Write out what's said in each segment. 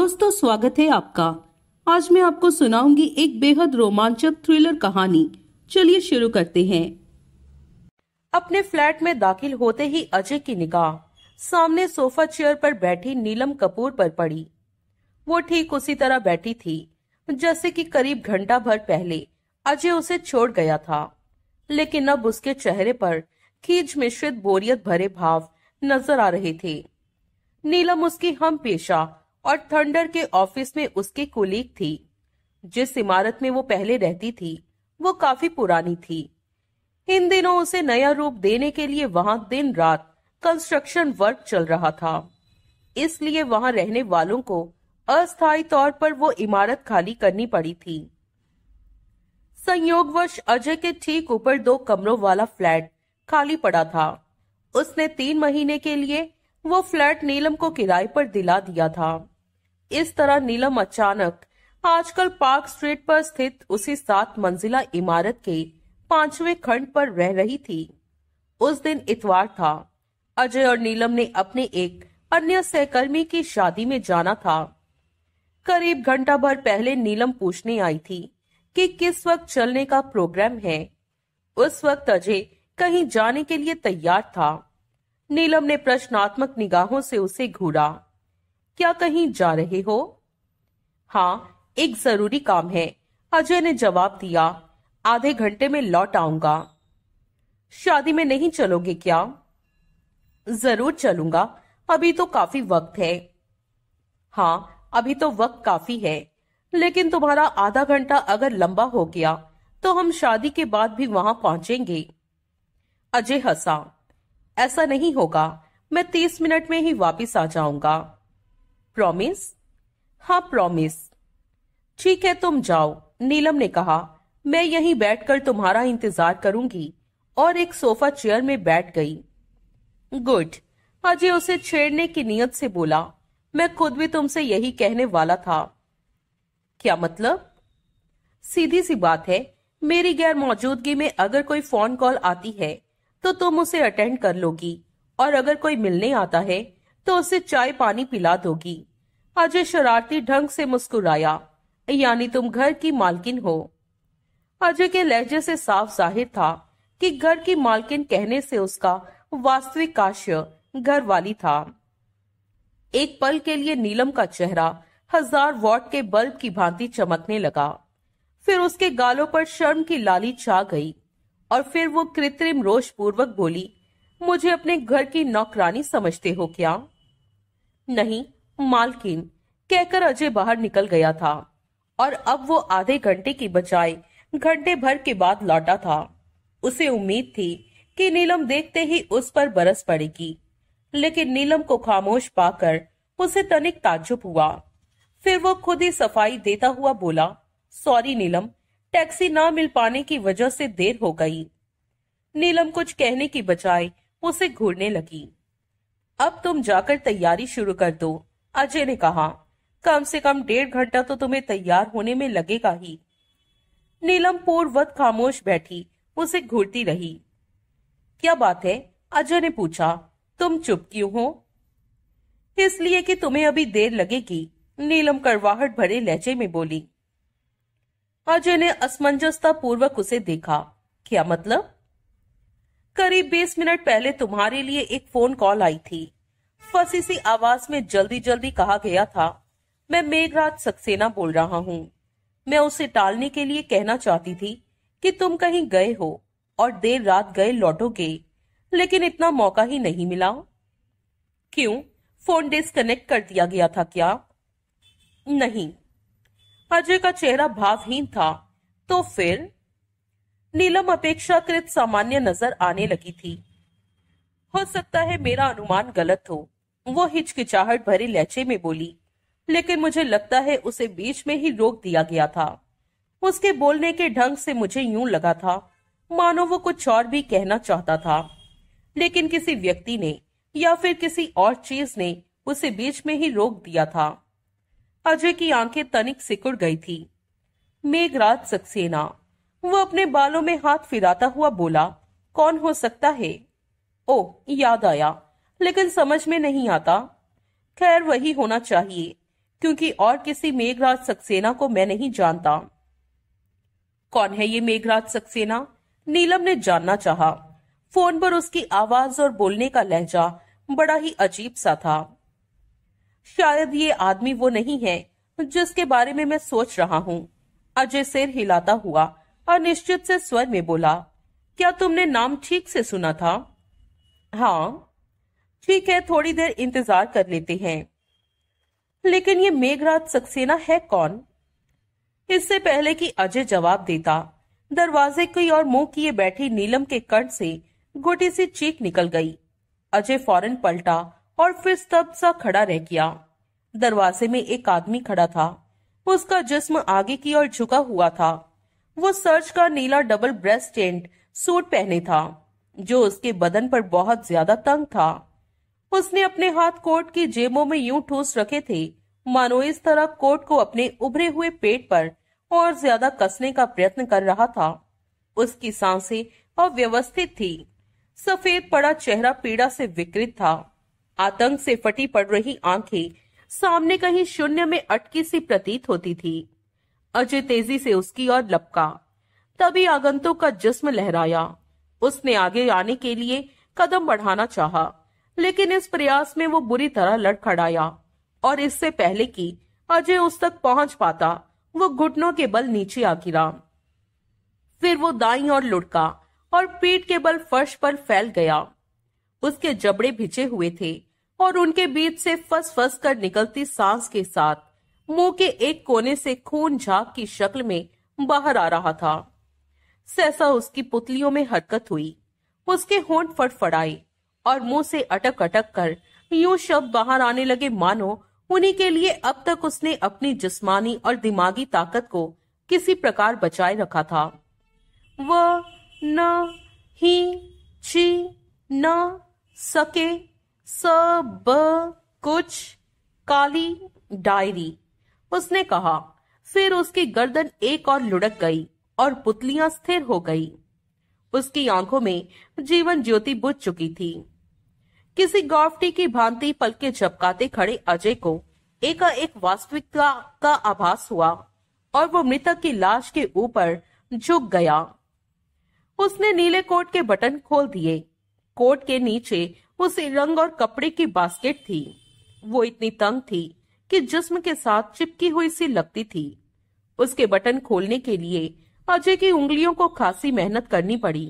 दोस्तों स्वागत है आपका आज मैं आपको सुनाऊंगी एक बेहद रोमांचक थ्रिलर कहानी चलिए शुरू करते हैं अपने फ्लैट में दाखिल होते ही अजय की निगाह सामने सोफा चेयर पर बैठी नीलम कपूर पर पड़ी वो ठीक उसी तरह बैठी थी जैसे कि करीब घंटा भर पहले अजय उसे छोड़ गया था लेकिन अब उसके चेहरे पर खींच मिश्रित बोरियत भरे भाव नजर आ रहे थे नीलम उसकी हम पेशा और थंडर के ऑफिस में उसके कुलीग थी जिस इमारत में वो पहले रहती थी वो काफी पुरानी थी इन दिनों उसे नया रूप देने के लिए वहां दिन रात कंस्ट्रक्शन वर्क चल रहा था इसलिए वहां रहने वालों को अस्थायी तौर पर वो इमारत खाली करनी पड़ी थी संयोगवश अजय के ठीक ऊपर दो कमरों वाला फ्लैट खाली पड़ा था उसने तीन महीने के लिए वो फ्लैट नीलम को किराए पर दिला दिया था इस तरह नीलम अचानक आजकल पार्क स्ट्रीट पर स्थित उसी सात मंजिला इमारत के पांचवें खंड पर रह रही थी उस दिन इतवार था अजय और नीलम ने अपने एक अन्य सहकर्मी की शादी में जाना था करीब घंटा भर पहले नीलम पूछने आई थी कि किस वक्त चलने का प्रोग्राम है उस वक्त अजय कहीं जाने के लिए तैयार था नीलम ने प्रश्नात्मक निगाहों से उसे घूरा क्या कहीं जा रहे हो हाँ एक जरूरी काम है अजय ने जवाब दिया आधे घंटे में लौट आऊंगा शादी में नहीं चलोगे क्या जरूर चलूंगा अभी तो काफी वक्त है हाँ अभी तो वक्त काफी है लेकिन तुम्हारा आधा घंटा अगर लंबा हो गया तो हम शादी के बाद भी वहां पहुंचेंगे अजय हंसा ऐसा नहीं होगा मैं तीस मिनट में ही वापस आ जाऊंगा प्रॉमिस हाँ प्रॉमिस ठीक है तुम जाओ नीलम ने कहा मैं यहीं बैठकर तुम्हारा इंतजार करूंगी और एक सोफा चेयर में बैठ गई गुड अजय उसे छेड़ने की नियत से बोला मैं खुद भी तुमसे यही कहने वाला था क्या मतलब सीधी सी बात है मेरी गैर मौजूदगी में अगर कोई फोन कॉल आती है तो तुम उसे अटेंड कर लोगी और अगर कोई मिलने आता है तो उसे चाय पानी पिला दोगी अजय शरारती ढंग से मुस्कुराया यानी तुम घर की मालकिन हो अजय के लहजे से साफ जाहिर था कि घर की मालकिन कहने से उसका वास्तविक काश्य घर वाली था एक पल के लिए नीलम का चेहरा हजार वॉट के बल्ब की भांति चमकने लगा फिर उसके गालों पर शर्म की लाली छा गई और फिर वो कृत्रिम रोष पूर्वक बोली मुझे अपने घर की नौकरानी समझते हो क्या नहीं मालकिन कहकर अजय बाहर निकल गया था और अब वो आधे घंटे की बजाय घंटे भर के बाद लौटा था उसे उम्मीद थी कि नीलम देखते ही उस पर बरस पड़ेगी लेकिन नीलम को खामोश पाकर उसे तनिक ताजुब हुआ फिर वो खुद ही सफाई देता हुआ बोला सॉरी नीलम टैक्सी ना मिल पाने की वजह से देर हो गई नीलम कुछ कहने की बजाय उसे घूरने लगी अब तुम जाकर तैयारी शुरू कर दो अजय ने कहा कम से कम डेढ़ घंटा तो तुम्हें तैयार होने में लगेगा ही नीलम पूर्वत खामोश बैठी उसे घूरती रही क्या बात है अजय ने पूछा तुम चुप क्यों हो इसलिए कि तुम्हें अभी देर लगेगी नीलम करवाहट भरे लहजे में बोली अजय ने असमंजसता पूर्वक उसे देखा क्या मतलब करीब बीस मिनट पहले तुम्हारे लिए एक फोन कॉल आई थी फसी सी आवाज में जल्दी जल्दी कहा गया था मैं मेघराज सक्सेना बोल रहा हूँ मैं उसे टालने के लिए कहना चाहती थी कि तुम कहीं गए हो और देर रात गए लौटोगे लेकिन इतना मौका ही नहीं मिला क्यों फोन डिस्कनेक्ट कर दिया गया था क्या नहीं अजय का चेहरा भावहीन था तो फिर नीलम अपेक्षाकृत सामान्य नजर आने लगी थी हो सकता है मेरा अनुमान गलत हो वो हिचकिचाहट भरे लहजे में बोली लेकिन मुझे लगता है उसे बीच में ही रोक दिया गया था उसके बोलने के ढंग से मुझे यूं लगा था मानो वो कुछ और भी कहना चाहता था लेकिन किसी व्यक्ति ने या फिर किसी और चीज ने उसे बीच में ही रोक दिया था अजय की आंखें तनिक सिकुड़ गई थी मेघराज सक्सेना वो अपने बालों में हाथ फिराता हुआ बोला कौन हो सकता है ओ याद आया लेकिन समझ में नहीं आता खैर वही होना चाहिए क्योंकि और किसी मेघराज सक्सेना को मैं नहीं जानता कौन है ये मेघराज सक्सेना नीलम ने जानना चाहा। फोन पर उसकी आवाज और बोलने का लहजा बड़ा ही अजीब सा था शायद ये आदमी वो नहीं है जिसके बारे में मैं सोच रहा हूँ अजय सिर हिलाता हुआ अनिश्चित से स्वर में बोला क्या तुमने नाम ठीक से सुना था हाँ ठीक है थोड़ी देर इंतजार कर लेते हैं लेकिन ये मेघराज सक्सेना है कौन इससे पहले कि अजय जवाब देता दरवाजे की और मुंह किए बैठी नीलम के कंठ से गोटी सी चीख निकल गई अजय फौरन पलटा और फिर स्तब्ध सा खड़ा रह गया दरवाजे में एक आदमी खड़ा था उसका जिस्म आगे की ओर झुका हुआ था वो सर्च का नीला डबल ब्रेस्ट टेंट सूट पहने था जो उसके बदन पर बहुत ज्यादा तंग था उसने अपने हाथ कोट की जेबों में यूं ठूस रखे थे मानो इस तरह कोट को अपने उभरे हुए पेट पर और ज्यादा कसने का प्रयत्न कर रहा था उसकी सांसें अव्यवस्थित थी सफेद पड़ा चेहरा पीड़ा से विकृत था आतंक से फटी पड़ रही आंखें सामने कहीं शून्य में अटकी सी प्रतीत होती थी अजय तेजी से उसकी ओर लपका तभी आगंतुक का जिस्म लहराया उसने आगे आने के लिए कदम बढ़ाना चाहा, लेकिन इस प्रयास में वो बुरी तरह लड़खड़ाया और इससे पहले कि अजय उस तक पहुंच पाता वो घुटनों के बल नीचे आ गिरा फिर वो दाई और लुढ़का और पीठ के बल फर्श पर फैल गया उसके जबड़े भिचे हुए थे और उनके बीच से फस फस कर निकलती सांस के साथ मुंह के एक कोने से खून झाग की शक्ल में बाहर आ रहा था सहसा उसकी पुतलियों में हरकत हुई उसके होंठ फड़फड़ाए और मुंह से अटक अटक कर यूं शब्द बाहर आने लगे मानो उन्हीं के लिए अब तक उसने अपनी जिस्मानी और दिमागी ताकत को किसी प्रकार बचाए रखा था वह न ही ची न सके स ब कुछ काली डायरी उसने कहा फिर उसकी गर्दन एक और लुढ़क गई और पुतलियां स्थिर हो गई उसकी आंखों में जीवन ज्योति बुझ चुकी थी किसी गौवटी की भांति पलके झपकाते खड़े अजय को एक एक वास्तविकता का आभास हुआ और वो मृतक की लाश के ऊपर झुक गया उसने नीले कोट के बटन खोल दिए कोट के नीचे उसे रंग और कपड़े की बास्केट थी वो इतनी तंग थी कि जिस्म के साथ चिपकी हुई सी लगती थी उसके बटन खोलने के लिए अजय की उंगलियों को खासी मेहनत करनी पड़ी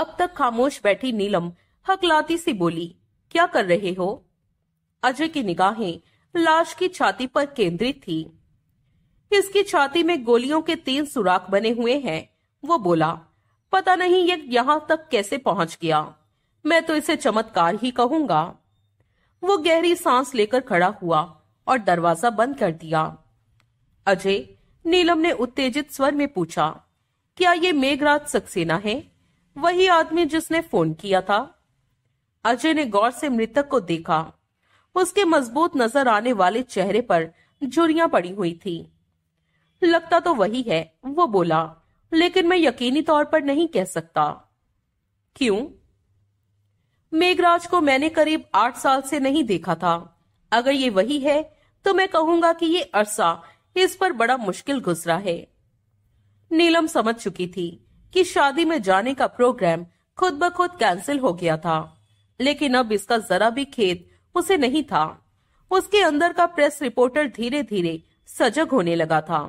अब तक खामोश बैठी नीलम हकलाती सी बोली क्या कर रहे हो अजय की निगाहें लाश की छाती पर केंद्रित थी इसकी छाती में गोलियों के तीन सुराख बने हुए हैं वो बोला पता नहीं ये यहां तक कैसे पहुंच गया मैं तो इसे चमत्कार ही कहूंगा वो गहरी सांस लेकर खड़ा हुआ और दरवाजा बंद कर दिया अजय नीलम ने उत्तेजित स्वर में पूछा क्या ये मेघराज सक्सेना है वही आदमी जिसने फोन किया था अजय ने गौर से मृतक को देखा उसके मजबूत नजर आने वाले चेहरे पर झुरियां पड़ी हुई थी लगता तो वही है वो बोला लेकिन मैं यकीनी तौर पर नहीं कह सकता क्यों मेघराज को मैंने करीब आठ साल से नहीं देखा था अगर ये वही है तो मैं कहूंगा कि ये अरसा इस पर बड़ा मुश्किल गुजरा है नीलम समझ चुकी थी कि शादी में जाने का प्रोग्राम खुद ब खुद कैंसिल हो गया था लेकिन अब इसका जरा भी खेत उसे नहीं था उसके अंदर का प्रेस रिपोर्टर धीरे धीरे सजग होने लगा था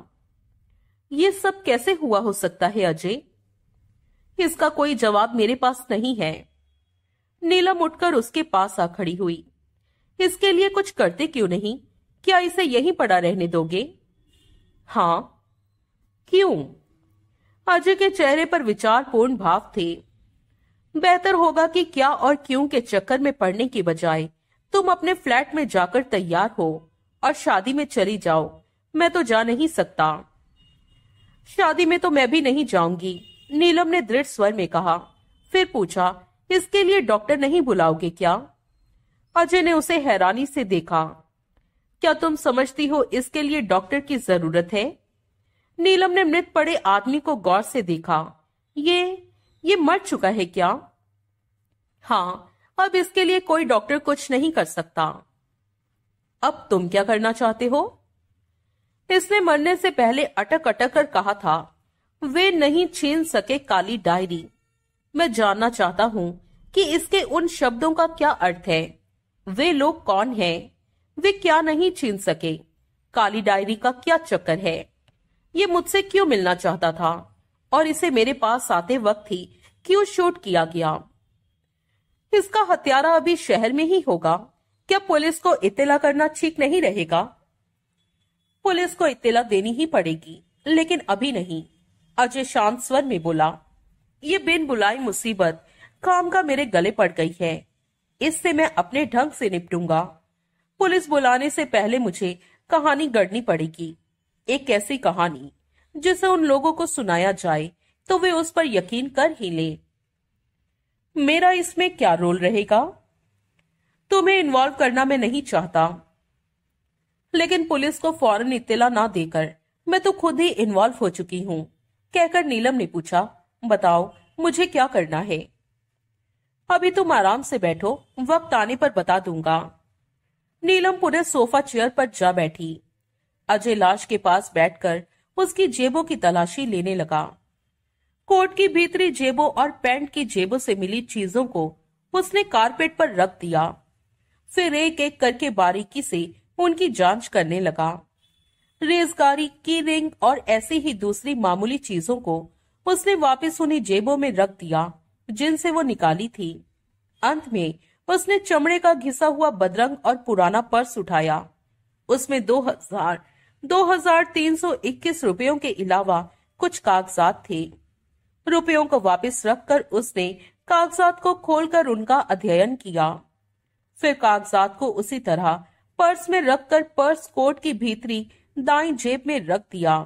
ये सब कैसे हुआ हो सकता है अजय इसका कोई जवाब मेरे पास नहीं है नीलम उठकर उसके पास आ खड़ी हुई इसके लिए कुछ करते क्यों नहीं क्या इसे यहीं पड़ा रहने दोगे हाँ क्यों अजय के चेहरे पर विचारपूर्ण भाव थे बेहतर होगा कि क्या और क्यों के चक्कर में पड़ने की बजाय तुम अपने फ्लैट में जाकर तैयार हो और शादी में चली जाओ मैं तो जा नहीं सकता शादी में तो मैं भी नहीं जाऊंगी नीलम ने दृढ़ स्वर में कहा फिर पूछा इसके लिए डॉक्टर नहीं बुलाओगे क्या अजय ने उसे हैरानी से देखा क्या तुम समझती हो इसके लिए डॉक्टर की जरूरत है नीलम ने मृत पड़े आदमी को गौर से देखा ये ये मर चुका है क्या हाँ अब इसके लिए कोई डॉक्टर कुछ नहीं कर सकता अब तुम क्या करना चाहते हो इसने मरने से पहले अटक अटक कर कहा था वे नहीं छीन सके काली डायरी मैं जानना चाहता हूँ कि इसके उन शब्दों का क्या अर्थ है वे लोग कौन हैं? वे क्या नहीं छीन सके काली डायरी का क्या चक्कर है ये मुझसे क्यों मिलना चाहता था और इसे मेरे पास आते वक्त ही क्यों शूट किया गया इसका हत्यारा अभी शहर में ही होगा क्या पुलिस को इतला करना ठीक नहीं रहेगा पुलिस को इतला देनी ही पड़ेगी लेकिन अभी नहीं अजय शांत स्वर में बोला ये बिन बुलाई मुसीबत काम का मेरे गले पड़ गई है इससे मैं अपने ढंग से निपटूंगा पुलिस बुलाने से पहले मुझे कहानी गढ़नी पड़ेगी एक ऐसी कहानी जिसे उन लोगों को सुनाया जाए तो वे उस पर यकीन कर ही ले मेरा इसमें क्या रोल रहेगा तुम्हें इन्वॉल्व करना मैं नहीं चाहता लेकिन पुलिस को फौरन इतला ना देकर मैं तो खुद ही इन्वॉल्व हो चुकी हूं कहकर नीलम ने पूछा बताओ मुझे क्या करना है अभी तुम आराम से बैठो वक्त आने पर बता दूंगा नीलम पुनः सोफा चेयर पर जा बैठी अजय लाश के पास बैठकर उसकी जेबों की तलाशी लेने लगा कोट की भीतरी जेबों और पैंट की जेबों से मिली चीजों को उसने कारपेट पर रख दिया फिर एक एक करके बारीकी से उनकी जांच करने लगा रेजगारी की रिंग और ऐसी ही दूसरी मामूली चीजों को उसने वापस उन्हें जेबों में रख दिया जिनसे वो निकाली थी अंत में उसने चमड़े का घिसा हुआ बदरंग और पुराना पर्स उठाया उसमें दो हजार दो हजार तीन सौ इक्कीस रुपयों के अलावा कुछ कागजात थे रुपयों को वापस रखकर उसने कागजात को खोलकर उनका अध्ययन किया फिर कागजात को उसी तरह पर्स में रखकर पर्स कोट की भीतरी दाई जेब में रख दिया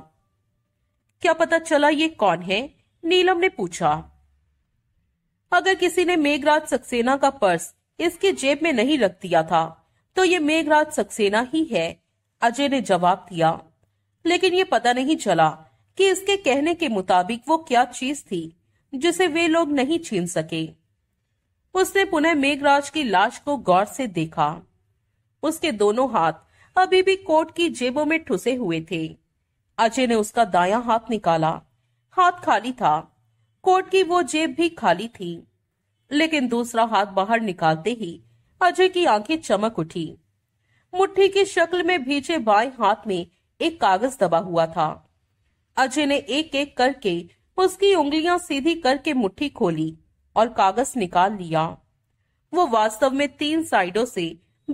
क्या पता चला ये कौन है नीलम ने पूछा अगर किसी ने मेघराज सक्सेना का पर्स इसके जेब में नहीं रख दिया था तो ये मेघराज सक्सेना ही है अजय ने जवाब दिया लेकिन ये पता नहीं चला कि इसके कहने के मुताबिक वो क्या चीज थी जिसे वे लोग नहीं छीन सके उसने पुनः मेघराज की लाश को गौर से देखा उसके दोनों हाथ अभी भी कोट की जेबों में ठुसे हुए थे अजय ने उसका दायां हाथ निकाला हाथ खाली था कोट की वो जेब भी खाली थी लेकिन दूसरा हाथ बाहर निकालते ही अजय की आंखें चमक उठी मुट्ठी की शक्ल में भीजे बाएं हाथ में एक कागज दबा हुआ था अजय ने एक एक करके उसकी उंगलियां सीधी करके मुट्ठी खोली और कागज निकाल लिया वो वास्तव में तीन साइडों से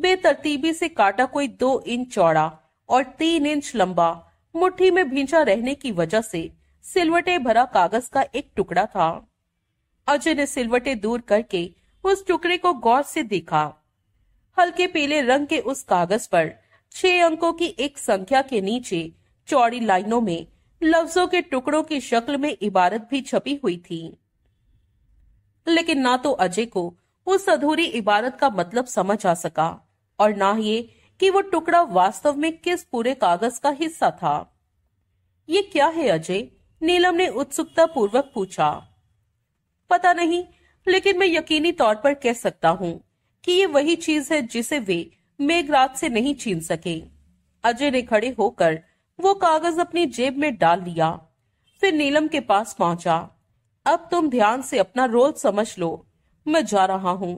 बेतरतीबी से काटा कोई दो इंच चौड़ा और तीन इंच लंबा मुट्ठी में भींचा रहने की वजह से सिलवटे भरा कागज का एक टुकड़ा था अजय ने सिलवटे दूर करके उस टुकड़े को गौर से देखा हल्के पीले रंग के उस कागज पर छह अंकों की एक संख्या के नीचे चौड़ी लाइनों में लफ्जों के टुकड़ों की शक्ल में इबारत भी छपी हुई थी लेकिन ना तो अजय को उस अधूरी इबारत का मतलब समझ आ सका और ना ही कि वो टुकड़ा वास्तव में किस पूरे कागज का हिस्सा था ये क्या है अजय नीलम ने उत्सुकता पूर्वक पूछा पता नहीं लेकिन मैं यकीनी तौर पर कह सकता हूँ कि ये वही चीज है जिसे वे मेघराज से नहीं छीन सके अजय ने खड़े होकर वो कागज अपनी जेब में डाल लिया फिर नीलम के पास पहुंचा अब तुम ध्यान से अपना रोल समझ लो मैं जा रहा हूँ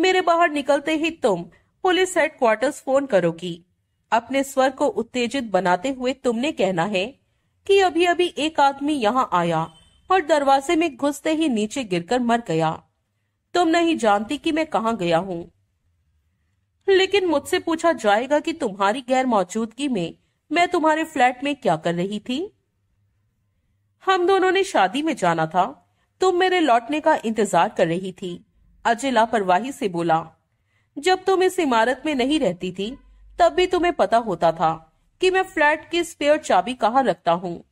मेरे बाहर निकलते ही तुम पुलिस हेडक्वार्टर्स फोन करोगी अपने स्वर को उत्तेजित बनाते हुए तुमने कहना है कि अभी अभी एक आदमी यहाँ आया और दरवाजे में घुसते ही नीचे गिरकर मर गया तुम नहीं जानती कि मैं कहा गया हूँ लेकिन मुझसे पूछा जाएगा कि तुम्हारी गैर मौजूदगी में मैं तुम्हारे फ्लैट में क्या कर रही थी हम दोनों ने शादी में जाना था तुम मेरे लौटने का इंतजार कर रही थी अजय लापरवाही से बोला जब तुम इस इमारत में नहीं रहती थी तब भी तुम्हें पता होता था कि मैं फ्लैट की स्पेयर चाबी कहाँ रखता हूँ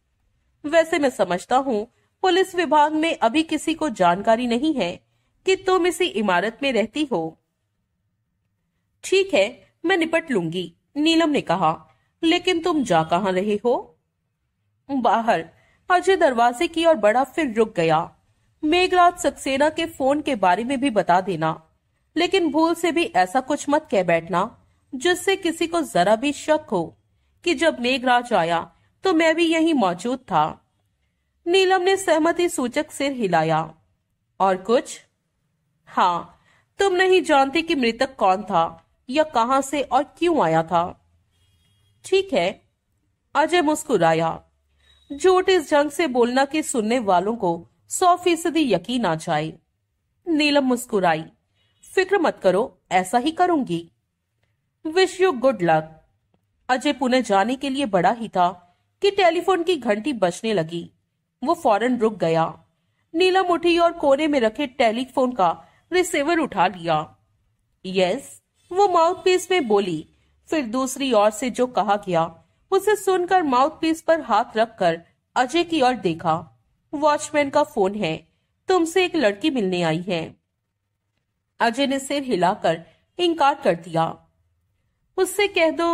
वैसे मैं समझता हूँ पुलिस विभाग में अभी किसी को जानकारी नहीं है कि तुम इसी इमारत में रहती हो ठीक है मैं निपट लूंगी नीलम ने कहा लेकिन तुम जा कहा रहे हो बाहर अजय दरवाजे की ओर बड़ा फिर रुक गया मेघराज सक्सेना के फोन के बारे में भी बता देना लेकिन भूल से भी ऐसा कुछ मत कह बैठना जिससे किसी को जरा भी शक हो कि जब मेघराज आया तो मैं भी यहीं मौजूद था नीलम ने सहमति सूचक सिर हिलाया और कुछ हाँ तुम नहीं जानते कि मृतक कौन था या कहां से और क्यों आया था ठीक है अजय मुस्कुराया झूठ इस ढंग से बोलना कि सुनने वालों को सौ फीसदी यकीन आ जाए नीलम मुस्कुराई फिक्र मत करो ऐसा ही करूंगी wish you good luck Ajay Pune जाने के लिए बड़ा ही था कि टेलीफोन की घंटी बजने लगी वो फौरन रुक गया नीलम उठी और कोने में रखे टेलीफोन का रिसीवर उठा लिया यस वो माउथपीस में बोली फिर दूसरी ओर से जो कहा गया उसे सुनकर माउथपीस पर हाथ रखकर अजय की ओर देखा वॉचमैन का फोन है तुमसे एक लड़की मिलने आई है अजय ने सिर हिलाकर इनकार कर दिया उससे कह दो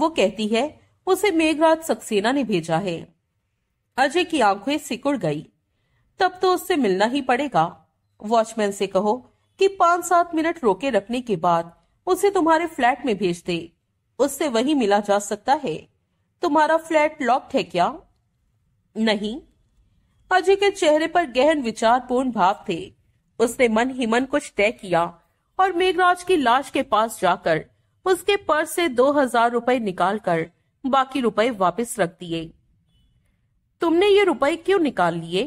वो कहती है उसे मेघराज सक्सेना ने भेजा है अजय की आंखें सिकुड़ गई तब तो उससे मिलना ही पड़ेगा वॉचमैन से कहो कि पांच सात मिनट रोके रखने के बाद उसे तुम्हारे फ्लैट में भेज दे उससे वही मिला जा सकता है तुम्हारा फ्लैट लॉक्ड है क्या नहीं अजय के चेहरे पर गहन विचारपूर्ण भाव थे उसने मन ही मन कुछ तय किया और मेघराज की लाश के पास जाकर उसके पर्स से दो हजार रुपए निकाल कर बाकी रुपए वापस रख दिए तुमने ये रुपए क्यों निकाल लिए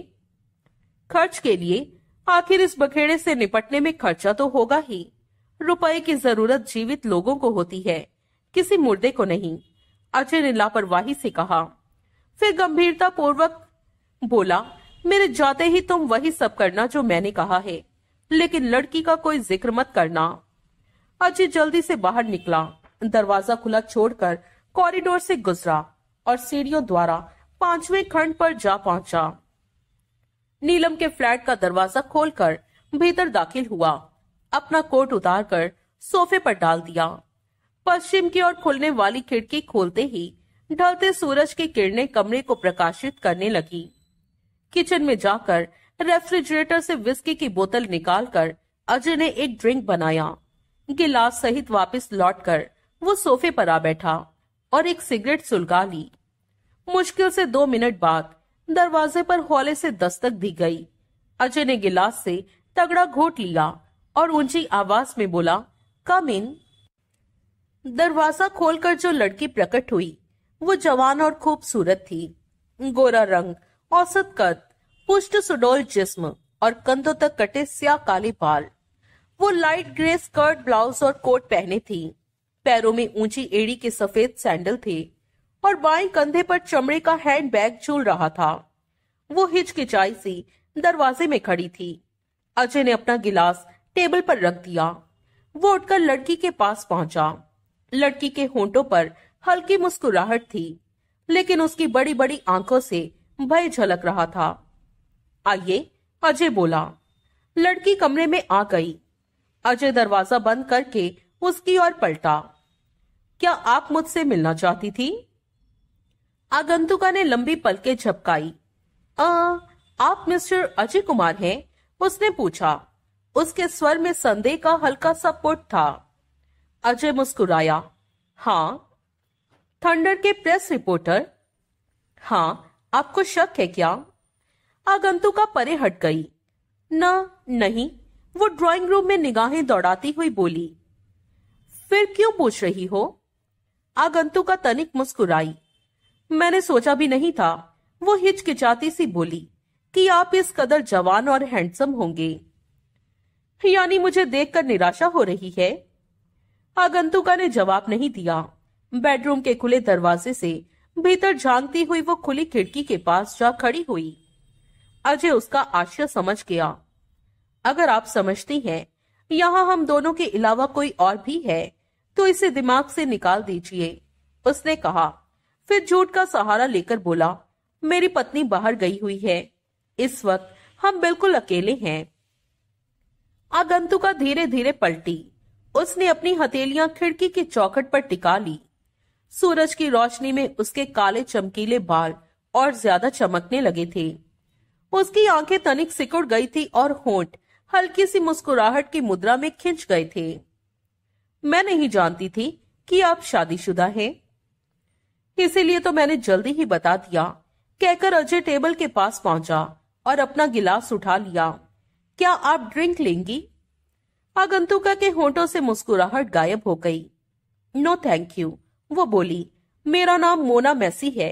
खर्च के लिए आखिर इस बखेड़े से निपटने में खर्चा तो होगा ही रुपए की जरूरत जीवित लोगों को होती है किसी मुर्दे को नहीं अजय ने लापरवाही से कहा फिर गंभीरता पूर्वक बोला मेरे जाते ही तुम वही सब करना जो मैंने कहा है लेकिन लड़की का कोई जिक्र मत करना अजय जल्दी से बाहर निकला दरवाजा खुला छोड़कर कॉरिडोर से गुजरा और सीढ़ियों द्वारा पांचवें खंड पर जा पहुंचा नीलम के फ्लैट का दरवाजा खोलकर भीतर दाखिल हुआ अपना कोट उतारकर सोफे पर डाल दिया पश्चिम की ओर खुलने वाली खिड़की खोलते ही ढलते सूरज की किरणें कमरे को प्रकाशित करने लगी किचन में जाकर रेफ्रिजरेटर से विस्की की बोतल निकालकर अजय ने एक ड्रिंक बनाया गिलास सहित वापस लौटकर वो सोफे पर आ बैठा और एक सिगरेट सुलगा ली मुश्किल से दो मिनट बाद दरवाजे पर हौले से दस्तक दी गई अजय ने गिलास से तगड़ा घोट लिया और ऊंची आवाज में बोला कम इन दरवाजा खोलकर जो लड़की प्रकट हुई वो जवान और खूबसूरत थी गोरा रंग औसत कद पुष्ट सुडोल जिस्म और कंधों तक कटे स्या काले बाल वो लाइट ग्रे स्कर्ट ब्लाउज और कोट पहने थी पैरों में ऊंची एड़ी के सफेद सैंडल थे और बाएं कंधे पर चमड़े का हैंड बैग झूल रहा था वो हिचकिचाई सी दरवाजे में खड़ी थी अजय ने अपना गिलास टेबल पर रख दिया वो उठकर लड़की के पास पहुंचा लड़की के होंठों पर हल्की मुस्कुराहट थी लेकिन उसकी बड़ी बड़ी आंखों से भय झलक रहा था आइए अजय बोला लड़की कमरे में आ गई अजय दरवाजा बंद करके उसकी ओर पलटा क्या आप मुझसे मिलना चाहती थी आगंतुका ने लंबी पलके झपकाई आप मिस्टर अजय कुमार हैं उसने पूछा उसके स्वर में संदेह का हल्का सा पुट था अजय मुस्कुराया हाँ थंडर के प्रेस रिपोर्टर हाँ आपको शक है क्या का परे हट गई ना नहीं वो ड्राइंग रूम में निगाहें दौड़ाती हुई बोली फिर क्यों पूछ रही हो का तनिक मुस्कुराई मैंने सोचा भी नहीं था वो हिचकिचाती सी बोली कि आप इस कदर जवान और हैंडसम होंगे यानी मुझे देखकर निराशा हो रही है आगंतुका ने जवाब नहीं दिया बेडरूम के खुले दरवाजे से भीतर झांकती हुई वो खुली खिड़की के पास जा खड़ी हुई अजय उसका आशय समझ गया अगर आप समझती हैं यहाँ हम दोनों के अलावा कोई और भी है तो इसे दिमाग से निकाल दीजिए उसने कहा फिर झूठ का सहारा लेकर बोला मेरी पत्नी बाहर गई हुई है इस वक्त हम बिल्कुल अकेले हैं आगंतुका धीरे धीरे पलटी उसने अपनी हथेलियां खिड़की के चौखट पर टिका ली सूरज की रोशनी में उसके काले चमकीले बाल और ज्यादा चमकने लगे थे उसकी आंखें तनिक सिकुड़ गई थी और होंठ हल्की सी मुस्कुराहट की मुद्रा में खिंच गए थे मैं नहीं जानती थी कि आप शादीशुदा हैं इसीलिए तो मैंने जल्दी ही बता दिया कहकर अजय टेबल के पास पहुंचा और अपना गिलास उठा लिया क्या आप ड्रिंक लेंगी आगंतुका के होंठों से मुस्कुराहट गायब हो गई नो थैंक यू वो बोली मेरा नाम मोना मैसी है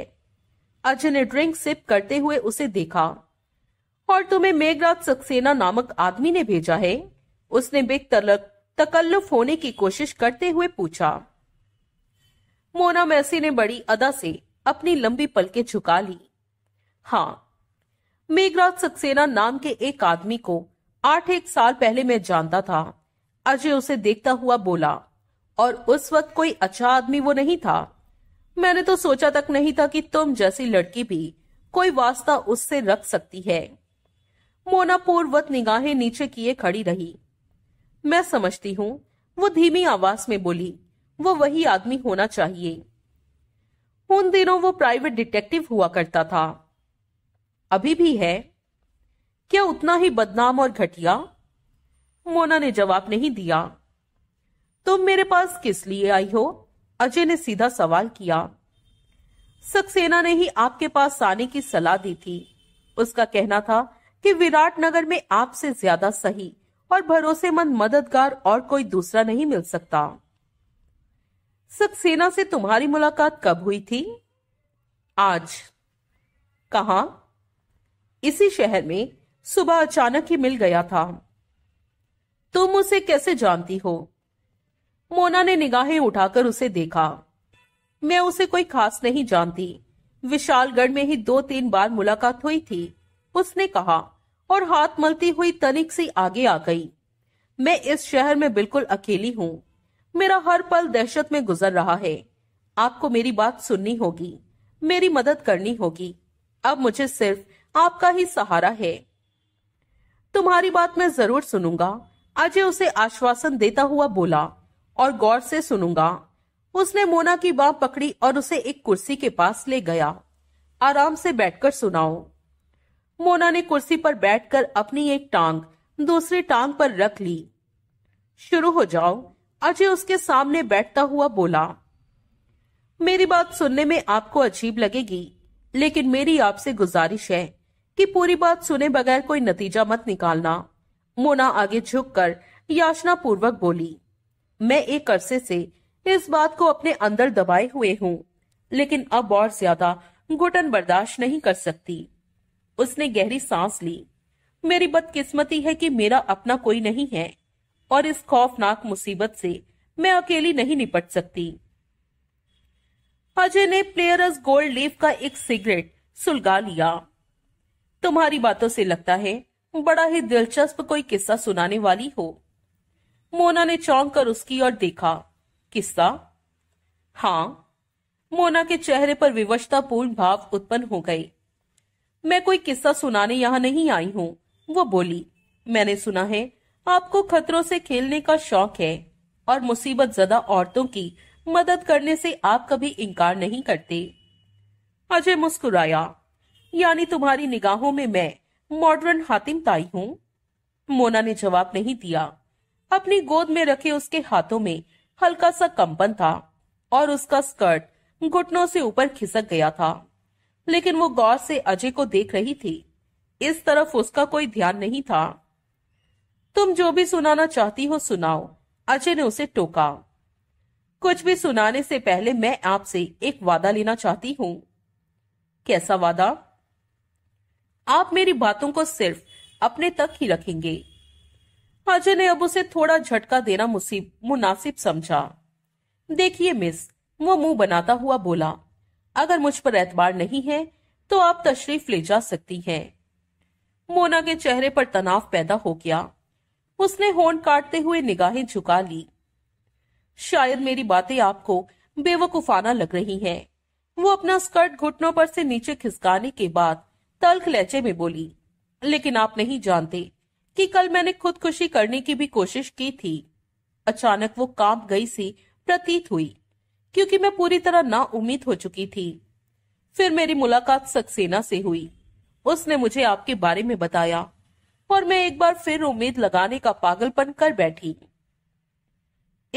अजय ने ड्रिंक सिप करते हुए उसे देखा और तुम्हें मेघराज सक्सेना नामक आदमी ने भेजा है उसने बिग तलक तकल्लुफ होने की कोशिश करते हुए पूछा मोना मैसी ने बड़ी अदा से अपनी लंबी पलकें झुका ली हाँ मेघराज सक्सेना नाम के एक आदमी को आठ एक साल पहले मैं जानता था अजय उसे देखता हुआ बोला और उस वक्त कोई अच्छा आदमी वो नहीं था मैंने तो सोचा तक नहीं था कि तुम जैसी लड़की भी कोई वास्ता उससे रख सकती है मोना पूर्वत निगाहें नीचे किए खड़ी रही मैं समझती हूँ वो धीमी आवाज में बोली वो वही आदमी होना चाहिए उन दिनों वो प्राइवेट डिटेक्टिव हुआ करता था अभी भी है क्या उतना ही बदनाम और घटिया मोना ने जवाब नहीं दिया तुम मेरे पास किस लिए आई हो अजय ने सीधा सवाल किया सक्सेना ने ही आपके पास आने की सलाह दी थी उसका कहना था कि विराट नगर में आपसे ज्यादा सही और भरोसेमंद मददगार और कोई दूसरा नहीं मिल सकता सक्सेना से तुम्हारी मुलाकात कब हुई थी आज कहा इसी शहर में सुबह अचानक ही मिल गया था तुम उसे कैसे जानती हो मोना ने निगाहें उठाकर उसे देखा मैं उसे कोई खास नहीं जानती विशालगढ़ में ही दो तीन बार मुलाकात हुई थी उसने कहा और हाथ मलती हुई तनिक सी आगे आ गई मैं इस शहर में बिल्कुल अकेली हूँ मेरा हर पल दहशत में गुजर रहा है आपको मेरी बात सुननी होगी मेरी मदद करनी होगी अब मुझे सिर्फ आपका ही सहारा है तुम्हारी बात मैं जरूर सुनूंगा अजय उसे आश्वासन देता हुआ बोला और गौर से सुनूंगा उसने मोना की बाह पकड़ी और उसे एक कुर्सी के पास ले गया आराम से बैठकर सुनाओ मोना ने कुर्सी पर बैठकर अपनी एक टांग दूसरी टांग पर रख ली शुरू हो जाओ अजय उसके सामने बैठता हुआ बोला मेरी बात सुनने में आपको अजीब लगेगी लेकिन मेरी आपसे गुजारिश है कि पूरी बात सुने बगैर कोई नतीजा मत निकालना मोना आगे झुककर याचना पूर्वक बोली मैं एक अरसे से इस बात को अपने अंदर दबाए हुए हूँ लेकिन अब और ज्यादा घुटन बर्दाश्त नहीं कर सकती उसने गहरी सांस ली मेरी बदकिस्मती है कि मेरा अपना कोई नहीं है और इस खौफनाक मुसीबत से मैं अकेली नहीं निपट सकती अजय ने प्लेयर गोल्ड लीफ का एक सिगरेट सुलगा लिया तुम्हारी बातों से लगता है बड़ा ही दिलचस्प कोई किस्सा सुनाने वाली हो मोना ने चौंक कर उसकी ओर देखा किस्सा हाँ मोना के चेहरे पर विवशतापूर्ण भाव उत्पन्न हो गए मैं कोई किस्सा सुनाने यहाँ नहीं आई हूँ वो बोली मैंने सुना है आपको खतरों से खेलने का शौक है और मुसीबत जदा औरतों की मदद करने से आप कभी इनकार नहीं करते अजय मुस्कुराया यानी तुम्हारी निगाहों में मैं मॉडर्न हातिम ताई हूँ मोना ने जवाब नहीं दिया अपनी गोद में रखे उसके हाथों में हल्का सा कंपन था और उसका स्कर्ट घुटनों से ऊपर खिसक गया था लेकिन वो गौर से अजय को देख रही थी इस तरफ उसका कोई ध्यान नहीं था तुम जो भी सुनाना चाहती हो सुनाओ अजय ने उसे टोका कुछ भी सुनाने से पहले मैं आपसे एक वादा लेना चाहती हूँ कैसा वादा आप मेरी बातों को सिर्फ अपने तक ही रखेंगे अजय ने अब उसे थोड़ा झटका देना मुसीब मुनासिब समझा देखिए मिस वो मुंह बनाता हुआ बोला अगर मुझ पर एतबार नहीं है तो आप तशरीफ ले जा सकती हैं मोना के चेहरे पर तनाव पैदा हो गया उसने होन काटते हुए निगाहें झुका ली शायद मेरी बातें आपको बेवकूफाना लग रही हैं। वो अपना स्कर्ट घुटनों पर से नीचे खिसकाने के बाद तल्ख लहजे में बोली लेकिन आप नहीं जानते कि कल मैंने खुदकुशी करने की भी कोशिश की थी अचानक वो कांप गई सी प्रतीत हुई क्योंकि मैं पूरी तरह ना उम्मीद हो चुकी थी फिर मेरी मुलाकात सक्सेना से हुई उसने मुझे आपके बारे में बताया और मैं एक बार फिर उम्मीद लगाने का पागलपन कर बैठी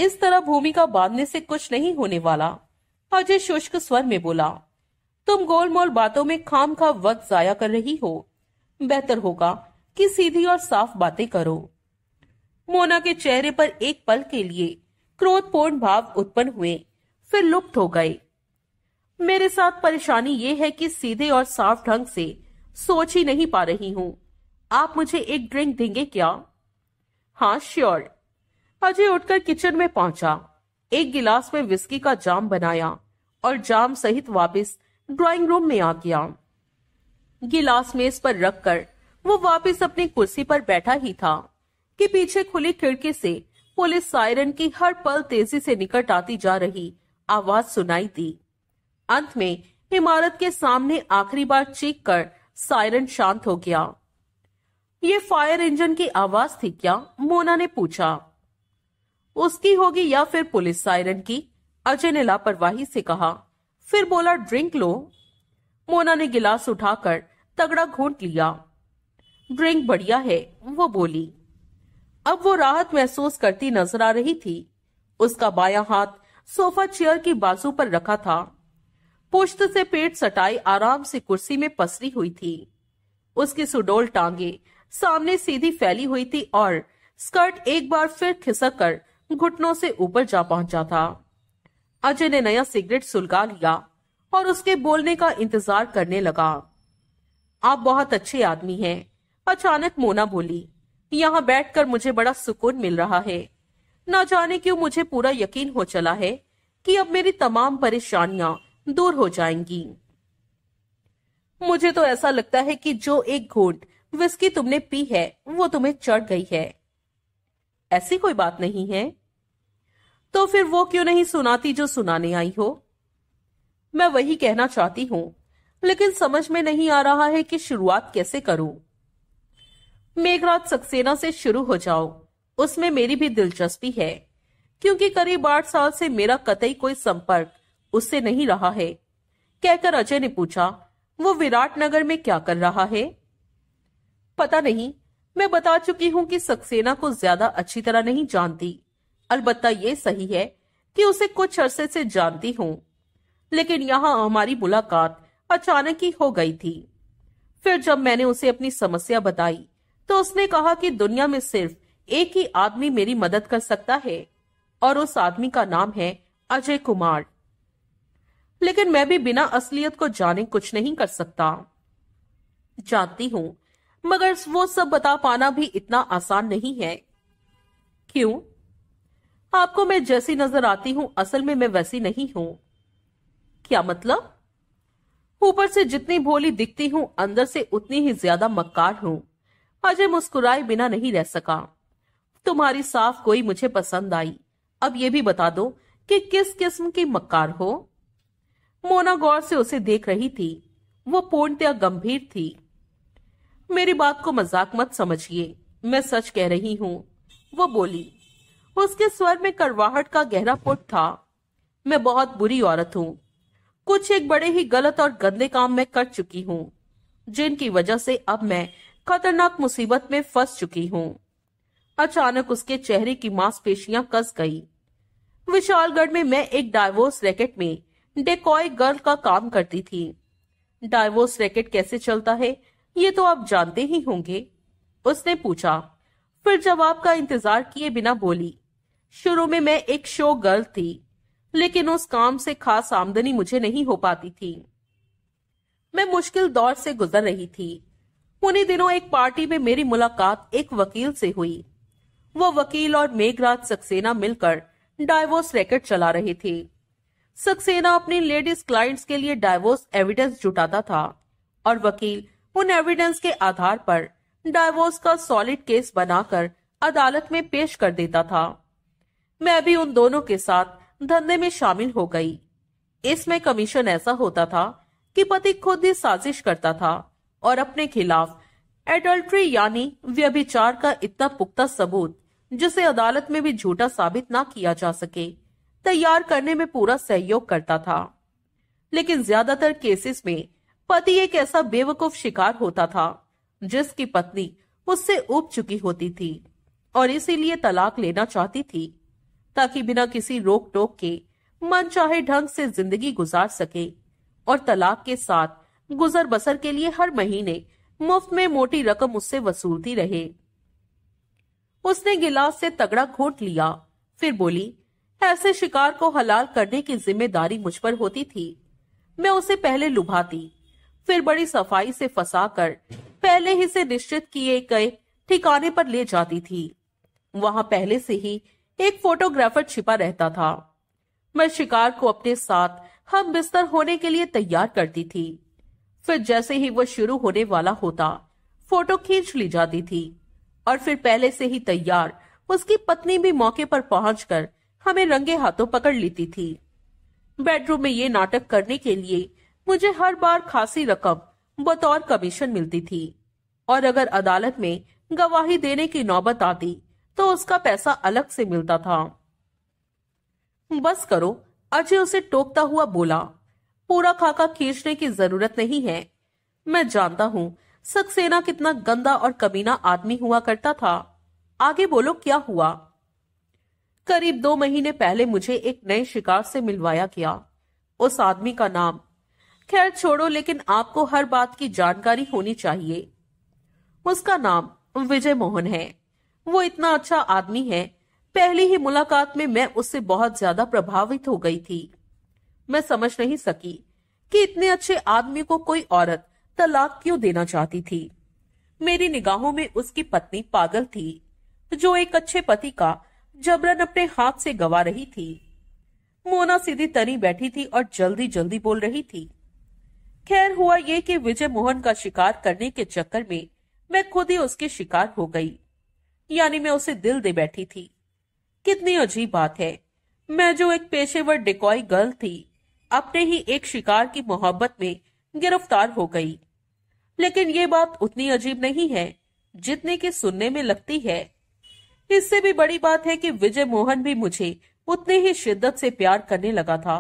इस तरह भूमिका बांधने से कुछ नहीं होने वाला अजय शुष्क स्वर में बोला तुम गोलमोल बातों में खाम खा वक्त जाया कर रही हो बेहतर होगा कि सीधी और साफ बातें करो मोना के चेहरे पर एक पल के लिए क्रोधपूर्ण भाव उत्पन्न हुए फिर लुप्त हो गए मेरे साथ परेशानी ये है कि सीधे और साफ ढंग से सोच ही नहीं पा रही हूँ आप मुझे एक ड्रिंक देंगे क्या हाँ श्योर अजय उठकर किचन में पहुंचा एक गिलास में विस्की का जाम बनाया और जाम सहित वापस ड्राइंग रूम में आ गया गिलास मेज पर रखकर वो वापस अपनी कुर्सी पर बैठा ही था कि पीछे खुली खिड़की से पुलिस सायरन की हर पल तेजी से निकट आती जा रही आवाज सुनाई दी अंत में इमारत के सामने आखिरी बार चीख कर सायरन शांत हो गया ये फायर इंजन की आवाज थी क्या मोना ने पूछा उसकी होगी या फिर पुलिस सायरन की अजय ने लापरवाही से कहा फिर बोला ड्रिंक लो मोना ने गिलास उठाकर तगड़ा घोट लिया ड्रिंक बढ़िया है वो बोली अब वो राहत महसूस करती नजर आ रही थी उसका बाया हाथ सोफा चेयर की बाजू पर रखा था पुश्त से पेट सटाई आराम से कुर्सी में पसरी हुई थी उसकी सुडोल टांगे सामने सीधी फैली हुई थी और स्कर्ट एक बार फिर खिसक कर घुटनों से ऊपर जा पहुंचा था अजय ने नया सिगरेट सुलगा लिया और उसके बोलने का इंतजार करने लगा आप बहुत अच्छे आदमी हैं अचानक मोना बोली यहाँ बैठकर मुझे बड़ा सुकून मिल रहा है ना जाने क्यों मुझे पूरा यकीन हो चला है कि अब मेरी तमाम परेशानियां दूर हो जाएंगी मुझे तो ऐसा लगता है कि जो एक घोट विस्की तुमने पी है वो तुम्हें चढ़ गई है ऐसी कोई बात नहीं है तो फिर वो क्यों नहीं सुनाती जो सुनाने आई हो मैं वही कहना चाहती हूं लेकिन समझ में नहीं आ रहा है कि शुरुआत कैसे करूं मेघराज सक्सेना से शुरू हो जाओ उसमें मेरी भी दिलचस्पी है क्योंकि करीब आठ साल से मेरा कतई कोई संपर्क उससे नहीं रहा है कहकर अजय ने पूछा वो विराट नगर में क्या कर रहा है पता नहीं मैं बता चुकी हूँ कि सक्सेना को ज्यादा अच्छी तरह नहीं जानती अलबत्ता ये सही है कि उसे कुछ अरसे से जानती हूँ लेकिन यहाँ हमारी मुलाकात अचानक ही हो गई थी फिर जब मैंने उसे अपनी समस्या बताई तो उसने कहा कि दुनिया में सिर्फ एक ही आदमी मेरी मदद कर सकता है और उस आदमी का नाम है अजय कुमार लेकिन मैं भी बिना असलियत को जाने कुछ नहीं कर सकता जानती हूं मगर वो सब बता पाना भी इतना आसान नहीं है क्यों आपको मैं जैसी नजर आती हूं असल में मैं वैसी नहीं हूं क्या मतलब ऊपर से जितनी भोली दिखती हूं अंदर से उतनी ही ज्यादा मक्कार हूं अजय मुस्कुराए बिना नहीं रह सका तुम्हारी साफ कोई मुझे पसंद आई अब ये भी बता दो कि किस किस्म की मक्कार हो मोना गौर से उसे देख रही थी वो पूर्णतया गंभीर थी मेरी बात को मजाक मत समझिए मैं सच कह रही हूँ वो बोली उसके स्वर में करवाहट का गहरा पुट था मैं बहुत बुरी औरत हूँ कुछ एक बड़े ही गलत और गंदे काम मैं कर चुकी हूँ जिनकी वजह से अब मैं खतरनाक मुसीबत में फंस चुकी हूँ अचानक उसके चेहरे की मांसपेशियां कस गई विशालगढ़ में मैं एक डाइवोर्स रैकेट में डेकॉय गर्ल का काम करती थी डाइवोर्स रैकेट कैसे चलता है ये तो आप जानते ही होंगे उसने पूछा फिर जवाब का इंतजार किए बिना बोली शुरू में मैं एक शो गर्ल थी लेकिन उस काम से खास आमदनी मुझे नहीं हो पाती थी मैं मुश्किल दौर से गुजर रही थी उन्हीं दिनों एक पार्टी में मेरी मुलाकात एक वकील से हुई वो वकील और मेघराज सक्सेना मिलकर डायवोर्स रैकेट चला रहे थे सक्सेना अपनी लेडीज क्लाइंट्स के लिए डायवोर्स एविडेंस जुटाता था और वकील उन एविडेंस के आधार पर डायवोर्स का सॉलिड केस बनाकर अदालत में पेश कर देता था मैं भी उन दोनों के साथ धंधे में शामिल हो गई इसमें कमीशन ऐसा होता था कि पति खुद ही साजिश करता था और अपने खिलाफ एडल्ट्री यानी व्यभिचार का इतना पुख्ता सबूत जिसे अदालत में भी झूठा साबित ना किया जा सके तैयार करने में पूरा सहयोग करता था लेकिन ज्यादातर केसेस में पति एक ऐसा बेवकूफ शिकार होता था जिसकी पत्नी उससे उब चुकी होती थी और इसीलिए तलाक लेना चाहती थी ताकि बिना किसी रोक टोक के मन चाहे ढंग से जिंदगी गुजार सके और तलाक के साथ गुजर बसर के लिए हर महीने मुफ्त में मोटी रकम उससे वसूलती रहे उसने गिलास से तगड़ा घोट लिया फिर बोली ऐसे शिकार को हलाल करने की जिम्मेदारी मुझ पर होती थी मैं उसे पहले लुभाती फिर बड़ी सफाई से फंसा कर पहले ही से निश्चित किए गए ठिकाने पर ले जाती थी वहां पहले से ही एक फोटोग्राफर छिपा रहता था मैं शिकार को अपने साथ हम बिस्तर होने के लिए तैयार करती थी फिर जैसे ही वह शुरू होने वाला होता फोटो खींच ली जाती थी और फिर पहले से ही तैयार उसकी पत्नी भी मौके पर पहुंचकर हमें रंगे हाथों पकड़ लेती थी बेडरूम में ये नाटक करने के लिए मुझे हर बार खासी रकम बतौर कमीशन मिलती थी और अगर अदालत में गवाही देने की नौबत आती तो उसका पैसा अलग से मिलता था बस करो अजय उसे टोकता हुआ बोला पूरा खाका खींचने की जरूरत नहीं है मैं जानता हूँ सक्सेना कितना गंदा और कमीना आदमी हुआ करता था आगे बोलो क्या हुआ करीब दो महीने पहले मुझे एक नए शिकार से मिलवाया गया उस आदमी का नाम खैर छोड़ो लेकिन आपको हर बात की जानकारी होनी चाहिए उसका नाम विजय मोहन है वो इतना अच्छा आदमी है पहली ही मुलाकात में मैं उससे बहुत ज्यादा प्रभावित हो गई थी मैं समझ नहीं सकी कि इतने अच्छे आदमी को कोई औरत तलाक क्यों देना चाहती थी मेरी निगाहों में उसकी पत्नी पागल थी जो एक अच्छे पति का जबरन अपने हाथ से गवा रही थी मोना सीधी तरी बैठी थी और जल्दी जल्दी बोल रही थी खैर हुआ ये कि विजय मोहन का शिकार करने के चक्कर में मैं खुद ही उसके शिकार हो गई यानी मैं उसे दिल दे बैठी थी कितनी अजीब बात है मैं जो एक पेशेवर डिकॉय गर्ल थी अपने ही एक शिकार की मोहब्बत में गिरफ्तार हो गई लेकिन ये बात उतनी अजीब नहीं है जितने के सुनने में लगती है इससे भी बड़ी बात है कि विजय मोहन भी मुझे उतने ही शिद्दत से प्यार करने लगा था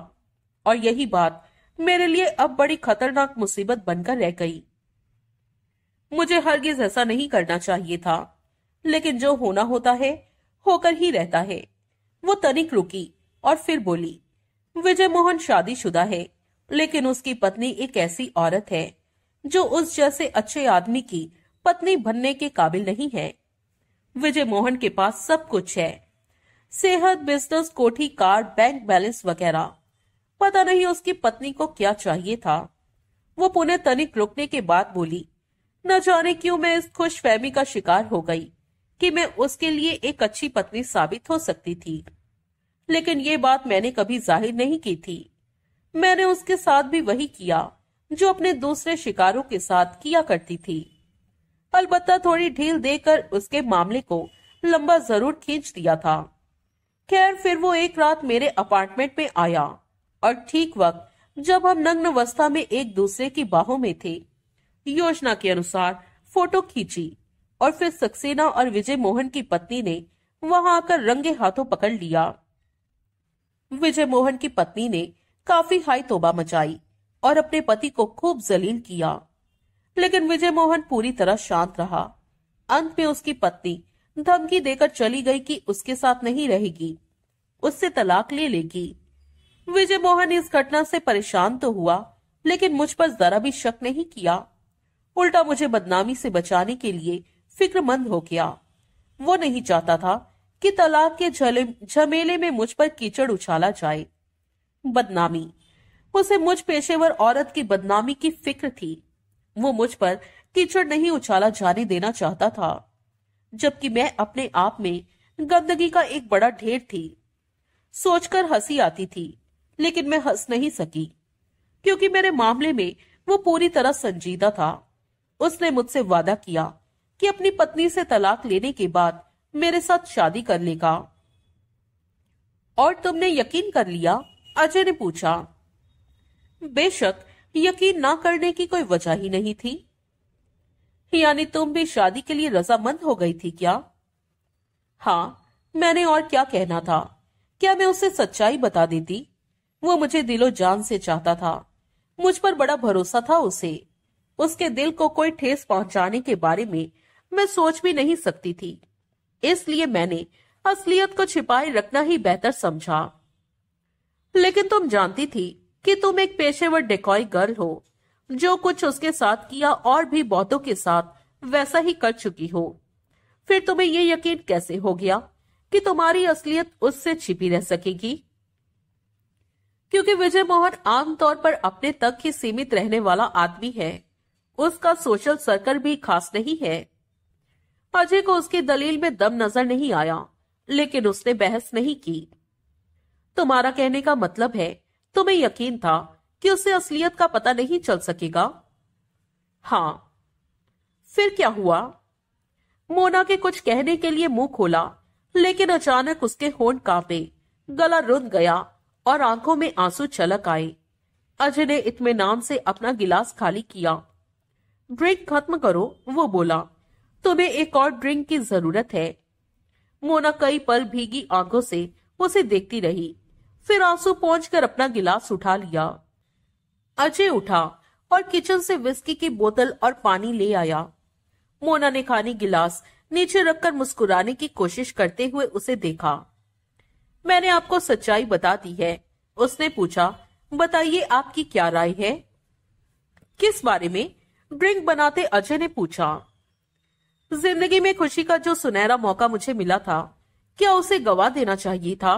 और यही बात मेरे लिए अब बड़ी खतरनाक मुसीबत बनकर रह गई मुझे हरगिज ऐसा नहीं करना चाहिए था लेकिन जो होना होता है होकर ही रहता है वो तनिक रुकी और फिर बोली विजय मोहन शादीशुदा है लेकिन उसकी पत्नी एक ऐसी औरत है जो उस जैसे अच्छे आदमी की पत्नी बनने के काबिल नहीं है विजय मोहन के पास सब कुछ है सेहत बिजनेस कोठी कार्ड बैंक बैलेंस वगैरह पता नहीं उसकी पत्नी को क्या चाहिए था वो पुनः तनिक रुकने के बाद बोली न जाने क्यों मैं इस खुश फहमी का शिकार हो गई कि मैं उसके लिए एक अच्छी पत्नी साबित हो सकती थी लेकिन ये बात मैंने कभी जाहिर नहीं की थी मैंने उसके साथ भी वही किया जो अपने दूसरे शिकारों के साथ किया करती थी अलबत्ता थोड़ी ढील देकर उसके मामले को लंबा जरूर खींच दिया था खैर फिर वो एक रात मेरे अपार्टमेंट में आया और ठीक वक्त जब हम नग्न अवस्था में एक दूसरे की बाहों में थे योजना के अनुसार फोटो खींची और फिर सक्सेना और विजय मोहन की पत्नी ने वहां आकर रंगे हाथों पकड़ लिया विजय मोहन की पत्नी ने काफी हाई तोबा मचाई और अपने पति को खूब जलील किया लेकिन विजय मोहन पूरी तरह शांत रहा अंत में उसकी पत्नी धमकी देकर चली गई कि उसके साथ नहीं रहेगी उससे तलाक ले लेगी विजय मोहन इस घटना से परेशान तो हुआ लेकिन मुझ पर जरा भी शक नहीं किया उल्टा मुझे बदनामी से बचाने के लिए फिक्रमंद हो गया वो नहीं चाहता था कि तलाक के झमेले में मुझ पर कीचड़ उछाला जाए बदनामी उसे मुझ पेशेवर औरत की बदनामी की फिक्र थी वो मुझ पर कीचड़ नहीं उछाला जाने देना चाहता था जबकि मैं अपने आप में गंदगी का एक बड़ा ढेर थी सोचकर हंसी आती थी लेकिन मैं हंस नहीं सकी क्योंकि मेरे मामले में वो पूरी तरह संजीदा था उसने मुझसे वादा किया कि अपनी पत्नी से तलाक लेने के बाद मेरे साथ शादी कर लेगा और तुमने यकीन कर लिया अजय ने पूछा बेशक यकीन ना करने की कोई वजह ही नहीं थी यानी तुम भी शादी के लिए रजामंद हो गई थी क्या हाँ मैंने और क्या कहना था क्या मैं उसे सच्चाई बता देती वो मुझे दिलो जान से चाहता था मुझ पर बड़ा भरोसा था उसे उसके दिल को कोई ठेस पहुंचाने के बारे में मैं सोच भी नहीं सकती थी इसलिए मैंने असलियत को छिपाए रखना ही बेहतर समझा लेकिन तुम जानती थी कि तुम एक पेशेवर डेकॉय गर्ल हो जो कुछ उसके साथ किया और भी बहुतों के साथ वैसा ही कर चुकी हो फिर तुम्हें यह यकीन कैसे हो गया कि तुम्हारी असलियत उससे छिपी रह सकेगी क्योंकि विजय मोहन आमतौर पर अपने तक ही सीमित रहने वाला आदमी है उसका सोशल सर्कल भी खास नहीं है अजय को उसकी दलील में दम नजर नहीं आया लेकिन उसने बहस नहीं की तुम्हारा कहने का मतलब है तुम्हें यकीन था कि उसे असलियत का पता नहीं चल सकेगा हाँ फिर क्या हुआ मोना के कुछ कहने के लिए मुंह खोला लेकिन अचानक उसके होंठ कांपे गला रुंध गया और आंखों में आंसू छलक आए अजय ने इतमान से अपना गिलास खाली किया ड्रिंक खत्म करो वो बोला तुम्हें एक और ड्रिंक की जरूरत है मोना कई पल भीगी आंखों से उसे देखती रही फिर आंसू पहुंच कर अपना गिलास उठा लिया अजय उठा और किचन से विस्की की बोतल और पानी ले आया मोना ने खाली गिलास नीचे रखकर मुस्कुराने की कोशिश करते हुए उसे देखा मैंने आपको सच्चाई बता दी है उसने पूछा बताइए आपकी क्या राय है किस बारे में ड्रिंक बनाते अजय ने पूछा जिंदगी में खुशी का जो सुनहरा मौका मुझे मिला था क्या उसे गवा देना चाहिए था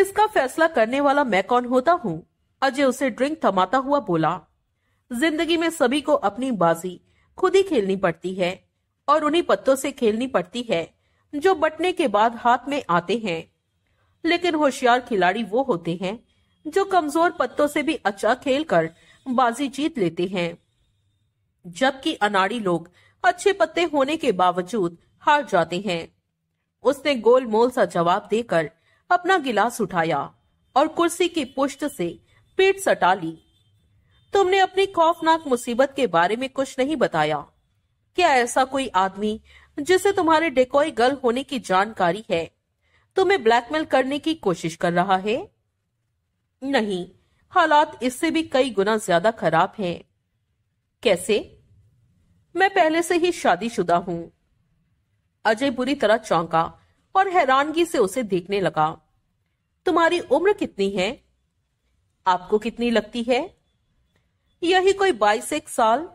इसका फैसला करने वाला मैं कौन होता हूँ अजय उसे ड्रिंक थमाता हुआ बोला जिंदगी में सभी को अपनी बाजी खुद ही खेलनी पड़ती है और उन्हीं पत्तों से खेलनी पड़ती है जो बटने के बाद हाथ में आते हैं लेकिन होशियार खिलाड़ी वो होते हैं जो कमजोर पत्तों से भी अच्छा खेलकर बाजी जीत लेते हैं जबकि अनाड़ी लोग अच्छे पत्ते होने के बावजूद हार जाते हैं उसने गोलमोल सा जवाब देकर अपना गिलास उठाया और कुर्सी की पुष्ट से पेट सटा ली तुमने अपनी खौफनाक मुसीबत के बारे में कुछ नहीं बताया क्या ऐसा कोई आदमी जिसे तुम्हारे डेकोई गर्ल होने की जानकारी है तुम्हें ब्लैकमेल करने की कोशिश कर रहा है नहीं हालात इससे भी कई गुना ज्यादा खराब हैं। कैसे मैं पहले से ही शादीशुदा हूं अजय बुरी तरह चौंका और हैरानगी से उसे देखने लगा तुम्हारी उम्र कितनी है आपको कितनी लगती है यही कोई बाईस एक साल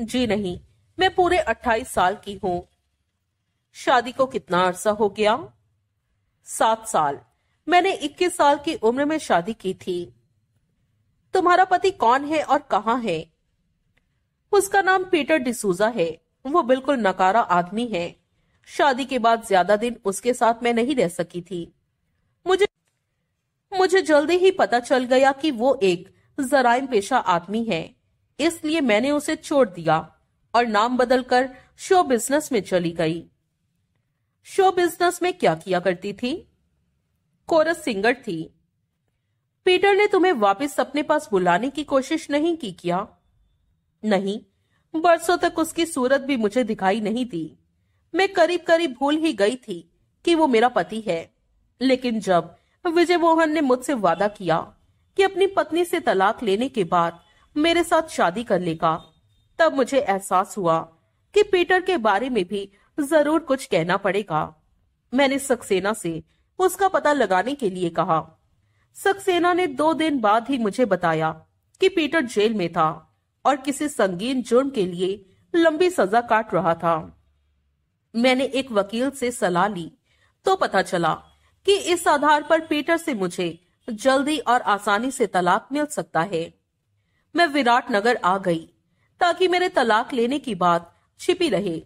जी नहीं मैं पूरे अट्ठाईस साल की हूं शादी को कितना अरसा हो गया सात साल मैंने इक्कीस साल की उम्र में शादी की थी तुम्हारा पति कौन है और कहा है उसका नाम पीटर डिसूजा है वो बिल्कुल नकारा आदमी है शादी के बाद ज्यादा दिन उसके साथ मैं नहीं रह सकी थी मुझे मुझे जल्दी ही पता चल गया कि वो एक जराइम पेशा आदमी है इसलिए मैंने उसे छोड़ दिया और नाम बदलकर शो बिजनेस में चली गई शो बिजनेस में क्या किया करती थी कोरस सिंगर थी पीटर ने तुम्हें वापस अपने पास बुलाने की कोशिश नहीं की क्या नहीं बरसों तक उसकी सूरत भी मुझे दिखाई नहीं दी मैं करीब करीब भूल ही गई थी कि वो मेरा पति है लेकिन जब विजय मोहन ने मुझसे वादा किया कि अपनी पत्नी से तलाक लेने के बाद मेरे साथ शादी कर लेगा तब मुझे एहसास हुआ कि पीटर के बारे में भी जरूर कुछ कहना पड़ेगा मैंने सक्सेना से उसका पता लगाने के लिए कहा सक्सेना ने दो दिन बाद ही मुझे बताया कि पीटर जेल में था और किसी संगीन जुर्म के लिए लंबी सजा काट रहा था मैंने एक वकील से सलाह ली तो पता चला कि इस आधार पर पीटर से मुझे जल्दी और आसानी से तलाक मिल सकता है मैं विराट नगर आ गई ताकि मेरे तलाक लेने की बात छिपी रहे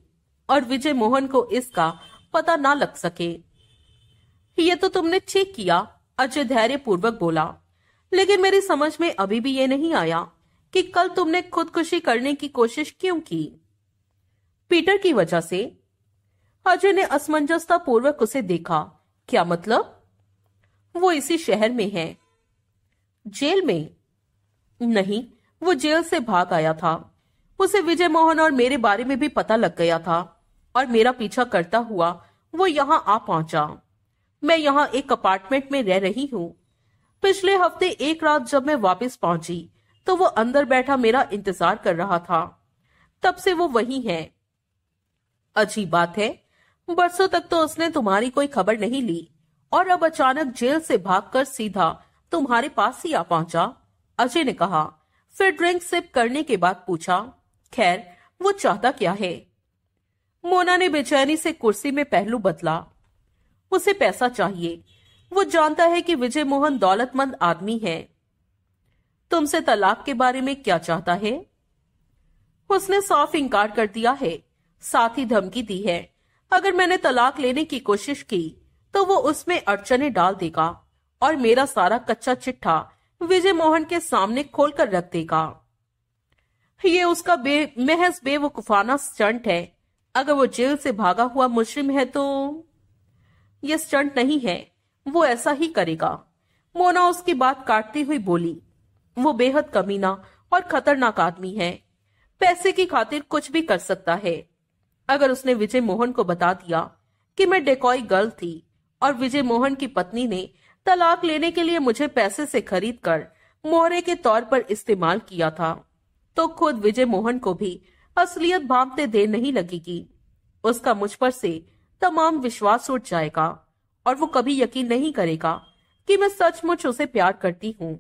और विजय मोहन को इसका पता ना लग सके ये तो तुमने ठीक किया अजय धैर्य पूर्वक बोला लेकिन मेरी समझ में अभी भी ये नहीं आया कि कल तुमने खुदकुशी करने की कोशिश क्यों की पीटर की वजह से अजय ने असमंजसता पूर्वक उसे देखा क्या मतलब वो इसी शहर में है जेल में नहीं वो जेल से भाग आया था उसे विजय मोहन और मेरे बारे में भी पता लग गया था और मेरा पीछा करता हुआ वो यहां आ पहुंचा मैं यहां एक अपार्टमेंट में रह रही हूं पिछले हफ्ते एक रात जब मैं वापस पहुंची तो वो अंदर बैठा मेरा इंतजार कर रहा था तब से वो वही है अच्छी बात है बरसों तक तो उसने तुम्हारी कोई खबर नहीं ली और अब अचानक जेल से भागकर सीधा तुम्हारे पास ही आ पहुंचा अजय ने कहा फिर ड्रिंक सिप करने के बाद पूछा खैर वो चाहता क्या है मोना ने बेचैनी से कुर्सी में पहलू बदला उसे पैसा चाहिए वो जानता है कि विजय मोहन दौलतमंद आदमी है तुमसे तलाक के बारे में क्या चाहता है उसने साफ इंकार कर दिया है साथ ही धमकी दी है अगर मैंने तलाक लेने की कोशिश की तो वो उसमें अड़चने डाल देगा और मेरा सारा कच्चा चिट्ठा विजय मोहन के सामने खोल कर रख देगा ये उसका बे महज बेवकूफाना स्टंट है अगर वो जेल से भागा हुआ मुजरिम है तो ये स्टंट नहीं है वो ऐसा ही करेगा मोना उसकी बात काटती हुई बोली वो बेहद कमीना और खतरनाक आदमी है पैसे की खातिर कुछ भी कर सकता है अगर उसने विजय मोहन को बता दिया कि मैं डेकॉय गर्ल थी और विजय मोहन की पत्नी ने तलाक लेने के लिए मुझे पैसे से खरीद कर मोहरे के तौर पर इस्तेमाल किया था तो खुद विजय मोहन को भी असलियत भांपते देर नहीं लगेगी उसका मुझ पर से तमाम विश्वास उठ जाएगा और वो कभी यकीन नहीं करेगा कि मैं सचमुच उसे प्यार करती हूँ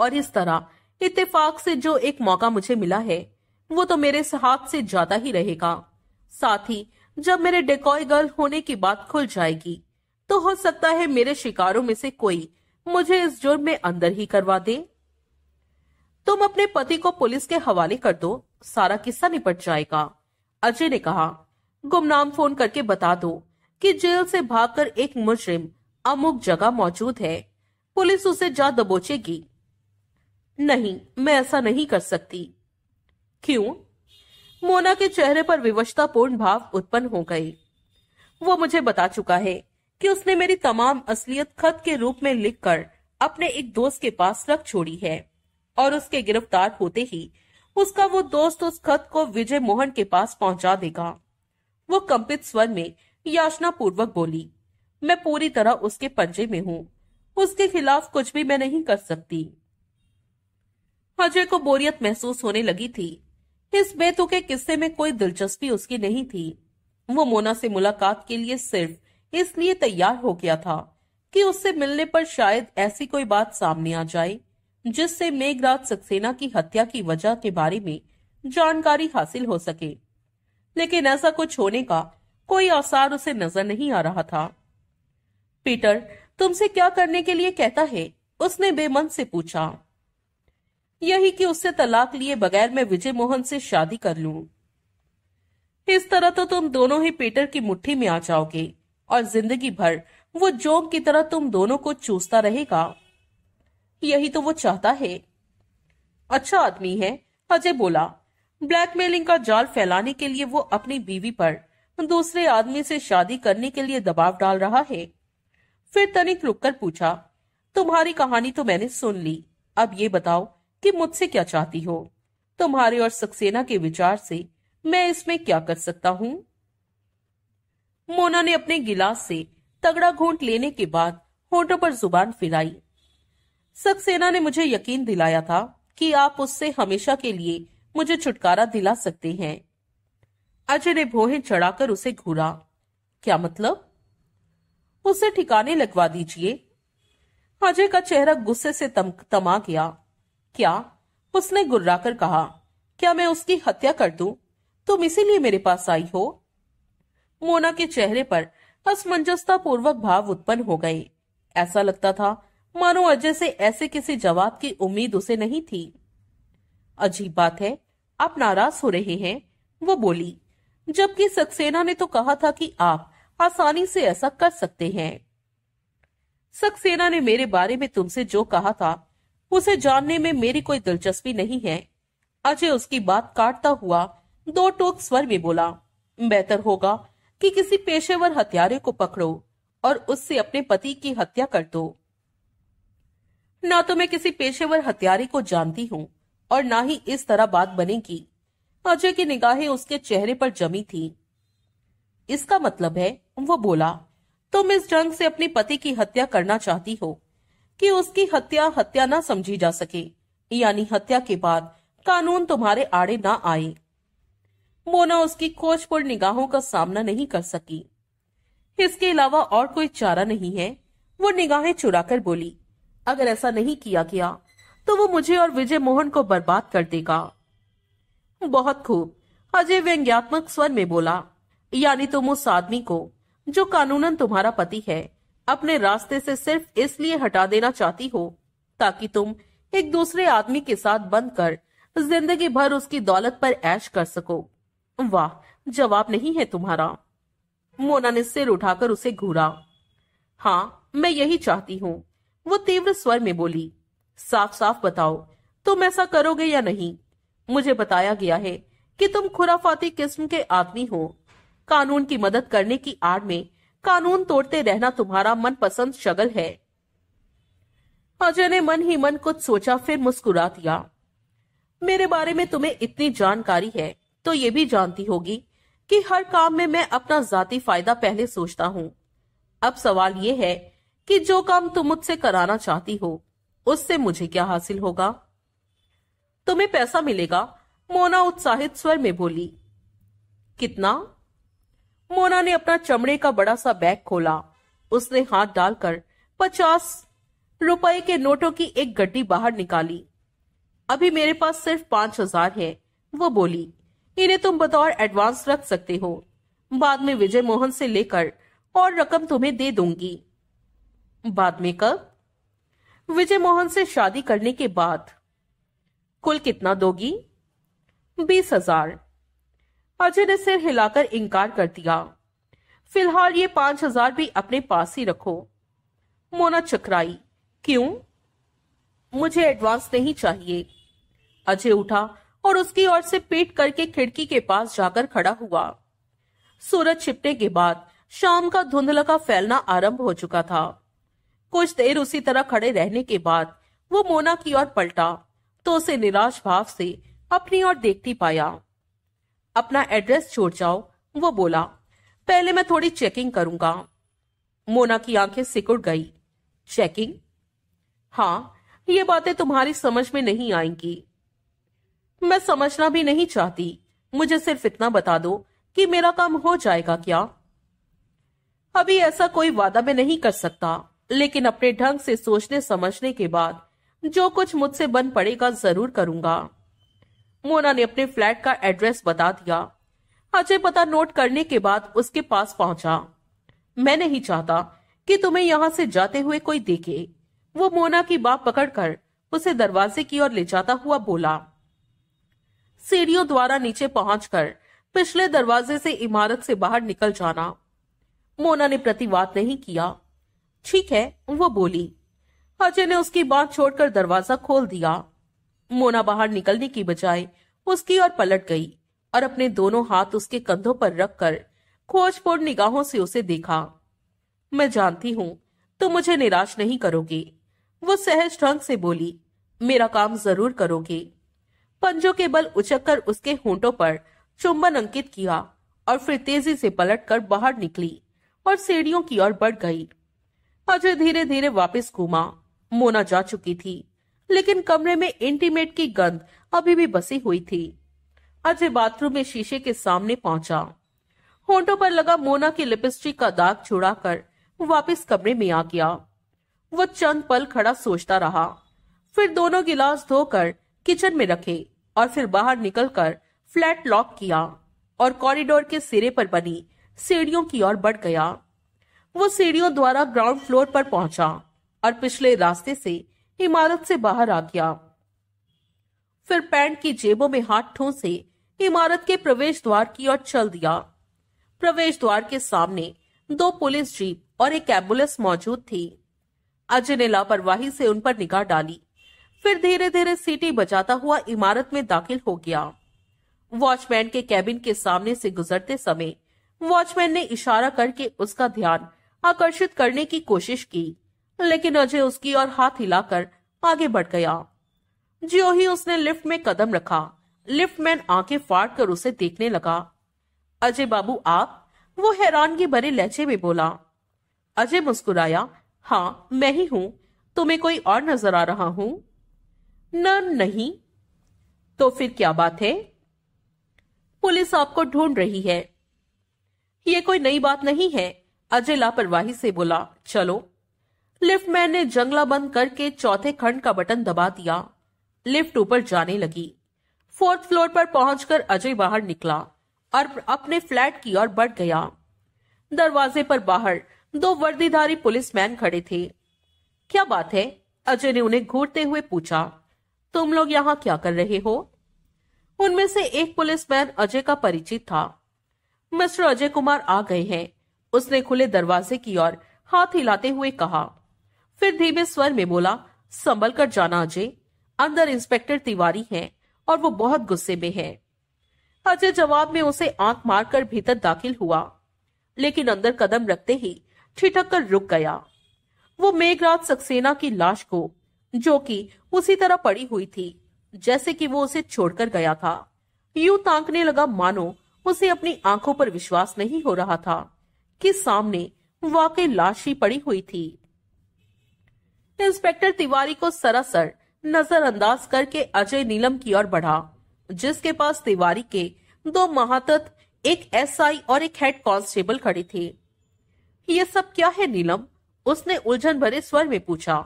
और इस तरह इत्तेफाक से जो एक मौका मुझे मिला है वो तो मेरे हाथ से जाता ही रहेगा साथ ही जब मेरे डेकॉय गर्ल होने की बात खुल जाएगी तो हो सकता है मेरे शिकारों में से कोई मुझे इस जुर्म में अंदर ही करवा दे तुम अपने पति को पुलिस के हवाले कर दो सारा किस्सा निपट जाएगा अजय ने कहा गुमनाम फोन करके बता दो कि जेल से भागकर एक मुजरिम अमुक जगह मौजूद है पुलिस उसे जा दबोचेगी नहीं मैं ऐसा नहीं कर सकती क्यों मोना के चेहरे पर विवशतापूर्ण भाव उत्पन्न हो गए वो मुझे बता चुका है कि उसने मेरी तमाम असलियत खत के रूप में लिखकर अपने एक दोस्त के पास रख छोड़ी है और उसके गिरफ्तार होते ही उसका वो दोस्त उस खत को विजय मोहन के पास पहुंचा देगा वो कंपित स्वर में याचना पूर्वक बोली मैं पूरी तरह उसके पंजे में हूँ उसके खिलाफ कुछ भी मैं नहीं कर सकती अजय को बोरियत महसूस होने लगी थी इस बेतु के किस्से में कोई दिलचस्पी उसकी नहीं थी वो मोना से मुलाकात के लिए सिर्फ इसलिए तैयार हो गया था कि उससे मिलने पर शायद ऐसी कोई बात सामने आ जाए जिससे मेघराज सक्सेना की हत्या की वजह के बारे में जानकारी हासिल हो सके लेकिन ऐसा कुछ होने का कोई आसार उसे नजर नहीं आ रहा था पीटर तुमसे क्या करने के लिए कहता है उसने बेमन से पूछा यही कि उससे तलाक लिए बगैर मैं विजय मोहन से शादी कर लू इस तरह तो तुम दोनों ही पीटर की मुट्ठी में आ जाओगे और जिंदगी भर वो जोंक की तरह तुम दोनों को चूसता रहेगा यही तो वो चाहता है अच्छा आदमी है अजय बोला ब्लैकमेलिंग का जाल फैलाने के लिए वो अपनी बीवी पर दूसरे आदमी से शादी करने के लिए दबाव डाल रहा है फिर तनिक रुककर पूछा तुम्हारी कहानी तो मैंने सुन ली अब ये बताओ कि मुझसे क्या चाहती हो तुम्हारे और सक्सेना के विचार से मैं इसमें क्या कर सकता हूं मोना ने अपने गिलास से तगड़ा घूंट लेने के बाद होटो पर जुबान फिराई सक्सेना ने मुझे यकीन दिलाया था कि आप उससे हमेशा के लिए मुझे छुटकारा दिला सकते हैं अजय ने भोहे चढ़ाकर उसे घूरा क्या मतलब उसे ठिकाने लगवा दीजिए अजय का चेहरा गुस्से से तम, तमा गया क्या उसने गुर्राकर कहा क्या मैं उसकी हत्या कर दू तुम इसीलिए मेरे पास आई हो मोना के चेहरे पर असमंजसता पूर्वक भाव उत्पन्न हो गए ऐसा लगता था मानो अजय से ऐसे किसी जवाब की उम्मीद उसे नहीं थी अजीब बात है आप नाराज हो रहे हैं वो बोली जबकि सक्सेना ने तो कहा था कि आप आसानी से ऐसा कर सकते हैं सक्सेना ने मेरे बारे में तुमसे जो कहा था उसे जानने में मेरी कोई दिलचस्पी नहीं है अजय उसकी बात काटता हुआ दो टोक स्वर में बोला बेहतर होगा कि किसी पेशेवर हत्यारे को पकड़ो और उससे अपने पति की हत्या कर दो ना तो मैं किसी पेशेवर हत्यारे को जानती हूँ और ना ही इस तरह बात बनेगी अजय की निगाहें उसके चेहरे पर जमी थी इसका मतलब है वो बोला तुम इस ढंग से अपने पति की हत्या करना चाहती हो कि उसकी हत्या हत्या न समझी जा सके यानी हत्या के बाद कानून तुम्हारे आड़े न आए मोना उसकी खोजपुर निगाहों का सामना नहीं कर सकी इसके अलावा और कोई चारा नहीं है वो निगाहें चुराकर बोली अगर ऐसा नहीं किया गया तो वो मुझे और विजय मोहन को बर्बाद कर देगा बहुत खूब अजय व्यंग्यात्मक स्वर में बोला यानी तुम उस आदमी को जो कानूनन तुम्हारा पति है अपने रास्ते से सिर्फ इसलिए हटा देना चाहती हो ताकि तुम एक दूसरे आदमी के साथ बंद कर जिंदगी भर उसकी दौलत पर ऐश कर सको वाह जवाब नहीं है तुम्हारा मोना ने सिर उठाकर उसे घूरा हाँ मैं यही चाहती हूँ वो तीव्र स्वर में बोली साफ साफ बताओ तुम ऐसा करोगे या नहीं मुझे बताया गया है कि तुम खुराफाती किस्म के आदमी हो कानून की मदद करने की आड़ में कानून तोड़ते रहना तुम्हारा मनपसंद शगल है अजय ने मन ही मन कुछ सोचा फिर मुस्कुरा दिया मेरे बारे में तुम्हें इतनी जानकारी है तो ये भी जानती होगी कि हर काम में मैं अपना जाति फायदा पहले सोचता हूँ अब सवाल ये है कि जो काम तुम मुझसे कराना चाहती हो उससे मुझे क्या हासिल होगा तुम्हें पैसा मिलेगा मोना उत्साहित स्वर में बोली कितना मोना ने अपना चमड़े का बड़ा सा बैग खोला उसने हाथ डालकर पचास रुपए के नोटों की एक गड्डी बाहर निकाली अभी मेरे पास सिर्फ पांच हजार है वो बोली इन्हें तुम बतौर एडवांस रख सकते हो बाद में विजय मोहन से लेकर और रकम तुम्हें दे दूंगी बाद में कब विजय मोहन से शादी करने के बाद कुल कितना दोगी बीस हजार अजय ने सिर हिलाकर इनकार कर दिया फिलहाल ये पांच हजार भी अपने पास ही रखो मोना चकराई क्यों मुझे एडवांस नहीं चाहिए अजय उठा और उसकी ओर से पेट करके खिड़की के पास जाकर खड़ा हुआ सूरज छिपने के बाद शाम का धुंधला का फैलना आरंभ हो चुका था कुछ देर उसी तरह खड़े रहने के बाद वो मोना की ओर पलटा तो उसे निराश भाव से अपनी ओर देखती पाया अपना एड्रेस छोड़ जाओ वो बोला पहले मैं थोड़ी चेकिंग करूंगा मोना की आंखें सिकुड़ गई चेकिंग हाँ ये बातें तुम्हारी समझ में नहीं आएंगी मैं समझना भी नहीं चाहती मुझे सिर्फ इतना बता दो कि मेरा काम हो जाएगा क्या अभी ऐसा कोई वादा मैं नहीं कर सकता लेकिन अपने ढंग से सोचने समझने के बाद जो कुछ मुझसे बन पड़ेगा जरूर करूंगा मोना ने अपने फ्लैट का एड्रेस बता दिया अजय पता नोट करने के बाद उसके पास पहुंचा मैं नहीं चाहता कि तुम्हें यहां से जाते हुए कोई देखे वो मोना की बाप पकड़कर उसे दरवाजे की ओर ले जाता हुआ बोला सीढ़ियों द्वारा नीचे पहुंचकर पिछले दरवाजे से इमारत से बाहर निकल जाना मोना ने प्रतिवाद नहीं किया ठीक है वो बोली अजय ने उसकी बात छोड़कर दरवाजा खोल दिया मोना बाहर निकलने की बजाय उसकी ओर पलट गई और अपने दोनों हाथ उसके कंधों पर रखकर खोजपूर्ण निगाहों से उसे देखा मैं जानती हूं तुम मुझे निराश नहीं करोगे वो सहज ढंग से बोली मेरा काम जरूर करोगे पंजों के बल उचककर उसके होंठों पर चुंबन अंकित किया और फिर तेजी से पलटकर बाहर निकली और सीढ़ियों की ओर बढ़ गई अजय धीरे धीरे वापस घूमा मोना जा चुकी थी लेकिन कमरे में इंटीमेट की गंध अभी भी बसी हुई थी अजय बाथरूम में शीशे के सामने पहुंचा होंठों पर लगा मोना की लिपस्टिक का दाग छुड़ाकर वापस कमरे में आ गया वो चंद पल खड़ा सोचता रहा फिर दोनों गिलास धोकर किचन में रखे और फिर बाहर निकलकर फ्लैट लॉक किया और कॉरिडोर के सिरे पर बनी सीढ़ियों की ओर बढ़ गया वो सीढ़ियों द्वारा ग्राउंड फ्लोर पर पहुंचा और पिछले रास्ते से इमारत से बाहर आ गया फिर पैंट की जेबों में हाथ से इमारत के प्रवेश द्वार की ओर चल दिया प्रवेश द्वार के सामने दो पुलिस जीप और एक एम्बुलेंस मौजूद थी अजय ने लापरवाही से उन पर निगाह डाली फिर धीरे धीरे सीटी बजाता हुआ इमारत में दाखिल हो गया वॉचमैन के कैबिन के सामने से गुजरते समय वॉचमैन ने इशारा करके उसका ध्यान आकर्षित करने की कोशिश की लेकिन अजय उसकी और हाथ हिलाकर आगे बढ़ गया जो ही उसने लिफ्ट में कदम रखा लिफ्ट मैन आंखें फाड़ कर उसे देखने लगा अजय बाबू आप वो हैरानगी भरे लहजे में बोला अजय मुस्कुराया हाँ मैं ही हूं तुम्हें कोई और नजर आ रहा हूं न नहीं तो फिर क्या बात है पुलिस आपको ढूंढ रही है ये कोई नई बात नहीं है अजय लापरवाही से बोला चलो लिफ्ट मैन ने जंगला बंद करके चौथे खंड का बटन दबा दिया लिफ्ट ऊपर जाने लगी फोर्थ फ्लोर पर पहुंचकर अजय बाहर निकला और अपने फ्लैट की ओर बढ़ गया दरवाजे पर बाहर दो वर्दीधारी पुलिसमैन खड़े थे क्या बात है अजय ने उन्हें घूरते हुए पूछा तुम लोग यहाँ क्या कर रहे हो उनमें से एक पुलिसमैन अजय का परिचित था मिस्टर अजय कुमार आ गए हैं उसने खुले दरवाजे की ओर हाथ हिलाते हुए कहा फिर धीमे स्वर में बोला संभल कर जाना अजय अंदर इंस्पेक्टर तिवारी है और वो बहुत गुस्से में है अजय जवाब में उसे आंख मारकर भीतर दाखिल हुआ लेकिन अंदर कदम रखते ही ठिठक कर रुक गया वो मेघराज सक्सेना की लाश को जो कि उसी तरह पड़ी हुई थी जैसे कि वो उसे छोड़कर गया था यूं तांकने लगा मानो उसे अपनी आंखों पर विश्वास नहीं हो रहा था कि सामने वाकई लाश ही पड़ी हुई थी इंस्पेक्टर तिवारी को सरासर नजरअंदाज करके अजय नीलम की ओर बढ़ा जिसके पास तिवारी के दो महातत एक एसआई और एक हेड कांस्टेबल खड़े थे ये सब क्या है नीलम उसने उलझन भरे स्वर में पूछा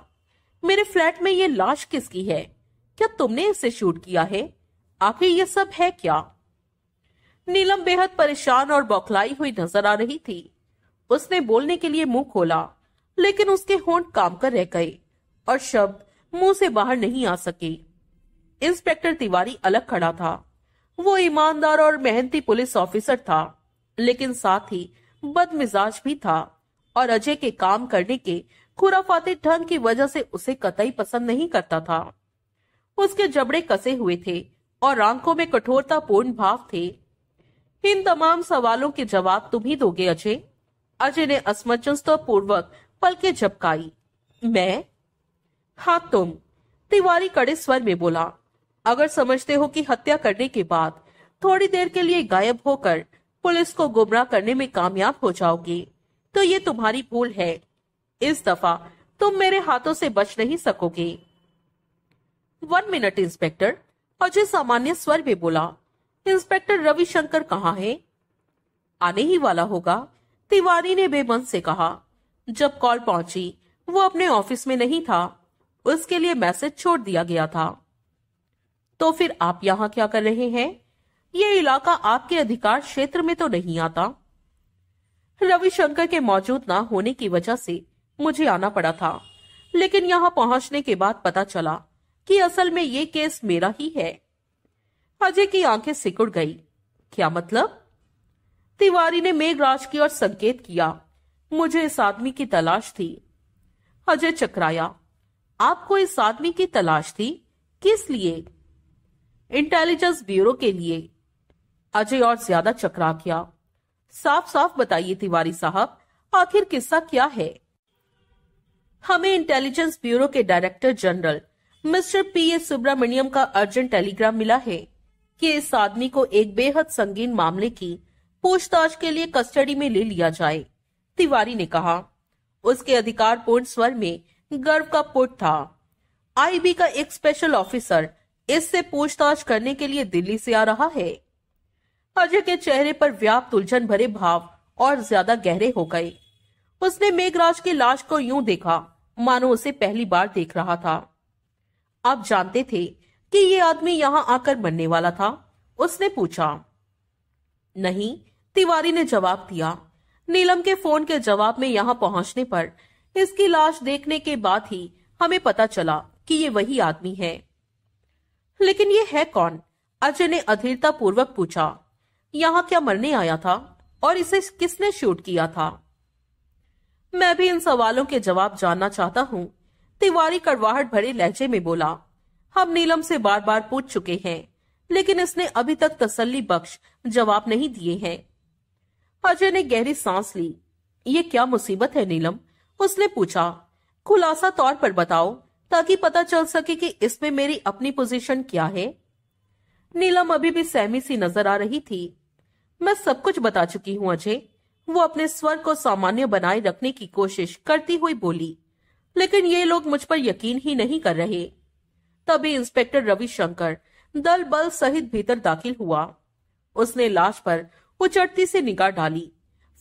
मेरे फ्लैट में ये लाश किसकी है क्या तुमने इसे शूट किया है आखिर ये सब है क्या नीलम बेहद परेशान और बौखलाई हुई नजर आ रही थी उसने बोलने के लिए मुंह खोला लेकिन उसके होंठ काम कर रह गए और शब्द मुंह से बाहर नहीं आ सके इंस्पेक्टर तिवारी अलग खड़ा था वो ईमानदार और मेहनती पुलिस ऑफिसर था लेकिन साथ ही बदमिजाज भी था और अजय के काम करने के खुराफाती ढंग की वजह से उसे कतई पसंद नहीं करता था उसके जबड़े कसे हुए थे और आंखों में कठोरता पूर्ण भाव थे इन तमाम सवालों के जवाब तुम ही दोगे अजय अजय ने असमंजस पूर्वक पलके झपकाई मैं हाँ तुम तिवारी कड़े स्वर में बोला अगर समझते हो कि हत्या करने के बाद थोड़ी देर के लिए गायब होकर पुलिस को गुमराह करने में कामयाब हो जाओगी तो ये तुम्हारी भूल है इस दफा तुम मेरे हाथों से बच नहीं सकोगे वन मिनट इंस्पेक्टर अजय सामान्य स्वर में बोला इंस्पेक्टर रविशंकर कहाँ है आने ही वाला होगा तिवारी ने बेमन से कहा जब कॉल पहुंची वो अपने ऑफिस में नहीं था उसके लिए मैसेज छोड़ दिया गया था तो फिर आप यहां क्या कर रहे हैं ये इलाका आपके अधिकार क्षेत्र में तो नहीं आता रविशंकर के मौजूद ना होने की वजह से मुझे आना पड़ा था लेकिन यहाँ पहुंचने के बाद पता चला कि असल में ये केस मेरा ही है अजय की आंखें सिकुड़ गई क्या मतलब तिवारी ने मेघराज की ओर संकेत किया मुझे इस आदमी की तलाश थी अजय चकराया आपको इस आदमी की तलाश थी किस लिए इंटेलिजेंस ब्यूरो के लिए अजय और ज्यादा चकरा किया साफ साफ बताइए तिवारी साहब आखिर किस्सा क्या है हमें इंटेलिजेंस ब्यूरो के director general mister P S Subramaniam का अर्जेंट टेलीग्राम मिला है कि इस आदमी को एक बेहद संगीन मामले की पूछताछ के लिए कस्टडी में ले लिया जाए तिवारी ने कहा उसके अधिकार पूर्ण स्वर में गर्व का पुट था आईबी का एक स्पेशल ऑफिसर इससे पूछताछ करने के लिए दिल्ली से आ रहा है अजय के चेहरे पर व्याप्त उलझन भरे भाव और ज्यादा गहरे हो गए उसने मेघराज की लाश को यूं देखा मानो उसे पहली बार देख रहा था आप जानते थे कि ये आदमी यहाँ आकर मरने वाला था उसने पूछा नहीं तिवारी ने जवाब दिया नीलम के फोन के जवाब में यहाँ पहुंचने पर इसकी लाश देखने के बाद ही हमें पता चला कि ये वही आदमी है लेकिन ये है कौन अजय ने अधीरता पूर्वक पूछा यहाँ क्या मरने आया था और इसे किसने शूट किया था मैं भी इन सवालों के जवाब जानना चाहता हूँ तिवारी कड़वाहट भरे लहजे में बोला हम नीलम से बार बार पूछ चुके हैं लेकिन इसने अभी तक तसल्ली बख्श जवाब नहीं दिए हैं अजय ने गहरी सांस ली ये क्या मुसीबत है नीलम उसने पूछा खुलासा तौर पर बताओ ताकि पता चल सके कि इसमें मेरी अपनी पोजीशन क्या है नीलम अभी भी सहमी सी नजर आ रही थी मैं सब कुछ बता चुकी हूं अजय वो अपने स्वर को सामान्य बनाए रखने की कोशिश करती हुई बोली लेकिन ये लोग मुझ पर यकीन ही नहीं कर रहे तभी इंस्पेक्टर रविशंकर दल बल सहित भीतर दाखिल हुआ उसने लाश पर उचटती से निगाह डाली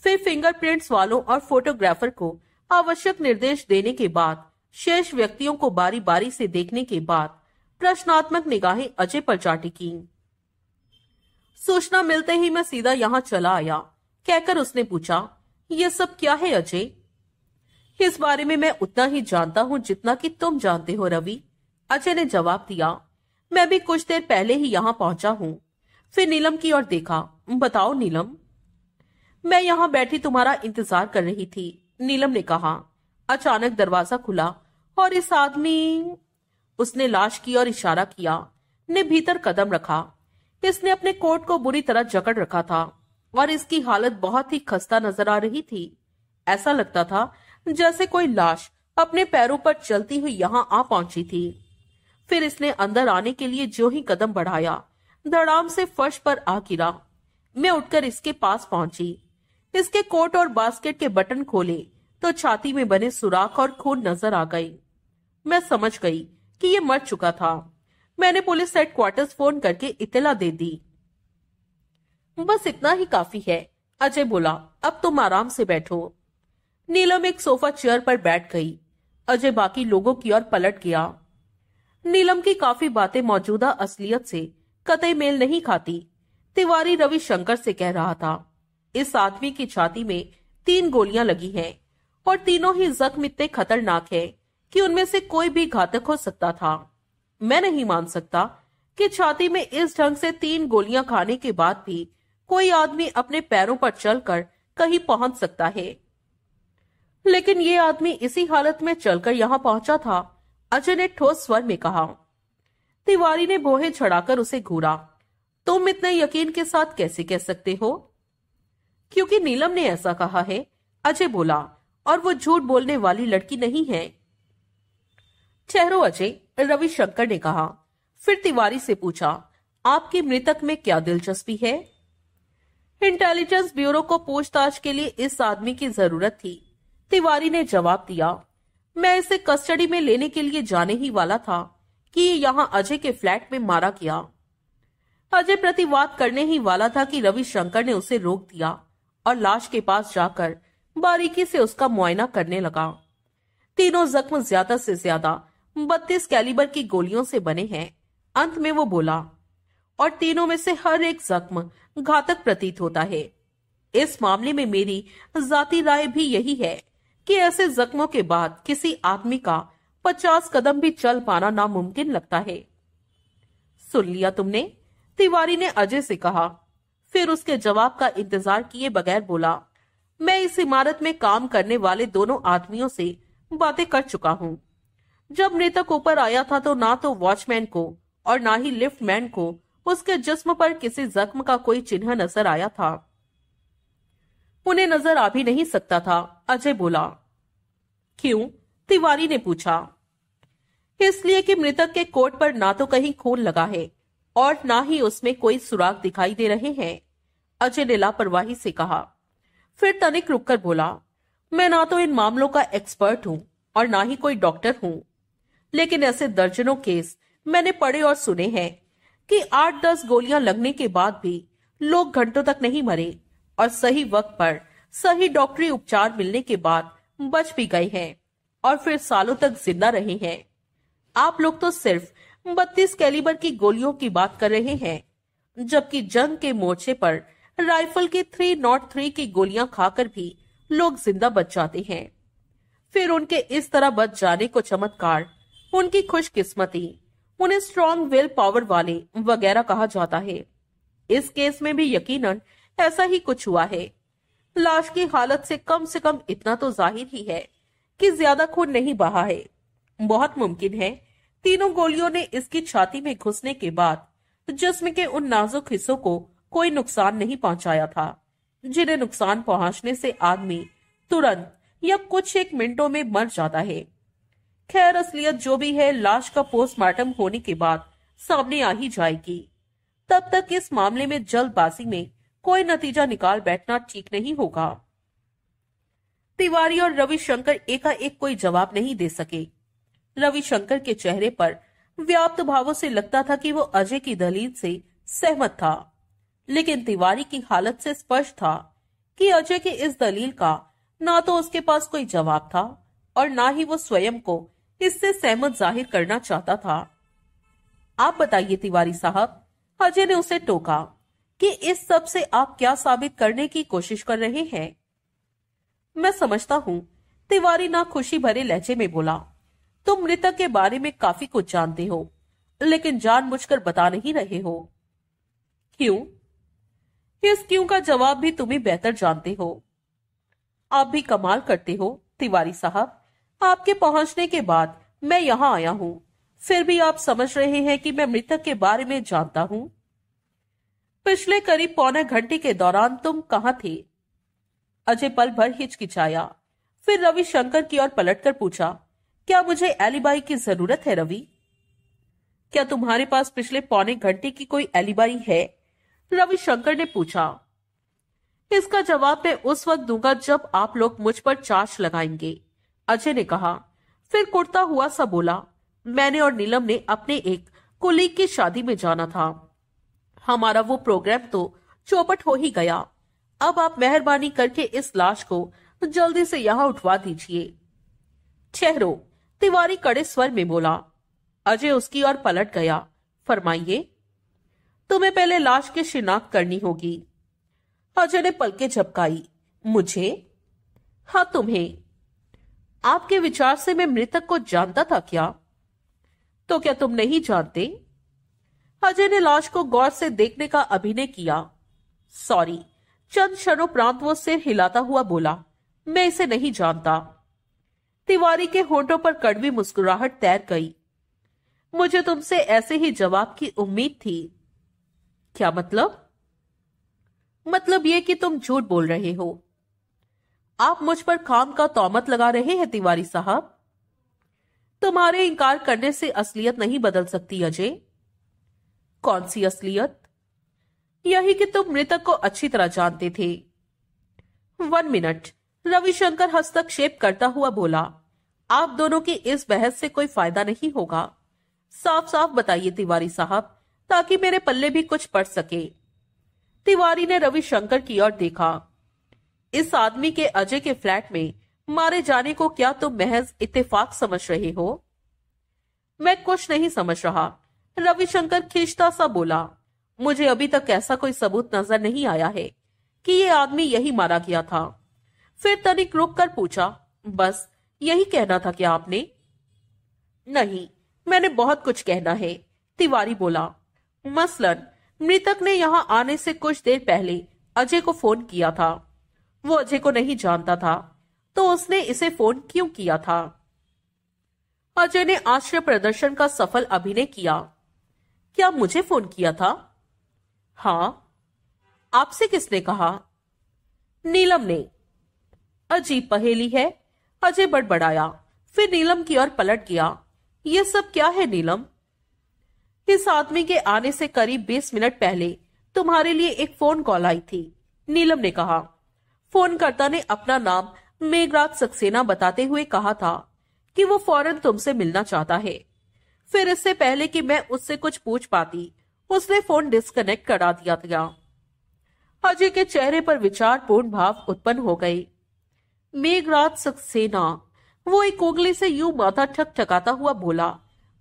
फिर फिंगरप्रिंट्स वालों और फोटोग्राफर को आवश्यक निर्देश देने के बाद शेष व्यक्तियों को बारी बारी से देखने के बाद प्रश्नात्मक निगाहें अजय पर चाटी की सूचना मिलते ही मैं सीधा यहाँ चला आया कहकर उसने पूछा ये सब क्या है अजय इस बारे में मैं उतना ही जानता हूँ जितना कि तुम जानते हो रवि अजय ने जवाब दिया मैं भी कुछ देर पहले ही यहाँ पहुंचा हूँ फिर नीलम की ओर देखा बताओ नीलम मैं यहाँ बैठी तुम्हारा इंतजार कर रही थी नीलम ने कहा अचानक दरवाजा खुला और इस आदमी उसने लाश की और इशारा किया ने भीतर कदम रखा इसने अपने कोट को बुरी तरह जकड़ रखा था और इसकी हालत बहुत ही खस्ता नजर आ रही थी ऐसा लगता था जैसे कोई लाश अपने पैरों पर चलती हुई यहाँ आ पहुंची थी फिर इसने अंदर आने के लिए जो ही कदम बढ़ाया धड़ाम से फर्श पर आ गिरा मैं उठकर इसके पास पहुंची इसके कोट और बास्केट के बटन खोले तो छाती में बने सुराख और खून नजर आ गई मैं समझ गई कि ये मर चुका था मैंने पुलिस हेडक्वार्टर फोन करके इतला दे दी बस इतना ही काफी है अजय बोला अब तुम आराम से बैठो नीलम एक सोफा चेयर पर बैठ गई अजय बाकी लोगों की ओर पलट गया नीलम की काफी बातें मौजूदा असलियत से कतई मेल नहीं खाती तिवारी रविशंकर से कह रहा था इस आदमी की छाती में तीन गोलियां लगी हैं और तीनों ही जख्म इतने खतरनाक है कि उनमें से कोई भी घातक हो सकता था मैं नहीं मान सकता कि छाती में इस ढंग से तीन गोलियां खाने के बाद भी कोई आदमी अपने पैरों पर चलकर कहीं पहुंच सकता है लेकिन ये आदमी इसी हालत में चलकर यहाँ पहुंचा था अजय ने ठोस स्वर में कहा तिवारी ने बोहे छड़ाकर उसे घूरा तुम इतने यकीन के साथ कैसे कह सकते हो क्योंकि नीलम ने ऐसा कहा है अजय बोला और वो झूठ बोलने वाली लड़की नहीं है ठहरो अजय रविशंकर ने कहा फिर तिवारी से पूछा आपके मृतक में क्या दिलचस्पी है इंटेलिजेंस ब्यूरो को पूछताछ के लिए इस आदमी की जरूरत थी तिवारी ने जवाब दिया मैं इसे कस्टडी में लेने के लिए जाने ही वाला था कि ये यहाँ अजय के फ्लैट में मारा गया अजय प्रतिवाद करने ही वाला था कि रविशंकर ने उसे रोक दिया और लाश के पास जाकर बारीकी से उसका मुआयना करने लगा तीनों जख्म ज्यादा से ज्यादा बत्तीस कैलिबर की गोलियों से बने हैं अंत में वो बोला और तीनों में से हर एक जख्म घातक प्रतीत होता है इस मामले में मेरी जाति राय भी यही है कि ऐसे जख्मों के बाद किसी आदमी का पचास कदम भी चल पाना नामुमकिन लगता है सुन लिया तुमने तिवारी ने अजय से कहा फिर उसके जवाब का इंतजार किए बगैर बोला मैं इस इमारत में काम करने वाले दोनों आदमियों से बातें कर चुका हूँ जब मृतक ऊपर आया था तो ना तो वॉचमैन को और ना ही लिफ्ट मैन को उसके जिस्म पर किसी जख्म का कोई चिन्ह नजर आया था उन्हें नजर आ भी नहीं सकता था अजय बोला क्यों तिवारी ने पूछा इसलिए कि मृतक के कोट पर ना तो कहीं खून लगा है और ना ही उसमें कोई सुराग दिखाई दे रहे हैं अजय ने लापरवाही से कहा फिर तनिक रुककर बोला मैं ना तो इन मामलों का एक्सपर्ट हूं और ना ही कोई डॉक्टर हूं लेकिन ऐसे दर्जनों केस मैंने पढ़े और सुने हैं कि आठ दस गोलियां लगने के बाद भी लोग घंटों तक नहीं मरे और सही वक्त पर सही डॉक्टरी उपचार मिलने के बाद बच भी गए हैं और फिर सालों तक जिंदा रहे हैं आप लोग तो सिर्फ बत्तीस कैलिबर की गोलियों की बात कर रहे हैं जबकि जंग के मोर्चे पर राइफल के थ्री नॉट थ्री की गोलियां खाकर भी लोग जिंदा बच जाते हैं फिर उनके इस तरह बच जाने को चमत्कार उनकी खुशकिस्मती उन्हें स्ट्रॉन्ग विल पावर वाले वगैरह कहा जाता है इस केस में भी यकीनन ऐसा ही कुछ हुआ है लाश की हालत से कम से कम इतना तो जाहिर ही है कि ज्यादा खून नहीं बहा है बहुत मुमकिन है तीनों गोलियों ने इसकी छाती में घुसने के बाद जिसम के उन नाजुक हिस्सों को कोई नुकसान नहीं पहुंचाया था जिन्हें नुकसान पहुंचने से आदमी तुरंत या कुछ एक मिनटों में मर जाता है खैर असलियत जो भी है लाश का पोस्टमार्टम होने के बाद सामने आ ही जाएगी तब तक इस मामले में जल्दबाजी में कोई नतीजा निकाल बैठना ठीक नहीं होगा तिवारी और रविशंकर एकाएक कोई जवाब नहीं दे सके रविशंकर के चेहरे पर व्याप्त भावों से लगता था कि वो अजय की दलील से सहमत था लेकिन तिवारी की हालत से स्पष्ट था कि अजय की इस दलील का ना तो उसके पास कोई जवाब था और ना ही वो स्वयं को इससे सहमत जाहिर करना चाहता था आप बताइए तिवारी साहब अजय ने उसे टोका कि इस सब से आप क्या साबित करने की कोशिश कर रहे हैं मैं समझता हूँ तिवारी ना खुशी भरे लहजे में बोला तुम मृतक के बारे में काफी कुछ जानते हो लेकिन जानबूझकर बता नहीं रहे हो क्यों इस क्यों का जवाब भी तुम्हें बेहतर जानते हो आप भी कमाल करते हो तिवारी साहब आपके पहुंचने के बाद मैं यहाँ आया हूँ फिर भी आप समझ रहे हैं कि मैं मृतक के बारे में जानता हूँ पिछले करीब पौने घंटे के दौरान तुम कहाँ थे अजय पल भर हिचकिचाया फिर रविशंकर की ओर पलटकर पूछा क्या मुझे एलिबाई की जरूरत है रवि क्या तुम्हारे पास पिछले पौने घंटे की कोई एलिबाई है रविशंकर ने पूछा इसका जवाब मैं उस वक्त दूंगा जब आप लोग मुझ पर चार्ज लगाएंगे अजय ने कहा फिर कुर्ता हुआ सा बोला मैंने और नीलम ने अपने एक कुलीग की शादी में जाना था हमारा वो प्रोग्राम तो चौपट हो ही गया अब आप मेहरबानी करके इस लाश को जल्दी से यहाँ उठवा दीजिए चेहरो तिवारी कड़े स्वर में बोला अजय उसकी ओर पलट गया फरमाइए तुम्हें पहले लाश की शिनाख्त करनी होगी अजय ने पलके झपकाई मुझे हाँ तुम्हें आपके विचार से मैं मृतक को जानता था क्या तो क्या तुम नहीं जानते अजय ने लाश को गौर से देखने का अभिनय किया सॉरी चंद क्षणों प्रांत वो सिर हिलाता हुआ बोला मैं इसे नहीं जानता तिवारी के होठों पर कड़वी मुस्कुराहट तैर गई मुझे तुमसे ऐसे ही जवाब की उम्मीद थी क्या मतलब मतलब यह कि तुम झूठ बोल रहे हो आप मुझ पर काम का तोमत लगा रहे हैं तिवारी साहब तुम्हारे इनकार करने से असलियत नहीं बदल सकती अजय कौन सी असलियत यही कि तुम मृतक को अच्छी तरह जानते थे वन मिनट रविशंकर हस्तक्षेप करता हुआ बोला आप दोनों की इस बहस से कोई फायदा नहीं होगा साफ साफ बताइए तिवारी साहब ताकि मेरे पल्ले भी कुछ पड़ सके तिवारी ने रविशंकर की ओर देखा इस आदमी के अजय के फ्लैट में मारे जाने को क्या तुम तो महज इत्तेफाक समझ रहे हो मैं कुछ नहीं समझ रहा रविशंकर खींचता सा बोला मुझे अभी तक ऐसा कोई सबूत नजर नहीं आया है कि ये आदमी यही मारा गया था फिर तनिक रुक कर पूछा बस यही कहना था क्या आपने नहीं मैंने बहुत कुछ कहना है तिवारी बोला मसलन मृतक ने यहाँ आने से कुछ देर पहले अजय को फोन किया था वो अजय को नहीं जानता था तो उसने इसे फोन क्यों किया था अजय ने आश्रय प्रदर्शन का सफल अभिनय किया क्या मुझे फोन किया था हाँ आपसे किसने कहा नीलम ने अजीब पहेली है अजय बड़बड़ाया फिर नीलम की ओर पलट गया ये सब क्या है नीलम इस आदमी के आने से करीब बीस मिनट पहले तुम्हारे लिए एक फोन कॉल आई थी नीलम ने कहा फोनकर्ता ने अपना नाम मेघराज सक्सेना बताते हुए कहा था कि वो फौरन तुमसे मिलना चाहता है फिर इससे पहले कि मैं उससे कुछ पूछ पाती उसने फोन डिस्कनेक्ट करा दिया गया अजय के चेहरे पर विचारपूर्ण भाव उत्पन्न हो गए मेघराज सक्सेना वो एक उंगली से यूं माथा ठक ठकाता हुआ बोला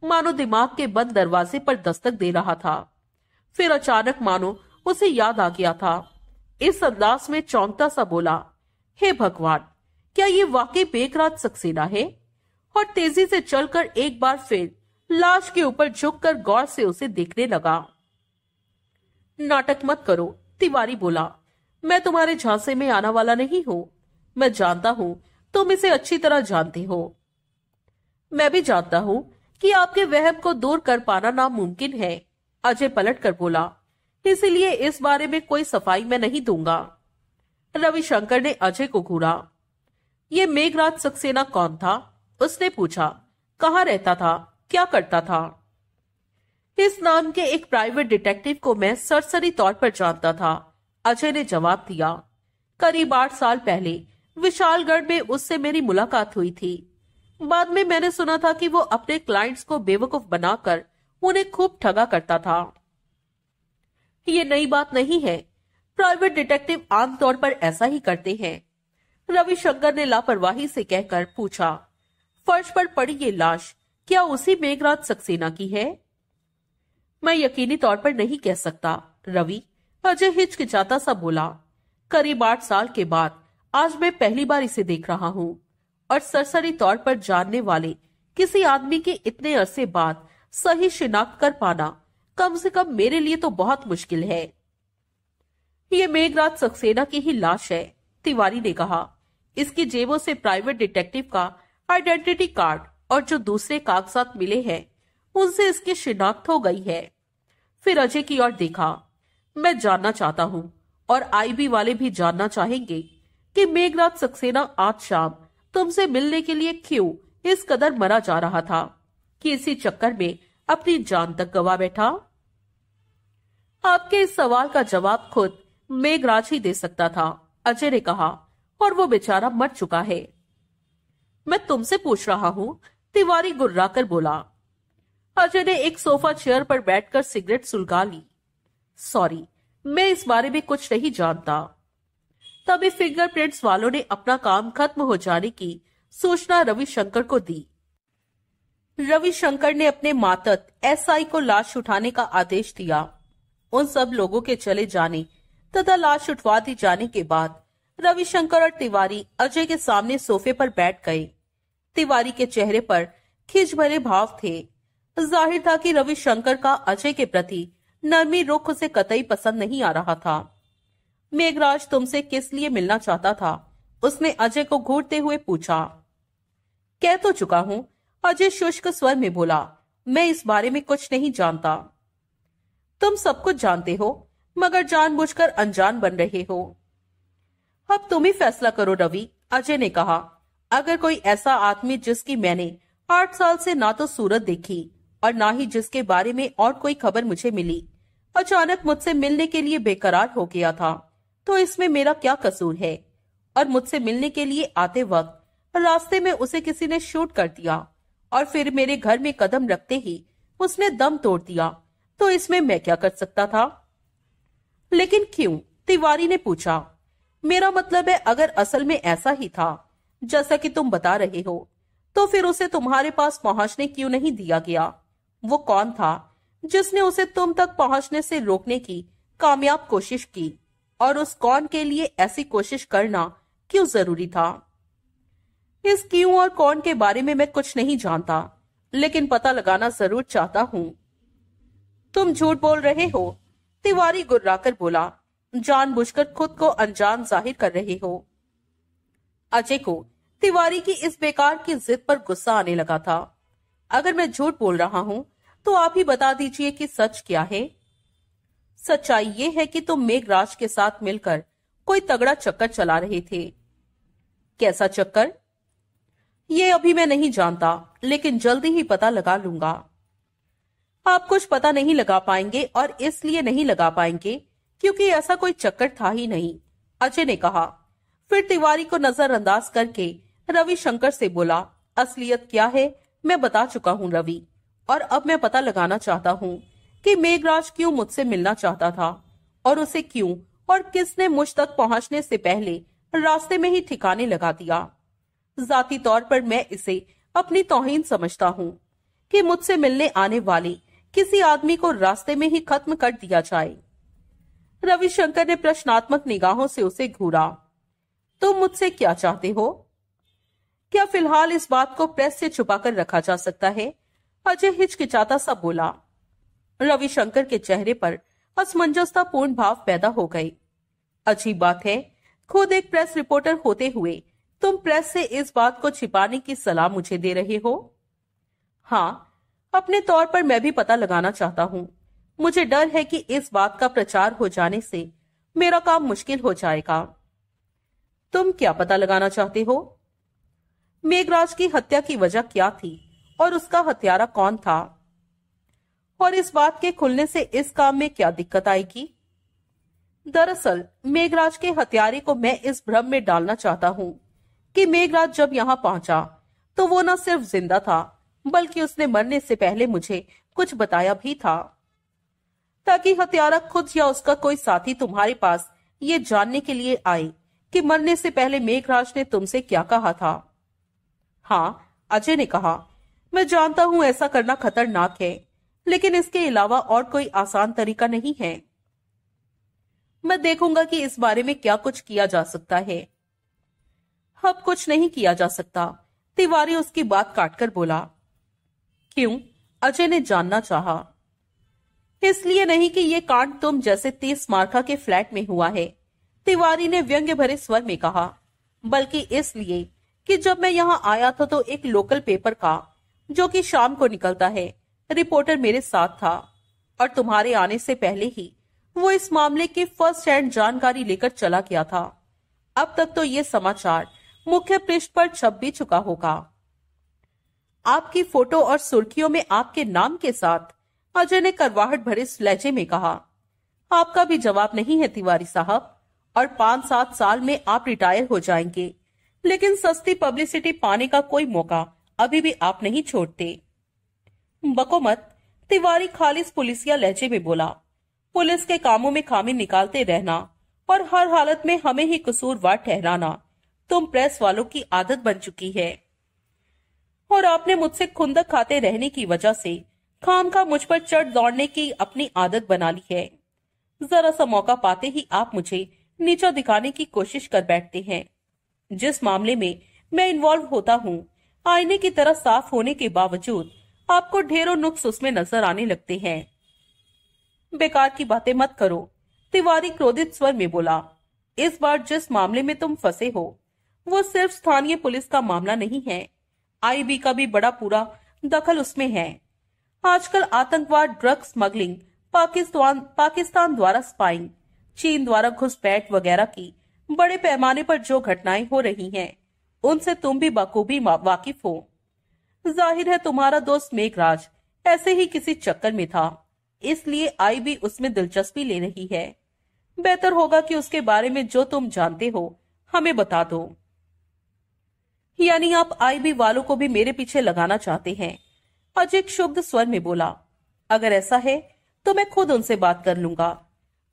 मानो दिमाग के बंद दरवाजे पर दस्तक दे रहा था फिर अचानक मानो उसे याद आ गया था इस अंदाज में चौंकता सा बोला हे भगवान क्या ये वाकई बेकरात सक्सेना है और तेजी से चलकर एक बार फिर लाश के ऊपर झुककर गौर से उसे देखने लगा नाटक मत करो तिवारी बोला मैं तुम्हारे झांसे में आना वाला नहीं हूं मैं जानता हूं तुम इसे अच्छी तरह जानते हो मैं भी जानता हूं कि आपके वहम को दूर कर पाना नामुमकिन है अजय पलट कर बोला इसलिए इस बारे में कोई सफाई मैं नहीं दूंगा रविशंकर ने अजय को घूरा ये मेघराज सक्सेना कौन था उसने पूछा कहा रहता था क्या करता था इस नाम के एक प्राइवेट डिटेक्टिव को मैं सरसरी तौर पर जानता था अजय ने जवाब दिया करीब आठ साल पहले विशालगढ़ में उससे मेरी मुलाकात हुई थी बाद में मैंने सुना था कि वो अपने क्लाइंट्स को बेवकूफ बनाकर उन्हें खूब ठगा करता था ये नई बात नहीं है प्राइवेट डिटेक्टिव आमतौर पर ऐसा ही करते हैं रविशंकर ने लापरवाही से कहकर पूछा फर्श पर पड़ी ये लाश क्या उसी मेघराज सक्सेना की है मैं यकीनी तौर पर नहीं कह सकता रवि अजय हिचकिचाता सा बोला करीब आठ साल के बाद आज मैं पहली बार इसे देख रहा हूँ और सरसरी तौर पर जानने वाले किसी आदमी के इतने अरसे बाद सही शिनाख्त कर पाना कम से कम मेरे लिए तो बहुत मुश्किल है ये मेघराज सक्सेना की ही लाश है तिवारी ने कहा इसकी जेबों से प्राइवेट डिटेक्टिव का आइडेंटिटी कार्ड और जो दूसरे कागजात मिले हैं उनसे इसकी शिनाख्त हो गई है फिर अजय की ओर देखा मैं जानना चाहता हूँ और आईबी वाले भी जानना चाहेंगे कि मेघराज सक्सेना आज शाम तुमसे मिलने के लिए क्यों इस कदर मरा जा रहा था कि इसी चक्कर में अपनी जान तक गवा बैठा आपके इस सवाल का जवाब खुद मेघराज ही दे सकता था अजय ने कहा और वो बेचारा मर चुका है मैं तुमसे पूछ रहा हूँ तिवारी गुर्रा कर बोला अजय ने एक सोफा चेयर पर बैठकर सिगरेट सुलगा ली सॉरी मैं इस बारे में कुछ नहीं जानता तभी फिंगरप्रिंट्स वालों ने अपना काम खत्म हो जाने की सूचना रविशंकर को दी रविशंकर ने अपने मातत एसआई को लाश उठाने का आदेश दिया उन सब लोगों के चले जाने तथा लाश उठवा दी जाने के बाद रविशंकर और तिवारी अजय के सामने सोफे पर बैठ गए तिवारी के चेहरे पर खिंच भरे भाव थे जाहिर था कि रविशंकर का अजय के प्रति नरमी रुख उसे कतई पसंद नहीं आ रहा था मेघराज तुमसे किस लिए मिलना चाहता था उसने अजय को घूरते हुए पूछा कह तो चुका हूं अजय शुष्क स्वर में बोला मैं इस बारे में कुछ नहीं जानता तुम सब कुछ जानते हो मगर जानबूझकर अनजान बन रहे हो अब तुम ही फैसला करो रवि अजय ने कहा अगर कोई ऐसा आदमी जिसकी मैंने आठ साल से ना तो सूरत देखी और ना ही जिसके बारे में और कोई खबर मुझे मिली अचानक मुझसे मिलने के लिए बेकरार हो गया था तो इसमें मेरा क्या कसूर है और मुझसे मिलने के लिए आते वक्त रास्ते में उसे किसी ने शूट कर दिया और फिर मेरे घर में कदम रखते ही उसने दम तोड़ दिया तो इसमें मैं क्या कर सकता था लेकिन क्यों तिवारी ने पूछा मेरा मतलब है अगर असल में ऐसा ही था जैसा कि तुम बता रहे हो तो फिर उसे तुम्हारे पास पहुंचने क्यों नहीं दिया गया वो कौन था जिसने उसे तुम तक पहुंचने से रोकने की कामयाब कोशिश की और उस कौन के लिए ऐसी कोशिश करना क्यों जरूरी था इस क्यों और कौन के बारे में मैं कुछ नहीं जानता लेकिन पता लगाना जरूर चाहता हूं तुम झूठ बोल रहे हो तिवारी गुर्राकर बोला जानबूझकर खुद को अनजान जाहिर कर रहे हो अजय को तिवारी की इस बेकार की जिद पर गुस्सा आने लगा था अगर मैं झूठ बोल रहा हूं तो आप ही बता दीजिए कि सच क्या है सच्चाई ये है कि तुम मेघराज के साथ मिलकर कोई तगड़ा चक्कर चला रहे थे कैसा चक्कर ये अभी मैं नहीं जानता लेकिन जल्दी ही पता लगा लूंगा आप कुछ पता नहीं लगा पाएंगे और इसलिए नहीं लगा पाएंगे क्योंकि ऐसा कोई चक्कर था ही नहीं अजय ने कहा फिर तिवारी को नजरअंदाज करके रविशंकर से बोला असलियत क्या है मैं बता चुका हूँ रवि और अब मैं पता लगाना चाहता हूँ कि मेघराज क्यों मुझसे मिलना चाहता था और उसे क्यों और किसने मुझ तक पहुंचने से पहले रास्ते में ही ठिकाने लगा दिया जाती तौर पर मैं इसे अपनी तोहिन समझता हूँ कि मुझसे मिलने आने वाले किसी आदमी को रास्ते में ही खत्म कर दिया जाए रविशंकर ने प्रश्नात्मक निगाहों से उसे घूरा तुम तो मुझसे क्या चाहते हो क्या फिलहाल इस बात को प्रेस से छुपाकर रखा जा सकता है अजय हिचकिचाता सब बोला रविशंकर के चेहरे पर असमंजसतापूर्ण भाव पैदा हो गए अच्छी बात है खुद एक प्रेस रिपोर्टर होते हुए तुम प्रेस से इस बात को छिपाने की सलाह मुझे दे रहे हो हाँ अपने तौर पर मैं भी पता लगाना चाहता हूँ मुझे डर है कि इस बात का प्रचार हो जाने से मेरा काम मुश्किल हो जाएगा तुम क्या पता लगाना चाहते हो मेघराज की हत्या की वजह क्या थी और उसका हत्यारा कौन था और इस बात के खुलने से इस काम में क्या दिक्कत आएगी दरअसल मेघराज के हत्यारे को मैं इस भ्रम में डालना चाहता हूँ कि मेघराज जब यहाँ पहुंचा तो वो न सिर्फ जिंदा था बल्कि उसने मरने से पहले मुझे कुछ बताया भी था ताकि हत्यारा खुद या उसका कोई साथी तुम्हारे पास ये जानने के लिए आए कि मरने से पहले मेघराज ने तुमसे क्या कहा था हाँ अजय ने कहा मैं जानता हूं ऐसा करना खतरनाक है लेकिन इसके अलावा और कोई आसान तरीका नहीं है मैं देखूंगा कि इस बारे में क्या कुछ किया जा सकता है अब कुछ नहीं किया जा सकता तिवारी उसकी बात काटकर बोला क्यों अजय ने जानना चाहा इसलिए नहीं कि ये कांड तुम जैसे तीस मार्का के फ्लैट में हुआ है तिवारी ने व्यंग्य भरे स्वर में कहा बल्कि इसलिए कि जब मैं यहाँ आया था तो एक लोकल पेपर का जो कि शाम को निकलता है रिपोर्टर मेरे साथ था और तुम्हारे आने से पहले ही वो इस मामले की फर्स्ट हैंड जानकारी लेकर चला गया था अब तक तो ये समाचार मुख्य पृष्ठ पर छप भी चुका होगा आपकी फोटो और सुर्खियों में आपके नाम के साथ अजय ने करवाहट भरे लहजे में कहा आपका भी जवाब नहीं है तिवारी साहब और पांच सात साल में आप रिटायर हो जाएंगे लेकिन सस्ती पब्लिसिटी पाने का कोई मौका अभी भी आप नहीं छोड़ते बकोमत तिवारी खालिस पुलिसिया लहजे में बोला पुलिस के कामों में खामी निकालते रहना और हर हालत में हमें ही कसूरवार ठहराना तुम प्रेस वालों की आदत बन चुकी है और आपने मुझसे खुंदक खाते रहने की वजह से खान का मुझ पर चढ़ दौड़ने की अपनी आदत बना ली है जरा सा मौका पाते ही आप मुझे नीचा दिखाने की कोशिश कर बैठते हैं जिस मामले में मैं इन्वॉल्व होता हूँ आईने की तरह साफ होने के बावजूद आपको ढेरों नुक्स उसमें नजर आने लगते हैं बेकार की बातें मत करो तिवारी क्रोधित स्वर में बोला इस बार जिस मामले में तुम फंसे हो वो सिर्फ स्थानीय पुलिस का मामला नहीं है आईबी का भी बड़ा पूरा दखल उसमें है आजकल आतंकवाद ड्रग स्मगलिंग पाकिस्तान पाकिस्तान द्वारा स्पाइंग चीन द्वारा घुसपैठ वगैरह की बड़े पैमाने पर जो घटनाएं हो रही हैं उनसे तुम भी बखूबी वाकिफ हो जाहिर है तुम्हारा दोस्त मेघराज ऐसे ही किसी चक्कर में था इसलिए आई भी उसमें दिलचस्पी ले रही है बेहतर होगा कि उसके बारे में जो तुम जानते हो हमें बता दो यानी आप आईबी वालों को भी मेरे पीछे लगाना चाहते हैं अजय शुभ स्वर में बोला अगर ऐसा है तो मैं खुद उनसे बात कर लूंगा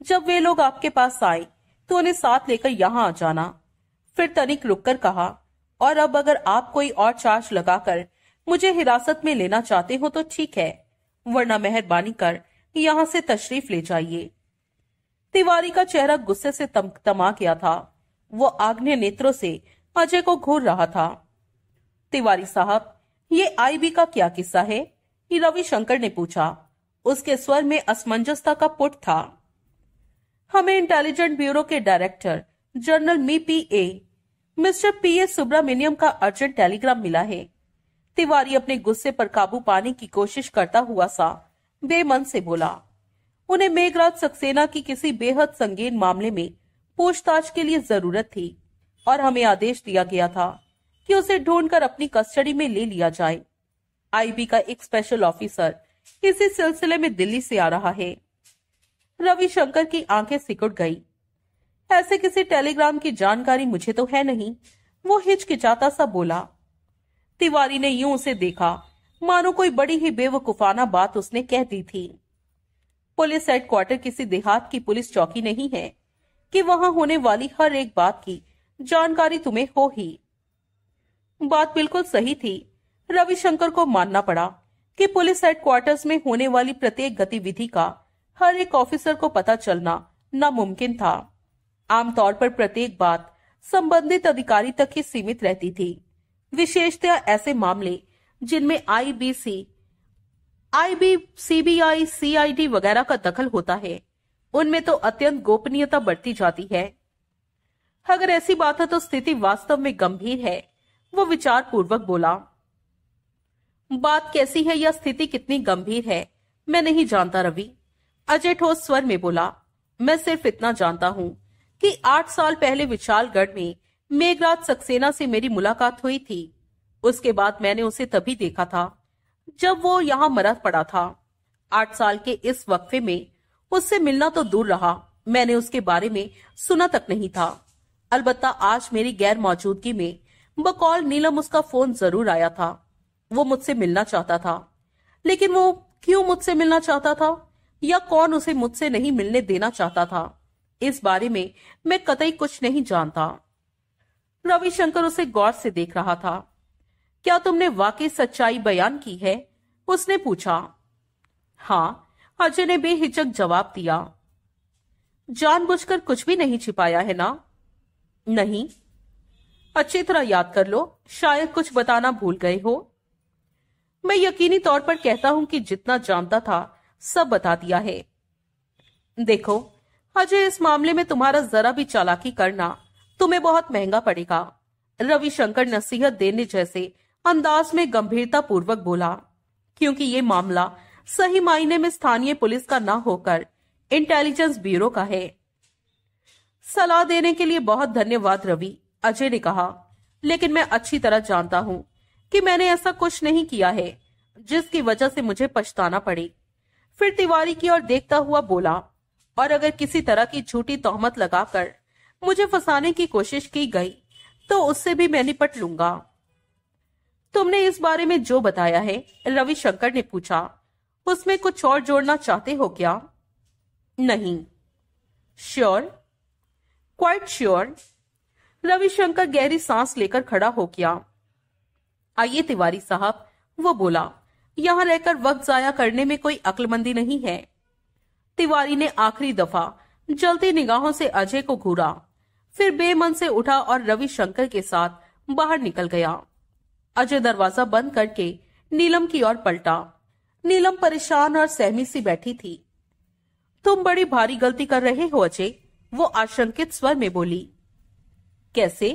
जब वे लोग आपके पास आए तो उन्हें साथ लेकर यहाँ आ जाना फिर तनिक रुककर कहा और अब अगर आप कोई और चार्ज लगाकर मुझे हिरासत में लेना चाहते हो तो ठीक है वरना मेहरबानी कर यहाँ से तशरीफ ले जाइए तिवारी का चेहरा गुस्से से तम, तमा गया था वो आग्ने नेत्रों से अजय को घूर रहा था तिवारी साहब ये आईबी का क्या किस्सा है रविशंकर ने पूछा उसके स्वर में असमंजसता का पुट था हमें इंटेलिजेंट ब्यूरो के डायरेक्टर जनरल मी P A mister P A Subramaniam का अर्जेंट टेलीग्राम मिला है तिवारी अपने गुस्से पर काबू पाने की कोशिश करता हुआ सा बेमन से बोला उन्हें मेघराज सक्सेना की किसी बेहद संगीन मामले में पूछताछ के लिए जरूरत थी और हमें आदेश दिया गया था कि उसे ढूंढकर अपनी कस्टडी में ले लिया जाए आईबी का एक स्पेशल ऑफिसर इसी सिलसिले में दिल्ली से आ रहा है रविशंकर की आंखें सिकुड़ गई ऐसे किसी टेलीग्राम की जानकारी मुझे तो है नहीं वो हिचकिचाता सा बोला तिवारी ने यूं उसे देखा मानो कोई बड़ी ही बेवकूफाना बात उसने कह दी थी पुलिस हेडक्वार्टर किसी देहात की पुलिस चौकी नहीं है कि वहां होने वाली हर एक बात की जानकारी तुम्हें हो ही बात बिल्कुल सही थी रविशंकर को मानना पड़ा कि पुलिस हेडक्वार्टर में होने वाली प्रत्येक गतिविधि का हर एक ऑफिसर को पता चलना नामुमकिन था आमतौर पर प्रत्येक बात संबंधित अधिकारी तक ही सीमित रहती थी विशेषतया ऐसे मामले जिनमें आईबीसी आईबी सीबीआई सीआईडी वगैरह का दखल होता है उनमें तो अत्यंत गोपनीयता बढ़ती जाती है अगर ऐसी बात है तो स्थिति वास्तव में गंभीर है वो विचार पूर्वक बोला बात कैसी है या स्थिति कितनी गंभीर है मैं नहीं जानता रवि अजय ठोस स्वर में बोला मैं सिर्फ इतना जानता हूँ कि आठ साल पहले विशालगढ़ में मेघराज सक्सेना से मेरी मुलाकात हुई थी उसके बाद मैंने उसे तभी देखा था जब वो यहाँ मरा पड़ा था आठ साल के इस वक्फे में उससे मिलना तो दूर रहा मैंने उसके बारे में सुना तक नहीं था अलबत्ता आज मेरी गैर मौजूदगी में बकौल नीलम उसका फोन जरूर आया था वो मुझसे मिलना चाहता था लेकिन वो क्यों मुझसे मिलना चाहता था या कौन उसे मुझसे नहीं मिलने देना चाहता था इस बारे में मैं कतई कुछ नहीं जानता रविशंकर उसे गौर से देख रहा था क्या तुमने वाकई सच्चाई बयान की है उसने पूछा हाँ अजय ने बेहिचक जवाब दिया जानबूझकर कुछ भी नहीं छिपाया है ना नहीं अच्छी तरह याद कर लो शायद कुछ बताना भूल गए हो मैं यकीनी तौर पर कहता हूं कि जितना जानता था सब बता दिया है देखो अजय इस मामले में तुम्हारा जरा भी चालाकी करना तुम्हें बहुत महंगा पड़ेगा रविशंकर नसीहत देने जैसे अंदाज में गंभीरता पूर्वक बोला क्योंकि ये मामला सही मायने में स्थानीय पुलिस का न होकर इंटेलिजेंस ब्यूरो का है सलाह देने के लिए बहुत धन्यवाद रवि अजय ने कहा लेकिन मैं अच्छी तरह जानता हूँ कि मैंने ऐसा कुछ नहीं किया है जिसकी वजह से मुझे पछताना पड़े फिर तिवारी की ओर देखता हुआ बोला और अगर किसी तरह की झूठी तोहमत लगाकर मुझे फंसाने की कोशिश की गई तो उससे भी मैं निपट लूंगा तुमने इस बारे में जो बताया है रविशंकर ने पूछा उसमें कुछ और जोड़ना चाहते हो क्या नहीं श्योर क्वाइट श्योर रविशंकर गहरी सांस लेकर खड़ा हो गया आइए तिवारी साहब वो बोला यहां रहकर वक्त जाया करने में कोई अक्लमंदी नहीं है तिवारी ने आखिरी दफा जलती निगाहों से अजय को घूरा फिर बेमन से उठा और रविशंकर के साथ बाहर निकल गया अजय दरवाजा बंद करके नीलम की ओर पलटा नीलम परेशान और सहमी सी बैठी थी तुम बड़ी भारी गलती कर रहे हो अजय वो आशंकित स्वर में बोली कैसे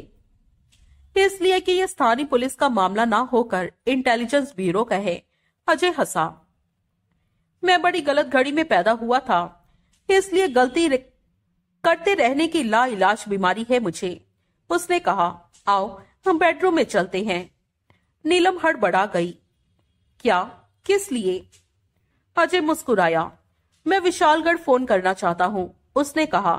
इसलिए कि यह स्थानीय पुलिस का मामला ना होकर इंटेलिजेंस ब्यूरो का है अजय हंसा मैं बड़ी गलत घड़ी में पैदा हुआ था इसलिए गलती करते रहने की लाइलाज बीमारी है मुझे उसने कहा आओ हम बेडरूम में चलते हैं नीलम हड़बड़ा गई क्या किस लिए अजय मुस्कुराया मैं विशालगढ़ फोन करना चाहता हूँ उसने कहा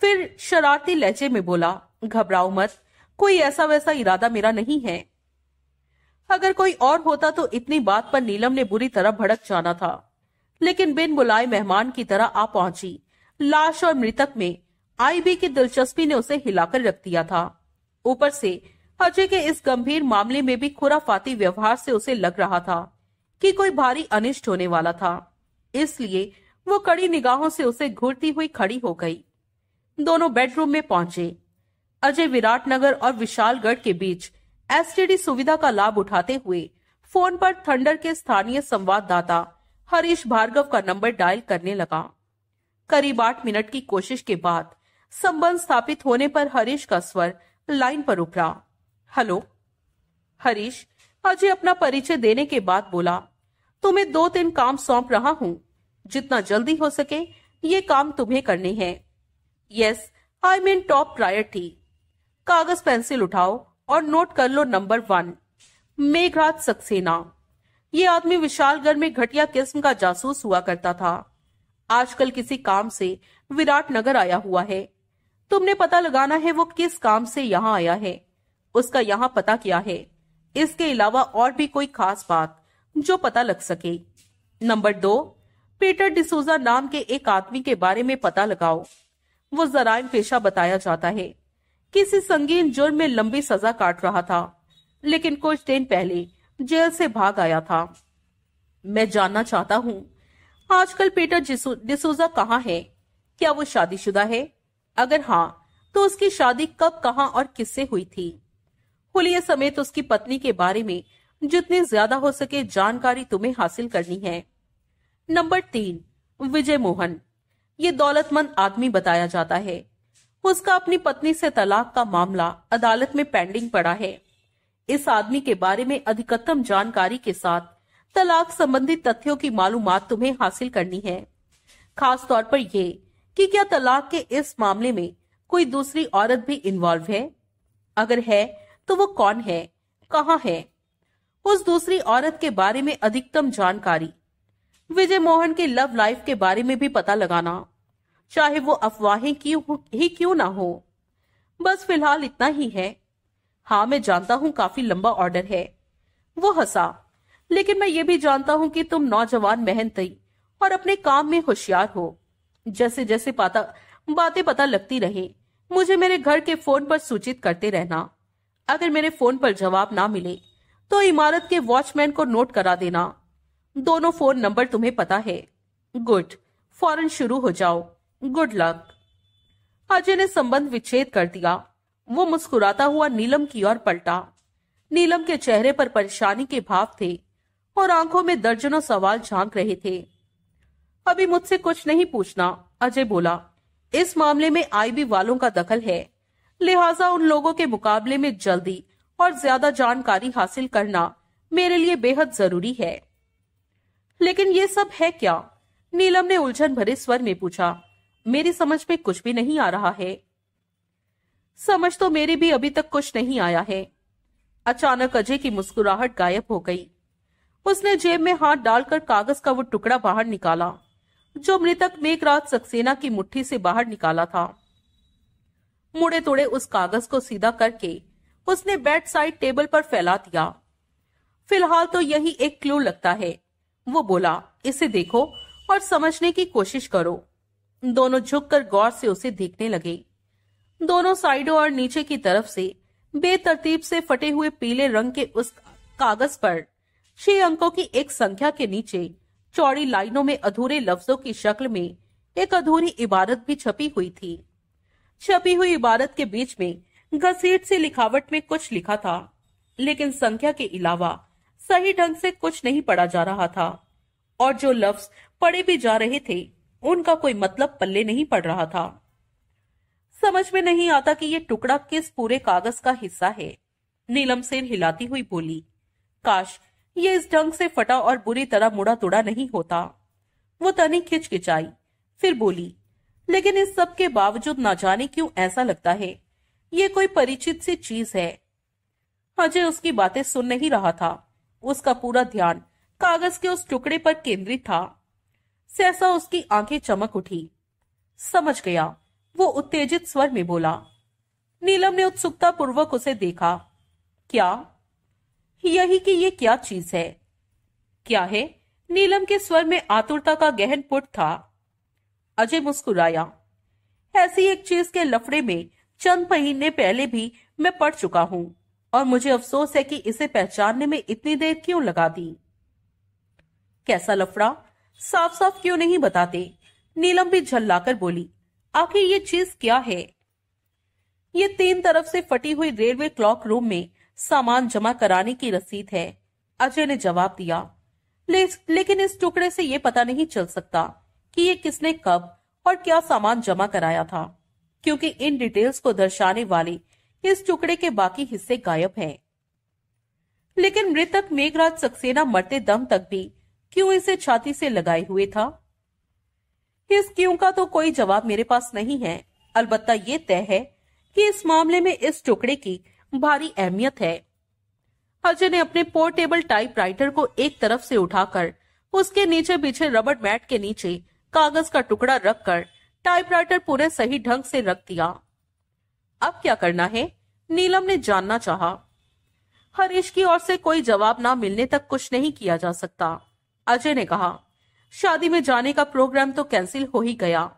फिर शरारती लहजे में बोला घबराओ मत कोई ऐसा वैसा इरादा मेरा नहीं है अगर कोई और होता तो इतनी बात पर नीलम ने बुरी तरह भड़क जाना था लेकिन बिन बुलाए मेहमान की तरह आ पहुंची लाश और मृतक में आईबी की दिलचस्पी ने उसे हिलाकर रख दिया था ऊपर से अजय के इस गंभीर मामले में भी खुराफाती व्यवहार से उसे लग रहा था कि कोई भारी अनिष्ट होने वाला था इसलिए वो कड़ी निगाहों से उसे घूरती हुई खड़ी हो गई दोनों बेडरूम में पहुंचे अजय विराट नगर और विशालगढ़ के बीच एसटीडी सुविधा का लाभ उठाते हुए फोन पर थंडर के स्थानीय संवाददाता हरीश भार्गव का नंबर डायल करने लगा करीब आठ मिनट की कोशिश के बाद संबंध स्थापित होने पर हरीश का स्वर लाइन पर उभरा हेलो हरीश अजय अपना परिचय देने के बाद बोला तुम्हें दो तीन काम सौंप रहा हूँ जितना जल्दी हो सके ये काम तुम्हें करने हैं yes I mean top priority कागज पेंसिल उठाओ और नोट कर लो नंबर वन मेघराज सक्सेना ये आदमी विशालगढ़ में घटिया किस्म का जासूस हुआ करता था आजकल किसी काम से विराट नगर आया हुआ है तुमने पता लगाना है वो किस काम से यहाँ आया है उसका यहाँ पता क्या है इसके अलावा और भी कोई खास बात जो पता लग सके नंबर दो पीटर डिसोजा नाम के एक आदमी के बारे में पता लगाओ वो जराइम पेशा बताया जाता है किसी संगीन जुर्म में लंबी सजा काट रहा था लेकिन कुछ दिन पहले जेल से भाग आया था मैं जानना चाहता हूँ आजकल पीटर डिसोजा कहाँ है क्या वो शादीशुदा है अगर हाँ तो उसकी शादी कब कहाँ और किससे हुई थी हुलिया समेत उसकी पत्नी के बारे में जितनी ज्यादा हो सके जानकारी तुम्हें हासिल करनी है नंबर तीन विजय मोहन ये दौलतमंद आदमी बताया जाता है उसका अपनी पत्नी से तलाक का मामला अदालत में पेंडिंग पड़ा है इस आदमी के बारे में अधिकतम जानकारी के साथ तलाक संबंधी तथ्यों की मालूम तुम्हें हासिल करनी है खास तौर पर यह कि क्या तलाक के इस मामले में कोई दूसरी औरत भी इन्वॉल्व है अगर है तो वो कौन है कहाँ है उस दूसरी औरत के बारे में अधिकतम जानकारी विजय मोहन के लव लाइफ के बारे में भी पता लगाना चाहे वो अफवाहें क्यों ही क्यों ना हो बस फिलहाल इतना ही है हाँ मैं जानता हूँ काफी लंबा ऑर्डर है वो हंसा लेकिन मैं ये भी जानता हूँ कि तुम नौजवान मेहनत और अपने काम में होशियार हो जैसे जैसे पाता बातें पता लगती रही मुझे मेरे घर के फोन पर सूचित करते रहना अगर मेरे फोन पर जवाब ना मिले तो इमारत के वॉचमैन को नोट करा देना दोनों फोन नंबर तुम्हें पता है गुड फौरन शुरू हो जाओ गुड लक अजय ने संबंध विच्छेद कर दिया वो मुस्कुराता हुआ नीलम की ओर पलटा नीलम के चेहरे पर परेशानी के भाव थे और आंखों में दर्जनों सवाल झांक रहे थे अभी मुझसे कुछ नहीं पूछना अजय बोला इस मामले में आईबी वालों का दखल है लिहाजा उन लोगों के मुकाबले में जल्दी और ज्यादा जानकारी हासिल करना मेरे लिए बेहद जरूरी है लेकिन ये सब है क्या नीलम ने उलझन भरे स्वर में पूछा मेरी समझ में कुछ भी नहीं आ रहा है समझ तो मेरे भी अभी तक कुछ नहीं आया है अचानक अजय की मुस्कुराहट गायब हो गई उसने जेब में हाथ डालकर कागज का वो टुकड़ा बाहर निकाला जो मृतक मेघराज सक्सेना की मुट्ठी से बाहर निकाला था मुड़े तोड़े उस कागज को सीधा करके उसने बेड साइड टेबल पर फैला दिया फिलहाल तो यही एक क्लू लगता है वो बोला इसे देखो और समझने की कोशिश करो दोनों झुककर गौर से उसे देखने लगे दोनों साइडों और नीचे की तरफ से बेतरतीब से फटे हुए पीले रंग के उस कागज पर छह अंकों की एक संख्या के नीचे चौड़ी लाइनों में अधूरे लफ्जों की शक्ल में एक अधूरी इबारत भी छपी हुई थी छपी हुई इबारत के बीच में घसीट से लिखावट में कुछ लिखा था लेकिन संख्या के अलावा सही ढंग से कुछ नहीं पढ़ा जा रहा था और जो लफ्ज पढ़े भी जा रहे थे उनका कोई मतलब पल्ले नहीं पड़ रहा था समझ में नहीं आता कि यह टुकड़ा किस पूरे कागज का हिस्सा है नीलम सेन हिलाती हुई बोली काश ये इस ढंग से फटा और बुरी तरह मुड़ा तुड़ा नहीं होता वो तनी खिचकिचाई फिर बोली लेकिन इस सब के बावजूद ना जाने क्यों ऐसा लगता है ये कोई परिचित सी चीज है अजय उसकी बातें सुन नहीं रहा था उसका पूरा ध्यान कागज के उस टुकड़े पर केंद्रित था सहसा उसकी आंखें चमक उठी समझ गया वो उत्तेजित स्वर में बोला नीलम ने उत्सुकता पूर्वक उसे देखा क्या यही कि ये क्या चीज है क्या है नीलम के स्वर में आतुरता का गहन पुट था अजय मुस्कुराया ऐसी एक चीज के लफड़े में चंद महीने पहले भी मैं पढ़ चुका हूं और मुझे अफसोस है कि इसे पहचानने में इतनी देर क्यों लगा दी कैसा लफड़ा साफ साफ क्यों नहीं बताते नीलम भी झल्लाकर बोली आखिर ये चीज क्या है ये तीन तरफ से फटी हुई रेलवे क्लॉक रूम में सामान जमा कराने की रसीद है अजय ने जवाब दिया ले, लेकिन इस टुकड़े से ये पता नहीं चल सकता कि ये किसने कब और क्या सामान जमा कराया था क्योंकि इन डिटेल्स को दर्शाने वाले इस टुकड़े के बाकी हिस्से गायब हैं। लेकिन मृतक मेघराज सक्सेना मरते दम तक भी क्यों इसे छाती से लगाए हुए था इस क्यों का तो कोई जवाब मेरे पास नहीं है अलबत्ता ये तय है कि इस मामले में इस टुकड़े की भारी अहमियत है अजय ने अपने पोर्टेबल टाइपराइटर को एक तरफ से उठाकर उसके नीचे पीछे रबड़ मैट के नीचे कागज का टुकड़ा रखकर टाइपराइटर पूरे सही ढंग से रख दिया अब क्या करना है नीलम ने जानना चाहा। हरीश की ओर से कोई जवाब ना मिलने तक कुछ नहीं किया जा सकता अजय ने कहा शादी में जाने का प्रोग्राम तो कैंसिल हो ही गया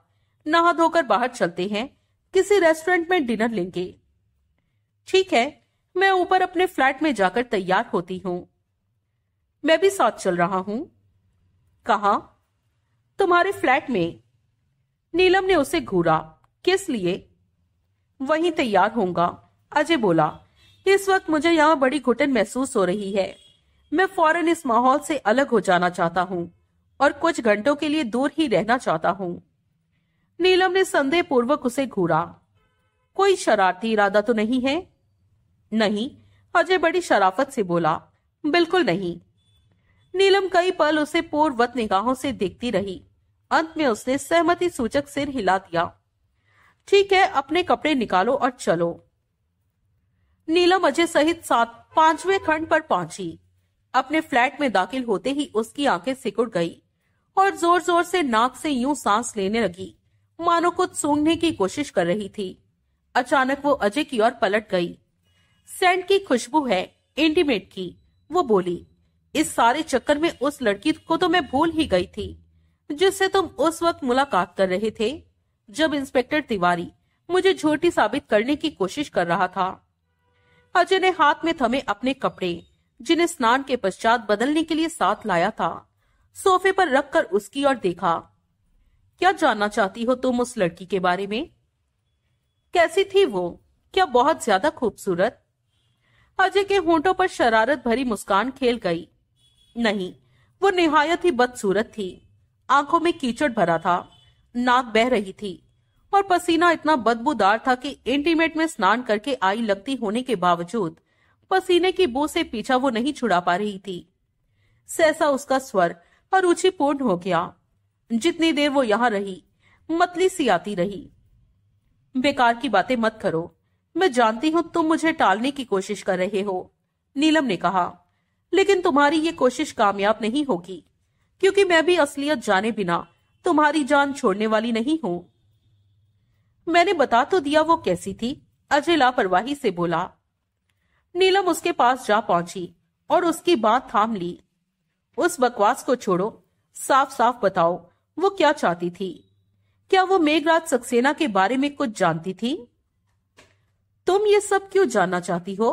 नहा धोकर बाहर चलते हैं किसी रेस्टोरेंट में डिनर लेंगे ठीक है मैं ऊपर अपने फ्लैट में जाकर तैयार होती हूँ मैं भी साथ चल रहा हूं कहा तुम्हारे फ्लैट में नीलम ने उसे घूरा किस लिए वहीं तैयार होऊंगा अजय बोला इस वक्त मुझे यहाँ बड़ी घुटन महसूस हो रही है मैं फौरन इस माहौल से अलग हो जाना चाहता हूँ और कुछ घंटों के लिए दूर ही रहना चाहता हूँ नीलम ने संदेह पूर्वक उसे घूरा कोई शरारती इरादा तो नहीं है नहीं अजय बड़ी शराफत से बोला बिल्कुल नहीं नीलम कई पल उसे पूर्ववत निगाहों से देखती रही अंत में उसने सहमति सूचक सिर हिला दिया ठीक है अपने कपड़े निकालो और चलो नीलम अजय सहित सात पांचवें खंड पर पहुंची अपने फ्लैट में दाखिल होते ही उसकी आंखें सिकुड़ गई और जोर जोर से नाक से यूं सांस लेने लगी मानो कुछ सूंघने की कोशिश कर रही थी अचानक वो अजय की ओर पलट गई सेंट की खुशबू है इंटीमेट की वो बोली इस सारे चक्कर में उस लड़की को तो मैं भूल ही गई थी जिससे तुम उस वक्त मुलाकात कर रहे थे जब इंस्पेक्टर तिवारी मुझे झूठी साबित करने की कोशिश कर रहा था अजय ने हाथ में थमे अपने कपड़े जिन्हें स्नान के पश्चात बदलने के लिए साथ लाया था सोफे पर रखकर उसकी ओर देखा क्या जानना चाहती हो तुम उस लड़की के बारे में कैसी थी वो क्या बहुत ज्यादा खूबसूरत अजय के होंठों पर शरारत भरी मुस्कान खेल गई नहीं वो निहायत ही बदसूरत थी आंखों में कीचड़ भरा था नाक बह रही थी और पसीना इतना बदबूदार था कि इंटीमेट में स्नान करके आई लगती होने के बावजूद पसीने की बो से पीछा वो नहीं छुड़ा पा रही थी सहसा उसका स्वर और पूर्ण हो गया जितनी देर वो यहां रही मतली सी आती रही बेकार की बातें मत करो मैं जानती हूं तुम मुझे टालने की कोशिश कर रहे हो नीलम ने कहा लेकिन तुम्हारी ये कोशिश कामयाब नहीं होगी क्योंकि मैं भी असलियत जाने बिना तुम्हारी जान छोड़ने वाली नहीं हूं मैंने बता तो दिया वो कैसी थी अजय लापरवाही से बोला नीलम उसके पास जा पहुंची और उसकी बात थाम ली उस बकवास को छोड़ो साफ साफ बताओ वो क्या चाहती थी क्या वो मेघराज सक्सेना के बारे में कुछ जानती थी तुम ये सब क्यों जानना चाहती हो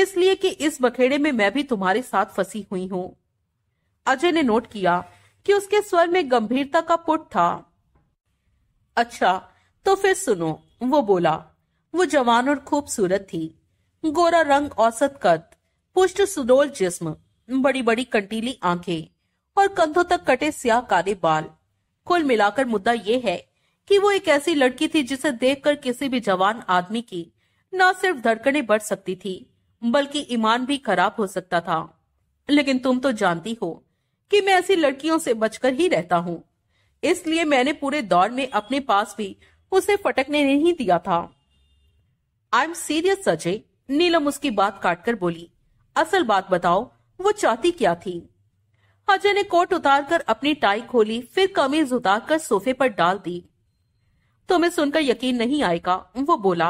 इसलिए कि इस बखेड़े में मैं भी तुम्हारे साथ फंसी हुई हूं अजय ने नोट किया कि उसके स्वर में गंभीरता का पुट था अच्छा तो फिर सुनो वो बोला वो जवान और खूबसूरत थी गोरा रंग औसत कद पुष्ट सुडोल जिस्म बड़ी बड़ी कंटीली आंखें और कंधों तक कटे स्याह काले बाल कुल मिलाकर मुद्दा ये है कि वो एक ऐसी लड़की थी जिसे देखकर किसी भी जवान आदमी की न सिर्फ धड़कने बढ़ सकती थी बल्कि ईमान भी खराब हो सकता था लेकिन तुम तो जानती हो कि मैं ऐसी लड़कियों से बचकर ही रहता हूँ इसलिए मैंने पूरे दौर में अपने पास भी उसे फटकने नहीं दिया था आई एम सीरियस सचे नीलम उसकी बात काटकर बोली असल बात बताओ वो चाहती क्या थी अजय ने कोट उतारकर अपनी टाई खोली फिर कमीज उतारकर सोफे पर डाल दी तुम्हें सुनकर यकीन नहीं आएगा वो बोला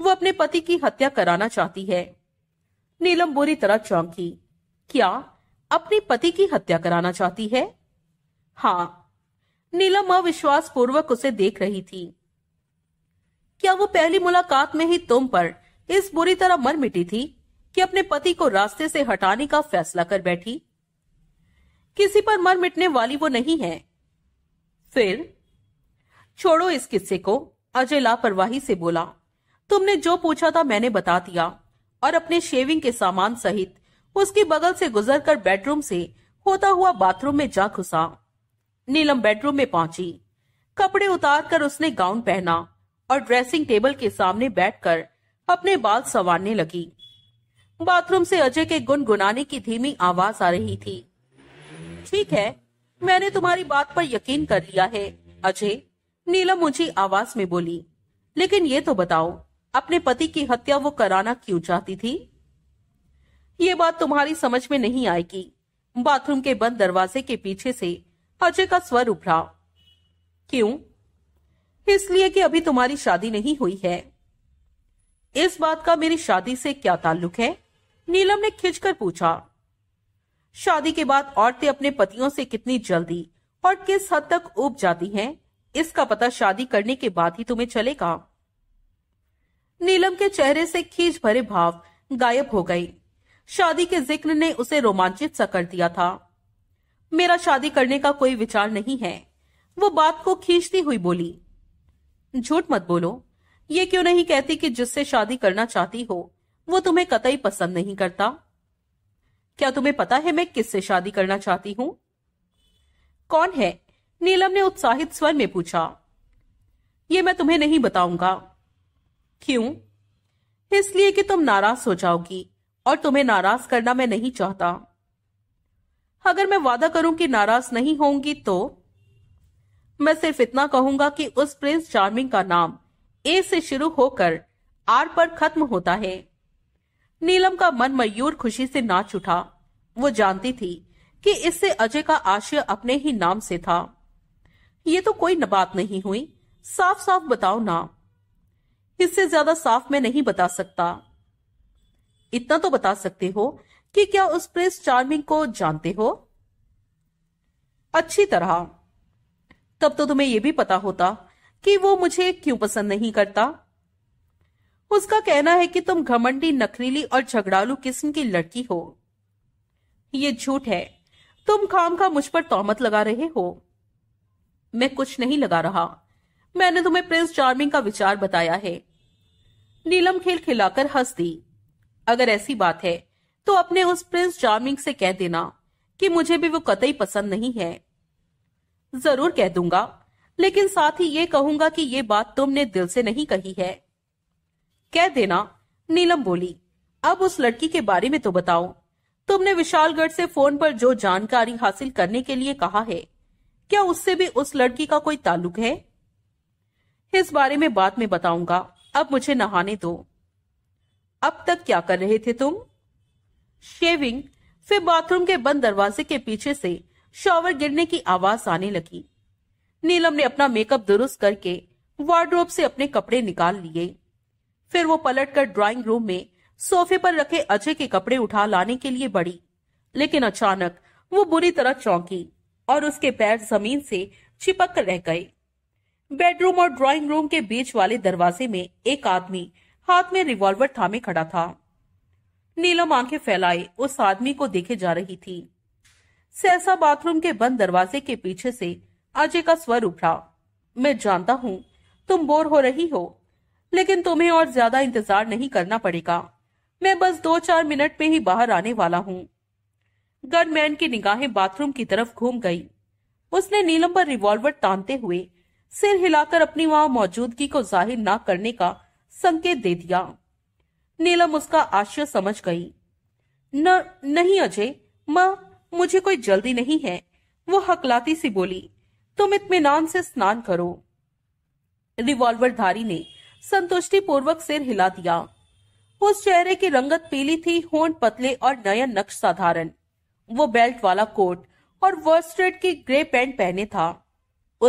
वो अपने पति की हत्या कराना चाहती है नीलम बुरी तरह चौंकी क्या अपने पति की हत्या कराना चाहती है हाँ नीलम अविश्वास पूर्वक उसे देख रही थी क्या वो पहली मुलाकात में ही तुम पर इस बुरी तरह मर मिटी थी कि अपने पति को रास्ते से हटाने का फैसला कर बैठी किसी पर मर मिटने वाली वो नहीं है फिर छोड़ो इस किस्से को अजय लापरवाही से बोला तुमने जो पूछा था मैंने बता दिया और अपने शेविंग के सामान सहित उसके बगल से गुजरकर बेडरूम से होता हुआ बाथरूम में जा घुसा नीलम बेडरूम में पहुंची कपड़े उतार कर उसने गाउन पहना और ड्रेसिंग टेबल के सामने बैठकर अपने बाल संवारने लगी बाथरूम से अजय के गुनगुनाने की धीमी आवाज आ रही थी ठीक है मैंने तुम्हारी बात पर यकीन कर लिया है अजय नीलम मुझे आवाज में बोली लेकिन ये तो बताओ अपने पति की हत्या वो कराना क्यों चाहती थी ये बात तुम्हारी समझ में नहीं आएगी बाथरूम के बंद दरवाजे के पीछे से अजय का स्वर उभरा क्यों इसलिए कि अभी तुम्हारी शादी नहीं हुई है इस बात का मेरी शादी से क्या ताल्लुक है नीलम ने खिंचकर पूछा शादी के बाद औरतें अपने पतियों से कितनी जल्दी और किस हद तक उब जाती हैं, इसका पता शादी करने के बाद ही तुम्हें चलेगा नीलम के चेहरे से खींच भरे भाव गायब हो गए शादी के जिक्र ने उसे रोमांचित सा कर दिया था मेरा शादी करने का कोई विचार नहीं है वो बात को खींचती हुई बोली झूठ मत बोलो ये क्यों नहीं कहती कि जिससे शादी करना चाहती हो वो तुम्हें कतई पसंद नहीं करता क्या तुम्हें पता है मैं किससे शादी करना चाहती हूं कौन है नीलम ने उत्साहित स्वर में पूछा ये मैं तुम्हें नहीं बताऊंगा क्यों इसलिए कि तुम नाराज हो जाओगी और तुम्हें नाराज करना मैं नहीं चाहता अगर मैं वादा करूं कि नाराज नहीं होंगी तो मैं सिर्फ इतना कहूंगा कि उस प्रिंस चार्मिंग का नाम ए से शुरू होकर आर पर खत्म होता है नीलम का मन मयूर खुशी से नाच उठा वो जानती थी कि इससे अजय का आशय अपने ही नाम से था ये तो कोई बात नहीं हुई साफ साफ बताओ ना इससे ज्यादा साफ मैं नहीं बता सकता इतना तो बता सकते हो कि क्या उस प्रेस चार्मिंग को जानते हो अच्छी तरह तब तो तुम्हें यह भी पता होता कि वो मुझे क्यों पसंद नहीं करता उसका कहना है कि तुम घमंडी नखरीली और झगड़ालू किस्म की लड़की हो ये झूठ है तुम खाम खा मुझ पर तोमत लगा रहे हो मैं कुछ नहीं लगा रहा मैंने तुम्हें प्रिंस चार्मिंग का विचार बताया है नीलम खेल खिलाकर हंस दी अगर ऐसी बात है तो अपने उस प्रिंस चार्मिंग से कह देना कि मुझे भी वो कतई पसंद नहीं है जरूर कह दूंगा लेकिन साथ ही ये कहूंगा कि ये बात तुमने दिल से नहीं कही है कह देना नीलम बोली अब उस लड़की के बारे में तो बताओ तुमने विशालगढ़ से फोन पर जो जानकारी हासिल करने के लिए कहा है क्या उससे भी उस लड़की का कोई ताल्लुक है इस बारे में बाद में बताऊंगा अब मुझे नहाने दो अब तक क्या कर रहे थे तुम शेविंग फिर बाथरूम के बंद दरवाजे के पीछे से शॉवर गिरने की आवाज आने लगी नीलम ने अपना मेकअप दुरुस्त करके वार्ड्रोब से अपने कपड़े निकाल लिए फिर वो पलटकर ड्राइंग रूम में सोफे पर रखे अजय के कपड़े उठा लाने के लिए बढ़ी लेकिन अचानक वो बुरी तरह चौंकी और उसके पैर जमीन से चिपक कर रह गए बेडरूम और ड्राइंग रूम के बीच वाले दरवाजे में एक आदमी हाथ में रिवॉल्वर थामे खड़ा था नीलम आंखें फैलाए उस आदमी को देखे जा रही थी सहसा बाथरूम के बंद दरवाजे के पीछे से अजय का स्वर उभरा मैं जानता हूँ तुम बोर हो रही हो लेकिन तुम्हें और ज्यादा इंतजार नहीं करना पड़ेगा मैं बस दो चार मिनट में ही बाहर आने वाला हूँ गनमैन की निगाहें बाथरूम की तरफ घूम गई उसने नीलम पर रिवॉल्वर तानते हुए सिर हिलाकर अपनी वहां मौजूदगी को जाहिर न करने का संकेत दे दिया नीलम उसका आशय समझ गई न नहीं अजय माँ मुझे कोई जल्दी नहीं है वो हकलाती सी बोली तुम इतमान से स्नान करो रिवॉल्वर धारी ने संतुष्टि पूर्वक सिर हिला दिया उस चेहरे की रंगत पीली थी होंठ पतले और नयन नक्श साधारण वो बेल्ट वाला कोट और वर्स्ट्रेट की ग्रे पैंट पहने था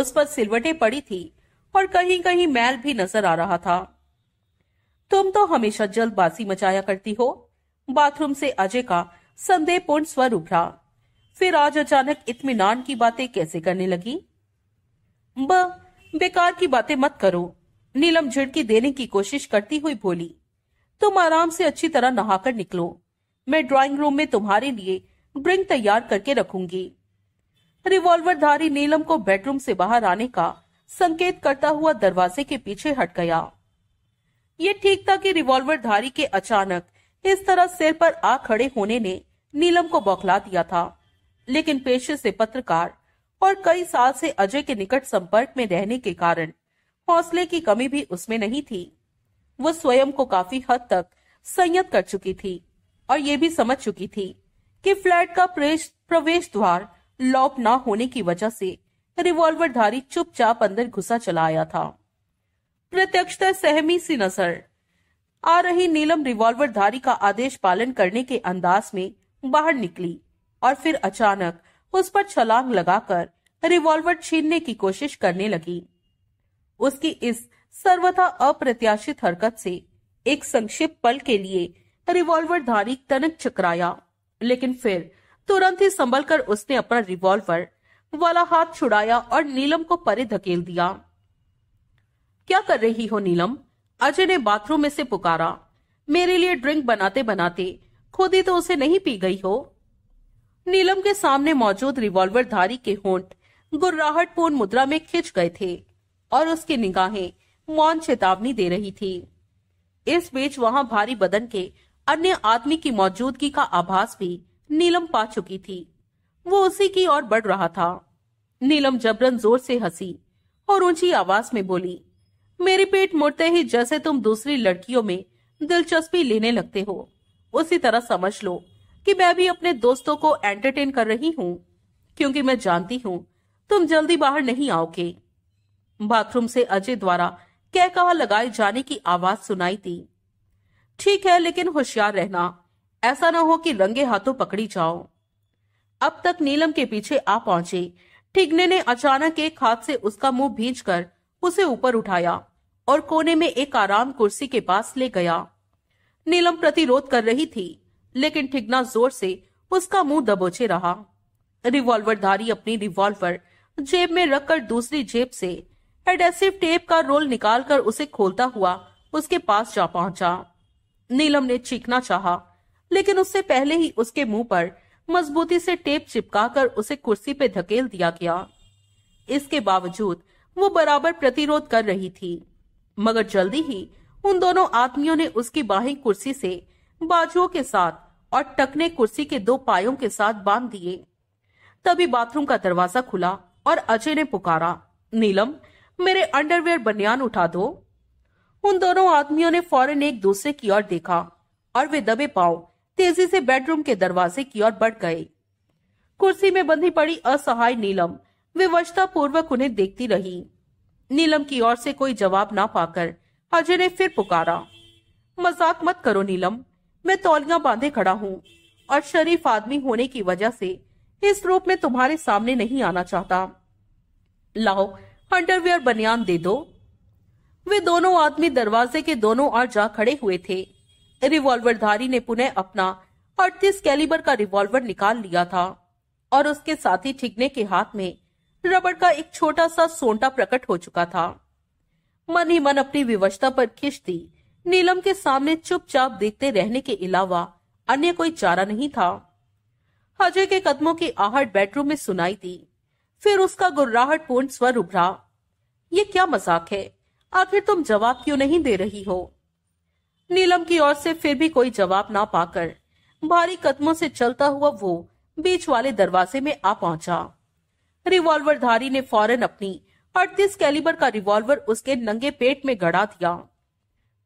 उस पर सिलवटे पड़ी थी और कहीं कहीं मैल भी नजर आ रहा था तुम तो हमेशा जल्दबाजी मचाया करती हो बाथरूम से अजय का संदेहपूर्ण स्वर उभरा फिर आज अचानक इतमान की बातें कैसे करने लगी ब बेकार की बातें मत करो नीलम झिड़की देने की कोशिश करती हुई बोली तुम आराम से अच्छी तरह नहाकर निकलो मैं ड्राइंग रूम में तुम्हारे लिए ड्रिंक तैयार करके रखूंगी रिवॉल्वरधारी नीलम को बेडरूम से बाहर आने का संकेत करता हुआ दरवाजे के पीछे हट गया ये ठीक था कि रिवॉल्वरधारी के अचानक इस तरह सिर पर आ खड़े होने ने नीलम को बौखला दिया था लेकिन पेशे से पत्रकार और कई साल से अजय के निकट संपर्क में रहने के कारण हौसले की कमी भी उसमें नहीं थी वो स्वयं को काफी हद तक संयत कर चुकी थी और ये भी समझ चुकी थी कि फ्लैट का प्रवेश द्वार लॉक ना होने की वजह से रिवॉल्वरधारी चुपचाप अंदर घुसा चला आया था प्रत्यक्षता सहमी सी नजर आ रही नीलम रिवॉल्वरधारी का आदेश पालन करने के अंदाज में बाहर निकली और फिर अचानक उस पर छलांग लगाकर रिवॉल्वर छीनने की कोशिश करने लगी उसकी इस सर्वथा अप्रत्याशित हरकत से एक संक्षिप्त पल के लिए रिवॉल्वर धारी तनक चकराया लेकिन फिर तुरंत ही संभलकर उसने अपना रिवॉल्वर वाला हाथ छुड़ाया और नीलम को परे धकेल दिया क्या कर रही हो नीलम अजय ने बाथरूम में से पुकारा मेरे लिए ड्रिंक बनाते बनाते खुद ही तो उसे नहीं पी गई हो नीलम के सामने मौजूद रिवॉल्वर धारी के होंठ गुर्राहटपूर्ण मुद्रा में खिंच गए थे और उसकी निगाहें मौन चेतावनी दे रही थी इस बीच वहां भारी बदन के अन्य आदमी की मौजूदगी का आभास भी नीलम पा चुकी थी वो उसी की ओर बढ़ रहा था नीलम जबरन जोर से हंसी और ऊंची आवाज में बोली मेरे पेट मुड़ते ही जैसे तुम दूसरी लड़कियों में दिलचस्पी लेने लगते हो उसी तरह समझ लो कि मैं भी अपने दोस्तों को एंटरटेन कर रही हूँ क्योंकि मैं जानती हूँ तुम जल्दी बाहर नहीं आओगे बाथरूम से अजय द्वारा कह कहा लगाए जाने की आवाज सुनाई दी ठीक है लेकिन होशियार रहना ऐसा ना हो कि रंगे हाथों पकड़ी जाओ अब तक नीलम के पीछे आ पहुंचे ठिगने ने अचानक एक हाथ से उसका मुंह भींच कर उसे ऊपर उठाया और कोने में एक आराम कुर्सी के पास ले गया नीलम प्रतिरोध कर रही थी लेकिन ठिगना जोर से उसका मुंह दबोचे रहा रिवॉल्वरधारी अपनी रिवॉल्वर जेब में रखकर दूसरी जेब से एडेसिव टेप का रोल निकालकर उसे खोलता हुआ उसके पास जा पहुंचा नीलम ने चीखना चाहा, लेकिन उससे पहले ही उसके मुंह पर मजबूती से टेप चिपकाकर उसे कुर्सी पे धकेल दिया गया इसके बावजूद वो बराबर प्रतिरोध कर रही थी मगर जल्दी ही उन दोनों आदमियों ने उसकी बाहें कुर्सी से बाजुओं के साथ और टकने कुर्सी के दो पायों के साथ बांध दिए तभी बाथरूम का दरवाजा खुला और अजय ने पुकारा नीलम मेरे अंडरवेयर बनियान उठा दो उन दोनों आदमियों ने फौरन एक दूसरे की ओर देखा और वे दबे पाओ तेजी से बेडरूम के दरवाजे की ओर बढ़ गए कुर्सी में बंधी पड़ी असहाय नीलम विवशता पूर्वक उन्हें देखती रही नीलम की ओर से कोई जवाब ना पाकर अजय ने फिर पुकारा मजाक मत करो नीलम मैं तौलिया बांधे खड़ा हूँ और शरीफ आदमी होने की वजह से इस रूप में तुम्हारे सामने नहीं आना चाहता लाओ अंडरवियर बनियान दे दो वे दोनों आदमी दरवाजे के दोनों ओर जा खड़े हुए थे रिवॉल्वरधारी ने पुनः अपना अड़तीस कैलिबर का रिवॉल्वर निकाल लिया था और उसके साथी ठिगने के हाथ में रबड़ का एक छोटा सा सोंटा प्रकट हो चुका था मन ही मन अपनी विवशता पर खिंचती नीलम के सामने चुपचाप देखते रहने के अलावा अन्य कोई चारा नहीं था अजय के कदमों की आहट बेडरूम में सुनाई दी फिर उसका पूर्ण स्वर उभरा ये क्या मजाक है आखिर तुम जवाब क्यों नहीं दे रही हो नीलम की ओर से फिर भी कोई जवाब ना पाकर भारी कदमों से चलता हुआ वो बीच वाले दरवाजे में आ पहुंचा रिवॉल्वरधारी ने फौरन अपनी अड़तीस कैलिबर का रिवॉल्वर उसके नंगे पेट में गड़ा दिया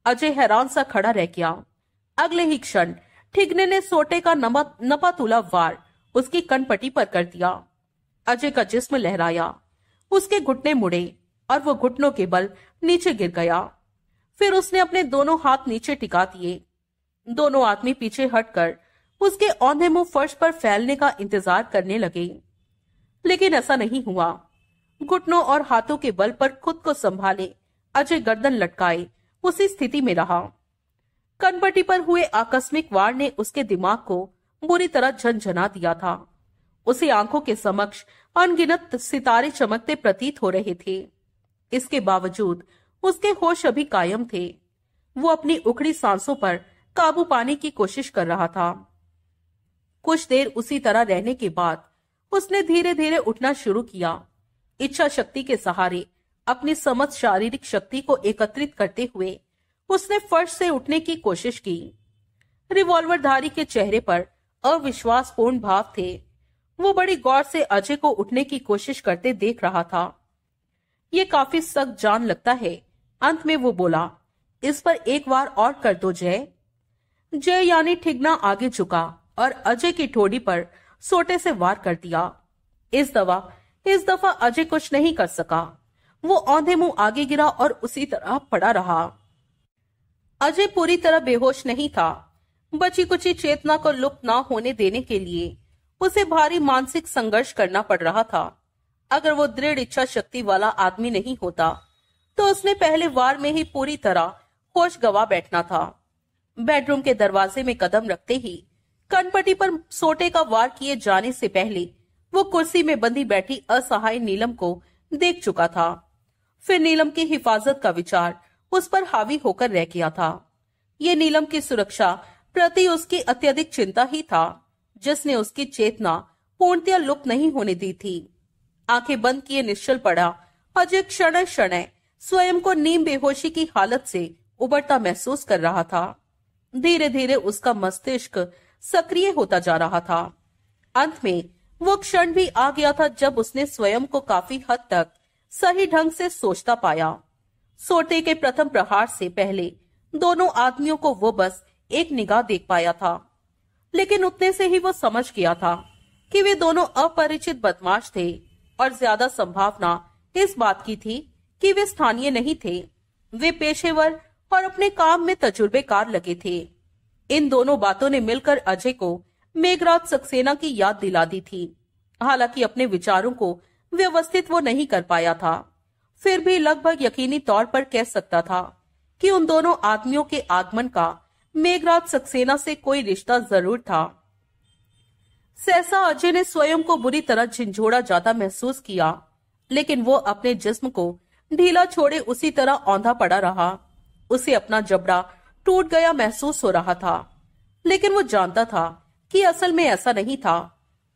अजय हैरान सा खड़ा रह गया अगले ही क्षण ठिगने ने सोटे का नपा तुला वार उसकी कनपट्टी पर कर दिया अजय का जिस्म लहराया उसके घुटने मुड़े और वो घुटनों के बल नीचे गिर गया फिर उसने अपने दोनों हाथ नीचे टिका दिए दोनों आदमी पीछे हटकर उसके औंधे मुंह फर्श पर फैलने का इंतजार करने लगे लेकिन ऐसा नहीं हुआ घुटनों और हाथों के बल पर खुद को संभाले अजय गर्दन लटकाए उसी स्थिति में रहा कनपटी पर हुए आकस्मिक वार ने उसके दिमाग को बुरी तरह झंझना दिया था उसे आंखों के समक्ष अनगिनत सितारे चमकते प्रतीत हो रहे थे इसके बावजूद उसके होश अभी कायम थे वो अपनी उखड़ी सांसों पर काबू पाने की कोशिश कर रहा था कुछ देर उसी तरह रहने के बाद उसने धीरे धीरे उठना शुरू किया इच्छा शक्ति के सहारे अपनी समस्त शारीरिक शक्ति को एकत्रित करते हुए उसने फर्श से उठने की कोशिश की रिवॉल्वरधारी के चेहरे पर अविश्वासपूर्ण भाव थे वो बड़ी गौर से अजय को उठने की कोशिश करते देख रहा था ये काफी सख्त जान लगता है अंत में वो बोला इस पर एक बार और कर दो जय जय यानी ठिगना आगे झुका और अजय की ठोड़ी पर सोटे से वार कर दिया इस दवा इस दफा अजय कुछ नहीं कर सका वो औंधे मुंह आगे गिरा और उसी तरह पड़ा रहा अजय पूरी तरह बेहोश नहीं था बची कुची चेतना को लुप्त ना होने देने के लिए उसे भारी मानसिक संघर्ष करना पड़ रहा था अगर वो दृढ़ इच्छा शक्ति वाला आदमी नहीं होता तो उसने पहले वार में ही पूरी तरह होश गवा बैठना था बेडरूम के दरवाजे में कदम रखते ही कनपटी पर सोटे का वार किए जाने से पहले वो कुर्सी में बंधी बैठी असहाय नीलम को देख चुका था फिर नीलम की हिफाजत का विचार उस पर हावी होकर रह गया था ये नीलम की सुरक्षा प्रति उसकी अत्यधिक चिंता ही था जिसने उसकी चेतना पूर्णतया लुप्त नहीं होने दी थी आंखें बंद किए निश्चल पड़ा अजय क्षण क्षण स्वयं को नीम बेहोशी की हालत से उबरता महसूस कर रहा था धीरे धीरे उसका मस्तिष्क सक्रिय होता जा रहा था अंत में वो क्षण भी आ गया था जब उसने स्वयं को काफी हद तक सही ढंग से सोचता पाया सोते के प्रथम प्रहार से पहले दोनों आदमियों को वो बस एक निगाह देख पाया था लेकिन उतने से ही वो समझ गया था कि वे दोनों अपरिचित बदमाश थे और ज्यादा संभावना इस बात की थी कि वे स्थानीय नहीं थे वे पेशेवर और अपने काम में तजुर्बेकार लगे थे इन दोनों बातों ने मिलकर अजय को मेघराज सक्सेना की याद दिला दी थी हालांकि अपने विचारों को व्यवस्थित वो नहीं कर पाया था फिर भी लगभग यकीनी तौर पर कह सकता था कि उन दोनों आदमियों के आगमन का मेघराज सक्सेना से कोई रिश्ता जरूर था सहसा अजय ने स्वयं को बुरी तरह झिंझोड़ा जाता महसूस किया लेकिन वो अपने जिस्म को ढीला छोड़े उसी तरह औंधा पड़ा रहा उसे अपना जबड़ा टूट गया महसूस हो रहा था लेकिन वो जानता था कि असल में ऐसा नहीं था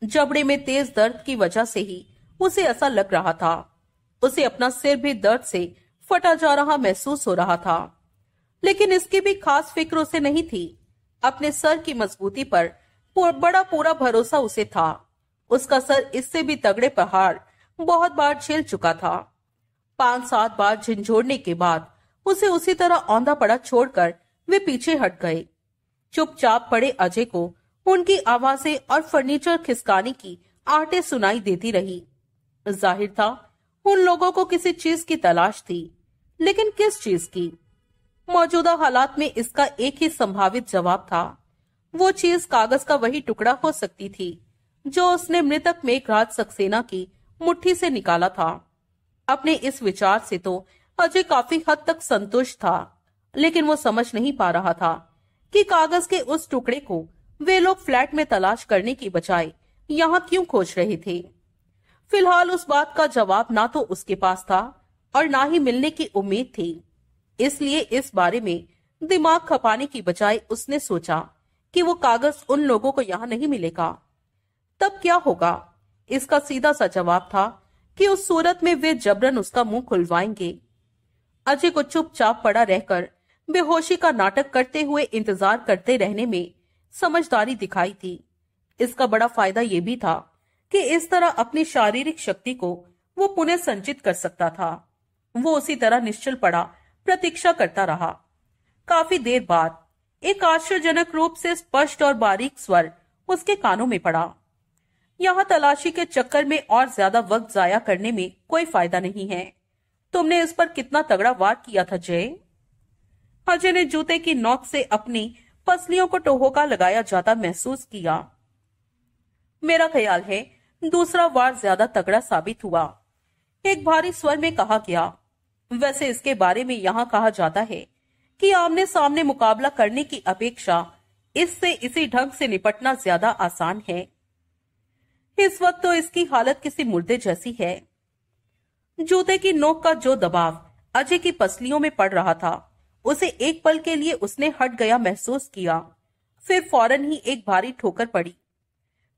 जबड़े में तेज दर्द की वजह से ही उसे ऐसा लग रहा था उसे अपना सिर भी दर्द से फटा जा रहा महसूस हो रहा था लेकिन इसकी भी खास फिक्र उसे नहीं थी अपने सर की मजबूती पर बड़ा पूरा भरोसा उसे था उसका सर इससे भी तगड़े पहाड़ बहुत बार झेल चुका था पांच सात बार झिझोड़ने के बाद उसे उसी तरह औंधा पड़ा छोड़कर वे पीछे हट गए चुपचाप पड़े अजय को उनकी आवाजें और फर्नीचर खिसकाने की आटे सुनाई देती रही जाहिर था उन लोगों को किसी चीज की तलाश थी लेकिन किस चीज की मौजूदा हालात में इसका एक ही संभावित जवाब था वो चीज कागज का वही टुकड़ा हो सकती थी जो उसने मृतक मेघराज सक्सेना की मुट्ठी से निकाला था अपने इस विचार से तो अजय काफी हद तक संतुष्ट था लेकिन वो समझ नहीं पा रहा था कि कागज के उस टुकड़े को वे लोग फ्लैट में तलाश करने की बजाय यहाँ क्यों खोज रहे थे फिलहाल उस बात का जवाब ना तो उसके पास था और ना ही मिलने की उम्मीद थी इसलिए इस बारे में दिमाग खपाने की बजाय उसने सोचा कि वो कागज उन लोगों को यहाँ नहीं मिलेगा तब क्या होगा इसका सीधा सा जवाब था कि उस सूरत में वे जबरन उसका मुंह खुलवाएंगे अजय को चुपचाप पड़ा रहकर बेहोशी का नाटक करते हुए इंतजार करते रहने में समझदारी दिखाई थी इसका बड़ा फायदा यह भी था कि इस तरह अपनी शारीरिक शक्ति को वो पुनः संचित कर सकता था वो उसी तरह निश्चल पड़ा प्रतीक्षा करता रहा काफी देर बाद एक आश्चर्यजनक रूप से स्पष्ट और बारीक स्वर उसके कानों में पड़ा यहाँ तलाशी के चक्कर में और ज्यादा वक्त जाया करने में कोई फायदा नहीं है तुमने इस पर कितना तगड़ा वार किया था जय अजय ने जूते की नोक से अपनी पसलियों को टोहोका लगाया जाता महसूस किया मेरा ख्याल है दूसरा वार ज्यादा तगड़ा साबित हुआ एक भारी स्वर में कहा गया वैसे इसके बारे में यहाँ कहा जाता है कि आमने सामने मुकाबला करने की अपेक्षा इससे इसी ढंग से निपटना ज्यादा आसान है इस वक्त तो इसकी हालत किसी मुर्दे जैसी है जूते की नोक का जो दबाव अजय की पसलियों में पड़ रहा था उसे एक पल के लिए उसने हट गया महसूस किया फिर फौरन ही एक भारी ठोकर पड़ी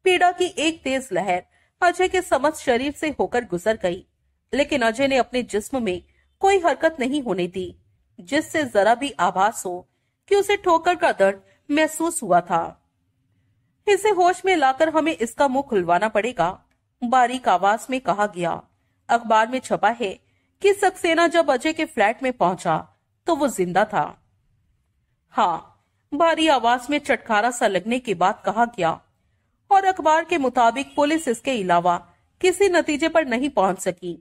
पीड़ा की एक तेज लहर अजय के समस्त शरीर से होकर गुजर गई लेकिन अजय ने अपने जिस्म में कोई हरकत नहीं होने दी जिससे जरा भी आभास हो कि उसे ठोकर का दर्द महसूस हुआ था इसे होश में लाकर हमें इसका मुंह खुलवाना पड़ेगा बारीक आवाज में कहा गया अखबार में छपा है कि सक्सेना जब अजय के फ्लैट में पहुंचा तो वो जिंदा था हाँ भारी आवाज में चटकारा सा लगने के बाद कहा गया और अखबार के मुताबिक पुलिस इसके अलावा किसी नतीजे पर नहीं पहुंच सकी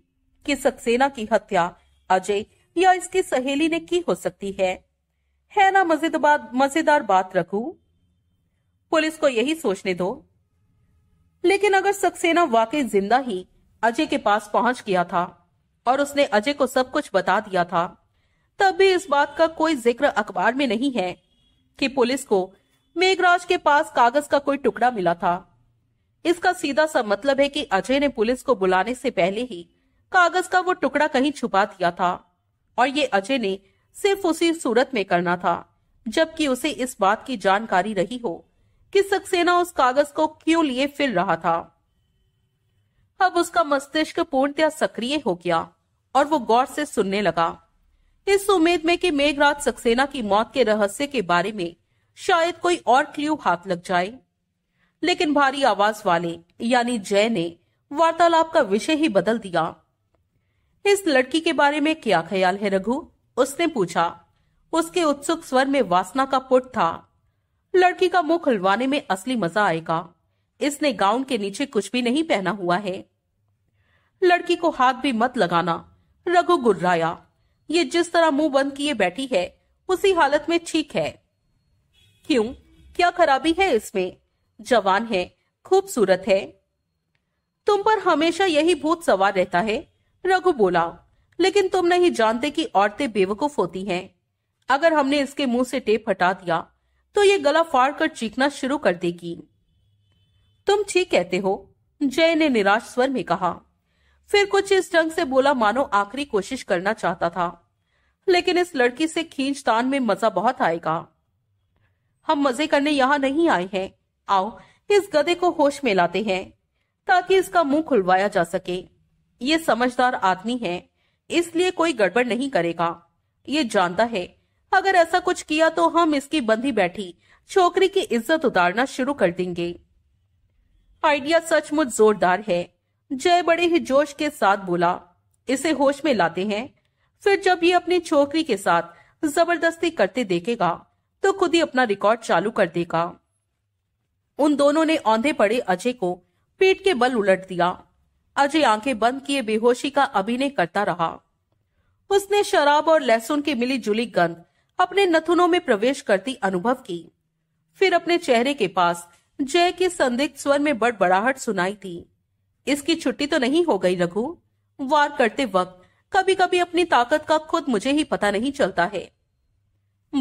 कि सक्सेना की हत्या अजय या इसकी सहेली ने की हो सकती है है ना मजेदार मजेदार बात रखू पुलिस को यही सोचने दो लेकिन अगर सक्सेना वाकई जिंदा ही अजय के पास पहुंच गया था और उसने अजय को सब कुछ बता दिया था तब भी इस बात का कोई जिक्र अखबार में नहीं है कि पुलिस को मेघराज के पास कागज का कोई टुकड़ा मिला था इसका सीधा सा मतलब है कि अजय ने पुलिस को बुलाने से पहले ही कागज का वो टुकड़ा कहीं छुपा दिया था और ये अजय ने सिर्फ उसी सूरत में करना था जबकि उसे इस बात की जानकारी रही हो कि सक्सेना उस कागज को क्यों लिए फिर रहा था अब उसका मस्तिष्क पूर्णतया सक्रिय हो गया और वो गौर से सुनने लगा इस उम्मीद में कि मेघराज सक्सेना की मौत के रहस्य के बारे में शायद कोई और क्ल्यू हाथ लग जाए लेकिन भारी आवाज वाले यानी जय ने वार्तालाप का विषय ही बदल दिया इस लड़की के बारे में क्या ख्याल है रघु उसने पूछा उसके उत्सुक स्वर में वासना का पुट था लड़की का मुंह खुलवाने में असली मजा आएगा इसने गाउन के नीचे कुछ भी नहीं पहना हुआ है लड़की को हाथ भी मत लगाना रघु गुर्राया ये जिस तरह मुंह बंद किए बैठी है उसी हालत में ठीक है क्यों क्या खराबी है इसमें जवान है खूबसूरत है तुम पर हमेशा यही भूत सवार रहता है रघु बोला लेकिन तुम नहीं जानते कि औरतें बेवकूफ होती हैं अगर हमने इसके मुंह से टेप हटा दिया तो ये गला फाड़ कर चीखना शुरू कर देगी तुम ठीक कहते हो जय ने निराश स्वर में कहा फिर कुछ इस ढंग से बोला मानो आखिरी कोशिश करना चाहता था लेकिन इस लड़की से खींचतान में मजा बहुत आएगा हम मजे करने यहाँ नहीं आए हैं आओ इस गधे को होश में लाते हैं ताकि इसका मुंह खुलवाया जा सके ये समझदार आदमी है इसलिए कोई गड़बड़ नहीं करेगा ये जानता है अगर ऐसा कुछ किया तो हम इसकी बंदी बैठी छोकरी की इज्जत उतारना शुरू कर देंगे आइडिया सचमुच जोरदार है जय बड़े ही जोश के साथ बोला इसे होश में लाते हैं फिर जब ये अपनी छोकरी के साथ जबरदस्ती करते देखेगा तो खुद ही अपना रिकॉर्ड चालू कर देगा उन दोनों ने औंधे पड़े अजय को पेट के बल उलट दिया अजय आंखें बंद किए बेहोशी का अभिनय करता रहा उसने शराब और लहसुन की मिली जुली गंध अपने नथुनों में प्रवेश करती अनुभव की फिर अपने चेहरे के पास जय के संदिग्ध स्वर में बड़बड़ाहट सुनाई थी इसकी छुट्टी तो नहीं हो गई रघु वार करते वक्त कभी कभी अपनी ताकत का खुद मुझे ही पता नहीं चलता है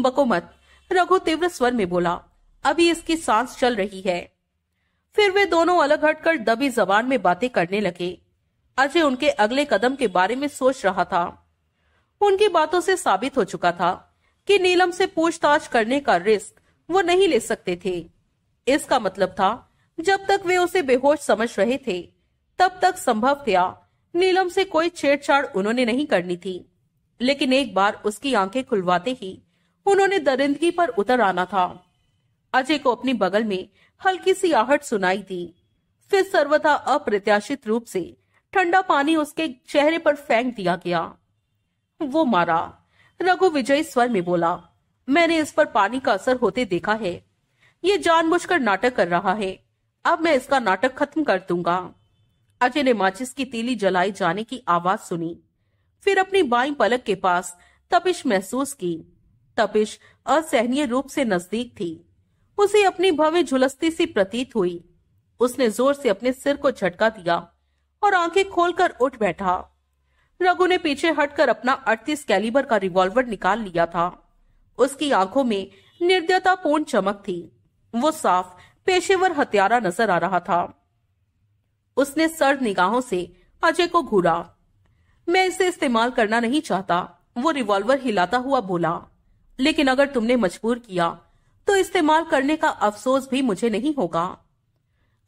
बको मत रघु तीव्र स्वर में बोला अभी इसकी सांस चल रही है फिर वे दोनों अलग हटकर दबी जबान में बातें करने लगे अजय उनके अगले कदम के बारे में सोच रहा था उनकी बातों से साबित हो चुका था कि नीलम से पूछताछ करने का रिस्क वो नहीं ले सकते थे इसका मतलब था जब तक वे उसे बेहोश समझ रहे थे तब तक संभव था नीलम से कोई छेड़छाड़ उन्होंने नहीं करनी थी लेकिन एक बार उसकी आंखें खुलवाते ही उन्होंने दरिंदगी पर उतर आना था अजय को अपनी बगल में हल्की सी आहट सुनाई दी फिर सर्वथा अप्रत्याशित रूप से ठंडा पानी उसके चेहरे पर फेंक दिया गया वो मारा रघु विजय स्वर में बोला मैंने इस पर पानी का असर होते देखा है ये जानबूझकर नाटक कर रहा है अब मैं इसका नाटक खत्म कर दूंगा अजय ने माचिस की तीली जलाए जाने की आवाज सुनी फिर अपनी बाई पलक के पास तपिश महसूस की तपिश असहनीय रूप से नजदीक थी उसे अपनी भव्य झुलसती सी प्रतीत हुई उसने जोर से अपने सिर को झटका दिया और आंखें खोलकर उठ बैठा रघु ने पीछे हटकर अपना अड़तीस कैलिबर का रिवॉल्वर निकाल लिया था उसकी आंखों में निर्दयतापूर्ण चमक थी वो साफ पेशेवर हत्यारा नजर आ रहा था उसने सर्द निगाहों से अजय को घूरा मैं इसे इस्तेमाल करना नहीं चाहता वो रिवॉल्वर हिलाता हुआ बोला लेकिन अगर तुमने मजबूर किया तो इस्तेमाल करने का अफसोस भी मुझे नहीं होगा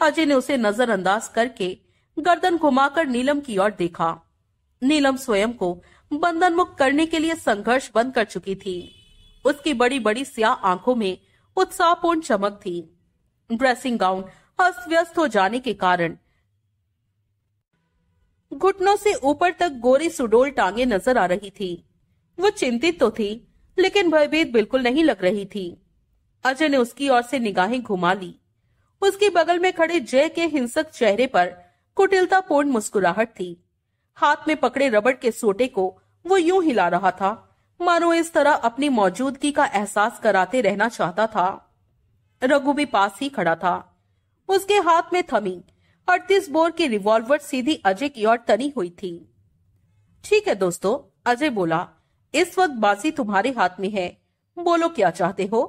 अजय ने उसे नजरअंदाज करके गर्दन घुमाकर नीलम की ओर देखा नीलम स्वयं को बंधन मुक्त करने के लिए संघर्ष बंद कर चुकी थी उसकी बड़ी बड़ी स्या आंखों में उत्साहपूर्ण चमक थी ड्रेसिंग गाउन अस्त व्यस्त हो जाने के कारण घुटनों से ऊपर तक गोरी सुडोल टांगे नजर आ रही थी वो चिंतित तो थी लेकिन भयभीत बिल्कुल नहीं लग रही थी अजय ने उसकी ओर से निगाहें घुमा ली उसके बगल में खड़े जय के हिंसक चेहरे पर कुटिलतापूर्ण मुस्कुराहट थी हाथ में पकड़े रबड़ के सोटे को वो यूं हिला रहा था मानो इस तरह अपनी मौजूदगी का एहसास कराते रहना चाहता था रघु भी पास ही खड़ा था उसके हाथ में थमी अड़तीस बोर की रिवॉल्वर सीधी अजय की ओर तनी हुई थी ठीक है दोस्तों अजय बोला इस वक्त बाजी तुम्हारे हाथ में है बोलो क्या चाहते हो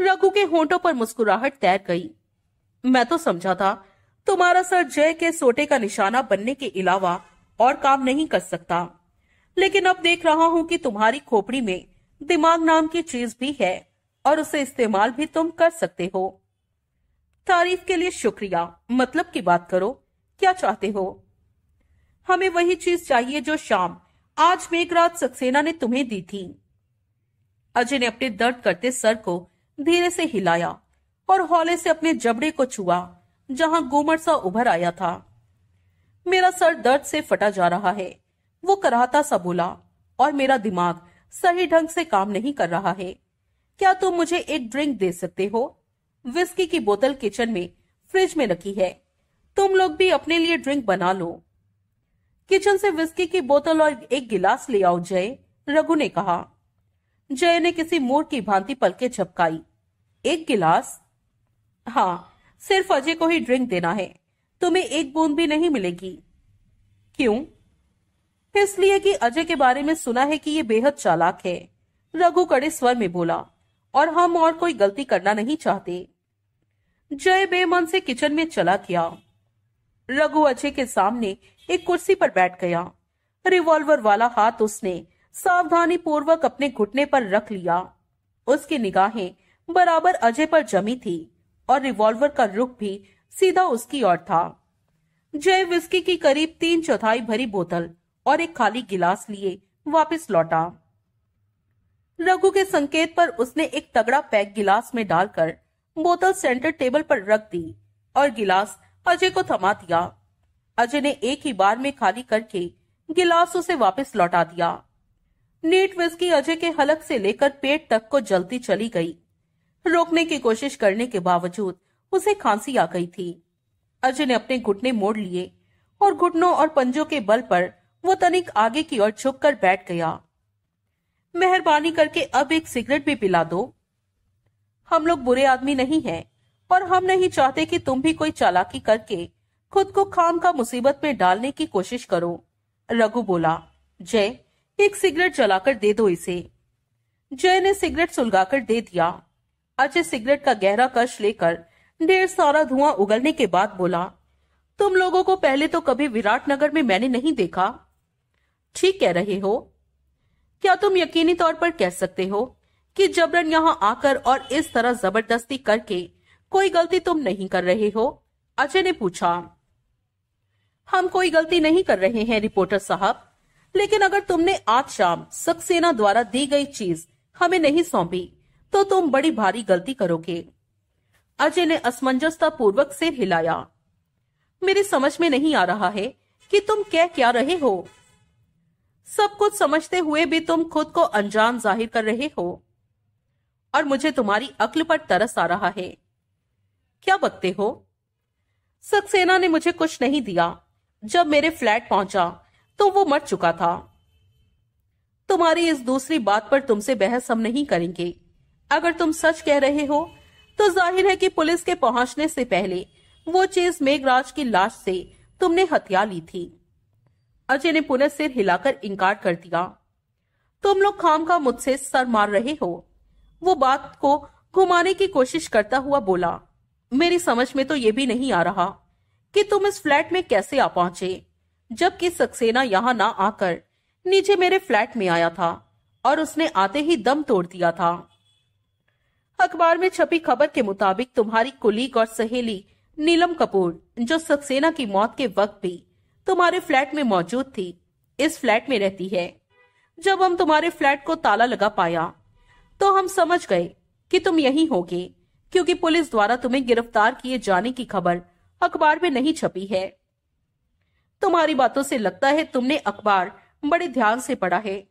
रघु के होंठों पर मुस्कुराहट तैर गई मैं तो समझा था तुम्हारा सर जय के सोटे का निशाना बनने के अलावा और काम नहीं कर सकता लेकिन अब देख रहा हूँ कि तुम्हारी खोपड़ी में दिमाग नाम की चीज भी है और उसे इस्तेमाल भी तुम कर सकते हो तारीफ के लिए शुक्रिया मतलब की बात करो क्या चाहते हो हमें वही चीज चाहिए जो शाम आज मेघराज सक्सेना ने तुम्हें दी थी अजय ने अपने दर्द करते सर को धीरे से हिलाया और हौले से अपने जबड़े को छुआ जहां गोमर सा उभर आया था मेरा सर दर्द से फटा जा रहा है वो कराहता सा बोला और मेरा दिमाग सही ढंग से काम नहीं कर रहा है क्या तुम तो मुझे एक ड्रिंक दे सकते हो विस्की की बोतल किचन में फ्रिज में रखी है तुम लोग भी अपने लिए ड्रिंक बना लो किचन से विस्की की बोतल और एक गिलास ले आओ जय रघु ने कहा जय ने किसी मोड़ की भांति पलके झपकाई एक गिलास हाँ सिर्फ अजय को ही ड्रिंक देना है तुम्हें एक बूंद भी नहीं मिलेगी क्यों इसलिए कि अजय के बारे में सुना है कि ये बेहद चालाक है रघु कड़े स्वर में बोला और हम और कोई गलती करना नहीं चाहते जय बेमन से किचन में चला गया रघु अजय के सामने एक कुर्सी पर बैठ गया रिवॉल्वर वाला हाथ उसने सावधानी पूर्वक अपने घुटने पर रख लिया उसकी निगाहें बराबर अजय पर जमी थी और रिवॉल्वर का रुख भी सीधा उसकी ओर था जय विस्की की करीब तीन चौथाई भरी बोतल और एक खाली गिलास लिए वापस लौटा रघु के संकेत पर उसने एक तगड़ा पैक गिलास में डालकर बोतल सेंटर टेबल पर रख दी और गिलास अजय को थमा दिया अजय ने एक ही बार में खाली करके गिलास उसे वापस लौटा दिया नीट विस्की अजय के हलक से लेकर पेट तक को जलती चली गई रोकने की कोशिश करने के बावजूद उसे खांसी आ गई थी अजय ने अपने घुटने मोड़ लिए और घुटनों और पंजों के बल पर वो तनिक आगे की ओर झुक कर बैठ गया मेहरबानी करके अब एक सिगरेट भी पिला दो हम लोग बुरे आदमी नहीं हैं और हम नहीं चाहते कि तुम भी कोई चालाकी करके खुद को खाम का मुसीबत में डालने की कोशिश करो रघु बोला जय एक सिगरेट जलाकर दे दो इसे जय ने सिगरेट सुलगाकर दे दिया अजय सिगरेट का गहरा कश लेकर ढेर सारा धुआं उगलने के बाद बोला तुम लोगों को पहले तो कभी विराट नगर में मैंने नहीं देखा ठीक कह रहे हो क्या तुम यकीनी तौर पर कह सकते हो कि जबरन यहाँ आकर और इस तरह जबरदस्ती करके कोई गलती तुम नहीं कर रहे हो अजय ने पूछा हम कोई गलती नहीं कर रहे हैं रिपोर्टर साहब लेकिन अगर तुमने आज शाम सक्सेना द्वारा दी गई चीज हमें नहीं सौंपी तो तुम बड़ी भारी गलती करोगे अजय ने असमंजसता पूर्वक सिर हिलाया मेरी समझ में नहीं आ रहा है कि तुम क्या क्या रहे हो सब कुछ समझते हुए भी तुम खुद को अनजान जाहिर कर रहे हो और मुझे तुम्हारी अक्ल पर तरस आ रहा है क्या बकते हो सक्सेना ने मुझे कुछ नहीं दिया जब मेरे फ्लैट पहुंचा तो वो मर चुका था तुम्हारी इस दूसरी बात पर तुमसे बहस हम नहीं करेंगे अगर तुम सच कह रहे हो तो जाहिर है कि पुलिस के पहुंचने से पहले वो चीज मेघराज की लाश से तुमने हत्या ली थी अजय ने पुनः सिर हिलाकर इनकार कर दिया तुम लोग खाम का मुझसे सर मार रहे हो वो बात को घुमाने की कोशिश करता हुआ बोला मेरी समझ में तो ये भी नहीं आ रहा कि तुम इस फ्लैट में कैसे आ पहुंचे जबकि सक्सेना यहाँ ना आकर नीचे मेरे फ्लैट में आया था और उसने आते ही दम तोड़ दिया था अखबार में छपी खबर के मुताबिक तुम्हारी कुलीग और सहेली नीलम कपूर जो सक्सेना की मौत के वक्त भी तुम्हारे फ्लैट में मौजूद थी इस फ्लैट में रहती है जब हम तुम्हारे फ्लैट को ताला लगा पाया तो हम समझ गए कि तुम यही होगे क्योंकि पुलिस द्वारा तुम्हें गिरफ्तार किए जाने की खबर अखबार में नहीं छपी है तुम्हारी बातों से लगता है तुमने अखबार बड़े ध्यान से पढ़ा है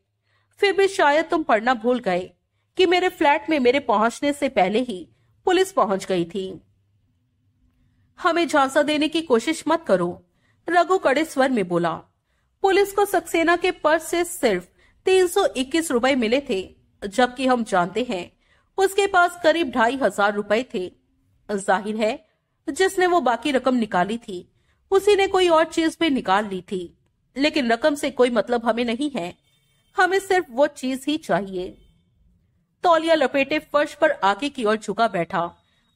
फिर भी शायद तुम पढ़ना भूल गए कि मेरे फ्लैट में मेरे पहुंचने से पहले ही पुलिस पहुंच गई थी हमें झांसा देने की कोशिश मत करो रघु कड़े स्वर में बोला पुलिस को सक्सेना के पर्स से सिर्फ 321 रुपए मिले थे जबकि हम जानते हैं उसके पास करीब ढाई हजार रुपए थे जाहिर है जिसने वो बाकी रकम निकाली थी उसी ने कोई और चीज भी निकाल ली थी लेकिन रकम से कोई मतलब हमें नहीं है हमें सिर्फ वो चीज ही चाहिए तौलिया लपेटे फर्श पर आगे की ओर झुका बैठा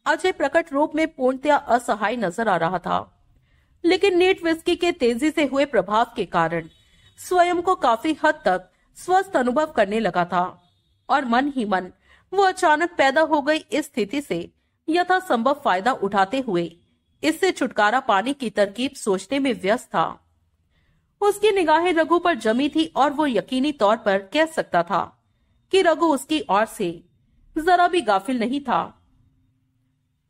अजय प्रकट रूप में पूर्णतया असहाय नजर आ रहा था लेकिन नेट विस्की के तेजी से हुए प्रभाव के कारण स्वयं को काफी हद तक स्वस्थ अनुभव करने लगा था और मन ही मन वो अचानक पैदा हो गई इस स्थिति से संभव फायदा उठाते हुए इससे छुटकारा पाने की तरकीब सोचने में व्यस्त था उसकी निगाहें रघु पर जमी थी और वो यकीनी तौर पर कह सकता था कि रघु उसकी ओर से जरा भी गाफिल नहीं था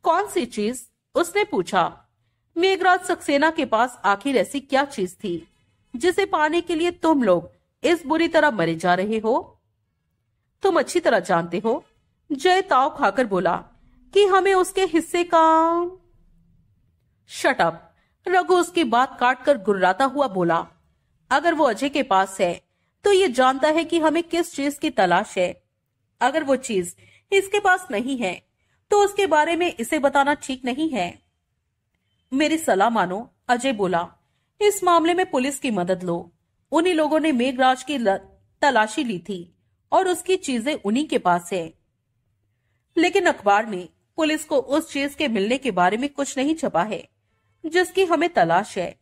कौन सी चीज उसने पूछा मेघराज सक्सेना के पास आखिर ऐसी क्या चीज थी जिसे पाने के लिए तुम लोग इस बुरी तरह मरे जा रहे हो तुम अच्छी तरह जानते हो जय ताव खाकर बोला कि हमें उसके हिस्से का शट अप रघु उसकी बात काटकर गुर्राता हुआ बोला अगर वो अजय के पास है तो ये जानता है कि हमें किस चीज की तलाश है अगर वो चीज इसके पास नहीं है तो उसके बारे में इसे बताना ठीक नहीं है मेरी सलाह मानो अजय बोला इस मामले में पुलिस की मदद लो उन्हीं लोगों ने मेघराज की तलाशी ली थी और उसकी चीजें उन्हीं के पास है लेकिन अखबार में पुलिस को उस चीज के मिलने के बारे में कुछ नहीं छपा है जिसकी हमें तलाश है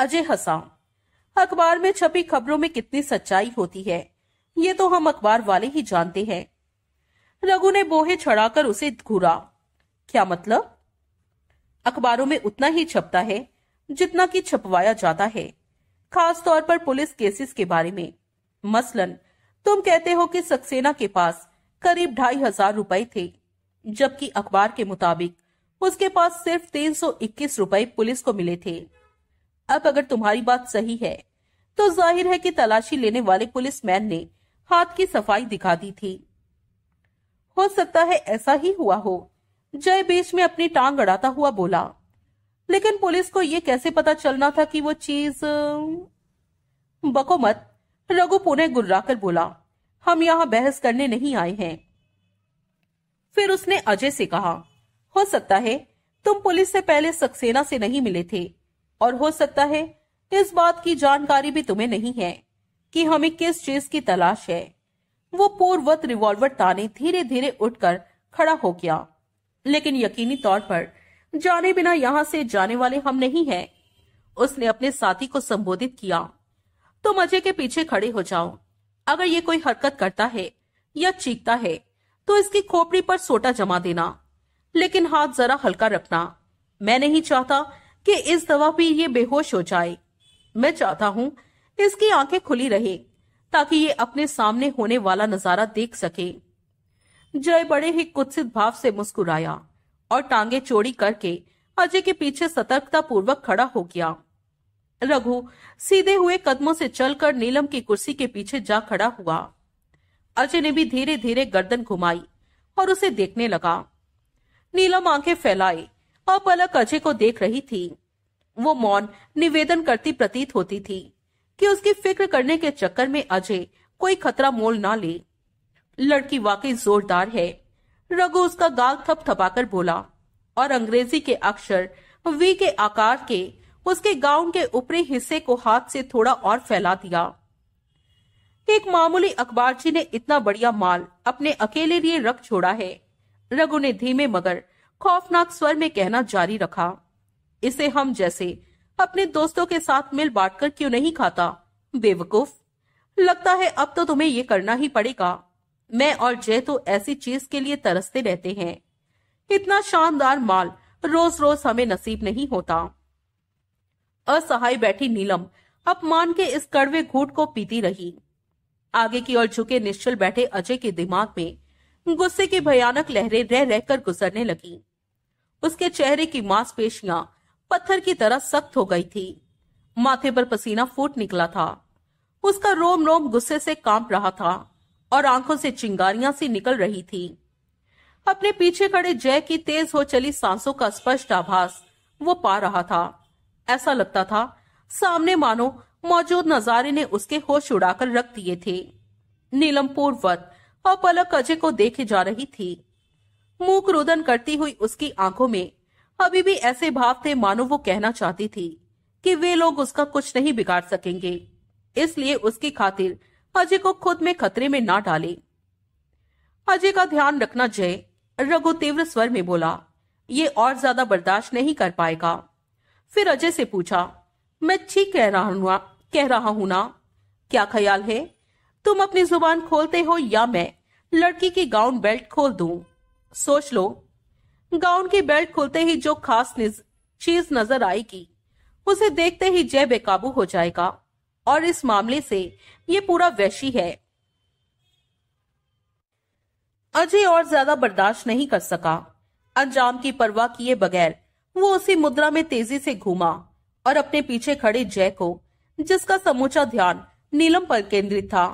अजय हसाम अखबार में छपी खबरों में कितनी सच्चाई होती है ये तो हम अखबार वाले ही जानते हैं रघु ने बोहे छड़ाकर उसे घूरा क्या मतलब अखबारों में उतना ही छपता है जितना कि छपवाया जाता है खास तौर पर पुलिस केसेस के बारे में मसलन तुम कहते हो कि सक्सेना के पास करीब ढाई हजार रुपए थे जबकि अखबार के मुताबिक उसके पास सिर्फ तीन सौ इक्कीस रुपए पुलिस को मिले थे अब अगर तुम्हारी बात सही है तो जाहिर है कि तलाशी लेने वाले पुलिस मैन ने हाथ की सफाई दिखा दी थी हो सकता है ऐसा ही हुआ हो जय बीच में अपनी टांग अड़ाता हुआ बोला लेकिन पुलिस को यह कैसे पता चलना था कि वो चीज बको मत रघु पुणे गुर्राकर बोला हम यहाँ बहस करने नहीं आए हैं फिर उसने अजय से कहा हो सकता है तुम पुलिस से पहले सक्सेना से नहीं मिले थे और हो सकता है इस बात की जानकारी भी तुम्हें नहीं है कि हमें किस चीज की तलाश है वो पूर्वत रिवॉल्वर ताने धीरे धीरे उठकर खड़ा हो गया लेकिन यकीनी तौर पर जाने बिना यहाँ से जाने वाले हम नहीं हैं। उसने अपने साथी को संबोधित किया तुम तो अजय के पीछे खड़े हो जाओ अगर ये कोई हरकत करता है या चीखता है तो इसकी खोपड़ी पर सोटा जमा देना लेकिन हाथ जरा हल्का रखना मैं नहीं चाहता कि इस दवा पे ये बेहोश हो जाए मैं चाहता हूँ इसकी आंखें खुली रहे ताकि ये अपने सामने होने वाला नजारा देख सके जय बड़े ही कुत्सित भाव से मुस्कुराया और टांगे चोरी करके अजय के पीछे सतर्कता पूर्वक खड़ा हो गया रघु सीधे हुए कदमों से चलकर नीलम की कुर्सी के पीछे जा खड़ा हुआ अजय ने भी धीरे धीरे गर्दन घुमाई और उसे देखने लगा नीलम आंखें फैलाई और पलक अजय को देख रही थी वो मौन निवेदन करती प्रतीत होती थी कि उसकी फिक्र करने के चक्कर में अजय कोई खतरा मोल ना ले लड़की वाकई जोरदार है रघु उसका गाल थपथपाकर बोला और अंग्रेजी के अक्षर वी के आकार के उसके गाउन के ऊपरी हिस्से को हाथ से थोड़ा और फैला दिया एक मामूली अखबार जी ने इतना बढ़िया माल अपने अकेले लिए रख छोड़ा है रघु ने धीमे मगर खौफनाक स्वर में कहना जारी रखा इसे हम जैसे अपने दोस्तों के साथ मिल बांट कर क्यों नहीं खाता बेवकूफ लगता है अब तो तुम्हें ये करना ही पड़ेगा मैं और जय तो ऐसी चीज के लिए तरसते रहते हैं इतना शानदार माल रोज रोज हमें नसीब नहीं होता असहाय बैठी नीलम अपमान के इस कड़वे घूट को पीती रही आगे की ओर झुके निश्चल बैठे अजय के दिमाग में गुस्से की भयानक लहरें रह रहकर गुजरने लगी उसके चेहरे की मांसपेशियां पत्थर की तरह सख्त हो गई थी माथे पर पसीना फूट निकला था उसका रोम रोम गुस्से से कांप रहा था और आंखों से चिंगारियां सी निकल रही थी अपने पीछे खड़े जय की तेज हो चली सांसों का स्पष्ट आभास वो पा रहा था ऐसा लगता था सामने मानो मौजूद नजारे ने उसके होश उड़ाकर रख दिए थे नीलम पूर्वत और पलक अजय को देखे जा रही थी मुख रोदन करती हुई उसकी आंखों में अभी भी ऐसे भाव थे मानो वो कहना चाहती थी कि वे लोग उसका कुछ नहीं बिगाड़ सकेंगे इसलिए उसकी खातिर अजय को खुद में खतरे में ना डाले अजय का ध्यान रखना जय रघु तीव्र स्वर में बोला ये और ज्यादा बर्दाश्त नहीं कर पाएगा फिर अजय से पूछा मैं ठीक कह रहा कह रहा हूं ना क्या ख्याल है तुम अपनी जुबान खोलते हो या मैं लड़की की गाउन बेल्ट खोल दू सोच लो गाउन की बेल्ट खोलते ही जो खास चीज नजर आएगी उसे देखते ही जय बेकाबू हो जाएगा और इस मामले से ये पूरा वैशी है अजय और ज्यादा बर्दाश्त नहीं कर सका अंजाम की परवाह किए बगैर वो उसी मुद्रा में तेजी से घूमा और अपने पीछे खड़े जय को जिसका समूचा ध्यान नीलम पर केंद्रित था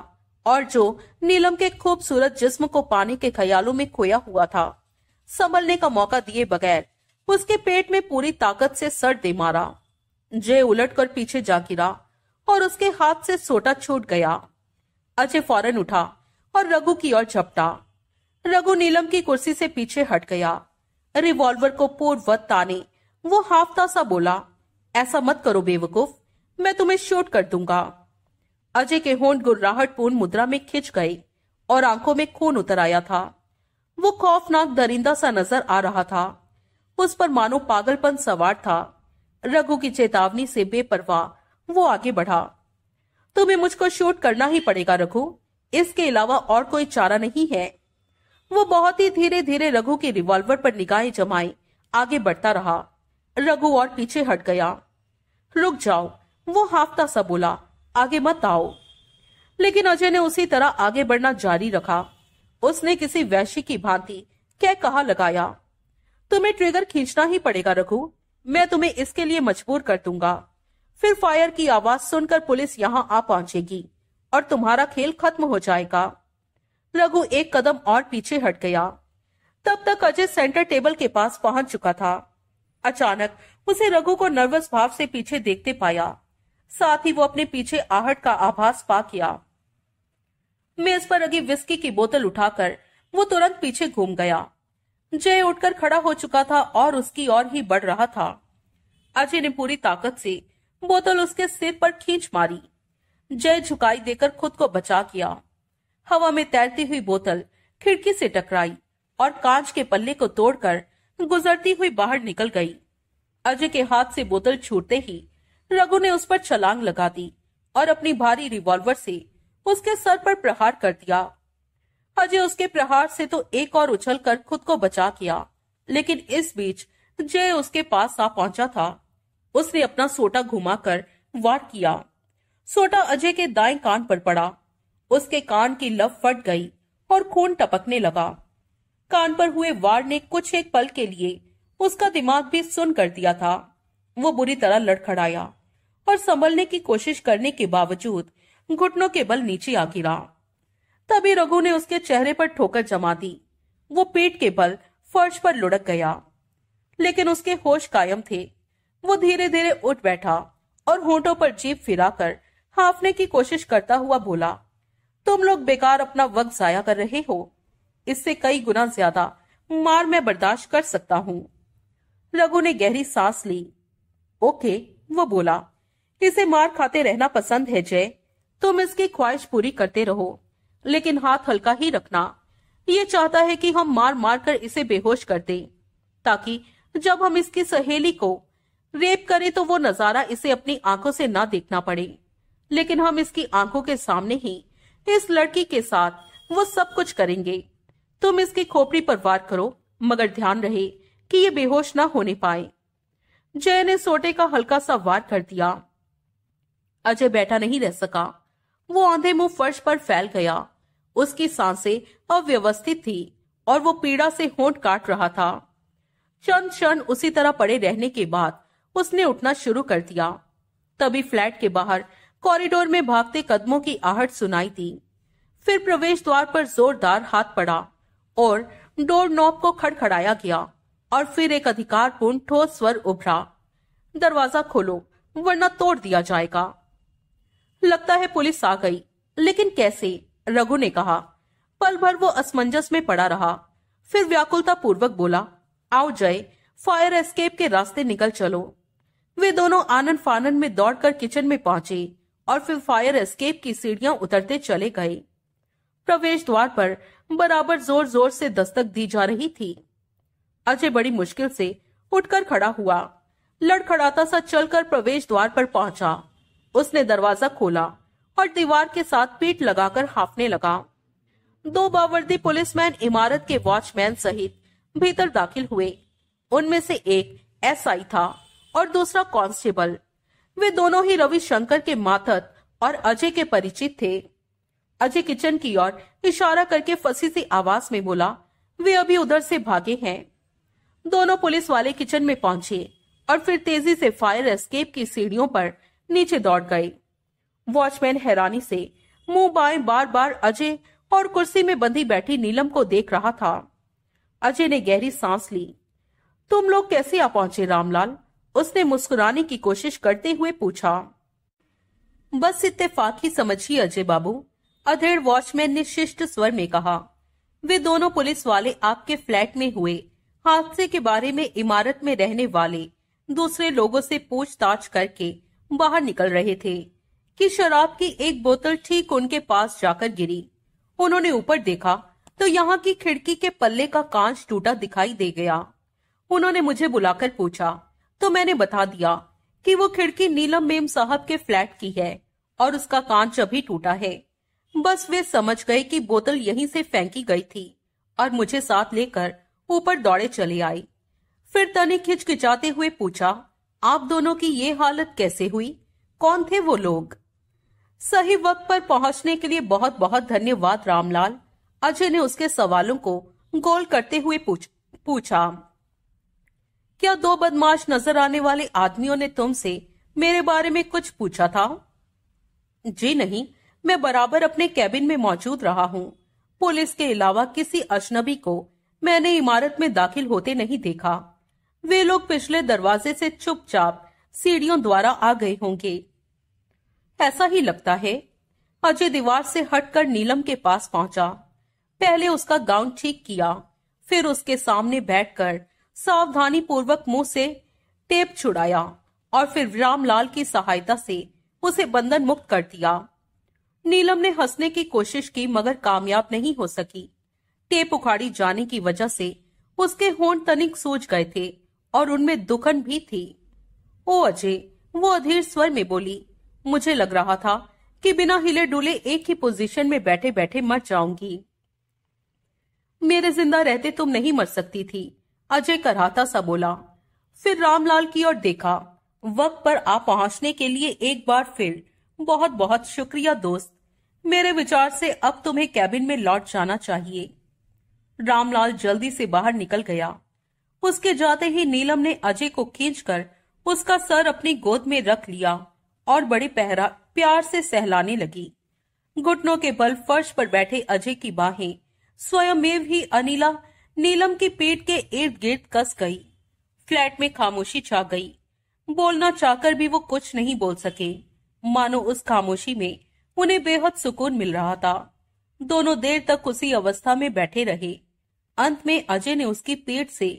और जो नीलम के खूबसूरत जिस्म को पाने के ख्यालों में खोया हुआ था संभलने का मौका दिए बगैर उसके पेट में पूरी ताकत से सर दे मारा जय उलट कर पीछे जा गिरा और उसके हाथ से सोटा छूट गया अजय फौरन उठा और रघु की ओर झपटा रघु नीलम की कुर्सी से पीछे हट गया रिवॉल्वर को पूर्ववत ताने वो हाफता सा बोला ऐसा मत करो बेवकूफ मैं तुम्हें शूट कर दूंगा अजय के होंठ गुर्राहटपूर्ण मुद्रा में खिंच गए और आंखों में खून उतर आया था वो खौफनाक दरिंदा सा नजर आ रहा था उस पर मानो पागलपन सवार था रघु की चेतावनी से बेपरवाह वो आगे बढ़ा तुम्हें मुझको शूट करना ही पड़ेगा रघु इसके अलावा और कोई चारा नहीं है वो बहुत ही धीरे धीरे रघु के रिवॉल्वर पर निगाहें जमाई आगे बढ़ता रहा रघु और पीछे हट गया रुक जाओ वो हाफता सा बोला आगे मत आओ लेकिन अजय ने उसी तरह आगे बढ़ना जारी रखा उसने किसी वैश्य की भांति क्या कहा लगाया तुम्हें ट्रिगर खींचना ही पड़ेगा रघु मैं तुम्हें इसके लिए मजबूर कर दूंगा फिर फायर की आवाज सुनकर पुलिस यहाँ आ पहुंचेगी और तुम्हारा खेल खत्म हो जाएगा रघु एक कदम और पीछे हट गया तब तक अजय सेंटर टेबल के पास पहुंच चुका था अचानक उसे रघु को नर्वस भाव से पीछे देखते पाया साथ ही वो अपने पीछे आहट का आभास पा किया मेज पर लगी विस्की की बोतल उठाकर वो तुरंत पीछे घूम गया जय उठकर खड़ा हो चुका था और उसकी ओर ही बढ़ रहा था अजय ने पूरी ताकत से बोतल उसके सिर पर खींच मारी जय झुकाई देकर खुद को बचा किया हवा में तैरती हुई बोतल खिड़की से टकराई और कांच के पल्ले को तोड़कर गुजरती हुई बाहर निकल गई अजय के हाथ से बोतल छूटते ही रघु ने उस पर छलांग लगा दी और अपनी भारी रिवॉल्वर से उसके सर पर प्रहार कर दिया अजय उसके प्रहार से तो एक और उछलकर खुद को बचा किया लेकिन इस बीच जय उसके पास आ पहुंचा था उसने अपना सोटा घुमाकर वार किया सोटा अजय के दाएं कान पर पड़ा उसके कान की लव फट गई और खून टपकने लगा कान पर हुए वार ने कुछ एक पल के लिए उसका दिमाग भी सुन कर दिया था वो बुरी तरह लड़खड़ाया और संभलने की कोशिश करने के बावजूद घुटनों के बल नीचे आ गिरा तभी रघु ने उसके चेहरे पर ठोकर जमा दी वो पेट के बल फर्श पर लुढ़क गया लेकिन उसके होश कायम थे वो धीरे धीरे उठ बैठा और होठों पर जीप फिराकर हाफने की कोशिश करता हुआ बोला तुम लोग बेकार अपना वक्त जाया कर रहे हो इससे कई गुना ज्यादा मार मैं बर्दाश्त कर सकता हूँ रघु ने गहरी सांस ली ओके वो बोला इसे मार खाते रहना पसंद है जय तुम इसकी ख्वाहिश पूरी करते रहो लेकिन हाथ हल्का ही रखना ये चाहता है कि हम मार मार कर इसे बेहोश कर दें ताकि जब हम इसकी सहेली को रेप करें तो वो नजारा इसे अपनी आंखों से ना देखना पड़े लेकिन हम इसकी आंखों के सामने ही इस लड़की के साथ वो सब कुछ करेंगे तुम इसकी खोपड़ी पर वार करो मगर ध्यान रहे कि ये बेहोश ना होने पाए जय ने सोटे का हल्का सा वार कर दिया अजय बैठा नहीं रह सका वो आंधे मुंह फर्श पर फैल गया उसकी सांसें अव्यवस्थित थी और वो पीड़ा से होंठ काट रहा था चंद क्षण उसी तरह पड़े रहने के बाद उसने उठना शुरू कर दिया तभी फ्लैट के बाहर कॉरिडोर में भागते कदमों की आहट सुनाई दी फिर प्रवेश द्वार पर जोरदार हाथ पड़ा और डोर नॉब को खड़खड़ाया गया और फिर एक अधिकारपूर्ण ठोस स्वर उभरा दरवाजा खोलो वरना तोड़ दिया जाएगा लगता है पुलिस आ गई लेकिन कैसे रघु ने कहा पल भर वो असमंजस में पड़ा रहा फिर व्याकुलता पूर्वक बोला आओ जय फायर एस्केप के रास्ते निकल चलो वे दोनों आनंद फानन में दौड़कर किचन में पहुंचे और फिर फायर एस्केप की सीढ़ियां उतरते चले गए प्रवेश द्वार पर बराबर जोर जोर से दस्तक दी जा रही थी अजय बड़ी मुश्किल से उठकर खड़ा हुआ लड़खड़ाता सा चलकर प्रवेश द्वार पर पहुंचा उसने दरवाजा खोला और दीवार के साथ पीट लगाकर हाफने लगा दो बावर्दी पुलिसमैन इमारत के वॉचमैन सहित भीतर दाखिल हुए उनमें से एक एसआई था और दूसरा कांस्टेबल वे दोनों ही रविशंकर के माथत और अजय के परिचित थे अजय किचन की ओर इशारा करके फंसी सी आवाज में बोला वे अभी उधर से भागे हैं दोनों पुलिस वाले किचन में पहुंचे और फिर तेजी से फायर एस्केप की सीढ़ियों पर नीचे दौड़ गए वॉचमैन हैरानी से मुंह बाएं बार बार अजय और कुर्सी में बंधी बैठी नीलम को देख रहा था अजय ने गहरी सांस ली तुम लोग कैसे आ पहुंचे रामलाल उसने मुस्कुराने की कोशिश करते हुए पूछा बस इतफाकी ही समझिए अजय बाबू अधेड़ वॉचमैन ने शिष्ट स्वर में कहा वे दोनों पुलिस वाले आपके फ्लैट में हुए हादसे के बारे में इमारत में रहने वाले दूसरे लोगों से पूछताछ करके बाहर निकल रहे थे कि शराब की एक बोतल ठीक उनके पास जाकर गिरी उन्होंने ऊपर देखा तो यहाँ की खिड़की के पल्ले का कांच टूटा दिखाई दे गया उन्होंने मुझे बुलाकर पूछा तो मैंने बता दिया कि वो खिड़की नीलम मेम साहब के फ्लैट की है और उसका कांच अभी टूटा है बस वे समझ गए कि बोतल यहीं से फेंकी गई थी और मुझे साथ लेकर ऊपर दौड़े चले आई फिर तनिक हिचकिचाते हुए पूछा आप दोनों की ये हालत कैसे हुई कौन थे वो लोग सही वक्त पर पहुंचने के लिए बहुत बहुत धन्यवाद रामलाल अजय ने उसके सवालों को गोल करते हुए पूछ, पूछा क्या दो बदमाश नजर आने वाले आदमियों ने तुमसे मेरे बारे में कुछ पूछा था जी नहीं मैं बराबर अपने कैबिन में मौजूद रहा हूँ पुलिस के अलावा किसी अजनबी को मैंने इमारत में दाखिल होते नहीं देखा वे लोग पिछले दरवाजे से चुपचाप सीढ़ियों द्वारा आ गए होंगे ऐसा ही लगता है अजय दीवार से हटकर नीलम के पास पहुंचा पहले उसका गाउन ठीक किया फिर उसके सामने बैठकर सावधानी पूर्वक मुंह से टेप छुड़ाया और फिर रामलाल की सहायता से उसे बंधन मुक्त कर दिया नीलम ने हंसने की कोशिश की मगर कामयाब नहीं हो सकी टेप उखाड़ी जाने की वजह से उसके होंठ तनिक सूज गए थे और उनमें दुखन भी थी ओ अजय वो अधीर स्वर में बोली मुझे लग रहा था कि बिना हिले डुले एक ही पोजीशन में बैठे बैठे मर जाऊंगी मेरे जिंदा रहते तुम नहीं मर सकती थी अजय कराता सा बोला फिर रामलाल की ओर देखा वक्त पर आ पहुंचने के लिए एक बार फिर बहुत बहुत शुक्रिया दोस्त मेरे विचार से अब तुम्हें कैबिन में लौट जाना चाहिए रामलाल जल्दी से बाहर निकल गया उसके जाते ही नीलम ने अजय को खींचकर उसका सर अपनी गोद में रख लिया और बड़े पहरा प्यार से सहलाने लगी घुटनों के बल फर्श पर बैठे अजय की बाहें में ही अनिला नीलम की पेट के इर्द गिर्द कस गई फ्लैट में खामोशी छा गई बोलना चाहकर भी वो कुछ नहीं बोल सके मानो उस खामोशी में उन्हें बेहद सुकून मिल रहा था दोनों देर तक उसी अवस्था में बैठे रहे अंत में अजय ने उसकी पेट से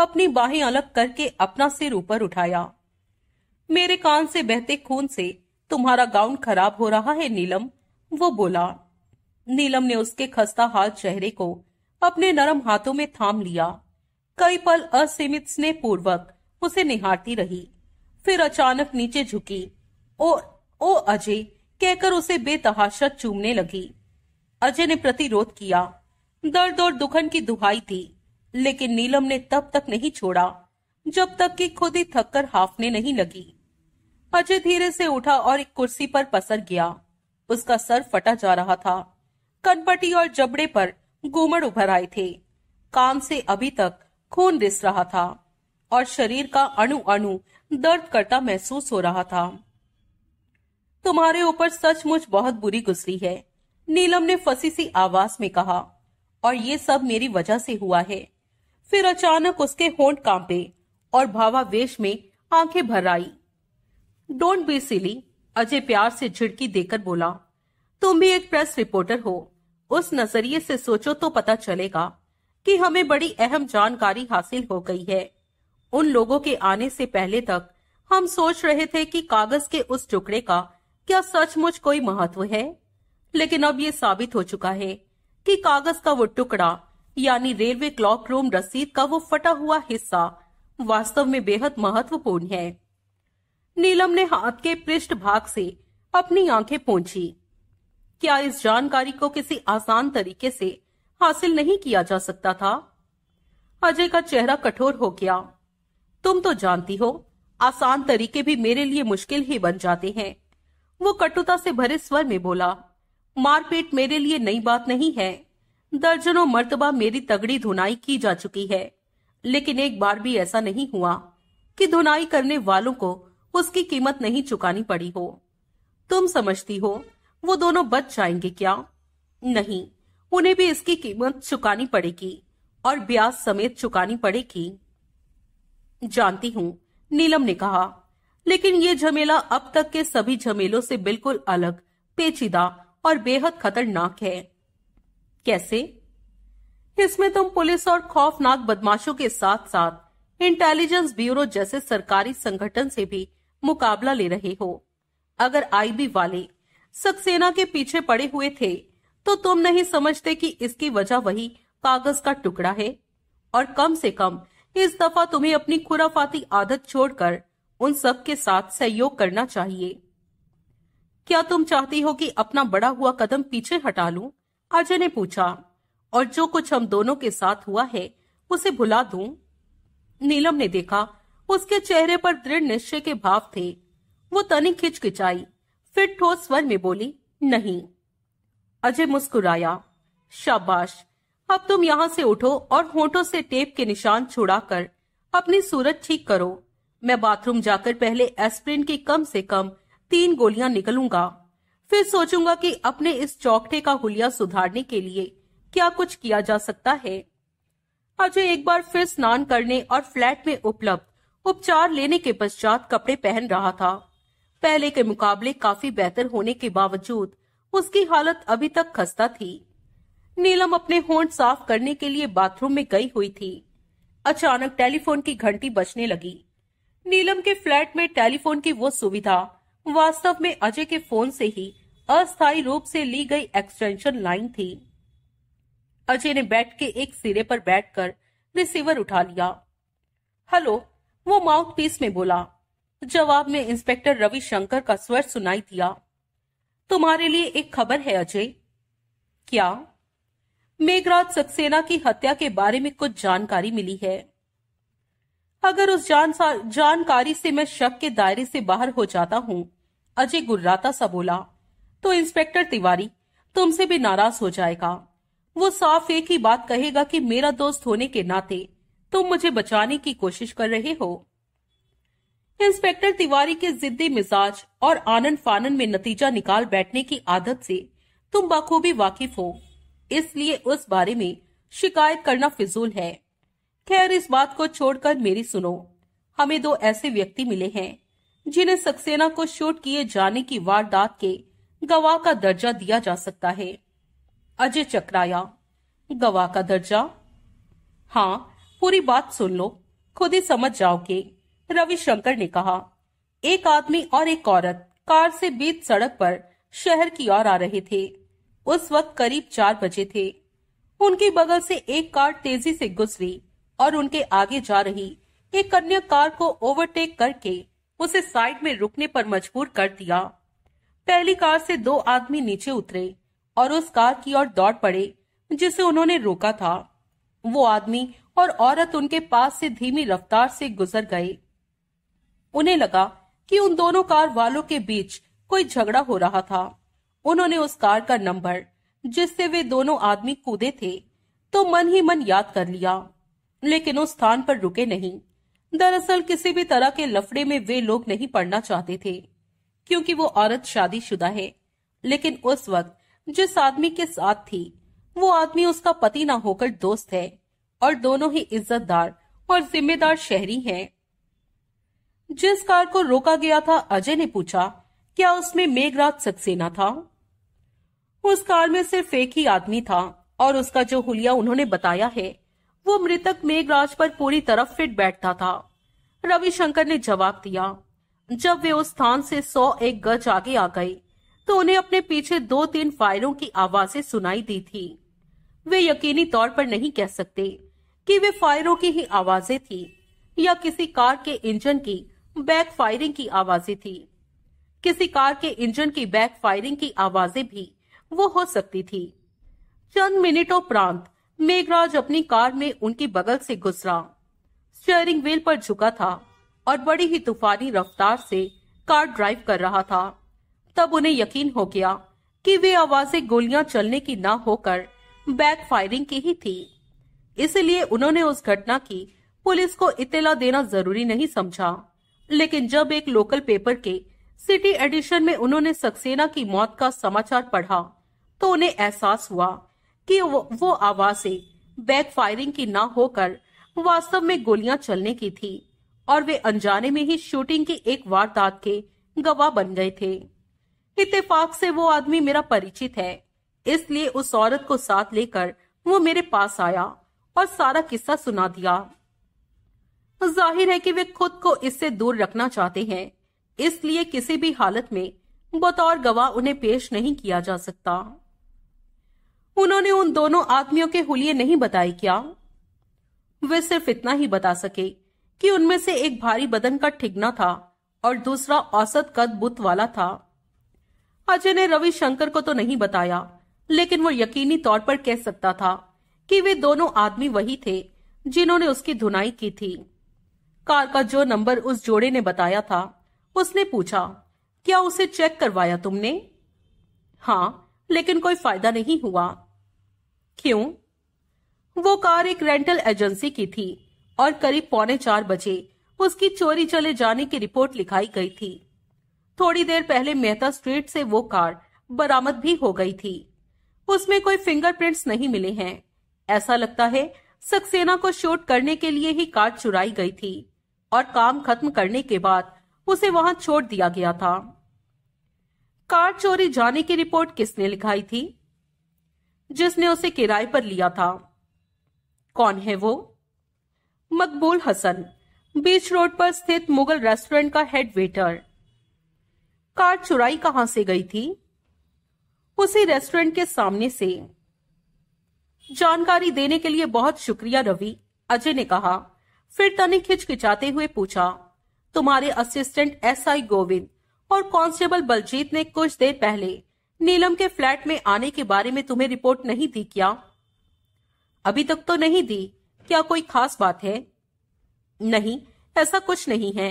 अपनी बाहें अलग करके अपना सिर ऊपर उठाया मेरे कान से बहते खून से तुम्हारा गाउन खराब हो रहा है नीलम वो बोला नीलम ने उसके खस्ता हाल चेहरे को अपने नरम हाथों में थाम लिया कई पल असीमित स्नेह पूर्वक उसे निहारती रही फिर अचानक नीचे झुकी ओ ओ अजय कहकर उसे बेतहाशा चूमने लगी अजय ने प्रतिरोध किया दर्द और दुखन की दुहाई थी लेकिन नीलम ने तब तक नहीं छोड़ा जब तक कि खुद ही थककर हाफने नहीं लगी अजय धीरे से उठा और एक कुर्सी पर पसर गया उसका सर फटा जा रहा था कनपटी और जबड़े पर घूमड़ उभर आए थे कान से अभी तक खून रिस रहा था और शरीर का अणु अणु दर्द करता महसूस हो रहा था तुम्हारे ऊपर सचमुच बहुत बुरी गुजरी है नीलम ने फसी सी आवाज में कहा और ये सब मेरी वजह से हुआ है फिर अचानक उसके होंठ कांपे और भावावेश में आंखें भर आई डोंट बी सिली अजय प्यार से झिड़की देकर बोला तुम भी एक प्रेस रिपोर्टर हो उस नजरिए से सोचो तो पता चलेगा कि हमें बड़ी अहम जानकारी हासिल हो गई है उन लोगों के आने से पहले तक हम सोच रहे थे कि कागज के उस टुकड़े का क्या सचमुच कोई महत्व है लेकिन अब ये साबित हो चुका है कि कागज का वो टुकड़ा यानी रेलवे क्लॉक रूम रसीद का वो फटा हुआ हिस्सा वास्तव में बेहद महत्वपूर्ण है नीलम ने हाथ के पृष्ठ भाग से अपनी आंखें पहुंची क्या इस जानकारी को किसी आसान तरीके से हासिल नहीं किया जा सकता था अजय का चेहरा कठोर हो गया तुम तो जानती हो आसान तरीके भी मेरे लिए मुश्किल ही बन जाते हैं वो कटुता से भरे स्वर में बोला मारपीट मेरे लिए नई बात नहीं है दर्जनों मर्तबा मेरी तगड़ी धुनाई की जा चुकी है लेकिन एक बार भी ऐसा नहीं हुआ कि धुनाई करने वालों को उसकी कीमत नहीं चुकानी पड़ी हो तुम समझती हो वो दोनों बच जाएंगे क्या नहीं उन्हें भी इसकी कीमत चुकानी पड़ेगी और ब्याज समेत चुकानी पड़ेगी जानती हूँ नीलम ने कहा लेकिन ये झमेला अब तक के सभी झमेलों से बिल्कुल अलग पेचीदा और बेहद खतरनाक है कैसे इसमें तुम पुलिस और खौफनाक बदमाशों के साथ साथ इंटेलिजेंस ब्यूरो जैसे सरकारी संगठन से भी मुकाबला ले रहे हो अगर आईबी वाले सक्सेना के पीछे पड़े हुए थे तो तुम नहीं समझते कि इसकी वजह वही कागज का टुकड़ा है और कम से कम इस दफा तुम्हें अपनी खुराफाती आदत छोड़कर उन सब के साथ सहयोग करना चाहिए क्या तुम चाहती हो कि अपना बड़ा हुआ कदम पीछे हटा लूं? अजय ने पूछा और जो कुछ हम दोनों के साथ हुआ है उसे भुला दूं? नीलम ने देखा उसके चेहरे पर दृढ़ निश्चय के भाव थे वो तनिक खिचकिचाई फिर ठोस स्वर में बोली नहीं अजय मुस्कुराया शाबाश अब तुम यहाँ से उठो और होठों से टेप के निशान छुड़ाकर अपनी सूरत ठीक करो मैं बाथरूम जाकर पहले एस्प्रिन की कम से कम तीन गोलियां निकलूंगा फिर सोचूंगा कि अपने इस चौकटे का हुलिया सुधारने के लिए क्या कुछ किया जा सकता है अजय एक बार फिर स्नान करने और फ्लैट में उपलब्ध उपचार लेने के पश्चात कपड़े पहन रहा था पहले के मुकाबले काफी बेहतर होने के बावजूद उसकी हालत अभी तक खस्ता थी नीलम अपने होंठ साफ करने के लिए बाथरूम में गई हुई थी अचानक टेलीफोन की घंटी बजने लगी नीलम के फ्लैट में टेलीफोन की वो सुविधा वास्तव में अजय के फोन से ही अस्थायी रूप से ली गई एक्सटेंशन लाइन थी अजय ने बैठ के एक सिरे पर बैठकर रिसीवर उठा लिया हेलो वो माउथपीस में बोला जवाब में इंस्पेक्टर रविशंकर का स्वर सुनाई दिया तुम्हारे लिए एक खबर है अजय क्या मेघराज सक्सेना की हत्या के बारे में कुछ जानकारी मिली है अगर उस जान जानकारी से मैं शक के दायरे से बाहर हो जाता हूं अजय गुर्राता सा बोला तो इंस्पेक्टर तिवारी तुमसे भी नाराज हो जाएगा वो साफ एक ही बात कहेगा कि मेरा दोस्त होने के नाते तुम मुझे बचाने की कोशिश कर रहे हो इंस्पेक्टर तिवारी के जिद्दी मिजाज और आनंद फानन में नतीजा निकाल बैठने की आदत से तुम बखूबी वाकिफ हो इसलिए उस बारे में शिकायत करना फिजूल है खैर इस बात को छोड़कर मेरी सुनो हमें दो ऐसे व्यक्ति मिले हैं जिन्हें सक्सेना को शूट किए जाने की वारदात के गवाह का दर्जा दिया जा सकता है अजय चक्राया गवाह का दर्जा हाँ पूरी बात सुन लो खुद ही समझ जाओगे रविशंकर ने कहा एक आदमी और एक औरत कार से बीच सड़क पर शहर की ओर आ रहे थे उस वक्त करीब चार बजे थे उनके बगल से एक कार तेजी से गुजरी और उनके आगे जा रही एक अन्य कार को ओवरटेक करके उसे साइड में रुकने पर मजबूर कर दिया पहली कार से दो आदमी नीचे उतरे और उस कार की ओर दौड़ पड़े जिसे उन्होंने रोका था वो आदमी और औरत उनके पास से धीमी रफ्तार से गुजर गए उन्हें लगा कि उन दोनों कार वालों के बीच कोई झगड़ा हो रहा था उन्होंने उस कार का नंबर जिससे वे दोनों आदमी कूदे थे तो मन ही मन याद कर लिया लेकिन उस स्थान पर रुके नहीं दरअसल किसी भी तरह के लफड़े में वे लोग नहीं पड़ना चाहते थे क्योंकि वो औरत शादीशुदा है लेकिन उस वक्त जिस आदमी के साथ थी वो आदमी उसका पति ना होकर दोस्त है और दोनों ही इज्जतदार और जिम्मेदार शहरी हैं। जिस कार को रोका गया था अजय ने पूछा क्या उसमें मेघराज सक्सेना था उस कार में सिर्फ एक ही आदमी था और उसका जो हुलिया उन्होंने बताया है वो मृतक मेघराज पर पूरी तरह फिट बैठता था रविशंकर ने जवाब दिया जब वे उस स्थान से सौ एक गज आगे आ गए तो उन्हें अपने पीछे दो तीन फायरों की आवाजें सुनाई दी थी वे यकीनी तौर पर नहीं कह सकते कि वे फायरों की ही आवाजें थी या किसी कार के इंजन की बैक फायरिंग की आवाजें थी किसी कार के इंजन की बैक फायरिंग की आवाजें भी वो हो सकती थी चंद मिनटों प्रांत मेघराज अपनी कार में उनके बगल से गुजरा स्टीयरिंग व्हील पर झुका था और बड़ी ही तूफानी रफ्तार से कार ड्राइव कर रहा था तब उन्हें यकीन हो गया कि वे आवाजें गोलियां चलने की ना होकर बैक फायरिंग की ही थी इसलिए उन्होंने उस घटना की पुलिस को इतला देना जरूरी नहीं समझा लेकिन जब एक लोकल पेपर के सिटी एडिशन में उन्होंने सक्सेना की मौत का समाचार पढ़ा तो उन्हें एहसास हुआ कि वो, आवाजें बैक फायरिंग की ना होकर वास्तव में गोलियां चलने की थी और वे अनजाने में ही शूटिंग की एक वारदात के गवाह बन गए थे इत्तेफाक से वो आदमी मेरा परिचित है इसलिए उस औरत को साथ लेकर वो मेरे पास आया और सारा किस्सा सुना दिया जाहिर है कि वे खुद को इससे दूर रखना चाहते हैं इसलिए किसी भी हालत में बतौर गवाह उन्हें पेश नहीं किया जा सकता उन्होंने उन दोनों आदमियों के हुलिये नहीं बताए क्या वे सिर्फ इतना ही बता सके कि उनमें से एक भारी बदन का ठिगना था और दूसरा औसत कद बुत वाला था अजय ने रविशंकर को तो नहीं बताया लेकिन वो यकीनी तौर पर कह सकता था कि वे दोनों आदमी वही थे जिन्होंने उसकी धुनाई की थी कार का जो नंबर उस जोड़े ने बताया था उसने पूछा क्या उसे चेक करवाया तुमने हाँ लेकिन कोई फायदा नहीं हुआ क्यों वो कार एक रेंटल एजेंसी की थी और करीब पौने चार बजे उसकी चोरी चले जाने की रिपोर्ट लिखाई गई थी थोड़ी देर पहले मेहता स्ट्रीट से वो कार बरामद भी हो गई थी उसमें कोई फिंगरप्रिंट्स नहीं मिले हैं ऐसा लगता है सक्सेना को शूट करने के लिए ही कार चुराई गई थी और काम खत्म करने के बाद उसे वहां छोड़ दिया गया था कार चोरी जाने की रिपोर्ट किसने लिखाई थी जिसने उसे किराए पर लिया था कौन है वो मकबूल हसन बीच रोड पर स्थित मुगल रेस्टोरेंट का हेड वेटर कार चुराई कहां से गई थी उसी रेस्टोरेंट के सामने से जानकारी देने के लिए बहुत शुक्रिया रवि अजय ने कहा फिर तनिक हिचकिचाते हुए पूछा तुम्हारे असिस्टेंट एसआई गोविंद और कांस्टेबल बलजीत ने कुछ देर पहले नीलम के फ्लैट में आने के बारे में तुम्हें रिपोर्ट नहीं दी क्या अभी तक तो नहीं दी क्या कोई खास बात है नहीं ऐसा कुछ नहीं है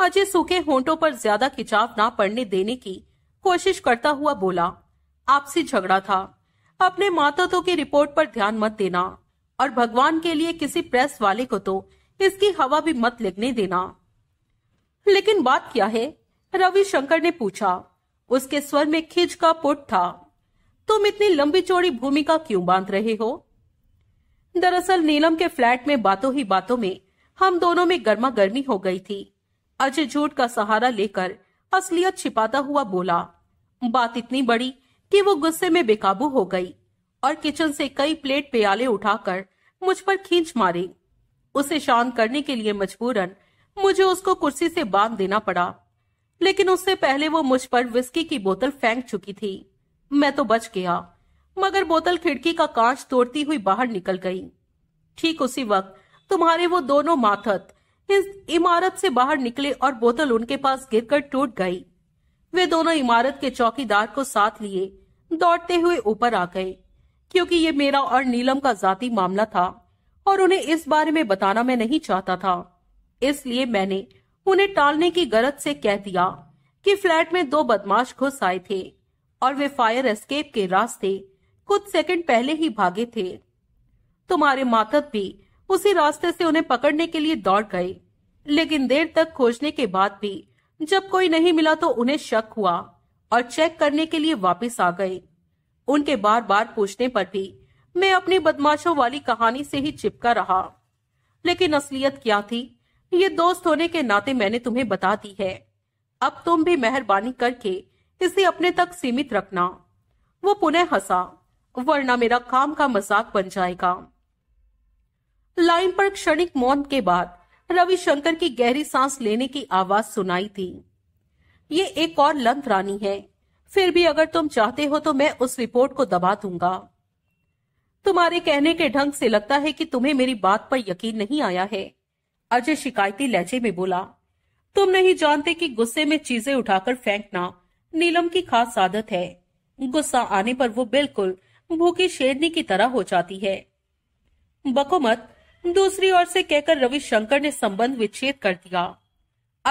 अजय सूखे होंठों पर ज्यादा खिंचाव ना पड़ने देने की कोशिश करता हुआ बोला आपसे झगड़ा था अपने तो की रिपोर्ट पर ध्यान मत देना और भगवान के लिए किसी प्रेस वाले को तो इसकी हवा भी मत लगने देना लेकिन बात क्या है रविशंकर ने पूछा उसके स्वर में खिंच का पुट था तुम इतनी लंबी चौड़ी भूमिका क्यों बांध रहे हो दरअसल नीलम के फ्लैट में बातों ही बातों में हम दोनों में गर्मा गर्मी हो गई थी अजय झूठ का सहारा लेकर असलियत छिपाता हुआ बोला बात इतनी बड़ी कि वो गुस्से में बेकाबू हो गई और किचन से कई प्लेट प्याले उठाकर मुझ पर खींच मारे उसे शांत करने के लिए मजबूरन मुझे उसको कुर्सी से बांध देना पड़ा लेकिन उससे पहले वो मुझ पर विस्की की बोतल फेंक चुकी थी मैं तो बच गया मगर बोतल खिड़की का कांच तोड़ती हुई बाहर निकल गई ठीक उसी वक्त तुम्हारे वो दोनों माथत इस इमारत से बाहर निकले और बोतल उनके पास गिरकर टूट गई वे दोनों इमारत के चौकीदार को साथ लिए दौड़ते हुए ऊपर आ गए क्योंकि ये मेरा और नीलम का जाति मामला था और उन्हें इस बारे में बताना मैं नहीं चाहता था इसलिए मैंने उन्हें टालने की गरज से कह दिया कि फ्लैट में दो बदमाश घुस आए थे और वे फायर एस्केप के रास्ते कुछ सेकंड पहले ही भागे थे तुम्हारे मातद भी उसी रास्ते से उन्हें पकड़ने के लिए दौड़ गए लेकिन देर तक खोजने के बाद भी जब कोई नहीं मिला तो उन्हें शक हुआ और चेक करने के लिए वापस आ गए उनके बार बार पूछने पर भी मैं अपनी बदमाशों वाली कहानी से ही चिपका रहा लेकिन असलियत क्या थी ये दोस्त होने के नाते मैंने तुम्हें बता दी है अब तुम भी मेहरबानी करके इसे अपने तक सीमित रखना वो पुनः हंसा वरना मेरा काम का मजाक बन जाएगा लाइन पर क्षणिक मौन के बाद रविशंकर की गहरी सांस लेने की आवाज सुनाई थी ये एक और लंत रानी है फिर भी अगर तुम चाहते हो तो मैं उस रिपोर्ट को दबा दूंगा तुम्हारे कहने के ढंग से लगता है कि तुम्हें मेरी बात पर यकीन नहीं आया है अजय शिकायती लहजे में बोला तुम नहीं जानते कि गुस्से में चीजें उठाकर फेंकना नीलम की खास आदत है गुस्सा आने पर वो बिल्कुल भूखी शेरनी की तरह हो जाती है बकुमत दूसरी ओर से कहकर रविशंकर ने संबंध विच्छेद कर दिया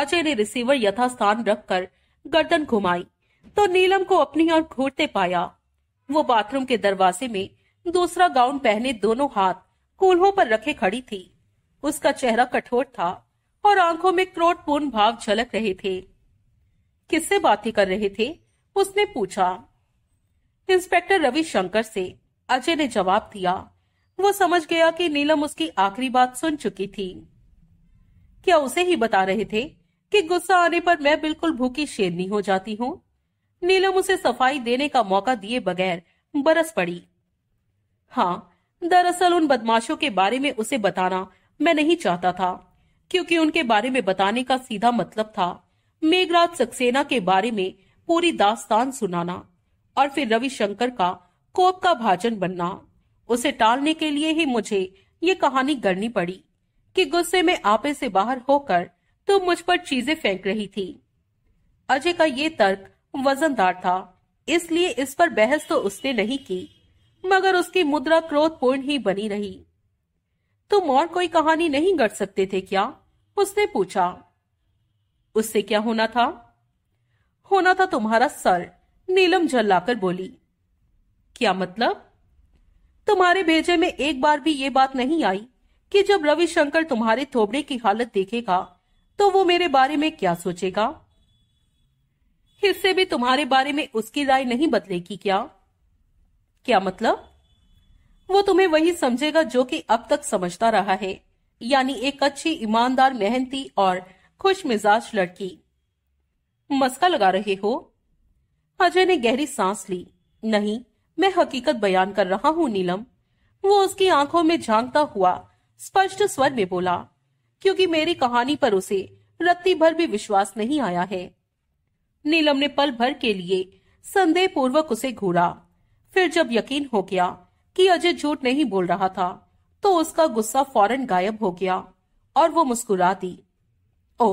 अजय ने रिसीवर यथास्थान रखकर गर्दन घुमाई तो नीलम को अपनी ओर घूरते पाया वो बाथरूम के दरवाजे में दूसरा गाउन पहने दोनों हाथ कूल्हों पर रखे खड़ी थी उसका चेहरा कठोर था और आंखों में क्रोधपूर्ण भाव झलक रहे थे किससे बातें कर रहे थे उसने पूछा इंस्पेक्टर रविशंकर से अजय ने जवाब दिया वो समझ गया कि नीलम उसकी आखिरी बात सुन चुकी थी क्या उसे ही बता रहे थे कि गुस्सा आने पर मैं बिल्कुल भूखी शेरनी हो जाती हूँ नीलम उसे सफाई देने का मौका दिए बगैर बरस पड़ी हाँ दरअसल उन बदमाशों के बारे में उसे बताना मैं नहीं चाहता था क्योंकि उनके बारे में बताने का सीधा मतलब था मेघराज सक्सेना के बारे में पूरी दास्तान सुनाना और फिर रविशंकर का कोप का भाजन बनना उसे टालने के लिए ही मुझे ये कहानी गढ़नी पड़ी कि गुस्से में आपे से बाहर होकर तो मुझ पर चीजें फेंक रही थी अजय का ये तर्क वजनदार था इसलिए इस पर बहस तो उसने नहीं की मगर उसकी मुद्रा क्रोधपूर्ण ही बनी रही तुम और कोई कहानी नहीं गढ़ सकते थे क्या उसने पूछा उससे क्या होना था होना था तुम्हारा सर नीलम झल्लाकर बोली क्या मतलब तुम्हारे भेजे में एक बार भी ये बात नहीं आई कि जब रविशंकर तुम्हारे थोबड़े की हालत देखेगा तो वो मेरे बारे में क्या सोचेगा इससे भी तुम्हारे बारे में उसकी राय नहीं बदलेगी क्या क्या मतलब वो तुम्हें वही समझेगा जो कि अब तक समझता रहा है यानी एक अच्छी ईमानदार मेहनती और खुश मिजाज लड़की मस्का लगा रहे हो अजय ने गहरी सांस ली नहीं मैं हकीकत बयान कर रहा हूँ नीलम वो उसकी आंखों में झांकता हुआ स्पष्ट स्वर में बोला क्योंकि मेरी कहानी पर उसे रत्ती भर भी विश्वास नहीं आया है नीलम ने पल भर के लिए संदेह पूर्वक उसे घूरा फिर जब यकीन हो गया कि अजय झूठ नहीं बोल रहा था तो उसका गुस्सा फौरन गायब हो गया और वो मुस्कुरा दी oh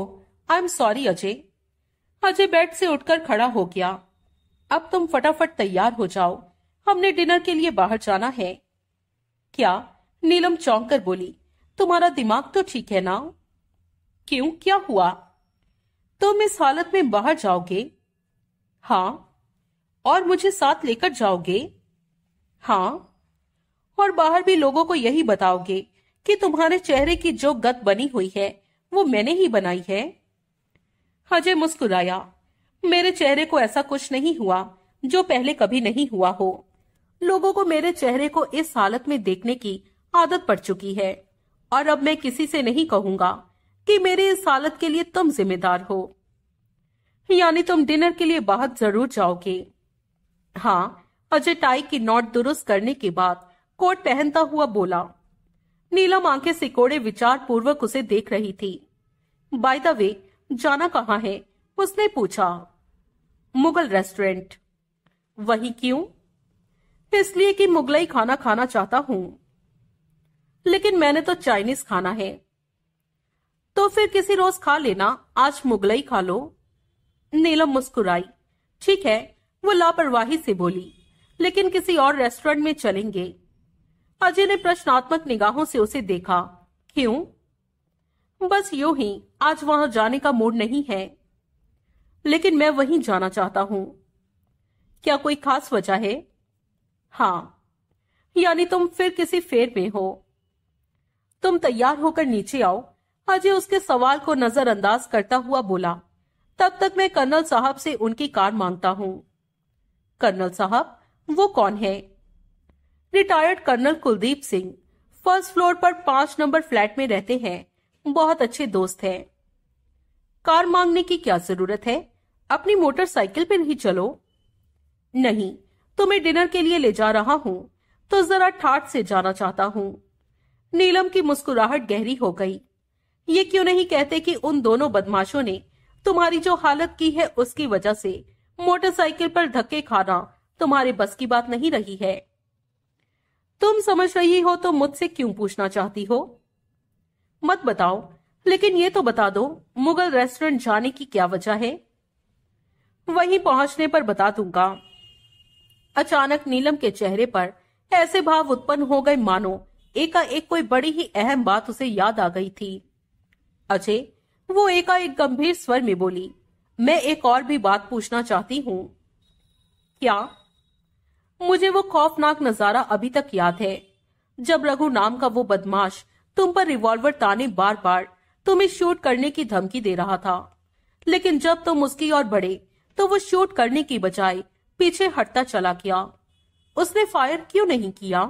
I am sorry Ajay Ajay bed से उठकर खड़ा हो गया अब तुम फटाफट तैयार हो जाओ हमने डिनर के लिए बाहर जाना है क्या नीलम चौंक कर बोली तुम्हारा दिमाग तो ठीक है ना क्यों क्या हुआ तुम इस हालत में बाहर जाओगे हाँ और मुझे साथ लेकर जाओगे हाँ और बाहर भी लोगों को यही बताओगे कि तुम्हारे चेहरे की जो गत बनी हुई है वो मैंने ही बनाई है अजय मुस्कुराया मेरे चेहरे को ऐसा कुछ नहीं हुआ जो पहले कभी नहीं हुआ हो लोगों को मेरे चेहरे को इस हालत में देखने की आदत पड़ चुकी है और अब मैं किसी से नहीं कहूंगा कि मेरे इस हालत के लिए तुम जिम्मेदार हो यानी तुम डिनर के लिए बाहर जरूर जाओगे हाँ अजय टाई की नोट दुरुस्त करने के बाद कोट पहनता हुआ बोला नीलम आंखें सिकोड़े विचार पूर्वक उसे देख रही थी बाय द वे जाना कहाँ है उसने पूछा मुगल रेस्टोरेंट वही क्यों इसलिए कि मुगलई खाना खाना चाहता हूं लेकिन मैंने तो चाइनीज खाना है तो फिर किसी रोज खा लेना आज मुगलई खा लो नीलम मुस्कुराई ठीक है वो लापरवाही से बोली लेकिन किसी और रेस्टोरेंट में चलेंगे अजय ने प्रश्नात्मक निगाहों से उसे देखा क्यों बस यू ही आज वहां जाने का मूड नहीं है लेकिन मैं वहीं जाना चाहता हूं क्या कोई खास वजह है हाँ यानी तुम फिर किसी फेर में हो तुम तैयार होकर नीचे आओ अजय उसके सवाल को नजरअंदाज करता हुआ बोला तब तक मैं कर्नल साहब से उनकी कार मांगता हूं कर्नल साहब वो कौन है retired colonel Kuldeep Singh first floor पर पांच नंबर फ्लैट में रहते हैं बहुत अच्छे दोस्त हैं कार मांगने की क्या जरूरत है अपनी मोटरसाइकिल पर ही चलो नहीं तुम्हें तो डिनर के लिए ले जा रहा हूँ तो जरा ठाट से जाना चाहता हूँ नीलम की मुस्कुराहट गहरी हो गई ये क्यों नहीं कहते कि उन दोनों बदमाशों ने तुम्हारी जो हालत की है उसकी वजह से मोटरसाइकिल पर धक्के खाना तुम्हारे बस की बात नहीं रही है तुम समझ रही हो तो मुझसे क्यों पूछना चाहती हो मत बताओ लेकिन ये तो बता दो मुगल रेस्टोरेंट जाने की क्या वजह है वहीं पहुंचने पर बता दूंगा अचानक नीलम के चेहरे पर ऐसे भाव उत्पन्न हो गए मानो एकाएक कोई बड़ी ही अहम बात उसे याद आ गई थी अजय वो एकाएक गंभीर स्वर में बोली मैं एक और भी बात पूछना चाहती हूँ क्या मुझे वो खौफनाक नजारा अभी तक याद है जब रघु नाम का वो बदमाश तुम पर रिवॉल्वर ताने बार बार तुम्हें शूट करने की धमकी दे रहा था लेकिन जब तुम उसकी ओर बढ़े तो वो शूट करने की बजाय पीछे हटता चला गया उसने फायर क्यों नहीं किया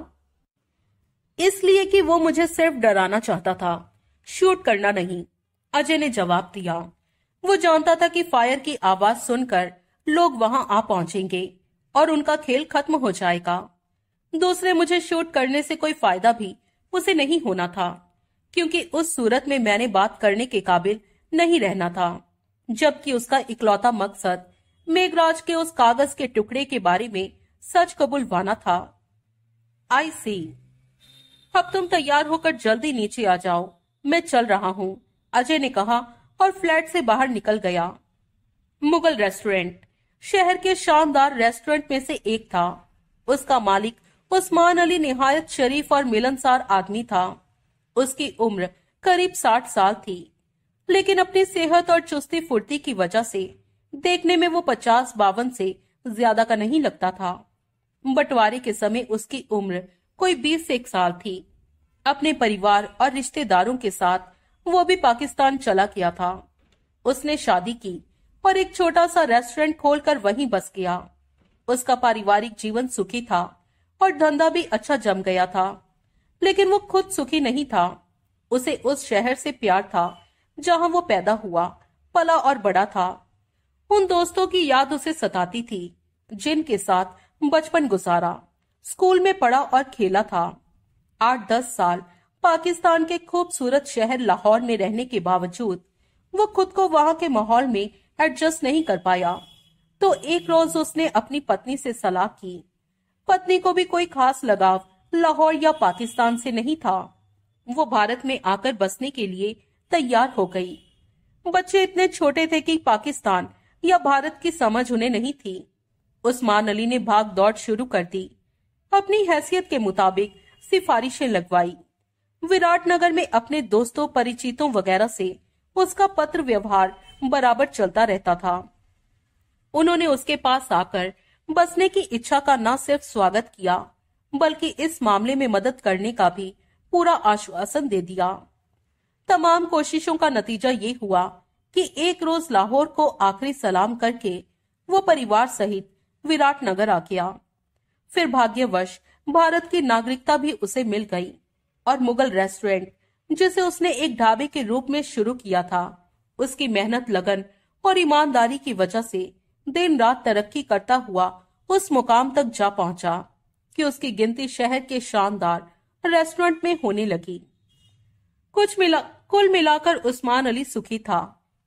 इसलिए कि वो मुझे सिर्फ डराना चाहता था शूट करना नहीं अजय ने जवाब दिया वो जानता था कि फायर की आवाज सुनकर लोग वहां आ पहुंचेंगे और उनका खेल खत्म हो जाएगा दूसरे मुझे शूट करने से कोई फायदा भी उसे नहीं होना था क्योंकि उस सूरत में मैंने बात करने के काबिल नहीं रहना था जबकि उसका इकलौता मकसद मेघराज के उस कागज के टुकड़े के बारे में सच कबूलवाना था आई सी अब तुम तैयार होकर जल्दी नीचे आ जाओ मैं चल रहा हूँ अजय ने कहा और फ्लैट से बाहर निकल गया मुगल रेस्टोरेंट शहर के शानदार रेस्टोरेंट में से एक था उसका मालिक उस्मान अली निहायत शरीफ और मिलनसार आदमी था उसकी उम्र करीब साठ साल थी लेकिन अपनी सेहत और चुस्ती फुर्ती की वजह से देखने में वो पचास बावन से ज्यादा का नहीं लगता था बंटवारे के समय उसकी उम्र कोई बीस से एक साल थी अपने परिवार और रिश्तेदारों के साथ वो भी पाकिस्तान चला गया था उसने शादी की और एक छोटा सा रेस्टोरेंट खोलकर वहीं बस गया उसका पारिवारिक जीवन सुखी था और धंधा भी अच्छा जम गया था लेकिन वो खुद सुखी नहीं था उसे उस शहर से प्यार था जहां वो पैदा हुआ पला और बड़ा था उन दोस्तों की याद उसे सताती थी जिनके साथ बचपन गुजारा स्कूल में पढ़ा और खेला था आठ दस साल पाकिस्तान के खूबसूरत शहर लाहौर में रहने के बावजूद वो खुद को वहां के माहौल में एडजस्ट नहीं कर पाया तो एक रोज उसने अपनी पत्नी से सलाह की पत्नी को भी कोई खास लगाव लाहौर या पाकिस्तान से नहीं था वो भारत में आकर बसने के लिए तैयार हो गई बच्चे इतने छोटे थे कि पाकिस्तान या भारत की समझ उन्हें नहीं थी उस्मान अली ने भाग दौड़ शुरू कर दी अपनी हैसियत के मुताबिक सिफारिशें लगवाई विराट नगर में अपने दोस्तों परिचितों वगैरह से उसका पत्र व्यवहार बराबर चलता रहता था उन्होंने उसके पास आकर बसने की इच्छा का न सिर्फ स्वागत किया बल्कि इस मामले में मदद करने का भी पूरा आश्वासन दे दिया तमाम कोशिशों का नतीजा ये हुआ कि एक रोज लाहौर को आखिरी सलाम करके वो परिवार सहित विराट नगर आ गया फिर भाग्यवश भारत की नागरिकता भी उसे मिल गई और मुगल रेस्टोरेंट जिसे उसने एक ढाबे के रूप में शुरू किया था उसकी मेहनत लगन और ईमानदारी की वजह से दिन रात तरक्की करता हुआ उस मुकाम तक जा पहुंचा कि उसकी गिनती शहर के शानदार रेस्टोरेंट में होने लगी कुछ मिला कुल मिलाकर उस्मान अली सुखी था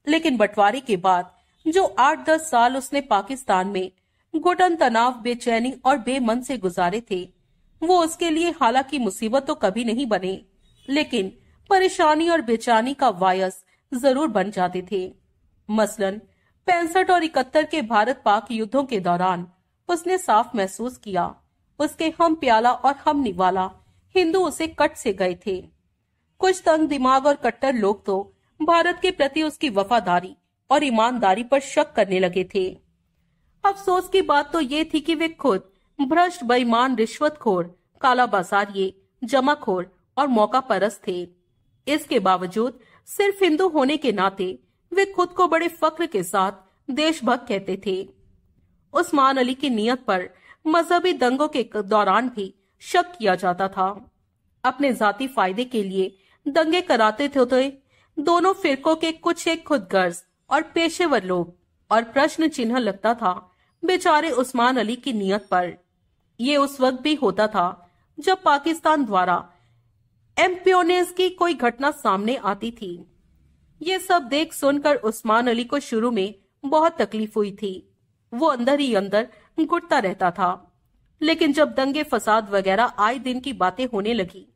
लेकिन बंटवारे के बाद जो आठ दस साल उसने पाकिस्तान में घुटन तनाव बेचैनी और बेमन से गुजारे थे वो उसके लिए हालांकि मुसीबत तो कभी नहीं बने लेकिन परेशानी और बेचैनी का वायस जरूर बन जाते थे मसलन पैंसठ और इकहत्तर के भारत पाक युद्धों के दौरान उसने साफ महसूस किया उसके हम प्याला और हम निवाला हिंदू उसे कट से गए थे कुछ तंग दिमाग और कट्टर लोग तो भारत के प्रति उसकी वफादारी और ईमानदारी पर शक करने लगे थे अफसोस की बात तो ये थी कि वे खुद भ्रष्ट बेईमान रिश्वतखोर काला बाजारिये जमाखोर और मौका परस थे इसके बावजूद सिर्फ हिंदू होने के नाते वे खुद को बड़े फक्र के साथ देशभक्त कहते थे उस्मान अली की नीयत पर मजहबी दंगों के दौरान भी शक किया जाता था अपने जाति फायदे के लिए दंगे कराते थे तो दोनों फिरकों के कुछ एक खुदगर्ज और पेशेवर लोग और प्रश्न चिन्ह लगता था बेचारे उस्मान अली की नीयत पर यह उस वक्त भी होता था जब पाकिस्तान द्वारा एम्प्योनेस की कोई घटना सामने आती थी ये सब देख सुनकर उस्मान अली को शुरू में बहुत तकलीफ हुई थी वो अंदर ही अंदर घुटता रहता था लेकिन जब दंगे फसाद वगैरह आए दिन की बातें होने लगी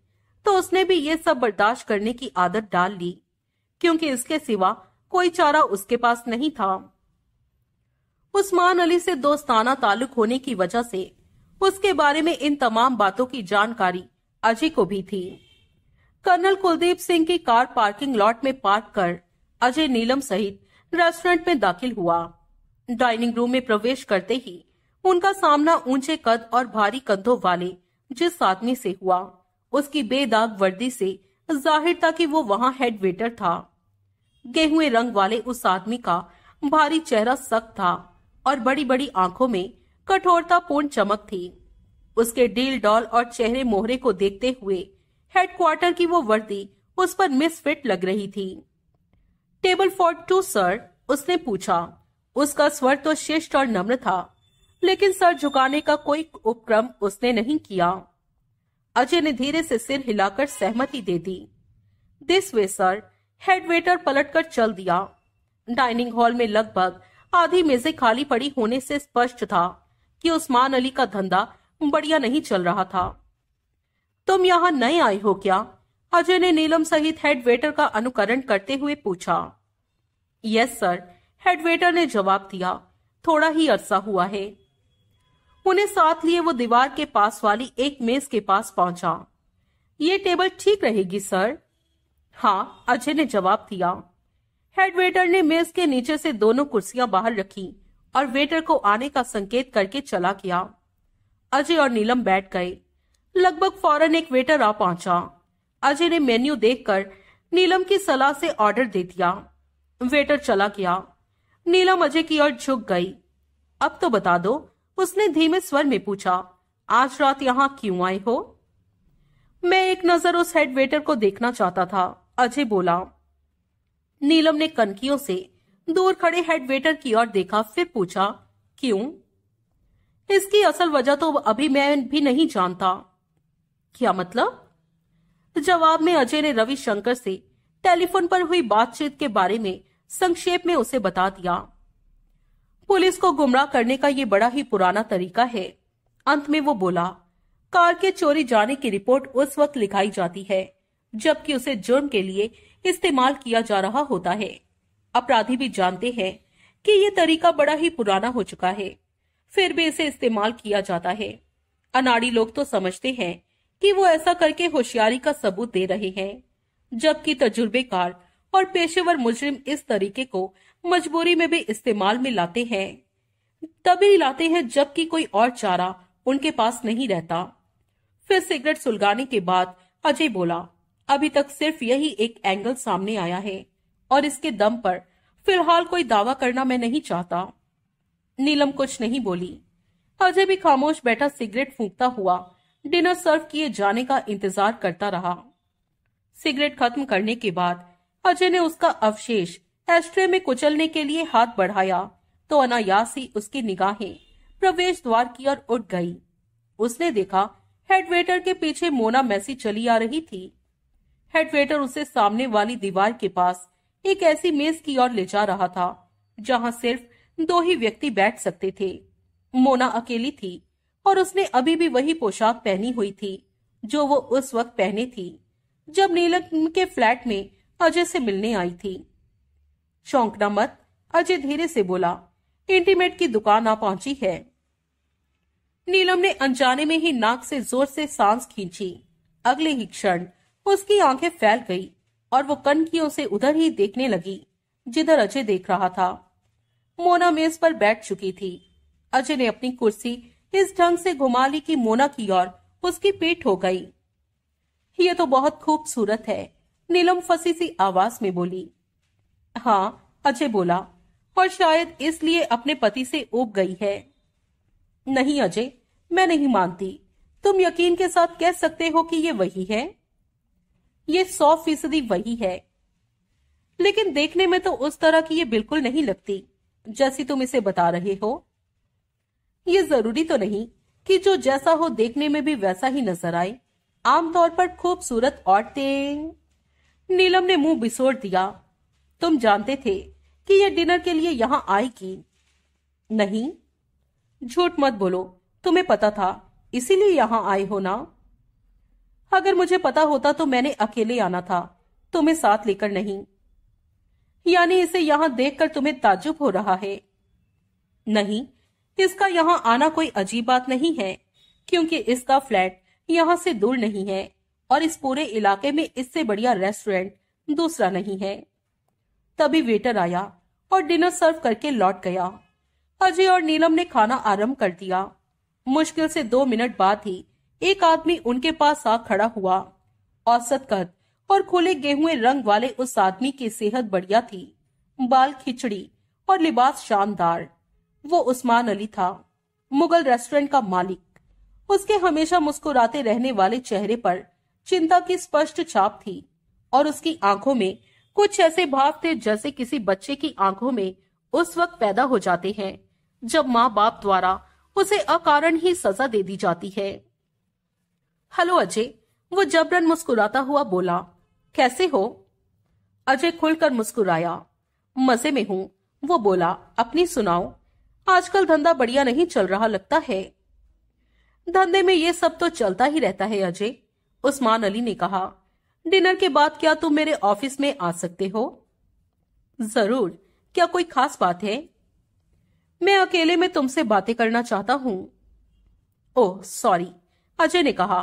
तो उसने भी ये सब बर्दाश्त करने की आदत डाल ली क्योंकि इसके सिवा कोई चारा उसके पास नहीं था उस्मान अली से दोस्ताना ताल्लुक होने की वजह से उसके बारे में इन तमाम बातों की जानकारी अजय को भी थी कर्नल कुलदीप सिंह की कार पार्किंग लॉट में पार्क कर अजय नीलम सहित रेस्टोरेंट में दाखिल हुआ डाइनिंग रूम में प्रवेश करते ही उनका सामना ऊंचे कद और भारी कंधों वाले जिस आदमी से हुआ उसकी बेदाग वर्दी से जाहिर था कि वो वहाँ हेड वेटर था गेहूं रंग वाले उस आदमी का भारी चेहरा सख्त था और बड़ी बड़ी आंखों में कठोरता पूर्ण चमक थी उसके डील डॉल और चेहरे मोहरे को देखते हुए हेडक्वार्टर की वो वर्दी उस पर मिसफिट लग रही थी टेबल फॉर टू सर उसने पूछा उसका स्वर तो शिष्ट और नम्र था लेकिन सर झुकाने का कोई उपक्रम उसने नहीं किया अजय ने धीरे से सिर हिलाकर सहमति दे दी this way sir head waiter पलट कर चल दिया डाइनिंग हॉल में लगभग आधी मेजें खाली पड़ी होने से स्पष्ट था कि उस्मान अली का धंधा बढ़िया नहीं चल रहा था तुम यहाँ नए आए हो क्या अजय ने नीलम सहित हेड वेटर का अनुकरण करते हुए पूछा यस सर हेड वेटर ने जवाब दिया थोड़ा ही अरसा हुआ है उन्हें साथ लिए वो दीवार के पास वाली एक मेज के पास पहुंचा ये टेबल ठीक रहेगी सर हाँ अजय ने जवाब दिया हेड वेटर ने मेज के नीचे से दोनों कुर्सियां बाहर रखी और वेटर को आने का संकेत करके चला गया अजय और नीलम बैठ गए लगभग फौरन एक वेटर आ पहुंचा अजय ने मेन्यू देखकर नीलम की सलाह से ऑर्डर दे दिया वेटर चला गया नीलम अजय की ओर झुक गई अब तो बता दो उसने धीमे स्वर में पूछा आज रात यहाँ क्यों आए हो मैं एक नजर उस हेड वेटर को देखना चाहता था अजय बोला नीलम ने कनकियों से दूर खड़े हेड वेटर की ओर देखा फिर पूछा क्यों इसकी असल वजह तो अभी मैं भी नहीं जानता क्या मतलब तो जवाब में अजय ने रविशंकर से टेलीफोन पर हुई बातचीत के बारे में संक्षेप में उसे बता दिया पुलिस को गुमराह करने का यह बड़ा ही पुराना तरीका है अंत में वो बोला कार के चोरी जाने की रिपोर्ट उस वक्त लिखाई जाती है जबकि उसे जुर्म के लिए इस्तेमाल किया जा रहा होता है अपराधी भी जानते हैं कि ये तरीका बड़ा ही पुराना हो चुका है फिर भी इसे इस्तेमाल किया जाता है अनाड़ी लोग तो समझते हैं कि वो ऐसा करके होशियारी का सबूत दे रहे हैं जबकि तजुर्बेकार और पेशेवर मुजरिम इस तरीके को मजबूरी में भी इस्तेमाल में लाते हैं तभी लाते हैं जबकि कोई और चारा उनके पास नहीं रहता फिर सिगरेट सुलगाने के बाद अजय बोला अभी तक सिर्फ यही एक एंगल सामने आया है और इसके दम पर फिलहाल कोई दावा करना मैं नहीं चाहता नीलम कुछ नहीं बोली अजय भी खामोश बैठा सिगरेट फूंकता हुआ डिनर सर्व किए जाने का इंतजार करता रहा सिगरेट खत्म करने के बाद अजय ने उसका अवशेष एस्ट्रे में कुचलने के लिए हाथ बढ़ाया तो ही उसकी निगाहें प्रवेश द्वार की ओर उठ गई उसने देखा हेडवेटर के पीछे मोना मैसी चली आ रही थी हेडवेटर उसे सामने वाली दीवार के पास एक ऐसी मेज की ओर ले जा रहा था जहां सिर्फ दो ही व्यक्ति बैठ सकते थे मोना अकेली थी और उसने अभी भी वही पोशाक पहनी हुई थी जो वो उस वक्त पहने थी जब नीलम के फ्लैट में अजय से मिलने आई थी शौकना मत अजय धीरे से बोला इंटीमेट की दुकान आ पहुंची है नीलम ने अनजाने में ही नाक से जोर से सांस खींची अगले ही क्षण उसकी आंखें फैल गई और वो कनखियों से उधर ही देखने लगी जिधर अजय देख रहा था मोना मेज पर बैठ चुकी थी अजय ने अपनी कुर्सी इस ढंग से घुमा ली की मोना की ओर उसकी पीठ हो गई ये तो बहुत खूबसूरत है नीलम फसी सी आवाज में बोली हाँ अजय बोला और शायद इसलिए अपने पति से उब गई है नहीं अजय मैं नहीं मानती तुम यकीन के साथ कह सकते हो कि ये वही है ये सौ फीसदी वही है लेकिन देखने में तो उस तरह की ये बिल्कुल नहीं लगती जैसी तुम इसे बता रहे हो ये जरूरी तो नहीं कि जो जैसा हो देखने में भी वैसा ही नजर आए आमतौर पर खूबसूरत औरतें नीलम ने मुंह बिसोड़ दिया तुम जानते थे कि यह डिनर के लिए यहाँ आएगी नहीं झूठ मत बोलो तुम्हें पता था इसीलिए यहाँ आए हो ना अगर मुझे पता होता तो मैंने अकेले आना था तुम्हें साथ लेकर नहीं यानी इसे यहाँ देखकर तुम्हें ताजुब हो रहा है नहीं इसका यहाँ आना कोई अजीब बात नहीं है क्योंकि इसका फ्लैट यहाँ से दूर नहीं है और इस पूरे इलाके में इससे बढ़िया रेस्टोरेंट दूसरा नहीं है तभी वेटर आया और डिनर सर्व करके लौट गया अजय और नीलम ने खाना आरंभ कर दिया मुश्किल से दो मिनट बाद ही एक आदमी उनके पास आ खड़ा हुआ औसत कद और खुले गेहूं रंग वाले उस आदमी की सेहत बढ़िया थी बाल खिचड़ी और लिबास शानदार वो उस्मान अली था मुगल रेस्टोरेंट का मालिक उसके हमेशा मुस्कुराते रहने वाले चेहरे पर चिंता की स्पष्ट छाप थी और उसकी आंखों में कुछ ऐसे भाव थे जैसे किसी बच्चे की आंखों में उस वक्त पैदा हो जाते हैं जब माँ बाप द्वारा उसे अकारण ही सजा दे दी जाती है हेलो अजय वो जबरन मुस्कुराता हुआ बोला कैसे हो अजय खुलकर मुस्कुराया मजे में हूं वो बोला अपनी सुनाओ आजकल धंधा बढ़िया नहीं चल रहा लगता है धंधे में ये सब तो चलता ही रहता है अजय उस्मान अली ने कहा डिनर के बाद क्या तुम मेरे ऑफिस में आ सकते हो जरूर क्या कोई खास बात है मैं अकेले में तुमसे बातें करना चाहता हूँ ओह सॉरी अजय ने कहा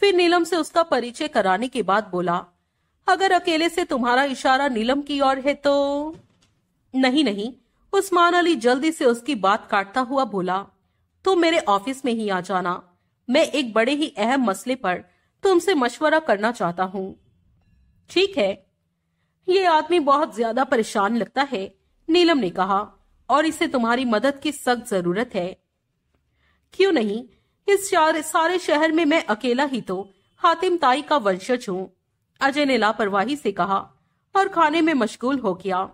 फिर नीलम से उसका परिचय कराने के बाद बोला अगर अकेले से तुम्हारा इशारा नीलम की ओर है तो नहीं नहीं उस्मान अली जल्दी से उसकी बात काटता हुआ बोला तुम तो मेरे ऑफिस में ही आ जाना मैं एक बड़े ही अहम मसले पर तुमसे मशवरा करना चाहता हूँ ठीक है ये आदमी बहुत ज्यादा परेशान लगता है नीलम ने कहा और इसे तुम्हारी मदद की सख्त जरूरत है क्यों नहीं इस सारे शहर में मैं अकेला ही तो हातिम ताई का वंशज हूँ अजय ने लापरवाही से कहा और खाने में मशगूल हो गया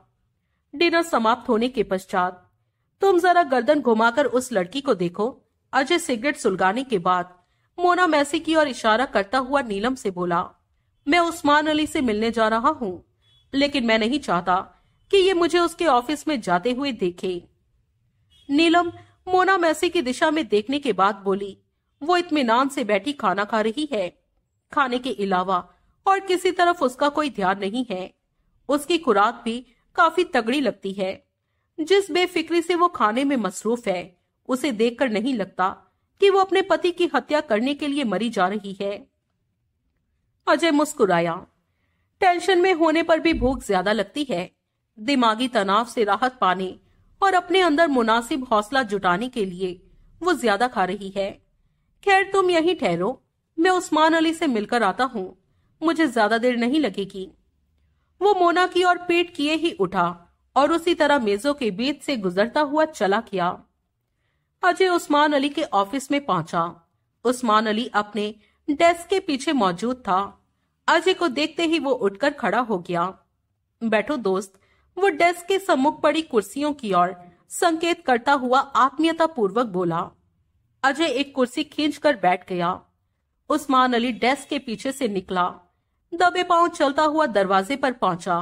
डिनर समाप्त होने के पश्चात तुम जरा गर्दन घुमाकर उस लड़की को देखो अजय सिगरेट सुलगाने के बाद मोना मैसी की ओर इशारा करता हुआ नीलम से बोला मैं उस्मान अली से मिलने जा रहा हूँ लेकिन मैं नहीं चाहता कि ये मुझे उसके ऑफिस में जाते हुए देखे नीलम मोना मैसी की दिशा में देखने के बाद बोली वो इतमान से बैठी खाना खा रही है खाने के अलावा और किसी तरफ उसका कोई ध्यान नहीं है उसकी खुराक भी काफी तगड़ी लगती है जिस बेफिक्री से वो खाने में मसरूफ है उसे देखकर नहीं लगता कि वो अपने पति की हत्या करने के लिए मरी जा रही है अजय मुस्कुराया टेंशन में होने पर भी भूख ज्यादा लगती है दिमागी तनाव से राहत पाने और अपने अंदर मुनासिब हौसला जुटाने के लिए वो ज्यादा खा रही है खैर तुम यहीं ठहरो मैं उस्मान अली से मिलकर आता हूँ मुझे ज्यादा देर नहीं लगेगी वो मोना की ओर पेट किए ही उठा और उसी तरह मेजों के बीच से गुजरता हुआ चला गया अजय उस्मान अली के ऑफिस में पहुंचा उस्मान अली अपने डेस्क के पीछे मौजूद था अजय को देखते ही वो उठकर खड़ा हो गया बैठो दोस्त वो डेस्क के सम्मुख पड़ी कुर्सियों की ओर संकेत करता हुआ आत्मीयता पूर्वक बोला अजय एक कुर्सी खींच कर बैठ गया उस्मान अली डेस्क के पीछे से निकला दबे पांव चलता हुआ दरवाजे पर पहुंचा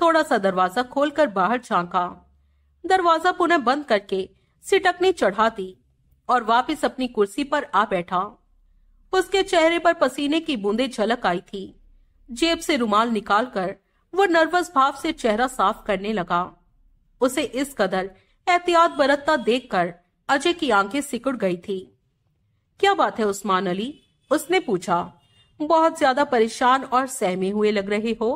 थोड़ा सा दरवाजा खोलकर बाहर झांका दरवाजा पुनः बंद करके सिटकनी चढ़ा दी और वापस अपनी कुर्सी पर आ बैठा उसके चेहरे पर पसीने की बूंदे झलक आई थी जेब से रुमाल निकालकर वो नर्वस भाव से चेहरा साफ करने लगा उसे इस कदर एहतियात बरतता देखकर अजय की आंखें सिकुड़ गई थी क्या बात है उस्मान अली उसने पूछा बहुत ज्यादा परेशान और सहमे हुए लग रहे हो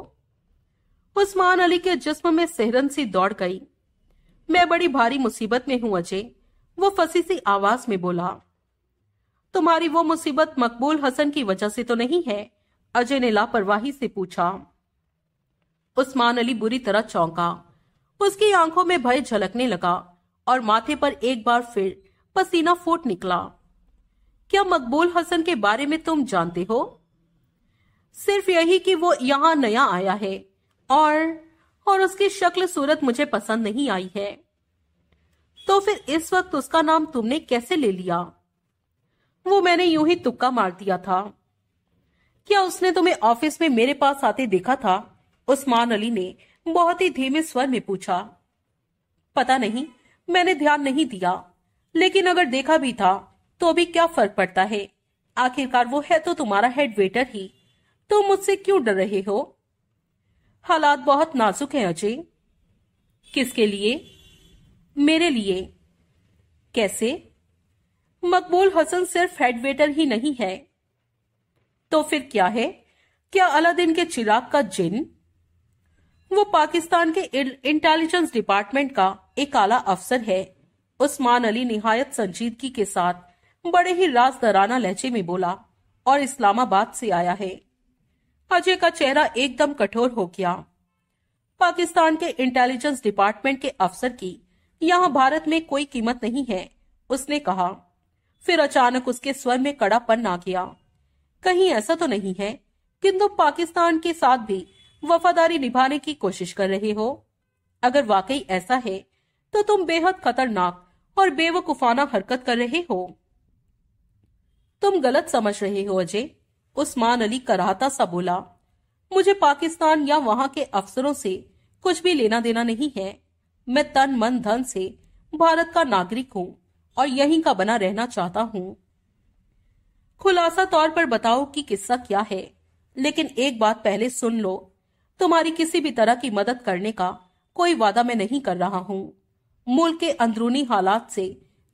उस्मान अली के जिस्म में सेहरन सी दौड़ गई मैं बड़ी भारी मुसीबत में हूं अजय वो फंसी सी आवाज में बोला तुम्हारी वो मुसीबत मकबूल हसन की वजह से तो नहीं है अजय ने लापरवाही से पूछा उस्मान अली बुरी तरह चौंका उसकी आंखों में भय झलकने लगा और माथे पर एक बार फिर पसीना फूट निकला क्या मकबूल हसन के बारे में तुम जानते हो सिर्फ यही कि वो यहाँ नया आया है और और उसकी शक्ल सूरत मुझे पसंद नहीं आई है तो फिर इस वक्त उसका नाम तुमने कैसे ले लिया वो मैंने यूं ही तुक्का मार दिया था क्या उसने तुम्हें ऑफिस में मेरे पास आते देखा था उस्मान अली ने बहुत ही धीमे स्वर में पूछा पता नहीं मैंने ध्यान नहीं दिया लेकिन अगर देखा भी था तो अभी क्या फर्क पड़ता है आखिरकार वो है तो तुम्हारा हेड वेटर ही तुम मुझसे क्यों डर रहे हो हालात बहुत नाजुक हैं अजय किसके लिए मेरे लिए कैसे मकबूल हसन सिर्फ हेड वेटर ही नहीं है तो फिर क्या है क्या अलादीन के चिराग का जिन वो पाकिस्तान के इंटेलिजेंस डिपार्टमेंट का एक आला अफसर है उस्मान अली निहायत संजीदगी के साथ बड़े ही राजदराना लहजे में बोला और इस्लामाबाद से आया है अजय का चेहरा एकदम कठोर हो गया पाकिस्तान के इंटेलिजेंस डिपार्टमेंट के अफसर की यहाँ भारत में कोई कीमत नहीं है उसने कहा फिर अचानक उसके स्वर में कड़ापन आ गया कहीं ऐसा तो नहीं है किंतु पाकिस्तान के साथ भी वफादारी निभाने की कोशिश कर रहे हो अगर वाकई ऐसा है तो तुम बेहद खतरनाक और बेवकूफाना हरकत कर रहे हो तुम गलत समझ रहे हो अजय उस्मान अली कराहता सा बोला मुझे पाकिस्तान या वहां के अफसरों से कुछ भी लेना देना नहीं है मैं तन मन धन से भारत का नागरिक हूँ और यहीं का बना रहना चाहता हूँ खुलासा तौर पर बताओ कि किस्सा क्या है लेकिन एक बात पहले सुन लो तुम्हारी किसी भी तरह की मदद करने का कोई वादा मैं नहीं कर रहा हूँ मुल्क के अंदरूनी हालात से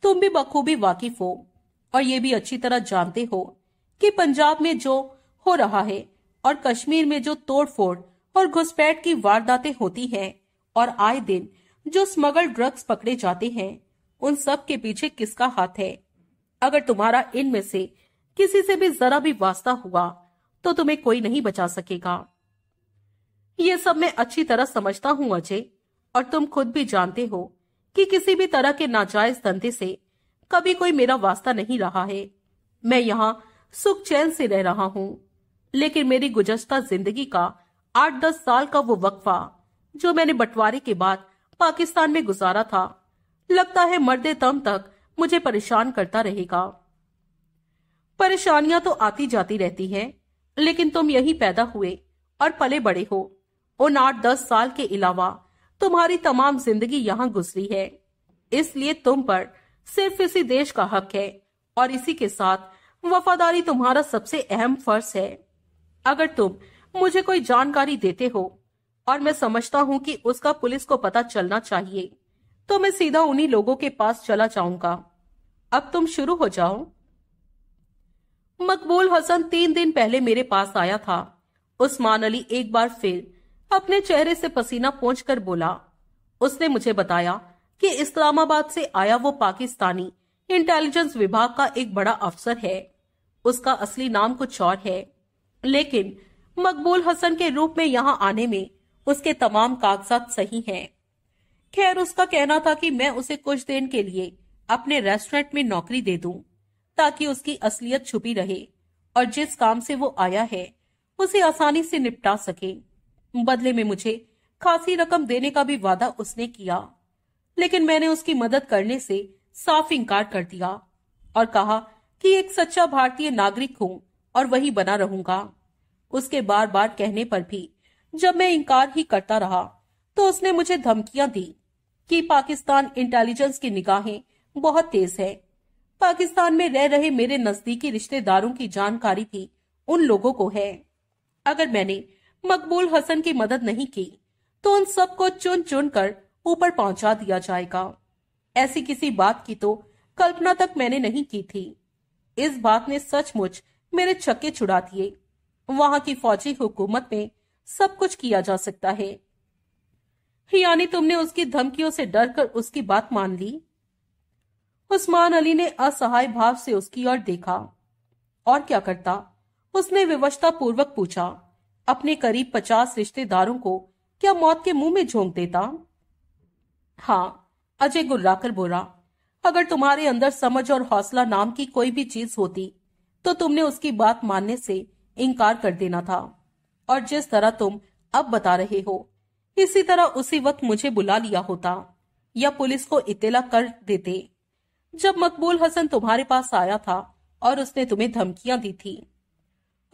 तुम भी बखूबी वाकिफ हो और ये भी अच्छी तरह जानते हो कि पंजाब में जो हो रहा है और कश्मीर में जो तोड़फोड़ और घुसपैठ की वारदातें होती हैं और आए दिन जो स्मगल ड्रग्स पकड़े जाते हैं उन सब के पीछे किसका हाथ है अगर तुम्हारा इनमें से किसी से भी जरा भी वास्ता हुआ तो तुम्हें कोई नहीं बचा सकेगा ये सब मैं अच्छी तरह समझता हूँ अजय और तुम खुद भी जानते हो कि किसी भी तरह के नाजायज धंधे से कभी कोई मेरा वास्ता नहीं रहा है मैं यहाँ सुख चैन से रह रहा हूँ लेकिन मेरी गुजश्ता जिंदगी का आठ दस साल का वो वक्फा जो मैंने बंटवारे के बाद पाकिस्तान में गुजारा था लगता है मर्दे दम तक मुझे परेशान करता रहेगा परेशानियां तो आती जाती रहती हैं, लेकिन तुम यही पैदा हुए और पले बड़े हो उन आठ दस साल के अलावा तुम्हारी तमाम जिंदगी यहाँ गुजरी है इसलिए तुम पर सिर्फ इसी देश का हक है और इसी के साथ वफादारी तुम्हारा सबसे अहम फर्ज है अगर तुम मुझे कोई जानकारी देते हो और मैं समझता हूँ कि उसका पुलिस को पता चलना चाहिए तो मैं सीधा उन्हीं लोगों के पास चला जाऊंगा अब तुम शुरू हो जाओ मकबूल हसन तीन दिन पहले मेरे पास आया था उस्मान अली एक बार फिर अपने चेहरे से पसीना पहुंच बोला उसने मुझे बताया कि इस्लामाबाद से आया वो पाकिस्तानी इंटेलिजेंस विभाग का एक बड़ा अफसर है उसका असली नाम कुछ और है लेकिन मकबूल हसन के रूप में यहाँ आने में उसके तमाम कागजात सही हैं। खैर उसका कहना था कि मैं उसे कुछ दिन के लिए अपने रेस्टोरेंट में नौकरी दे दूं ताकि उसकी असलियत छुपी रहे और जिस काम से वो आया है उसे आसानी से निपटा सके बदले में मुझे खासी रकम देने का भी वादा उसने किया लेकिन मैंने उसकी मदद करने से साफ इंकार कर दिया और कहा कि एक सच्चा भारतीय नागरिक हूं और वही बना रहूंगा उसके बार बार कहने पर भी जब मैं इनकार ही करता रहा तो उसने मुझे धमकियां दी कि पाकिस्तान इंटेलिजेंस की निगाहें बहुत तेज है पाकिस्तान में रह रहे मेरे नजदीकी रिश्तेदारों की जानकारी भी उन लोगों को है अगर मैंने मकबूल हसन की मदद नहीं की तो उन सबको चुन चुन कर ऊपर पहुंचा दिया जाएगा ऐसी किसी बात की तो कल्पना तक मैंने नहीं की थी इस बात ने सचमुच मेरे छक्के छुड़ा दिए वहां की फौजी हुकूमत में सब कुछ किया जा सकता है यानी तुमने उसकी धमकियों से डरकर उसकी बात मान ली उस्मान अली ने असहाय भाव से उसकी ओर देखा और क्या करता उसने विवशता पूर्वक पूछा अपने करीब पचास रिश्तेदारों को क्या मौत के मुंह में झोंक देता हाँ अजय गुर्राकर बोला अगर तुम्हारे अंदर समझ और हौसला नाम की कोई भी चीज होती तो तुमने उसकी बात मानने से इनकार कर देना था और जिस तरह तुम अब बता रहे हो इसी तरह उसी वक्त मुझे बुला लिया होता या पुलिस को इतला कर देते जब मकबूल हसन तुम्हारे पास आया था और उसने तुम्हें धमकियां दी थी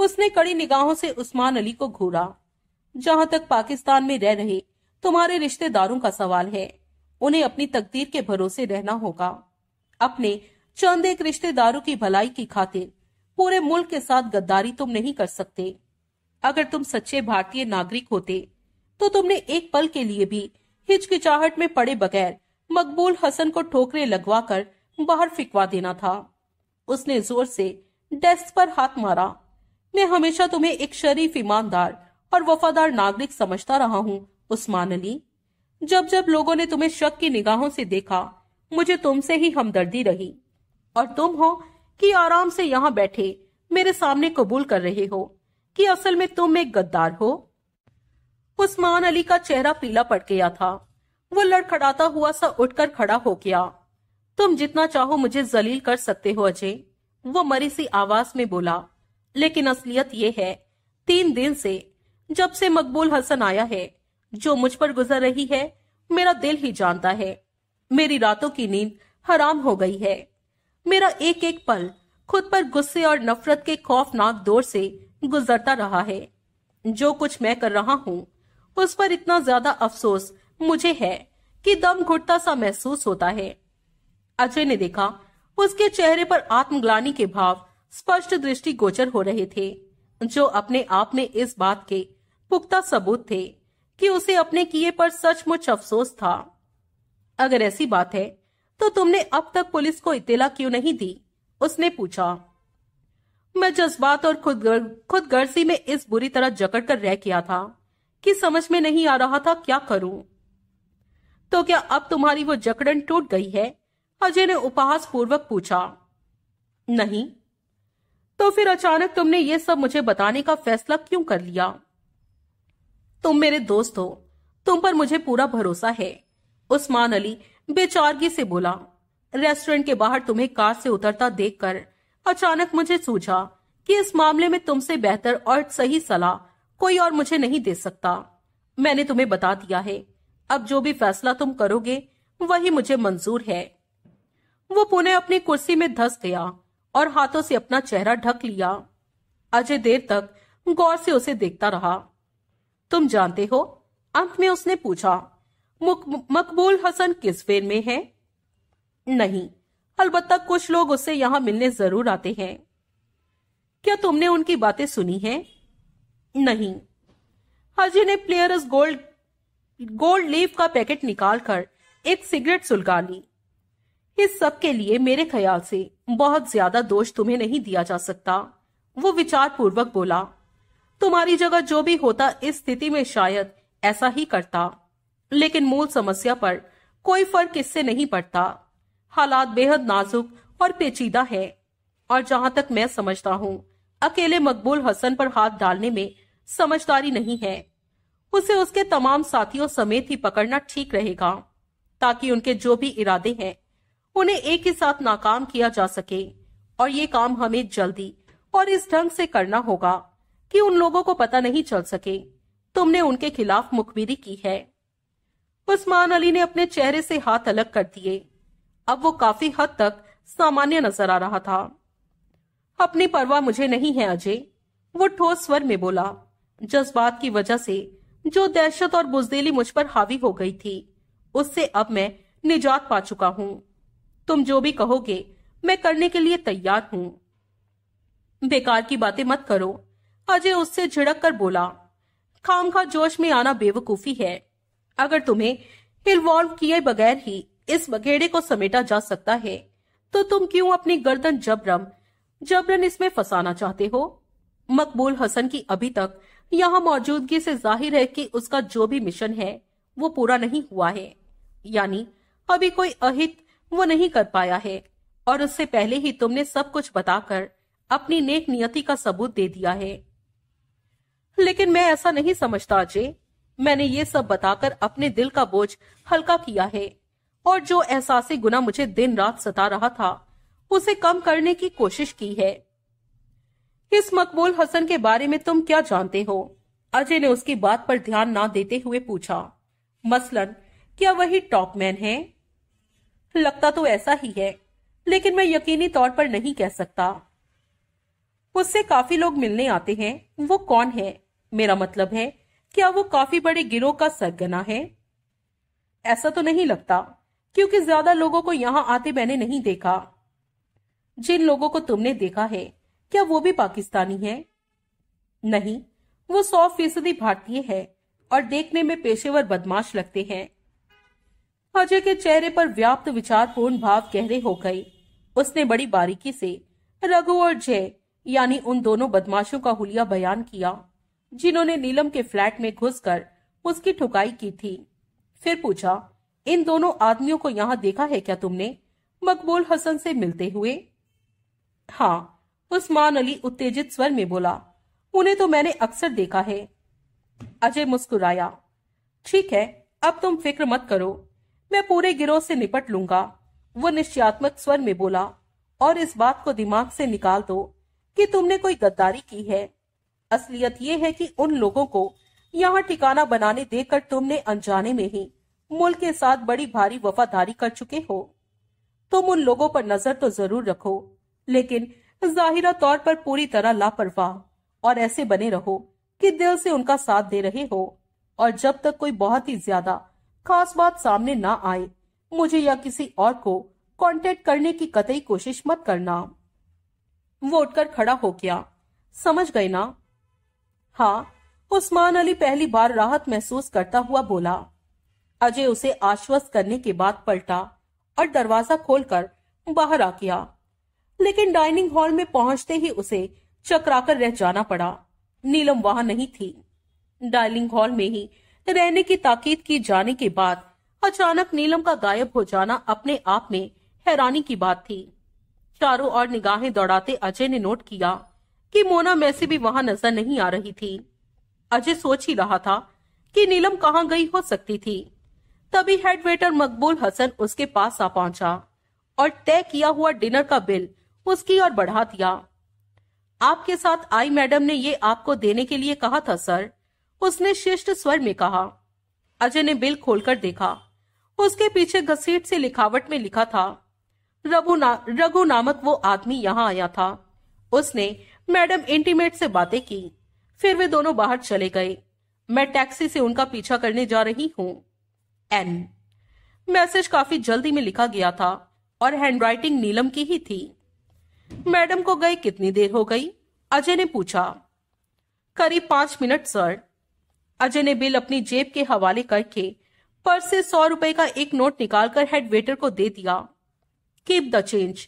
उसने कड़ी निगाहों से उस्मान अली को घूरा जहां तक पाकिस्तान में रह रहे तुम्हारे रिश्तेदारों का सवाल है उन्हें अपनी तकदीर के भरोसे रहना होगा अपने चंद एक रिश्तेदारों की भलाई की खातिर पूरे मुल्क के साथ गद्दारी तुम नहीं कर सकते अगर तुम सच्चे भारतीय नागरिक होते तो तुमने एक पल के लिए भी हिचकिचाहट में पड़े बगैर मकबूल हसन को ठोकरे लगवा कर बाहर फिकवा देना था उसने जोर से डेस्क पर हाथ मारा मैं हमेशा तुम्हें एक शरीफ ईमानदार और वफादार नागरिक समझता रहा हूँ उस्मान अली जब जब लोगों ने तुम्हें शक की निगाहों से देखा मुझे तुमसे ही हमदर्दी रही और तुम हो कि आराम से यहाँ बैठे मेरे सामने कबूल कर रहे हो कि असल में तुम एक गद्दार हो उस्मान अली का चेहरा पीला पड़ गया था वो लड़खड़ाता हुआ सा उठकर खड़ा हो गया तुम जितना चाहो मुझे जलील कर सकते हो अजय वो मरी सी आवाज में बोला लेकिन असलियत ये है तीन दिन से जब से मकबूल हसन आया है जो मुझ पर गुजर रही है मेरा दिल ही जानता है मेरी रातों की नींद हराम हो गई है मेरा एक एक पल खुद पर गुस्से और नफरत के खौफनाक दौर से गुजरता रहा है जो कुछ मैं कर रहा हूँ उस पर इतना ज्यादा अफसोस मुझे है कि दम घुटता सा महसूस होता है अजय ने देखा उसके चेहरे पर आत्मग्लानी के भाव स्पष्ट दृष्टि गोचर हो रहे थे जो अपने आप में इस बात के पुख्ता सबूत थे कि उसे अपने किए पर सचमुच अफसोस था अगर ऐसी बात है तो तुमने अब तक पुलिस को इतला क्यों नहीं दी उसने पूछा मैं जज्बात और खुदगर खुदगर्जी में इस बुरी तरह जकड़ कर रह गया था कि समझ में नहीं आ रहा था क्या करूं तो क्या अब तुम्हारी वो जकड़न टूट गई है अजय ने उपहास पूर्वक पूछा नहीं तो फिर अचानक तुमने ये सब मुझे बताने का फैसला क्यों कर लिया तुम मेरे दोस्त हो तुम पर मुझे पूरा भरोसा है उस्मान अली बेचारगी से बोला रेस्टोरेंट के बाहर तुम्हें कार से उतरता देखकर अचानक मुझे सूझा कि इस मामले में तुमसे बेहतर और सही सलाह कोई और मुझे नहीं दे सकता मैंने तुम्हें बता दिया है अब जो भी फैसला तुम करोगे वही मुझे मंजूर है वो पुणे अपनी कुर्सी में धस गया और हाथों से अपना चेहरा ढक लिया अजय देर तक गौर से उसे देखता रहा तुम जानते हो अंत में उसने पूछा मकबूल हसन किस फेर में है नहीं अलबत्ता कुछ लोग उससे यहाँ मिलने जरूर आते हैं क्या तुमने उनकी बातें सुनी हैं? नहीं हाजी ने प्लेयर्स गोल्ड गोल्ड लीफ का पैकेट निकालकर एक सिगरेट सुलगा ली इस सब के लिए मेरे ख्याल से बहुत ज्यादा दोष तुम्हें नहीं दिया जा सकता वो विचार पूर्वक बोला तुम्हारी जगह जो भी होता इस स्थिति में शायद ऐसा ही करता लेकिन मूल समस्या पर कोई फर्क इससे नहीं पड़ता हालात बेहद नाजुक और पेचीदा है और जहां तक मैं समझता हूँ अकेले मकबूल हसन पर हाथ डालने में समझदारी नहीं है उसे उसके तमाम साथियों समेत ही पकड़ना ठीक रहेगा ताकि उनके जो भी इरादे हैं उन्हें एक ही साथ नाकाम किया जा सके और ये काम हमें जल्दी और इस ढंग से करना होगा कि उन लोगों को पता नहीं चल सके तुमने उनके खिलाफ मुखबिरी की है उस्मान अली ने अपने चेहरे से हाथ अलग कर दिए अब वो काफी हद तक सामान्य नजर आ रहा था अपनी परवाह मुझे नहीं है अजय वो ठोस स्वर में बोला जज्बात की वजह से जो दहशत और बुजदेली मुझ पर हावी हो गई थी उससे अब मैं निजात पा चुका हूँ तुम जो भी कहोगे मैं करने के लिए तैयार हूँ बेकार की बातें मत करो अजय उससे झिड़क कर बोला खाम खा जोश में आना बेवकूफी है अगर तुम्हें इन्वॉल्व किए बगैर ही इस बघेड़े को समेटा जा सकता है तो तुम क्यों अपनी गर्दन जबरम जबरन इसमें फंसाना चाहते हो मकबूल हसन की अभी तक यहाँ मौजूदगी से जाहिर है कि उसका जो भी मिशन है वो पूरा नहीं हुआ है यानी अभी कोई अहित वो नहीं कर पाया है और उससे पहले ही तुमने सब कुछ बताकर अपनी नेक नियति का सबूत दे दिया है लेकिन मैं ऐसा नहीं समझता अजय मैंने ये सब बताकर अपने दिल का बोझ हल्का किया है और जो एहसास गुना मुझे दिन रात सता रहा था उसे कम करने की कोशिश की है इस मकबूल हसन के बारे में तुम क्या जानते हो अजय ने उसकी बात पर ध्यान ना देते हुए पूछा मसलन क्या वही टॉपमैन है लगता तो ऐसा ही है लेकिन मैं यकीनी तौर पर नहीं कह सकता उससे काफी लोग मिलने आते हैं वो कौन है मेरा मतलब है क्या वो काफी बड़े गिरोह का सरगना है ऐसा तो नहीं लगता क्योंकि ज्यादा लोगों को यहाँ आते मैंने नहीं देखा जिन लोगों को तुमने देखा है क्या वो भी पाकिस्तानी है नहीं वो सौ फीसदी भारतीय है और देखने में पेशेवर बदमाश लगते हैं अजय के चेहरे पर व्याप्त विचारपूर्ण भाव गहरे हो गए उसने बड़ी बारीकी से रघु और जय यानी उन दोनों बदमाशों का हुलिया बयान किया जिन्होंने नीलम के फ्लैट में घुसकर उसकी ठुकाई की थी फिर पूछा इन दोनों आदमियों को यहाँ देखा है क्या तुमने मकबूल हसन से मिलते हुए हाँ उस्मान अली उत्तेजित स्वर में बोला उन्हें तो मैंने अक्सर देखा है अजय मुस्कुराया ठीक है अब तुम फिक्र मत करो मैं पूरे गिरोह से निपट लूंगा वो निश्चयात्मक स्वर में बोला और इस बात को दिमाग से निकाल दो कि तुमने कोई गद्दारी की है असलियत ये है कि उन लोगों को यहाँ ठिकाना बनाने देकर तुमने अनजाने में ही मुल्क के साथ बड़ी भारी वफादारी कर चुके हो तुम उन लोगों पर नजर तो जरूर रखो लेकिन जाहिरा तौर पर पूरी तरह लापरवाह और ऐसे बने रहो कि दिल से उनका साथ दे रहे हो और जब तक कोई बहुत ही ज्यादा खास बात सामने ना आए मुझे या किसी और को कांटेक्ट करने की कतई कोशिश मत करना वो उठकर खड़ा हो गया समझ गए ना हाँ उस्मान अली पहली बार राहत महसूस करता हुआ बोला अजय उसे आश्वस्त करने के बाद पलटा और दरवाजा खोलकर बाहर आ गया लेकिन डाइनिंग हॉल में पहुंचते ही उसे चकराकर रह जाना पड़ा नीलम वहां नहीं थी डाइनिंग हॉल में ही रहने की ताकीद की जाने के बाद अचानक नीलम का गायब हो जाना अपने आप में हैरानी की बात थी चारों ओर निगाहें दौड़ाते अजय ने नोट किया कि मोना मैसे भी वहां नजर नहीं आ रही थी अजय सोच ही रहा था कि नीलम कहां गई हो सकती थी तभी हेड वेटर मकबूल हसन उसके पास आ पहुंचा और तय किया हुआ डिनर का बिल उसकी ओर बढ़ा दिया आपके साथ आई मैडम ने ये आपको देने के लिए कहा था सर उसने शिष्ट स्वर में कहा अजय ने बिल खोलकर देखा उसके पीछे घसीट से लिखावट में लिखा था रघु ना, रघु नामक वो आदमी यहाँ आया था उसने मैडम इंटीमेट से बातें की फिर वे दोनों बाहर चले गए मैं टैक्सी से उनका पीछा करने जा रही हूं एन मैसेज काफी जल्दी में लिखा गया था और हैंडराइटिंग नीलम की ही थी मैडम को गए कितनी देर हो गई अजय ने पूछा करीब पांच मिनट सर अजय ने बिल अपनी जेब के हवाले करके पर्स से सौ रुपए का एक नोट निकालकर हेड वेटर को दे दिया कीप द चेंज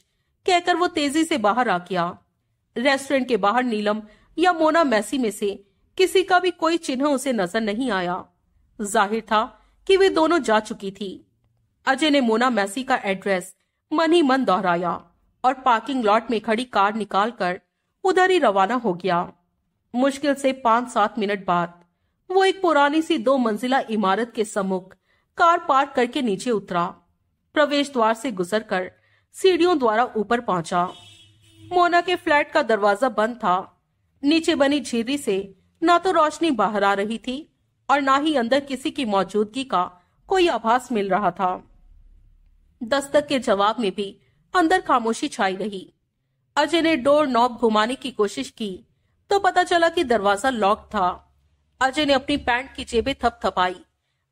कहकर वो तेजी से बाहर आ गया रेस्टोरेंट के बाहर नीलम या मोना मैसी में से किसी का भी कोई चिन्ह उसे नजर नहीं आया जाहिर था कि वे दोनों जा चुकी थी अजय ने मोना मैसी का एड्रेस मन ही मन दोहराया और पार्किंग लॉट में खड़ी कार निकालकर उधर ही रवाना हो गया मुश्किल से पांच सात मिनट बाद वो एक पुरानी सी दो मंजिला इमारत के सम्मुख कार पार्क करके नीचे उतरा प्रवेश द्वार से गुजरकर सीढ़ियों द्वारा ऊपर पहुंचा मोना के फ्लैट का दरवाजा बंद था नीचे बनी झीरी से ना तो रोशनी बाहर आ रही थी और ना ही अंदर किसी की मौजूदगी का कोई आभास मिल रहा था दस्तक के जवाब में भी अंदर खामोशी छाई रही अजय ने डोर नॉब घुमाने की कोशिश की तो पता चला कि दरवाजा लॉक था अजय ने अपनी पैंट की जेबें थपथपाई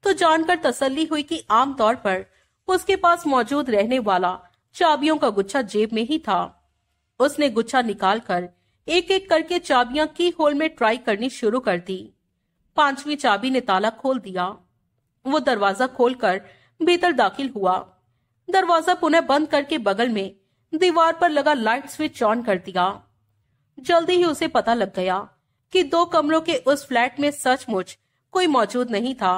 तो जानकर तसल्ली हुई कि आमतौर पर उसके पास मौजूद रहने वाला चाबियों का गुच्छा जेब में ही था उसने गुच्छा निकालकर एक एक करके चाबियां की होल में ट्राई करनी शुरू कर दी पांचवी चाबी ने ताला खोल दिया वो दरवाजा खोलकर भीतर दाखिल हुआ दरवाजा पुनः बंद करके बगल में दीवार पर लगा लाइट स्विच ऑन कर दिया जल्दी ही उसे पता लग गया कि दो कमरों के उस फ्लैट में सचमुच कोई मौजूद नहीं था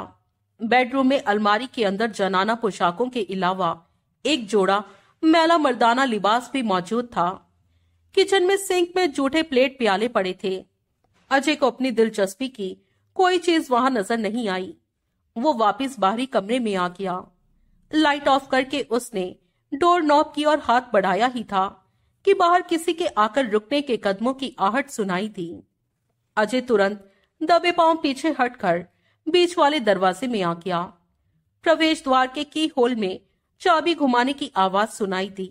बेडरूम में अलमारी के अंदर जनाना पोशाकों के अलावा एक जोड़ा मैला मर्दाना लिबास भी मौजूद था किचन में सिंक में जूठे प्लेट प्याले पड़े थे अजय को अपनी दिलचस्पी की कोई चीज वहां नजर नहीं आई वो वापस बाहरी कमरे में आ गया लाइट ऑफ करके उसने डोर नॉब की ओर हाथ बढ़ाया ही था कि बाहर किसी के आकर रुकने के कदमों की आहट सुनाई थी अजय तुरंत दबे पांव पीछे हटकर बीच वाले दरवाजे में आ गया प्रवेश द्वार के की होल में चाबी घुमाने की आवाज सुनाई थी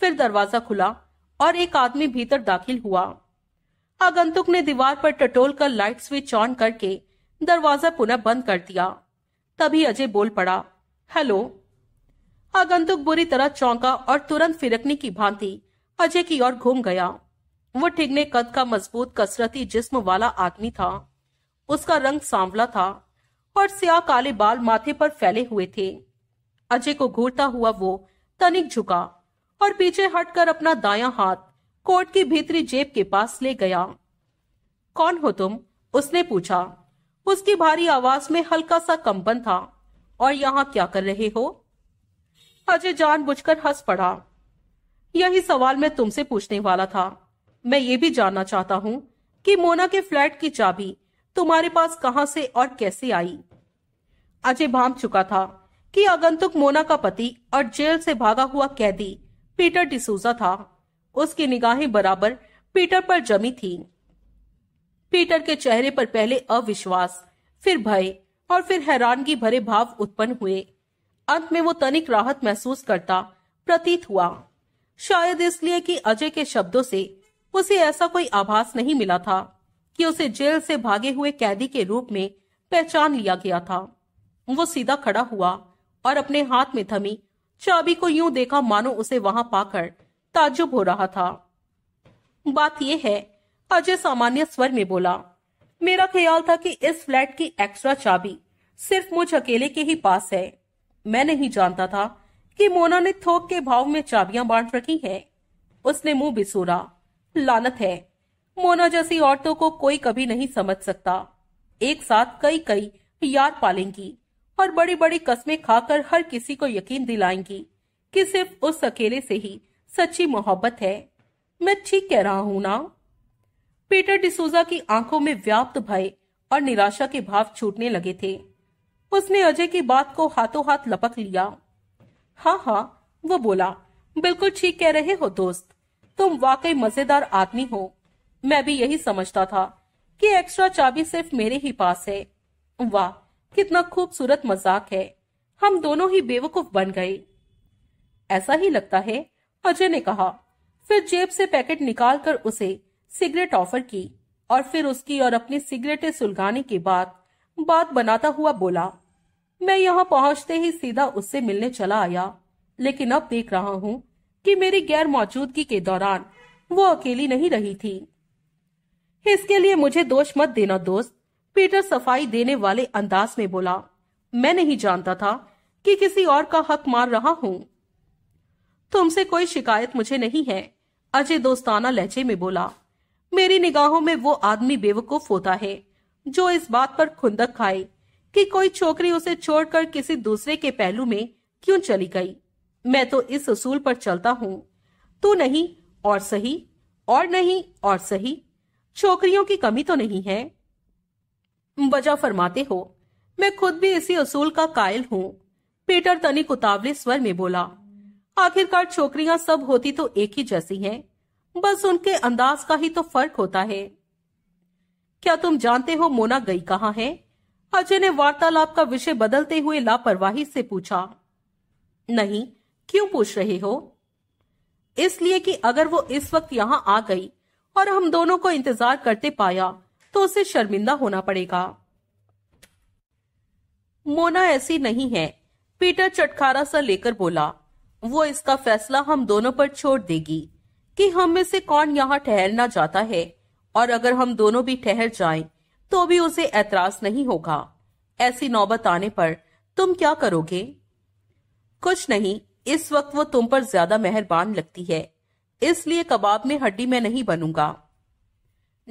फिर दरवाजा खुला और एक आदमी भीतर दाखिल हुआ आगंतुक ने दीवार पर टटोल कर लाइट स्विच ऑन करके दरवाजा पुनः बंद कर दिया तभी अजय बोल पड़ा हेलो आगंतुक बुरी तरह चौंका और तुरंत फिरकने की भांति अजय की ओर घूम गया वो ठिगने कद का मजबूत कसरती जिस्म वाला आदमी था उसका रंग सांवला था और सिया काले बाल माथे पर फैले हुए थे अजय को घूरता हुआ वो तनिक झुका और पीछे हटकर अपना दायां हाथ कोट की भीतरी जेब के पास ले गया कौन हो तुम उसने पूछा उसकी भारी आवाज में हल्का सा कंपन था और यहाँ क्या कर रहे हो अजय जानबूझकर हंस पड़ा यही सवाल मैं तुमसे पूछने वाला था मैं ये भी जानना चाहता हूँ कि मोना के फ्लैट की चाबी तुम्हारे पास कहाँ से और कैसे आई अजय भाम चुका था कि आगंतुक मोना का पति और जेल से भागा हुआ कैदी पीटर डिसूजा था उसकी निगाहें बराबर पीटर पर जमी थी पीटर के चेहरे पर पहले अविश्वास फिर भय और फिर हैरानगी भरे भाव उत्पन्न हुए अंत में वो तनिक राहत महसूस करता प्रतीत हुआ शायद इसलिए कि अजय के शब्दों से उसे ऐसा कोई आभास नहीं मिला था कि उसे जेल से भागे हुए कैदी के रूप में पहचान लिया गया था वो सीधा खड़ा हुआ और अपने हाथ में थमी चाबी को यूं देखा मानो उसे वहां पाकर ताजुब हो रहा था बात यह है अजय सामान्य स्वर में बोला मेरा ख्याल था कि इस फ्लैट की एक्स्ट्रा चाबी सिर्फ मुझ अकेले के ही पास है मैं नहीं जानता था कि मोना ने थोक के भाव में चाबियां बांट रखी है उसने मुंह बिसूरा लानत है मोना जैसी औरतों को कोई कभी नहीं समझ सकता एक साथ कई कई यार पालेंगी और बड़ी बड़ी कस्में खाकर हर किसी को यकीन दिलाएंगी कि सिर्फ उस अकेले से ही सच्ची मोहब्बत है मैं ठीक कह रहा हूं ना पीटर डिसोजा की आंखों में व्याप्त भय और निराशा के भाव छूटने लगे थे उसने अजय की बात को हाथों हाथ लपक लिया हाँ हाँ वो बोला बिल्कुल ठीक कह रहे हो दोस्त तुम वाकई मजेदार आदमी हो मैं भी यही समझता था कि एक्स्ट्रा चाबी सिर्फ मेरे ही पास है वाह कितना खूबसूरत मजाक है हम दोनों ही बेवकूफ बन गए ऐसा ही लगता है अजय ने कहा फिर जेब से पैकेट निकाल कर उसे सिगरेट ऑफर की और फिर उसकी और अपनी सिगरेटें सुलगाने के बाद बात बनाता हुआ बोला मैं यहाँ पहुंचते ही सीधा उससे मिलने चला आया लेकिन अब देख रहा हूँ कि मेरी गैर मौजूदगी के दौरान वो अकेली नहीं रही थी इसके लिए मुझे दोष मत देना दोस्त पीटर सफाई देने वाले अंदाज में बोला मैं नहीं जानता था कि किसी और का हक मार रहा हूं तुमसे कोई शिकायत मुझे नहीं है अजय दोस्ताना लहजे में बोला मेरी निगाहों में वो आदमी बेवकूफ होता है जो इस बात पर खुंदक खाए कि कोई छोकरी उसे छोड़कर किसी दूसरे के पहलू में क्यों चली गई मैं तो इस असूल पर चलता हूँ तू नहीं और सही और नहीं और सही छोकरियों की कमी तो नहीं है वजह फरमाते हो मैं खुद भी इसी असूल का कायल हूँ पीटर तनिक उतावले स्वर में बोला आखिरकार छोकरियां सब होती तो एक ही जैसी हैं, बस उनके अंदाज का ही तो फर्क होता है क्या तुम जानते हो मोना गई कहाँ है अजय ने वार्तालाप का विषय बदलते हुए लापरवाही से पूछा नहीं क्यों पूछ रहे हो इसलिए कि अगर वो इस वक्त यहाँ आ गई और हम दोनों को इंतजार करते पाया तो उसे शर्मिंदा होना पड़ेगा मोना ऐसी नहीं है पीटर चटखारा सा लेकर बोला वो इसका फैसला हम दोनों पर छोड़ देगी कि हम में से कौन यहाँ ठहरना चाहता है और अगर हम दोनों भी ठहर जाएं तो भी उसे ऐतराज नहीं होगा ऐसी नौबत आने पर तुम क्या करोगे कुछ नहीं इस वक्त वो तुम पर ज्यादा मेहरबान लगती है इसलिए कबाब में हड्डी में नहीं बनूंगा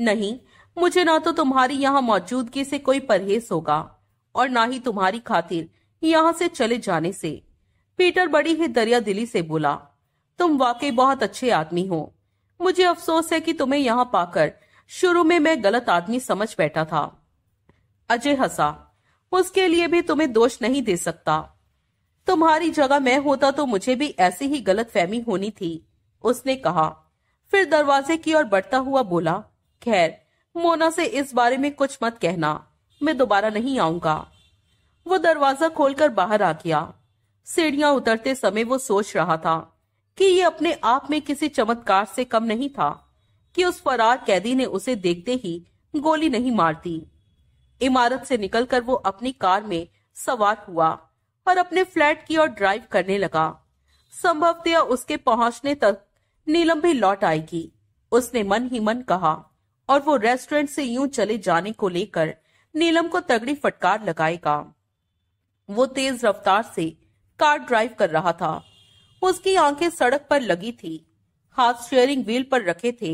नहीं मुझे ना तो तुम्हारी यहाँ मौजूदगी से कोई परहेज होगा और ना ही तुम्हारी खातिर यहाँ से चले जाने से पीटर बड़ी ही दरिया दिली से बोला तुम वाकई बहुत अच्छे आदमी हो मुझे अफसोस है कि तुम्हें यहाँ पाकर शुरू में मैं गलत आदमी समझ बैठा था अजय हंसा उसके लिए भी तुम्हें दोष नहीं दे सकता तुम्हारी जगह मैं होता तो मुझे भी ऐसी ही गलत फहमी होनी थी उसने कहा फिर दरवाजे की ओर बढ़ता हुआ बोला खैर मोना से इस बारे में कुछ मत कहना मैं दोबारा नहीं आऊंगा वो दरवाजा खोलकर बाहर आ गया सीढ़ियां उतरते समय वो सोच रहा था कि ये अपने आप में किसी चमत्कार से कम नहीं था कि उस फरार कैदी ने उसे देखते ही गोली नहीं मारती इमारत से निकलकर वो अपनी कार में सवार हुआ और अपने फ्लैट की ओर ड्राइव करने लगा संभवतया उसके पहुंचने तक नीलम भी लौट आएगी उसने मन ही मन कहा और वो रेस्टोरेंट से यूं चले जाने को लेकर नीलम को तगड़ी फटकार लगाएगा वो तेज रफ्तार से कार ड्राइव कर रहा था उसकी आंखें सड़क पर लगी थी हाथ स्टीयरिंग व्हील पर रखे थे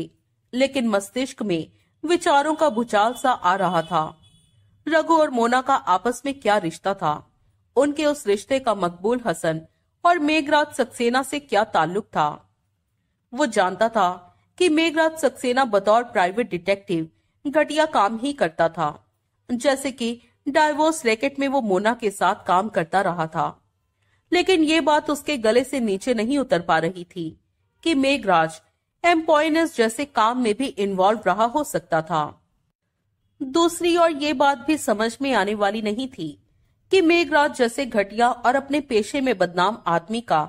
लेकिन मस्तिष्क में विचारों का भूचाल सा आ रहा था रघु और मोना का आपस में क्या रिश्ता था उनके उस रिश्ते का मकबूल हसन और मेघराज सक्सेना से क्या ताल्लुक था वो जानता था कि मेघराज सक्सेना बतौर प्राइवेट डिटेक्टिव घटिया काम ही करता था जैसे कि डाइवोर्स रैकेट में वो मोना के साथ काम करता रहा था लेकिन ये बात उसके गले से नीचे नहीं उतर पा रही थी कि मेघराज एम्पोइनस जैसे काम में भी इन्वॉल्व रहा हो सकता था दूसरी और ये बात भी समझ में आने वाली नहीं थी कि मेघराज जैसे घटिया और अपने पेशे में बदनाम आदमी का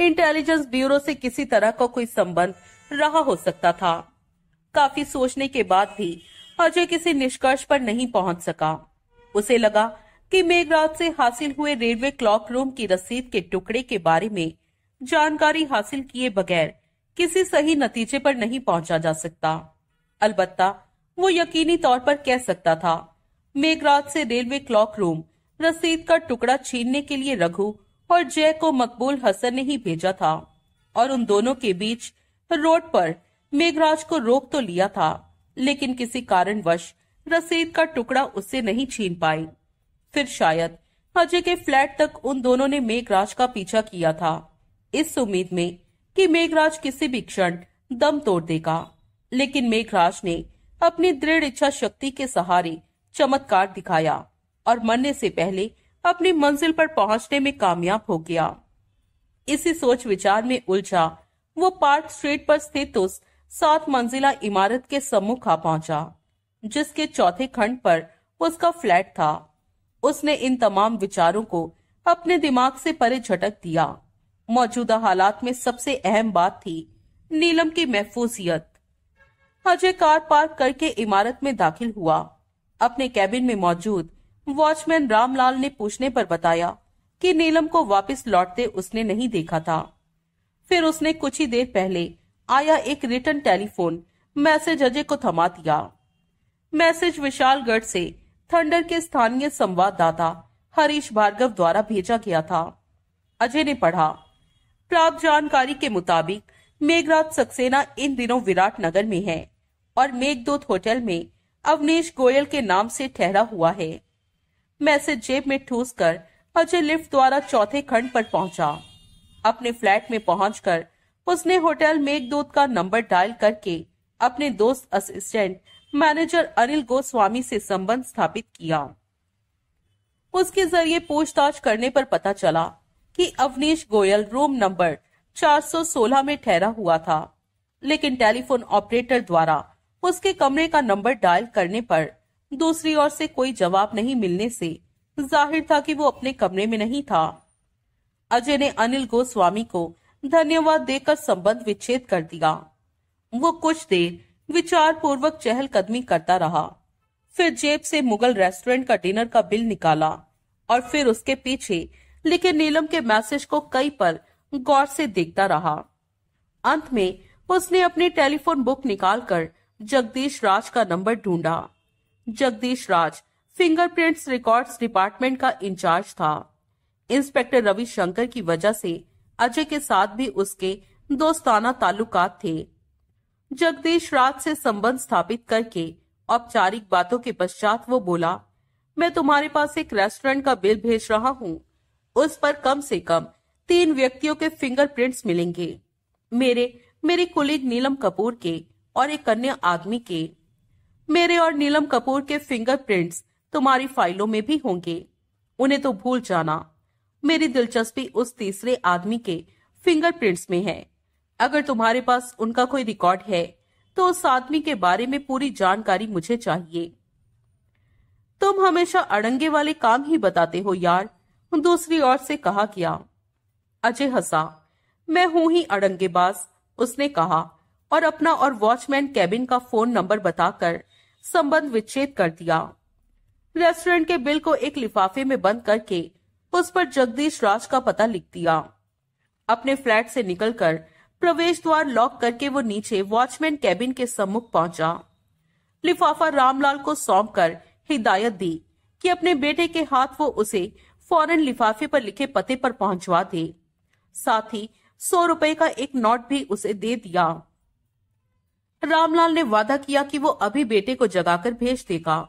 इंटेलिजेंस ब्यूरो से किसी तरह का को कोई संबंध रहा हो सकता था काफी सोचने के बाद भी अजय किसी निष्कर्ष पर नहीं पहुंच सका उसे लगा कि मेघराज से हासिल हुए रेलवे क्लॉक रूम की रसीद के टुकड़े के बारे में जानकारी हासिल किए बगैर किसी सही नतीजे पर नहीं पहुंचा जा सकता अलबत्ता वो यकीनी तौर पर कह सकता था मेघराज से रेलवे क्लॉक रूम रसीद का टुकड़ा छीनने के लिए रघु और जय को मकबूल हसन ने ही भेजा था और उन दोनों के बीच रोड पर मेघराज को रोक तो लिया था लेकिन किसी कारणवश रसीद का टुकड़ा उससे नहीं छीन पाई फिर शायद अजय के फ्लैट तक उन दोनों ने मेघराज का पीछा किया था इस उम्मीद में कि मेघराज किसी भी क्षण दम तोड़ देगा लेकिन मेघराज ने अपनी दृढ़ इच्छा शक्ति के सहारे चमत्कार दिखाया और मरने से पहले अपनी मंजिल पर पहुंचने में कामयाब हो गया इसी सोच विचार में उलझा वो पार्क स्ट्रीट पर स्थित उस सात मंजिला इमारत के सम्मुख आ पहुंचा जिसके चौथे खंड पर उसका फ्लैट था उसने इन तमाम विचारों को अपने दिमाग से परे झटक दिया मौजूदा हालात में सबसे अहम बात थी नीलम की महफूजियत अजय कार पार्क करके इमारत में दाखिल हुआ अपने कैबिन में मौजूद वॉचमैन रामलाल ने पूछने पर बताया कि नीलम को वापस लौटते उसने नहीं देखा था फिर उसने कुछ ही देर पहले आया एक रिटर्न टेलीफोन मैसेज अजय को थमा दिया मैसेज विशालगढ़ से थंडर के स्थानीय संवाददाता हरीश भार्गव द्वारा भेजा गया था अजय ने पढ़ा प्राप्त जानकारी के मुताबिक मेघराज सक्सेना इन दिनों विराट नगर में है और मेघदूत होटल में अवनीश गोयल के नाम से ठहरा हुआ है मैसेज जेब में ठूस कर अजय लिफ्ट द्वारा चौथे खंड पर पहुंचा अपने फ्लैट में पहुंचकर उसने होटल मेघदूत का नंबर डायल करके अपने दोस्त असिस्टेंट मैनेजर अनिल गोस्वामी से संबंध स्थापित किया उसके जरिए पूछताछ करने पर पता चला कि अवनीश गोयल रूम नंबर 416 में ठहरा हुआ था लेकिन टेलीफोन ऑपरेटर द्वारा उसके कमरे का नंबर डायल करने पर दूसरी ओर से कोई जवाब नहीं मिलने से जाहिर था कि वो अपने कमरे में नहीं था अजय ने अनिल गोस्वामी को धन्यवाद देकर संबंध विच्छेद कर दिया वो कुछ देर विचार पूर्वक चहलकदमी करता रहा फिर जेब से मुगल रेस्टोरेंट का डिनर का बिल निकाला और फिर उसके पीछे लिखे नीलम के मैसेज को कई पर गौर से देखता रहा अंत में उसने अपनी टेलीफोन बुक निकालकर जगदीश राज का नंबर ढूंढा Jagdish Raj fingerprints records department का इंचार्ज था इंस्पेक्टर रविशंकर की वजह से अजय के साथ भी उसके दोस्ताना ताल्लुकात थे जगदीश राज से संबंध स्थापित करके औपचारिक बातों के पश्चात वो बोला मैं तुम्हारे पास एक रेस्टोरेंट का बिल भेज रहा हूँ उस पर कम से कम तीन व्यक्तियों के फिंगरप्रिंट्स मिलेंगे मेरे मेरे कुलीग नीलम कपूर के और एक अन्य आदमी के मेरे और नीलम कपूर के फिंगरप्रिंट्स तुम्हारी फाइलों में भी होंगे उन्हें तो भूल जाना मेरी दिलचस्पी उस तीसरे आदमी के फिंगरप्रिंट्स में है अगर तुम्हारे पास उनका कोई रिकॉर्ड है तो उस आदमी के बारे में पूरी जानकारी मुझे चाहिए तुम हमेशा अड़ंगे वाले काम ही बताते हो यार दूसरी ओर से कहा गया अजय हंसा मैं हूं ही अड़ंगेबाज उसने कहा और अपना और वॉचमैन कैबिन का फोन नंबर बताकर संबंध विच्छेद कर दिया रेस्टोरेंट के बिल को एक लिफाफे में बंद करके उस पर जगदीश राज का पता लिख दिया अपने फ्लैट से निकलकर प्रवेश द्वार लॉक करके वो नीचे वॉचमैन कैबिन के सम्मुख पहुंचा लिफाफा रामलाल को सौंप कर हिदायत दी कि अपने बेटे के हाथ वो उसे फौरन लिफाफे पर लिखे पते पर पहुंचवा दे साथ ही सौ रुपए का एक नोट भी उसे दे दिया रामलाल ने वादा किया कि वो अभी बेटे को जगाकर भेज देगा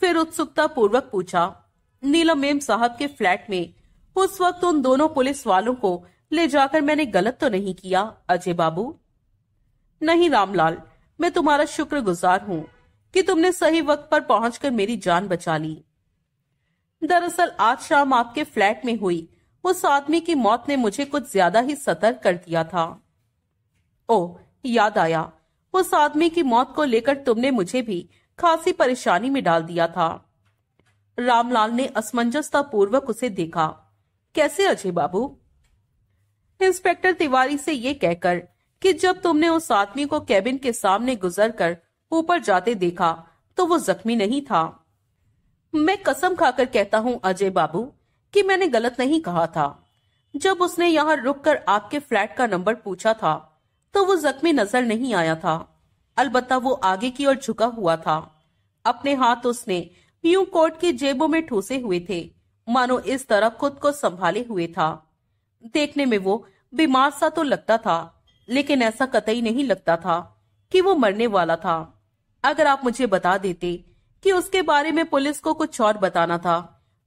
फिर उत्सुकता पूर्वक पूछा नीलम मेम साहब के फ्लैट में उस वक्त उन दोनों पुलिस वालों को ले जाकर मैंने गलत तो नहीं किया अजय बाबू नहीं रामलाल मैं तुम्हारा शुक्रगुजार हूँ कि तुमने सही वक्त पर पहुंचकर मेरी जान बचा ली दरअसल आज शाम आपके फ्लैट में हुई उस आदमी की मौत ने मुझे कुछ ज्यादा ही सतर्क कर दिया था ओ याद आया उस आदमी की मौत को लेकर तुमने मुझे भी खासी परेशानी में डाल दिया था रामलाल ने असमंजसता पूर्वक उसे देखा कैसे अजय बाबू इंस्पेक्टर तिवारी से ये कहकर कि जब तुमने उस आदमी को कैबिन के सामने गुजरकर ऊपर जाते देखा तो वो जख्मी नहीं था मैं कसम खाकर कहता हूँ अजय बाबू कि मैंने गलत नहीं कहा था जब उसने यहाँ रुककर आपके फ्लैट का नंबर पूछा था तो वो जख्मी नजर नहीं आया था अलबत्ता वो आगे की ओर झुका हुआ था अपने हाथ उसने यूं कोट की जेबों में ठूसे हुए थे मानो इस तरह खुद को संभाले हुए था देखने में वो बीमार सा तो लगता था लेकिन ऐसा कतई नहीं लगता था कि वो मरने वाला था अगर आप मुझे बता देते कि उसके बारे में पुलिस को कुछ और बताना था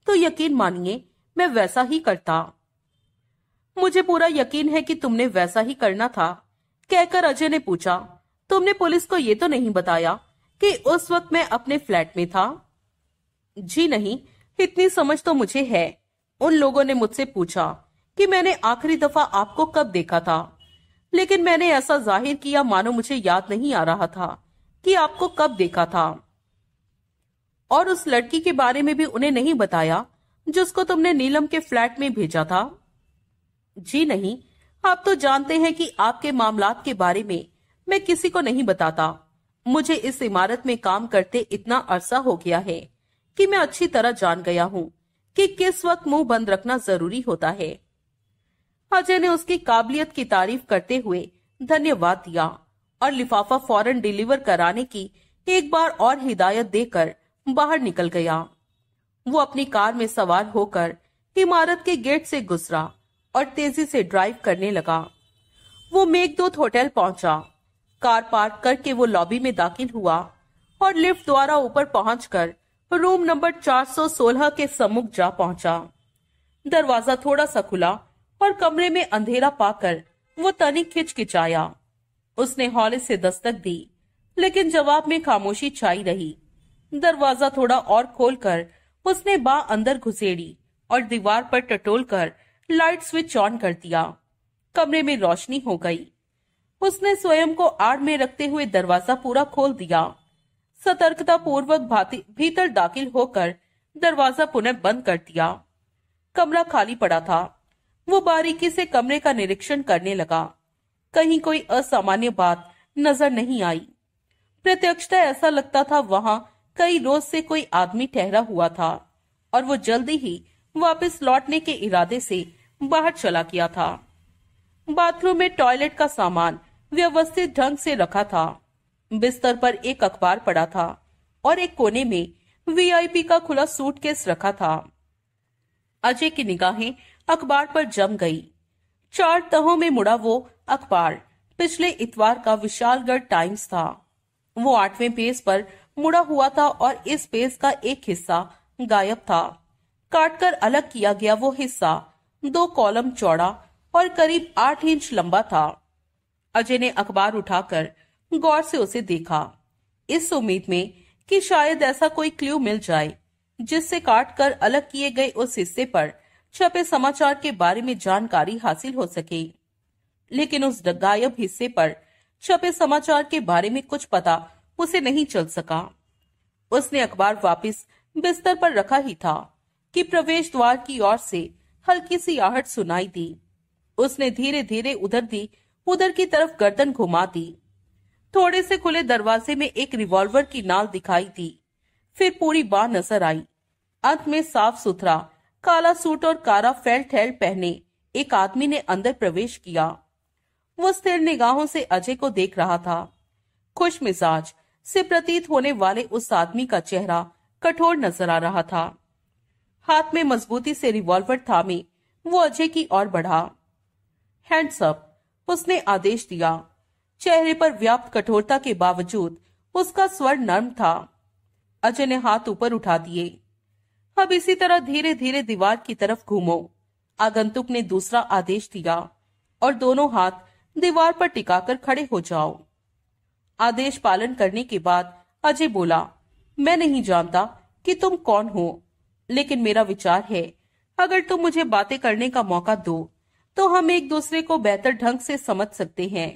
तो यकीन मानिए मैं वैसा ही करता मुझे पूरा यकीन है कि तुमने वैसा ही करना था कहकर अजय ने पूछा तुमने पुलिस को ये तो नहीं बताया कि उस वक्त मैं अपने फ्लैट में था जी नहीं इतनी समझ तो मुझे है उन लोगों ने मुझसे पूछा कि मैंने आखिरी दफा आपको कब देखा था लेकिन मैंने ऐसा जाहिर किया मानो मुझे याद नहीं आ रहा था कि आपको कब देखा था और उस लड़की के बारे में भी उन्हें नहीं बताया जिसको तुमने नीलम के फ्लैट में भेजा था जी नहीं आप तो जानते हैं कि आपके मामलात के बारे में मैं किसी को नहीं बताता मुझे इस इमारत में काम करते इतना अरसा हो गया है कि मैं अच्छी तरह जान गया हूँ कि किस वक्त मुंह बंद रखना जरूरी होता है अजय ने उसकी काबिलियत की तारीफ करते हुए धन्यवाद दिया और लिफाफा फौरन डिलीवर कराने की एक बार और हिदायत देकर बाहर निकल गया वो अपनी कार में सवार होकर इमारत के गेट से गुजरा और तेजी से ड्राइव करने लगा वो मेघदूत होटल पहुंचा कार पार्क करके वो लॉबी में दाखिल हुआ और लिफ्ट द्वारा ऊपर पहुंचकर रूम नंबर 416 के सम्मुख जा पहुंचा दरवाजा थोड़ा सा खुला और कमरे में अंधेरा पाकर वो तनिक खिचकिचाया उसने हॉले से दस्तक दी लेकिन जवाब में खामोशी छाई रही दरवाजा थोड़ा और खोलकर उसने बा अंदर घुसेड़ी और दीवार पर टटोल कर लाइट स्विच ऑन कर दिया कमरे में रोशनी हो गई उसने स्वयं को आड़ में रखते हुए दरवाजा पूरा खोल दिया सतर्कता पूर्वक भीतर दाखिल होकर दरवाजा पुनः बंद कर दिया कमरा खाली पड़ा था वो बारीकी से कमरे का निरीक्षण करने लगा कहीं कोई असामान्य बात नजर नहीं आई प्रत्यक्षता ऐसा लगता था वहां कई रोज से कोई आदमी ठहरा हुआ था और वो जल्दी ही वापस लौटने के इरादे से बाहर चला गया था बाथरूम में टॉयलेट का सामान व्यवस्थित ढंग से रखा था बिस्तर पर एक अखबार पड़ा था और एक कोने में वीआईपी का खुला सूटकेस रखा था अजय की निगाहें अखबार पर जम गई चार तहों में मुड़ा वो अखबार पिछले इतवार का विशालगढ़ टाइम्स था वो आठवें पेज पर मुड़ा हुआ था और इस पेज का एक हिस्सा गायब था काटकर अलग किया गया वो हिस्सा दो कॉलम चौड़ा और करीब आठ इंच लंबा था अजय ने अखबार उठाकर गौर से उसे देखा इस उम्मीद में कि शायद ऐसा कोई क्ल्यू मिल जाए जिससे काट कर अलग किए गए उस हिस्से पर छपे समाचार के बारे में जानकारी हासिल हो सके लेकिन उस गायब हिस्से पर छपे समाचार के बारे में कुछ पता उसे नहीं चल सका उसने अखबार वापस बिस्तर पर रखा ही था कि प्रवेश द्वार की ओर से हल्की सी आहट सुनाई दी उसने धीरे धीरे उधर दी उधर की तरफ गर्दन घुमा दी थोड़े से खुले दरवाजे में एक रिवॉल्वर की नाल दिखाई दी फिर पूरी बाह नजर आई अंत में साफ सुथरा काला सूट और कारा फेल्ट हेल्ट पहने एक आदमी ने अंदर प्रवेश किया वो स्थिर निगाहों से अजय को देख रहा था खुश मिजाज से प्रतीत होने वाले उस आदमी का चेहरा कठोर नजर आ रहा था हाथ में मजबूती से रिवॉल्वर थामे वो अजय की ओर बढ़ा हैंड्स अप उसने आदेश दिया चेहरे पर व्याप्त कठोरता के बावजूद उसका स्वर नर्म था अजय ने हाथ ऊपर उठा दिए अब इसी तरह धीरे धीरे दीवार की तरफ घूमो आगंतुक ने दूसरा आदेश दिया और दोनों हाथ दीवार पर टिकाकर खड़े हो जाओ आदेश पालन करने के बाद अजय बोला मैं नहीं जानता कि तुम कौन हो लेकिन मेरा विचार है अगर तुम मुझे बातें करने का मौका दो तो हम एक दूसरे को बेहतर ढंग से समझ सकते हैं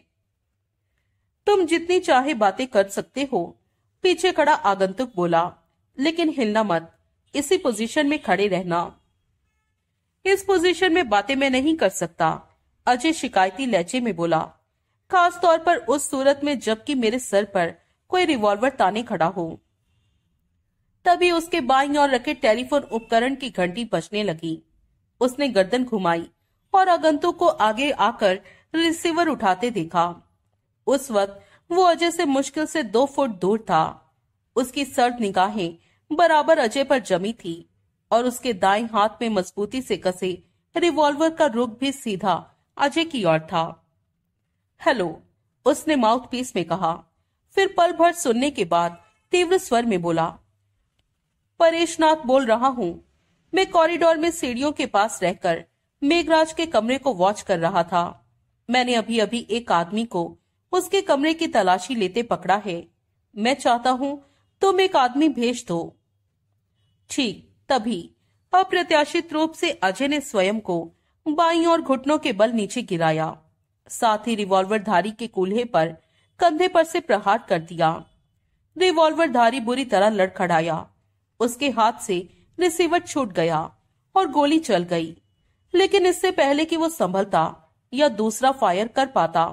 तुम जितनी चाहे बातें कर सकते हो पीछे खड़ा आगंतुक बोला लेकिन हिलना मत इसी पोजीशन में खड़े रहना इस पोजीशन में बातें मैं नहीं कर सकता अजय शिकायती लहजे में बोला खास तौर पर उस सूरत में जबकि मेरे सर पर कोई रिवॉल्वर ताने खड़ा हो तभी उसके बाई और रखे टेलीफोन उपकरण की घंटी बजने लगी उसने गर्दन घुमाई और आगंतुक को आगे आकर रिसीवर उठाते देखा उस वक्त वो अजय से मुश्किल से दो फुट दूर था उसकी सर्द निगाहें बराबर अजय पर जमी थी और उसके दाएं हाथ में मजबूती से कसे रिवॉल्वर का रुख भी सीधा अजय की ओर था हेलो उसने माउथपीस में कहा फिर पल भर सुनने के बाद तीव्र स्वर में बोला परेशनाथ बोल रहा हूँ मैं कॉरिडोर में सीढ़ियों के पास रहकर मेघराज के कमरे को वॉच कर रहा था मैंने अभी अभी एक आदमी को उसके कमरे की तलाशी लेते पकड़ा है मैं चाहता हूं तुम एक आदमी भेज दो ठीक तभी अप्रत्याशित रूप से अजय ने स्वयं को बाई और घुटनों के बल नीचे गिराया साथ ही रिवॉल्वरधारी के कूल्हे पर कंधे पर से प्रहार कर दिया रिवॉल्वरधारी बुरी तरह लड़खड़ाया उसके हाथ से रिसीवर छूट गया और गोली चल गई लेकिन इससे पहले कि वो संभलता या दूसरा फायर कर पाता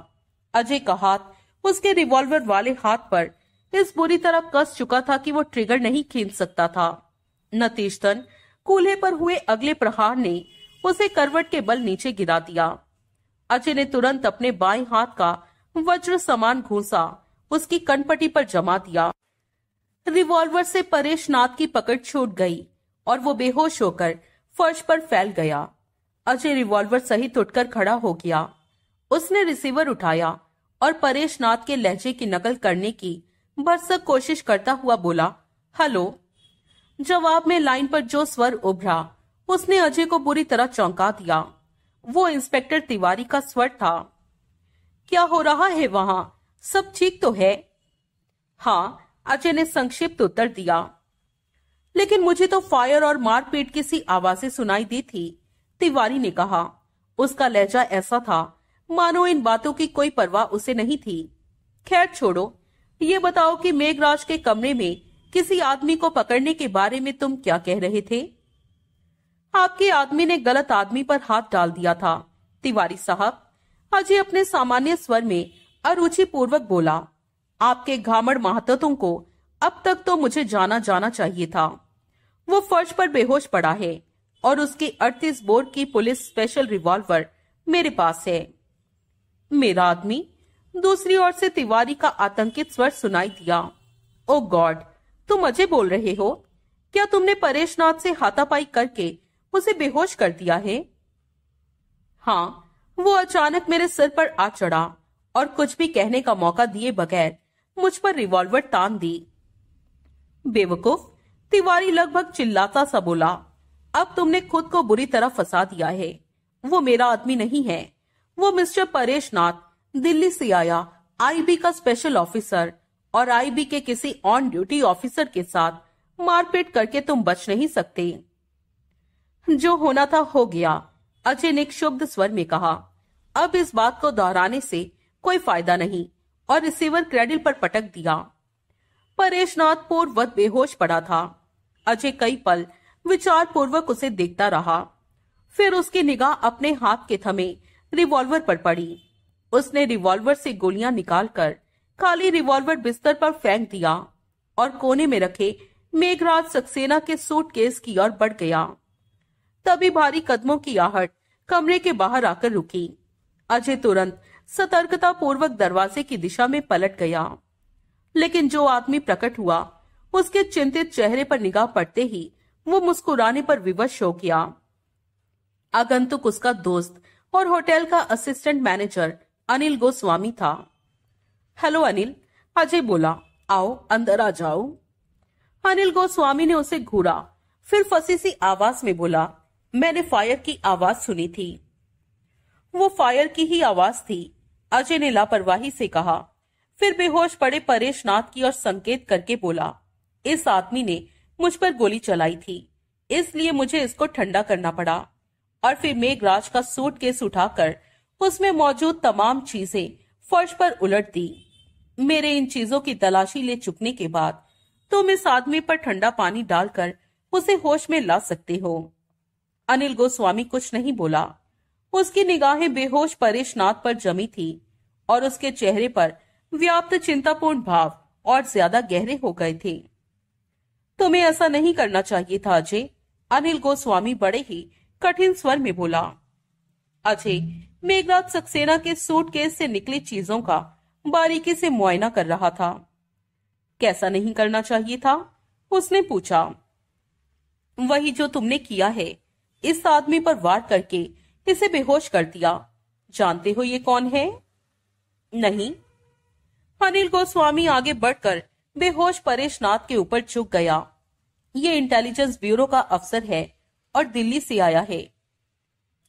अजय का हाथ उसके रिवॉल्वर वाले हाथ पर इस बुरी तरह कस चुका था कि वो ट्रिगर नहीं खींच सकता था नतीजतन कूल्हे पर हुए अगले प्रहार ने उसे करवट के बल नीचे गिरा दिया अजय ने तुरंत अपने बाएं हाथ का वज्र समान घूसा उसकी कनपटी पर जमा दिया रिवॉल्वर से परेश नाथ की पकड़ छूट गई और वो बेहोश होकर फर्श पर फैल गया अजय रिवॉल्वर सहित उठकर खड़ा हो गया उसने रिसीवर उठाया और परेश नाथ के लहजे की नकल करने की भरसक कोशिश करता हुआ बोला हेलो जवाब में लाइन पर जो स्वर उभरा उसने अजय को बुरी तरह चौंका दिया वो इंस्पेक्टर तिवारी का स्वर था क्या हो रहा है वहां सब ठीक तो है हाँ अजय ने संक्षिप्त उत्तर दिया लेकिन मुझे तो फायर और मारपीट की सी आवाजें सुनाई दी थी तिवारी ने कहा उसका लहजा ऐसा था मानो इन बातों की कोई परवाह उसे नहीं थी खैर छोड़ो ये बताओ कि मेघराज के कमरे में किसी आदमी को पकड़ने के बारे में तुम क्या कह रहे थे आपके आदमी ने गलत आदमी पर हाथ डाल दिया था तिवारी साहब अजय अपने सामान्य स्वर में अरुचि पूर्वक बोला आपके घामड़ महातों को अब तक तो मुझे जाना जाना चाहिए था वो फर्श पर बेहोश पड़ा है और उसकी अड़तीस बोर की पुलिस स्पेशल रिवॉल्वर मेरे पास है मेरा आदमी दूसरी ओर से तिवारी का आतंकित स्वर सुनाई दिया ओ गॉड तुम अजय बोल रहे हो क्या तुमने परेशनाथ से हाथापाई करके उसे बेहोश कर दिया है हाँ वो अचानक मेरे सिर पर आ चढ़ा और कुछ भी कहने का मौका दिए बगैर मुझ पर रिवॉल्वर तान दी बेवकूफ तिवारी लगभग चिल्लाता सा बोला अब तुमने खुद को बुरी तरह फंसा दिया है वो मेरा आदमी नहीं है वो मिस्टर परेश नाथ दिल्ली से आया आईबी का स्पेशल ऑफिसर और आईबी के किसी ऑन ड्यूटी ऑफिसर के साथ मारपीट करके तुम बच नहीं सकते जो होना था हो गया अजय ने शुभ स्वर में कहा अब इस बात को दोहराने से कोई फायदा नहीं और रिसीवर क्रेडिल पर पटक दिया परेश नाथ पूर्व बेहोश पड़ा था अजय कई पल विचार पूर्वक उसे देखता रहा फिर उसकी निगाह अपने हाथ के थमे रिवॉल्वर पर पड़ी उसने रिवॉल्वर से गोलियां निकालकर खाली रिवॉल्वर बिस्तर पर फेंक दिया और कोने में रखे मेघराज सक्सेना के सूटकेस की ओर बढ़ गया तभी भारी कदमों की आहट कमरे के बाहर आकर रुकी अजय तुरंत सतर्कता पूर्वक दरवाजे की दिशा में पलट गया लेकिन जो आदमी प्रकट हुआ उसके चिंतित चेहरे पर निगाह पड़ते ही वो मुस्कुराने पर विवश हो गया आगंतुक उसका दोस्त और होटल का असिस्टेंट मैनेजर अनिल गोस्वामी था हेलो अनिल अजय बोला आओ अंदर आ जाओ अनिल गोस्वामी ने उसे घूरा फिर फसी सी आवाज में बोला मैंने फायर की आवाज सुनी थी वो फायर की ही आवाज थी अजय ने लापरवाही से कहा फिर बेहोश पड़े परेश नाथ की और संकेत करके बोला इस आदमी ने मुझ पर गोली चलाई थी इसलिए मुझे इसको ठंडा करना पड़ा और फिर मेघराज का सूट केस उठाकर उसमें मौजूद तमाम चीजें फर्श पर उलट दी मेरे इन चीजों की तलाशी ले चुकने के बाद तुम इस आदमी पर ठंडा पानी डालकर उसे होश में ला सकते हो अनिल गोस्वामी कुछ नहीं बोला उसकी निगाहें बेहोश परेश पर जमी थी और उसके चेहरे पर व्याप्त चिंतापूर्ण भाव और ज्यादा गहरे हो गए थे तुम्हें ऐसा नहीं करना चाहिए था अजय अनिल गोस्वामी बड़े ही कठिन स्वर में बोला अजय मेघराज सक्सेना के सूट केस से निकली चीजों का बारीकी से मुआयना कर रहा था कैसा नहीं करना चाहिए था उसने पूछा वही जो तुमने किया है इस आदमी पर वार करके इसे बेहोश कर दिया जानते हो ये कौन है नहीं अनिल गोस्वामी आगे बढ़कर बेहोश परेश नाथ के ऊपर झुक गया ये इंटेलिजेंस ब्यूरो का अफसर है और दिल्ली से आया है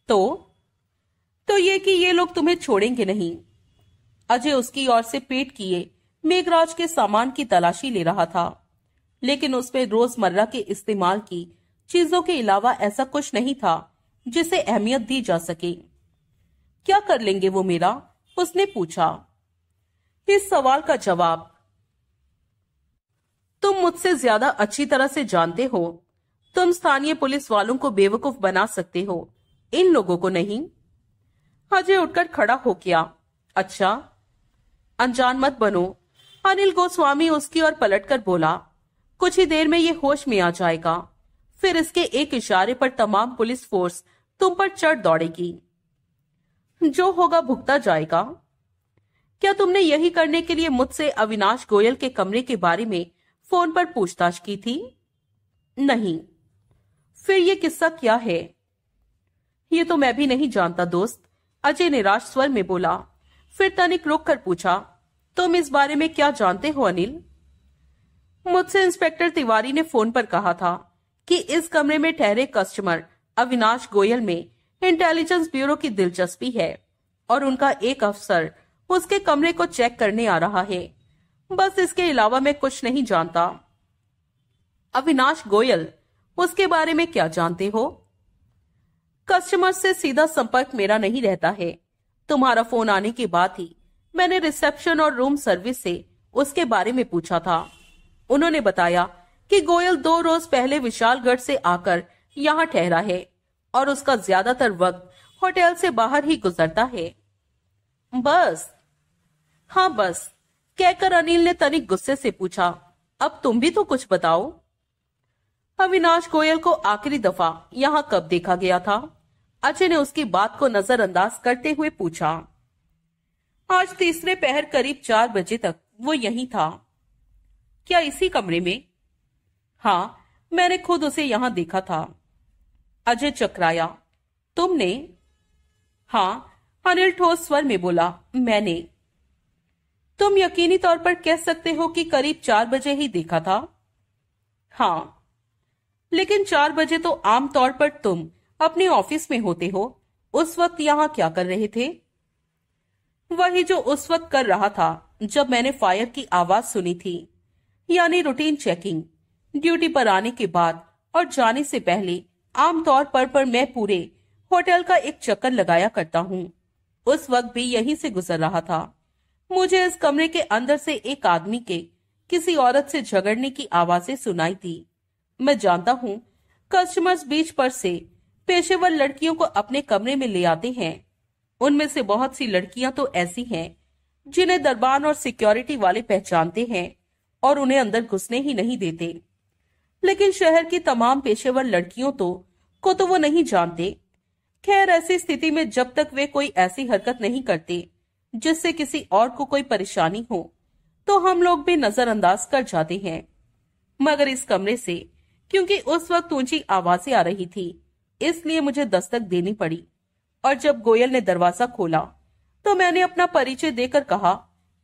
तो तो ये कि ये लोग तुम्हें छोड़ेंगे नहीं अजय उसकी ओर से पेट किए मेघराज के सामान की तलाशी ले रहा था लेकिन उसमें रोजमर्रा के इस्तेमाल की चीजों के अलावा ऐसा कुछ नहीं था जिसे अहमियत दी जा सके क्या कर लेंगे वो मेरा उसने पूछा इस सवाल का जवाब तुम मुझसे ज्यादा अच्छी तरह से जानते हो तुम स्थानीय पुलिस वालों को बेवकूफ बना सकते हो इन लोगों को नहीं अजय उठकर खड़ा हो गया अच्छा अनजान मत बनो अनिल गोस्वामी उसकी ओर पलटकर बोला कुछ ही देर में ये होश में आ जाएगा फिर इसके एक इशारे पर तमाम पुलिस फोर्स तुम पर चढ़ दौड़ेगी जो होगा भुगता जाएगा क्या तुमने यही करने के लिए मुझसे अविनाश गोयल के कमरे के बारे में फोन पर पूछताछ की थी नहीं फिर ये किस्सा क्या है ये तो मैं भी नहीं जानता दोस्त अजय निराश स्वर में बोला फिर तनिक रुक कर पूछा तुम इस बारे में क्या जानते हो अनिल मुझसे इंस्पेक्टर तिवारी ने फोन पर कहा था कि इस कमरे में ठहरे कस्टमर अविनाश गोयल में इंटेलिजेंस ब्यूरो की दिलचस्पी है और उनका एक अफसर उसके कमरे को चेक करने आ रहा है बस इसके अलावा मैं कुछ नहीं जानता अविनाश गोयल उसके बारे में क्या जानते हो कस्टमर से सीधा संपर्क मेरा नहीं रहता है तुम्हारा फोन आने के बाद ही मैंने रिसेप्शन और रूम सर्विस से उसके बारे में पूछा था उन्होंने बताया कि गोयल दो रोज पहले विशालगढ़ से आकर यहाँ ठहरा है और उसका ज्यादातर वक्त होटल से बाहर ही गुजरता है बस हाँ बस कहकर अनिल ने तनिक गुस्से से पूछा अब तुम भी तो कुछ बताओ अविनाश गोयल को आखिरी दफा यहाँ कब देखा गया था अजय ने उसकी बात को नजरअंदाज करते हुए पूछा आज तीसरे पहर करीब चार बजे तक वो यही था क्या इसी कमरे में हाँ मैंने खुद उसे यहां देखा था अजय चकराया तुमने हाँ अनिल ठोस स्वर में बोला मैंने तुम यकीनी तौर पर कह सकते हो कि करीब चार बजे ही देखा था हाँ लेकिन चार बजे तो आमतौर पर तुम अपने ऑफिस में होते हो उस वक्त यहाँ क्या कर रहे थे वही जो उस वक्त कर रहा था जब मैंने फायर की आवाज सुनी थी यानी रूटीन चेकिंग ड्यूटी पर आने के बाद और जाने से पहले आमतौर पर पर मैं पूरे होटल का एक चक्कर लगाया करता हूँ उस वक्त भी यहीं से गुजर रहा था मुझे इस कमरे के अंदर से एक आदमी के किसी औरत से झगड़ने की आवाजें सुनाई थी मैं जानता हूँ कस्टमर्स बीच पर से पेशेवर लड़कियों को अपने कमरे में ले आते हैं उनमें से बहुत सी लड़कियां तो ऐसी हैं जिन्हें दरबान और सिक्योरिटी वाले पहचानते हैं और उन्हें अंदर घुसने ही नहीं देते लेकिन शहर की तमाम पेशेवर लड़कियों तो को तो वो नहीं जानते खैर ऐसी स्थिति में जब तक वे कोई ऐसी हरकत नहीं करते जिससे किसी और को कोई परेशानी हो तो हम लोग भी नजरअंदाज कर जाते हैं मगर इस कमरे से क्योंकि उस वक्त ऊंची आवाजें आ रही थी इसलिए मुझे दस्तक देनी पड़ी और जब गोयल ने दरवाजा खोला तो मैंने अपना परिचय देकर कहा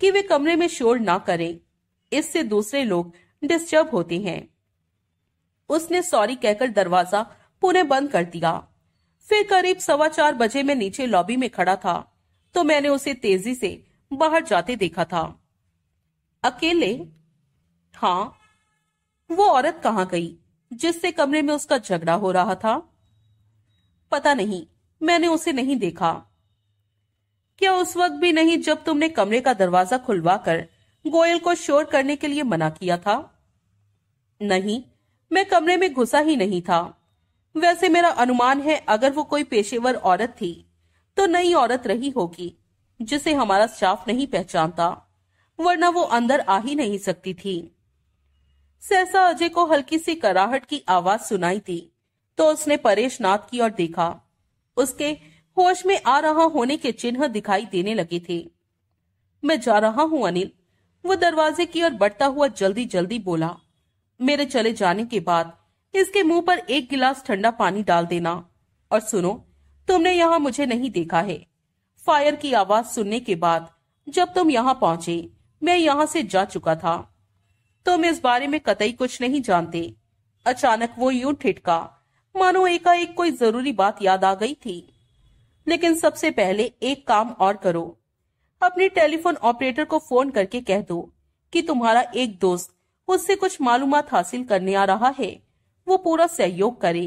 कि वे कमरे में शोर ना करें इससे दूसरे लोग डिस्टर्ब होते हैं उसने सॉरी कहकर दरवाजा पुनः बंद कर दिया फिर करीब सवा चार बजे में नीचे लॉबी में खड़ा था तो मैंने उसे तेजी से बाहर जाते देखा था अकेले हाँ वो औरत कहाँ गई जिससे कमरे में उसका झगड़ा हो रहा था पता नहीं मैंने उसे नहीं देखा क्या उस वक्त भी नहीं जब तुमने कमरे का दरवाजा खुलवा कर गोयल को शोर करने के लिए मना किया था नहीं मैं कमरे में घुसा ही नहीं था वैसे मेरा अनुमान है अगर वो कोई पेशेवर औरत थी तो नई औरत रही होगी जिसे हमारा स्टाफ नहीं पहचानता वरना वो अंदर आ ही नहीं सकती थी सहसा अजय को हल्की सी कराहट की आवाज सुनाई थी तो उसने परेश नाथ की ओर देखा उसके होश में आ रहा होने के चिन्ह दिखाई देने लगे थे मैं जा रहा हूं अनिल वो दरवाजे की ओर बढ़ता हुआ जल्दी जल्दी बोला मेरे चले जाने के बाद इसके मुंह पर एक गिलास ठंडा पानी डाल देना और सुनो तुमने यहाँ मुझे नहीं देखा है फायर की आवाज सुनने के बाद जब तुम यहाँ पहुंचे मैं यहाँ से जा चुका था तुम तो इस बारे में कतई कुछ नहीं जानते अचानक वो यूं ठिठका मानो एकाएक कोई जरूरी बात याद आ गई थी लेकिन सबसे पहले एक काम और करो अपने टेलीफोन ऑपरेटर को फोन करके कह दो कि तुम्हारा एक दोस्त उससे कुछ मालूम हासिल करने आ रहा है वो पूरा सहयोग करे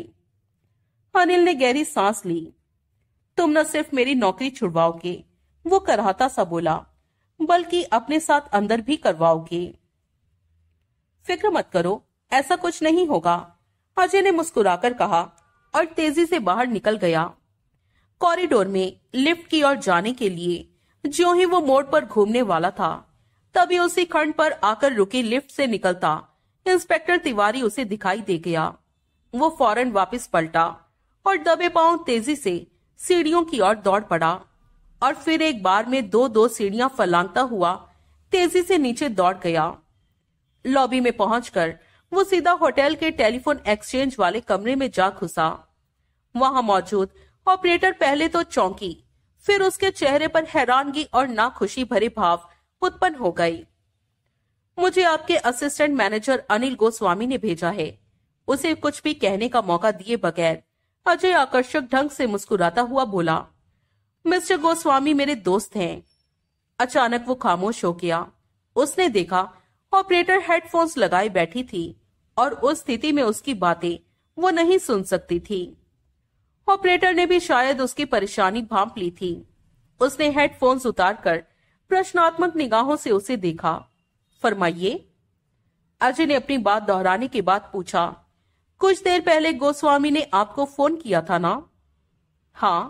अनिल ने गहरी सांस ली तुम न सिर्फ मेरी नौकरी छुड़वाओगे वो कराहता सा बोला बल्कि अपने साथ अंदर भी करवाओगे फिक्र मत करो ऐसा कुछ नहीं होगा अजय ने मुस्कुराकर कहा और तेजी से बाहर निकल गया कॉरिडोर में लिफ्ट की ओर जाने के लिए जो ही वो मोड़ पर घूमने वाला था तभी उसी खंड पर आकर रुकी लिफ्ट से निकलता इंस्पेक्टर तिवारी उसे दिखाई दे गया वो फौरन वापस पलटा और दबे पांव तेजी से सीढ़ियों की ओर दौड़ पड़ा और फिर एक बार में दो दो सीढ़ियां फलांगता हुआ तेजी से नीचे दौड़ गया लॉबी में पहुंचकर वो सीधा होटल के टेलीफोन एक्सचेंज वाले कमरे में जा घुसा वहां मौजूद ऑपरेटर पहले तो चौंकी फिर उसके चेहरे पर हैरानगी और नाखुशी भरे भाव उत्पन्न हो गई मुझे आपके असिस्टेंट मैनेजर अनिल गोस्वामी ने भेजा है उसे कुछ भी कहने का मौका दिए बगैर अजय आकर्षक ढंग से मुस्कुराता हुआ बोला मिस्टर गोस्वामी मेरे दोस्त हैं अचानक वो खामोश हो गया उसने देखा ऑपरेटर हेडफोन्स लगाए बैठी थी और उस स्थिति में उसकी बातें वो नहीं सुन सकती थी ऑपरेटर ने भी शायद उसकी परेशानी भांप ली थी उसने हेडफोन्स उतारकर प्रश्नात्मक निगाहों से उसे देखा फरमाइए अजय ने अपनी बात दोहराने के बाद पूछा कुछ देर पहले गोस्वामी ने आपको फोन किया था ना हाँ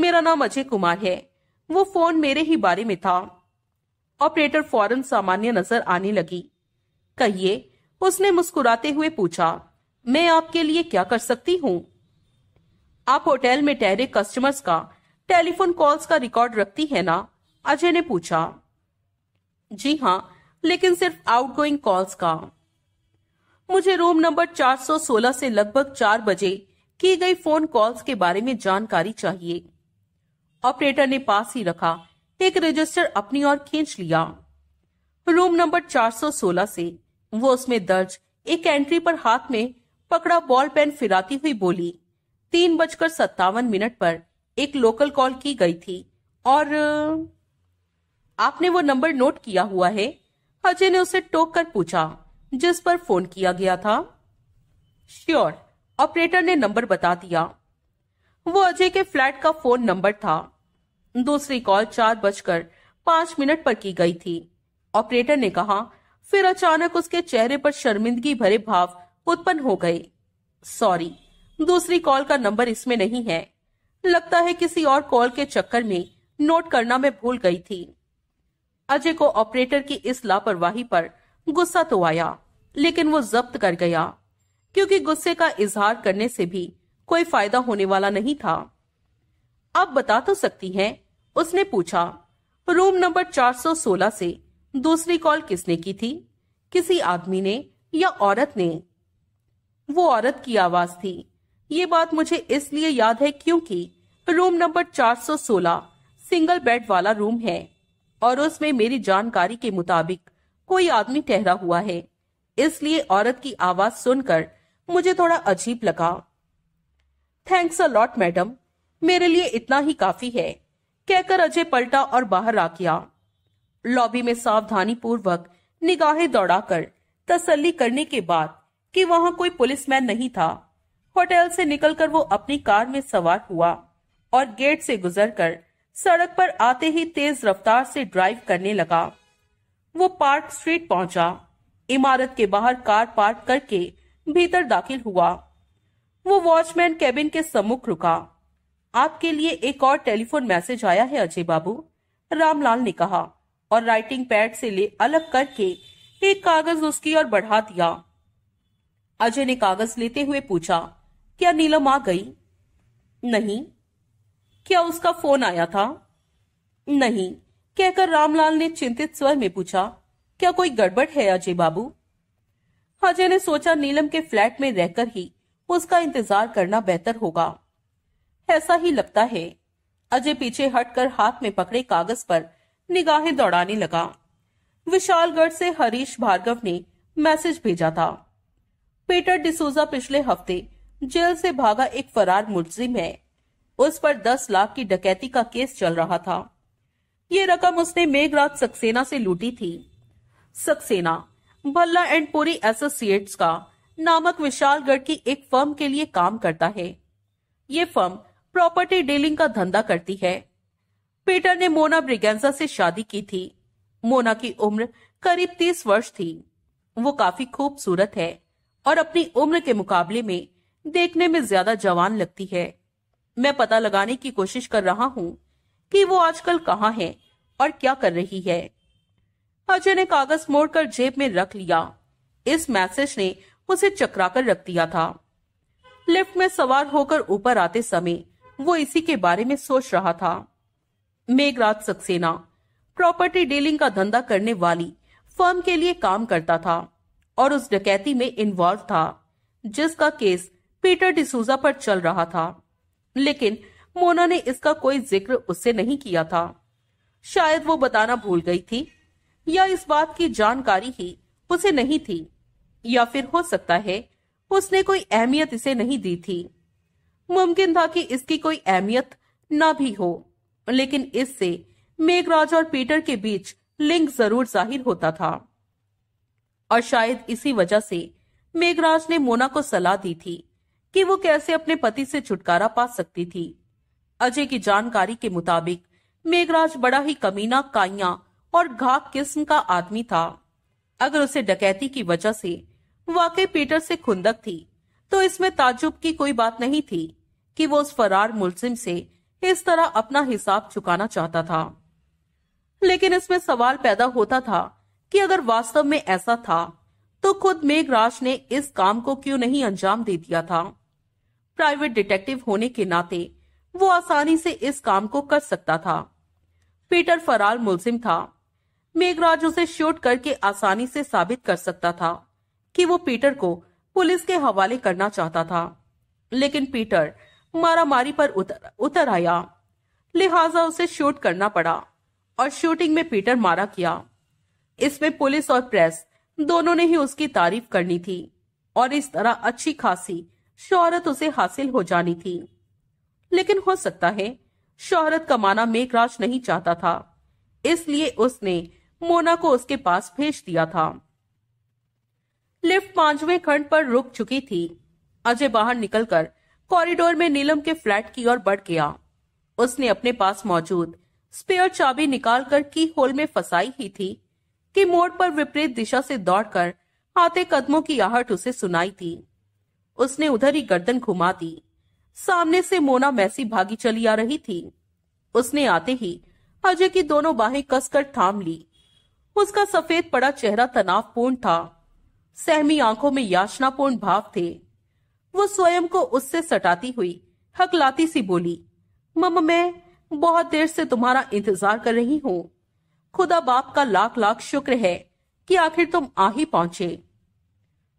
मेरा नाम अजय कुमार है वो फोन मेरे ही बारे में था ऑपरेटर फौरन सामान्य नजर आने लगी कहिए उसने मुस्कुराते हुए पूछा मैं आपके लिए क्या कर सकती हूँ आप होटल में ठहरे कस्टमर्स का टेलीफोन कॉल्स का रिकॉर्ड रखती है ना अजय ने पूछा जी हाँ लेकिन सिर्फ आउटगोइंग कॉल्स का मुझे रूम नंबर 416 से लगभग चार बजे की गई फोन कॉल्स के बारे में जानकारी चाहिए ऑपरेटर ने पास ही रखा एक रजिस्टर अपनी ओर खींच लिया रूम नंबर 416 से वो उसमें दर्ज एक एंट्री पर हाथ में पकड़ा बॉल पेन फिराती हुई बोली तीन बजकर सत्तावन मिनट पर एक लोकल कॉल की गई थी और आपने वो नंबर नोट किया हुआ है अजय ने उसे टोक कर पूछा जिस पर फोन किया गया था श्योर ऑपरेटर ने नंबर बता दिया वो अजय के फ्लैट का फोन नंबर था दूसरी कॉल चार बजकर पांच मिनट पर की गई थी ऑपरेटर ने कहा फिर अचानक उसके चेहरे पर शर्मिंदगी भरे भाव उत्पन्न हो गए सॉरी दूसरी कॉल का नंबर इसमें नहीं है लगता है किसी और कॉल के चक्कर में नोट करना मैं भूल गई थी अजय को ऑपरेटर की इस लापरवाही पर गुस्सा तो आया लेकिन वो जब्त कर गया क्योंकि गुस्से का इजहार करने से भी कोई फायदा होने वाला नहीं था अब बता तो सकती हैं उसने पूछा रूम नंबर 416 से दूसरी कॉल किसने की थी किसी आदमी ने या औरत ने वो औरत की आवाज थी ये बात मुझे इसलिए याद है क्योंकि रूम नंबर 416 सिंगल बेड वाला रूम है और उसमें मेरी जानकारी के मुताबिक कोई आदमी ठहरा हुआ है इसलिए औरत की आवाज सुनकर मुझे थोड़ा अजीब लगा थैंक्स अ लॉट मैडम मेरे लिए इतना ही काफी है कहकर अजय पलटा और बाहर आ गया लॉबी में सावधानी पूर्वक निगाहें दौड़ाकर तसल्ली करने के बाद कि वहां कोई पुलिसमैन नहीं था होटल से निकलकर वो अपनी कार में सवार हुआ और गेट से गुजरकर सड़क पर आते ही तेज रफ्तार से ड्राइव करने लगा वो पार्क स्ट्रीट पहुंचा इमारत के बाहर कार पार्क करके भीतर दाखिल हुआ वो वॉचमैन कैबिन के सम्मुख रुका आपके लिए एक और टेलीफोन मैसेज आया है अजय बाबू रामलाल ने कहा और राइटिंग पैड से ले अलग करके एक कागज उसकी और बढ़ा दिया अजय ने कागज लेते हुए पूछा क्या नीलम आ गई नहीं क्या उसका फोन आया था नहीं कहकर रामलाल ने चिंतित स्वर में पूछा क्या कोई गड़बड़ है अजय बाबू अजय ने सोचा नीलम के फ्लैट में रहकर ही उसका इंतजार करना बेहतर होगा ऐसा ही लगता है अजय पीछे हटकर हाथ में पकड़े कागज पर निगाहें दौड़ाने लगा विशालगढ़ से हरीश भार्गव ने मैसेज भेजा था पीटर डिसोजा पिछले हफ्ते जेल से भागा एक फरार मुलजिम है उस पर दस लाख की डकैती का केस चल रहा था ये रकम उसने मेघराज सक्सेना से लूटी थी सक्सेना भल्ला एंड पुरी एसोसिएट्स का नामक विशालगढ़ की एक फर्म के लिए काम करता है ये फर्म प्रॉपर्टी डीलिंग का धंधा करती है पीटर ने मोना ब्रिगेंजा से शादी की थी मोना की उम्र करीब तीस वर्ष थी वो काफी खूबसूरत है और अपनी उम्र के मुकाबले में देखने में ज्यादा जवान लगती है मैं पता लगाने की कोशिश कर रहा हूँ कि वो आजकल कहाँ है और क्या कर रही है अजय ने कागज मोड़कर जेब में रख लिया इस मैसेज ने उसे चकराकर रख दिया था लिफ्ट में सवार होकर ऊपर आते समय वो इसी के बारे में सोच रहा था मेघराज सक्सेना प्रॉपर्टी डीलिंग का धंधा करने वाली फर्म के लिए काम करता था और उस डकैती में इन्वॉल्व था जिसका केस पीटर डिसूजा पर चल रहा था लेकिन मोना ने इसका कोई जिक्र उससे नहीं किया था शायद वो बताना भूल गई थी या इस बात की जानकारी ही उसे नहीं थी या फिर हो सकता है उसने कोई अहमियत इसे नहीं दी थी मुमकिन था कि इसकी कोई अहमियत न भी हो लेकिन इससे मेघराज और पीटर के बीच लिंक जरूर जाहिर होता था और शायद इसी वजह से मेघराज ने मोना को सलाह दी थी कि वो कैसे अपने पति से छुटकारा पा सकती थी अजय की जानकारी के मुताबिक मेघराज बड़ा ही कमीना काइया और घाक किस्म का आदमी था अगर उसे डकैती की वजह से वाकई पीटर से खुंदक थी तो इसमें ताजुब की कोई बात नहीं थी कि वो उस फरार मुलिम से इस तरह अपना हिसाब चुकाना चाहता था लेकिन इसमें सवाल पैदा होता था कि अगर वास्तव में ऐसा था तो खुद मेघराज ने इस काम को क्यों नहीं अंजाम दे दिया था प्राइवेट डिटेक्टिव होने के नाते वो आसानी से इस काम को कर सकता था पीटर फराल मुलिम था मेघराज उसे शूट करके आसानी से साबित कर सकता था कि वो पीटर को पुलिस के हवाले करना चाहता था लेकिन पीटर मारामारी पर उतर उतर आया लिहाजा उसे शूट करना पड़ा और शूटिंग में पीटर मारा किया इसमें पुलिस और प्रेस दोनों ने ही उसकी तारीफ करनी थी और इस तरह अच्छी खासी शोहरत उसे हासिल हो जानी थी लेकिन हो सकता है शोहरत कमाना मेघराज नहीं चाहता था इसलिए उसने मोना को उसके पास भेज दिया था लिफ्ट पांचवें खंड पर रुक चुकी थी अजय बाहर निकलकर कॉरिडोर में नीलम के फ्लैट की ओर बढ़ गया उसने अपने पास मौजूद स्पेयर चाबी निकालकर की होल में फसाई ही थी कि मोड़ पर विपरीत दिशा से दौड़कर आते कदमों की आहट उसे सुनाई थी उसने उधर ही गर्दन घुमा दी सामने से मोना मैसी भागी चली आ रही थी उसने आते ही अजय की दोनों बाहें कसकर थाम ली उसका सफेद पड़ा चेहरा तनावपूर्ण था सहमी आंखों में याचनापूर्ण भाव थे वो स्वयं को उससे सटाती हुई हकलाती सी बोली मम मैं बहुत देर से तुम्हारा इंतजार कर रही हूँ खुदा बाप का लाख लाख शुक्र है कि आखिर तुम आ ही पहुंचे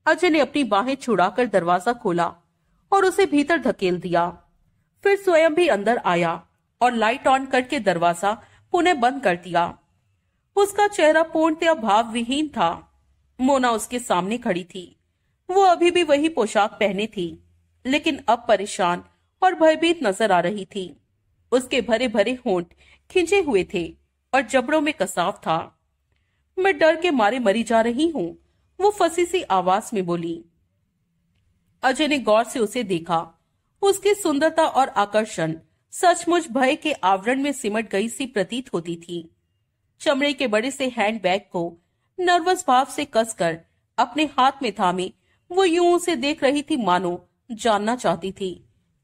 अजय ने अपनी बाहें छुड़ाकर दरवाजा खोला और उसे भीतर धकेल दिया फिर स्वयं भी अंदर आया और लाइट ऑन करके दरवाजा पुनः बंद कर दिया उसका चेहरा पूर्णतया भाव विहीन था मोना उसके सामने खड़ी थी वो अभी भी वही पोशाक पहने थी लेकिन अब परेशान और भयभीत नजर आ रही थी उसके भरे भरे होंठ खिंचे हुए थे और जबड़ों में कसाव था मैं डर के मारे मरी जा रही हूँ वो फंसी सी आवाज में बोली अजय ने गौर से उसे देखा उसकी सुंदरता और आकर्षण सचमुच भय के आवरण में सिमट गई सी प्रतीत होती थी चमड़े के बड़े से हैंडबैग को नर्वस भाव से कसकर अपने हाथ में थामे वो यूं उसे देख रही थी मानो जानना चाहती थी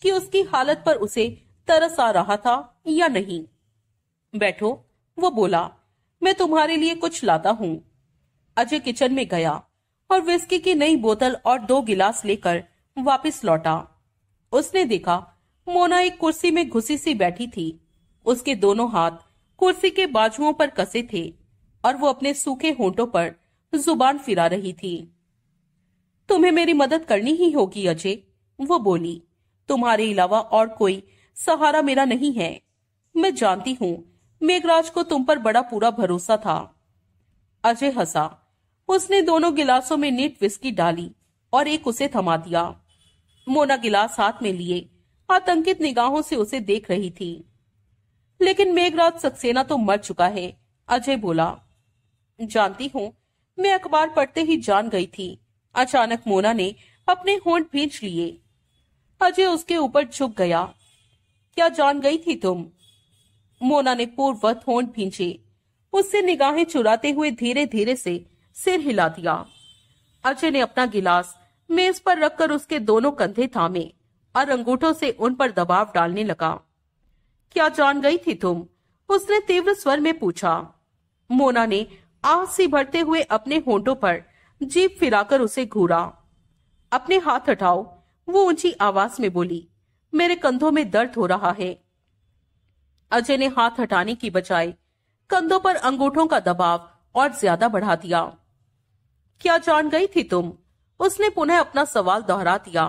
कि उसकी हालत पर उसे तरस आ रहा था या नहीं बैठो वो बोला मैं तुम्हारे लिए कुछ लाता हूँ अजय किचन में गया और विस्की की नई बोतल और दो गिलास लेकर वापस लौटा उसने देखा मोना एक कुर्सी में घुसी सी बैठी थी उसके दोनों हाथ कुर्सी के बाजुओं पर कसे थे और वो अपने सूखे होंठों पर जुबान फिरा रही थी तुम्हें मेरी मदद करनी ही होगी अजय वो बोली तुम्हारे अलावा और कोई सहारा मेरा नहीं है मैं जानती हूँ मेघराज को तुम पर बड़ा पूरा भरोसा था अजय हंसा उसने दोनों गिलासों में नीट विस्की डाली और एक उसे थमा दिया मोना गिलास हाथ में लिए आतंकित निगाहों से उसे देख रही थी लेकिन मेघराज सक्सेना तो मर चुका है अजय बोला जानती हूँ मैं अखबार पढ़ते ही जान गई थी अचानक मोना ने अपने होंठ भींच लिए अजय उसके ऊपर झुक गया क्या जान गई थी तुम मोना ने पूर्ववत होंठ भींचे उससे निगाहें चुराते हुए धीरे धीरे से सिर हिला दिया अजय ने अपना गिलास मेज पर रखकर उसके दोनों कंधे थामे और अंगूठों से उन पर दबाव डालने लगा क्या जान गई थी तुम उसने तीव्र स्वर में पूछा मोना ने आह सी भरते हुए अपने होंठों पर जीप फिराकर उसे घूरा अपने हाथ हटाओ वो ऊंची आवाज में बोली मेरे कंधों में दर्द हो रहा है अजय ने हाथ हटाने की बजाय कंधों पर अंगूठों का दबाव और ज्यादा बढ़ा दिया क्या जान गई थी तुम उसने पुनः अपना सवाल दोहरा दिया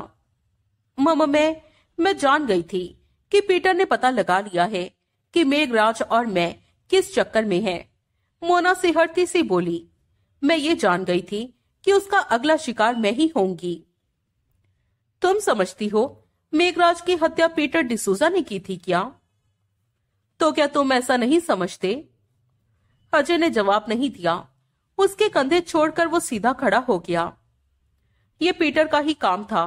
मम मैं मैं जान गई थी कि पीटर ने पता लगा लिया है कि मेघराज और मैं किस चक्कर में हैं। मोना सिहरती सी बोली मैं ये जान गई थी कि उसका अगला शिकार मैं ही होंगी तुम समझती हो मेघराज की हत्या पीटर डिसूजा ने की थी क्या तो क्या तुम ऐसा नहीं समझते अजय ने जवाब नहीं दिया उसके कंधे छोड़कर वो सीधा खड़ा हो गया ये पीटर का ही काम था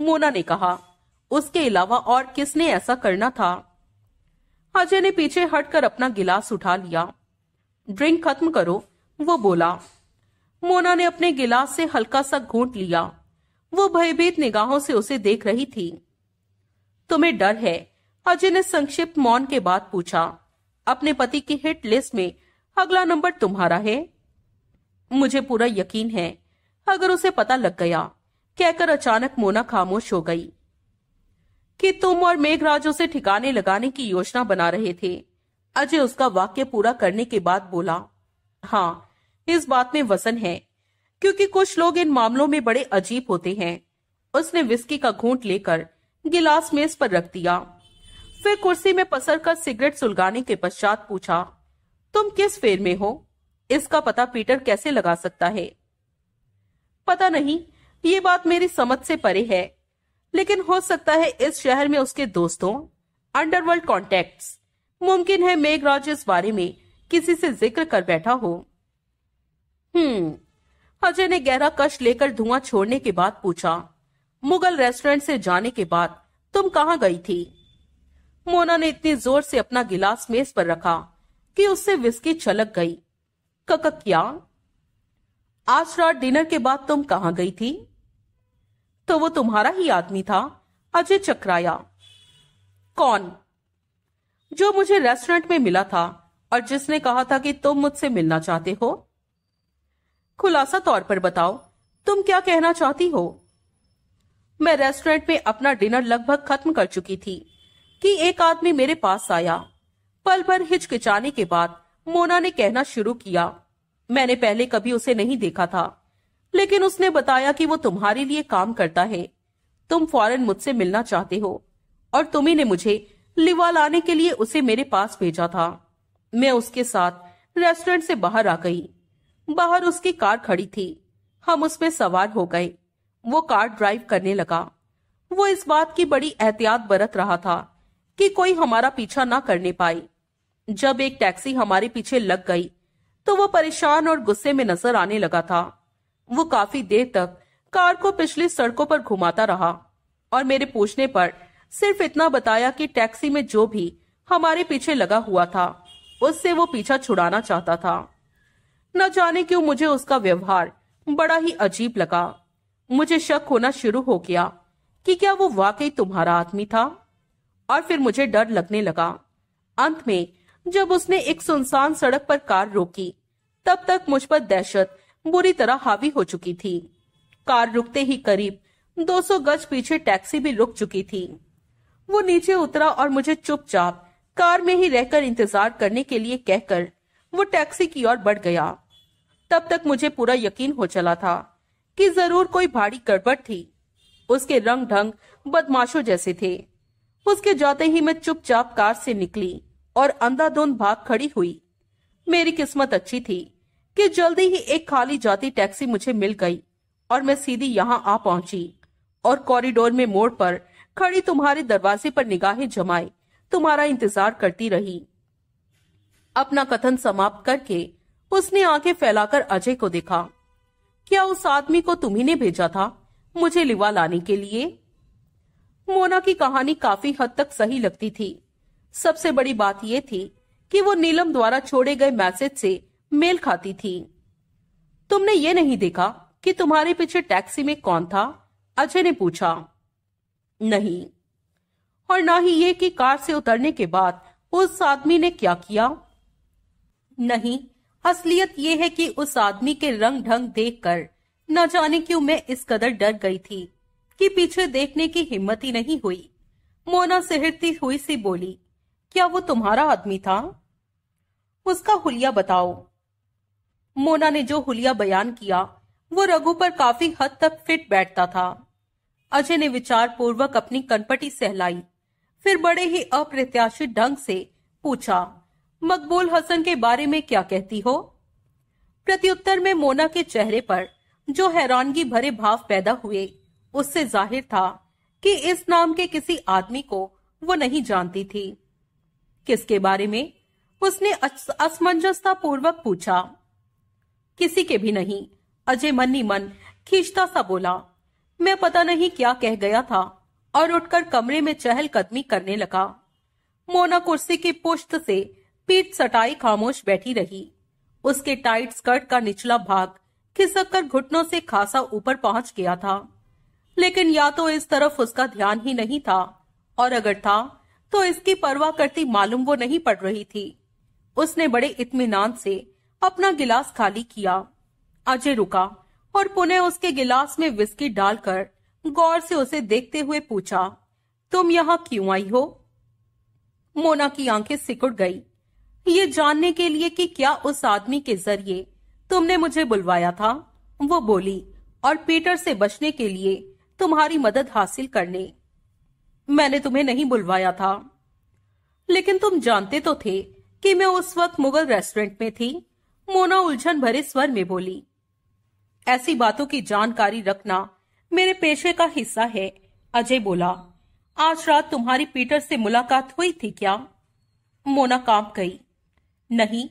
मोना ने कहा उसके अलावा और किसने ऐसा करना था अजय ने पीछे हटकर अपना गिलास उठा लिया ड्रिंक खत्म करो वो बोला मोना ने अपने गिलास से हल्का सा घूंट लिया वो भयभीत निगाहों से उसे देख रही थी तुम्हें डर है अजय ने संक्षिप्त मौन के बाद पूछा अपने पति की हिट लिस्ट में अगला नंबर तुम्हारा है मुझे पूरा यकीन है अगर उसे पता लग गया कहकर अचानक मोना खामोश हो गई कि तुम और मेघराज उसे ठिकाने लगाने की योजना बना रहे थे अजय उसका वाक्य पूरा करने के बाद बोला हाँ इस बात में वसन है क्योंकि कुछ लोग इन मामलों में बड़े अजीब होते हैं उसने विस्की का घूंट लेकर गिलास मेज पर रख दिया फिर कुर्सी में पसर कर सिगरेट सुलगाने के पश्चात पूछा तुम किस फेर में हो इसका पता पीटर कैसे लगा सकता है पता नहीं ये बात मेरी समझ से परे है लेकिन हो सकता है इस शहर में उसके दोस्तों अंडरवर्ल्ड कॉन्टेक्ट मुमकिन है मेघराज इस बारे में किसी से जिक्र कर बैठा हो हम्म अजय ने गहरा कश लेकर धुआं छोड़ने के बाद पूछा मुगल रेस्टोरेंट से जाने के बाद तुम कहा गई थी मोना ने इतनी जोर से अपना गिलास मेज पर रखा कि उससे विस्की छलक गई क्या आज रात डिनर के बाद तुम कहा गई थी तो वो तुम्हारा ही आदमी था अजय चक्राया कौन जो मुझे रेस्टोरेंट में मिला था और जिसने कहा था कि तुम मुझसे मिलना चाहते हो खुलासा तौर पर बताओ तुम क्या कहना चाहती हो मैं रेस्टोरेंट में अपना डिनर लगभग खत्म कर चुकी थी कि एक आदमी मेरे पास आया पल भर हिचकिचाने के बाद मोना ने कहना शुरू किया मैंने पहले कभी उसे नहीं देखा था लेकिन उसने बताया कि वो तुम्हारे लिए काम करता है तुम फौरन मुझसे मिलना चाहते हो और तुम्ही ने मुझे लिवा लाने के लिए उसे मेरे पास भेजा था मैं उसके साथ रेस्टोरेंट से बाहर आ गई बाहर उसकी कार खड़ी थी हम उसमें सवार हो गए वो कार ड्राइव करने लगा वो इस बात की बड़ी एहतियात बरत रहा था कि कोई हमारा पीछा ना करने पाए जब एक टैक्सी हमारे पीछे लग गई तो वो परेशान और गुस्से में नजर आने लगा था वो काफी देर तक कार को पिछली सड़कों पर घुमाता रहा और मेरे पूछने पर सिर्फ इतना बताया कि टैक्सी में जो भी हमारे पीछे लगा हुआ था उससे वो पीछा छुड़ाना चाहता था न जाने क्यों मुझे उसका व्यवहार बड़ा ही अजीब लगा मुझे शक होना शुरू हो गया कि क्या वो वाकई तुम्हारा आदमी था और फिर मुझे डर लगने लगा अंत में जब उसने एक सुनसान सड़क पर कार रोकी तब तक मुझ पर दहशत बुरी तरह हावी हो चुकी थी कार रुकते ही करीब 200 गज पीछे टैक्सी भी रुक चुकी थी वो नीचे उतरा और मुझे चुपचाप कार में ही रहकर इंतजार करने के लिए कहकर वो टैक्सी की ओर बढ़ गया तब तक मुझे पूरा यकीन हो चला था कि जरूर कोई भारी गड़बड़ थी उसके रंग ढंग बदमाशों जैसे थे उसके जाते ही मैं चुपचाप कार से निकली और अंधाधुंध भाग खड़ी हुई मेरी किस्मत अच्छी थी कि जल्दी ही एक खाली जाती टैक्सी मुझे मिल गई और मैं सीधी यहाँ आ पहुंची और कॉरिडोर में मोड़ पर खड़ी तुम्हारे दरवाजे पर निगाहें जमाए तुम्हारा इंतजार करती रही अपना कथन समाप्त करके उसने आंखें फैलाकर अजय को देखा क्या उस आदमी को तुम्ही ने भेजा था मुझे लिवा लाने के लिए मोना की कहानी काफी हद तक सही लगती थी सबसे बड़ी बात यह थी कि वो नीलम द्वारा छोड़े गए मैसेज से मेल खाती थी तुमने ये नहीं देखा कि तुम्हारे पीछे टैक्सी में कौन था अजय ने पूछा नहीं और ना ही ये कि कार से उतरने के बाद उस आदमी ने क्या किया नहीं असलियत यह है कि उस आदमी के रंग ढंग देखकर न जाने क्यों मैं इस कदर डर गई थी कि पीछे देखने की हिम्मत ही नहीं हुई मोना सिहरती हुई सी बोली क्या वो तुम्हारा आदमी था उसका हुलिया बताओ मोना ने जो हुलिया बयान किया वो रघु पर काफी हद तक फिट बैठता था अजय ने विचार पूर्वक अपनी कनपटी सहलाई फिर बड़े ही अप्रत्याशित ढंग से पूछा मकबूल हसन के बारे में क्या कहती हो प्रत्युत्तर में मोना के चेहरे पर जो हैरानगी भरे भाव पैदा हुए उससे जाहिर था कि इस नाम के किसी आदमी को वो नहीं जानती थी किसके बारे में उसने असमंजसता पूर्वक पूछा किसी के भी नहीं अजय मन्नी मन खींचता सा बोला मैं पता नहीं क्या कह गया था और उठकर कमरे में चहलकदमी करने लगा मोना कुर्सी की पुष्ट से पीठ सटाई खामोश बैठी रही उसके टाइट स्कर्ट का निचला भाग खिसक कर घुटनों से खासा ऊपर पहुंच गया था लेकिन या तो इस तरफ उसका ध्यान ही नहीं था और अगर था तो इसकी परवाह करती मालूम वो नहीं पड़ रही थी उसने बड़े इत्मीनान से अपना गिलास खाली किया अजय रुका और पुनः उसके गिलास में विस्की डालकर गौर से उसे देखते हुए पूछा तुम यहाँ क्यों आई हो मोना की आंखें सिकुड़ गई ये जानने के लिए कि क्या उस आदमी के जरिए तुमने मुझे बुलवाया था वो बोली और पीटर से बचने के लिए तुम्हारी मदद हासिल करने मैंने तुम्हें नहीं बुलवाया था लेकिन तुम जानते तो थे कि मैं उस वक्त मुगल रेस्टोरेंट में थी मोना उलझन भरे स्वर में बोली ऐसी बातों की जानकारी रखना मेरे पेशे का हिस्सा है अजय बोला आज रात तुम्हारी पीटर से मुलाकात हुई थी क्या मोना कांप गई नहीं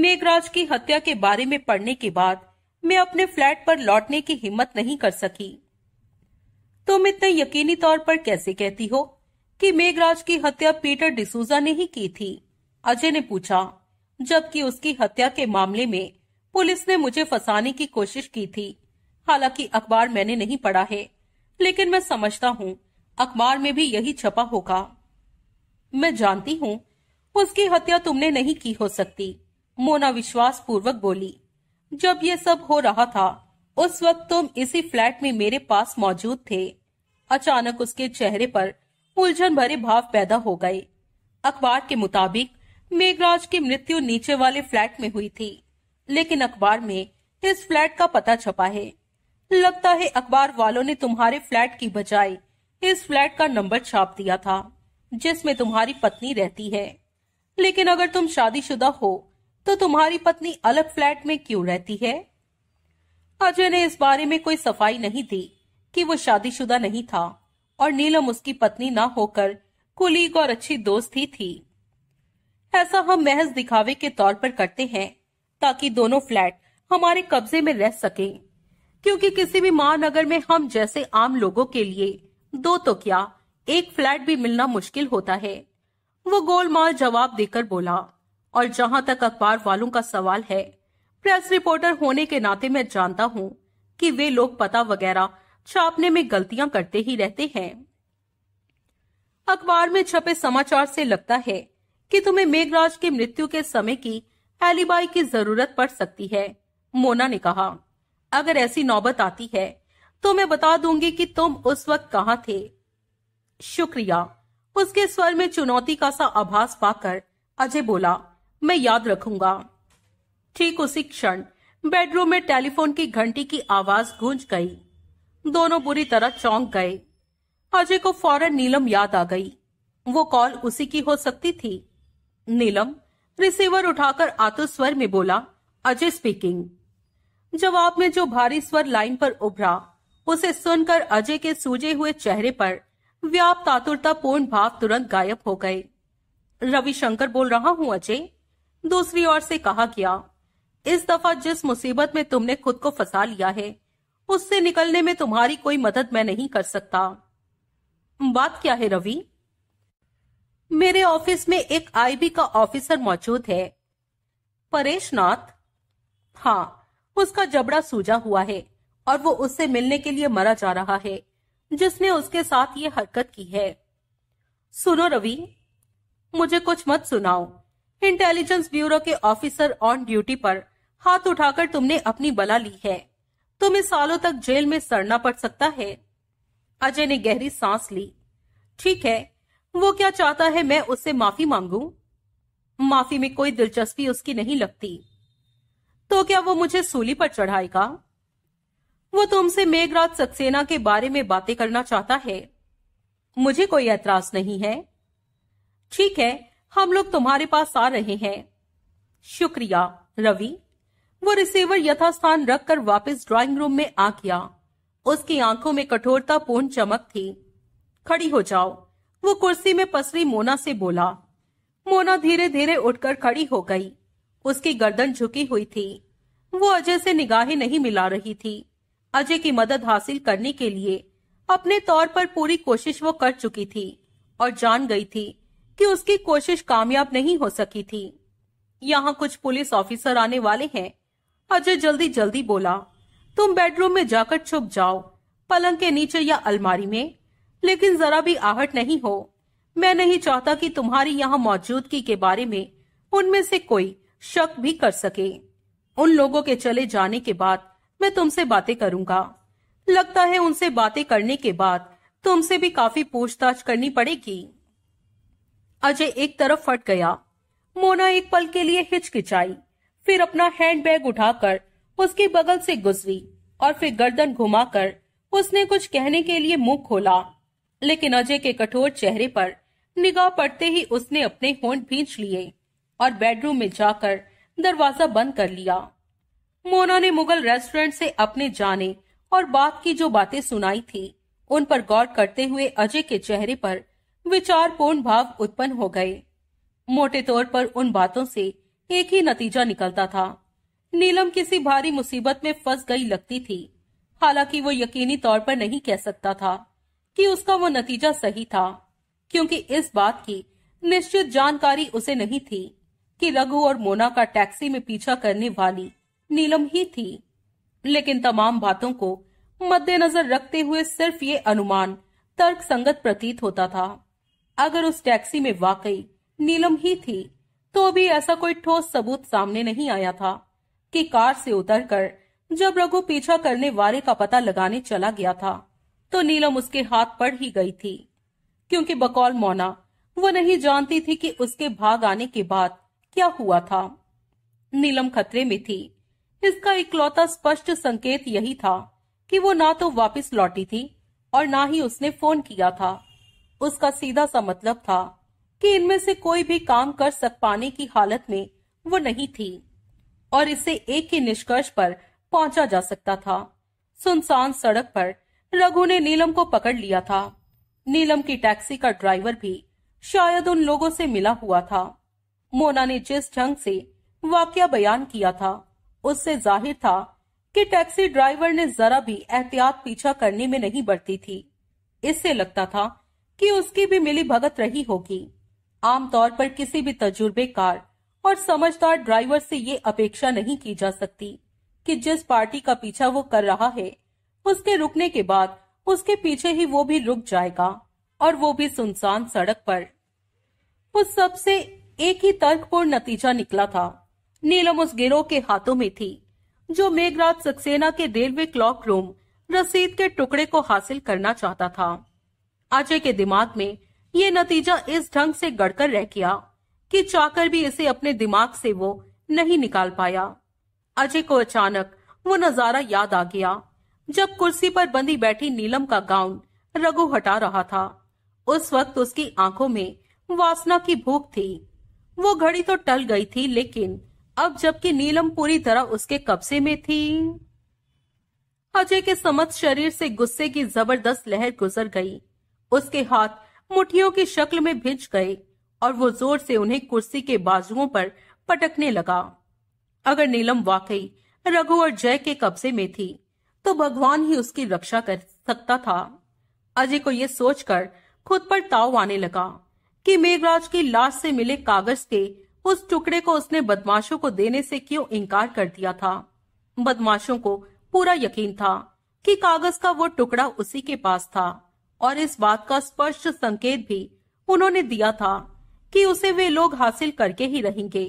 मेघराज की हत्या के बारे में पढ़ने के बाद मैं अपने फ्लैट पर लौटने की हिम्मत नहीं कर सकी तुम इतने यकीनी तौर पर कैसे कहती हो कि मेघराज की हत्या पीटर डिसूजा ने ही की थी अजय ने पूछा जबकि उसकी हत्या के मामले में पुलिस ने मुझे फंसाने की कोशिश की थी हालांकि अखबार मैंने नहीं पढ़ा है लेकिन मैं समझता हूँ अखबार में भी यही छपा होगा मैं जानती हूँ उसकी हत्या तुमने नहीं की हो सकती मोना विश्वास पूर्वक बोली जब ये सब हो रहा था उस वक्त तुम इसी फ्लैट में मेरे पास मौजूद थे अचानक उसके चेहरे पर उलझन भरे भाव पैदा हो गए अखबार के मुताबिक मेघराज की मृत्यु नीचे वाले फ्लैट में हुई थी लेकिन अखबार में इस फ्लैट का पता छपा है लगता है अखबार वालों ने तुम्हारे फ्लैट की बजाय इस फ्लैट का नंबर छाप दिया था जिसमें तुम्हारी पत्नी रहती है लेकिन अगर तुम शादीशुदा हो तो तुम्हारी पत्नी अलग फ्लैट में क्यों रहती है अजय ने इस बारे में कोई सफाई नहीं दी कि वो शादीशुदा नहीं था और नीलम उसकी पत्नी ना होकर कुलीग और अच्छी दोस्त ही थी ऐसा हम महज दिखावे के तौर पर करते हैं ताकि दोनों फ्लैट हमारे कब्जे में रह सके क्योंकि किसी भी महानगर में हम जैसे आम लोगों के लिए दो तो क्या एक फ्लैट भी मिलना मुश्किल होता है वो गोलमाल जवाब देकर बोला और जहां तक अखबार वालों का सवाल है प्रेस रिपोर्टर होने के नाते मैं जानता हूँ कि वे लोग पता वगैरह छापने में गलतियां करते ही रहते हैं अखबार में छपे समाचार से लगता है कि तुम्हें मेघराज की मृत्यु के समय की एलिबाई की जरूरत पड़ सकती है मोना ने कहा अगर ऐसी नौबत आती है तो मैं बता दूंगी कि तुम उस वक्त कहाँ थे शुक्रिया उसके स्वर में चुनौती का सा आभास पाकर अजय बोला मैं याद रखूंगा ठीक उसी क्षण बेडरूम में टेलीफोन की घंटी की आवाज गूंज गई दोनों बुरी तरह चौंक गए अजय को फौरन नीलम याद आ गई वो कॉल उसी की हो सकती थी नीलम रिसीवर उठाकर आतो स्वर में बोला अजय स्पीकिंग जवाब में जो भारी स्वर लाइन पर उभरा उसे सुनकर अजय के सूजे हुए चेहरे पर व्याप्त पूर्ण भाव तुरंत गायब हो गए रविशंकर बोल रहा हूँ अजय दूसरी ओर से कहा गया इस दफा जिस मुसीबत में तुमने खुद को फंसा लिया है उससे निकलने में तुम्हारी कोई मदद मैं नहीं कर सकता बात क्या है रवि मेरे ऑफिस में एक आईबी का ऑफिसर मौजूद है परेश नाथ हाँ उसका जबड़ा सूजा हुआ है और वो उससे मिलने के लिए मरा जा रहा है जिसने उसके साथ ये हरकत की है सुनो रवि मुझे कुछ मत सुनाओ इंटेलिजेंस ब्यूरो के ऑफिसर ऑन ड्यूटी पर हाथ उठाकर तुमने अपनी बला ली है तुम्हें सालों तक जेल में सड़ना पड़ सकता है अजय ने गहरी सांस ली ठीक है वो क्या चाहता है मैं उससे माफी मांगू माफी में कोई दिलचस्पी उसकी नहीं लगती तो क्या वो मुझे सूली पर चढ़ाएगा वो तुमसे मेघराज सक्सेना के बारे में बातें करना चाहता है मुझे कोई एतराज नहीं है ठीक है हम लोग तुम्हारे पास आ रहे हैं शुक्रिया रवि वो रिसीवर यथास्थान रखकर वापस ड्राइंग रूम में आ गया उसकी आंखों में कठोरता पूर्ण चमक थी खड़ी हो जाओ वो कुर्सी में पसरी मोना से बोला मोना धीरे धीरे उठकर खड़ी हो गई उसकी गर्दन झुकी हुई थी वो अजय से निगाहें नहीं मिला रही थी अजय की मदद हासिल करने के लिए अपने तौर पर पूरी कोशिश वो कर चुकी थी और जान गई थी कि उसकी कोशिश कामयाब नहीं हो सकी थी यहाँ कुछ पुलिस ऑफिसर आने वाले हैं अजय जल्दी जल्दी बोला तुम बेडरूम में जाकर छुप जाओ पलंग के नीचे या अलमारी में लेकिन जरा भी आहट नहीं हो मैं नहीं चाहता कि तुम्हारी यहाँ मौजूदगी के बारे में उनमें से कोई शक भी कर सके उन लोगों के चले जाने के बाद मैं तुमसे बातें करूंगा लगता है उनसे बातें करने के बाद तुमसे भी काफी पूछताछ करनी पड़ेगी अजय एक तरफ फट गया मोना एक पल के लिए हिचकिचाई फिर अपना हैंडबैग उठाकर उसके बगल से गुजरी और फिर गर्दन घुमाकर उसने कुछ कहने के लिए मुंह खोला लेकिन अजय के कठोर चेहरे पर निगाह पड़ते ही उसने अपने होंठ भींच लिए और बेडरूम में जाकर दरवाजा बंद कर लिया मोना ने मुगल रेस्टोरेंट से अपने जाने और बात की जो बातें सुनाई थी उन पर गौर करते हुए अजय के चेहरे पर विचारपूर्ण भाव उत्पन्न हो गए मोटे तौर पर उन बातों से एक ही नतीजा निकलता था नीलम किसी भारी मुसीबत में फंस गई लगती थी हालांकि वो यकीनी तौर पर नहीं कह सकता था कि उसका वो नतीजा सही था क्योंकि इस बात की निश्चित जानकारी उसे नहीं थी कि लघु और मोना का टैक्सी में पीछा करने वाली नीलम ही थी लेकिन तमाम बातों को मद्देनजर रखते हुए सिर्फ ये अनुमान तर्क संगत प्रतीत होता था अगर उस टैक्सी में वाकई नीलम ही थी तो भी ऐसा कोई ठोस सबूत सामने नहीं आया था कि कार से उतरकर जब रघु पीछा करने वाले का पता लगाने चला गया था तो नीलम उसके हाथ पड़ ही गई थी क्योंकि बकौल मोना वो नहीं जानती थी कि उसके भाग आने के बाद क्या हुआ था नीलम खतरे में थी इसका इकलौता स्पष्ट संकेत यही था कि वो ना तो वापस लौटी थी और ना ही उसने फोन किया था उसका सीधा सा मतलब था कि इनमें से कोई भी काम कर सक पाने की हालत में वो नहीं थी और इसे एक ही निष्कर्ष पर पहुंचा जा सकता था सुनसान सड़क पर रघु ने नीलम को पकड़ लिया था नीलम की टैक्सी का ड्राइवर भी शायद उन लोगों से मिला हुआ था मोना ने जिस ढंग से वाक्य बयान किया था उससे जाहिर था कि टैक्सी ड्राइवर ने जरा भी एहतियात पीछा करने में नहीं बरती थी इससे लगता था कि उसकी भी मिली भगत रही होगी आमतौर पर किसी भी तजुर्बेकार और समझदार ड्राइवर से ये अपेक्षा नहीं की जा सकती कि जिस पार्टी का पीछा वो कर रहा है उसके रुकने के बाद उसके पीछे ही वो भी रुक जाएगा और वो भी सुनसान सड़क पर उस सबसे एक ही तर्कपूर्ण नतीजा निकला था नीलम उस गिरोह के हाथों में थी जो मेघराज सक्सेना के रेलवे क्लॉक रूम रसीद के टुकड़े को हासिल करना चाहता था अजय के दिमाग में ये नतीजा इस ढंग से गड़कर रह गया कि चाकर भी इसे अपने दिमाग से वो नहीं निकाल पाया अजय को अचानक वो नजारा याद आ गया जब कुर्सी पर बंदी बैठी नीलम का गाउन रघु हटा रहा था उस वक्त उसकी आंखों में वासना की भूख थी वो घड़ी तो टल गई थी लेकिन अब जबकि नीलम पूरी तरह उसके कब्जे में थी अजय के समस्त शरीर से गुस्से की जबरदस्त लहर गुजर गई उसके हाथ मुठियों की शक्ल में भिज गए और वो जोर से उन्हें कुर्सी के बाजुओं पर पटकने लगा अगर नीलम वाकई रघु और जय के कब्जे में थी तो भगवान ही उसकी रक्षा कर सकता था अजय को यह सोचकर खुद पर ताव आने लगा कि मेघराज की लाश से मिले कागज के उस टुकड़े को उसने बदमाशों को देने से क्यों इनकार कर दिया था बदमाशों को पूरा यकीन था कि कागज का वो टुकड़ा उसी के पास था और इस बात का स्पष्ट संकेत भी उन्होंने दिया था कि उसे वे लोग हासिल करके ही रहेंगे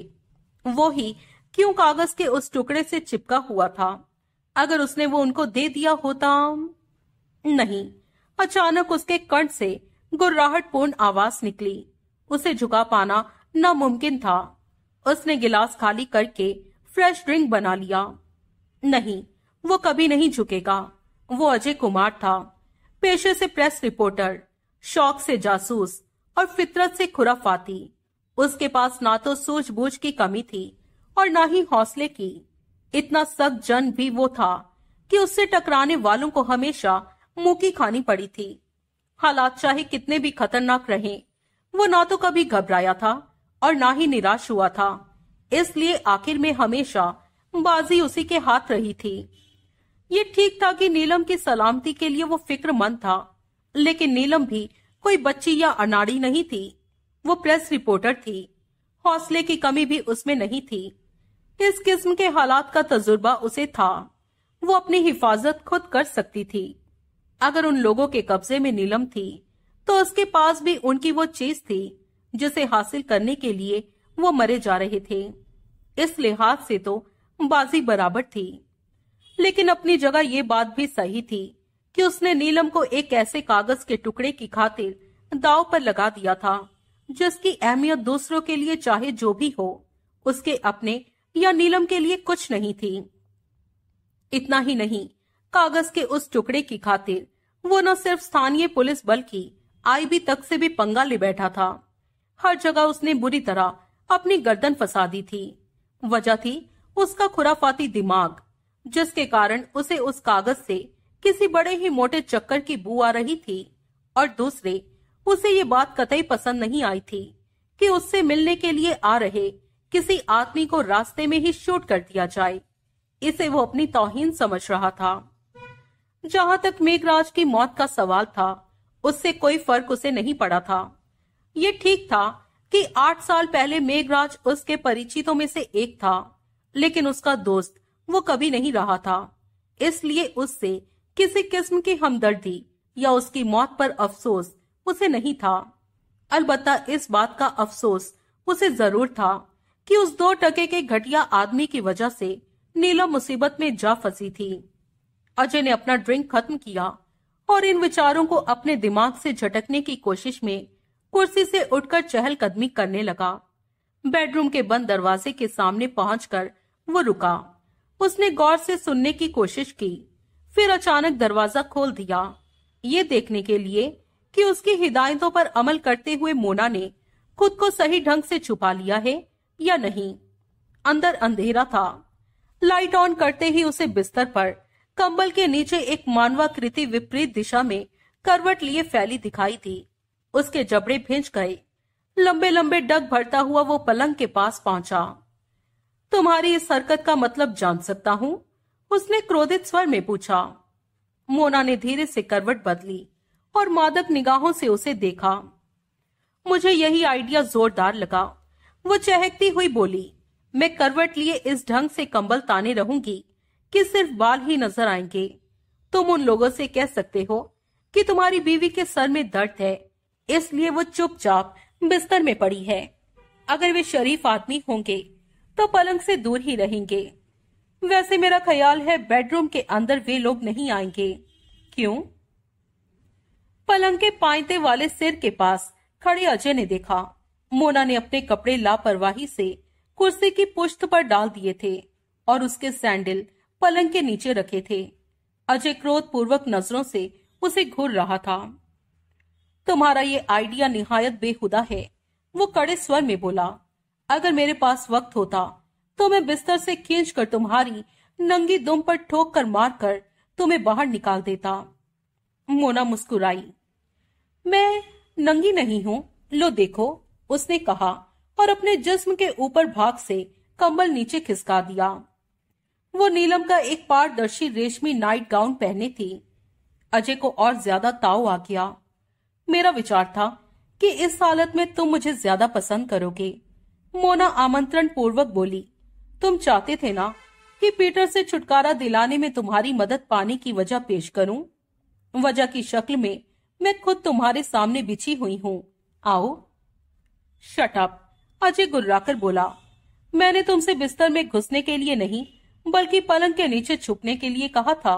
वो ही क्यों कागज के उस टुकड़े से चिपका हुआ था अगर उसने वो उनको दे दिया होता नहीं अचानक उसके कंठ से गुर्राहटपूर्ण आवाज निकली उसे झुका पाना नामुमकिन था उसने गिलास खाली करके फ्रेश ड्रिंक बना लिया नहीं वो कभी नहीं झुकेगा वो अजय कुमार था पेशे से प्रेस रिपोर्टर शौक से जासूस और फितरत से खुराफाती उसके पास ना तो सूझबूझ की कमी थी और ना ही हौसले की इतना सख्त जन भी वो था कि उससे टकराने वालों को हमेशा मुकी खानी पड़ी थी हालात चाहे कितने भी खतरनाक रहे वो ना तो कभी घबराया था और ना ही निराश हुआ था इसलिए आखिर में हमेशा बाजी उसी के हाथ रही थी ये ठीक था कि नीलम की सलामती के लिए वो फिक्रमंद था लेकिन नीलम भी कोई बच्ची या अनाड़ी नहीं थी वो प्रेस रिपोर्टर थी हौसले की कमी भी उसमें नहीं थी इस किस्म के हालात का तजुर्बा उसे था वो अपनी हिफाजत खुद कर सकती थी अगर उन लोगों के कब्जे में नीलम थी तो उसके पास भी उनकी वो चीज थी जिसे हासिल करने के लिए वो मरे जा रहे थे इस लिहाज से तो बाजी बराबर थी लेकिन अपनी जगह ये बात भी सही थी कि उसने नीलम को एक ऐसे कागज के टुकड़े की खातिर दाव पर लगा दिया था जिसकी अहमियत दूसरों के लिए चाहे जो भी हो उसके अपने या नीलम के लिए कुछ नहीं थी इतना ही नहीं कागज के उस टुकड़े की खातिर वो न सिर्फ स्थानीय पुलिस बल्कि आईबी तक से भी पंगा ले बैठा था हर जगह उसने बुरी तरह अपनी गर्दन फंसा दी थी वजह थी उसका खुराफाती दिमाग जिसके कारण उसे उस कागज से किसी बड़े ही मोटे चक्कर की बू आ रही थी और दूसरे उसे ये बात कतई पसंद नहीं आई थी कि उससे मिलने के लिए आ रहे किसी आदमी को रास्ते में ही शूट कर दिया जाए इसे वो अपनी तोहिन समझ रहा था जहां तक मेघराज की मौत का सवाल था उससे कोई फर्क उसे नहीं पड़ा था ये ठीक था कि आठ साल पहले मेघराज उसके परिचितों में से एक था लेकिन उसका दोस्त वो कभी नहीं रहा था इसलिए उससे किसी किस्म की हमदर्दी या उसकी मौत पर अफसोस उसे नहीं था अलबत्ता इस बात का अफसोस उसे जरूर था कि उस दो टके के घटिया आदमी की वजह से नीलम मुसीबत में जा फंसी थी अजय ने अपना ड्रिंक खत्म किया और इन विचारों को अपने दिमाग से झटकने की कोशिश में कुर्सी से उठकर चहलकदमी करने लगा बेडरूम के बंद दरवाजे के सामने पहुंचकर वो रुका उसने गौर से सुनने की कोशिश की फिर अचानक दरवाजा खोल दिया ये देखने के लिए कि उसकी हिदायतों पर अमल करते हुए मोना ने खुद को सही ढंग से छुपा लिया है या नहीं अंदर अंधेरा था लाइट ऑन करते ही उसे बिस्तर पर कंबल के नीचे एक मानवाकृति विपरीत दिशा में करवट लिए फैली दिखाई थी उसके जबड़े भिंच गए लंबे लंबे डग भरता हुआ वो पलंग के पास पहुंचा तुम्हारी इस हरकत का मतलब जान सकता हूं उसने क्रोधित स्वर में पूछा मोना ने धीरे से करवट बदली और मादक निगाहों से उसे देखा मुझे यही आइडिया जोरदार लगा वो चहकती हुई बोली मैं करवट लिए इस ढंग से कंबल ताने रहूंगी कि सिर्फ बाल ही नजर आएंगे तुम उन लोगों से कह सकते हो कि तुम्हारी बीवी के सर में दर्द है इसलिए वो चुपचाप बिस्तर में पड़ी है अगर वे शरीफ आदमी होंगे तो पलंग से दूर ही रहेंगे वैसे मेरा ख्याल है बेडरूम के अंदर वे लोग नहीं आएंगे क्यों पलंग के पाइते वाले सिर के पास खड़े अजय ने देखा मोना ने अपने कपड़े लापरवाही से कुर्सी की पुश्त पर डाल दिए थे और उसके सैंडल पलंग के नीचे रखे थे अजय क्रोध पूर्वक नजरों से उसे घूर रहा था तुम्हारा ये आइडिया निहायत बेहुदा है वो कड़े स्वर में बोला अगर मेरे पास वक्त होता तो मैं बिस्तर से खींच कर तुम्हारी नंगी दुम पर ठोक कर मार कर तुम्हें बाहर निकाल देता मोना मुस्कुराई मैं नंगी नहीं हूँ लो देखो उसने कहा और अपने जिस्म के ऊपर भाग से कंबल नीचे खिसका दिया वो नीलम का एक पारदर्शी रेशमी नाइट गाउन पहने थी अजय को और ज्यादा ताव आ गया मेरा विचार था कि इस हालत में तुम मुझे ज्यादा पसंद करोगे मोना आमंत्रण पूर्वक बोली तुम चाहते थे ना कि पीटर से छुटकारा दिलाने में तुम्हारी मदद पाने की वजह पेश करूं? वजह की शक्ल में मैं खुद तुम्हारे सामने बिछी हुई हूँ आओ शटअप अजय गुर्राकर बोला मैंने तुमसे बिस्तर में घुसने के लिए नहीं बल्कि पलंग के नीचे छुपने के लिए कहा था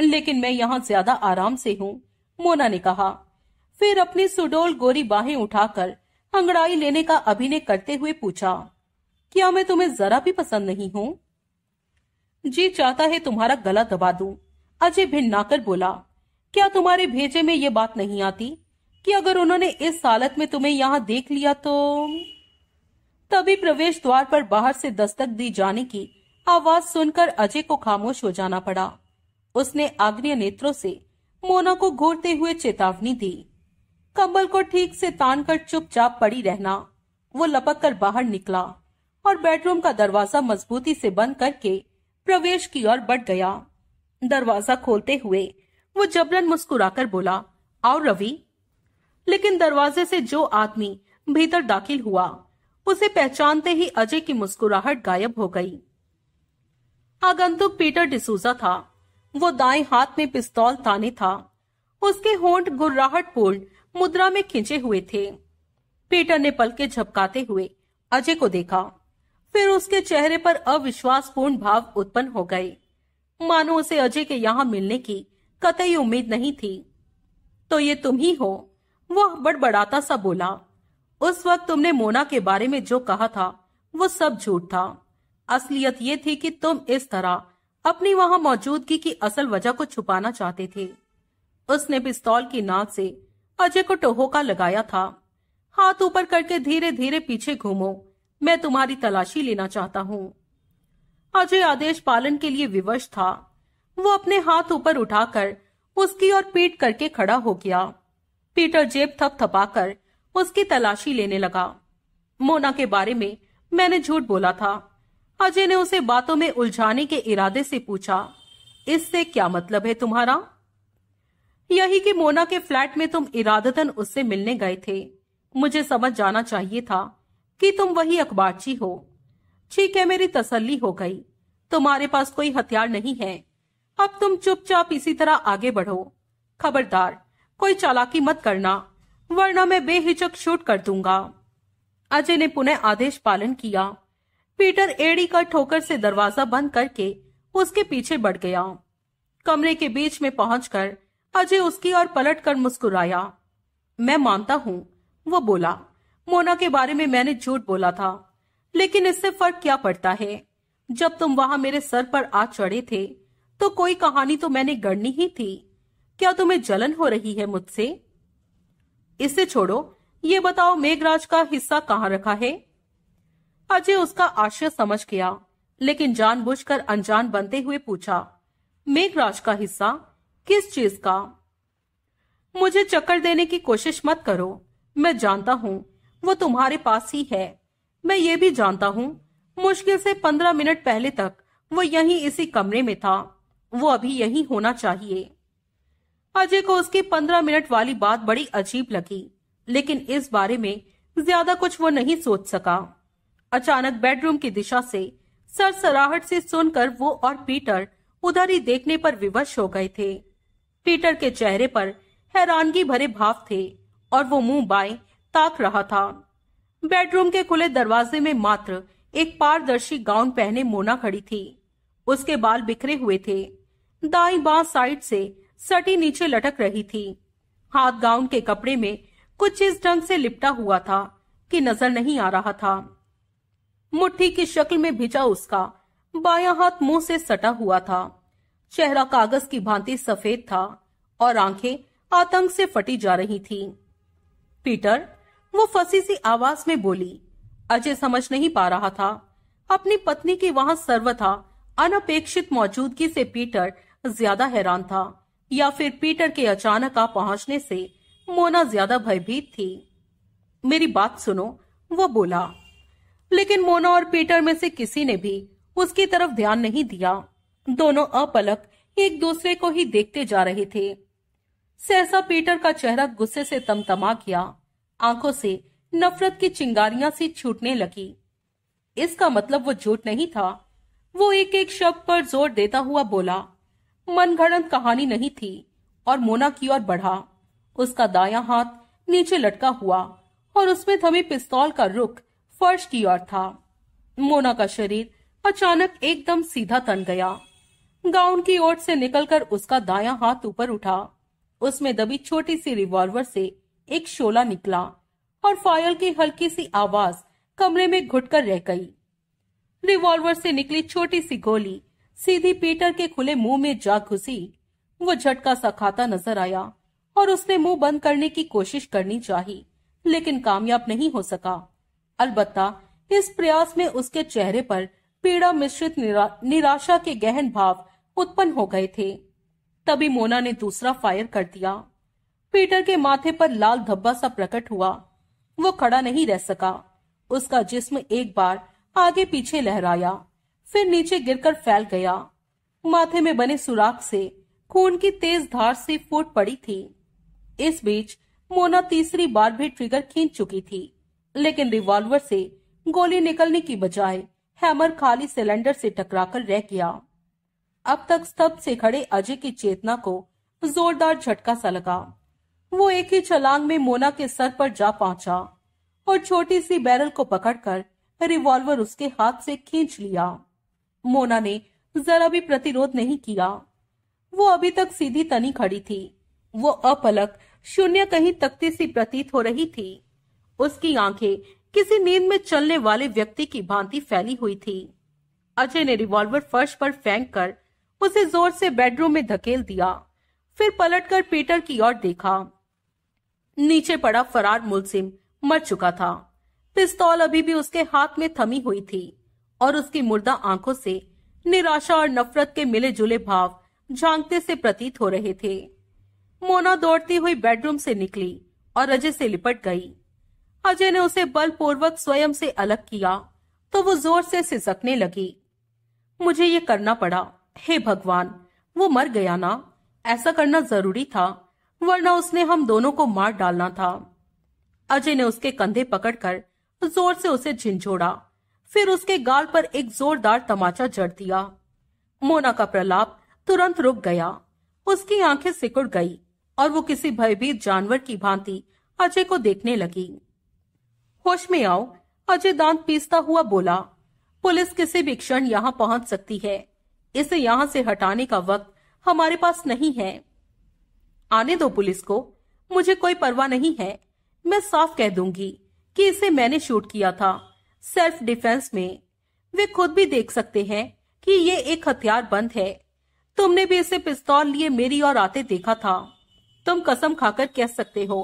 लेकिन मैं यहाँ ज्यादा आराम से हूँ मोना ने कहा फिर अपनी सुडोल गोरी बाहें उठाकर अंगड़ाई लेने का अभिनय करते हुए पूछा क्या मैं तुम्हें जरा भी पसंद नहीं हूँ जी चाहता है तुम्हारा गला दबा दू अजय भिन्नाकर बोला क्या तुम्हारे भेजे में ये बात नहीं आती कि अगर उन्होंने इस हालत में तुम्हें यहाँ देख लिया तो तभी प्रवेश द्वार पर बाहर से दस्तक दी जाने की आवाज सुनकर अजय को खामोश हो जाना पड़ा उसने आग्नेय नेत्रों से मोना को घूरते हुए चेतावनी दी कंबल को ठीक से तान कर चुपचाप पड़ी रहना वो लपक कर बाहर निकला और बेडरूम का दरवाजा मजबूती से बंद करके प्रवेश की ओर बढ़ गया दरवाजा खोलते हुए वो जबरन मुस्कुराकर बोला आओ रवि लेकिन दरवाजे से जो आदमी भीतर दाखिल हुआ उसे पहचानते ही अजय की मुस्कुराहट गायब हो गई आगंतुक पीटर डिसूजा था वो दाएं हाथ में पिस्तौल ताने था उसके होंठ गुर्राहट पूर्ण मुद्रा में खींचे हुए थे पीटर ने पलके झपकाते हुए अजय को देखा फिर उसके चेहरे पर अविश्वास पूर्ण भाव उत्पन्न हो गए मानो उसे अजय के यहाँ मिलने की कतई उम्मीद नहीं थी तो ये तुम ही हो वह बड़बड़ाता सा बोला उस वक्त तुमने मोना के बारे में जो कहा था वो सब झूठ था असलियत ये थी कि तुम इस तरह अपनी वहां मौजूदगी की असल वजह को छुपाना चाहते थे उसने पिस्तौल की नाक से अजय को टोहोका लगाया था हाथ ऊपर करके धीरे धीरे पीछे घूमो मैं तुम्हारी तलाशी लेना चाहता हूँ अजय आदेश पालन के लिए विवश था वो अपने हाथ ऊपर उठाकर उसकी ओर पीट करके खड़ा हो गया पीटर जेब थप थपाकर उसकी तलाशी लेने लगा मोना के बारे में मैंने झूठ बोला था अजय ने उसे बातों में उलझाने के इरादे से पूछा इससे क्या मतलब है तुम्हारा यही कि मोना के फ्लैट में तुम इरादतन उससे मिलने गए थे मुझे समझ जाना चाहिए था कि तुम वही अखबारची हो ठीक है मेरी तसल्ली हो गई तुम्हारे पास कोई हथियार नहीं है अब तुम चुपचाप इसी तरह आगे बढ़ो खबरदार कोई चालाकी मत करना वरना मैं बेहिचक शूट कर दूंगा अजय ने पुनः आदेश पालन किया पीटर एड़ी का ठोकर से दरवाजा बंद करके उसके पीछे बढ़ गया कमरे के बीच में पहुंचकर अजय उसकी ओर पलट कर मुस्कुराया मैं मानता हूँ वो बोला मोना के बारे में मैंने झूठ बोला था लेकिन इससे फर्क क्या पड़ता है जब तुम वहां मेरे सर पर आ चढ़े थे तो कोई कहानी तो मैंने गढ़नी ही थी क्या तुम्हें जलन हो रही है मुझसे इसे छोड़ो ये बताओ मेघराज का हिस्सा कहाँ रखा है अजय उसका आशय समझ गया लेकिन जानबूझकर अनजान बनते हुए पूछा मेघराज का हिस्सा किस चीज का मुझे चक्कर देने की कोशिश मत करो मैं जानता हूँ वो तुम्हारे पास ही है मैं ये भी जानता हूँ मुश्किल से पंद्रह मिनट पहले तक वो यहीं इसी कमरे में था वो अभी यहीं होना चाहिए अजय को उसकी पंद्रह मिनट वाली बात बड़ी अजीब लगी लेकिन इस बारे में ज्यादा कुछ वो नहीं सोच सका अचानक बेडरूम की दिशा से सरसराहट से सुनकर वो और पीटर उधर ही देखने पर विवश हो गए थे पीटर के चेहरे पर हैरानगी भरे भाव थे और वो मुंह बाएं ताक रहा था बेडरूम के खुले दरवाजे में मात्र एक पारदर्शी गाउन पहने मोना खड़ी थी उसके बाल बिखरे हुए थे दाई बां साइड से सटी नीचे लटक रही थी हाथ गाउन के कपड़े में कुछ इस ढंग से लिपटा हुआ था कि नजर नहीं आ रहा था मुट्ठी की शक्ल में भिजा उसका बाया हाथ मुंह से सटा हुआ था चेहरा कागज की भांति सफेद था और आंखें आतंक से फटी जा रही थी पीटर वो फंसी सी आवाज में बोली अजय समझ नहीं पा रहा था अपनी पत्नी की वहां सर्वथा अनपेक्षित मौजूदगी से पीटर ज्यादा हैरान था या फिर पीटर के अचानक आ पहुंचने से मोना ज्यादा भयभीत थी मेरी बात सुनो वो बोला लेकिन मोना और पीटर में से किसी ने भी उसकी तरफ ध्यान नहीं दिया दोनों अपलक एक दूसरे को ही देखते जा रहे थे सहसा पीटर का चेहरा गुस्से से तमतमा गया आंखों से नफरत की चिंगारियां सी छूटने लगी इसका मतलब वो झूठ नहीं था वो एक एक शब्द पर जोर देता हुआ बोला मनगढ़ंत कहानी नहीं थी और मोना की ओर बढ़ा उसका दाया हाथ नीचे लटका हुआ और उसमें थमी पिस्तौल का रुख फर्श की ओर था मोना का शरीर अचानक एकदम सीधा तन गया गाउन की ओट से निकलकर उसका दायां हाथ ऊपर उठा उसमें दबी छोटी सी रिवॉल्वर से एक शोला निकला और फायल की हल्की सी आवाज कमरे में घुटकर रह गई रिवॉल्वर से निकली छोटी सी गोली सीधी पीटर के खुले मुंह में जा घुसी वो झटका सा खाता नजर आया और उसने मुंह बंद करने की कोशिश करनी चाहिए लेकिन कामयाब नहीं हो सका अलबत्ता इस प्रयास में उसके चेहरे पर पीड़ा मिश्रित निरा, निराशा के गहन भाव उत्पन्न हो गए थे तभी मोना ने दूसरा फायर कर दिया पीटर के माथे पर लाल धब्बा सा प्रकट हुआ वो खड़ा नहीं रह सका उसका जिस्म एक बार आगे पीछे लहराया फिर नीचे गिरकर फैल गया माथे में बने सुराख से खून की तेज धार से फूट पड़ी थी इस बीच मोना तीसरी बार भी ट्रिगर खींच चुकी थी लेकिन रिवॉल्वर से गोली निकलने की बजाय हैमर खाली सिलेंडर से टकराकर रह गया अब तक स्तब्ध से खड़े अजय की चेतना को जोरदार झटका सा लगा वो एक ही छलांग में मोना के सर पर जा पहुंचा और छोटी सी बैरल को पकड़कर रिवॉल्वर उसके हाथ से खींच लिया मोना ने जरा भी प्रतिरोध नहीं किया वो अभी तक सीधी तनी खड़ी थी वो अपलक शून्य कहीं तकती सी प्रतीत हो रही थी उसकी आंखें किसी नींद में चलने वाले व्यक्ति की भांति फैली हुई थी अजय ने रिवॉल्वर फर्श पर फेंक कर उसे जोर से बेडरूम में धकेल दिया फिर पलटकर पीटर की ओर देखा नीचे पड़ा फरार मुलसिम मर चुका था पिस्तौल अभी भी उसके हाथ में थमी हुई थी और उसकी मुर्दा आंखों से निराशा और नफरत के मिले जुले भाव झांकते से प्रतीत हो रहे थे मोना दौड़ती हुई बेडरूम से निकली और अजय से लिपट गई अजय ने उसे बलपूर्वक स्वयं से अलग किया तो वो जोर से सिसकने लगी मुझे ये करना पड़ा हे भगवान वो मर गया ना ऐसा करना जरूरी था वरना उसने हम दोनों को मार डालना था अजय ने उसके कंधे पकड़कर जोर से उसे झिंझोड़ा फिर उसके गाल पर एक जोरदार तमाचा जड़ दिया मोना का प्रलाप तुरंत रुक गया उसकी आंखें सिकुड़ गई और वो किसी भयभीत जानवर की भांति अजय को देखने लगी होश में आओ अजय दांत पीसता हुआ बोला पुलिस किसी भी क्षण यहाँ पहुँच सकती है इसे यहाँ से हटाने का वक्त हमारे पास नहीं है आने दो पुलिस को मुझे कोई परवाह नहीं है मैं साफ कह दूंगी कि इसे मैंने शूट किया था सेल्फ डिफेंस में वे खुद भी देख सकते हैं कि ये एक हथियार बंद है तुमने भी इसे पिस्तौल लिए मेरी और आते देखा था तुम कसम खाकर कह सकते हो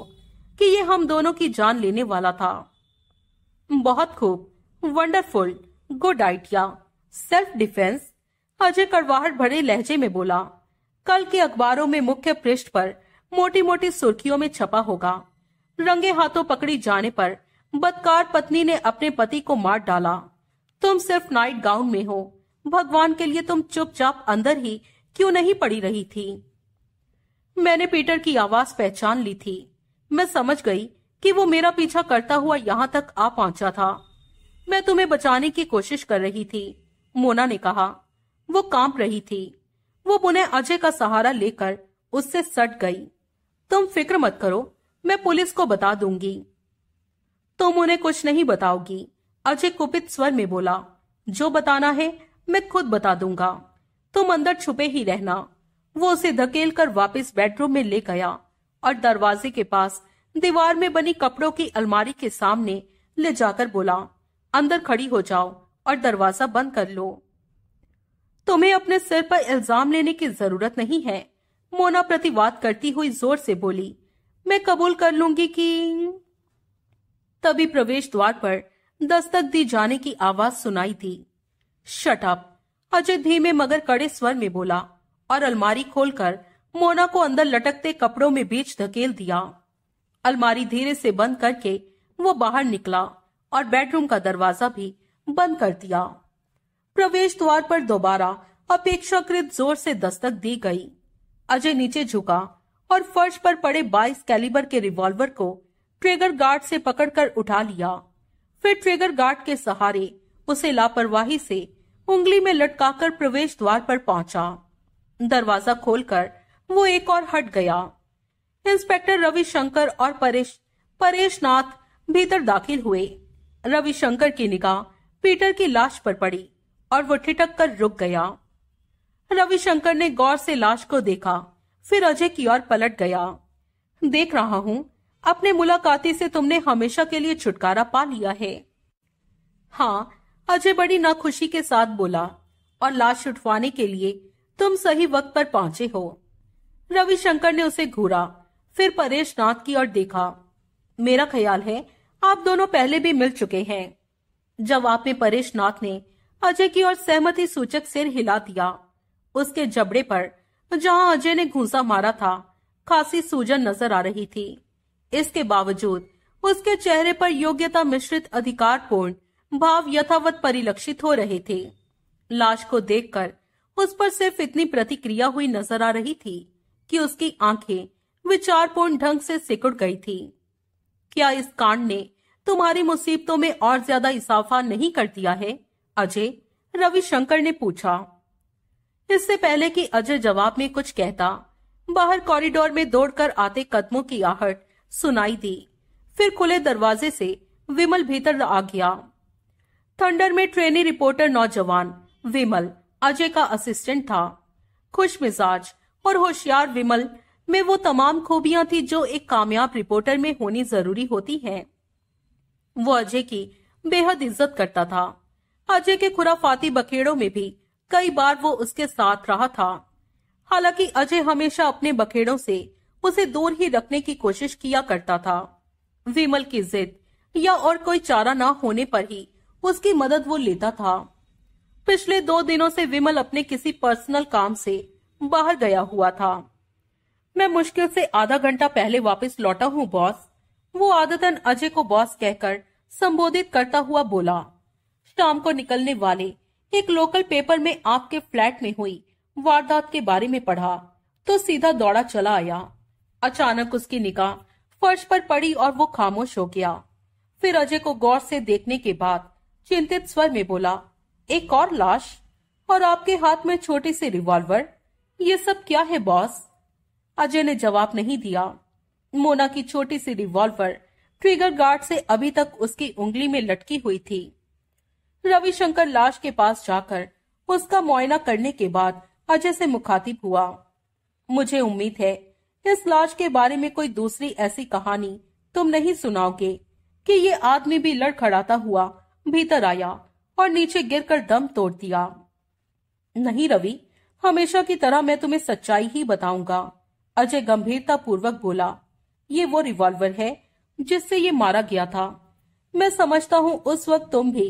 कि ये हम दोनों की जान लेने वाला था बहुत खूब wonderful good idea self defence Ajay करवाहट भरे लहजे में बोला कल के अखबारों में मुख्य पृष्ठ पर मोटी मोटी सुर्खियों में छपा होगा रंगे हाथों पकड़ी जाने पर बदकार पत्नी ने अपने पति को मार डाला तुम सिर्फ नाइट गाउन में हो भगवान के लिए तुम चुपचाप अंदर ही क्यों नहीं पड़ी रही थी मैंने पीटर की आवाज पहचान ली थी मैं समझ गई कि वो मेरा पीछा करता हुआ यहाँ तक आ पहुंचा था मैं तुम्हें बचाने की कोशिश कर रही थी मोना ने कहा वो कांप रही थी वो पुनः अजय का सहारा लेकर उससे सट गई तुम फिक्र मत करो मैं पुलिस को बता दूंगी तुम उन्हें कुछ नहीं बताओगी अजय कुपित स्वर में बोला जो बताना है मैं खुद बता दूंगा तुम अंदर छुपे ही रहना वो उसे धकेल कर वापिस बेडरूम में ले गया और दरवाजे के पास दीवार में बनी कपड़ों की अलमारी के सामने ले जाकर बोला अंदर खड़ी हो जाओ और दरवाजा बंद कर लो तुम्हें अपने सिर पर इल्जाम लेने की जरूरत नहीं है मोना प्रतिवाद करती हुई जोर से बोली मैं कबूल कर लूंगी कि तभी प्रवेश द्वार पर दस्तक दी जाने की आवाज सुनाई थी शटअप अजय धीमे मगर कड़े स्वर में बोला और अलमारी खोलकर मोना को अंदर लटकते कपड़ों में बीच धकेल दिया अलमारी धीरे से बंद करके वो बाहर निकला और बेडरूम का दरवाजा भी बंद कर दिया प्रवेश द्वार पर दोबारा अपेक्षाकृत जोर से दस्तक दी गई अजय नीचे झुका और फर्श पर पड़े बाईस कैलिबर के रिवॉल्वर को ट्रिगर गार्ड से पकड़कर उठा लिया फिर ट्रिगर गार्ड के सहारे उसे लापरवाही से उंगली में लटकाकर प्रवेश द्वार पर पहुंचा दरवाजा खोलकर वो एक और हट गया इंस्पेक्टर रविशंकर और परेश परेश नाथ भीतर दाखिल हुए रविशंकर की निगाह पीटर की लाश पर पड़ी और वो ठिटक कर रुक गया रविशंकर ने गौर से लाश को देखा फिर अजय की ओर पलट गया देख रहा हूँ अपने मुलाकाती से तुमने हमेशा के लिए छुटकारा पा लिया है हाँ अजय बड़ी नाखुशी के साथ बोला और लाश उठवाने के लिए तुम सही वक्त पर पहुंचे हो रविशंकर ने उसे घूरा फिर परेश नाथ की ओर देखा मेरा ख्याल है आप दोनों पहले भी मिल चुके हैं जवाब में परेश नाथ ने अजय की ओर सहमति सूचक सिर हिला दिया उसके जबड़े पर जहां अजय ने घूसा मारा था खासी सूजन नजर आ रही थी इसके बावजूद उसके चेहरे पर योग्यता मिश्रित अधिकार पूर्ण भाव यथावत परिलक्षित हो रहे थे लाश को देखकर उस पर सिर्फ इतनी प्रतिक्रिया हुई नजर आ रही थी कि उसकी आंखें विचारपूर्ण ढंग से सिकुड़ गई थी क्या इस कांड ने तुम्हारी मुसीबतों में और ज्यादा इजाफा नहीं कर दिया है अजय रविशंकर ने पूछा इससे पहले कि अजय जवाब में कुछ कहता बाहर कॉरिडोर में दौड़कर आते कदमों की आहट सुनाई दी फिर खुले दरवाजे से विमल भीतर आ गया थंडर में ट्रेनी रिपोर्टर नौजवान विमल अजय का असिस्टेंट था खुश मिजाज और होशियार विमल में वो तमाम खूबियां थी जो एक कामयाब रिपोर्टर में होनी जरूरी होती हैं। वो अजय की बेहद इज्जत करता था अजय के खुराफाती बखेड़ों में भी कई बार वो उसके साथ रहा था हालांकि अजय हमेशा अपने बखेड़ों से उसे दूर ही रखने की कोशिश किया करता था विमल की जिद या और कोई चारा ना होने पर ही उसकी मदद वो लेता था पिछले दो दिनों से विमल अपने किसी पर्सनल काम से बाहर गया हुआ था मैं मुश्किल से आधा घंटा पहले वापस लौटा हूँ बॉस वो आदतन अजय को बॉस कहकर संबोधित करता हुआ बोला शाम को निकलने वाले एक लोकल पेपर में आपके फ्लैट में हुई वारदात के बारे में पढ़ा तो सीधा दौड़ा चला आया अचानक उसकी निगाह फर्श पर पड़ी और वो खामोश हो गया फिर अजय को गौर से देखने के बाद चिंतित स्वर में बोला एक और लाश और आपके हाथ में छोटी सी रिवॉल्वर ये सब क्या है बॉस अजय ने जवाब नहीं दिया मोना की छोटी सी रिवॉल्वर ट्रिगर गार्ड से अभी तक उसकी उंगली में लटकी हुई थी रविशंकर लाश के पास जाकर उसका मुआयना करने के बाद अजय से मुखातिब हुआ मुझे उम्मीद है इस लाश के बारे में कोई दूसरी ऐसी कहानी तुम नहीं सुनाओगे कि ये आदमी भी लड़खड़ाता हुआ भीतर आया और नीचे गिरकर दम तोड़ दिया नहीं रवि हमेशा की तरह मैं तुम्हें सच्चाई ही बताऊंगा अजय गंभीरता पूर्वक बोला ये वो रिवॉल्वर है जिससे ये मारा गया था मैं समझता हूँ उस वक्त तुम भी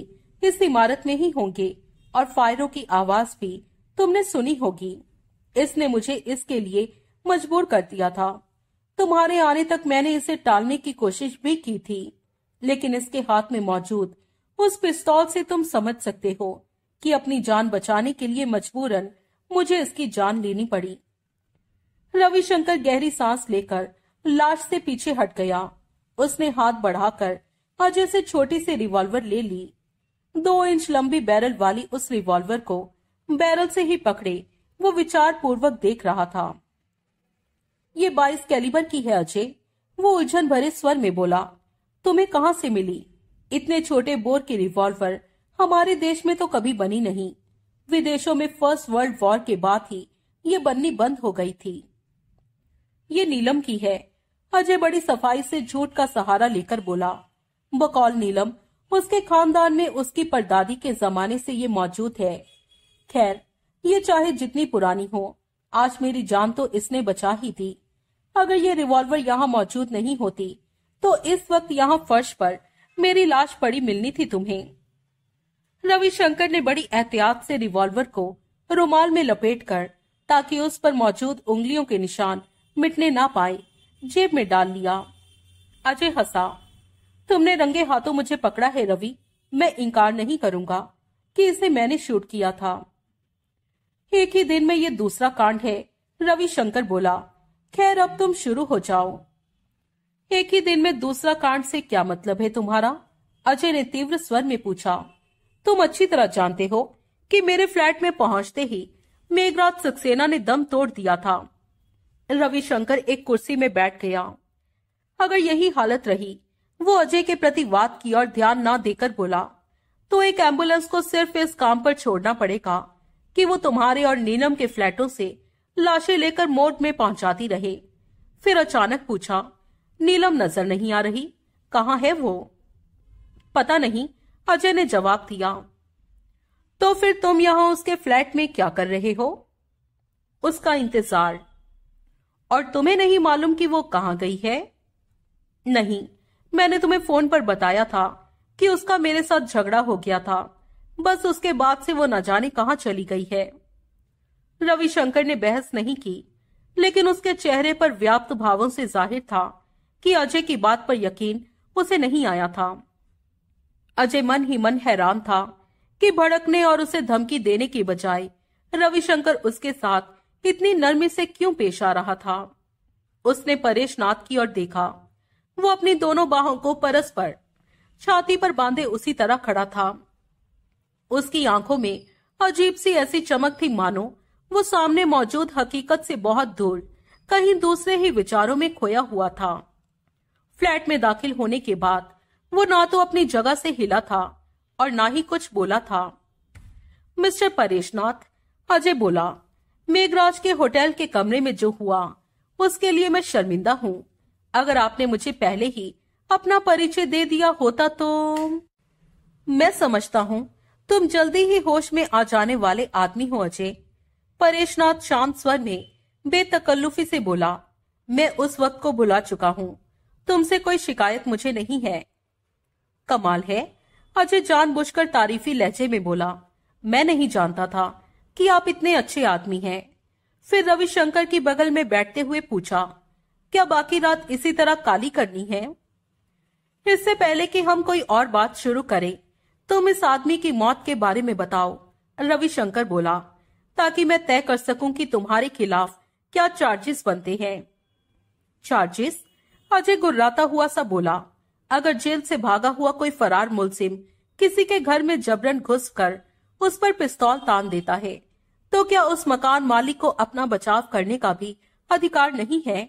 इस इमारत में ही होंगे और फायरों की आवाज भी तुमने सुनी होगी इसने मुझे इसके लिए मजबूर कर दिया था तुम्हारे आने तक मैंने इसे टालने की कोशिश भी की थी लेकिन इसके हाथ में मौजूद उस पिस्तौल से तुम समझ सकते हो कि अपनी जान बचाने के लिए मजबूरन मुझे इसकी जान लेनी पड़ी रविशंकर गहरी सांस लेकर लाश से पीछे हट गया उसने हाथ बढ़ाकर अजय से छोटी सी रिवॉल्वर ले ली दो इंच लंबी बैरल वाली उस रिवॉल्वर को बैरल से ही पकड़े वो विचार पूर्वक देख रहा था ये बाईस कैलिबर की है अजय वो उलझन भरे स्वर में बोला तुम्हें कहाँ से मिली इतने छोटे बोर की रिवॉल्वर हमारे देश में तो कभी बनी नहीं विदेशों में फर्स्ट वर्ल्ड वॉर के बाद ही ये बननी बंद हो गई थी ये नीलम की है अजय बड़ी सफाई से झूठ का सहारा लेकर बोला बकौल नीलम उसके खानदान में उसकी परदादी के जमाने से ये मौजूद है खैर ये चाहे जितनी पुरानी हो आज मेरी जान तो इसने बचा ही थी अगर ये रिवॉल्वर यहाँ मौजूद नहीं होती तो इस वक्त यहाँ फर्श पर मेरी लाश पड़ी मिलनी थी तुम्हें रविशंकर ने बड़ी एहतियात से रिवॉल्वर को रुमाल में लपेट कर ताकि उस पर मौजूद उंगलियों के निशान मिटने ना पाए जेब में डाल लिया अजय हंसा तुमने रंगे हाथों मुझे पकड़ा है रवि मैं इनकार नहीं करूंगा कि इसे मैंने शूट किया था एक ही दिन में ये दूसरा कांड है रवि शंकर बोला खैर अब तुम शुरू हो जाओ एक ही दिन में दूसरा कांड से क्या मतलब है तुम्हारा अजय ने तीव्र स्वर में पूछा तुम अच्छी तरह जानते हो कि मेरे फ्लैट में पहुंचते ही मेघराज सक्सेना ने दम तोड़ दिया था रविशंकर एक कुर्सी में बैठ गया अगर यही हालत रही वो अजय के प्रति बात की और ध्यान ना देकर बोला तो एक एम्बुलेंस को सिर्फ इस काम पर छोड़ना पड़ेगा कि वो तुम्हारे और नीलम के फ्लैटों से लाशें लेकर मोड में पहुंचाती रहे फिर अचानक पूछा नीलम नजर नहीं आ रही कहा है वो पता नहीं अजय ने जवाब दिया तो फिर तुम यहां उसके फ्लैट में क्या कर रहे हो उसका इंतजार और तुम्हें नहीं मालूम कि वो कहां गई है नहीं मैंने तुम्हें फोन पर बताया था कि उसका मेरे साथ झगड़ा हो गया था बस उसके बाद से वो न जाने कहाँ चली गई है रविशंकर ने बहस नहीं की लेकिन उसके चेहरे पर व्याप्त भावों से जाहिर था कि अजय की बात पर यकीन उसे नहीं आया था अजय मन ही मन हैरान था कि भड़कने और उसे धमकी देने के बजाय रविशंकर उसके साथ इतनी नरमी से क्यों पेश आ रहा था उसने परेश नाथ की ओर देखा वो अपनी दोनों बाहों को परस्पर छाती पर बांधे उसी तरह खड़ा था उसकी आंखों में अजीब सी ऐसी चमक थी मानो वो सामने मौजूद हकीकत से बहुत दूर कहीं दूसरे ही विचारों में खोया हुआ था फ्लैट में दाखिल होने के बाद वो ना तो अपनी जगह से हिला था और ना ही कुछ बोला था मिस्टर परेशनाथ अजय बोला मेघराज के होटल के कमरे में जो हुआ उसके लिए मैं शर्मिंदा हूँ अगर आपने मुझे पहले ही अपना परिचय दे दिया होता तो मैं समझता हूँ तुम जल्दी ही होश में आ जाने वाले आदमी हो अजय परेशनाथ शांत स्वर में बेतकल्लुफी से बोला मैं उस वक्त को बुला चुका हूँ तुमसे कोई शिकायत मुझे नहीं है कमाल है अजय जानबूझकर तारीफी लहजे में बोला मैं नहीं जानता था कि आप इतने अच्छे आदमी हैं फिर रविशंकर की बगल में बैठते हुए पूछा क्या बाकी रात इसी तरह काली करनी है इससे पहले कि हम कोई और बात शुरू करें तुम तो इस आदमी की मौत के बारे में बताओ रविशंकर बोला ताकि मैं तय कर सकूं कि तुम्हारे खिलाफ क्या चार्जेस बनते हैं चार्जेस अजय गुर्राता हुआ सा बोला अगर जेल से भागा हुआ कोई फरार मुलसिम किसी के घर में जबरन घुस कर उस पर पिस्तौल तान देता है तो क्या उस मकान मालिक को अपना बचाव करने का भी अधिकार नहीं है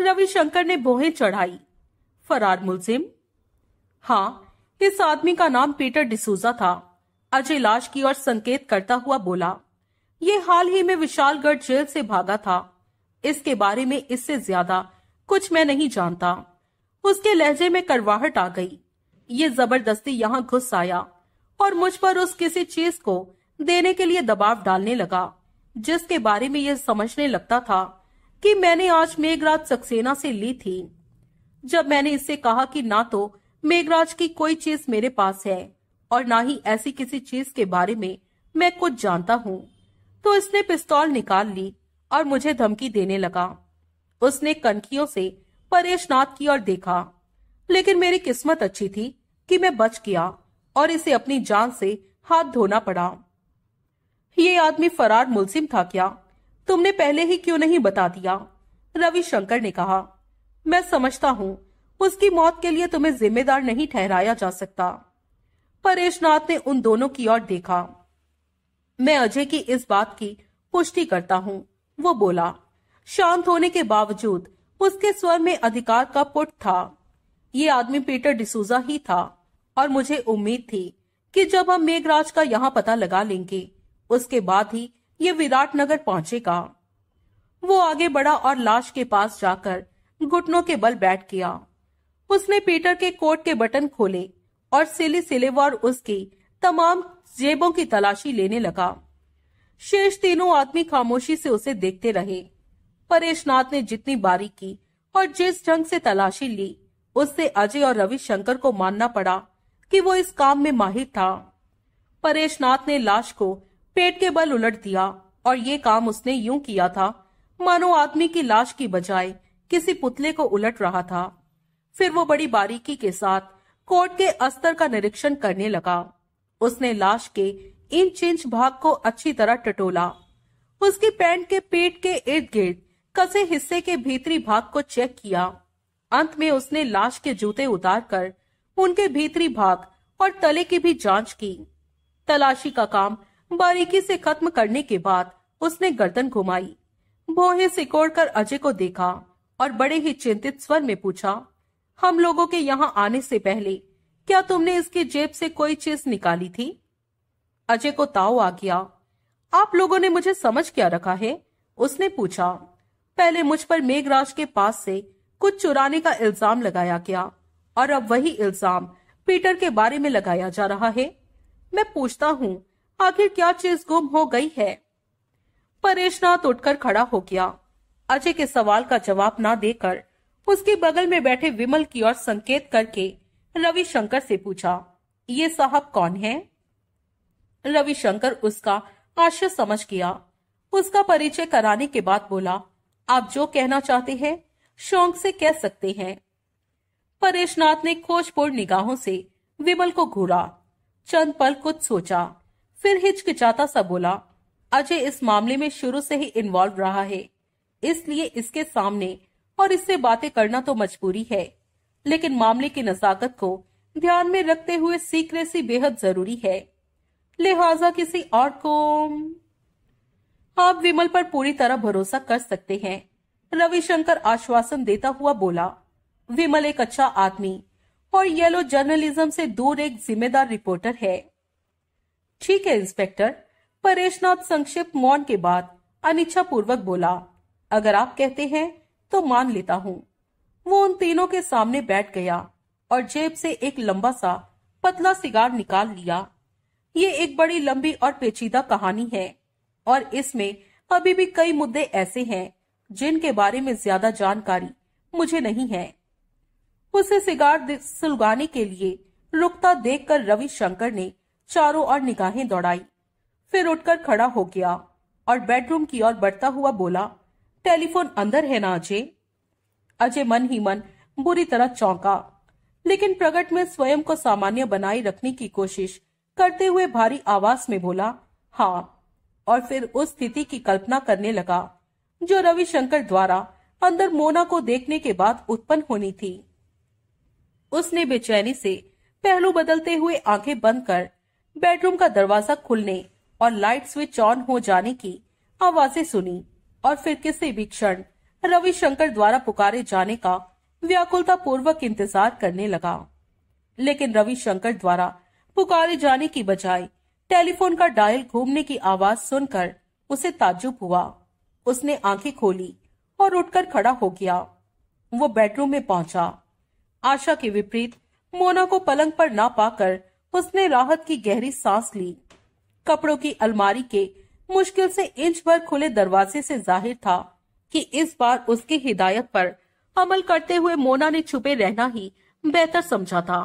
रविशंकर ने बोहे चढ़ाई फरार मुलजिम हाँ इस आदमी का नाम पीटर डिसूजा था अजय लाश की ओर संकेत करता हुआ बोला ये हाल ही में विशालगढ़ जेल से भागा था इसके बारे में इससे ज्यादा कुछ मैं नहीं जानता उसके लहजे में करवाहट आ गई ये जबरदस्ती यहाँ घुस आया और मुझ पर उस किसी चीज को देने के लिए दबाव डालने लगा जिसके बारे में यह समझने लगता था कि मैंने आज मेघराज सक्सेना से ली थी जब मैंने इससे कहा कि ना तो मेघराज की कोई चीज मेरे पास है और ना ही ऐसी किसी चीज के बारे में मैं कुछ जानता हूँ तो इसने पिस्तौल निकाल ली और मुझे धमकी देने लगा उसने कनखियों से परेशनाथ की ओर देखा लेकिन मेरी किस्मत अच्छी थी कि मैं बच गया और इसे अपनी जान से हाथ धोना पड़ा ये आदमी फरार मुलसिम था क्या तुमने पहले ही क्यों नहीं बता दिया रविशंकर ने कहा मैं समझता हूँ उसकी मौत के लिए तुम्हें जिम्मेदार नहीं ठहराया जा सकता परेशनाथ ने उन दोनों की ओर देखा मैं अजय की इस बात की पुष्टि करता हूँ वो बोला शांत होने के बावजूद उसके स्वर में अधिकार का पुट था ये आदमी पीटर डिसूजा ही था और मुझे उम्मीद थी कि जब हम मेघराज का यहाँ पता लगा लेंगे उसके बाद ही ये विराटनगर पहुंचेगा वो आगे बढ़ा और लाश के पास जाकर घुटनों के बल बैठ गया उसने पीटर के कोट के बटन खोले और सिले सिलेवार उसकी तमाम जेबों की तलाशी लेने लगा शेष तीनों आदमी खामोशी से उसे देखते रहे परेशनाथ ने जितनी बारी की और जिस ढंग से तलाशी ली उससे अजय और रविशंकर को मानना पड़ा कि वो इस काम में माहिर था परेशनाथ ने लाश को पेट के बल उलट दिया और ये काम उसने यूं किया था मानो आदमी की लाश की बजाय किसी पुतले को उलट रहा था फिर वो बड़ी बारीकी के साथ कोर्ट के अस्तर का निरीक्षण करने लगा उसने लाश के इंच इंच भाग को अच्छी तरह टटोला उसकी पैंट के पेट के इर्द गिर्द कसे हिस्से के भीतरी भाग को चेक किया अंत में उसने लाश के जूते उतार कर उनके भीतरी भाग और तले की भी जांच की तलाशी का काम बारीकी से खत्म करने के बाद उसने गर्दन घुमाई भोहे सिकोड़ कर अजय को देखा और बड़े ही चिंतित स्वर में पूछा हम लोगों के यहाँ आने से पहले क्या तुमने इसकी जेब से कोई चीज निकाली थी अजय को ताव आ गया आप लोगों ने मुझे समझ क्या रखा है उसने पूछा पहले मुझ पर मेघराज के पास से कुछ चुराने का इल्जाम लगाया गया और अब वही इल्जाम पीटर के बारे में लगाया जा रहा है मैं पूछता हूँ आखिर क्या चीज गुम हो गई है परेशनाथ उठकर खड़ा हो गया अजय के सवाल का जवाब ना देकर उसके बगल में बैठे विमल की ओर संकेत करके रविशंकर से पूछा ये साहब कौन है रविशंकर उसका आश्चर्य समझ गया उसका परिचय कराने के बाद बोला आप जो कहना चाहते हैं शौक से कह सकते हैं परेश नाथ ने खोजपूर्ण निगाहों से विमल को घूरा चंद पल कुछ सोचा फिर हिचकिचाता सा बोला अजय इस मामले में शुरू से ही इन्वॉल्व रहा है इसलिए इसके सामने और इससे बातें करना तो मजबूरी है लेकिन मामले की नजाकत को ध्यान में रखते हुए सीक्रेसी बेहद जरूरी है लिहाजा किसी और को आप विमल पर पूरी तरह भरोसा कर सकते हैं रविशंकर आश्वासन देता हुआ बोला विमल एक अच्छा आदमी और येलो जर्नलिज्म से दूर एक जिम्मेदार रिपोर्टर है ठीक है इंस्पेक्टर परेशनाथ संक्षिप्त मौन के बाद अनिच्छा पूर्वक बोला अगर आप कहते हैं तो मान लेता हूँ वो उन तीनों के सामने बैठ गया और जेब से एक लंबा सा पतला सिगार निकाल लिया ये एक बड़ी लंबी और पेचीदा कहानी है और इसमें अभी भी कई मुद्दे ऐसे हैं जिनके बारे में ज्यादा जानकारी मुझे नहीं है उसे सिगार सुलगाने के लिए रुकता देखकर रविशंकर ने चारों ओर निगाहें दौड़ाई फिर उठकर खड़ा हो गया और बेडरूम की ओर बढ़ता हुआ बोला टेलीफोन अंदर है ना अजय अजय मन ही मन बुरी तरह चौंका लेकिन प्रगट में स्वयं को सामान्य बनाए रखने की कोशिश करते हुए भारी आवाज में बोला हाँ और फिर उस स्थिति की कल्पना करने लगा जो रविशंकर द्वारा अंदर मोना को देखने के बाद उत्पन्न होनी थी उसने बेचैनी से पहलू बदलते हुए आंखें बंद कर बेडरूम का दरवाजा खुलने और लाइट स्विच ऑन हो जाने की आवाजें सुनी और फिर किसी भी क्षण रविशंकर द्वारा पुकारे जाने का व्याकुलता पूर्वक इंतजार करने लगा लेकिन रविशंकर द्वारा पुकारे जाने की बजाय टेलीफोन का डायल घूमने की आवाज सुनकर उसे ताजुब हुआ उसने आंखें खोली और उठकर खड़ा हो गया वो बेडरूम में पहुंचा आशा के विपरीत मोना को पलंग पर ना पाकर उसने राहत की गहरी सांस ली कपड़ों की अलमारी के मुश्किल से इंच भर खुले दरवाजे से जाहिर था कि इस बार उसकी हिदायत पर अमल करते हुए मोना ने छुपे रहना ही बेहतर समझा था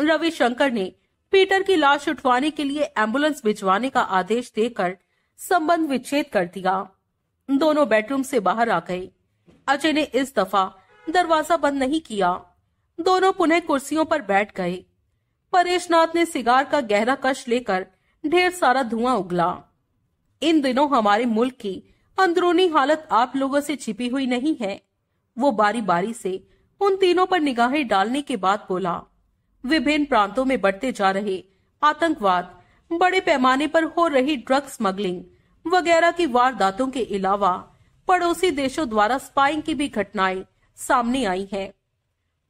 रविशंकर ने पीटर की लाश उठवाने के लिए एम्बुलेंस भिजवाने का आदेश देकर संबंध विच्छेद कर दिया दोनों बेडरूम से बाहर आ गए अजय ने इस दफा दरवाजा बंद नहीं किया दोनों पुनः कुर्सियों पर बैठ गए परेशनाथ ने सिगार का गहरा कश लेकर ढेर सारा धुआं उगला इन दिनों हमारे मुल्क की अंदरूनी हालत आप लोगों से छिपी हुई नहीं है वो बारी बारी से उन तीनों पर निगाहें डालने के बाद बोला विभिन्न प्रांतों में बढ़ते जा रहे आतंकवाद बड़े पैमाने पर हो रही ड्रग स्मगलिंग वगैरह की वारदातों के अलावा पड़ोसी देशों द्वारा स्पाइंग की भी घटनाएं सामने आई हैं।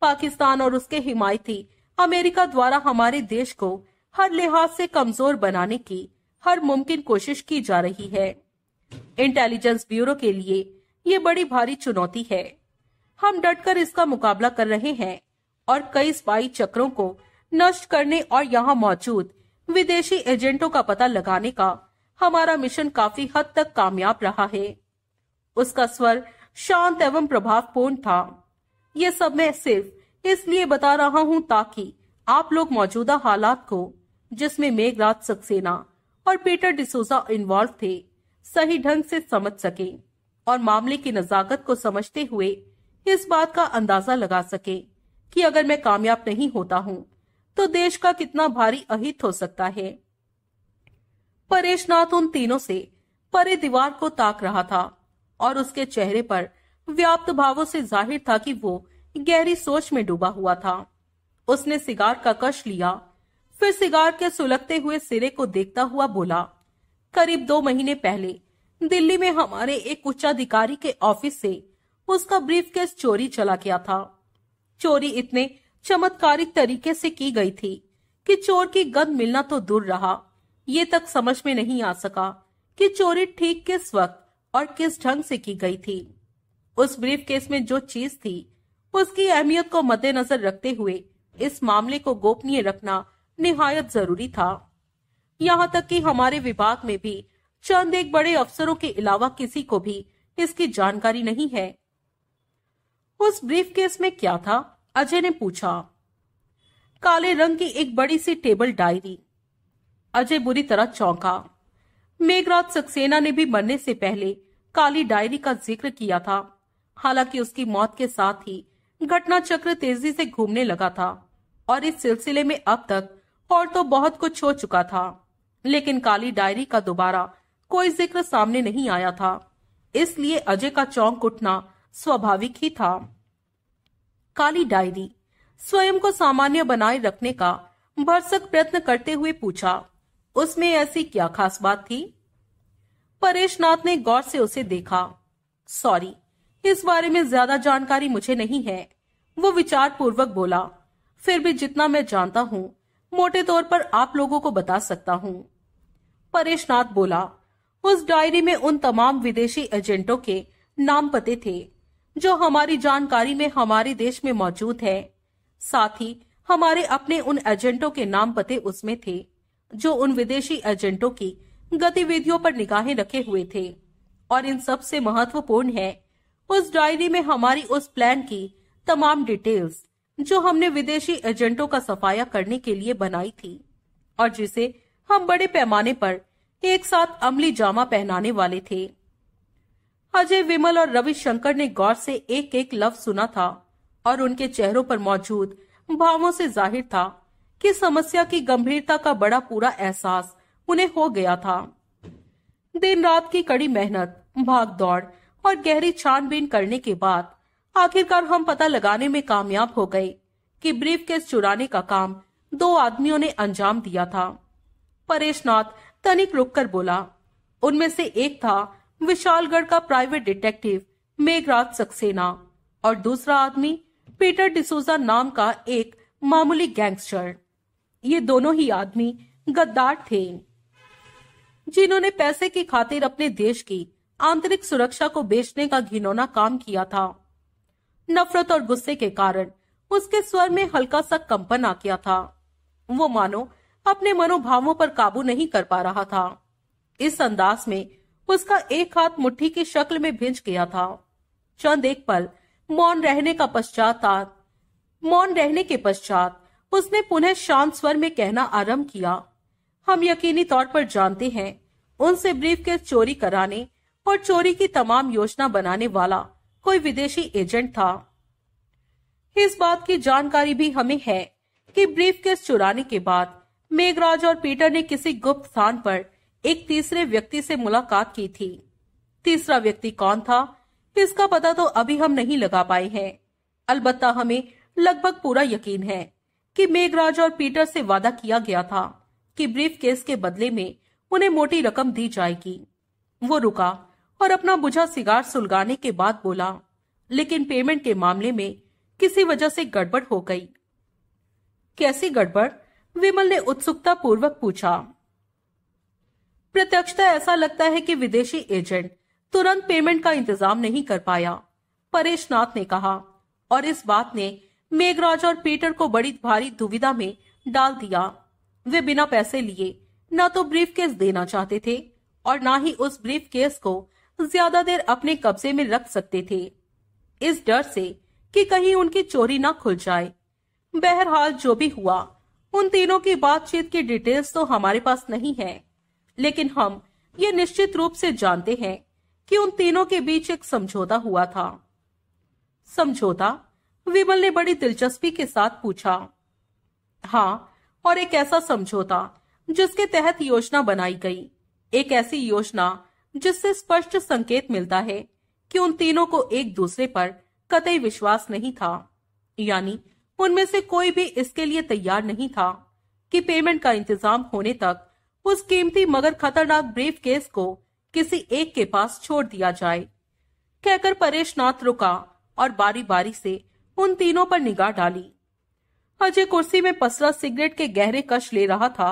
पाकिस्तान और उसके हिमायती अमेरिका द्वारा हमारे देश को हर लिहाज से कमजोर बनाने की हर मुमकिन कोशिश की जा रही है इंटेलिजेंस ब्यूरो के लिए ये बड़ी भारी चुनौती है हम डटकर इसका मुकाबला कर रहे हैं और कई स्पाई चक्रों को नष्ट करने और यहाँ मौजूद विदेशी एजेंटों का पता लगाने का हमारा मिशन काफी हद तक कामयाब रहा है उसका स्वर शांत एवं प्रभावपूर्ण था यह सब मैं सिर्फ इसलिए बता रहा हूँ ताकि आप लोग मौजूदा हालात को जिसमें मेघराज सक्सेना और पीटर डिसोजा इन्वॉल्व थे सही ढंग से समझ सके और मामले की नजाकत को समझते हुए इस बात का अंदाजा लगा सके कि अगर मैं कामयाब नहीं होता हूँ तो देश का कितना भारी अहित हो सकता है परेशनाथ उन तीनों से परे दीवार को ताक रहा था और उसके चेहरे पर व्याप्त भावों से जाहिर था कि वो गहरी सोच में डूबा हुआ था उसने सिगार का कश लिया फिर सिगार के सुलगते हुए सिरे को देखता हुआ बोला करीब दो महीने पहले दिल्ली में हमारे एक उच्चाधिकारी के ऑफिस से उसका ब्रीफकेस चोरी चला गया था चोरी इतने चमत्कारिक तरीके से की गई थी कि चोर की गंद मिलना तो दूर रहा ये तक समझ में नहीं आ सका कि चोरी ठीक किस वक्त और किस ढंग से की गई थी उस ब्रीफ केस में जो चीज थी उसकी अहमियत को मद्देनजर रखते हुए इस मामले को गोपनीय रखना निहायत जरूरी था यहाँ तक कि हमारे विभाग में भी चंद एक बड़े अफसरों के अलावा किसी को भी इसकी जानकारी नहीं है उस ब्रीफ केस में क्या था अजय ने पूछा काले रंग की एक बड़ी सी टेबल डायरी अजय बुरी तरह चौंका मेघराज सक्सेना ने भी मरने से पहले काली डायरी का जिक्र किया था हालांकि उसकी मौत के साथ ही घटना चक्र तेजी से घूमने लगा था और इस सिलसिले में अब तक और तो बहुत कुछ हो चुका था लेकिन काली डायरी का दोबारा कोई जिक्र सामने नहीं आया था इसलिए अजय का चौंक उठना स्वाभाविक ही था काली डायरी स्वयं को सामान्य बनाए रखने का भरसक प्रयत्न करते हुए पूछा उसमें ऐसी क्या खास बात थी परेश नाथ ने गौर से उसे देखा सॉरी इस बारे में ज्यादा जानकारी मुझे नहीं है वो विचार पूर्वक बोला फिर भी जितना मैं जानता हूँ मोटे तौर पर आप लोगों को बता सकता हूँ परेशनाथ बोला उस डायरी में उन तमाम विदेशी एजेंटों के नाम पते थे जो हमारी जानकारी में हमारे देश में मौजूद है साथ ही हमारे अपने उन एजेंटों के नाम पते उसमें थे जो उन विदेशी एजेंटों की गतिविधियों पर निगाहें रखे हुए थे और इन सबसे महत्वपूर्ण है उस डायरी में हमारी उस प्लान की तमाम डिटेल्स जो हमने विदेशी एजेंटों का सफाया करने के लिए बनाई थी और जिसे हम बड़े पैमाने पर एक साथ अमली जामा पहनाने वाले थे अजय विमल और रविशंकर ने गौर से एक एक लफ्ज सुना था और उनके चेहरों पर मौजूद भावों से जाहिर था कि समस्या की गंभीरता का बड़ा पूरा एहसास उन्हें हो गया था दिन रात की कड़ी मेहनत भाग दौड़ और गहरी छानबीन करने के बाद आखिरकार हम पता लगाने में कामयाब हो गए कि ब्रीफ केस चुराने का काम दो आदमियों ने अंजाम दिया था परेश नाथ तनिक रुक कर बोला उनमें से एक था विशालगढ़ का प्राइवेट डिटेक्टिव मेघराज सक्सेना और दूसरा आदमी पीटर डिसोजा नाम का एक मामूली गैंगस्टर ये दोनों ही आदमी गद्दार थे जिन्होंने पैसे की खातिर अपने देश की आंतरिक सुरक्षा को बेचने का घिनौना काम किया था नफरत और गुस्से के कारण उसके स्वर में हल्का सा कंपन आ गया था वो मानो अपने मनोभावों पर काबू नहीं कर पा रहा था इस अंदाज में उसका एक हाथ मुट्ठी की शक्ल में भिंच गया था चंद एक पल मौन रहने का पश्चात मौन रहने के पश्चात उसने पुनः शांत स्वर में कहना आरंभ किया हम यकीनी तौर पर जानते हैं उनसे ब्रीफ के चोरी कराने और चोरी की तमाम योजना बनाने वाला कोई विदेशी एजेंट था इस बात की जानकारी भी हमें है कि ब्रीफकेस चुराने के बाद मेघराज और पीटर ने किसी गुप्त स्थान पर एक तीसरे व्यक्ति से मुलाकात की थी तीसरा व्यक्ति कौन था इसका पता तो अभी हम नहीं लगा पाए हैं अलबत्ता हमें लगभग पूरा यकीन है कि मेघराज और पीटर से वादा किया गया था कि ब्रीफ केस के बदले में उन्हें मोटी रकम दी जाएगी वो रुका और अपना बुझा सिगार सुलगाने के बाद बोला लेकिन पेमेंट के मामले में किसी वजह से गड़बड़ हो गई कैसी गड़बड़ विमल ने उत्सुकता पूर्वक पूछा प्रत्यक्षता ऐसा लगता है कि विदेशी एजेंट तुरंत पेमेंट का इंतजाम नहीं कर पाया परेश नाथ ने कहा और इस बात ने मेघराज और पीटर को बड़ी भारी दुविधा में डाल दिया वे बिना पैसे लिए न तो ब्रीफ केस देना चाहते थे और ना ही उस ब्रीफ केस को ज्यादा देर अपने कब्जे में रख सकते थे इस डर से कि कहीं उनकी चोरी ना खुल जाए बहरहाल जो भी हुआ उन तीनों की बातचीत की डिटेल्स तो हमारे पास नहीं है लेकिन हम ये निश्चित रूप से जानते हैं कि उन तीनों के बीच एक समझौता हुआ था समझौता विमल ने बड़ी दिलचस्पी के साथ पूछा हाँ और एक ऐसा समझौता जिसके तहत योजना बनाई गई एक ऐसी योजना जिससे स्पष्ट संकेत मिलता है कि उन तीनों को एक दूसरे पर कतई विश्वास नहीं था यानी उनमें से कोई भी इसके लिए तैयार नहीं था कि पेमेंट का इंतजाम होने तक उस कीमती मगर खतरनाक ब्रीफ केस को किसी एक के पास छोड़ दिया जाए कहकर परेश नाथ रुका और बारी बारी से उन तीनों पर निगाह डाली अजय कुर्सी में पसरा सिगरेट के गहरे कश ले रहा था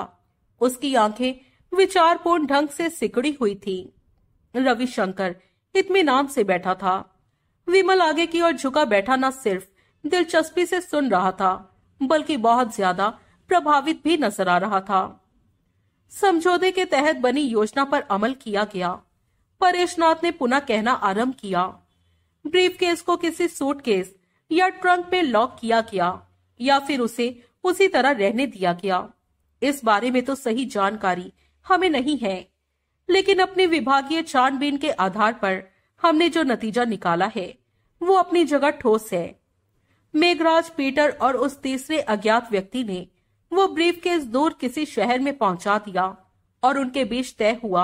उसकी आंखें विचारपूर्ण ढंग से सिकड़ी हुई थी रविशंकर इतमान से बैठा था विमल आगे की ओर झुका बैठा न सिर्फ दिलचस्पी से सुन रहा था बल्कि बहुत ज्यादा प्रभावित भी नजर आ रहा था समझौते के तहत बनी योजना पर अमल किया गया परेशनाथ ने पुनः कहना आरंभ किया ब्रीफ केस को किसी सूटकेस या ट्रंक में लॉक किया गया या फिर उसे उसी तरह रहने दिया गया इस बारे में तो सही जानकारी हमें नहीं है लेकिन अपने विभागीय छानबीन के आधार पर हमने जो नतीजा निकाला है वो अपनी जगह ठोस है मेघराज पीटर और उस तीसरे अज्ञात व्यक्ति ने वो ब्रीफ केस दूर किसी शहर में पहुंचा दिया और उनके बीच तय हुआ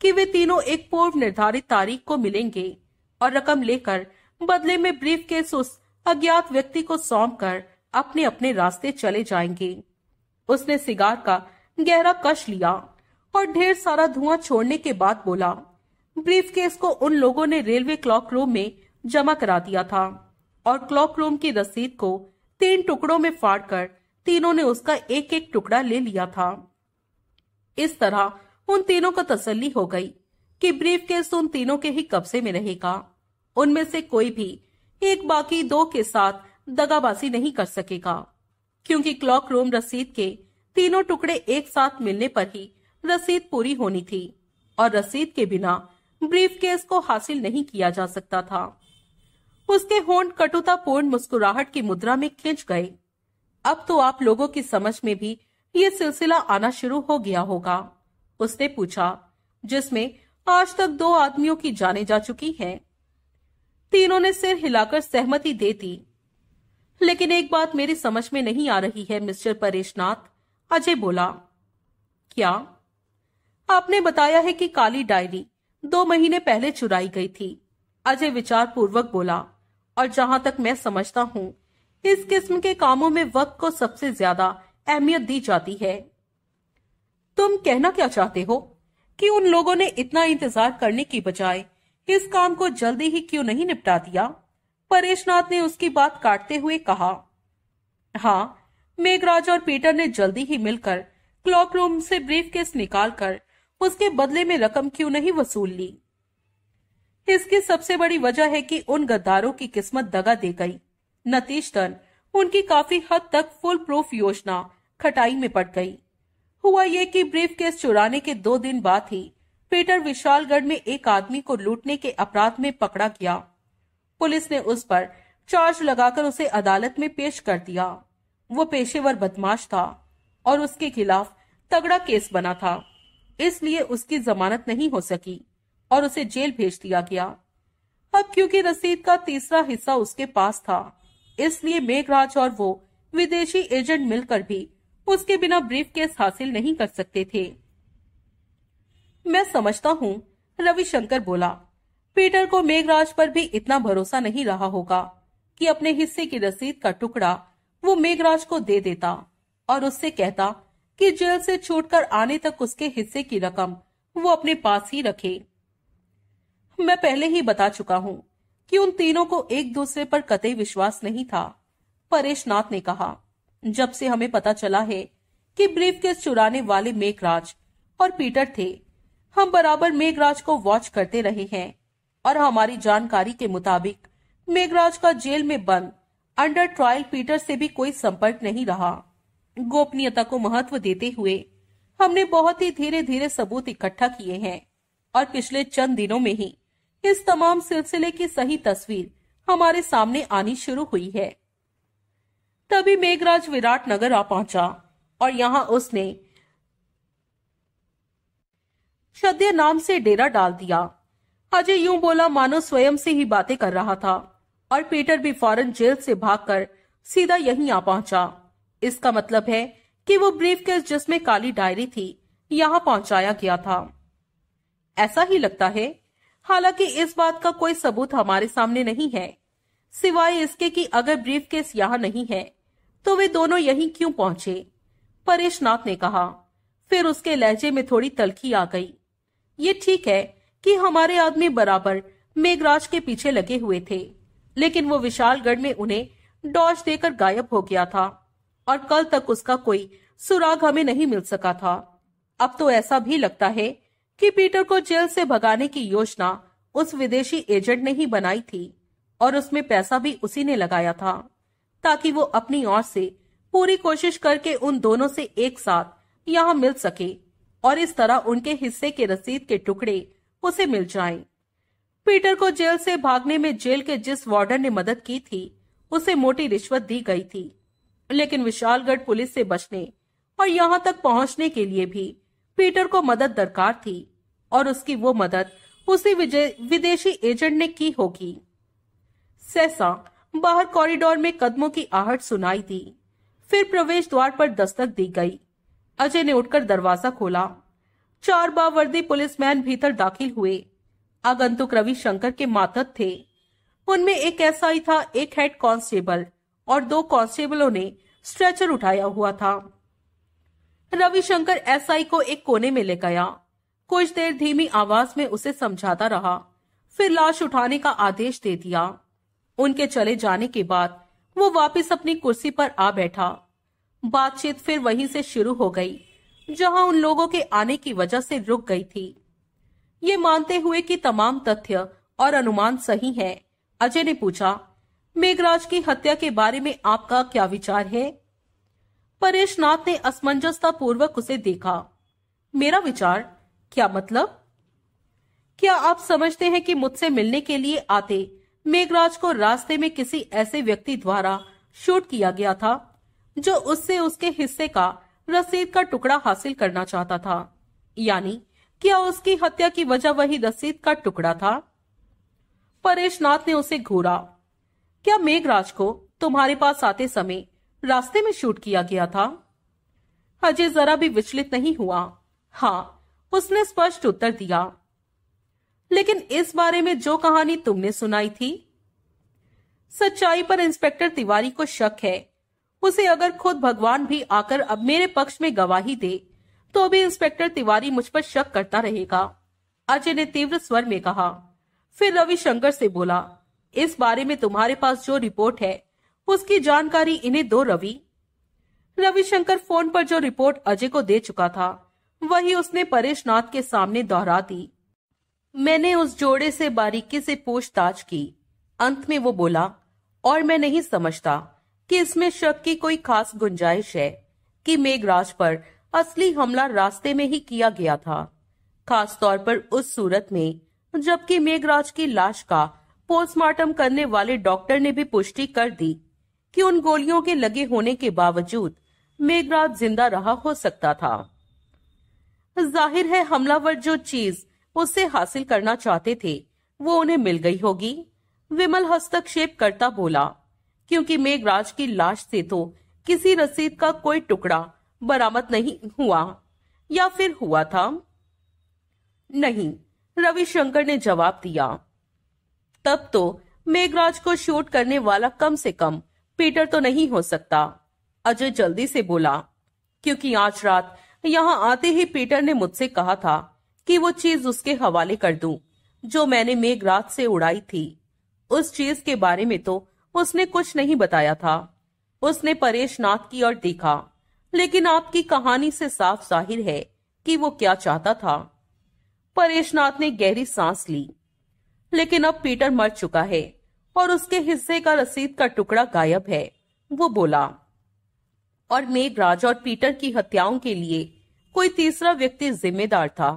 कि वे तीनों एक पूर्व निर्धारित तारीख को मिलेंगे और रकम लेकर बदले में ब्रीफ केस उस अज्ञात व्यक्ति को सौंप कर अपने अपने रास्ते चले जाएंगे उसने सिगार का गहरा कश लिया और ढेर सारा धुआं छोड़ने के बाद बोला ब्रीफ केस को उन लोगों ने रेलवे क्लॉक रूम में जमा करा दिया था और क्लॉक रूम की रसीद को तीन टुकड़ों में फाड़कर तीनों ने उसका एक एक टुकड़ा ले लिया था इस तरह उन तीनों को तसल्ली हो गई कि केस उन तीनों के ही कब्जे में रहेगा उनमें से कोई भी एक बाकी दो के साथ दगाबाजी नहीं कर सकेगा क्योंकि क्लॉक रूम रसीद के तीनों टुकड़े एक साथ मिलने पर ही रसीद पूरी होनी थी और रसीद के बिना ब्रीफकेस को हासिल नहीं किया जा सकता था उसके होंठ कटुतापूर्ण मुस्कुराहट की मुद्रा में खिंच गए अब तो आप लोगों की समझ में भी ये सिलसिला आना शुरू हो गया होगा उसने पूछा जिसमें आज तक दो आदमियों की जाने जा चुकी है तीनों ने सिर हिलाकर सहमति दे दी लेकिन एक बात मेरी समझ में नहीं आ रही है मिस्टर परेशनाथ अजय बोला क्या आपने बताया है कि काली डायरी दो महीने पहले चुराई गई थी अजय विचार पूर्वक बोला और जहां तक मैं समझता हूँ इस किस्म के कामों में वक्त को सबसे ज्यादा अहमियत दी जाती है तुम कहना क्या चाहते हो कि उन लोगों ने इतना इंतजार करने की बजाय इस काम को जल्दी ही क्यों नहीं निपटा दिया परेशनाथ ने उसकी बात काटते हुए कहा हाँ मेघराज और पीटर ने जल्दी ही मिलकर क्लॉक रूम से ब्रीफ केस निकाल कर उसके बदले में रकम क्यों नहीं वसूल ली इसकी सबसे बड़ी वजह है कि उन गद्दारों की किस्मत दगा दे गई नतीजतन उनकी काफी हद तक फुल प्रूफ योजना खटाई में पड़ गई हुआ यह कि ब्रीफ केस चुराने के दो दिन बाद ही पीटर विशालगढ़ में एक आदमी को लूटने के अपराध में पकड़ा गया पुलिस ने उस पर चार्ज लगाकर उसे अदालत में पेश कर दिया वो पेशेवर बदमाश था और उसके खिलाफ तगड़ा केस बना था इसलिए उसकी जमानत नहीं हो सकी और उसे जेल भेज दिया गया अब क्योंकि रसीद का तीसरा हिस्सा उसके पास था इसलिए मेघराज और वो विदेशी एजेंट मिलकर भी उसके बिना ब्रीफ केस हासिल नहीं कर सकते थे मैं समझता हूँ रविशंकर बोला पीटर को मेघराज पर भी इतना भरोसा नहीं रहा होगा कि अपने हिस्से की रसीद का टुकड़ा वो मेघराज को दे देता और उससे कहता कि जेल से छूटकर आने तक उसके हिस्से की रकम वो अपने पास ही रखे मैं पहले ही बता चुका हूं कि उन तीनों को एक दूसरे पर कतई विश्वास नहीं था परेश नाथ ने कहा जब से हमें पता चला है कि ब्रीफ केस चुराने वाले मेघराज और पीटर थे हम बराबर मेघराज को वॉच करते रहे हैं और हमारी जानकारी के मुताबिक मेघराज का जेल में बंद अंडर ट्रायल पीटर से भी कोई संपर्क नहीं रहा गोपनीयता को महत्व देते हुए हमने बहुत ही धीरे धीरे सबूत इकट्ठा किए हैं और पिछले चंद दिनों में ही इस तमाम सिलसिले की सही तस्वीर हमारे सामने आनी शुरू हुई है तभी मेघराज विराट नगर आ पहुंचा और यहाँ उसने श्रद्धे नाम से डेरा डाल दिया अजय यूं बोला मानो स्वयं से ही बातें कर रहा था और पीटर भी फौरन जेल से भागकर सीधा यहीं आ पहुंचा इसका मतलब है कि वो ब्रीफकेस जिसमें काली डायरी थी यहाँ पहुंचाया गया था ऐसा ही लगता है हालांकि इस बात का कोई सबूत हमारे सामने नहीं है सिवाय इसके कि अगर ब्रीफ केस यहाँ नहीं है तो वे दोनों यहीं क्यों पहुंचे नाथ ने कहा फिर उसके लहजे में थोड़ी तलखी आ गई ये ठीक है कि हमारे आदमी बराबर मेघराज के पीछे लगे हुए थे लेकिन वो विशालगढ़ में उन्हें डॉश देकर गायब हो गया था और कल तक उसका कोई सुराग हमें नहीं मिल सका था अब तो ऐसा भी लगता है कि पीटर को जेल से भगाने की योजना उस विदेशी एजेंट ने ही बनाई थी और उसमें पैसा भी उसी ने लगाया था ताकि वो अपनी ओर से पूरी कोशिश करके उन दोनों से एक साथ यहाँ मिल सके और इस तरह उनके हिस्से के रसीद के टुकड़े उसे मिल जाएं। पीटर को जेल से भागने में जेल के जिस वार्डन ने मदद की थी उसे मोटी रिश्वत दी गई थी लेकिन विशालगढ़ पुलिस से बचने और यहाँ तक पहुँचने के लिए भी पीटर को मदद दरकार थी और उसकी वो मदद उसी विदेशी एजेंट ने की होगी सहसा बाहर कॉरिडोर में कदमों की आहट सुनाई दी फिर प्रवेश द्वार पर दस्तक दी गई अजय ने उठकर दरवाजा खोला चार बावर्दी पुलिसमैन भीतर दाखिल हुए आगंतुक रविशंकर के मातद थे उनमें एक एसआई था एक हेड कांस्टेबल और दो कांस्टेबलों ने स्ट्रेचर उठाया हुआ था रविशंकर एसआई को एक कोने में ले गया कुछ देर धीमी आवाज में उसे समझाता रहा फिर लाश उठाने का आदेश दे दिया उनके चले जाने के बाद वो वापस अपनी कुर्सी पर आ बैठा बातचीत फिर वहीं से शुरू हो गई जहां उन लोगों के आने की वजह से रुक गई थी ये मानते हुए कि तमाम तथ्य और अनुमान सही है अजय ने पूछा मेघराज की हत्या के बारे में आपका क्या विचार है परेश नाथ ने असमंजसता पूर्वक उसे देखा मेरा विचार क्या मतलब क्या आप समझते हैं कि मुझसे मिलने के लिए आते मेघराज को रास्ते में किसी ऐसे व्यक्ति द्वारा शूट किया गया था जो उससे उसके हिस्से का रसीद का टुकड़ा हासिल करना चाहता था यानी क्या उसकी हत्या की वजह वही रसीद का टुकड़ा था परेश नाथ ने उसे घूरा क्या मेघराज को तुम्हारे पास आते समय रास्ते में शूट किया गया था अजय जरा भी विचलित नहीं हुआ हाँ उसने स्पष्ट उत्तर दिया लेकिन इस बारे में जो कहानी तुमने सुनाई थी सच्चाई पर इंस्पेक्टर तिवारी को शक है उसे अगर खुद भगवान भी आकर अब मेरे पक्ष में गवाही दे तो अभी इंस्पेक्टर तिवारी मुझ पर शक करता रहेगा अजय ने तीव्र स्वर में कहा फिर रविशंकर से बोला इस बारे में तुम्हारे पास जो रिपोर्ट है उसकी जानकारी इन्हें दो रवि रविशंकर फोन पर जो रिपोर्ट अजय को दे चुका था वही उसने परेश नाथ के सामने दोहरा दी मैंने उस जोड़े से बारीकी से पूछताछ की अंत में वो बोला और मैं नहीं समझता कि इसमें शक की कोई खास गुंजाइश है कि मेघराज पर असली हमला रास्ते में ही किया गया था खास तौर पर उस सूरत में जबकि मेघराज की लाश का पोस्टमार्टम करने वाले डॉक्टर ने भी पुष्टि कर दी कि उन गोलियों के लगे होने के बावजूद मेघराज जिंदा रहा हो सकता था जाहिर है हमलावर जो चीज उससे हासिल करना चाहते थे वो उन्हें मिल गई होगी विमल हस्तक्षेप करता बोला क्योंकि मेघराज की लाश से तो किसी रसीद का कोई टुकड़ा बरामद नहीं हुआ या फिर हुआ था नहीं रविशंकर ने जवाब दिया तब तो मेघराज को शूट करने वाला कम से कम पीटर तो नहीं हो सकता अजय जल्दी से बोला क्योंकि आज रात यहाँ आते ही पीटर ने मुझसे कहा था कि वो चीज उसके हवाले कर दूं, जो मैंने मेघराज से उड़ाई थी उस चीज के बारे में तो उसने कुछ नहीं बताया था उसने परेश नाथ की ओर देखा लेकिन आपकी कहानी से साफ जाहिर है कि वो क्या चाहता था परेश नाथ ने गहरी सांस ली लेकिन अब पीटर मर चुका है और उसके हिस्से का रसीद का टुकड़ा गायब है वो बोला और मेघराज और पीटर की हत्याओं के लिए कोई तीसरा व्यक्ति जिम्मेदार था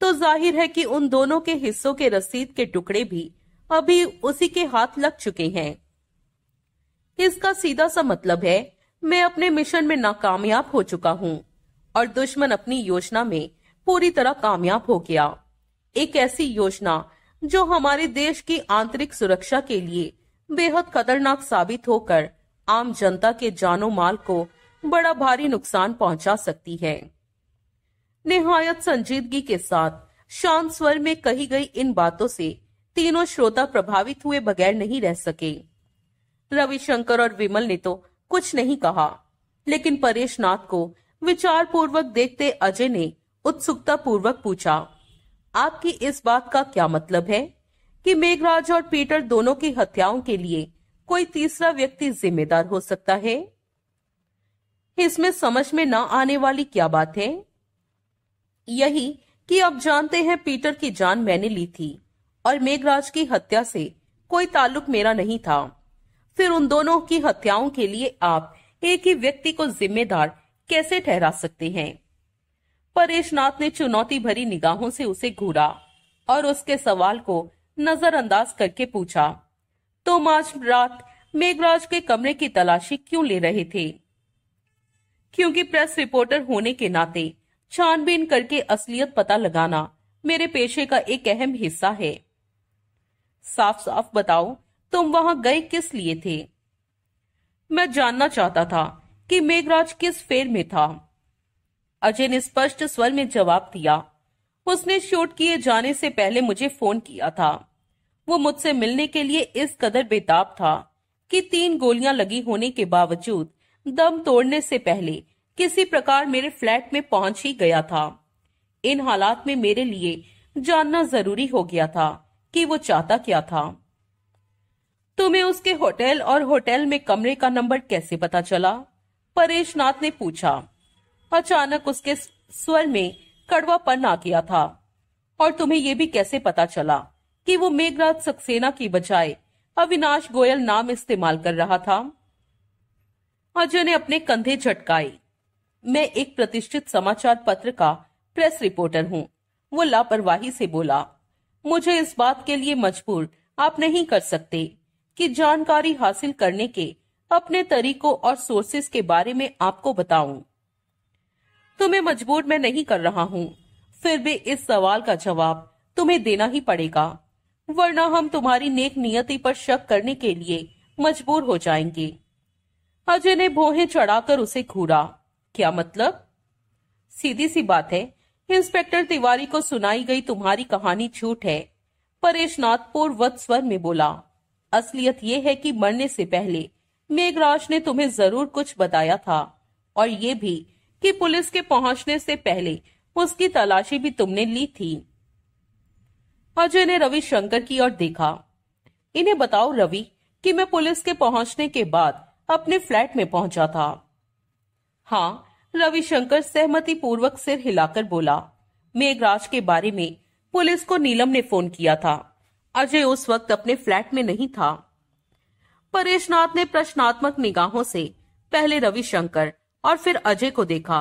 तो जाहिर है कि उन दोनों के हिस्सों के रसीद के टुकड़े भी अभी उसी के हाथ लग चुके हैं इसका सीधा सा मतलब है मैं अपने मिशन में नाकामयाब हो चुका हूँ और दुश्मन अपनी योजना में पूरी तरह कामयाब हो गया एक ऐसी योजना जो हमारे देश की आंतरिक सुरक्षा के लिए बेहद खतरनाक साबित होकर आम जनता के जानो माल को बड़ा भारी नुकसान पहुंचा सकती है निहायत संजीदगी के साथ शांत स्वर में कही गई इन बातों से तीनों श्रोता प्रभावित हुए बगैर नहीं रह सके रविशंकर और विमल ने तो कुछ नहीं कहा लेकिन परेश नाथ को विचार पूर्वक देखते अजय ने उत्सुकता पूर्वक पूछा आपकी इस बात का क्या मतलब है कि मेघराज और पीटर दोनों की हत्याओं के लिए कोई तीसरा व्यक्ति जिम्मेदार हो सकता है इसमें समझ में ना आने वाली क्या बात है यही कि आप जानते हैं पीटर की जान मैंने ली थी और मेघराज की हत्या से कोई ताल्लुक मेरा नहीं था फिर उन दोनों की हत्याओं के लिए आप एक ही व्यक्ति को जिम्मेदार कैसे ठहरा सकते हैं परेशनाथ ने चुनौती भरी निगाहों से उसे घूरा और उसके सवाल को नजरअंदाज करके पूछा तुम तो आज रात मेघराज के कमरे की तलाशी क्यों ले रहे थे क्योंकि प्रेस रिपोर्टर होने के नाते छानबीन करके असलियत पता लगाना मेरे पेशे का एक अहम हिस्सा है साफ साफ बताओ तुम वहां गए किस लिए थे मैं जानना चाहता था कि मेघराज किस फेर में था अजय ने स्पष्ट स्वर में जवाब दिया उसने शूट किए जाने से पहले मुझे फोन किया था वो मुझसे मिलने के लिए इस कदर बेताब था कि तीन गोलियां लगी होने के बावजूद दम तोड़ने से पहले किसी प्रकार मेरे फ्लैट में पहुंच ही गया था इन हालात में मेरे लिए जानना जरूरी हो गया था कि वो चाहता क्या था तुम्हें उसके होटल और होटल में कमरे का नंबर कैसे पता चला परेश ने पूछा अचानक उसके स्वर में कड़वापन आ गया था और तुम्हें ये भी कैसे पता चला कि वो मेघराज सक्सेना की बजाय अविनाश गोयल नाम इस्तेमाल कर रहा था अजय ने अपने कंधे झटकाए मैं एक प्रतिष्ठित समाचार पत्र का प्रेस रिपोर्टर हूँ वो लापरवाही से बोला मुझे इस बात के लिए मजबूर आप नहीं कर सकते कि जानकारी हासिल करने के अपने तरीकों और सोर्सेस के बारे में आपको बताऊं। तुम्हें मजबूर मैं नहीं कर रहा हूँ फिर भी इस सवाल का जवाब तुम्हें देना ही पड़ेगा वरना हम तुम्हारी नेक नियति पर शक करने के लिए मजबूर हो जाएंगे अजय ने भोहे चढ़ाकर उसे घूरा क्या मतलब सीधी सी बात है इंस्पेक्टर तिवारी को सुनाई गई तुम्हारी कहानी झूठ है परेशनाथ नाथपुर स्वर में बोला असलियत यह है कि मरने से पहले मेघराज ने तुम्हें जरूर कुछ बताया था और ये भी कि पुलिस के पहुंचने से पहले उसकी तलाशी भी तुमने ली थी अजय ने रवि शंकर की ओर देखा इन्हें बताओ रवि कि मैं पुलिस के पहुंचने के बाद अपने फ्लैट में पहुंचा था हाँ रविशंकर सहमति पूर्वक सिर हिलाकर बोला मेघराज के बारे में पुलिस को नीलम ने फोन किया था अजय उस वक्त अपने फ्लैट में नहीं था परेशनाथ ने प्रश्नात्मक निगाहों से पहले रविशंकर और फिर अजय को देखा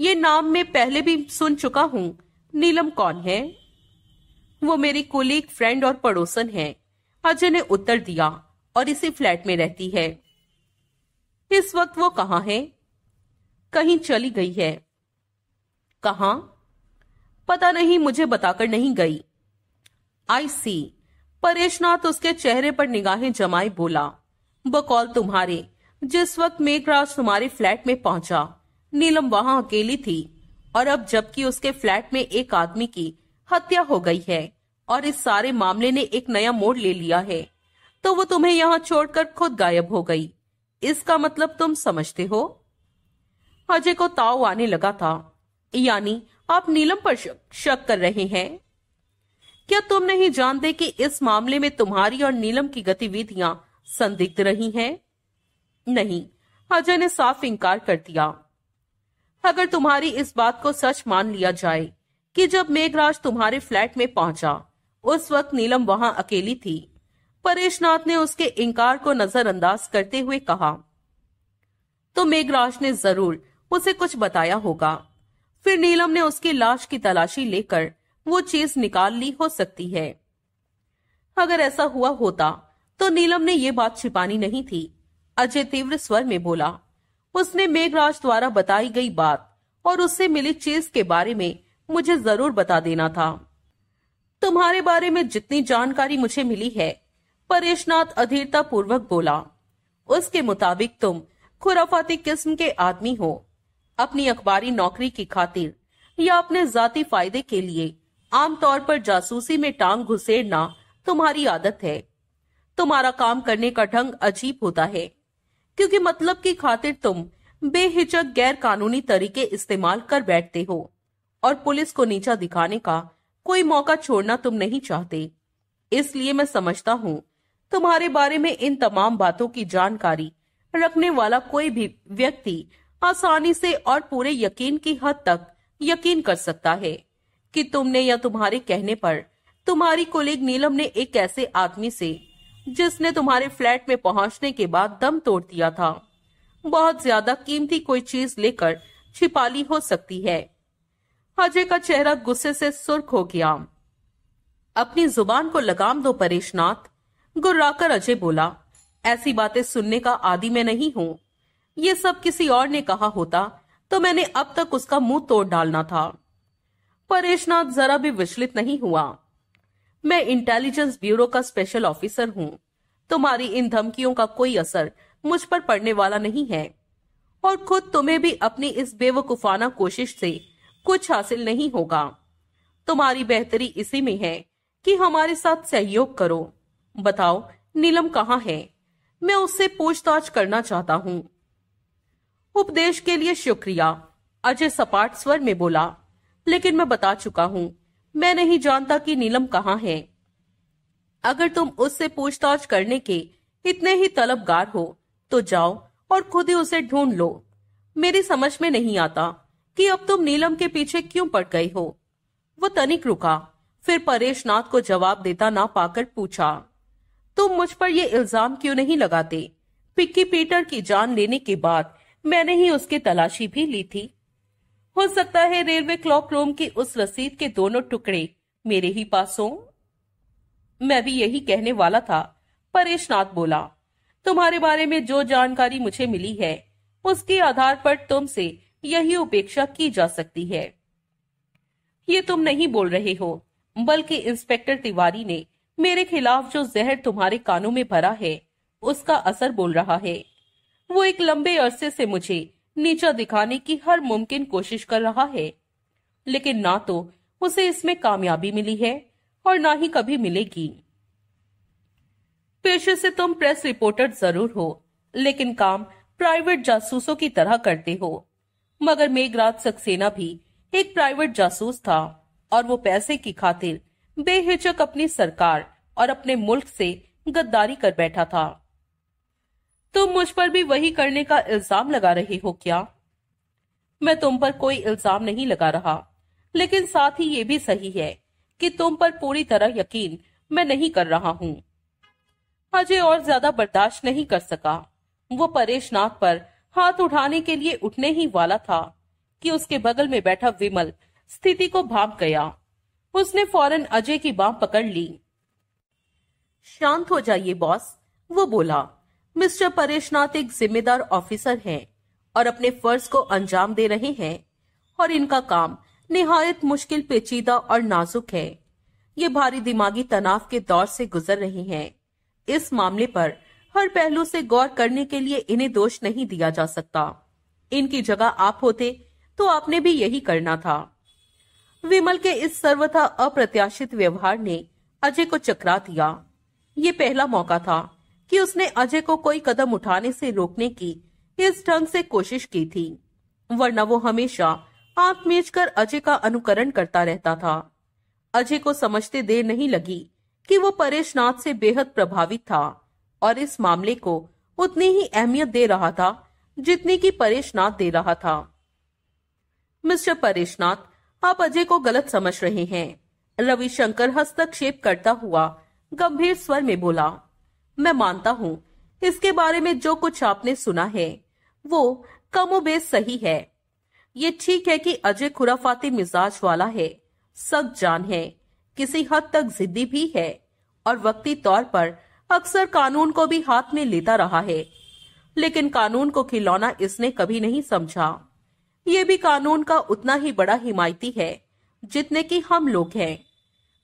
ये नाम मैं पहले भी सुन चुका हूं नीलम कौन है वो मेरी कोलीग फ्रेंड और पड़ोसन है अजय ने उत्तर दिया और इसी फ्लैट में रहती है इस वक्त वो कहा है कहीं चली गई है कहा पता नहीं मुझे बताकर नहीं गई आई सी परेशनाथ उसके चेहरे पर निगाहें जमाए बोला बकौल तुम्हारे जिस वक्त मेघराज तुम्हारे फ्लैट में पहुंचा नीलम वहां अकेली थी और अब जबकि उसके फ्लैट में एक आदमी की हत्या हो गई है और इस सारे मामले ने एक नया मोड़ ले लिया है तो वो तुम्हें यहाँ छोड़कर खुद गायब हो गई इसका मतलब तुम समझते हो अजय को ताव आने लगा था यानी आप नीलम पर शक, कर रहे हैं क्या तुम नहीं जानते कि इस मामले में तुम्हारी और नीलम की गतिविधियां संदिग्ध रही हैं? नहीं अजय ने साफ इनकार कर दिया अगर तुम्हारी इस बात को सच मान लिया जाए कि जब मेघराज तुम्हारे फ्लैट में पहुंचा उस वक्त नीलम वहां अकेली थी परेशनाथ ने उसके इनकार को नजरअंदाज करते हुए कहा तो मेघराज ने जरूर उसे कुछ बताया होगा फिर नीलम ने उसकी लाश की तलाशी लेकर वो चीज निकाल ली हो सकती है अगर ऐसा हुआ होता तो नीलम ने ये बात छिपानी नहीं थी अजय तीव्र स्वर में बोला उसने मेघराज द्वारा बताई गई बात और उससे मिली चीज के बारे में मुझे जरूर बता देना था तुम्हारे बारे में जितनी जानकारी मुझे मिली है परेशनाथ अधीरता पूर्वक बोला उसके मुताबिक तुम खुराफाती किस्म के आदमी हो अपनी अखबारी नौकरी की खातिर या अपने जाति फायदे के लिए आमतौर पर जासूसी में टांग घुसेड़ना तुम्हारी आदत है तुम्हारा काम करने का ढंग अजीब होता है क्योंकि मतलब की खातिर तुम बेहिचक गैर कानूनी तरीके इस्तेमाल कर बैठते हो और पुलिस को नीचा दिखाने का कोई मौका छोड़ना तुम नहीं चाहते इसलिए मैं समझता हूँ तुम्हारे बारे में इन तमाम बातों की जानकारी रखने वाला कोई भी व्यक्ति आसानी से और पूरे यकीन की हद तक यकीन कर सकता है कि तुमने या तुम्हारे कहने पर तुम्हारी कोलीग नीलम ने एक ऐसे आदमी से जिसने तुम्हारे फ्लैट में पहुंचने के बाद दम तोड़ दिया था बहुत ज्यादा कीमती कोई चीज लेकर छिपाली हो सकती है अजय का चेहरा गुस्से से सुर्ख हो गया अपनी जुबान को लगाम दो परेशनाथ गुर्राकर अजय बोला ऐसी बातें सुनने का आदि मैं नहीं हूं ये सब किसी और ने कहा होता तो मैंने अब तक उसका मुंह तोड़ डालना था परेशनाथ जरा भी विचलित नहीं हुआ मैं इंटेलिजेंस ब्यूरो का स्पेशल ऑफिसर हूँ तुम्हारी इन धमकियों का कोई असर मुझ पर पड़ने वाला नहीं है और खुद तुम्हें भी अपनी इस बेवकूफाना कोशिश से कुछ हासिल नहीं होगा तुम्हारी बेहतरी इसी में है कि हमारे साथ सहयोग करो बताओ नीलम कहाँ है मैं उससे पूछताछ करना चाहता हूँ उपदेश के लिए शुक्रिया अजय सपाट स्वर में बोला लेकिन मैं बता चुका हूँ मैं नहीं जानता कि नीलम कहाँ है अगर तुम उससे पूछताछ करने के इतने ही तलबगार हो तो जाओ और खुद ही उसे ढूंढ लो मेरी समझ में नहीं आता कि अब तुम नीलम के पीछे क्यों पड़ गई हो वो तनिक रुका फिर परेश नाथ को जवाब देता ना पाकर पूछा तुम मुझ पर यह इल्जाम क्यों नहीं लगाते पिक्की पीटर की जान लेने के बाद मैंने ही उसकी तलाशी भी ली थी हो सकता है रेलवे क्लॉक रूम की उस रसीद के दोनों टुकड़े मेरे ही पास हों मैं भी यही कहने वाला था परेश बोला तुम्हारे बारे में जो जानकारी मुझे मिली है उसके आधार पर तुमसे यही उपेक्षा की जा सकती है ये तुम नहीं बोल रहे हो बल्कि इंस्पेक्टर तिवारी ने मेरे खिलाफ जो जहर तुम्हारे कानों में भरा है उसका असर बोल रहा है वो एक लंबे अरसे से मुझे नीचा दिखाने की हर मुमकिन कोशिश कर रहा है लेकिन ना तो उसे इसमें कामयाबी मिली है और ना ही कभी मिलेगी पेशे से तुम प्रेस रिपोर्टर जरूर हो लेकिन काम प्राइवेट जासूसों की तरह करते हो मगर मेघराज सक्सेना भी एक प्राइवेट जासूस था और वो पैसे की खातिर बेहिचक अपनी सरकार और अपने मुल्क से गद्दारी कर बैठा था तुम मुझ पर भी वही करने का इल्जाम लगा रहे हो क्या मैं तुम पर कोई इल्जाम नहीं लगा रहा लेकिन साथ ही ये भी सही है कि तुम पर पूरी तरह यकीन मैं नहीं कर रहा हूं अजय और ज्यादा बर्दाश्त नहीं कर सका वो परेश नाथ पर हाथ उठाने के लिए उठने ही वाला था कि उसके बगल में बैठा विमल स्थिति को भाप गया उसने फौरन अजय की बाह पकड़ ली शांत हो जाइए बॉस वो बोला मिस्टर नाथ एक जिम्मेदार ऑफिसर हैं और अपने फर्ज को अंजाम दे रहे हैं और इनका काम निहायत मुश्किल पेचीदा और नाजुक है ये भारी दिमागी तनाव के दौर से गुजर रहे हैं। इस मामले पर हर पहलू से गौर करने के लिए इन्हें दोष नहीं दिया जा सकता इनकी जगह आप होते तो आपने भी यही करना था विमल के इस सर्वथा अप्रत्याशित व्यवहार ने अजय को चकरा दिया ये पहला मौका था कि उसने अजय को कोई कदम उठाने से रोकने की इस ढंग से कोशिश की थी वरना वो हमेशा आंख मीच कर अजय का अनुकरण करता रहता था अजय को समझते देर नहीं लगी कि वो परेश नाथ से बेहद प्रभावित था और इस मामले को उतनी ही अहमियत दे रहा था जितनी की परेश नाथ दे रहा था मिस्टर परेश नाथ आप अजय को गलत समझ रहे हैं रविशंकर हस्तक्षेप करता हुआ गंभीर स्वर में बोला मैं मानता हूँ इसके बारे में जो कुछ आपने सुना है वो कमोबेश सही है ये ठीक है कि अजय खुराफाती मिजाज वाला है सब जान है किसी हद तक जिद्दी भी है और वक्ती तौर पर अक्सर कानून को भी हाथ में लेता रहा है लेकिन कानून को खिलौना इसने कभी नहीं समझा ये भी कानून का उतना ही बड़ा हिमायती है जितने की हम लोग हैं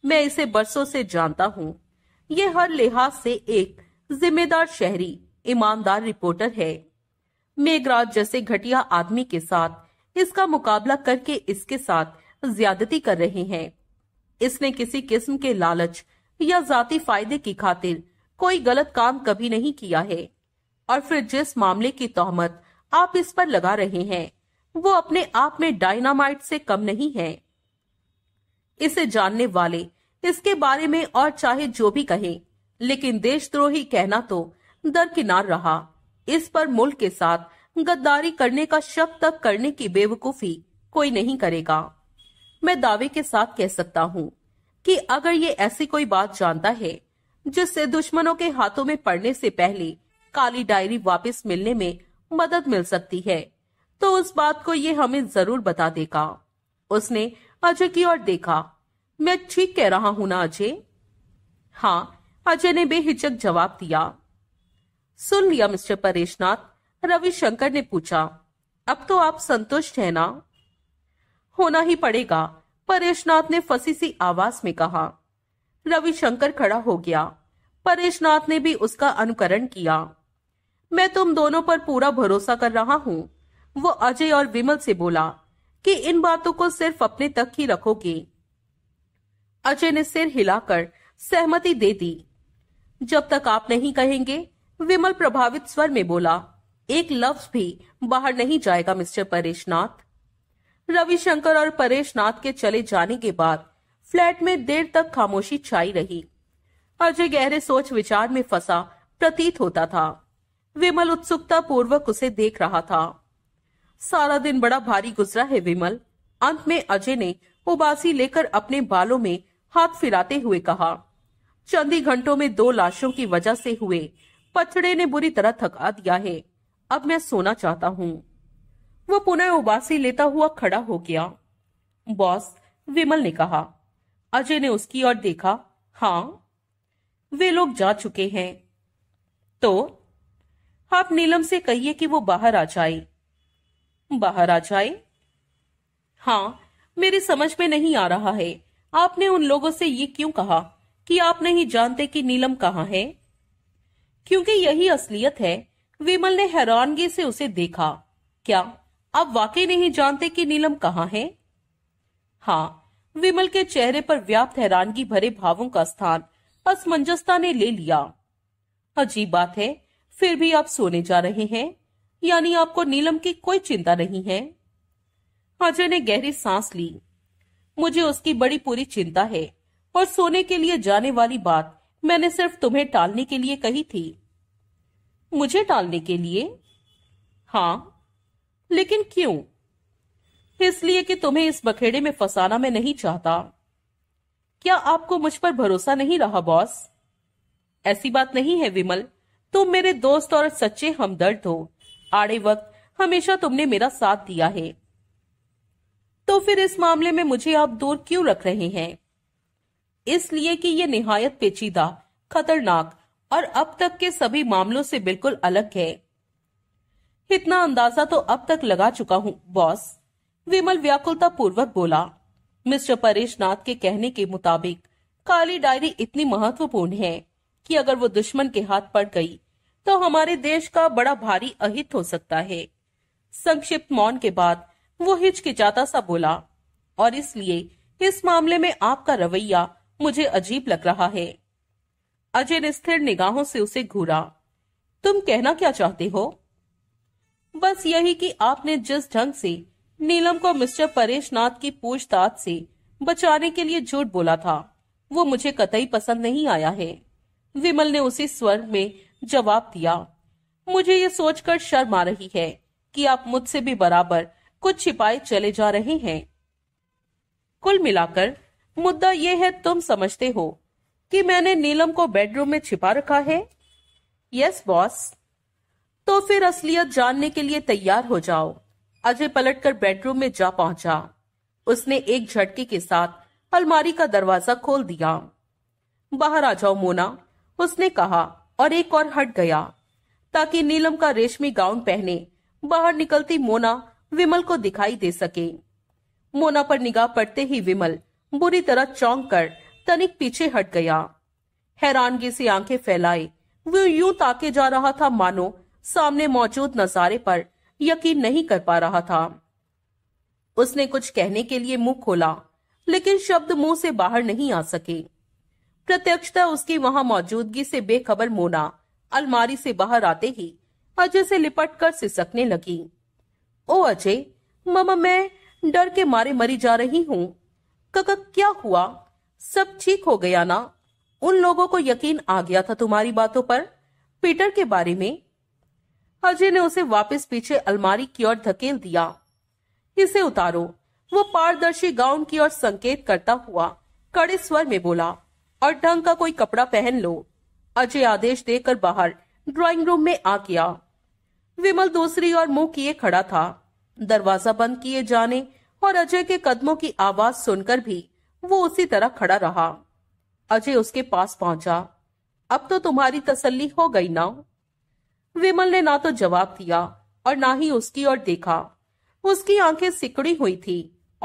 मैं इसे बरसों से जानता हूँ ये हर लिहाज से एक जिम्मेदार शहरी ईमानदार रिपोर्टर है मेघराज जैसे घटिया आदमी के साथ इसका मुकाबला करके इसके साथ ज्यादती कर रहे हैं इसने किसी किस्म के लालच या जाति फायदे की खातिर कोई गलत काम कभी नहीं किया है और फिर जिस मामले की तोहमत आप इस पर लगा रहे हैं वो अपने आप में डायनामाइट से कम नहीं है इसे जानने वाले इसके बारे में और चाहे जो भी कहें लेकिन देशद्रोही कहना तो दरकिनार रहा इस पर मुल्क के साथ गद्दारी करने का शब्द तक करने की बेवकूफी कोई नहीं करेगा मैं दावे के साथ कह सकता हूँ कि अगर ये ऐसी कोई बात जानता है जिससे दुश्मनों के हाथों में पड़ने से पहले काली डायरी वापस मिलने में मदद मिल सकती है तो उस बात को ये हमें जरूर बता देगा उसने अजय की ओर देखा मैं ठीक कह रहा हूँ ना अजय हाँ अजय ने बेहिचक जवाब दिया सुन लिया मिस्टर परेशनाथ रविशंकर ने पूछा अब तो आप संतुष्ट है ना होना ही पड़ेगा परेशनाथ ने फंसी सी आवाज में कहा रविशंकर खड़ा हो गया परेशनाथ ने भी उसका अनुकरण किया मैं तुम दोनों पर पूरा भरोसा कर रहा हूँ वो अजय और विमल से बोला कि इन बातों को सिर्फ अपने तक ही रखोगे अजय ने सिर हिलाकर सहमति दे दी जब तक आप नहीं कहेंगे विमल प्रभावित स्वर में बोला एक लफ्ज भी बाहर नहीं जाएगा मिस्टर परेशनाथ रविशंकर और परेशनाथ के चले जाने के बाद फ्लैट में देर तक खामोशी छाई रही अजय गहरे सोच विचार में फंसा प्रतीत होता था विमल उत्सुकता पूर्वक उसे देख रहा था सारा दिन बड़ा भारी गुजरा है विमल अंत में अजय ने उबासी लेकर अपने बालों में हाथ फिराते हुए कहा चंद ही घंटों में दो लाशों की वजह से हुए पचड़े ने बुरी तरह थका दिया है अब मैं सोना चाहता हूँ वो पुनः उबासी लेता हुआ खड़ा हो गया बॉस विमल ने कहा अजय ने उसकी ओर देखा हाँ वे लोग जा चुके हैं तो आप नीलम से कहिए कि वो बाहर आ जाए बाहर आ जाए हाँ मेरी समझ में नहीं आ रहा है आपने उन लोगों से ये क्यों कहा कि आप नहीं जानते कि नीलम कहाँ है क्योंकि यही असलियत है विमल ने हैरानगी से उसे देखा क्या आप वाकई नहीं जानते कि नीलम कहाँ है हाँ विमल के चेहरे पर व्याप्त हैरानगी भरे भावों का स्थान असमंजसता ने ले लिया अजीब बात है फिर भी आप सोने जा रहे हैं यानी आपको नीलम की कोई चिंता नहीं है अजय ने गहरी सांस ली मुझे उसकी बड़ी पूरी चिंता है और सोने के लिए जाने वाली बात मैंने सिर्फ तुम्हें टालने के लिए कही थी मुझे टालने के लिए हाँ लेकिन क्यों इसलिए कि तुम्हें इस बखेड़े में फंसाना मैं नहीं चाहता क्या आपको मुझ पर भरोसा नहीं रहा बॉस ऐसी बात नहीं है विमल तुम मेरे दोस्त और सच्चे हमदर्द हो आड़े वक्त हमेशा तुमने मेरा साथ दिया है तो फिर इस मामले में मुझे आप दूर क्यों रख रहे हैं इसलिए कि ये निहायत पेचीदा खतरनाक और अब तक के सभी मामलों से बिल्कुल अलग है इतना अंदाजा तो अब तक लगा चुका हूँ बॉस विमल व्याकुलता पूर्वक बोला मिस्टर परेश नाथ के कहने के मुताबिक काली डायरी इतनी महत्वपूर्ण है कि अगर वो दुश्मन के हाथ पड़ गई तो हमारे देश का बड़ा भारी अहित हो सकता है संक्षिप्त मौन के बाद वो हिचकिचाता सा बोला और इसलिए इस मामले में आपका रवैया मुझे अजीब लग रहा है अजय ने स्थिर निगाहों से उसे घूरा तुम कहना क्या चाहते हो बस यही कि आपने जिस ढंग से नीलम को मिस्टर परेश नाथ की पूछताछ से बचाने के लिए झूठ बोला था वो मुझे कतई पसंद नहीं आया है विमल ने उसी स्वर में जवाब दिया मुझे ये सोचकर शर्म आ रही है कि आप मुझसे भी बराबर कुछ छिपाए चले जा रहे हैं कुल मिलाकर मुद्दा यह है तुम समझते हो कि मैंने नीलम को बेडरूम में छिपा रखा है यस बॉस तो फिर असलियत जानने के लिए तैयार हो जाओ अजय पलटकर बेडरूम में जा पहुंचा उसने एक झटके के साथ अलमारी का दरवाजा खोल दिया बाहर आ जाओ मोना उसने कहा और एक और हट गया ताकि नीलम का रेशमी गाउन पहने बाहर निकलती मोना विमल को दिखाई दे सके मोना पर निगाह पड़ते ही विमल बुरी तरह चौंक कर तनिक पीछे हट गया हैरानगी से आंखें फैलाई वो यूं ताके जा रहा था मानो सामने मौजूद नजारे पर यकीन नहीं कर पा रहा था उसने कुछ कहने के लिए मुंह खोला लेकिन शब्द मुंह से बाहर नहीं आ सके प्रत्यक्षता उसकी वहां मौजूदगी से बेखबर मोना अलमारी से बाहर आते ही अजय से लिपट कर सिसकने लगी ओ अजय ममा मैं डर के मारे मरी जा रही हूँ कका क्या हुआ सब ठीक हो गया ना उन लोगों को यकीन आ गया था तुम्हारी बातों पर पीटर के बारे में अजय ने उसे वापस पीछे अलमारी की ओर धकेल दिया इसे उतारो वो पारदर्शी गाउन की ओर संकेत करता हुआ कड़े स्वर में बोला और ढंग का कोई कपड़ा पहन लो अजय आदेश देकर बाहर ड्राइंग रूम में आ गया विमल दूसरी ओर मुंह किए खड़ा था दरवाजा बंद किए जाने और अजय के कदमों की आवाज सुनकर भी वो उसी तरह खड़ा रहा अजय उसके पास पहुंचा अब तो तुम्हारी तसल्ली हो गई ना विमल ने ना तो जवाब दिया और ना ही उसकी ओर देखा उसकी आंखें सिकड़ी हुई थी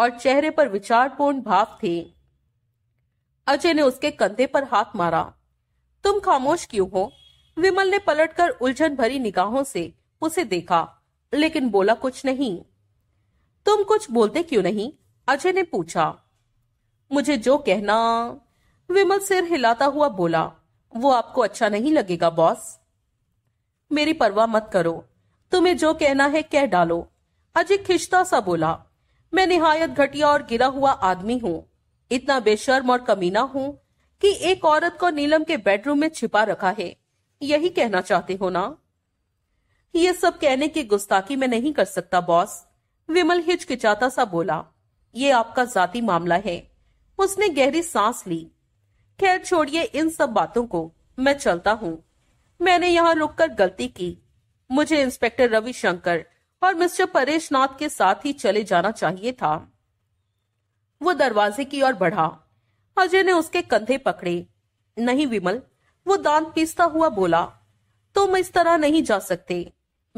और चेहरे पर विचारपूर्ण भाव थे अजय ने उसके कंधे पर हाथ मारा तुम खामोश क्यों हो विमल ने पलटकर उलझन भरी निगाहों से उसे देखा लेकिन बोला कुछ नहीं तुम कुछ बोलते क्यों नहीं अजय ने पूछा मुझे जो कहना विमल सिर हिलाता हुआ बोला वो आपको अच्छा नहीं लगेगा बॉस मेरी परवाह मत करो तुम्हें जो कहना है कह डालो अजय खिश्ता सा बोला मैं निहायत घटिया और गिरा हुआ आदमी हूँ इतना बेशर्म और कमीना हूँ कि एक औरत को नीलम के बेडरूम में छिपा रखा है यही कहना चाहते हो ना ये सब कहने की गुस्ताखी मैं नहीं कर सकता बॉस विमल हिचकिचाता सा बोला ये आपका जाति मामला है उसने गहरी सांस ली खैर छोड़िए इन सब बातों को मैं चलता हूँ मैंने यहाँ रुककर गलती की मुझे इंस्पेक्टर रविशंकर और मिस्टर परेश नाथ के साथ ही चले जाना चाहिए था वो दरवाजे की ओर बढ़ा अजय ने उसके कंधे पकड़े नहीं विमल वो दांत पीसता हुआ बोला तुम इस तरह नहीं जा सकते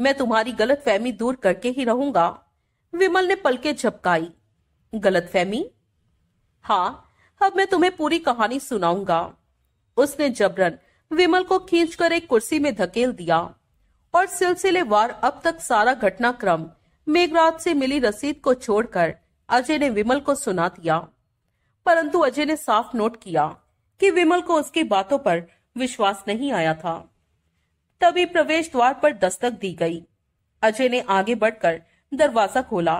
मैं तुम्हारी गलतफहमी दूर करके ही रहूंगा विमल ने पलके झपकाई गलत फहमी हाँ अब मैं तुम्हें पूरी कहानी सुनाऊंगा उसने जबरन विमल को खींचकर एक कुर्सी में धकेल दिया और सिलसिलेवार अब तक सारा घटनाक्रम मेघराज से मिली रसीद को छोड़कर अजय ने विमल को सुना दिया परंतु अजय ने साफ नोट किया कि विमल को उसकी बातों पर विश्वास नहीं आया था तभी प्रवेश द्वार पर दस्तक दी गई अजय ने आगे बढ़कर दरवाजा खोला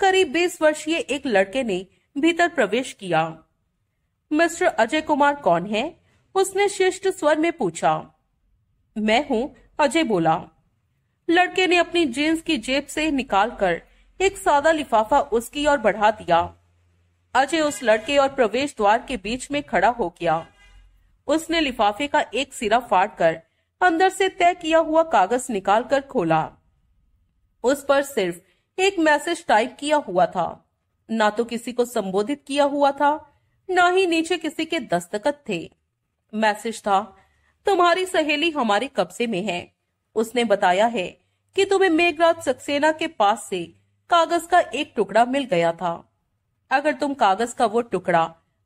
करीब बीस वर्षीय एक लड़के ने भीतर प्रवेश किया मिस्टर अजय कुमार कौन है उसने शिष्ट स्वर में पूछा मैं हूं अजय बोला लड़के ने अपनी जींस की जेब से निकालकर एक सादा लिफाफा उसकी ओर बढ़ा दिया अजय उस लड़के और प्रवेश द्वार के बीच में खड़ा हो गया उसने लिफाफे का एक सिरा फाड़कर कर अंदर से तय किया हुआ कागज निकालकर खोला उस पर सिर्फ एक मैसेज टाइप किया हुआ था ना तो किसी को संबोधित किया हुआ था ना ही नीचे किसी के दस्तखत थे मैसेज था तुम्हारी सहेली हमारे कब्जे में है उसने बताया है कि तुम्हें मेघराज सक्सेना के पास से कागज का एक टुकड़ा मिल गया था अगर तुम कागज का वो टुकड़ा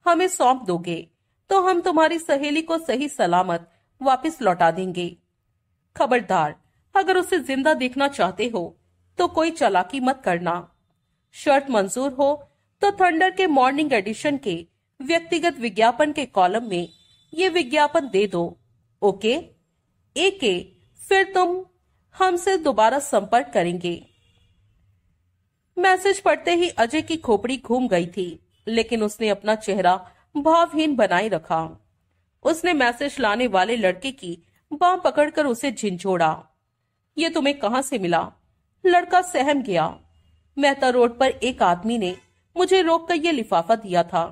हमें सौंप दोगे तो हम तुम्हारी सहेली को सही सलामत वापस लौटा देंगे खबरदार अगर उसे जिंदा देखना चाहते हो तो कोई चलाकी मत करना शर्ट मंजूर हो तो थंडर के मॉर्निंग एडिशन के व्यक्तिगत विज्ञापन के कॉलम में ये विज्ञापन दे दो ओके एके फिर तुम हमसे दोबारा संपर्क करेंगे मैसेज पढ़ते ही अजय की खोपड़ी घूम गई थी लेकिन उसने अपना चेहरा भावहीन बनाए रखा उसने मैसेज लाने वाले लड़के की बाह पकड़कर उसे झिझोड़ा ये तुम्हें कहां से मिला लड़का सहम गया मेहता रोड पर एक आदमी ने मुझे रोक कर यह लिफाफा दिया था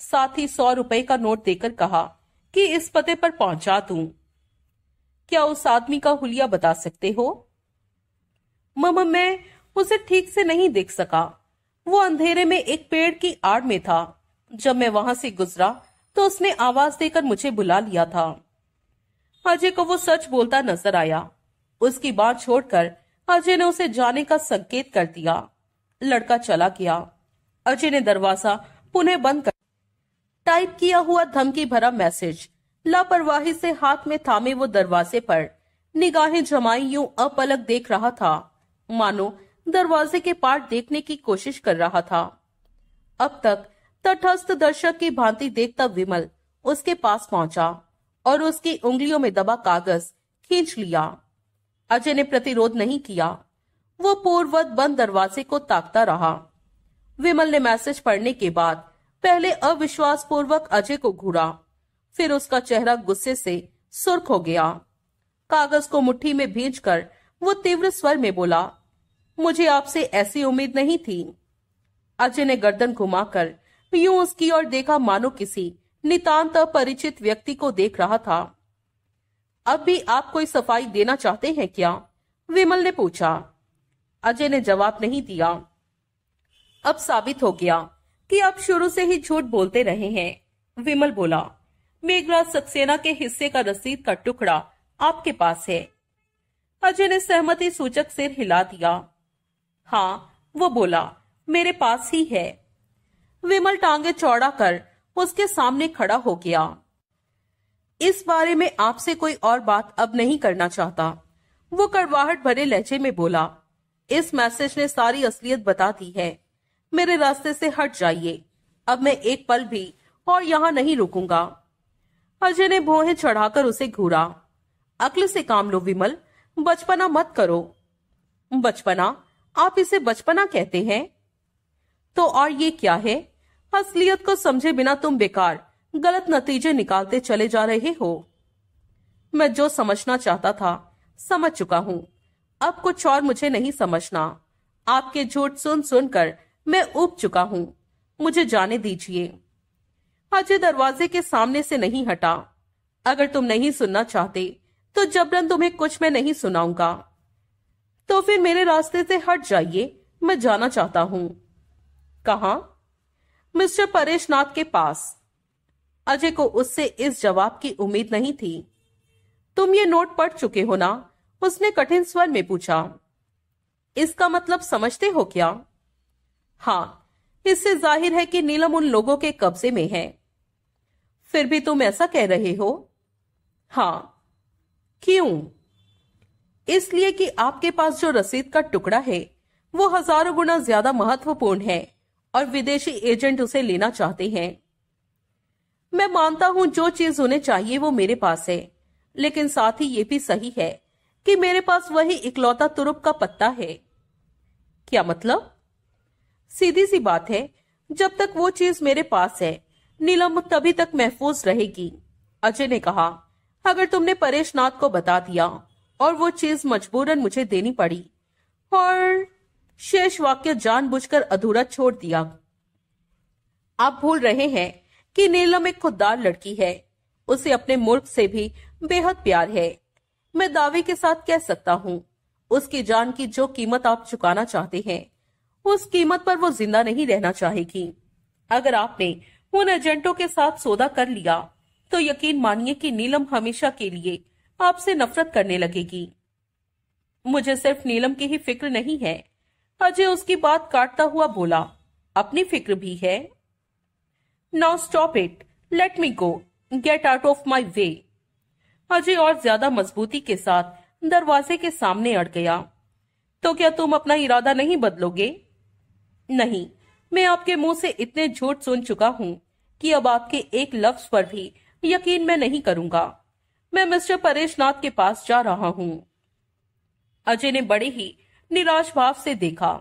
साथ ही सौ रुपए का नोट देकर कहा कि इस पते पर पहुंचा दू क्या उस आदमी का हुलिया बता सकते हो मम मैं उसे ठीक से नहीं देख सका वो अंधेरे में एक पेड़ की आड़ में था जब मैं वहां से गुजरा तो उसने आवाज देकर मुझे बुला लिया था अजय को वो सच बोलता नजर आया उसकी बात छोड़कर अजय ने उसे जाने का संकेत कर दिया लड़का चला गया अजय ने दरवाजा पुनः बंद कर टाइप किया हुआ धमकी भरा मैसेज लापरवाही से हाथ में थामे वो दरवाजे पर निगाहें जमाई यूं अपलक देख रहा था मानो दरवाजे के पार देखने की कोशिश कर रहा था अब तक तटस्थ दर्शक की भांति देखता विमल उसके पास पहुंचा और उसकी उंगलियों में दबा कागज खींच लिया अजय ने प्रतिरोध नहीं किया वो पूर्ववत बंद दरवाजे को ताकता रहा विमल ने मैसेज पढ़ने के बाद पहले अविश्वास पूर्वक अजय को घूरा फिर उसका चेहरा गुस्से से सुर्ख हो गया कागज को मुट्ठी में भेज कर वो तीव्र स्वर में बोला मुझे आपसे ऐसी उम्मीद नहीं थी अजय ने गर्दन घुमाकर यूं उसकी ओर देखा मानो किसी नितान्त अपरिचित व्यक्ति को देख रहा था अब भी आप कोई सफाई देना चाहते हैं क्या विमल ने पूछा अजय ने जवाब नहीं दिया अब साबित हो गया कि आप शुरू से ही झूठ बोलते रहे हैं विमल बोला मेघराज सक्सेना के हिस्से का रसीद का टुकड़ा आपके पास है अजय ने सहमति सूचक सिर हिला दिया हाँ वो बोला मेरे पास ही है विमल टांगे चौड़ा कर उसके सामने खड़ा हो गया इस बारे में आपसे कोई और बात अब नहीं करना चाहता वो कड़वाहट भरे लहजे में बोला इस मैसेज ने सारी असलियत बता दी है मेरे रास्ते से हट जाइए अब मैं एक पल भी और यहाँ नहीं रुकूंगा अजय ने भोहे चढ़ाकर उसे घूरा अक्ल से काम लो विमल बचपना मत करो बचपना आप इसे बचपना कहते हैं तो और ये क्या है असलियत को समझे बिना तुम बेकार गलत नतीजे निकालते चले जा रहे हो मैं जो समझना चाहता था समझ चुका हूँ अब कुछ और मुझे नहीं समझना आपके झूठ सुन सुनकर मैं उब चुका हूँ मुझे जाने दीजिए अजय दरवाजे के सामने से नहीं हटा अगर तुम नहीं सुनना चाहते तो जबरन तुम्हें कुछ मैं नहीं सुनाऊंगा तो फिर मेरे रास्ते से हट जाइए मैं जाना चाहता हूँ कहा मिस्टर परेश नाथ के पास अजय को उससे इस जवाब की उम्मीद नहीं थी तुम ये नोट पढ़ चुके हो ना उसने कठिन स्वर में पूछा इसका मतलब समझते हो क्या हाँ इससे जाहिर है कि नीलम उन लोगों के कब्जे में है फिर भी तुम ऐसा कह रहे हो हाँ क्यों इसलिए कि आपके पास जो रसीद का टुकड़ा है वो हजारों गुना ज्यादा महत्वपूर्ण है और विदेशी एजेंट उसे लेना चाहते हैं मैं मानता हूँ जो चीज उन्हें चाहिए वो मेरे पास है लेकिन साथ ही ये भी सही है कि मेरे पास वही इकलौता तुरुप का पत्ता है क्या मतलब सीधी सी बात है जब तक वो चीज मेरे पास है नीलम तभी तक महफूज रहेगी अजय ने कहा अगर तुमने परेश नाथ को बता दिया और वो चीज मजबूरन मुझे देनी पड़ी और शेष वाक्य जानबूझकर अधूरा छोड़ दिया आप भूल रहे हैं कि नीलम एक खुददार लड़की है उसे अपने मुल्क से भी बेहद प्यार है मैं दावे के साथ कह सकता हूँ उसकी जान की जो कीमत आप चुकाना चाहते हैं उस कीमत पर वो जिंदा नहीं रहना चाहेगी अगर आपने उन एजेंटों के साथ सौदा कर लिया तो यकीन मानिए कि नीलम हमेशा के लिए आपसे नफरत करने लगेगी मुझे सिर्फ नीलम की ही फिक्र नहीं है अजय उसकी बात काटता हुआ बोला अपनी फिक्र भी है now stop it let me go get out of my way Ajay और ज्यादा मजबूती के साथ दरवाजे के सामने अड़ गया तो क्या तुम अपना इरादा नहीं बदलोगे नहीं मैं आपके मुंह से इतने झूठ सुन चुका हूँ कि अब आपके एक लफ्ज पर भी यकीन मैं नहीं करूंगा मैं मिस्टर परेश नाथ के पास जा रहा हूँ अजय ने बड़े ही निराश भाव से देखा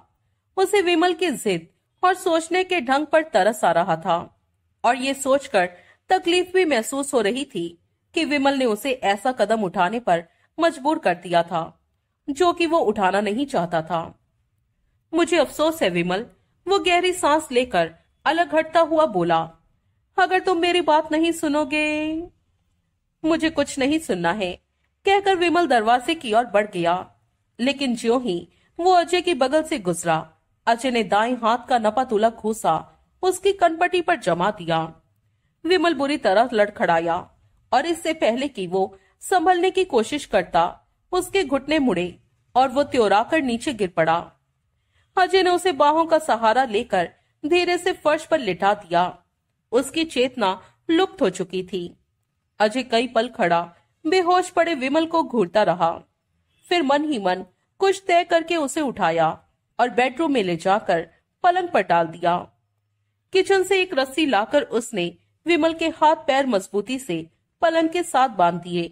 उसे विमल की जिद और सोचने के ढंग पर तरस आ रहा था और ये सोचकर तकलीफ भी महसूस हो रही थी कि विमल ने उसे ऐसा कदम उठाने पर मजबूर कर दिया था जो कि वो उठाना नहीं चाहता था मुझे अफसोस है विमल वो गहरी सांस लेकर अलग हटता हुआ बोला अगर तुम मेरी बात नहीं सुनोगे मुझे कुछ नहीं सुनना है कहकर विमल दरवाजे की ओर बढ़ गया लेकिन ज्यो ही वो अजय के बगल से गुजरा अजय ने दाएं हाथ का नपा तुला घूसा उसकी कनपटी पर जमा दिया विमल बुरी तरह लड़खड़ाया और इससे पहले कि वो संभलने की कोशिश करता उसके घुटने मुड़े और वो त्योराकर नीचे गिर पड़ा अजय ने उसे बाहों का सहारा लेकर धीरे से फर्श पर लिटा दिया उसकी चेतना लुप्त हो चुकी थी अजय कई पल खड़ा बेहोश पड़े विमल को घूरता रहा फिर मन ही मन कुछ तय करके उसे उठाया और बेडरूम में ले जाकर पलंग पर डाल दिया किचन से एक रस्सी लाकर उसने विमल के हाथ पैर मजबूती से पलंग के साथ बांध दिए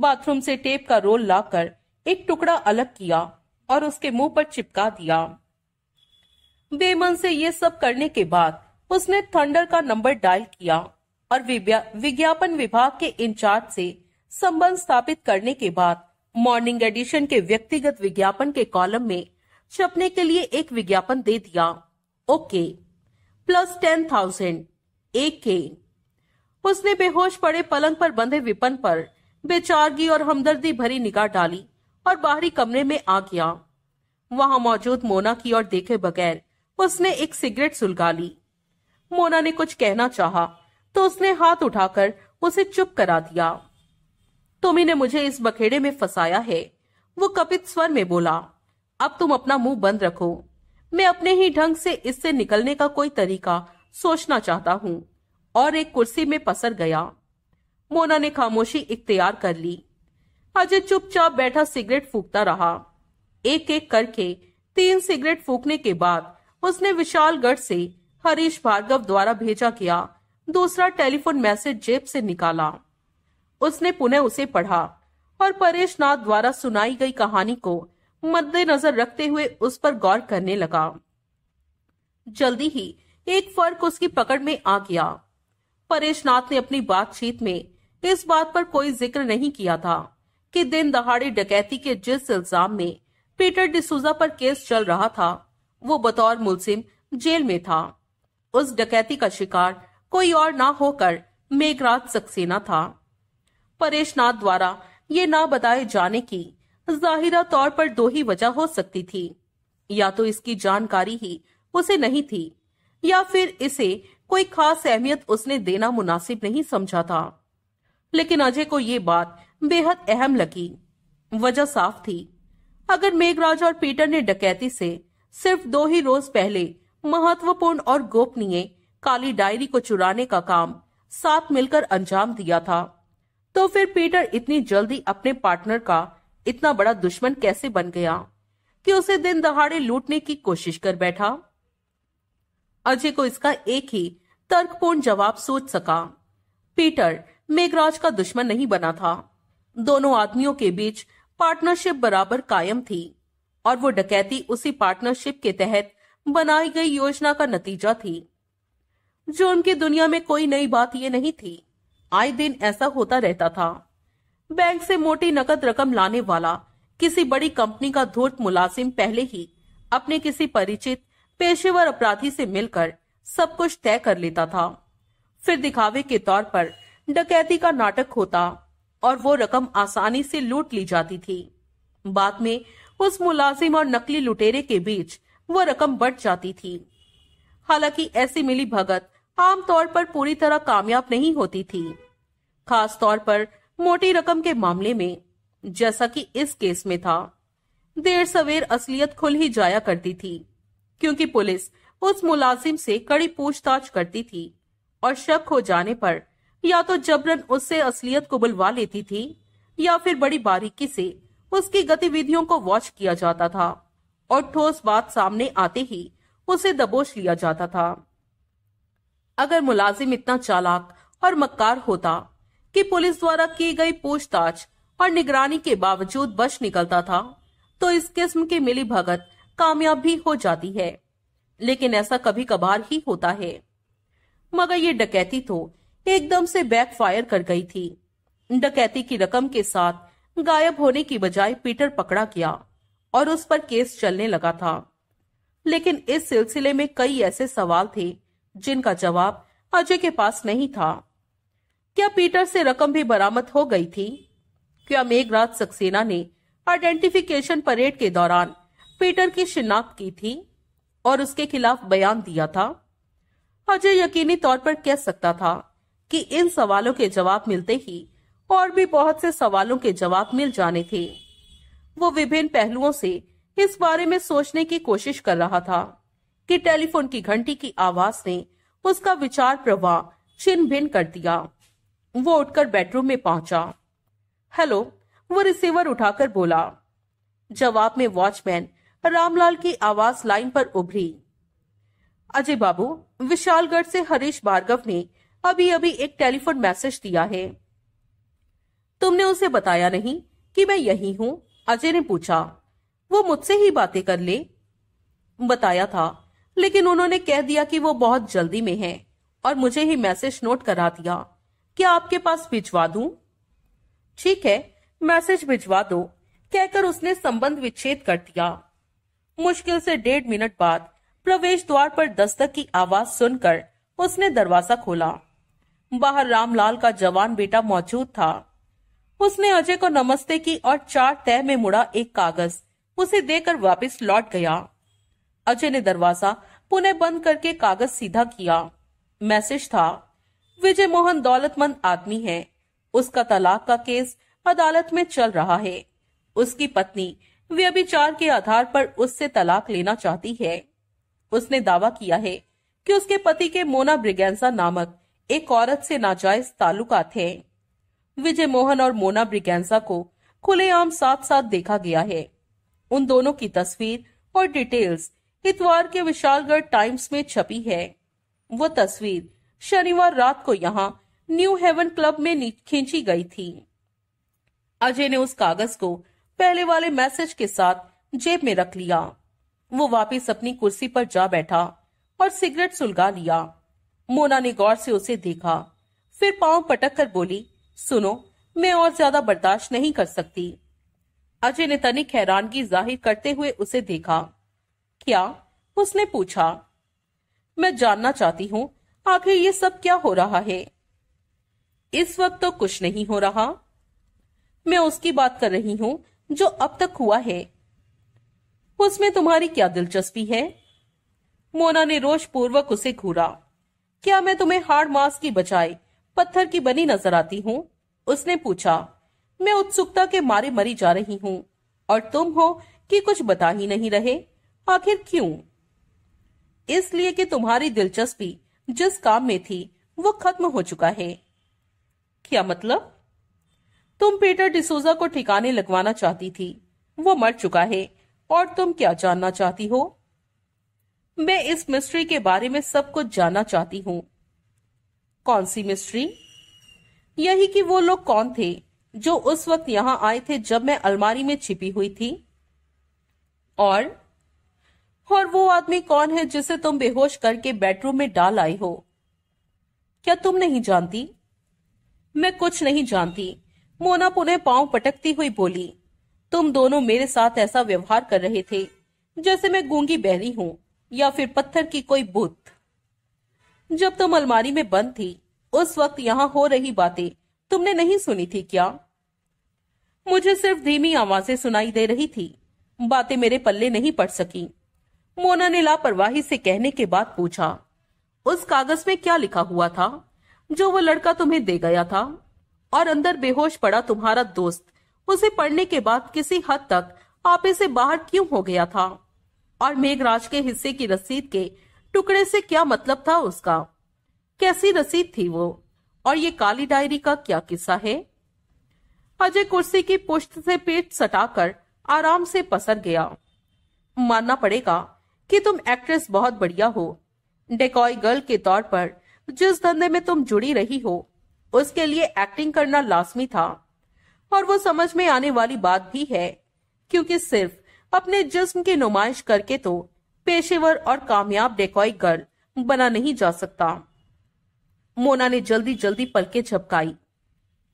बाथरूम से टेप का रोल लाकर एक टुकड़ा अलग किया और उसके मुंह पर चिपका दिया बेमन से ये सब करने के बाद उसने थंडर का नंबर डायल किया और विज्ञापन विभाग के इंचार्ज से संबंध स्थापित करने के बाद मॉर्निंग एडिशन के व्यक्तिगत विज्ञापन के कॉलम में छपने के लिए एक विज्ञापन दे दिया ओके प्लस टेन थाउजेंड एक के उसने बेहोश पड़े पलंग पर बंधे विपन पर बेचारगी और हमदर्दी भरी निगाह डाली और बाहरी कमरे में आ गया वहां मौजूद मोना की ओर देखे बगैर उसने एक सिगरेट सुलगा ली मोना ने कुछ कहना चाहा तो उसने हाथ उठाकर उसे चुप करा दिया तुम्हें मुझे इस बखेड़े में फंसाया है वो कपित स्वर में बोला अब तुम अपना मुंह बंद रखो मैं अपने ही ढंग से इससे निकलने का कोई तरीका सोचना चाहता हूँ और एक कुर्सी में पसर गया मोना ने खामोशी इख्तियार कर ली अजय चुपचाप बैठा सिगरेट फूकता रहा एक एक करके तीन सिगरेट फूकने के बाद उसने विशालगढ़ से हरीश भार्गव द्वारा भेजा गया दूसरा टेलीफोन मैसेज जेब से निकाला उसने पुनः उसे पढ़ा और परेश नाथ द्वारा सुनाई गई कहानी को मद्देनजर रखते हुए उस पर गौर करने लगा जल्दी ही एक फर्क उसकी पकड़ में आ गया परेशनाथ ने अपनी बातचीत में इस बात पर कोई जिक्र नहीं किया था कि दिन दहाड़े डकैती के जिस इल्जाम में पीटर डिसूजा पर केस चल रहा था वो बतौर मुलसिम जेल में था उस डकैती का शिकार कोई और ना होकर मेघराज सक्सेना था परेशनाथ द्वारा ये ना बताए जाने की जाहिरा तौर पर दो ही वजह हो सकती थी या तो इसकी जानकारी ही उसे नहीं थी या फिर इसे कोई खास अहमियत उसने देना मुनासिब नहीं समझा था लेकिन अजय को यह बात बेहद अहम लगी वजह साफ थी अगर मेघराज और पीटर ने डकैती से सिर्फ दो ही रोज पहले महत्वपूर्ण और गोपनीय काली डायरी को चुराने का काम साथ मिलकर अंजाम दिया था तो फिर पीटर इतनी जल्दी अपने पार्टनर का इतना बड़ा दुश्मन कैसे बन गया कि उसे दिन दहाड़े लूटने की कोशिश कर बैठा अजय को इसका एक ही तर्कपूर्ण जवाब सोच सका पीटर मेघराज का दुश्मन नहीं बना था दोनों आदमियों के बीच पार्टनरशिप बराबर कायम थी और वो डकैती उसी पार्टनरशिप के तहत बनाई गई योजना का नतीजा थी जो उनकी दुनिया में कोई नई बात ये नहीं थी आए दिन ऐसा होता रहता था बैंक से मोटी नकद रकम लाने वाला किसी बड़ी कंपनी का धूर्त मुलाजिम पहले ही अपने किसी परिचित पेशेवर अपराधी से मिलकर सब कुछ तय कर लेता था फिर दिखावे के तौर पर डकैती का नाटक होता और वो रकम आसानी से लूट ली जाती थी बाद में उस मुलाजिम और नकली लुटेरे के बीच वो रकम बढ़ जाती थी हालांकि ऐसी मिली भगत आमतौर पर पूरी तरह कामयाब नहीं होती थी खास तौर पर मोटी रकम के मामले में जैसा कि इस केस में था देर सवेर असलियत खुल ही जाया करती थी क्योंकि पुलिस उस मुलाजिम से कड़ी पूछताछ करती थी और शक हो जाने पर या तो जबरन उससे असलियत को बुलवा लेती थी या फिर बड़ी बारीकी से उसकी गतिविधियों को वॉच किया जाता था और ठोस बात सामने आते ही उसे दबोच लिया जाता था अगर मुलाजिम इतना चालाक और मक्कार होता कि पुलिस द्वारा की गई पूछताछ और निगरानी के बावजूद बच निकलता था तो इस किस्म की मिली भगत कामयाब भी हो जाती है लेकिन ऐसा कभी कभार ही होता है मगर ये डकैती तो एकदम से बैकफायर कर गई थी डकैती की रकम के साथ गायब होने की बजाय पीटर पकड़ा गया और उस पर केस चलने लगा था लेकिन इस सिलसिले में कई ऐसे सवाल थे जिनका जवाब अजय के पास नहीं था क्या पीटर से रकम भी बरामद हो गई थी क्या मेघराज सक्सेना ने आइडेंटिफिकेशन परेड के दौरान पीटर की शिनाख्त की थी और उसके खिलाफ बयान दिया था अजय यकीनी तौर पर कह सकता था कि इन सवालों के जवाब मिलते ही और भी बहुत से सवालों के जवाब मिल जाने थे वो विभिन्न पहलुओं से इस बारे में सोचने की कोशिश कर रहा था कि टेलीफोन की घंटी की आवाज ने उसका विचार प्रवाह छिन भिन्न कर दिया वो उठकर बेडरूम में पहुंचा हेलो वो रिसीवर उठाकर बोला जवाब में वॉचमैन रामलाल की आवाज लाइन पर उभरी अजय बाबू विशालगढ़ से हरीश भार्गव ने अभी अभी एक टेलीफोन मैसेज दिया है तुमने उसे बताया नहीं कि मैं यही हूं अजय ने पूछा वो मुझसे ही बातें कर ले बताया था लेकिन उन्होंने कह दिया कि वो बहुत जल्दी में है और मुझे ही मैसेज नोट करा दिया क्या आपके पास भिजवा दू ठीक है मैसेज भिजवा दो कहकर उसने संबंध विच्छेद कर दिया मुश्किल से डेढ़ मिनट बाद प्रवेश द्वार पर दस्तक की आवाज सुनकर उसने दरवाजा खोला बाहर रामलाल का जवान बेटा मौजूद था उसने अजय को नमस्ते की और चार तय में मुड़ा एक कागज उसे देकर वापस लौट गया अजय ने दरवाजा पुनः बंद करके कागज सीधा किया मैसेज था विजय मोहन दौलतमंद आदमी है उसका तलाक का केस अदालत में चल रहा है उसकी पत्नी व्यभिचार के आधार पर उससे तलाक लेना चाहती है उसने दावा किया है कि उसके पति के मोना ब्रिगेंसा नामक एक औरत से नाजायज ताल्लुकात है विजय मोहन और मोना ब्रिगेंसा को खुलेआम साथ साथ देखा गया है उन दोनों की तस्वीर और डिटेल्स इतवार के विशालगढ़ टाइम्स में छपी है वो तस्वीर शनिवार रात को यहाँ न्यू हेवन क्लब में खींची गई थी अजय ने उस कागज को पहले वाले मैसेज के साथ जेब में रख लिया वो वापस अपनी कुर्सी पर जा बैठा और सिगरेट सुलगा लिया मोना ने गौर से उसे देखा फिर पांव पटक कर बोली सुनो मैं और ज्यादा बर्दाश्त नहीं कर सकती अजय ने तनिक हैरानगी जाहिर करते हुए उसे देखा क्या उसने पूछा मैं जानना चाहती हूँ आखिर ये सब क्या हो रहा है इस वक्त तो कुछ नहीं हो रहा मैं उसकी बात कर रही हूं जो अब तक हुआ है उसमें तुम्हारी क्या दिलचस्पी है मोना ने रोष पूर्वक उसे घूरा क्या मैं तुम्हें हार्ड मास की बजाय पत्थर की बनी नजर आती हूँ उसने पूछा मैं उत्सुकता के मारे मरी जा रही हूँ और तुम हो कि कुछ बता ही नहीं रहे आखिर क्यों इसलिए कि तुम्हारी दिलचस्पी जिस काम में थी वो खत्म हो चुका है क्या मतलब तुम पीटर डिसोजा को ठिकाने लगवाना चाहती थी वो मर चुका है और तुम क्या जानना चाहती हो मैं इस मिस्ट्री के बारे में सब कुछ जानना चाहती हूँ कौन सी मिस्ट्री यही कि वो लोग कौन थे जो उस वक्त यहाँ आए थे जब मैं अलमारी में छिपी हुई थी और और वो आदमी कौन है जिसे तुम बेहोश करके बेडरूम में डाल आई हो क्या तुम नहीं जानती मैं कुछ नहीं जानती मोना पुनः पांव पटकती हुई बोली तुम दोनों मेरे साथ ऐसा व्यवहार कर रहे थे जैसे मैं गूंगी बहरी हूँ या फिर पत्थर की कोई बुत जब तुम अलमारी में बंद थी उस वक्त यहाँ हो रही बातें तुमने नहीं सुनी थी क्या मुझे सिर्फ धीमी आवाजें सुनाई दे रही थी बातें मेरे पल्ले नहीं पड़ सकी मोना ने लापरवाही से कहने के बाद पूछा उस कागज में क्या लिखा हुआ था जो वो लड़का तुम्हें दे गया था और अंदर बेहोश पड़ा तुम्हारा दोस्त उसे पढ़ने के बाद किसी हद तक आप इसे बाहर क्यों हो गया था और मेघराज के हिस्से की रसीद के टुकड़े से क्या मतलब था उसका कैसी रसीद थी वो और ये काली डायरी का क्या किस्सा है अजय कुर्सी की पुष्ट से पेट सटाकर आराम से पसर गया मानना पड़ेगा कि तुम एक्ट्रेस बहुत बढ़िया हो डेकॉय गर्ल के तौर पर जिस धंधे में तुम जुड़ी रही हो उसके लिए एक्टिंग करना लाजमी था और वो समझ में आने वाली बात भी है क्योंकि सिर्फ अपने जिस्म की नुमाइश करके तो पेशेवर और कामयाब डेकॉय गर्ल बना नहीं जा सकता मोना ने जल्दी जल्दी पलके झपकाई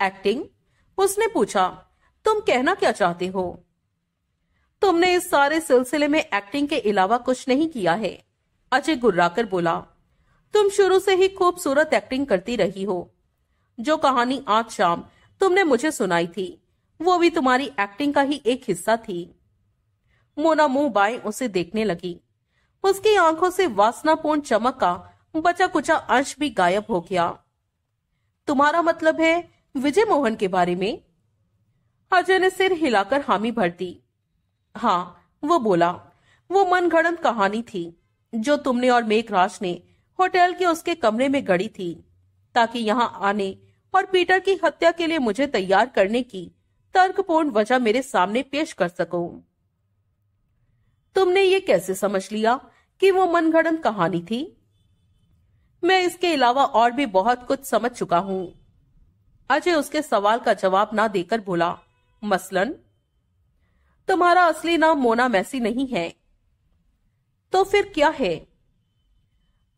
एक्टिंग उसने पूछा तुम कहना क्या चाहते हो तुमने इस सारे सिलसिले में एक्टिंग के अलावा कुछ नहीं किया है अजय गुर्राकर बोला तुम शुरू से ही खूबसूरत एक्टिंग करती रही हो जो कहानी आज शाम तुमने मुझे सुनाई थी वो भी तुम्हारी एक्टिंग का ही एक हिस्सा थी मोना मुंह बाएं उसे देखने लगी उसकी आंखों से वासनापूर्ण चमक का बचा कुचा अंश भी गायब हो गया तुम्हारा मतलब है विजय मोहन के बारे में अजय ने सिर हिलाकर हामी भर दी हाँ वो बोला वो मनगढ़ंत कहानी थी जो तुमने और मेघराज ने होटल के उसके कमरे में गढ़ी थी ताकि यहाँ आने और पीटर की हत्या के लिए मुझे तैयार करने की तर्कपूर्ण वजह मेरे सामने पेश कर सको तुमने ये कैसे समझ लिया कि वो मनगढ़ंत कहानी थी मैं इसके अलावा और भी बहुत कुछ समझ चुका हूँ अजय उसके सवाल का जवाब ना देकर बोला मसलन तुम्हारा असली नाम मोना मैसी नहीं है तो फिर क्या है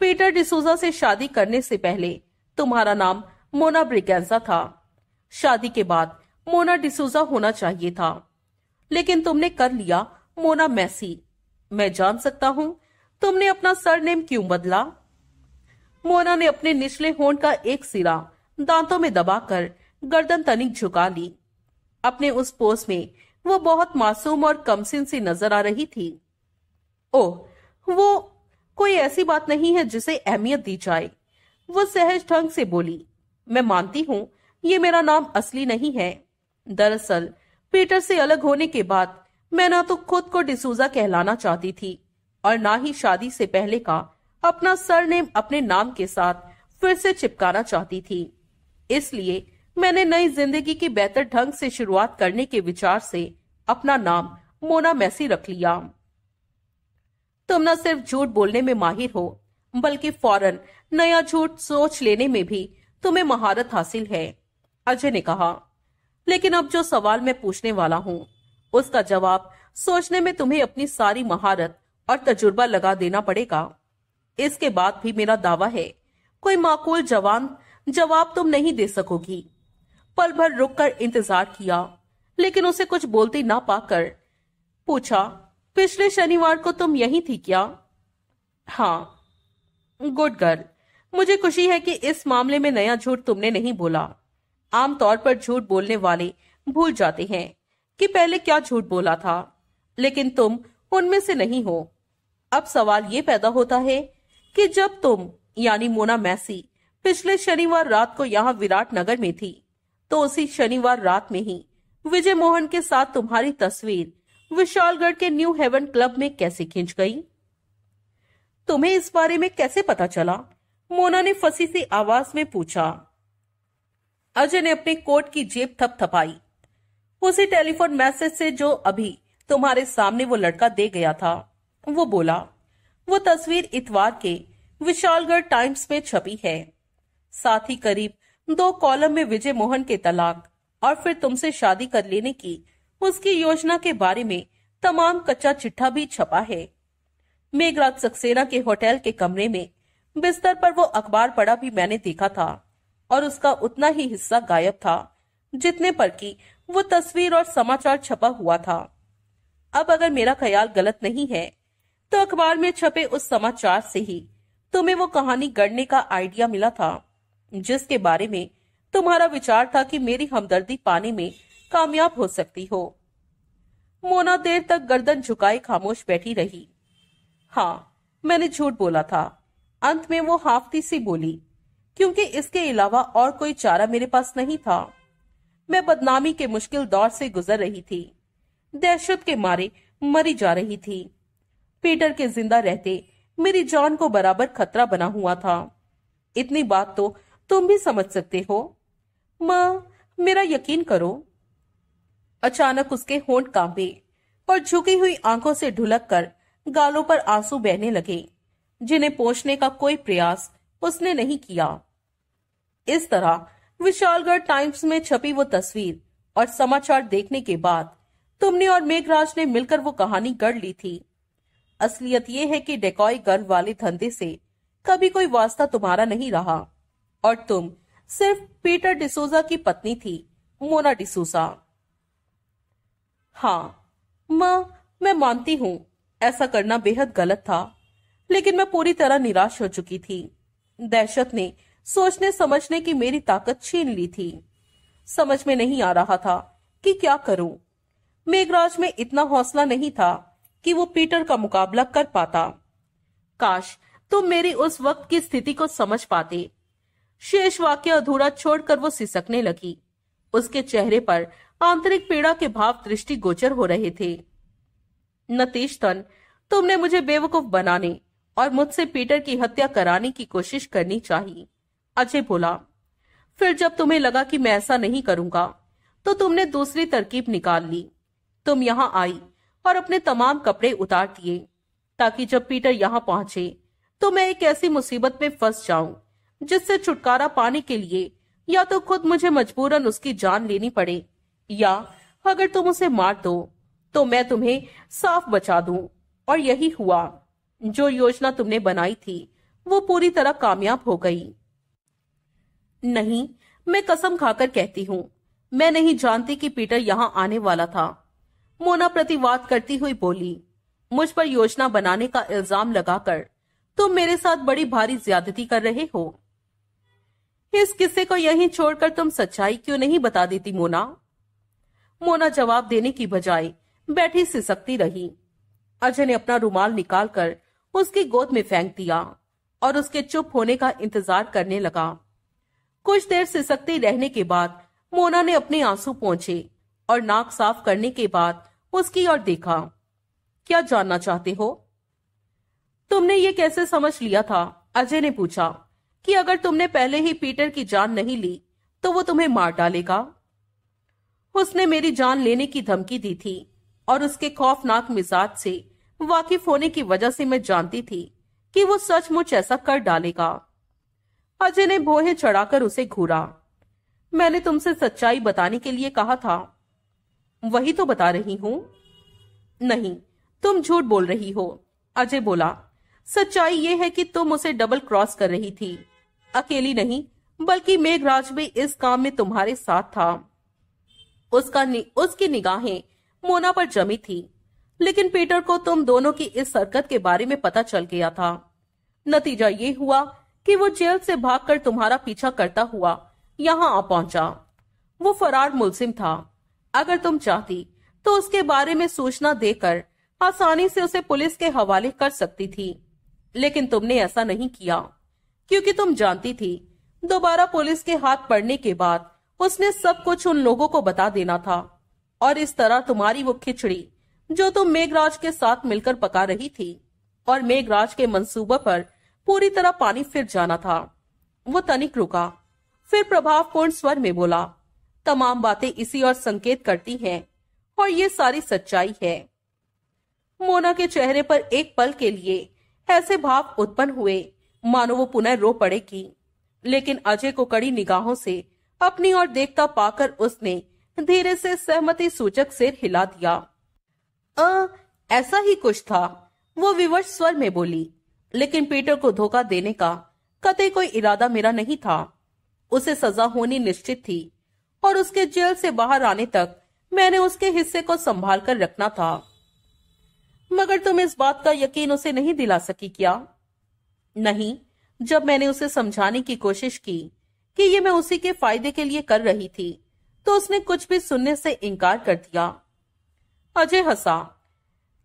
पीटर डिसोजा से शादी करने से पहले तुम्हारा नाम मोना ब्रिगेंजा था शादी के बाद मोना डिसोजा होना चाहिए था लेकिन तुमने कर लिया मोना मैसी मैं जान सकता हूं तुमने अपना सरनेम क्यों बदला मोना ने अपने निचले होंठ का एक सिरा दांतों में दबाकर गर्दन तनिक झुका ली अपने उस पोज में वो बहुत मासूम और कमसिन सी नजर आ रही थी ओह वो कोई ऐसी बात नहीं है जिसे अहमियत दी जाए वो सहज ढंग से बोली मैं मानती हूँ ये मेरा नाम असली नहीं है दरअसल पीटर से अलग होने के बाद मैं ना तो खुद को डिसूजा कहलाना चाहती थी और ना ही शादी से पहले का अपना सरनेम अपने नाम के साथ फिर से चिपकाना चाहती थी इसलिए मैंने नई जिंदगी की बेहतर ढंग से शुरुआत करने के विचार से अपना नाम मोना मैसी रख लिया तुम न सिर्फ झूठ बोलने में माहिर हो बल्कि फौरन नया झूठ सोच लेने में भी तुम्हें महारत हासिल है अजय ने कहा लेकिन अब जो सवाल मैं पूछने वाला हूँ उसका जवाब सोचने में तुम्हें अपनी सारी महारत और तजुर्बा लगा देना पड़ेगा इसके बाद भी मेरा दावा है कोई माकूल जवान जवाब तुम नहीं दे सकोगी पल भर रुककर इंतजार किया लेकिन उसे कुछ बोलते ना पाकर पूछा पिछले शनिवार को तुम यही थी क्या हाँ गुड गर्ल मुझे खुशी है कि इस मामले में नया झूठ तुमने नहीं बोला आमतौर पर झूठ बोलने वाले भूल जाते हैं कि पहले क्या झूठ बोला था लेकिन तुम उनमें से नहीं हो अब सवाल ये पैदा होता है कि जब तुम यानी मोना मैसी पिछले शनिवार रात को यहाँ विराट नगर में थी तो उसी शनिवार रात में ही विजय मोहन के साथ तुम्हारी तस्वीर विशालगढ़ के न्यू हेवन क्लब में कैसे खींच गई तुम्हें इस बारे में कैसे पता चला मोना ने फंसी सी आवाज में पूछा अजय ने अपने कोट की जेब थपथपाई उसी टेलीफोन मैसेज से जो अभी तुम्हारे सामने वो लड़का दे गया था वो बोला वो तस्वीर इतवार के विशालगढ़ टाइम्स में छपी है साथ ही करीब दो कॉलम में विजय मोहन के तलाक और फिर तुमसे शादी कर लेने की उसकी योजना के बारे में तमाम कच्चा चिट्ठा भी छपा है मेघराज सक्सेना के होटल के कमरे में बिस्तर पर वो अखबार पड़ा भी मैंने देखा था और उसका उतना ही हिस्सा गायब था जितने पर की वो तस्वीर और समाचार छपा हुआ था अब अगर मेरा ख्याल गलत नहीं है तो अखबार में छपे उस समाचार से ही तुम्हें वो कहानी गढ़ने का आइडिया मिला था जिसके बारे में तुम्हारा विचार था कि मेरी हमदर्दी पाने में कामयाब हो सकती हो मोना देर तक गर्दन झुकाए खामोश बैठी रही हाँ मैंने झूठ बोला था अंत में वो हाफती सी बोली क्योंकि इसके अलावा और कोई चारा मेरे पास नहीं था मैं बदनामी के मुश्किल दौर से गुजर रही थी दहशत के मारे मरी जा रही थी पीटर के जिंदा रहते मेरी जान को बराबर खतरा बना हुआ था इतनी बात तो तुम भी समझ सकते हो माँ मेरा यकीन करो अचानक उसके होंठ कांपे और झुकी हुई आंखों से ढुलक कर गालों पर आंसू बहने लगे जिन्हें पोषने का कोई प्रयास उसने नहीं किया इस तरह विशालगढ़ टाइम्स में छपी वो तस्वीर और समाचार देखने के बाद तुमने और मेघराज ने मिलकर वो कहानी गढ़ ली थी असलियत ये है कि डेकॉय गर्व वाले धंधे से कभी कोई वास्ता तुम्हारा नहीं रहा और तुम सिर्फ पीटर डिसोजा की पत्नी थी मोना डिसोजा हाँ मां मैं मानती हूँ ऐसा करना बेहद गलत था लेकिन मैं पूरी तरह निराश हो चुकी थी दहशत ने सोचने समझने की मेरी ताकत छीन ली थी समझ में नहीं आ रहा था कि क्या करूं मेघराज में इतना हौसला नहीं था कि वो पीटर का मुकाबला कर पाता काश तुम मेरी उस वक्त की स्थिति को समझ पाते शेष वाक्य अधूरा छोड़कर वो सिसकने लगी उसके चेहरे पर आंतरिक पीड़ा के भाव दृष्टि गोचर हो रहे थे नतीश तन तुमने मुझे बेवकूफ बनाने और मुझसे पीटर की हत्या कराने की कोशिश करनी चाहिए अजय बोला फिर जब तुम्हें लगा कि मैं ऐसा नहीं करूंगा तो तुमने दूसरी तरकीब निकाल ली तुम यहाँ आई और अपने तमाम कपड़े उतार दिए ताकि जब पीटर यहाँ पहुंचे तो मैं एक ऐसी मुसीबत में फंस जाऊं जिससे छुटकारा पाने के लिए या तो खुद मुझे मजबूरन उसकी जान लेनी पड़े या अगर तुम उसे मार दो तो मैं तुम्हें साफ बचा दू और यही हुआ जो योजना तुमने बनाई थी वो पूरी तरह कामयाब हो गई नहीं मैं कसम खाकर कहती हूँ मैं नहीं जानती कि पीटर यहाँ आने वाला था मोना प्रतिवाद करती हुई बोली मुझ पर योजना बनाने का इल्जाम लगाकर तुम मेरे साथ बड़ी भारी ज्यादती कर रहे हो इस किस्से को यहीं छोड़कर तुम सच्चाई क्यों नहीं बता देती मोना मोना जवाब देने की बजाय बैठी सिसकती रही अजय ने अपना रुमाल निकालकर उसकी गोद में फेंक दिया और उसके चुप होने का इंतजार करने लगा कुछ देर सिसकती रहने के बाद मोना ने अपने आंसू पहुंचे और नाक साफ करने के बाद उसकी ओर देखा क्या जानना चाहते हो तुमने ये कैसे समझ लिया था अजय ने पूछा कि अगर तुमने पहले ही पीटर की जान नहीं ली तो वो तुम्हें मार डालेगा उसने मेरी जान लेने की धमकी दी थी और उसके खौफनाक मिजाज से वाकिफ होने की वजह से मैं जानती थी कि वो सचमुच ऐसा कर डालेगा अजय ने भोहे चढ़ाकर उसे घूरा मैंने तुमसे सच्चाई बताने के लिए कहा था वही तो बता रही हूं नहीं तुम झूठ बोल रही हो अजय बोला सच्चाई यह है कि तुम उसे डबल क्रॉस कर रही थी अकेली नहीं बल्कि मेघराज भी इस काम में तुम्हारे साथ था उसका नि, उसकी निगाहें मोना पर जमी थी लेकिन पीटर को तुम दोनों की इस हरकत के बारे में पता चल गया था नतीजा ये हुआ कि वो जेल से भागकर तुम्हारा पीछा करता हुआ यहाँ आ पहुंचा वो फरार मुलसिम था अगर तुम चाहती तो उसके बारे में सूचना देकर आसानी से उसे पुलिस के हवाले कर सकती थी लेकिन तुमने ऐसा नहीं किया क्योंकि तुम जानती थी दोबारा पुलिस के हाथ पड़ने के बाद उसने सब कुछ उन लोगों को बता देना था और इस तरह तुम्हारी वो खिचड़ी जो तुम मेघराज के साथ मिलकर पका रही थी और मेघराज के मंसूबे पर पूरी तरह पानी फिर जाना था वो तनिक रुका फिर प्रभावपूर्ण स्वर में बोला तमाम बातें इसी और संकेत करती हैं और ये सारी सच्चाई है मोना के चेहरे पर एक पल के लिए ऐसे भाव उत्पन्न हुए मानो वो पुनः रो पड़ेगी लेकिन अजय को कड़ी निगाहों से अपनी ओर देखता पाकर उसने धीरे से सहमति सूचक सिर हिला दिया आ, ऐसा ही कुछ था वो विवश स्वर में बोली लेकिन पीटर को धोखा देने का कतई कोई इरादा मेरा नहीं था उसे सजा होनी निश्चित थी और उसके जेल से बाहर आने तक मैंने उसके हिस्से को संभाल कर रखना था मगर तुम इस बात का यकीन उसे नहीं दिला सकी क्या नहीं जब मैंने उसे समझाने की कोशिश की कि ये मैं उसी के फायदे के लिए कर रही थी तो उसने कुछ भी सुनने से इनकार कर दिया अजय हंसा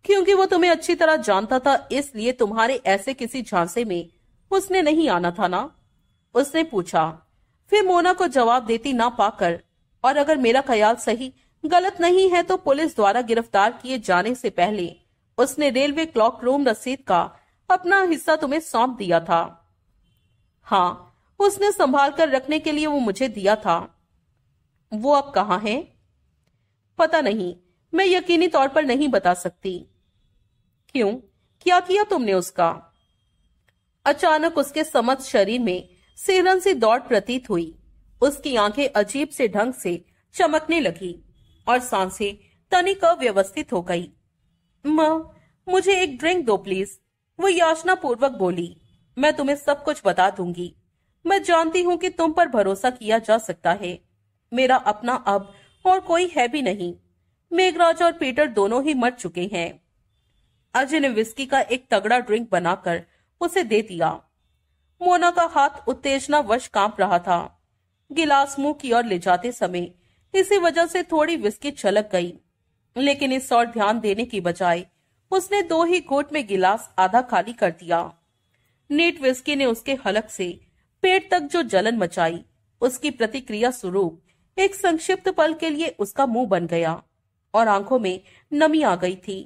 क्योंकि वो तुम्हें अच्छी तरह जानता था इसलिए तुम्हारे ऐसे किसी झांसे में उसने नहीं आना था ना उसने पूछा फिर मोना को जवाब देती ना पाकर और अगर मेरा ख्याल सही गलत नहीं है तो पुलिस द्वारा गिरफ्तार किए जाने से पहले उसने रेलवे क्लॉक रूम रसीद का अपना हिस्सा तुम्हें सौंप दिया था हाँ उसने संभाल कर रखने के लिए वो मुझे दिया था वो अब कहा है पता नहीं मैं यकीनी तौर पर नहीं बता सकती क्यों क्या किया तुमने उसका अचानक उसके समस्त शरीर में सेरन सी दौड़ प्रतीत हुई उसकी आंखें अजीब से ढंग से चमकने लगी और सांसें तनिक अव्यवस्थित हो गई मुझे एक ड्रिंक दो प्लीज वो याचना पूर्वक बोली मैं तुम्हें सब कुछ बता दूंगी मैं जानती हूँ कि तुम पर भरोसा किया जा सकता है मेरा अपना अब और कोई है भी नहीं मेघराज और पीटर दोनों ही मर चुके हैं अजय ने विस्की का एक तगड़ा ड्रिंक बनाकर उसे दे दिया मोना का हाथ उत्तेजना वश कांप रहा था गिलास मुंह की ओर ले जाते समय इसी वजह से थोड़ी विस्की छलक गई लेकिन इस और ध्यान देने की बजाय उसने दो ही घोट में गिलास आधा खाली कर दिया नेट विस्की ने उसके हलक से पेट तक जो जलन मचाई उसकी प्रतिक्रिया स्वरूप एक संक्षिप्त पल के लिए उसका मुंह बन गया और आंखों में नमी आ गई थी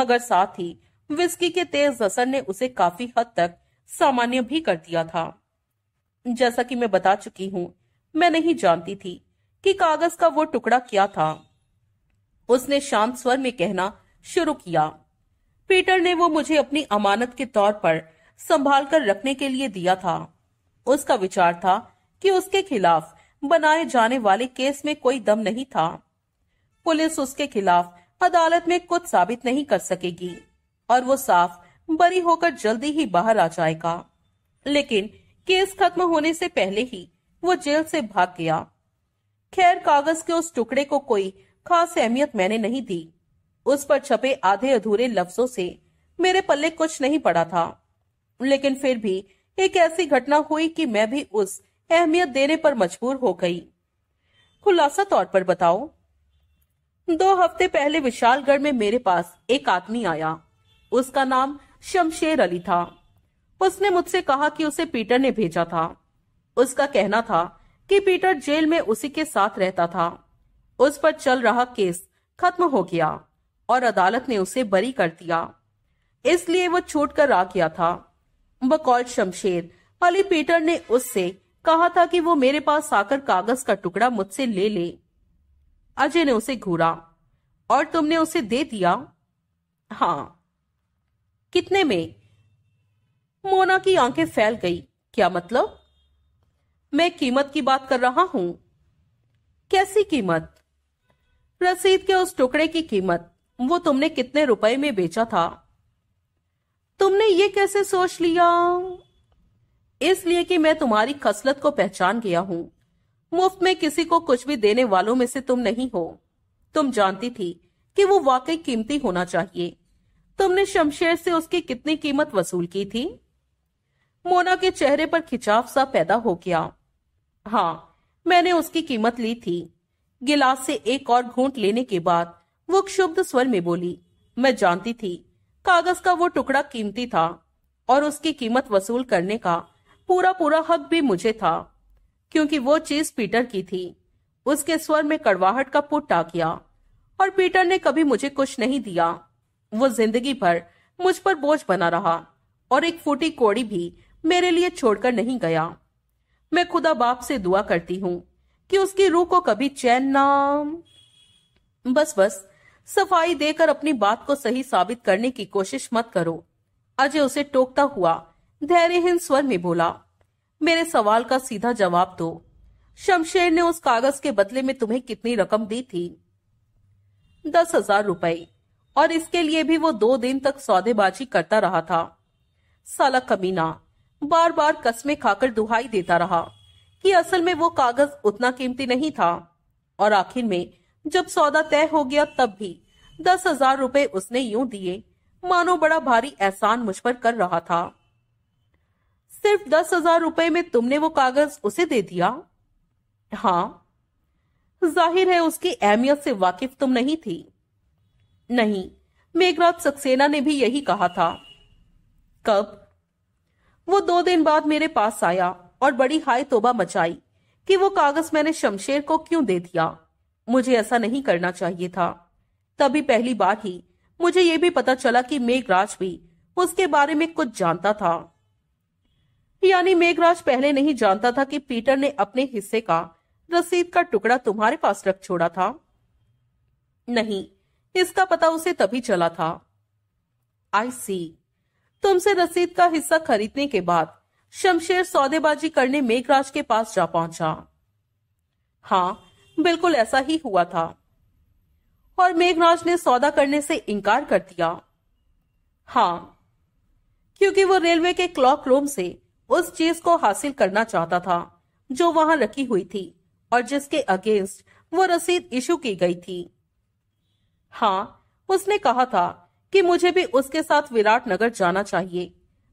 मगर साथ ही विस्की के तेज असर ने उसे काफी हद तक सामान्य भी कर दिया था जैसा कि मैं बता चुकी हूँ मैं नहीं जानती थी कि कागज का वो टुकड़ा क्या था उसने शांत स्वर में कहना शुरू किया पीटर ने वो मुझे अपनी अमानत के तौर पर संभाल कर रखने के लिए दिया था उसका विचार था कि उसके खिलाफ बनाए जाने वाले केस में कोई दम नहीं था पुलिस उसके खिलाफ अदालत में कुछ साबित नहीं कर सकेगी और वो साफ बरी होकर जल्दी ही बाहर आ जाएगा लेकिन केस खत्म होने से पहले ही वो जेल से भाग गया खैर कागज के उस टुकड़े को कोई खास अहमियत मैंने नहीं दी उस पर छपे आधे अधूरे लफ्जों से मेरे पल्ले कुछ नहीं पड़ा था लेकिन फिर भी एक ऐसी घटना हुई कि मैं भी उस अहमियत देने पर मजबूर हो गई खुलासा तौर पर बताओ दो हफ्ते पहले विशालगढ़ में मेरे पास एक आदमी आया उसका नाम शमशेर अली था उसने मुझसे कहा कि उसे पीटर ने भेजा था उसका कहना था कि पीटर जेल में उसी के साथ रहता था उस पर चल रहा केस खत्म हो गया और अदालत ने उसे बरी कर दिया इसलिए वो छोड़ कर आ गया था बकौल शमशेर अली पीटर ने उससे कहा था कि वो मेरे पास आकर कागज का टुकड़ा मुझसे ले ले अजय ने उसे घूरा और तुमने उसे दे दिया हाँ कितने में मोना की आंखें फैल गई क्या मतलब मैं कीमत की बात कर रहा हूं कैसी कीमत रसीद के उस टुकड़े की कीमत वो तुमने कितने रुपए में बेचा था तुमने ये कैसे सोच लिया इसलिए कि मैं तुम्हारी खसलत को पहचान गया हूं मुफ्त में किसी को कुछ भी देने वालों में से तुम नहीं हो तुम जानती थी कि वो वाकई कीमती होना चाहिए तुमने शमशेर से उसकी कितनी कीमत वसूल की थी मोना के चेहरे पर खिंचाव सा पैदा हो गया हाँ मैंने उसकी कीमत ली थी गिलास से एक और घूंट लेने के बाद वो क्षुब्ध स्वर में बोली मैं जानती थी कागज का वो टुकड़ा कीमती था और उसकी कीमत वसूल करने का पूरा पूरा हक भी मुझे था क्योंकि वो चीज पीटर की थी उसके स्वर में कड़वाहट का पुट आ गया और पीटर ने कभी मुझे कुछ नहीं दिया वो जिंदगी भर मुझ पर बोझ बना रहा और एक फूटी कोड़ी भी मेरे लिए छोड़कर नहीं गया मैं खुदा बाप से दुआ करती हूँ कि उसकी रूह को कभी चैन ना बस बस सफाई देकर अपनी बात को सही साबित करने की कोशिश मत करो अजय उसे टोकता हुआ धैर्यहीन स्वर में बोला मेरे सवाल का सीधा जवाब दो शमशेर ने उस कागज के बदले में तुम्हें कितनी रकम दी थी दस हजार रुपए और इसके लिए भी वो दो दिन तक सौदेबाजी करता रहा था साला कमीना बार बार कस्मे खाकर दुहाई देता रहा कि असल में वो कागज उतना कीमती नहीं था और आखिर में जब सौदा तय हो गया तब भी दस हजार रूपए उसने यूं दिए मानो बड़ा भारी एहसान मुझ पर कर रहा था सिर्फ दस हजार रुपए में तुमने वो कागज उसे दे दिया हाँ जाहिर है उसकी अहमियत से वाकिफ तुम नहीं थी नहीं मेघराज सक्सेना ने भी यही कहा था कब वो दो दिन बाद मेरे पास आया और बड़ी हाय तोबा मचाई कि वो कागज मैंने शमशेर को क्यों दे दिया मुझे ऐसा नहीं करना चाहिए था तभी पहली बार ही मुझे यह भी पता चला कि मेघराज भी उसके बारे में कुछ जानता था यानी मेघराज पहले नहीं जानता था कि पीटर ने अपने हिस्से का रसीद का टुकड़ा तुम्हारे पास रख छोड़ा था नहीं इसका पता उसे तभी चला था आई सी तुमसे रसीद का हिस्सा खरीदने के बाद शमशेर सौदेबाजी करने मेघराज के पास जा पहुंचा हाँ बिल्कुल ऐसा ही हुआ था और मेघराज ने सौदा करने से इनकार कर दिया हाँ क्योंकि वो रेलवे के क्लॉक रूम से उस चीज को हासिल करना चाहता था जो वहां रखी हुई थी और जिसके अगेंस्ट वो रसीद इशू की गई थी हाँ उसने कहा था कि मुझे भी उसके साथ विराट नगर जाना चाहिए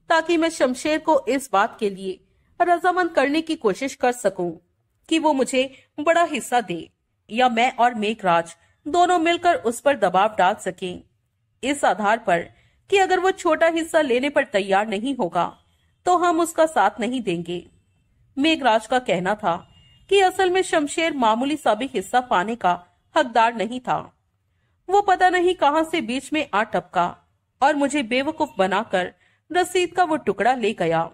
ताकि मैं शमशेर को इस बात के लिए रजामंद करने की कोशिश कर सकूं कि वो मुझे बड़ा हिस्सा दे या मैं और मेघराज दोनों मिलकर उस पर दबाव डाल सकें इस आधार पर कि अगर वो छोटा हिस्सा लेने पर तैयार नहीं होगा तो हम उसका साथ नहीं देंगे मेघराज का कहना था कि असल में शमशेर मामूली सा भी हिस्सा पाने का हकदार नहीं था वो पता नहीं कहां से बीच में आ टपका और मुझे बेवकूफ बनाकर रसीद का वो टुकड़ा ले गया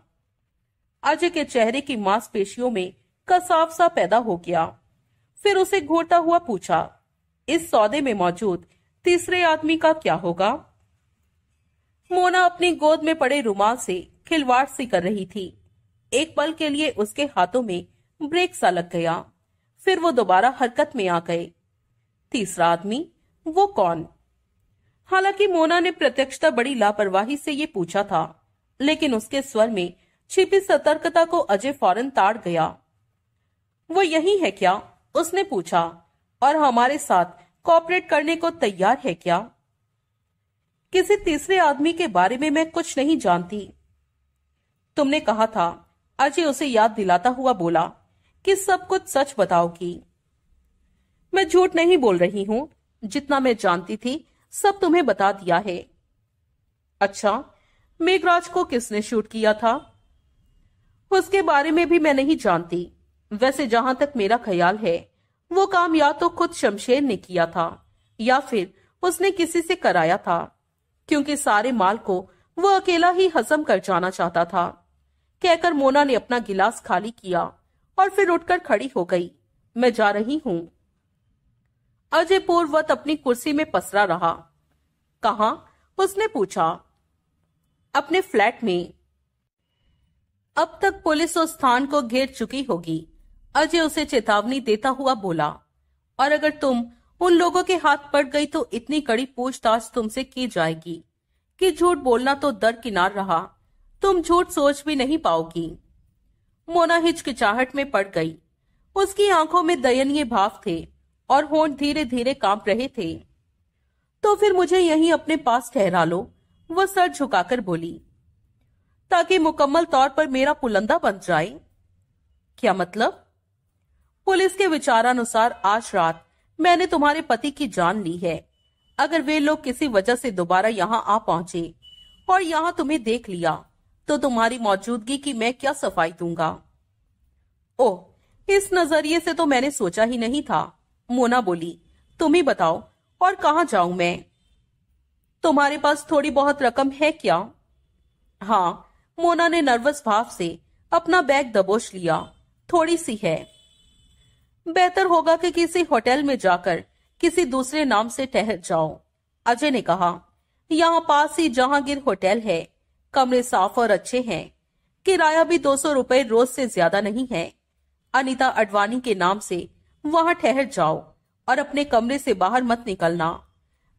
अजय के चेहरे की मांसपेशियों में साफ सा पैदा हो गया फिर उसे घूरता हुआ पूछा इस सौदे में मौजूद तीसरे आदमी का क्या होगा मोना अपनी गोद में पड़े रुमाल से खिलवाड़ सी कर रही थी एक पल के लिए उसके हाथों में ब्रेक सा लग गया फिर वो दोबारा हरकत में आ गए तीसरा आदमी वो कौन हालांकि मोना ने प्रत्यक्षता बड़ी लापरवाही से ये पूछा था लेकिन उसके स्वर में छिपी सतर्कता को अजय फौरन ताड़ गया वो यही है क्या उसने पूछा और हमारे साथ कॉपरेट करने को तैयार है क्या किसी तीसरे आदमी के बारे में मैं कुछ नहीं जानती तुमने कहा था अजय उसे याद दिलाता हुआ बोला कि सब कुछ सच बताओगी मैं झूठ नहीं बोल रही हूं जितना मैं जानती थी सब तुम्हें बता दिया है अच्छा मेघराज को किसने शूट किया था उसके बारे में भी मैं नहीं जानती वैसे जहां तक मेरा ख्याल है वो काम या तो खुद शमशेर ने किया था या फिर उसने किसी से कराया था क्योंकि सारे माल को वो अकेला ही हजम कर जाना चाहता था कहकर मोना ने अपना गिलास खाली किया और फिर उठकर खड़ी हो गई मैं जा रही हूं अजय पूर्वत अपनी कुर्सी में पसरा रहा कहा उसने पूछा अपने फ्लैट में अब तक पुलिस उस स्थान को घेर चुकी होगी अजय उसे चेतावनी देता हुआ बोला और अगर तुम उन लोगों के हाथ पड़ गई तो इतनी कड़ी पूछताछ तुमसे की जाएगी कि झूठ बोलना तो दर किनार रहा तुम झूठ सोच भी नहीं पाओगी मोना हिचकिचाहट में पड़ गई उसकी आंखों में दयनीय भाव थे और होंठ धीरे धीरे कांप रहे थे तो फिर मुझे यहीं अपने पास ठहरा लो वो सर झुकाकर बोली ताकि मुकम्मल तौर पर मेरा पुलंदा बन जाए क्या मतलब पुलिस के विचारानुसार आज रात मैंने तुम्हारे पति की जान ली है अगर वे लोग किसी वजह से दोबारा यहाँ आ पहुँचे और यहाँ तुम्हें देख लिया तो तुम्हारी मौजूदगी की मैं क्या सफाई दूंगा ओह इस नजरिए से तो मैंने सोचा ही नहीं था मोना बोली तुम ही बताओ और कहा जाऊं मैं तुम्हारे पास थोड़ी बहुत रकम है क्या हाँ मोना ने नर्वस भाव से अपना बैग दबोच लिया थोड़ी सी है बेहतर होगा कि किसी होटल में जाकर किसी दूसरे नाम से ठहर जाओ अजय ने कहा यहाँ पास ही जहांगीर होटल है कमरे साफ और अच्छे हैं किराया भी दो सौ रुपए रोज से ज्यादा नहीं है अनिता अडवाणी के नाम से वहां ठहर जाओ और अपने कमरे से बाहर मत निकलना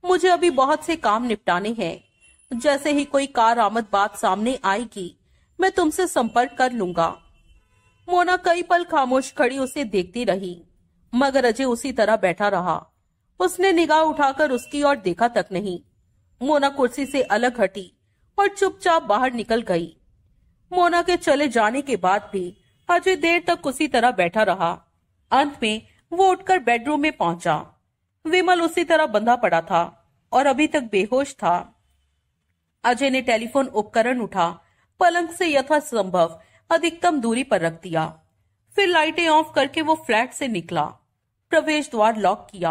मुझे अभी बहुत से काम निपटाने हैं जैसे ही कोई कार आमद बात सामने आएगी मैं तुमसे संपर्क कर लूंगा मोना कई पल खामोश खड़ी उसे देखती रही मगर अजय उसी तरह बैठा रहा उसने निगाह उठाकर उसकी ओर देखा तक नहीं मोना कुर्सी से अलग हटी और चुपचाप बाहर निकल गई मोना के चले जाने के बाद भी अजय देर तक उसी तरह बैठा रहा अंत में वो उठकर बेडरूम में पहुंचा विमल उसी तरह बंधा पड़ा था और अभी तक बेहोश था अजय ने टेलीफोन उपकरण उठा पलंग से यथा संभव अधिकतम दूरी पर रख दिया फिर लाइटें ऑफ करके वो फ्लैट से निकला प्रवेश द्वार लॉक किया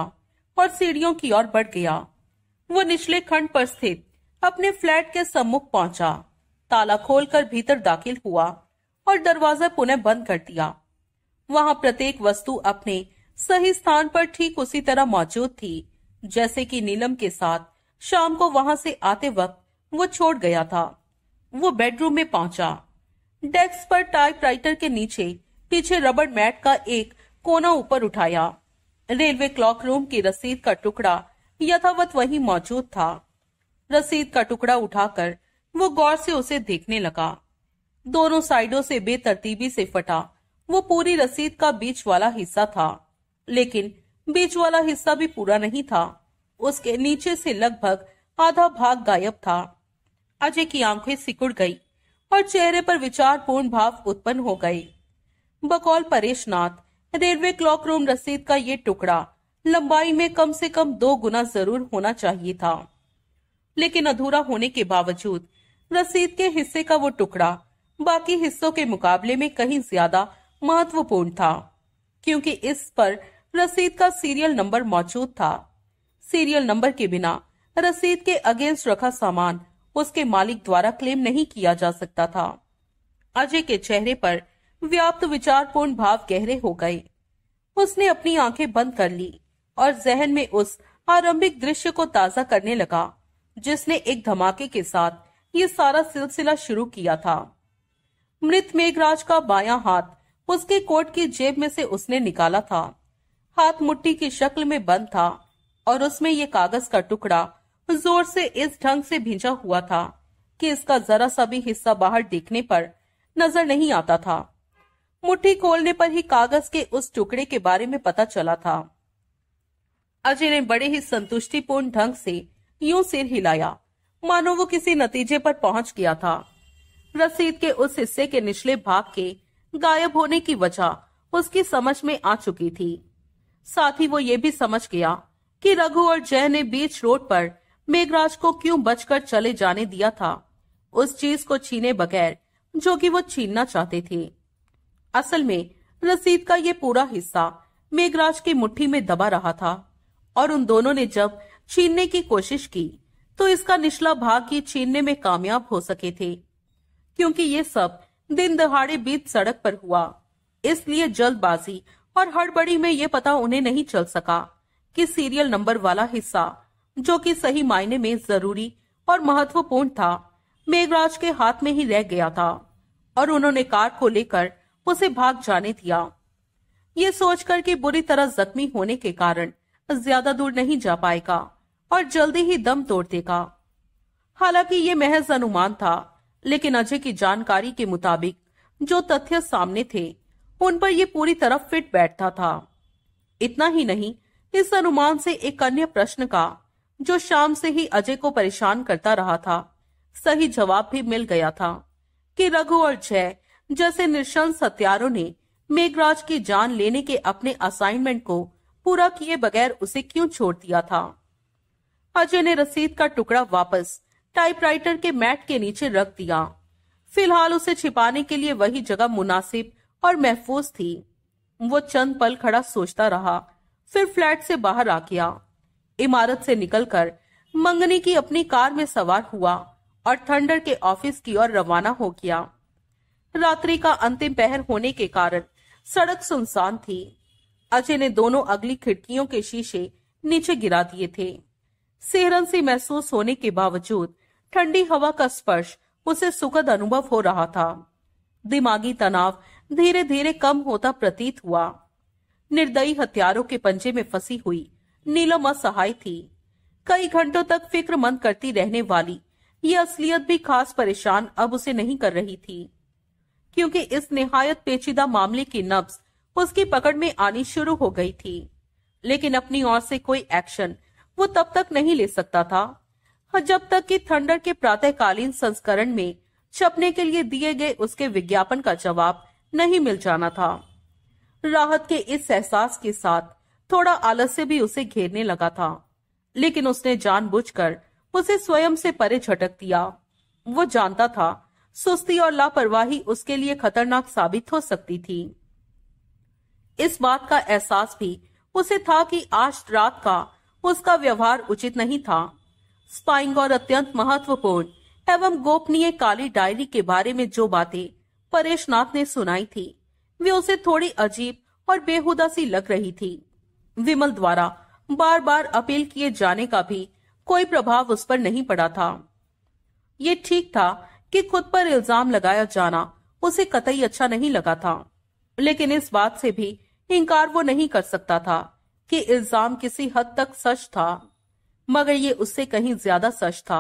और सीढ़ियों की ओर बढ़ गया वो निचले खंड पर स्थित अपने फ्लैट के सम्मुख पहुंचा ताला खोलकर भीतर दाखिल हुआ और दरवाजा पुनः बंद कर दिया वहां प्रत्येक वस्तु अपने सही स्थान पर ठीक उसी तरह मौजूद थी जैसे कि नीलम के साथ शाम को वहां से आते वक्त वो छोड़ गया था वो बेडरूम में पहुंचा डेस्क पर टाइपराइटर के नीचे पीछे रबड़ मैट का एक कोना ऊपर उठाया रेलवे क्लॉक रूम की रसीद का टुकड़ा यथावत वही मौजूद था रसीद का टुकड़ा उठाकर वो गौर से उसे देखने लगा दोनों साइडों से बेतरतीबी से फटा वो पूरी रसीद का बीच वाला हिस्सा था लेकिन बीच वाला हिस्सा भी पूरा नहीं था उसके नीचे से लगभग आधा भाग गायब था अजय की आंखें सिकुड़ गई और चेहरे पर विचारपूर्ण भाव उत्पन्न हो गए बकौल Paresh Nath railway cloak room रसीद का ये टुकड़ा लंबाई में कम से कम दो गुना जरूर होना चाहिए था लेकिन अधूरा होने के बावजूद रसीद के हिस्से का वो टुकड़ा बाकी हिस्सों के मुकाबले में कहीं ज्यादा महत्वपूर्ण था क्योंकि इस पर रसीद का सीरियल नंबर मौजूद था सीरियल नंबर के बिना रसीद के अगेंस्ट रखा सामान उसके मालिक द्वारा क्लेम नहीं किया जा सकता था अजय के चेहरे पर व्याप्त विचारपूर्ण भाव गहरे हो गए उसने अपनी आंखें बंद कर ली और जहन में उस आरंभिक दृश्य को ताजा करने लगा जिसने एक धमाके के साथ ये सारा सिलसिला शुरू किया था मृत मेघराज का बाया हाथ उसके कोट की जेब में से उसने निकाला था हाथ मुट्ठी की शक्ल में बंद था और उसमें ये कागज का टुकड़ा जोर से इस ढंग से भिंजा हुआ था कि इसका जरा सा भी हिस्सा बाहर देखने पर नजर नहीं आता था मुट्ठी खोलने पर ही कागज के उस टुकड़े के बारे में पता चला था अजय ने बड़े ही संतुष्टिपूर्ण ढंग से यूं सिर हिलाया मानो वो किसी नतीजे पर पहुंच गया था रसीद के उस हिस्से के निचले भाग के गायब होने की वजह उसकी समझ में आ चुकी थी साथ ही वो ये भी समझ गया कि रघु और जय ने बीच रोड पर मेघराज को क्यों बचकर चले जाने दिया था उस चीज को छीने बगैर जो कि वो छीनना चाहते थे असल में रसीद का ये पूरा हिस्सा मेघराज की मुट्ठी में दबा रहा था और उन दोनों ने जब छीनने की कोशिश की तो इसका निचला भाग ही छीनने में कामयाब हो सके थे क्योंकि ये सब दिन दहाड़े बीत सड़क पर हुआ इसलिए जल्दबाजी और हड़बड़ी में ये पता उन्हें नहीं चल सका कि सीरियल नंबर वाला हिस्सा जो कि सही मायने में जरूरी और महत्वपूर्ण था मेघराज के हाथ में ही रह गया था और उन्होंने कार को लेकर उसे भाग जाने दिया ये सोचकर कि बुरी तरह जख्मी होने के कारण ज्यादा दूर नहीं जा पाएगा और जल्दी ही दम तोड़ देगा हालांकि ये महज अनुमान था लेकिन अजय की जानकारी के मुताबिक जो तथ्य सामने थे उन पर यह पूरी तरह फिट बैठता था इतना ही नहीं इस अनुमान से एक अन्य प्रश्न का जो शाम से ही अजय को परेशान करता रहा था सही जवाब भी मिल गया था कि रघु और जय जैसे निशंस हथियारों ने मेघराज की जान लेने के अपने असाइनमेंट को पूरा किए बगैर उसे क्यों छोड़ दिया था अजय ने रसीद का टुकड़ा वापस टाइपराइटर के मैट के नीचे रख दिया फिलहाल उसे छिपाने के लिए वही जगह मुनासिब और महफूज थी वो चंद पल खड़ा सोचता रहा फिर फ्लैट से बाहर आ गया इमारत से निकलकर मंगनी की अपनी कार में सवार हुआ और थंडर के ऑफिस की ओर रवाना हो गया रात्रि का अंतिम पहर होने के कारण सड़क सुनसान थी अजय ने दोनों अगली खिड़कियों के शीशे नीचे गिरा दिए थे सेहरन से महसूस होने के बावजूद ठंडी हवा का स्पर्श उसे सुखद अनुभव हो रहा था दिमागी तनाव धीरे धीरे कम होता प्रतीत हुआ निर्दयी हथियारों के पंजे में फंसी हुई नीलम असहाय थी कई घंटों तक फिक्रमंद करती रहने वाली ये असलियत भी खास परेशान अब उसे नहीं कर रही थी क्योंकि इस नहायत पेचीदा मामले की नब्स उसकी पकड़ में आनी शुरू हो गई थी लेकिन अपनी ओर से कोई एक्शन वो तब तक नहीं ले सकता था जब तक कि थंडर के प्रातःकालीन संस्करण में छपने के लिए दिए गए उसके विज्ञापन का जवाब नहीं मिल जाना था राहत के इस एहसास के साथ थोड़ा आलस्य भी उसे घेरने लगा था लेकिन उसने जानबूझकर उसे स्वयं से परे झटक दिया वो जानता था सुस्ती और लापरवाही उसके लिए खतरनाक साबित हो सकती थी इस बात का एहसास भी उसे था कि आज रात का उसका व्यवहार उचित नहीं था स्पाइंग और अत्यंत महत्वपूर्ण एवं गोपनीय काली डायरी के बारे में जो बातें परेशनाथ ने सुनाई थी वे उसे थोड़ी अजीब और बेहुदा सी लग रही थी विमल द्वारा बार बार अपील किए जाने का भी कोई प्रभाव उस पर नहीं पड़ा था ये ठीक था कि खुद पर इल्जाम लगाया जाना उसे कतई अच्छा नहीं लगा था लेकिन इस बात से भी इनकार वो नहीं कर सकता था कि इल्जाम किसी हद तक सच था मगर ये उससे कहीं ज्यादा सच था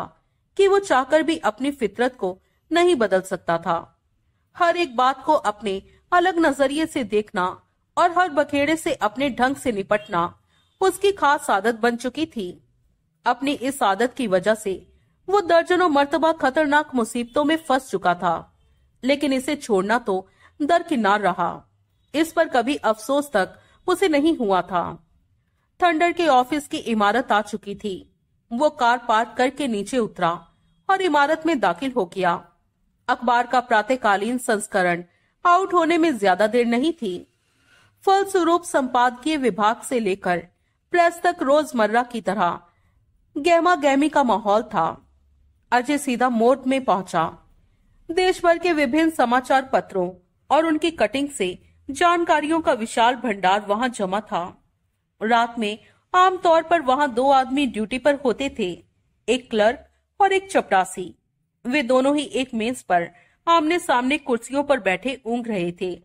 कि वो चाहकर भी अपनी फितरत को नहीं बदल सकता था हर एक बात को अपने अलग नजरिए से देखना और हर बखेड़े से अपने ढंग से निपटना उसकी खास आदत बन चुकी थी अपनी इस आदत की वजह से वो दर्जनों मर्तबा खतरनाक मुसीबतों में फंस चुका था लेकिन इसे छोड़ना तो दरकिनार रहा इस पर कभी अफसोस तक उसे नहीं हुआ था थंडर के ऑफिस की इमारत आ चुकी थी वो कार पार्क करके नीचे उतरा और इमारत में दाखिल हो गया अखबार का प्रातःकालीन संस्करण आउट होने में ज्यादा देर नहीं थी फलस्वरूप संपादकीय विभाग से लेकर प्रेस तक रोजमर्रा की तरह गहमा गहमी का माहौल था अजय सीधा मोर्ट में पहुंचा देश भर के विभिन्न समाचार पत्रों और उनकी कटिंग से जानकारियों का विशाल भंडार वहां जमा था रात में आमतौर पर वहां दो आदमी ड्यूटी पर होते थे एक क्लर्क और एक चपरासी वे दोनों ही एक मेज पर आमने सामने कुर्सियों पर बैठे ऊँग रहे थे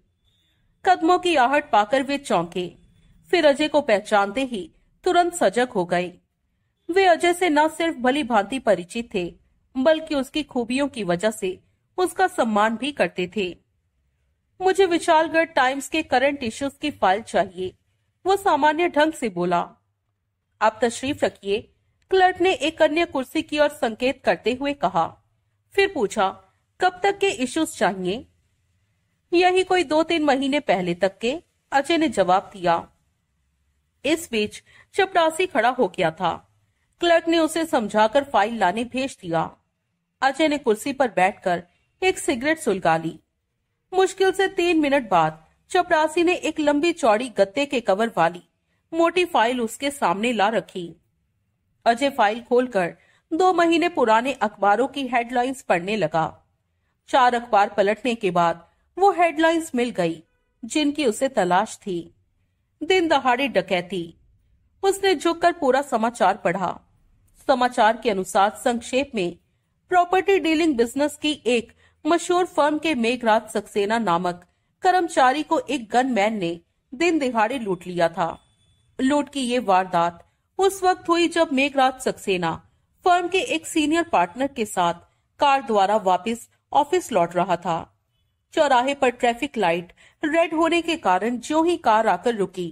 कदमों की आहट पाकर वे चौंके फिर अजय को पहचानते ही तुरंत सजग हो गए वे अजय से न सिर्फ भली भांति परिचित थे बल्कि उसकी खूबियों की वजह से उसका सम्मान भी करते थे मुझे विशालगढ़ टाइम्स के करंट इश्यूज की फाइल चाहिए वो सामान्य ढंग से बोला आप तशरीफ रखिए क्लर्क ने एक अन्य कुर्सी की ओर संकेत करते हुए कहा फिर पूछा कब तक के इश्यूज चाहिए यही कोई दो तीन महीने पहले तक के अजय ने जवाब दिया इस बीच चपरासी खड़ा हो गया था क्लर्क ने उसे समझाकर फाइल लाने भेज दिया अजय ने कुर्सी पर बैठकर एक सिगरेट सुलगा ली मुश्किल से तीन मिनट बाद चपरासी ने एक लंबी चौड़ी गत्ते के कवर वाली मोटी फाइल उसके सामने ला रखी अजय फाइल खोलकर दो महीने पुराने अखबारों की हेडलाइंस पढ़ने लगा चार अखबार पलटने के बाद वो हेडलाइंस मिल गई जिनकी उसे तलाश थी दिन दहाड़े डकैती उसने झुककर पूरा समाचार पढ़ा समाचार के अनुसार संक्षेप में प्रॉपर्टी डीलिंग बिजनेस की एक मशहूर फर्म के मेघराज सक्सेना नामक कर्मचारी को एक गनमैन ने दिन दिहाड़े लूट लिया था लूट की ये वारदात उस वक्त हुई जब मेघराज सक्सेना फर्म के एक सीनियर पार्टनर के साथ कार द्वारा वापस ऑफिस लौट रहा था चौराहे पर ट्रैफिक लाइट रेड होने के कारण जो ही कार आकर रुकी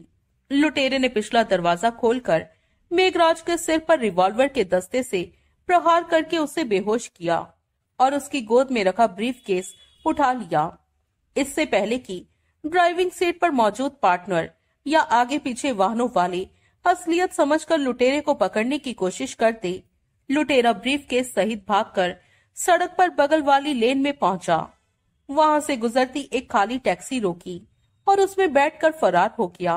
लुटेरे ने पिछला दरवाजा खोलकर मेघराज के सिर पर रिवॉल्वर के दस्ते से प्रहार करके उसे बेहोश किया और उसकी गोद में रखा ब्रीफ केस उठा लिया इससे पहले कि ड्राइविंग सीट पर मौजूद पार्टनर या आगे पीछे वाहनों वाले असलियत समझकर लुटेरे को पकड़ने की कोशिश करते लुटेरा ब्रीफ केस सहित भागकर सड़क पर बगल वाली लेन में पहुंचा वहां से गुजरती एक खाली टैक्सी रोकी और उसमें बैठकर फरार हो गया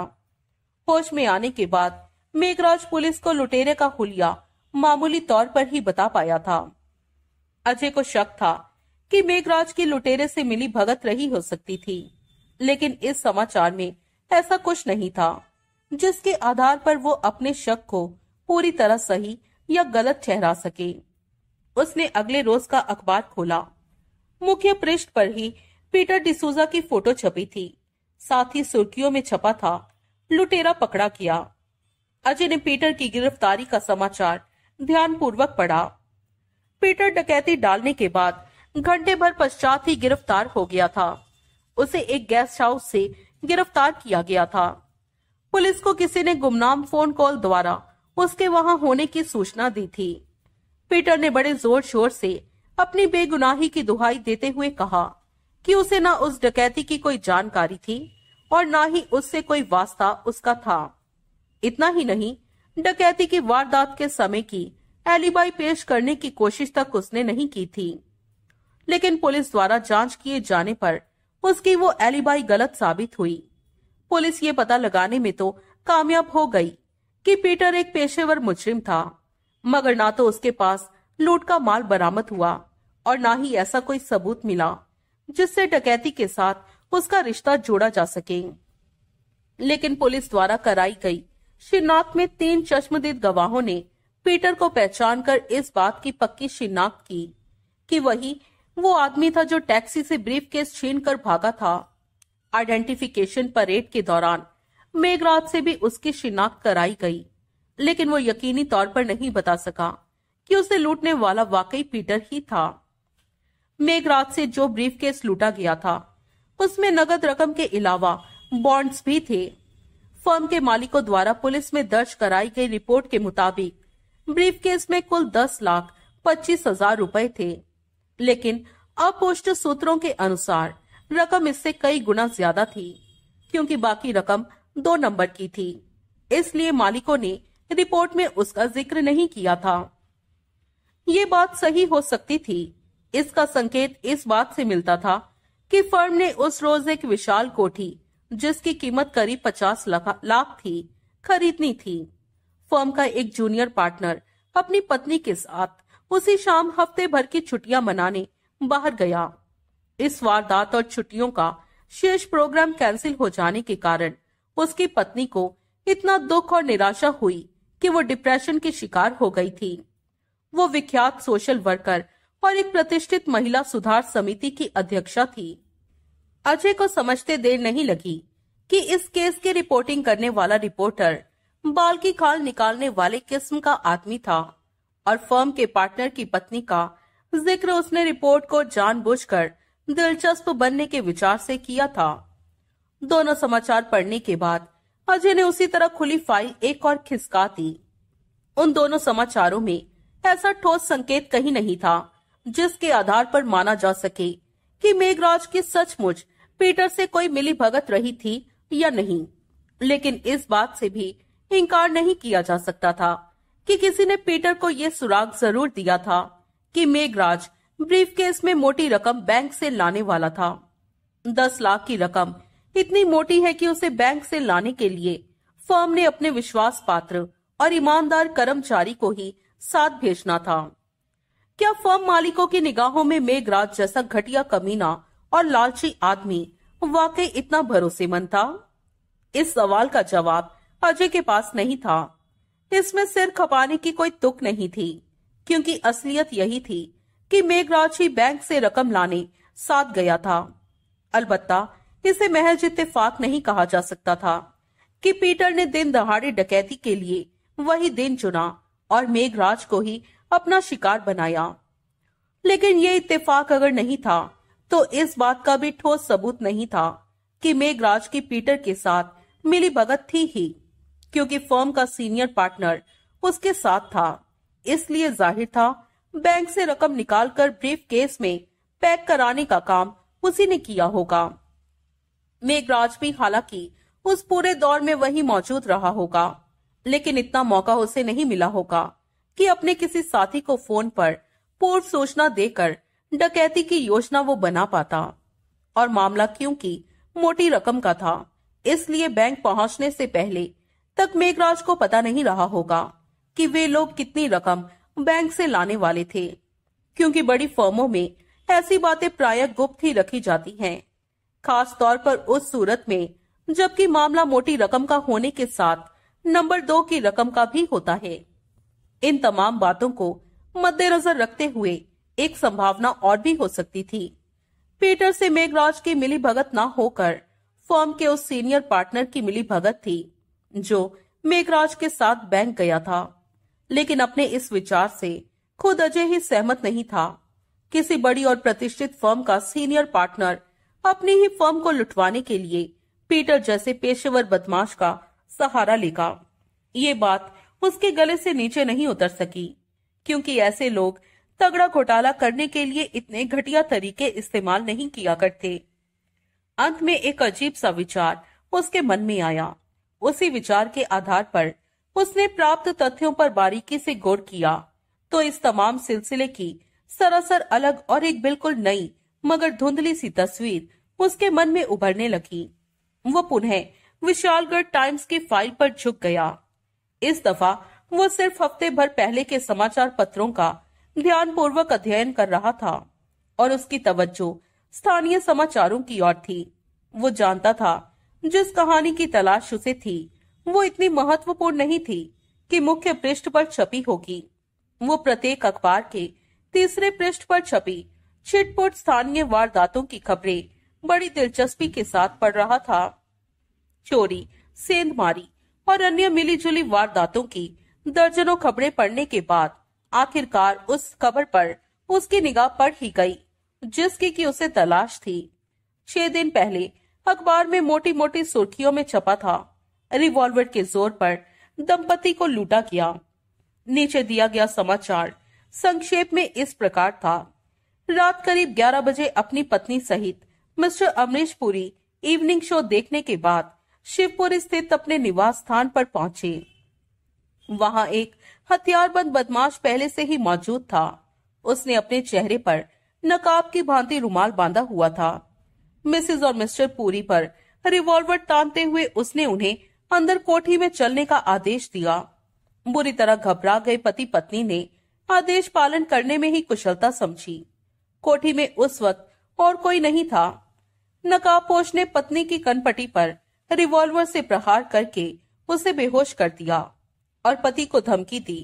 होश में आने के बाद मेघराज पुलिस को लुटेरे का हुलिया मामूली तौर पर ही बता पाया था अजय को शक था कि मेघराज की लुटेरे से मिली भगत रही हो सकती थी लेकिन इस समाचार में ऐसा कुछ नहीं था जिसके आधार पर वो अपने शक को पूरी तरह सही या गलत ठहरा सके उसने अगले रोज का अखबार खोला मुख्य पृष्ठ पर ही पीटर डिसूजा की फोटो छपी थी साथ ही सुर्खियों में छपा था लुटेरा पकड़ा किया अजय ने पीटर की गिरफ्तारी का समाचार ध्यानपूर्वक पढ़ा पीटर डकैती डालने के बाद घंटे भर पश्चात ही गिरफ्तार हो गया था उसे एक गेस्ट हाउस से गिरफ्तार किया गया था पुलिस को किसी ने गुमनाम फोन कॉल द्वारा उसके वहां होने की सूचना दी थी पीटर ने बड़े जोर शोर से अपनी बेगुनाही की दुहाई देते हुए कहा कि उसे ना उस डकैती की कोई जानकारी थी और ना ही उससे कोई वास्ता उसका था इतना ही नहीं डकैती की वारदात के समय की एलिबाई पेश करने की कोशिश तक उसने नहीं की थी लेकिन पुलिस द्वारा जांच किए जाने पर उसकी वो एलिबाई गलत साबित हुई पुलिस ये पता लगाने में तो कामयाब हो गई कि पीटर एक पेशेवर मुजरिम था मगर ना तो उसके पास लूट का माल बरामद हुआ और ना ही ऐसा कोई सबूत मिला जिससे डकैती के साथ उसका रिश्ता जोड़ा जा सके लेकिन पुलिस द्वारा कराई गई शिनाख्त में तीन चश्मदीद गवाहों ने पीटर को पहचान कर इस बात की पक्की शिनाख्त की कि वही वो आदमी था जो टैक्सी से ब्रीफ केस छीन कर भागा था आइडेंटिफिकेशन परेड के दौरान मेघराज से भी उसकी शिनाख्त कराई गई लेकिन वो यकीनी तौर पर नहीं बता सका कि उसे लूटने वाला वाकई पीटर ही था मेघराज से जो ब्रीफ केस लूटा गया था उसमें नगद रकम के अलावा बॉन्ड्स भी थे फर्म के मालिकों द्वारा पुलिस में दर्ज कराई गई रिपोर्ट के मुताबिक ब्रीफ केस में कुल दस लाख पच्चीस हजार रूपए थे लेकिन अपुष्ट सूत्रों के अनुसार रकम इससे कई गुना ज्यादा थी क्योंकि बाकी रकम दो नंबर की थी इसलिए मालिकों ने रिपोर्ट में उसका जिक्र नहीं किया था ये बात सही हो सकती थी इसका संकेत इस बात से मिलता था कि फर्म ने उस रोज एक विशाल कोठी जिसकी कीमत करीब पचास लाख थी खरीदनी थी फर्म का एक जूनियर पार्टनर अपनी पत्नी के साथ उसी शाम हफ्ते भर की छुट्टियां मनाने बाहर गया इस वारदात और छुट्टियों का शेष प्रोग्राम कैंसिल हो जाने के कारण उसकी पत्नी को इतना दुख और निराशा हुई कि वो डिप्रेशन के शिकार हो गई थी वो विख्यात सोशल वर्कर और एक प्रतिष्ठित महिला सुधार समिति की अध्यक्षा थी अजय को समझते देर नहीं लगी कि इस केस की रिपोर्टिंग करने वाला रिपोर्टर बाल की खाल निकालने वाले किस्म का आदमी था और फर्म के पार्टनर की पत्नी का जिक्र उसने रिपोर्ट को जानबूझकर दिलचस्प बनने के विचार से किया था दोनों समाचार पढ़ने के बाद अजय ने उसी तरह खुली फाइल एक और खिसका दी उन दोनों समाचारों में ऐसा ठोस संकेत कहीं नहीं था जिसके आधार पर माना जा सके कि मेघराज की सचमुच पीटर से कोई मिली भगत रही थी या नहीं लेकिन इस बात से भी इनकार नहीं किया जा सकता था कि किसी ने पीटर को यह सुराग जरूर दिया था कि मेघराज ब्रीफकेस में मोटी रकम बैंक से लाने वाला था दस लाख की रकम इतनी मोटी है कि उसे बैंक से लाने के लिए फर्म ने अपने विश्वास पात्र और ईमानदार कर्मचारी को ही साथ भेजना था क्या फर्म मालिकों की निगाहों में मेघराज जैसा घटिया कमीना और लालची आदमी वाकई इतना भरोसेमंद था इस सवाल का जवाब अजय के पास नहीं था इसमें सिर खपाने की कोई तुक नहीं थी क्योंकि असलियत यही थी कि मेघराज ही बैंक से रकम लाने साथ गया था अलबत्ता इसे महज इतफाक नहीं कहा जा सकता था कि पीटर ने दिन दहाड़े डकैती के लिए वही दिन चुना और मेघराज को ही अपना शिकार बनाया लेकिन ये इत्तेफाक अगर नहीं था तो इस बात का भी ठोस सबूत नहीं था कि मेघराज की पीटर के साथ मिली भगत थी ही क्योंकि फर्म का सीनियर पार्टनर उसके साथ था इसलिए जाहिर था बैंक से रकम निकालकर ब्रीफ केस में पैक कराने का काम उसी ने किया होगा मेघराज भी हालांकि उस पूरे दौर में वही मौजूद रहा होगा लेकिन इतना मौका उसे नहीं मिला होगा कि अपने किसी साथी को फोन पर पूर्व सूचना देकर डकैती की योजना वो बना पाता और मामला क्योंकि मोटी रकम का था इसलिए बैंक पहुंचने से पहले तक मेघराज को पता नहीं रहा होगा कि वे लोग कितनी रकम बैंक से लाने वाले थे क्योंकि बड़ी फर्मों में ऐसी बातें प्राय गुप्त ही रखी जाती हैं, खास तौर पर उस सूरत में जबकि मामला मोटी रकम का होने के साथ नंबर दो की रकम का भी होता है इन तमाम बातों को मद्देनजर रखते हुए एक संभावना और भी हो सकती थी पीटर से मेघराज की मिली भगत न होकर फर्म के उस सीनियर पार्टनर की मिली भगत थी जो मेघराज के साथ बैंक गया था लेकिन अपने इस विचार से खुद अजय ही सहमत नहीं था किसी बड़ी और प्रतिष्ठित फर्म का सीनियर पार्टनर अपनी ही फर्म को लुटवाने के लिए पीटर जैसे पेशेवर बदमाश का सहारा लेगा ये बात उसके गले से नीचे नहीं उतर सकी क्योंकि ऐसे लोग तगड़ा घोटाला करने के लिए इतने घटिया तरीके इस्तेमाल नहीं किया करते अंत में एक अजीब सा विचार उसके मन में आया उसी विचार के आधार पर उसने प्राप्त तथ्यों पर बारीकी से गौर किया तो इस तमाम सिलसिले की सरासर अलग और एक बिल्कुल नई मगर धुंधली सी तस्वीर उसके मन में उभरने लगी वो पुनः विशालगढ़ टाइम्स की फाइल पर झुक गया इस दफा वो सिर्फ हफ्ते भर पहले के समाचार पत्रों का ध्यान पूर्वक अध्ययन कर रहा था और उसकी तवज्जो स्थानीय समाचारों की ओर थी वो जानता था जिस कहानी की तलाश उसे थी वो इतनी महत्वपूर्ण नहीं थी कि मुख्य पृष्ठ पर छपी होगी वो प्रत्येक अखबार के तीसरे पृष्ठ पर छपी छिटपुट स्थानीय वारदातों की खबरें बड़ी दिलचस्पी के साथ पढ़ रहा था चोरी सेंधमारी और अन्य मिलीजुली वारदातों की दर्जनों खबरें पढ़ने के बाद आखिरकार उस खबर पर उसकी निगाह पड़ ही गई जिसकी की उसे तलाश थी छह दिन पहले अखबार में मोटी मोटी सुर्खियों में छपा था रिवॉल्वर के जोर पर दंपति को लूटा गया नीचे दिया गया समाचार संक्षेप में इस प्रकार था रात करीब 11 बजे अपनी पत्नी सहित mister Amrish Puri evening show देखने के बाद शिवपुर स्थित अपने निवास स्थान पर पहुंचे वहां एक हथियारबंद बदमाश पहले से ही मौजूद था उसने अपने चेहरे पर नकाब की भांति रुमाल बांधा हुआ था मिसेज और मिस्टर पुरी पर रिवॉल्वर तानते हुए उसने उन्हें अंदर कोठी में चलने का आदेश दिया बुरी तरह घबरा गए पति पत्नी ने आदेश पालन करने में ही कुशलता समझी कोठी में उस वक्त और कोई नहीं था नकाबपोश ने पत्नी की कनपटी पर रिवॉल्वर से प्रहार करके उसे बेहोश कर दिया और पति को धमकी दी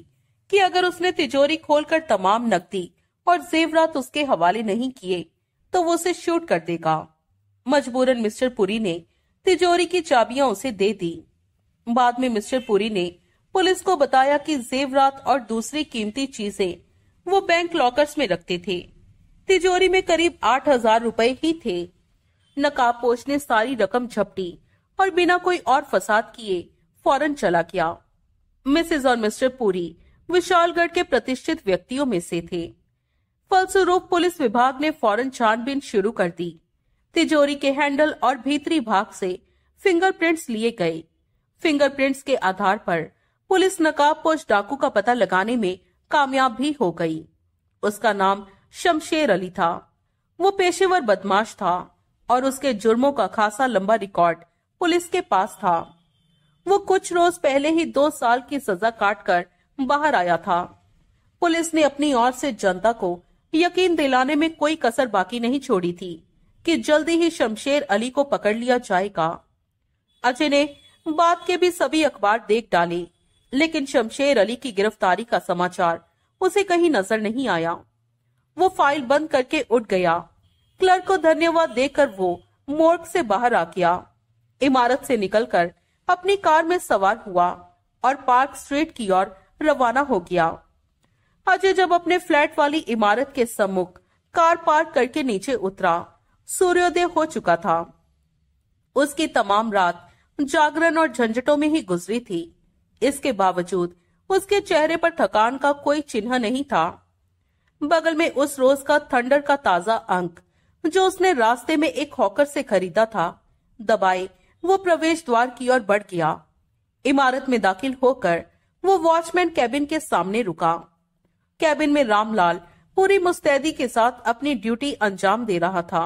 कि अगर उसने तिजोरी खोलकर तमाम नकदी और जेवरात उसके हवाले नहीं किए तो वो उसे शूट कर देगा मजबूरन मिस्टर पुरी ने तिजोरी की चाबियां उसे दे दी बाद में मिस्टर पुरी ने पुलिस को बताया कि जेवरात और दूसरी कीमती चीजें वो बैंक लॉकर्स में रखते थे तिजोरी में करीब आठ हजार रूपए ही थे नकाबपोश ने सारी रकम झपटी और बिना कोई और फसाद किए फौरन चला गया मिसेज और मिस्टर पुरी विशालगढ़ के प्रतिष्ठित व्यक्तियों में से थे फलस्वरूप पुलिस विभाग ने फौरन छानबीन शुरू कर दी तिजोरी के हैंडल और भीतरी भाग से फिंगरप्रिंट्स लिए गए फिंगरप्रिंट्स के आधार पर पुलिस नकाबपोश डाकू का पता लगाने में कामयाब भी हो गई उसका नाम शमशेर अली था वो पेशेवर बदमाश था और उसके जुर्मों का खासा लंबा रिकॉर्ड पुलिस के पास था वो कुछ रोज पहले ही दो साल की सजा काटकर बाहर आया था पुलिस ने अपनी ओर से जनता को यकीन दिलाने में कोई कसर बाकी नहीं छोड़ी थी कि जल्दी ही शमशेर अली को पकड़ लिया जाएगा अजय ने बाद के भी सभी अखबार देख डाले लेकिन शमशेर अली की गिरफ्तारी का समाचार उसे कहीं नजर नहीं आया वो फाइल बंद करके उठ गया क्लर्क को धन्यवाद देकर वो मोर्ग से बाहर आ गया इमारत से निकलकर अपनी कार में सवार हुआ और पार्क स्ट्रीट की ओर रवाना हो गया अजय जब अपने फ्लैट वाली इमारत के सम्मुख कार पार्क करके नीचे उतरा सूर्योदय हो चुका था उसकी तमाम रात जागरण और झंझटों में ही गुजरी थी इसके बावजूद उसके चेहरे पर थकान का कोई चिन्ह नहीं था बगल में उस रोज का थंडर का ताजा अंक जो उसने रास्ते में एक हॉकर से खरीदा था दबाए वो प्रवेश द्वार की ओर बढ़ गया इमारत में दाखिल होकर वो वॉचमैन कैबिन के सामने रुका कैबिन में रामलाल पूरी मुस्तैदी के साथ अपनी ड्यूटी अंजाम दे रहा था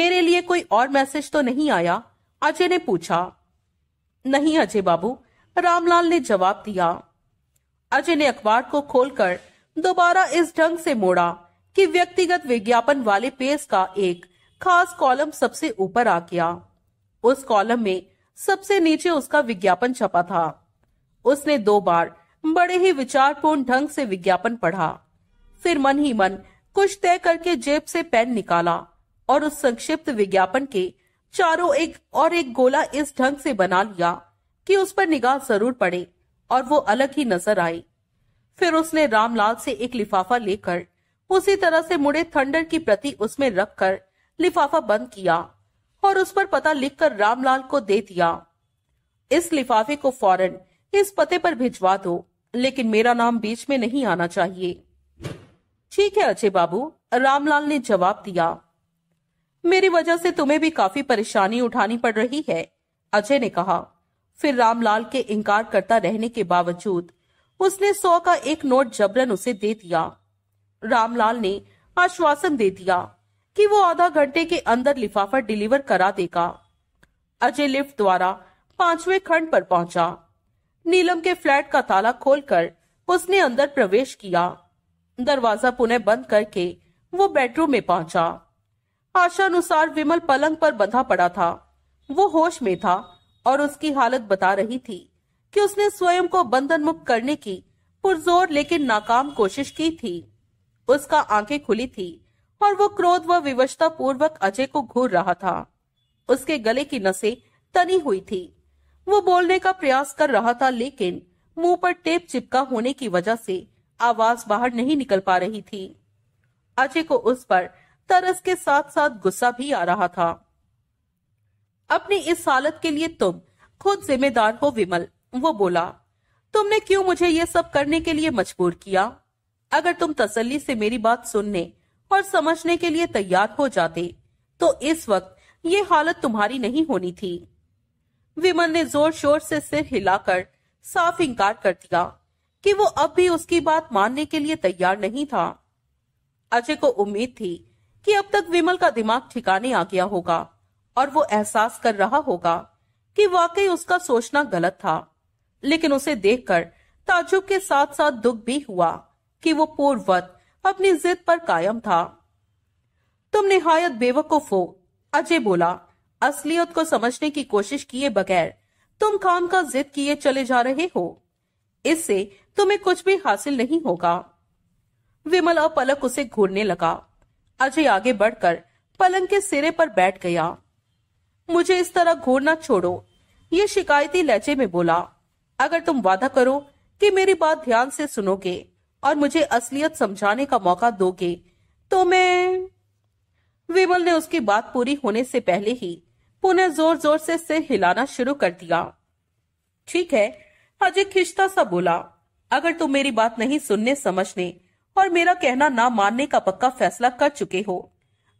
मेरे लिए कोई और मैसेज तो नहीं आया अजय ने पूछा नहीं अजय बाबू रामलाल ने जवाब दिया अजय ने अखबार को खोलकर दोबारा इस ढंग से मोड़ा कि व्यक्तिगत विज्ञापन वाले पेज का एक खास कॉलम सबसे ऊपर आ गया उस कॉलम में सबसे नीचे उसका विज्ञापन छपा था उसने दो बार बड़े ही विचारपूर्ण ढंग से विज्ञापन पढ़ा फिर मन ही मन कुछ तय करके जेब से पेन निकाला और उस संक्षिप्त विज्ञापन के चारों एक और एक गोला इस ढंग से बना लिया कि उस पर निगाह जरूर पड़े और वो अलग ही नजर आई फिर उसने रामलाल से एक लिफाफा लेकर उसी तरह से मुड़े थंडर की प्रति उसमें रखकर लिफाफा बंद किया और उस पर पता लिखकर रामलाल को दे दिया इस लिफाफे को फौरन इस पते पर भिजवा दो लेकिन मेरा नाम बीच में नहीं आना चाहिए ठीक है अजय बाबू रामलाल ने जवाब दिया मेरी वजह से तुम्हें भी काफी परेशानी उठानी पड़ रही है अजय ने कहा फिर रामलाल के इनकार करता रहने के बावजूद उसने सौ का एक नोट जबरन उसे दे दिया रामलाल ने आश्वासन दे दिया कि वो आधा घंटे के अंदर लिफाफा डिलीवर करा देगा अजय लिफ्ट द्वारा पांचवें खंड पर पहुंचा नीलम के फ्लैट का ताला खोलकर उसने अंदर प्रवेश किया दरवाजा पुनः बंद करके वो बेडरूम में पहुंचा आशा अनुसार विमल पलंग पर बंधा पड़ा था वो होश में था और उसकी हालत बता रही थी कि उसने स्वयं को बंधन मुक्त करने की पुरजोर लेकिन नाकाम कोशिश की थी उसका आंखें खुली थी और वो क्रोध व विवशता पूर्वक अजय को घूर रहा था उसके गले की नसें तनी हुई थी वो बोलने का प्रयास कर रहा था लेकिन मुंह पर टेप चिपका होने की वजह से आवाज बाहर नहीं निकल पा रही थी अजय को उस पर तरस के साथ साथ गुस्सा भी आ रहा था अपनी इस हालत के लिए तुम खुद जिम्मेदार हो विमल वो बोला तुमने क्यों मुझे ये सब करने के लिए मजबूर किया अगर तुम तसल्ली से मेरी बात सुनने और समझने के लिए तैयार हो जाते तो इस वक्त ये हालत तुम्हारी नहीं होनी थी विमल ने जोर शोर से सिर हिलाकर साफ इंकार कर दिया कि वो अब भी उसकी बात मानने के लिए तैयार नहीं था अजय को उम्मीद थी कि अब तक विमल का दिमाग ठिकाने आ गया होगा और वो एहसास कर रहा होगा कि वाकई उसका सोचना गलत था लेकिन उसे देखकर ताजुब के साथ साथ दुख भी हुआ कि वो पूर्ववत अपनी जिद पर कायम था तुम निहायत बेवकूफ हो अजय बोला असलियत को समझने की कोशिश किए बगैर तुम काम का जिद किए चले जा रहे हो इससे तुम्हें कुछ भी हासिल नहीं होगा विमल और पलक उसे घूरने लगा अजय आगे बढ़कर पलंग के सिरे पर बैठ गया मुझे इस तरह घूरना छोड़ो ये शिकायती लहजे में बोला अगर तुम वादा करो कि मेरी बात ध्यान से सुनोगे और मुझे असलियत समझाने का मौका दोगे तो मैं विमल ने उसकी बात पूरी होने से पहले ही पुनः जोर जोर से सिर हिलाना शुरू कर दिया ठीक है अजय खिश्ता सा बोला अगर तुम मेरी बात नहीं सुनने समझने और मेरा कहना ना मानने का पक्का फैसला कर चुके हो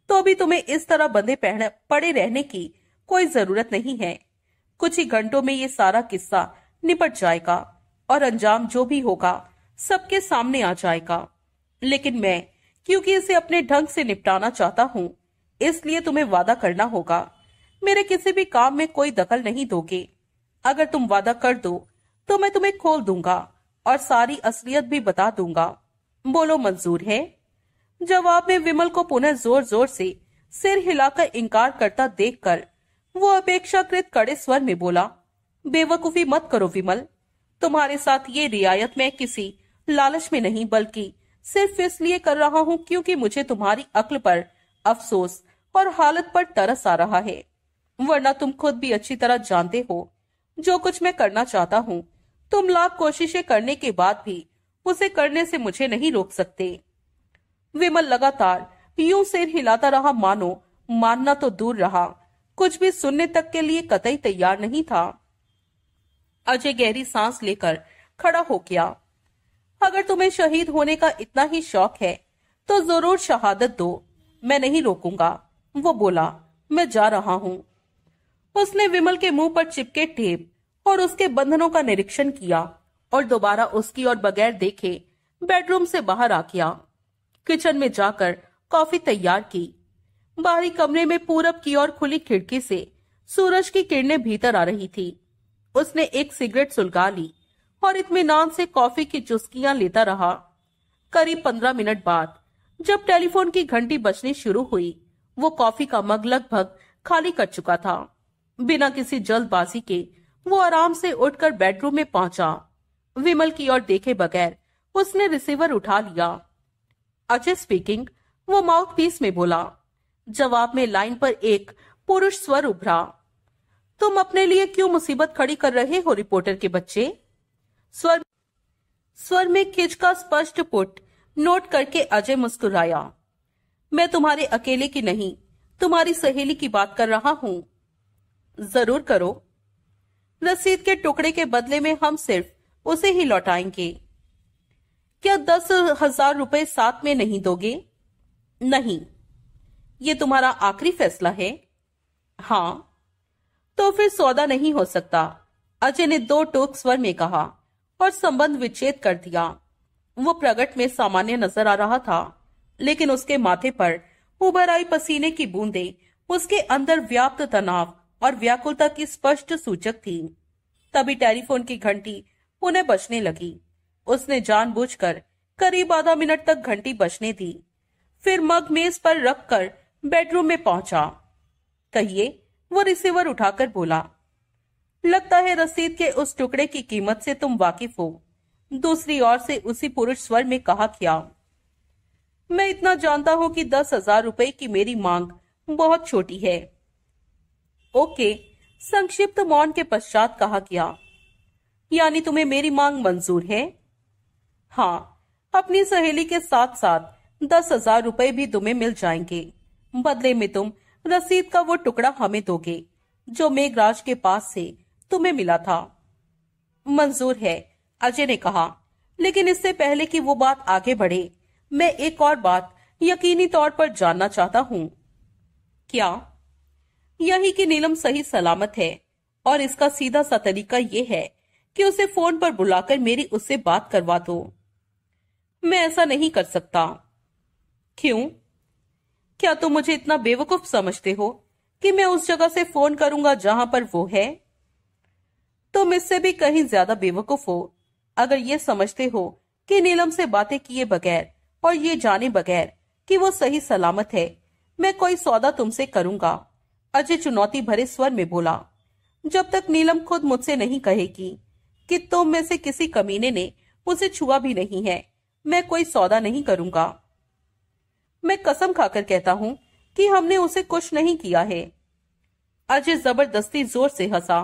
तो भी तुम्हें इस तरह बंधे पड़े रहने की कोई जरूरत नहीं है कुछ ही घंटों में ये सारा किस्सा निपट जाएगा और अंजाम जो भी होगा सबके सामने आ जाएगा लेकिन मैं क्योंकि इसे अपने ढंग से निपटाना चाहता हूँ इसलिए तुम्हें वादा करना होगा मेरे किसी भी काम में कोई दखल नहीं दोगे अगर तुम वादा कर दो तो मैं तुम्हें खोल दूंगा और सारी असलियत भी बता दूंगा बोलो मंजूर है जवाब में विमल को पुनः जोर जोर से सिर हिलाकर इनकार करता देखकर वो अपेक्षाकृत कड़े स्वर में बोला बेवकूफी मत करो विमल तुम्हारे साथ ये रियायत मैं किसी लालच में नहीं बल्कि सिर्फ इसलिए कर रहा हूँ क्योंकि मुझे तुम्हारी अक्ल पर अफसोस और हालत पर तरस आ रहा है वरना तुम खुद भी अच्छी तरह जानते हो जो कुछ मैं करना चाहता हूँ तुम लाख कोशिशें करने के बाद भी उसे करने से मुझे नहीं रोक सकते विमल लगातार यूं सिर हिलाता रहा मानो मानना तो दूर रहा कुछ भी सुनने तक के लिए कतई तैयार नहीं था अजय गहरी सांस लेकर खड़ा हो गया अगर तुम्हें शहीद होने का इतना ही शौक है तो जरूर शहादत दो मैं नहीं रोकूंगा वो बोला मैं जा रहा हूँ उसने विमल के मुंह पर चिपके टेप और उसके बंधनों का निरीक्षण किया और दोबारा उसकी और बगैर देखे बेडरूम से बाहर आ गया किचन में जाकर कॉफी तैयार की बाहरी कमरे में पूरब की ओर खुली खिड़की से सूरज की किरणें भीतर आ रही थी उसने एक सिगरेट सुलगा ली और इतमान से कॉफी की चुस्कियां लेता रहा करीब पंद्रह मिनट बाद जब टेलीफोन की घंटी बजनी शुरू हुई वो कॉफी का मग लगभग खाली कर चुका था बिना किसी जल्दबाजी के वो आराम से उठकर बेडरूम में पहुंचा विमल की ओर देखे बगैर उसने रिसीवर उठा लिया अजय स्पीकिंग वो माउथ पीस में बोला जवाब में लाइन पर एक पुरुष स्वर उभरा तुम अपने लिए क्यों मुसीबत खड़ी कर रहे हो रिपोर्टर के बच्चे स्वर स्वर में खिंच का स्पष्ट पुट नोट करके अजय मुस्कुराया मैं तुम्हारे अकेले की नहीं तुम्हारी सहेली की बात कर रहा हूँ जरूर करो रसीद के टुकड़े के बदले में हम सिर्फ उसे ही लौटाएंगे क्या दस हजार रुपए साथ में नहीं दोगे नहीं ये तुम्हारा आखिरी फैसला है हाँ तो फिर सौदा नहीं हो सकता अजय ने दो टोक स्वर में कहा और संबंध विच्छेद कर दिया वो प्रगट में सामान्य नजर आ रहा था लेकिन उसके माथे पर उबर आई पसीने की बूंदे उसके अंदर व्याप्त तनाव और व्याकुलता की स्पष्ट सूचक थी तभी टेलीफोन की घंटी उन्हें बचने लगी उसने जानबूझकर करीब आधा मिनट तक घंटी बचने दी फिर मग मेज पर रखकर बेडरूम में पहुंचा कहिए वो रिसीवर उठाकर बोला लगता है रसीद के उस टुकड़े की कीमत से तुम वाकिफ हो दूसरी ओर से उसी पुरुष स्वर में कहा क्या मैं इतना जानता हूं कि दस हजार रुपए की मेरी मांग बहुत छोटी है ओके संक्षिप्त मौन के पश्चात कहा गया यानी तुम्हें मेरी मांग मंजूर है हाँ अपनी सहेली के साथ साथ दस हजार रुपए भी तुम्हें मिल जाएंगे बदले में तुम रसीद का वो टुकड़ा हमें दोगे जो मेघराज के पास से तुम्हें मिला था मंजूर है अजय ने कहा लेकिन इससे पहले कि वो बात आगे बढ़े मैं एक और बात यकीनी तौर पर जानना चाहता हूँ क्या यही कि नीलम सही सलामत है और इसका सीधा सा तरीका ये है कि उसे फोन पर बुलाकर मेरी उससे बात करवा दो मैं ऐसा नहीं कर सकता क्यों क्या तुम मुझे इतना बेवकूफ समझते हो कि मैं उस जगह से फोन करूंगा जहां पर वो है तुम तो इससे भी कहीं ज्यादा बेवकूफ हो अगर ये समझते हो कि नीलम से बातें किए बगैर और ये जाने बगैर कि वो सही सलामत है मैं कोई सौदा तुमसे करूंगा अजय चुनौती भरे स्वर में बोला जब तक नीलम खुद मुझसे नहीं कहेगी कि तुम में से किसी कमीने ने मुझे छुआ भी नहीं है मैं कोई सौदा नहीं करूंगा मैं कसम खाकर कहता हूँ कि हमने उसे कुछ नहीं किया है अजय जबरदस्ती जोर से हंसा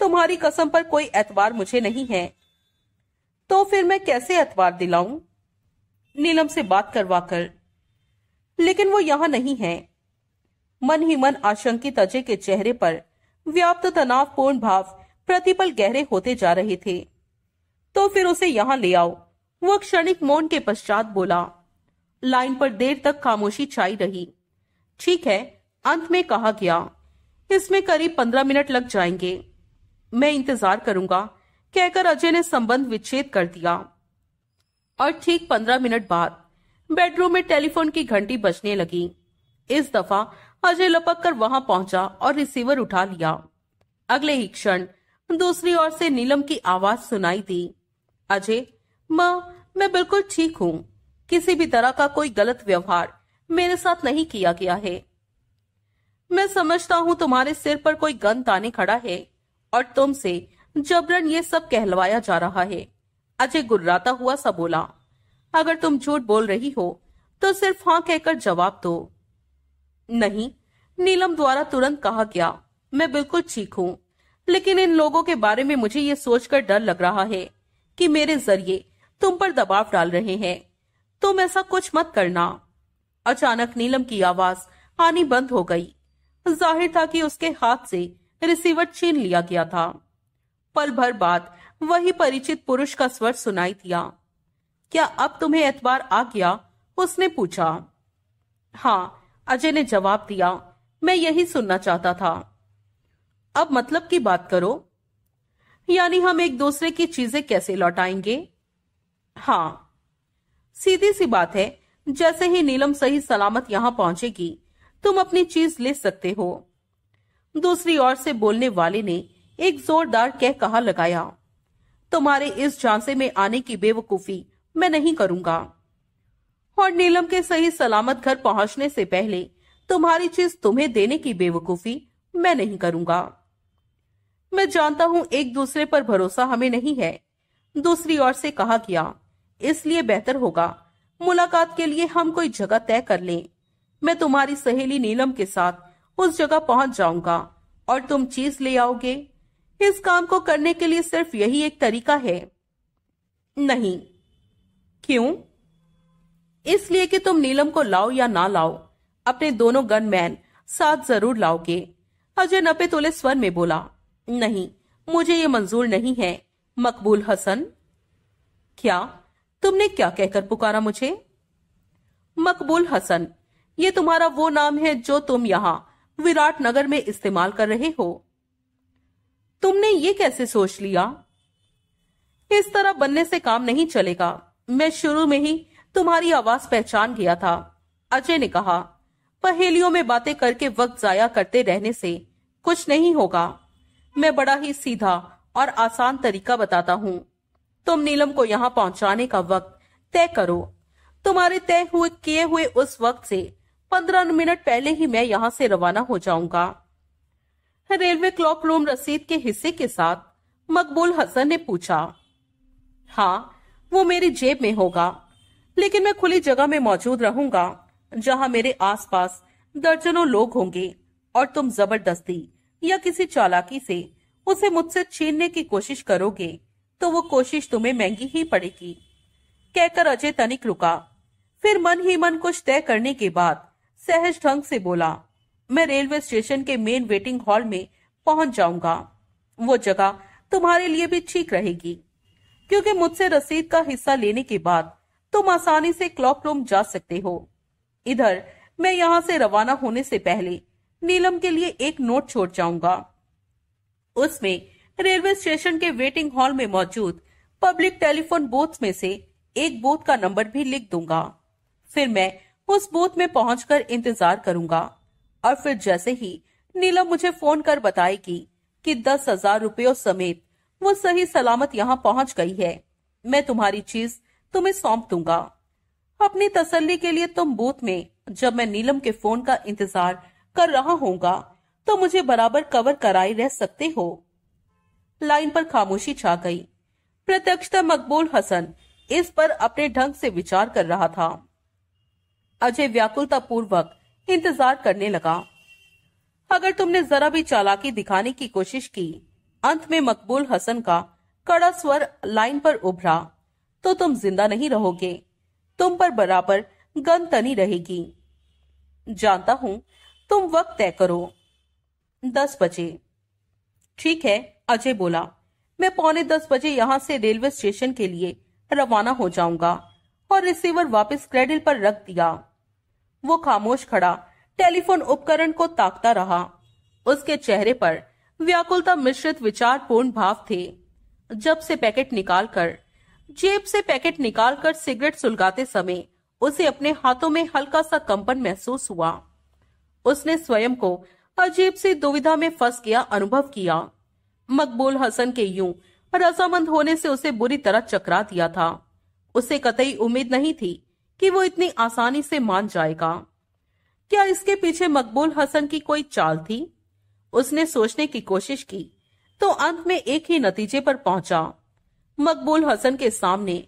तुम्हारी कसम पर कोई एतवार मुझे नहीं है तो फिर मैं कैसे एतवार दिलाऊं नीलम से बात करवाकर लेकिन वो यहां नहीं है मन ही मन आशंकित अजय के चेहरे पर व्याप्त तनावपूर्ण भाव प्रतिपल गहरे होते जा रहे थे तो फिर उसे यहां ले आओ वह क्षणिक मौन के पश्चात बोला लाइन पर देर तक खामोशी छाई रही ठीक है अंत में कहा गया इसमें करीब पंद्रह मिनट लग जाएंगे मैं इंतजार करूंगा कहकर अजय ने संबंध विच्छेद कर दिया और ठीक पंद्रह मिनट बाद बेडरूम में टेलीफोन की घंटी बजने लगी इस दफा अजय लपक कर वहां पहुंचा और रिसीवर उठा लिया अगले ही क्षण दूसरी ओर से नीलम की आवाज सुनाई दी अजय माँ मैं बिल्कुल ठीक हूँ किसी भी तरह का कोई गलत व्यवहार मेरे साथ नहीं किया गया है मैं समझता हूँ तुम्हारे सिर पर कोई गन ताने खड़ा है और तुमसे जबरन ये सब कहलवाया जा रहा है अजय गुर्राता हुआ सा बोला अगर तुम झूठ बोल रही हो तो सिर्फ हाँ कहकर जवाब दो नहीं नीलम द्वारा तुरंत कहा गया मैं बिल्कुल ठीक हूँ लेकिन इन लोगों के बारे में मुझे ये सोचकर डर लग रहा है कि मेरे जरिए तुम पर दबाव डाल रहे हैं तुम ऐसा कुछ मत करना अचानक नीलम की आवाज आनी बंद हो गई जाहिर था कि उसके हाथ से रिसीवर छीन लिया गया था पल भर बाद वही परिचित पुरुष का स्वर सुनाई दिया क्या अब तुम्हें एतवार आ गया उसने पूछा हाँ अजय ने जवाब दिया मैं यही सुनना चाहता था अब मतलब की बात करो यानी हम एक दूसरे की चीजें कैसे लौटाएंगे हाँ सीधी सी बात है जैसे ही नीलम सही सलामत यहां पहुंचेगी तुम अपनी चीज ले सकते हो दूसरी ओर से बोलने वाले ने एक जोरदार कह कहा लगाया तुम्हारे इस झांसे में आने की बेवकूफी मैं नहीं करूंगा और नीलम के सही सलामत घर पहुंचने से पहले तुम्हारी चीज तुम्हें देने की बेवकूफी मैं नहीं करूंगा मैं जानता हूं एक दूसरे पर भरोसा हमें नहीं है दूसरी ओर से कहा गया इसलिए बेहतर होगा मुलाकात के लिए हम कोई जगह तय कर लें मैं तुम्हारी सहेली नीलम के साथ उस जगह पहुंच जाऊंगा और तुम चीज ले आओगे इस काम को करने के लिए सिर्फ यही एक तरीका है नहीं क्यों इसलिए कि तुम नीलम को लाओ या ना लाओ अपने दोनों गनमैन साथ जरूर लाओगे अजय नपे तोले स्वर में बोला नहीं मुझे ये मंजूर नहीं है मकबूल हसन क्या तुमने क्या कहकर पुकारा मुझे मकबूल हसन ये तुम्हारा वो नाम है जो तुम यहाँ विराट नगर में इस्तेमाल कर रहे हो तुमने ये कैसे सोच लिया इस तरह बनने से काम नहीं चलेगा मैं शुरू में ही तुम्हारी आवाज पहचान गया था अजय ने कहा पहेलियों में बातें करके वक्त जाया करते रहने से कुछ नहीं होगा मैं बड़ा ही सीधा और आसान तरीका बताता हूँ तुम नीलम को यहाँ पहुंचाने का वक्त तय करो तुम्हारे तय हुए किए हुए उस वक्त से पंद्रह मिनट पहले ही मैं यहाँ से रवाना हो जाऊंगा रेलवे क्लॉक रूम रसीद के हिस्से के साथ मकबूल हसन ने पूछा हाँ वो मेरी जेब में होगा लेकिन मैं खुली जगह में मौजूद रहूंगा जहाँ मेरे आसपास दर्जनों लोग होंगे और तुम जबरदस्ती या किसी चालाकी से उसे मुझसे छीनने की कोशिश करोगे तो वो कोशिश तुम्हें महंगी ही पड़ेगी कहकर अजय तनिक रुका फिर मन ही मन कुछ तय करने के बाद सहज ढंग से बोला मैं रेलवे स्टेशन के मेन वेटिंग हॉल में पहुंच जाऊंगा वो जगह तुम्हारे लिए भी ठीक रहेगी क्योंकि मुझसे रसीद का हिस्सा लेने के बाद तुम आसानी से क्लॉक रूम जा सकते हो इधर मैं यहाँ से रवाना होने से पहले नीलम के लिए एक नोट छोड़ जाऊंगा उसमें रेलवे स्टेशन के वेटिंग हॉल में मौजूद पब्लिक टेलीफोन बोथ में से एक बोथ का नंबर भी लिख दूंगा फिर मैं उस बूथ में पहुंचकर इंतजार करूंगा और फिर जैसे ही नीलम मुझे फोन कर बताएगी कि दस हजार रूपयों समेत वो सही सलामत यहाँ पहुंच गई है मैं तुम्हारी चीज तुम्हें सौंप दूंगा अपनी तसल्ली के लिए तुम बूथ में जब मैं नीलम के फोन का इंतजार कर रहा होगा तो मुझे बराबर कवर कराई रह सकते हो लाइन पर खामोशी छा गई प्रत्यक्षता मकबूल हसन इस पर अपने ढंग से विचार कर रहा था अजय व्याकुलता पूर्वक इंतजार करने लगा अगर तुमने जरा भी चालाकी दिखाने की कोशिश की अंत में मकबूल हसन का कड़ा स्वर लाइन पर उभरा तो तुम जिंदा नहीं रहोगे तुम पर बराबर गन तनी रहेगी जानता हूं तुम वक्त तय करो दस बजे ठीक है अजय बोला मैं पौने दस बजे यहाँ से रेलवे स्टेशन के लिए रवाना हो जाऊंगा और रिसीवर वापस क्रेडिल पर रख दिया वो खामोश खड़ा टेलीफोन उपकरण को ताकता रहा उसके चेहरे पर व्याकुलता मिश्रित विचारपूर्ण भाव थे जब से पैकेट निकालकर जेब से पैकेट निकालकर सिगरेट सुलगाते समय उसे अपने हाथों में हल्का सा कंपन महसूस हुआ उसने स्वयं को अजीब सी दुविधा में फंस गया अनुभव किया मकबूल हसन के यूं रजामंद होने से उसे बुरी तरह चकरा दिया था उसे कतई उम्मीद नहीं थी कि वो इतनी आसानी से मान जाएगा क्या इसके पीछे मकबूल हसन की कोई चाल थी उसने सोचने की कोशिश की तो अंत में एक ही नतीजे पर पहुंचा मकबूल हसन के सामने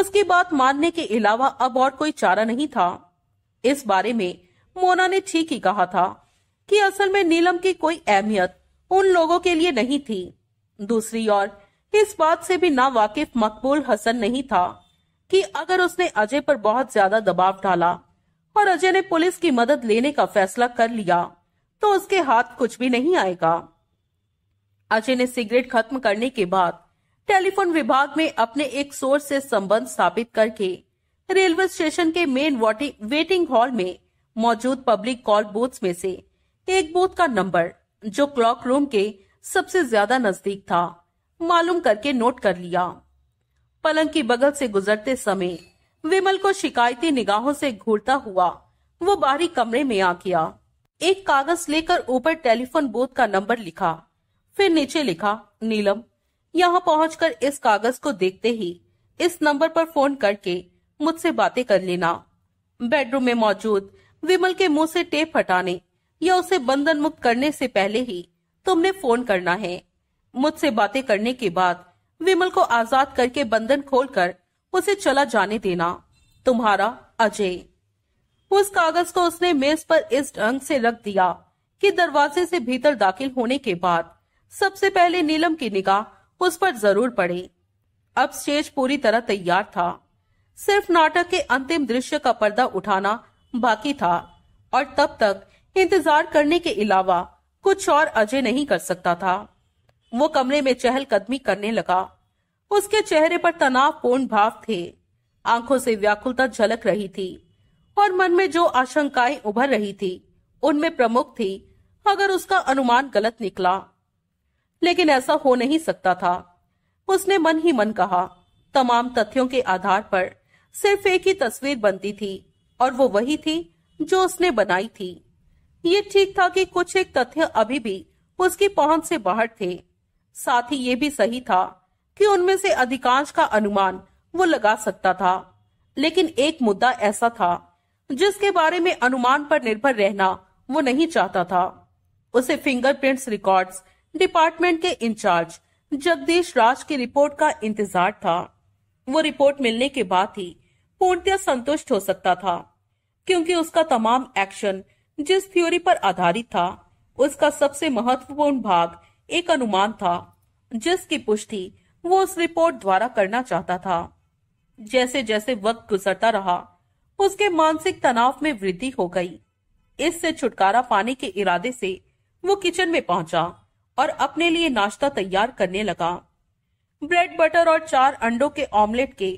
उसकी बात मानने के अलावा अब और कोई चारा नहीं था इस बारे में मोना ने ठीक ही कहा था कि असल में नीलम की कोई अहमियत उन लोगों के लिए नहीं थी दूसरी ओर इस बात से भी ना वाकिफ मकबूल हसन नहीं था कि अगर उसने अजय पर बहुत ज्यादा दबाव डाला और अजय ने पुलिस की मदद लेने का फैसला कर लिया तो उसके हाथ कुछ भी नहीं आएगा अजय ने सिगरेट खत्म करने के बाद टेलीफोन विभाग में अपने एक सोर्स से संबंध स्थापित करके रेलवे स्टेशन के मेन वेटिंग हॉल में मौजूद पब्लिक कॉल बूथ में से एक बूथ का नंबर जो क्लॉक रूम के सबसे ज्यादा नजदीक था मालूम करके नोट कर लिया पलंग की बगल से गुजरते समय विमल को शिकायती निगाहों से घूरता हुआ वो बाहरी कमरे में आ गया एक कागज लेकर ऊपर टेलीफोन बूथ का नंबर लिखा फिर नीचे लिखा नीलम यहाँ पहुंचकर इस कागज को देखते ही इस नंबर पर फोन करके मुझसे बातें कर लेना बेडरूम में मौजूद विमल के मुंह से टेप हटाने या उसे बंधन मुक्त करने से पहले ही तुमने फोन करना है मुझसे बातें करने के बाद विमल को आजाद करके बंधन खोलकर उसे चला जाने देना तुम्हारा अजय उस कागज को उसने मेज पर इस ढंग से रख दिया कि दरवाजे से भीतर दाखिल होने के बाद सबसे पहले नीलम की निगाह उस पर जरूर पड़े अब स्टेज पूरी तरह तैयार था सिर्फ नाटक के अंतिम दृश्य का पर्दा उठाना बाकी था और तब तक इंतजार करने के अलावा कुछ और अजय नहीं कर सकता था वो कमरे में चहलकदमी करने लगा उसके चेहरे पर तनावपूर्ण भाव थे आंखों से व्याकुलता झलक रही थी और मन में जो आशंकाएं उभर रही थी उनमें प्रमुख थी अगर उसका अनुमान गलत निकला लेकिन ऐसा हो नहीं सकता था उसने मन ही मन कहा तमाम तथ्यों के आधार पर सिर्फ एक ही तस्वीर बनती थी और वो वही थी जो उसने बनाई थी ये ठीक था कि कुछ एक तथ्य अभी भी उसकी पहुंच से बाहर थे साथ ही ये भी सही था कि उनमें से अधिकांश का अनुमान वो लगा सकता था लेकिन एक मुद्दा ऐसा था जिसके बारे में अनुमान पर निर्भर रहना वो नहीं चाहता था उसे फिंगरप्रिंट्स रिकॉर्ड्स डिपार्टमेंट के इंचार्ज जगदीश राज की रिपोर्ट का इंतजार था वो रिपोर्ट मिलने के बाद ही पूर्णतया संतुष्ट हो सकता था क्योंकि उसका तमाम एक्शन जिस थ्योरी पर आधारित था उसका सबसे महत्वपूर्ण भाग एक अनुमान था जिसकी पुष्टि वो उस रिपोर्ट द्वारा करना चाहता था जैसे जैसे वक्त गुजरता रहा उसके मानसिक तनाव में वृद्धि हो गई इससे छुटकारा पाने के इरादे से वो किचन में पहुंचा और अपने लिए नाश्ता तैयार करने लगा ब्रेड बटर और चार अंडों के ऑमलेट के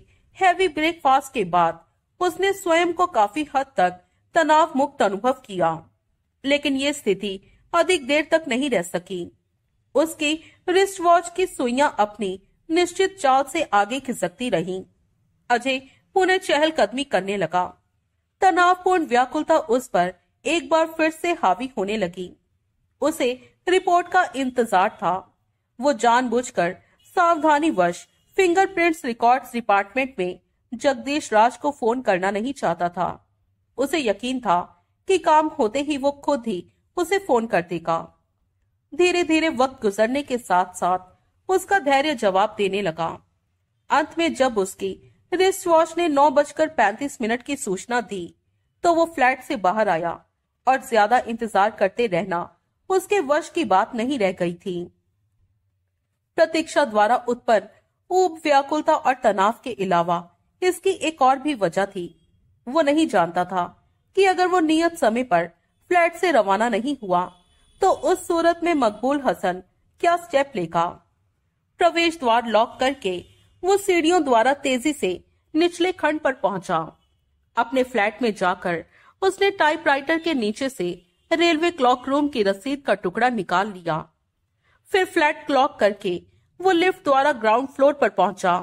हैवी ब्रेकफास्ट के बाद उसने स्वयं को काफी हद तक तनाव मुक्त अनुभव किया लेकिन ये स्थिति अधिक देर तक नहीं रह सकी उसके रिस्ट वॉच की सुइया अपनी निश्चित चाल से आगे खिसकती रही अजय पुनः चहलकदमी करने लगा तनावपूर्ण व्याकुलता उस पर एक बार फिर से हावी होने लगी उसे रिपोर्ट का इंतजार था वो जानबूझकर फिंगर फिंगरप्रिंट्स रिकॉर्ड्स डिपार्टमेंट में जगदीश राज को फोन करना नहीं चाहता था उसे यकीन था कि काम होते ही वो खुद ही उसे फोन कर देगा धीरे धीरे वक्त गुजरने के साथ साथ उसका धैर्य जवाब देने लगा अंत में जब उसकी रिस्ट वॉच ने नौ बजकर पैंतीस मिनट की सूचना दी तो वो फ्लैट से बाहर आया और ज्यादा इंतजार करते रहना उसके वश की बात नहीं रह गई थी प्रतीक्षा द्वारा उत्पर ऊब व्याकुलता और तनाव के अलावा इसकी एक और भी वजह थी वो नहीं जानता था कि अगर वो नियत समय पर फ्लैट से रवाना नहीं हुआ तो उस सूरत में मकबूल हसन क्या स्टेप लेगा प्रवेश द्वार लॉक करके वो सीढ़ियों द्वारा तेजी से निचले खंड पर पहुंचा अपने फ्लैट में जाकर उसने टाइपराइटर के नीचे से रेलवे क्लॉक रूम की रसीद का टुकड़ा निकाल लिया फिर फ्लैट क्लॉक करके वो लिफ्ट द्वारा ग्राउंड फ्लोर पर पहुंचा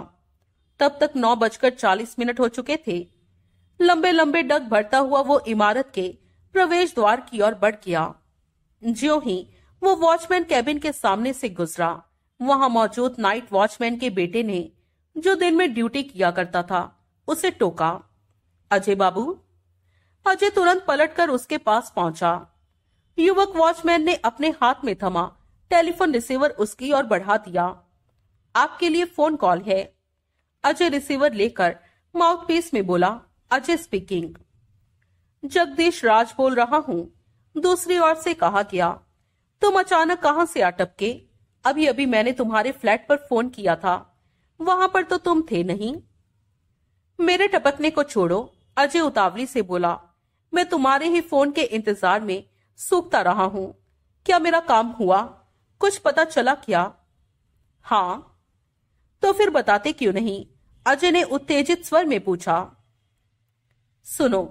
तब तक नौ बजकर चालीस मिनट हो चुके थे लंबे लंबे डग भरता हुआ वो इमारत के प्रवेश द्वार की ओर बढ़ गया ज्यो ही वो वॉचमैन कैबिन के सामने से गुजरा वहां मौजूद नाइट वॉचमैन के बेटे ने जो दिन में ड्यूटी किया करता था उसे टोका अजय बाबू अजय तुरंत पलटकर उसके पास पहुंचा युवक वॉचमैन ने अपने हाथ में थमा टेलीफोन रिसीवर उसकी ओर बढ़ा दिया आपके लिए फोन कॉल है अजय रिसीवर लेकर माउथपीस में बोला अजय स्पीकिंग जगदीश राज बोल रहा हूँ दूसरी ओर से कहा गया तुम अचानक कहां से अटपके अभी अभी मैंने तुम्हारे फ्लैट पर फोन किया था वहां पर तो तुम थे नहीं मेरे टपकने को छोड़ो अजय उतावली से बोला मैं तुम्हारे ही फोन के इंतजार में सूखता रहा हूं क्या मेरा काम हुआ कुछ पता चला क्या हाँ तो फिर बताते क्यों नहीं अजय ने उत्तेजित स्वर में पूछा सुनो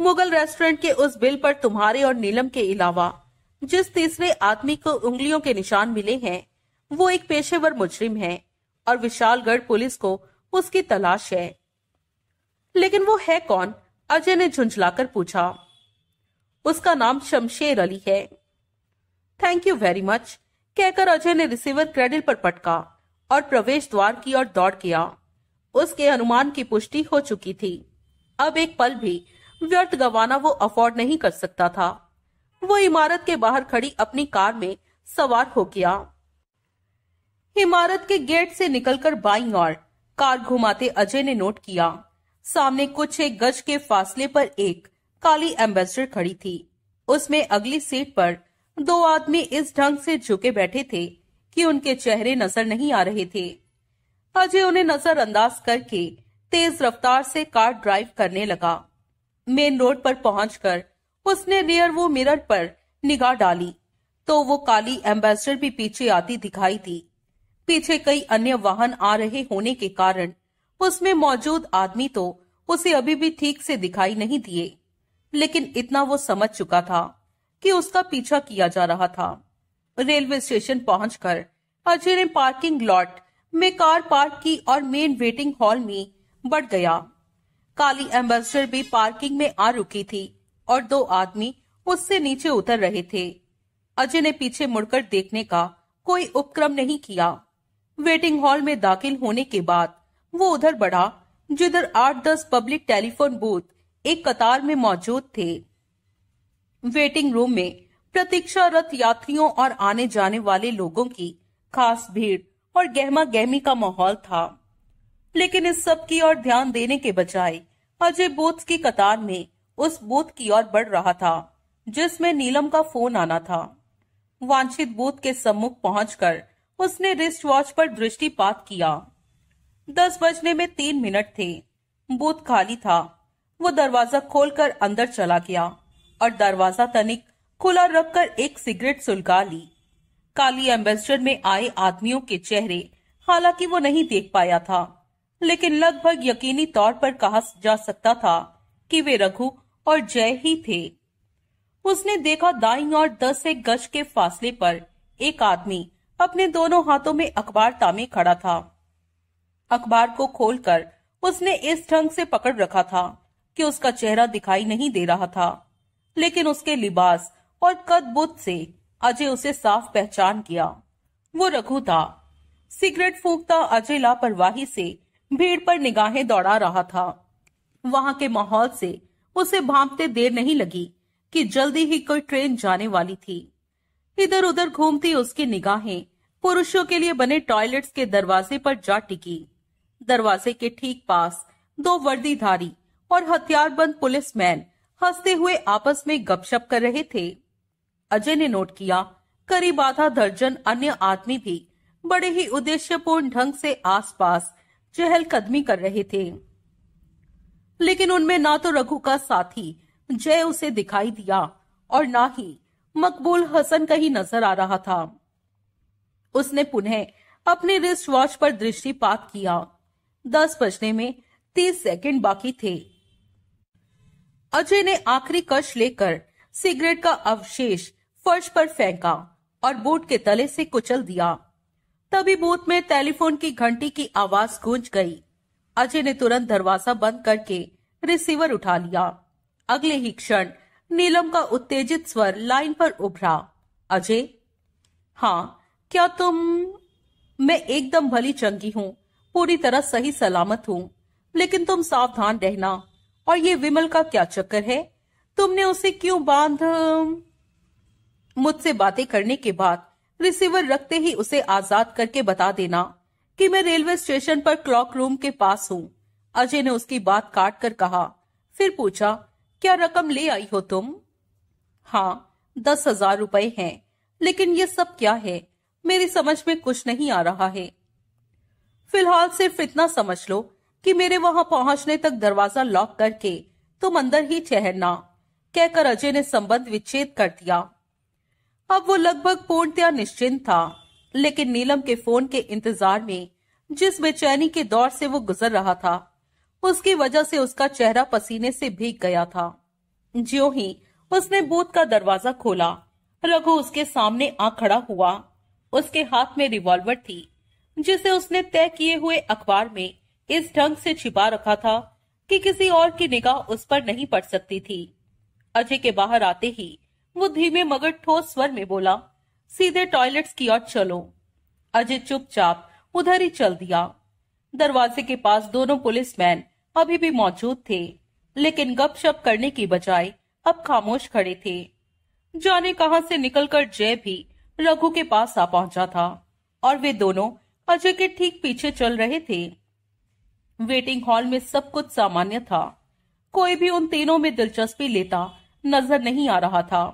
मुगल रेस्टोरेंट के उस बिल पर तुम्हारे और नीलम के अलावा जिस तीसरे आदमी को उंगलियों के निशान मिले हैं वो एक पेशेवर मुजरिम है और विशालगढ़ पुलिस को उसकी तलाश है लेकिन वो है कौन अजय ने झुंझलाकर पूछा उसका नाम शमशेर अली है थैंक यू वेरी मच कहकर अजय ने रिसीवर क्रेडिल पर पटका और प्रवेश द्वार की ओर दौड़ किया उसके अनुमान की पुष्टि हो चुकी थी अब एक पल भी व्यर्थ गंवाना वो अफोर्ड नहीं कर सकता था वो इमारत के बाहर खड़ी अपनी कार में सवार हो गया इमारत के गेट से निकलकर बाई और कार घुमाते अजय ने नोट किया सामने कुछ एक गज के फासले पर एक काली एम्बेसडर खड़ी थी उसमें अगली सीट पर दो आदमी इस ढंग से झुके बैठे थे कि उनके चेहरे नजर नहीं आ रहे थे अजय उन्हें नजरअंदाज करके तेज रफ्तार से कार ड्राइव करने लगा मेन रोड पर पहुंचकर उसने रियर वो मिरर पर निगाह डाली तो वो काली एम्बेसडर भी पीछे आती दिखाई थी पीछे कई अन्य वाहन आ रहे होने के कारण उसमें मौजूद आदमी तो उसे अभी भी ठीक से दिखाई नहीं दिए लेकिन इतना वो समझ चुका था कि उसका पीछा किया जा रहा था रेलवे स्टेशन पहुंचकर अजय ने पार्किंग लॉट में कार पार्क की और मेन वेटिंग हॉल में बढ़ गया काली एम्बेसडर भी पार्किंग में आ रुकी थी और दो आदमी उससे नीचे उतर रहे थे अजय ने पीछे मुड़कर देखने का कोई उपक्रम नहीं किया वेटिंग हॉल में दाखिल होने के बाद वो उधर बढ़ा जिधर आठ दस पब्लिक टेलीफोन बूथ एक कतार में मौजूद थे वेटिंग रूम में प्रतीक्षारत यात्रियों और आने जाने वाले लोगों की खास भीड़ और गहमा गहमी का माहौल था लेकिन इस सब की ओर ध्यान देने के बजाय अजय बूथ की कतार में उस बूथ की ओर बढ़ रहा था जिसमें नीलम का फोन आना था वांछित बूथ के सम्मुख पहुंचकर उसने रिस्ट वॉच पर दृष्टिपात किया दस बजने में तीन मिनट थे बूथ खाली था वो दरवाजा खोलकर अंदर चला गया और दरवाजा तनिक खुला रखकर एक सिगरेट सुलगा ली काली एम्बेसडर में आए आदमियों के चेहरे हालांकि वो नहीं देख पाया था लेकिन लगभग यकीनी तौर पर कहा जा सकता था कि वे रघु और जय ही थे उसने देखा दाई और दस एक गज के फासले पर एक आदमी अपने दोनों हाथों में अखबार तामे खड़ा था अखबार को खोलकर उसने इस ढंग से पकड़ रखा था कि उसका चेहरा दिखाई नहीं दे रहा था लेकिन उसके लिबास और कद बुद्ध से अजय उसे साफ पहचान किया वो रघु था सिगरेट फूकता अजय लापरवाही से भीड़ पर निगाहें दौड़ा रहा था वहां के माहौल से उसे भांपते देर नहीं लगी कि जल्दी ही कोई ट्रेन जाने वाली थी इधर उधर घूमती उसकी निगाहें पुरुषों के लिए बने टॉयलेट्स के दरवाजे पर जा टिकी दरवाजे के ठीक पास दो वर्दीधारी और हथियारबंद पुलिसमैन हंसते हुए आपस में गपशप कर रहे थे अजय ने नोट किया करीब आधा दर्जन अन्य आदमी भी बड़े ही उद्देश्यपूर्ण ढंग से आसपास चहलकदमी कर रहे थे लेकिन उनमें ना तो रघु का साथी जय उसे दिखाई दिया और ना ही मकबूल हसन कहीं नजर आ रहा था उसने पुनः अपने रिस्ट वॉच पर दृष्टिपात किया दस बजने में तीस सेकंड बाकी थे अजय ने आखिरी कश लेकर सिगरेट का अवशेष फर्श पर फेंका और बोट के तले से कुचल दिया तभी बूथ में टेलीफोन की घंटी की आवाज गूंज गई अजय ने तुरंत दरवाजा बंद करके रिसीवर उठा लिया अगले ही क्षण नीलम का उत्तेजित स्वर लाइन पर उभरा अजय हाँ क्या तुम मैं एकदम भली चंगी हूँ पूरी तरह सही सलामत हूँ लेकिन तुम सावधान रहना और ये विमल का क्या चक्कर है तुमने उसे क्यों बांध मुझसे बातें करने के बाद रिसीवर रखते ही उसे आजाद करके बता देना कि मैं रेलवे स्टेशन पर क्लॉक रूम के पास हूँ अजय ने उसकी बात काट कर कहा फिर पूछा क्या रकम ले आई हो तुम हाँ दस हजार रूपए है लेकिन ये सब क्या है मेरी समझ में कुछ नहीं आ रहा है फिलहाल सिर्फ इतना समझ लो कि मेरे वहां पहुंचने तक दरवाजा लॉक करके तुम अंदर ही ठहरना कहकर अजय ने संबंध विच्छेद कर दिया अब वो लगभग पूर्णतया निश्चिंत था लेकिन नीलम के फोन के इंतजार में जिस बेचैनी के दौर से वो गुजर रहा था उसकी वजह से उसका चेहरा पसीने से भीग गया था ज्यो ही उसने बूथ का दरवाजा खोला रघु उसके सामने आ खड़ा हुआ उसके हाथ में रिवॉल्वर थी जिसे उसने तय किए हुए अखबार में इस ढंग से छिपा रखा था कि किसी और की निगाह उस पर नहीं पड़ सकती थी अजय के बाहर आते ही वो धीमे मगर ठोस स्वर में बोला सीधे टॉयलेट्स की ओर चलो अजय चुपचाप उधर ही चल दिया दरवाजे के पास दोनों पुलिसमैन अभी भी मौजूद थे लेकिन गपशप करने की बजाय अब खामोश खड़े थे जाने कहा से निकलकर जय भी रघु के पास आ पहुंचा था और वे दोनों अजय के ठीक पीछे चल रहे थे वेटिंग हॉल में सब कुछ सामान्य था कोई भी उन तीनों में दिलचस्पी लेता नजर नहीं आ रहा था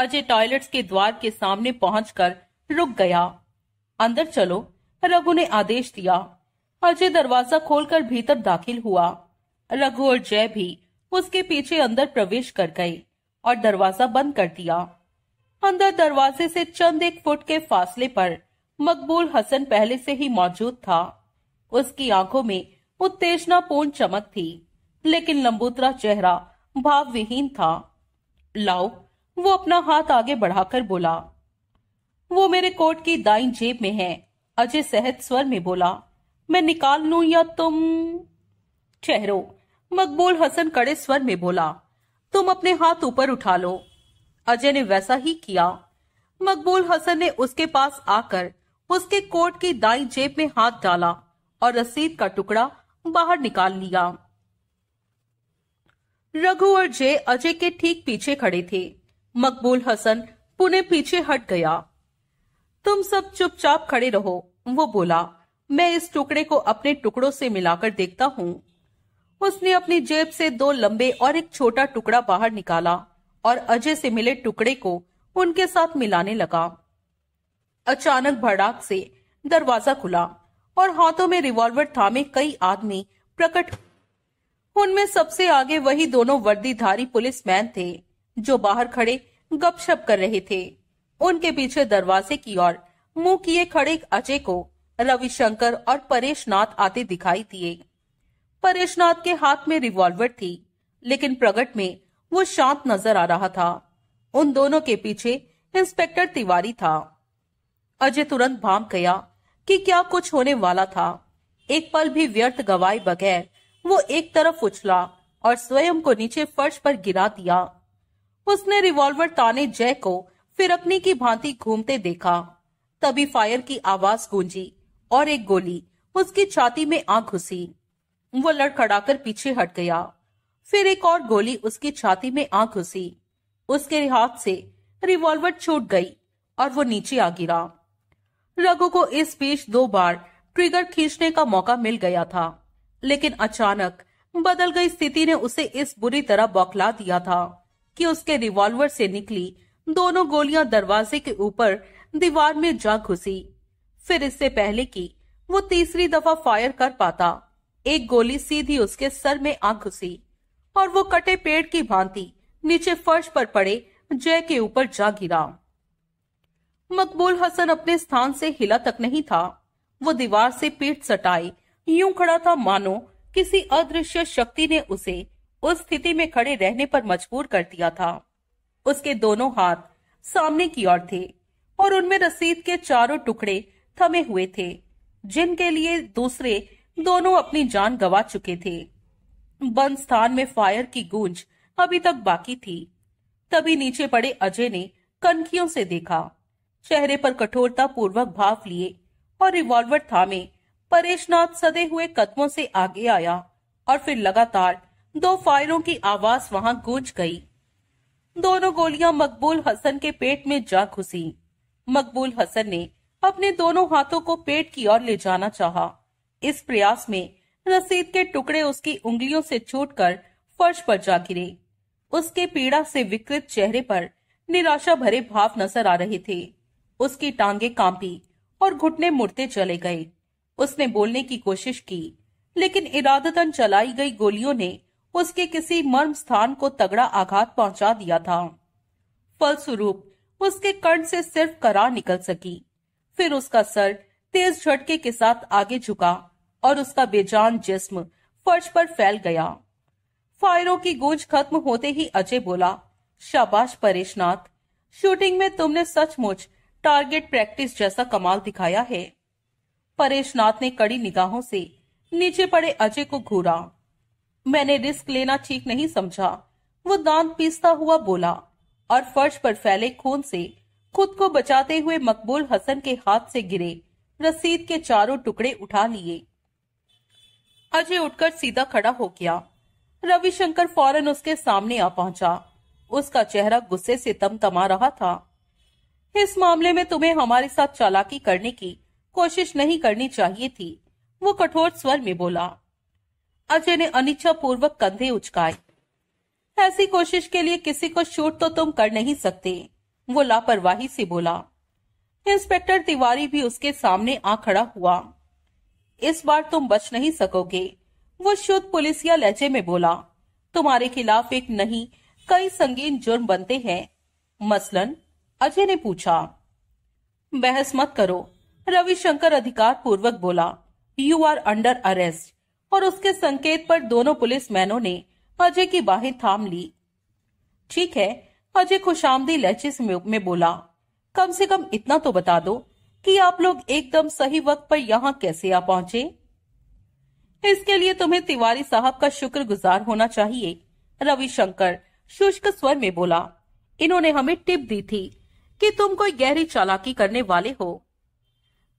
अजय टॉयलेट्स के द्वार के सामने पहुंचकर रुक गया अंदर चलो रघु ने आदेश दिया अजय दरवाजा खोलकर भीतर दाखिल हुआ रघु और जय भी उसके पीछे अंदर प्रवेश कर गए और दरवाजा बंद कर दिया अंदर दरवाजे से चंद एक फुट के फासले पर मकबूल हसन पहले से ही मौजूद था उसकी आंखों में उत्तेजना पूर्ण चमक थी लेकिन लंबूतरा चेहरा भावविहीन था लाओ वो अपना हाथ आगे बढ़ाकर बोला वो मेरे कोट की दाई जेब में है अजय सहज स्वर में बोला मैं निकाल लू या तुम चेहरो मकबूल हसन कड़े स्वर में बोला तुम अपने हाथ ऊपर उठा लो अजय ने वैसा ही किया मकबूल हसन ने उसके पास आकर उसके कोट की दाई जेब में हाथ डाला और रसीद का टुकड़ा बाहर निकाल लिया रघु और जय अजय के ठीक पीछे खड़े थे मकबूल हसन पुणे पीछे हट गया तुम सब चुपचाप खड़े रहो वो बोला मैं इस टुकड़े को अपने टुकड़ों से मिलाकर देखता हूँ उसने अपनी जेब से दो लंबे और एक छोटा टुकड़ा बाहर निकाला और अजय से मिले टुकड़े को उनके साथ मिलाने लगा अचानक भड़ाक से दरवाजा खुला और हाथों में रिवॉल्वर थामे कई आदमी प्रकट उनमें सबसे आगे वही दोनों वर्दीधारी पुलिसमैन थे जो बाहर खड़े गपशप कर रहे थे उनके पीछे दरवाजे की ओर मुंह किए खड़े अजय को रविशंकर और परेश नाथ आते दिखाई दिए नाथ के हाथ में रिवॉल्वर थी लेकिन प्रगट में वो शांत नजर आ रहा था उन दोनों के पीछे इंस्पेक्टर तिवारी था अजय तुरंत भाग गया कि क्या कुछ होने वाला था एक पल भी व्यर्थ गवाए बगैर वो एक तरफ उछला और स्वयं को नीचे फर्श पर गिरा दिया उसने रिवॉल्वर ताने जय को फिरकने की भांति घूमते देखा तभी फायर की आवाज गूंजी और एक गोली उसकी छाती में आ घुसी वो लड़खड़ाकर पीछे हट गया फिर एक और गोली उसकी छाती में आ घुसी उसके हाथ से रिवॉल्वर छूट गई और वो नीचे आ गिरा रघु को इस बीच दो बार ट्रिगर खींचने का मौका मिल गया था लेकिन अचानक बदल गई स्थिति ने उसे इस बुरी तरह बौखला दिया था कि उसके रिवॉल्वर से निकली दोनों गोलियां दरवाजे के ऊपर दीवार में जा घुसी फिर इससे पहले कि वो तीसरी दफा फायर कर पाता एक गोली सीधी उसके सर में आ घुसी और वो कटे पेड़ की भांति नीचे फर्श पर पड़े जय के ऊपर जा गिरा मकबूल हसन अपने स्थान से हिला तक नहीं था वो दीवार से पीठ सटाई यूं खड़ा था मानो किसी अदृश्य शक्ति ने उसे उस स्थिति में खड़े रहने पर मजबूर कर दिया था उसके दोनों हाथ सामने की ओर थे और उनमें रसीद के चारों टुकड़े थमे हुए थे जिनके लिए दूसरे दोनों अपनी जान गवा चुके थे बंद स्थान में फायर की गूंज अभी तक बाकी थी तभी नीचे पड़े अजय ने कनखियों से देखा चेहरे पर कठोरता पूर्वक भाव लिए और रिवॉल्वर थामे परेशनाथ सदे हुए कदमों से आगे आया और फिर लगातार दो फायरों की आवाज वहां गूंज गई दोनों गोलियां मकबूल हसन के पेट में जा घुसी मकबूल हसन ने अपने दोनों हाथों को पेट की ओर ले जाना चाहा। इस प्रयास में रसीद के टुकड़े उसकी उंगलियों से छूटकर फर्श पर जा गिरे उसके पीड़ा से विकृत चेहरे पर निराशा भरे भाव नजर आ रहे थे उसकी टांगे कांपी और घुटने मुड़ते चले गए उसने बोलने की कोशिश की लेकिन इरादतन चलाई गई गोलियों ने उसके किसी मर्म स्थान को तगड़ा आघात पहुंचा दिया था फलस्वरूप उसके कर्ण से सिर्फ करार निकल सकी फिर उसका सर तेज झटके के साथ आगे झुका और उसका बेजान जिस्म फर्श पर फैल गया फायरों की गूंज खत्म होते ही अजय बोला शाबाश परेशनाथ शूटिंग में तुमने सचमुच टारगेट प्रैक्टिस जैसा कमाल दिखाया है परेशनाथ ने कड़ी निगाहों से नीचे पड़े अजय को घूरा मैंने रिस्क लेना ठीक नहीं समझा वो दांत पीसता हुआ बोला और फर्श पर फैले खून से खुद को बचाते हुए मकबूल हसन के हाथ से गिरे रसीद के चारों टुकड़े उठा लिए अजय उठकर सीधा खड़ा हो गया रविशंकर फौरन उसके सामने आ पहुंचा उसका चेहरा गुस्से से तमतमा रहा था इस मामले में तुम्हें हमारे साथ चालाकी करने की कोशिश नहीं करनी चाहिए थी वो कठोर स्वर में बोला अजय ने अनिच्छा पूर्वक कंधे उचकाए ऐसी कोशिश के लिए किसी को शूट तो तुम कर नहीं सकते वो लापरवाही से बोला इंस्पेक्टर तिवारी भी उसके सामने आ खड़ा हुआ इस बार तुम बच नहीं सकोगे वो शुद्ध पुलिसिया लहजे में बोला तुम्हारे खिलाफ एक नहीं कई संगीन जुर्म बनते हैं मसलन अजय ने पूछा बहस मत करो रविशंकर अधिकार पूर्वक बोला यू आर अंडर अरेस्ट और उसके संकेत पर दोनों पुलिस मैनों ने अजय की बाहें थाम ली ठीक है अजय खुशामदी लचिस में बोला कम से कम इतना तो बता दो कि आप लोग एकदम सही वक्त पर यहाँ कैसे आ पहुंचे इसके लिए तुम्हें तिवारी साहब का शुक्रगुजार होना चाहिए रविशंकर शुष्क स्वर में बोला इन्होंने हमें टिप दी थी कि तुम कोई गहरी चालाकी करने वाले हो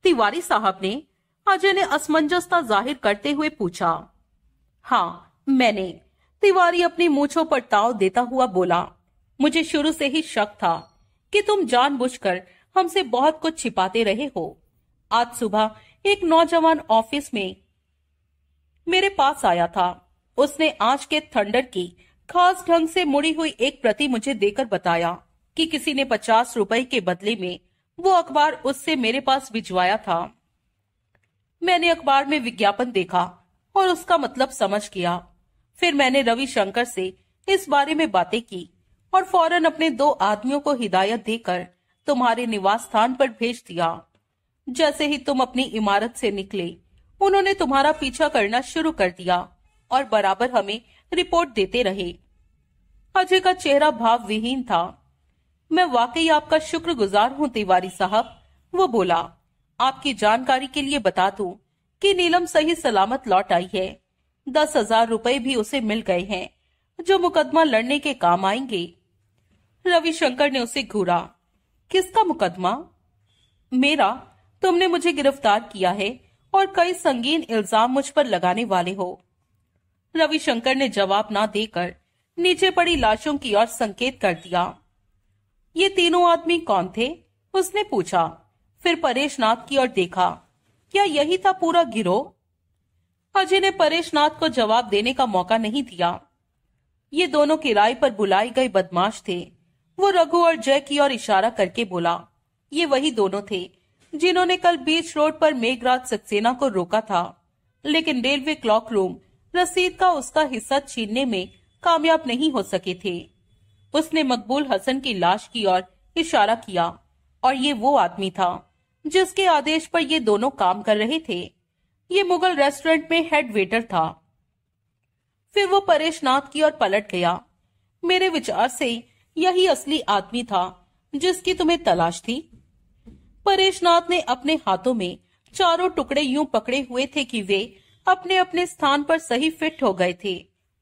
तिवारी साहब ने अजय ने असमंजसता जाहिर करते हुए पूछा हाँ मैंने तिवारी अपनी मूछो पर ताव देता हुआ बोला मुझे शुरू से ही शक था कि तुम जानबूझकर हमसे बहुत कुछ छिपाते रहे हो आज सुबह एक नौजवान ऑफिस में मेरे पास आया था उसने आज के थंडर की खास ढंग से मुड़ी हुई एक प्रति मुझे देकर बताया कि किसी ने पचास रुपए के बदले में वो अखबार उससे मेरे पास भिजवाया था मैंने अखबार में विज्ञापन देखा और उसका मतलब समझ गया फिर मैंने रविशंकर से इस बारे में बातें की और फौरन अपने दो आदमियों को हिदायत देकर तुम्हारे निवास स्थान पर भेज दिया जैसे ही तुम अपनी इमारत से निकले उन्होंने तुम्हारा पीछा करना शुरू कर दिया और बराबर हमें रिपोर्ट देते रहे अजय का चेहरा भाव विहीन था मैं वाकई आपका शुक्रगुजार हूँ तिवारी साहब वो बोला आपकी जानकारी के लिए बता दूं कि नीलम सही सलामत लौट आई है दस हजार रूपए भी उसे मिल गए हैं जो मुकदमा लड़ने के काम आएंगे रविशंकर ने उसे घूरा किसका मुकदमा मेरा तुमने मुझे गिरफ्तार किया है और कई संगीन इल्जाम मुझ पर लगाने वाले हो रविशंकर ने जवाब ना देकर नीचे पड़ी लाशों की ओर संकेत कर दिया ये तीनों आदमी कौन थे उसने पूछा फिर परेश नाथ की ओर देखा क्या यही था पूरा गिरोह अजय ने परेश नाथ को जवाब देने का मौका नहीं दिया ये दोनों किराए पर बुलाए गए बदमाश थे वो रघु और जय की ओर इशारा करके बोला ये वही दोनों थे जिन्होंने कल बीच रोड पर मेघराज सक्सेना को रोका था लेकिन रेलवे क्लॉक रूम रसीद का उसका हिस्सा छीनने में कामयाब नहीं हो सके थे उसने मकबूल हसन की लाश की ओर इशारा किया और ये वो आदमी था जिसके आदेश पर ये दोनों काम कर रहे थे ये मुगल रेस्टोरेंट में हेड वेटर था फिर वो परेश नाथ की ओर पलट गया मेरे विचार से यही असली आदमी था जिसकी तुम्हें तलाश थी परेश नाथ ने अपने हाथों में चारों टुकड़े यूं पकड़े हुए थे कि वे अपने अपने स्थान पर सही फिट हो गए थे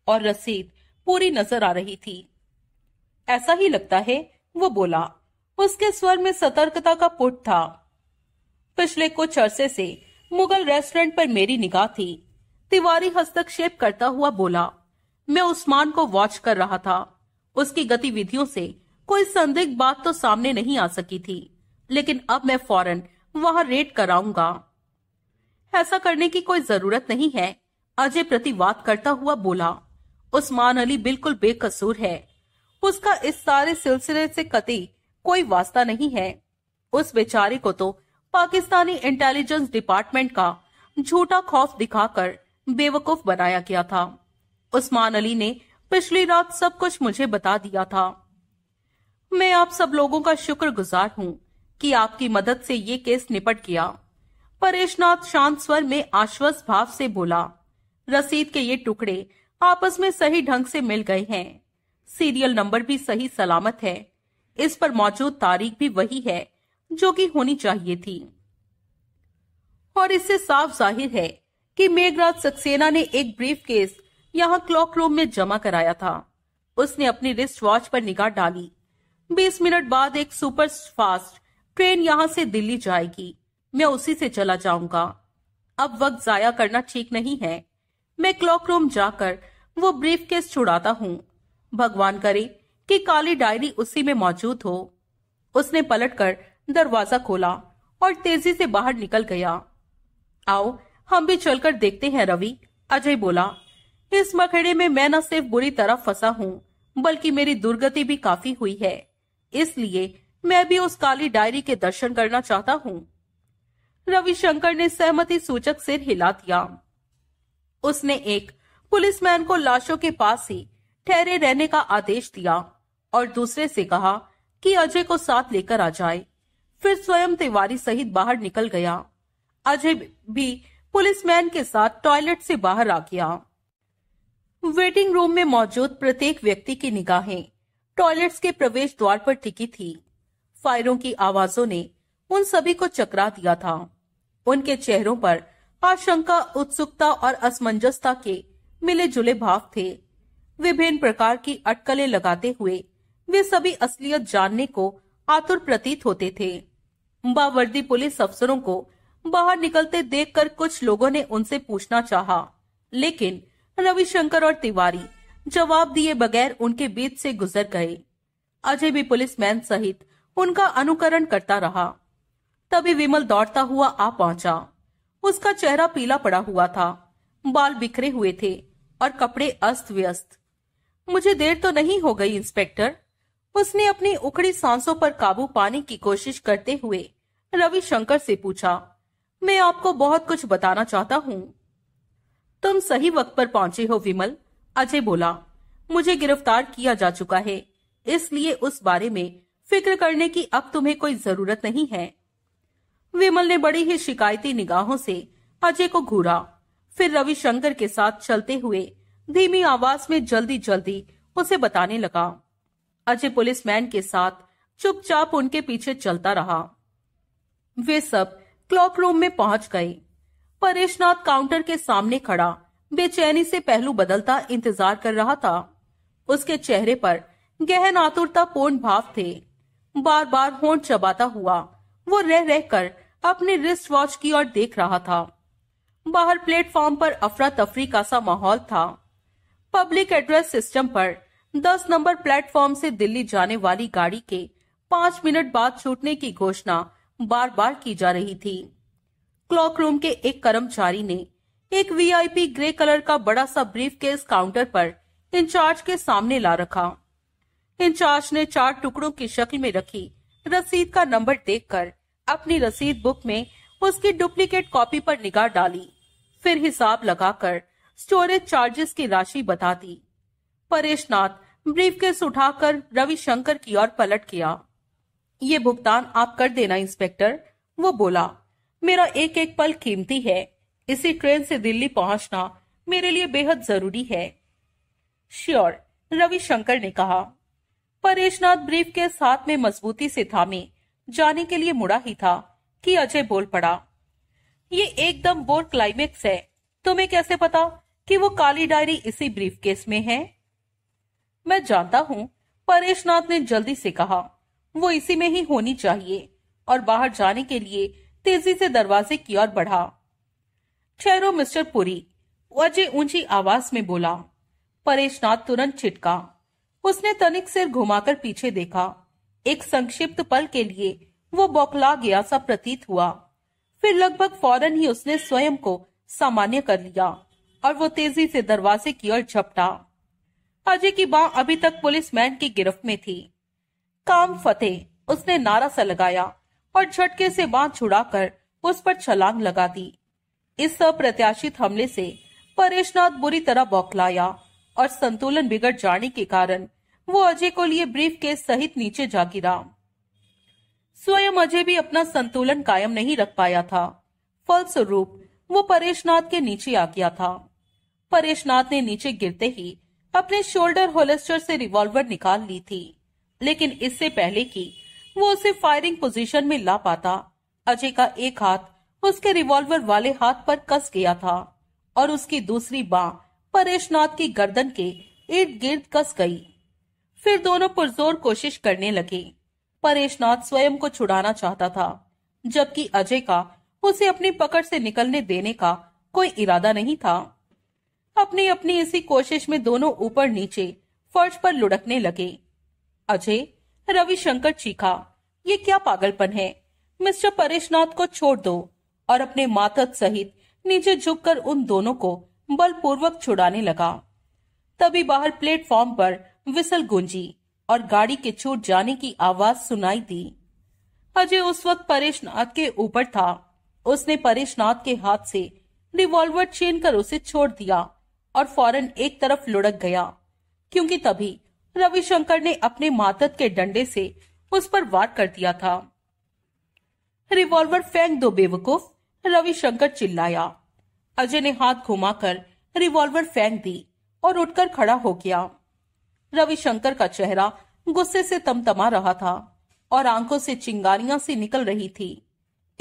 और रसीद पूरी नजर आ रही थी ऐसा ही लगता है वो बोला उसके स्वर में सतर्कता का पुट था पिछले कुछ अरसे से मुगल रेस्टोरेंट पर मेरी निगाह थी तिवारी हस्तक्षेप करता हुआ बोला मैं उस्मान को वॉच कर रहा था उसकी गतिविधियों से कोई संदिग्ध बात तो सामने नहीं आ सकी थी लेकिन अब मैं फौरन वहां रेड कराऊंगा ऐसा करने की कोई जरूरत नहीं है अजय प्रतिवाद करता हुआ बोला उस्मान अली बिल्कुल बेकसूर है उसका इस सारे सिलसिले से कतई कोई वास्ता नहीं है उस बेचारे को तो पाकिस्तानी इंटेलिजेंस डिपार्टमेंट का झूठा खौफ दिखाकर बेवकूफ बनाया गया था उस्मान अली ने पिछली रात सब कुछ मुझे बता दिया था मैं आप सब लोगों का शुक्रगुजार हूं कि आपकी मदद से ये केस निपट गया परेशनाथ शांत स्वर में आश्वस्त भाव से बोला रसीद के ये टुकड़े आपस में सही ढंग से मिल गए हैं सीरियल नंबर भी सही सलामत है इस पर मौजूद तारीख भी वही है जो कि होनी चाहिए थी और इससे साफ जाहिर है कि मेघराज सक्सेना ने एक ब्रीफ केस यहाँ क्लॉक रूम में जमा कराया था उसने अपनी रिस्ट वॉच पर निगाह डाली बीस मिनट बाद एक सुपर फास्ट ट्रेन यहाँ से दिल्ली जाएगी मैं उसी से चला जाऊंगा अब वक्त जाया करना ठीक नहीं है मैं क्लॉक रूम जाकर वो ब्रीफ केस छुड़ाता हूँ भगवान करे कि काली डायरी उसी में मौजूद हो उसने पलटकर दरवाजा खोला और तेजी से बाहर निकल गया आओ हम भी चलकर देखते हैं रवि अजय बोला इस मखड़े में मैं न सिर्फ बुरी तरह फंसा हूँ बल्कि मेरी दुर्गति भी काफी हुई है इसलिए मैं भी उस काली डायरी के दर्शन करना चाहता हूँ रविशंकर ने सहमति सूचक सिर हिला दिया उसने एक पुलिसमैन को लाशों के पास ही ठहरे रहने का आदेश दिया और दूसरे से कहा कि अजय को साथ लेकर आ जाए फिर स्वयं तिवारी सहित बाहर निकल गया अजय भी पुलिसमैन के साथ टॉयलेट से बाहर आ गया वेटिंग रूम में मौजूद प्रत्येक व्यक्ति की निगाहें टॉयलेट्स के प्रवेश द्वार पर टिकी थी फायरों की आवाजों ने उन सभी को चकरा दिया था उनके चेहरों पर आशंका उत्सुकता और असमंजसता के मिले जुले भाव थे विभिन्न प्रकार की अटकलें लगाते हुए वे सभी असलियत जानने को आतुर प्रतीत होते थे बावर्दी पुलिस अफसरों को बाहर निकलते देखकर कुछ लोगों ने उनसे पूछना चाहा, लेकिन रविशंकर और तिवारी जवाब दिए बगैर उनके बीच से गुजर गए अजय भी पुलिसमैन सहित उनका अनुकरण करता रहा तभी विमल दौड़ता हुआ आ पहुंचा उसका चेहरा पीला पड़ा हुआ था बाल बिखरे हुए थे और कपड़े अस्त व्यस्त मुझे देर तो नहीं हो गई इंस्पेक्टर उसने अपनी उखड़ी सांसों पर काबू पाने की कोशिश करते हुए रविशंकर से पूछा मैं आपको बहुत कुछ बताना चाहता हूँ तुम सही वक्त पर पहुंचे हो विमल अजय बोला मुझे गिरफ्तार किया जा चुका है इसलिए उस बारे में फिक्र करने की अब तुम्हें कोई जरूरत नहीं है विमल ने बड़ी ही शिकायती निगाहों से अजय को घूरा फिर रविशंकर के साथ चलते हुए धीमी आवाज में जल्दी जल्दी उसे बताने लगा अजय पुलिसमैन के साथ चुपचाप उनके पीछे चलता रहा वे सब क्लॉक रूम में पहुंच गए परेशनाथ काउंटर के सामने खड़ा बेचैनी से पहलू बदलता इंतजार कर रहा था उसके चेहरे पर गहन आतुरता पूर्ण भाव थे बार बार होंठ चबाता हुआ वो रह रह कर अपने रिस्ट वॉच की ओर देख रहा था बाहर प्लेटफॉर्म पर अफरा तफरी का सा माहौल था पब्लिक एड्रेस सिस्टम पर दस नंबर प्लेटफॉर्म से दिल्ली जाने वाली गाड़ी के पांच मिनट बाद छूटने की घोषणा बार बार की जा रही थी क्लॉक रूम के एक कर्मचारी ने एक वीआईपी ग्रे कलर का बड़ा सा ब्रीफ केस काउंटर पर इंचार्ज के सामने ला रखा इंचार्ज ने चार टुकड़ों की शक्ल में रखी रसीद का नंबर देखकर अपनी रसीद बुक में उसकी डुप्लीकेट कॉपी पर निगाह डाली फिर हिसाब लगाकर स्टोरेज चार्जेस की राशि बता दी परेश नाथ ब्रीफकेस उठाकर रविशंकर की ओर पलट किया ये भुगतान आप कर देना इंस्पेक्टर वो बोला मेरा एक एक पल कीमती है इसी ट्रेन से दिल्ली पहुंचना मेरे लिए बेहद जरूरी है श्योर रविशंकर ने कहा परेशनाथ ब्रीफ के साथ में मजबूती से थामे जाने के लिए मुड़ा ही था कि अजय बोल पड़ा ये एकदम बोर क्लाइमेक्स है तुम्हें कैसे पता कि वो काली डायरी इसी ब्रीफ केस में है मैं जानता हूँ परेश नाथ ने जल्दी से कहा वो इसी में ही होनी चाहिए और बाहर जाने के लिए तेजी से दरवाजे की ओर बढ़ा ठहरो मिस्टर पुरी अजय ऊंची आवाज में बोला परेश नाथ तुरंत छिटका उसने तनिक सिर घुमाकर पीछे देखा एक संक्षिप्त पल के लिए वो बौखला गया सा प्रतीत हुआ फिर लगभग फौरन ही उसने स्वयं को सामान्य कर लिया और वो तेजी से दरवाजे की ओर झपटा अजय की बा अभी तक पुलिस मैन की गिरफ्त में थी काम फतेह उसने नारा सा लगाया और झटके से बांध छुड़ाकर उस पर छलांग लगा दी इस अप्रत्याशित हमले से परेशनाथ बुरी तरह बौखलाया और संतुलन बिगड़ जाने के कारण वो अजय को लिए ब्रीफ केस सहित नीचे जा गिरा स्वयं अजय भी अपना संतुलन कायम नहीं रख पाया था फलस्वरूप वो परेशनाथ के नीचे आ गया था परेशनाथ ने नीचे गिरते ही अपने शोल्डर होलेस्टर से रिवॉल्वर निकाल ली थी लेकिन इससे पहले कि वो उसे फायरिंग पोजीशन में ला पाता अजय का एक हाथ उसके रिवॉल्वर वाले हाथ पर कस गया था और उसकी दूसरी बांह परेशनाथ की गर्दन के इर्द गिर्द कस गई फिर दोनों पुरजोर कोशिश करने लगे परेशनाथ स्वयं को छुड़ाना चाहता था जबकि अजय का उसे अपनी पकड़ से निकलने देने का कोई इरादा नहीं था अपनी अपनी इसी कोशिश में दोनों ऊपर नीचे फर्श पर लुढ़कने लगे अजय रविशंकर चीखा ये क्या पागलपन है मिस्टर परेशनाथ को छोड़ दो और अपने मातद सहित नीचे झुककर उन दोनों को बलपूर्वक छुड़ाने लगा तभी बाहर प्लेटफॉर्म पर विसल गूंजी और गाड़ी के छूट जाने की आवाज सुनाई दी अजय उस वक्त परेशनाथ के ऊपर था उसने परेशनाथ के हाथ से रिवॉल्वर छीन कर उसे छोड़ दिया और फौरन एक तरफ लुढ़क गया क्योंकि तभी रविशंकर ने अपने मातत के डंडे से उस पर वार कर दिया था रिवॉल्वर फेंक दो बेवकूफ रविशंकर चिल्लाया अजय ने हाथ घुमाकर रिवॉल्वर फेंक दी और उठकर खड़ा हो गया रविशंकर का चेहरा गुस्से से तमतमा रहा था और आंखों से चिंगारियां से निकल रही थी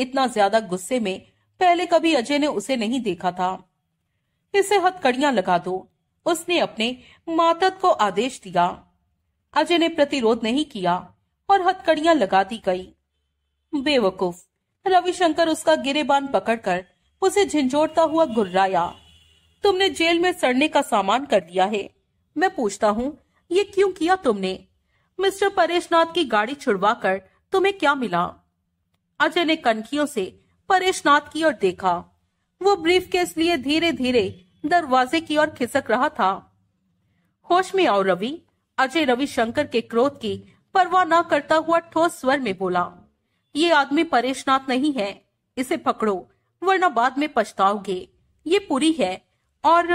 इतना ज्यादा गुस्से में पहले कभी अजय ने उसे नहीं देखा था इसे हथकड़ियां लगा दो उसने अपने मातद को आदेश दिया अजय ने प्रतिरोध नहीं किया और हथकड़ियां लगा दी गई बेवकूफ रविशंकर उसका गिरेबान पकड़कर उसे झिंझोड़ता हुआ गुर्राया तुमने जेल में सड़ने का सामान कर दिया है मैं पूछता हूँ ये क्यों किया तुमने मिस्टर परेशनाथ की गाड़ी छुड़वा कर तुम्हें क्या मिला अजय ने कनखियों से परेशनाथ की ओर देखा वो ब्रीफ केस लिए धीरे धीरे दरवाजे की ओर खिसक रहा था होश में आओ रवि अजय रविशंकर के क्रोध की परवाह न करता हुआ ठोस स्वर में बोला ये आदमी परेशनाथ नहीं है इसे पकड़ो वरना बाद में पछताओगे ये पूरी है और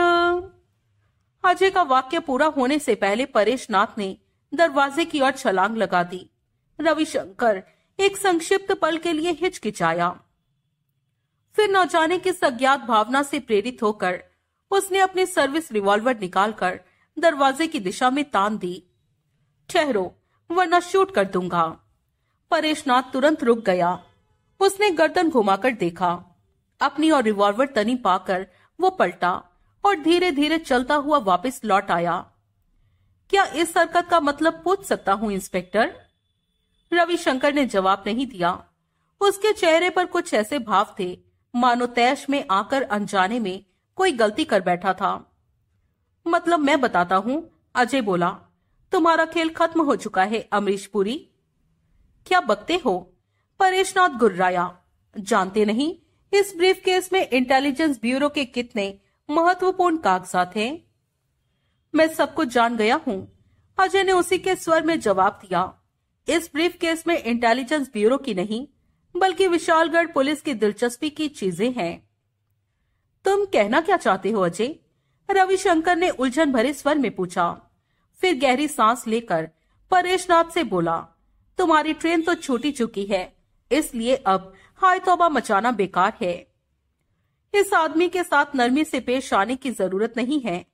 अजय का वाक्य पूरा होने से पहले परेशनाथ ने दरवाजे की ओर छलांग लगा दी रविशंकर एक संक्षिप्त पल के लिए हिचकिचाया फिर न जाने किस अज्ञात भावना से प्रेरित होकर उसने अपने सर्विस रिवॉल्वर निकालकर दरवाजे की दिशा में तान दी ठहरो वरना शूट कर दूंगा परेशनाथ तुरंत रुक गया उसने गर्दन घुमाकर देखा अपनी और रिवॉल्वर तनी पाकर वो पलटा और धीरे धीरे चलता हुआ वापस लौट आया क्या इस हरकत का मतलब पूछ सकता हूँ इंस्पेक्टर रविशंकर ने जवाब नहीं दिया उसके चेहरे पर कुछ ऐसे भाव थे मानो तैश में आकर अनजाने में कोई गलती कर बैठा था मतलब मैं बताता हूं अजय बोला तुम्हारा खेल खत्म हो चुका है अमरीश पुरी क्या बकते हो परेश नाथ गुर्राया जानते नहीं इस ब्रीफ केस में इंटेलिजेंस ब्यूरो के कितने महत्वपूर्ण कागजात हैं मैं सबको जान गया हूँ अजय ने उसी के स्वर में जवाब दिया इस ब्रीफ केस में इंटेलिजेंस ब्यूरो की नहीं बल्कि विशालगढ़ पुलिस की दिलचस्पी की चीजें हैं तुम कहना क्या चाहते हो अजय रविशंकर ने उलझन भरे स्वर में पूछा फिर गहरी सांस लेकर परेशनाथ से बोला तुम्हारी ट्रेन तो छूटी चुकी है इसलिए अब हाय तोबा मचाना बेकार है इस आदमी के साथ नरमी से पेश आने की जरूरत नहीं है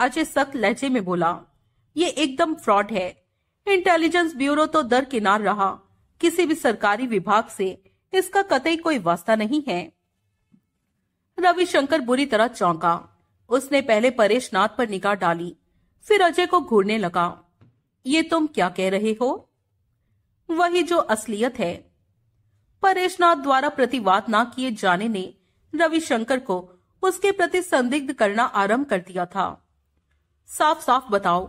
अजय सख्त लहजे में बोला ये एकदम फ्रॉड है इंटेलिजेंस ब्यूरो तो दर किनार रहा किसी भी सरकारी विभाग से इसका कतई कोई वास्ता नहीं है रविशंकर बुरी तरह चौंका उसने पहले परेश नाथ पर निगाह डाली फिर अजय को घूरने लगा ये तुम क्या कह रहे हो वही जो असलियत है परेशनाथ द्वारा प्रतिवाद ना किए जाने ने रविशंकर को उसके प्रति संदिग्ध करना आरंभ कर दिया था साफ साफ बताओ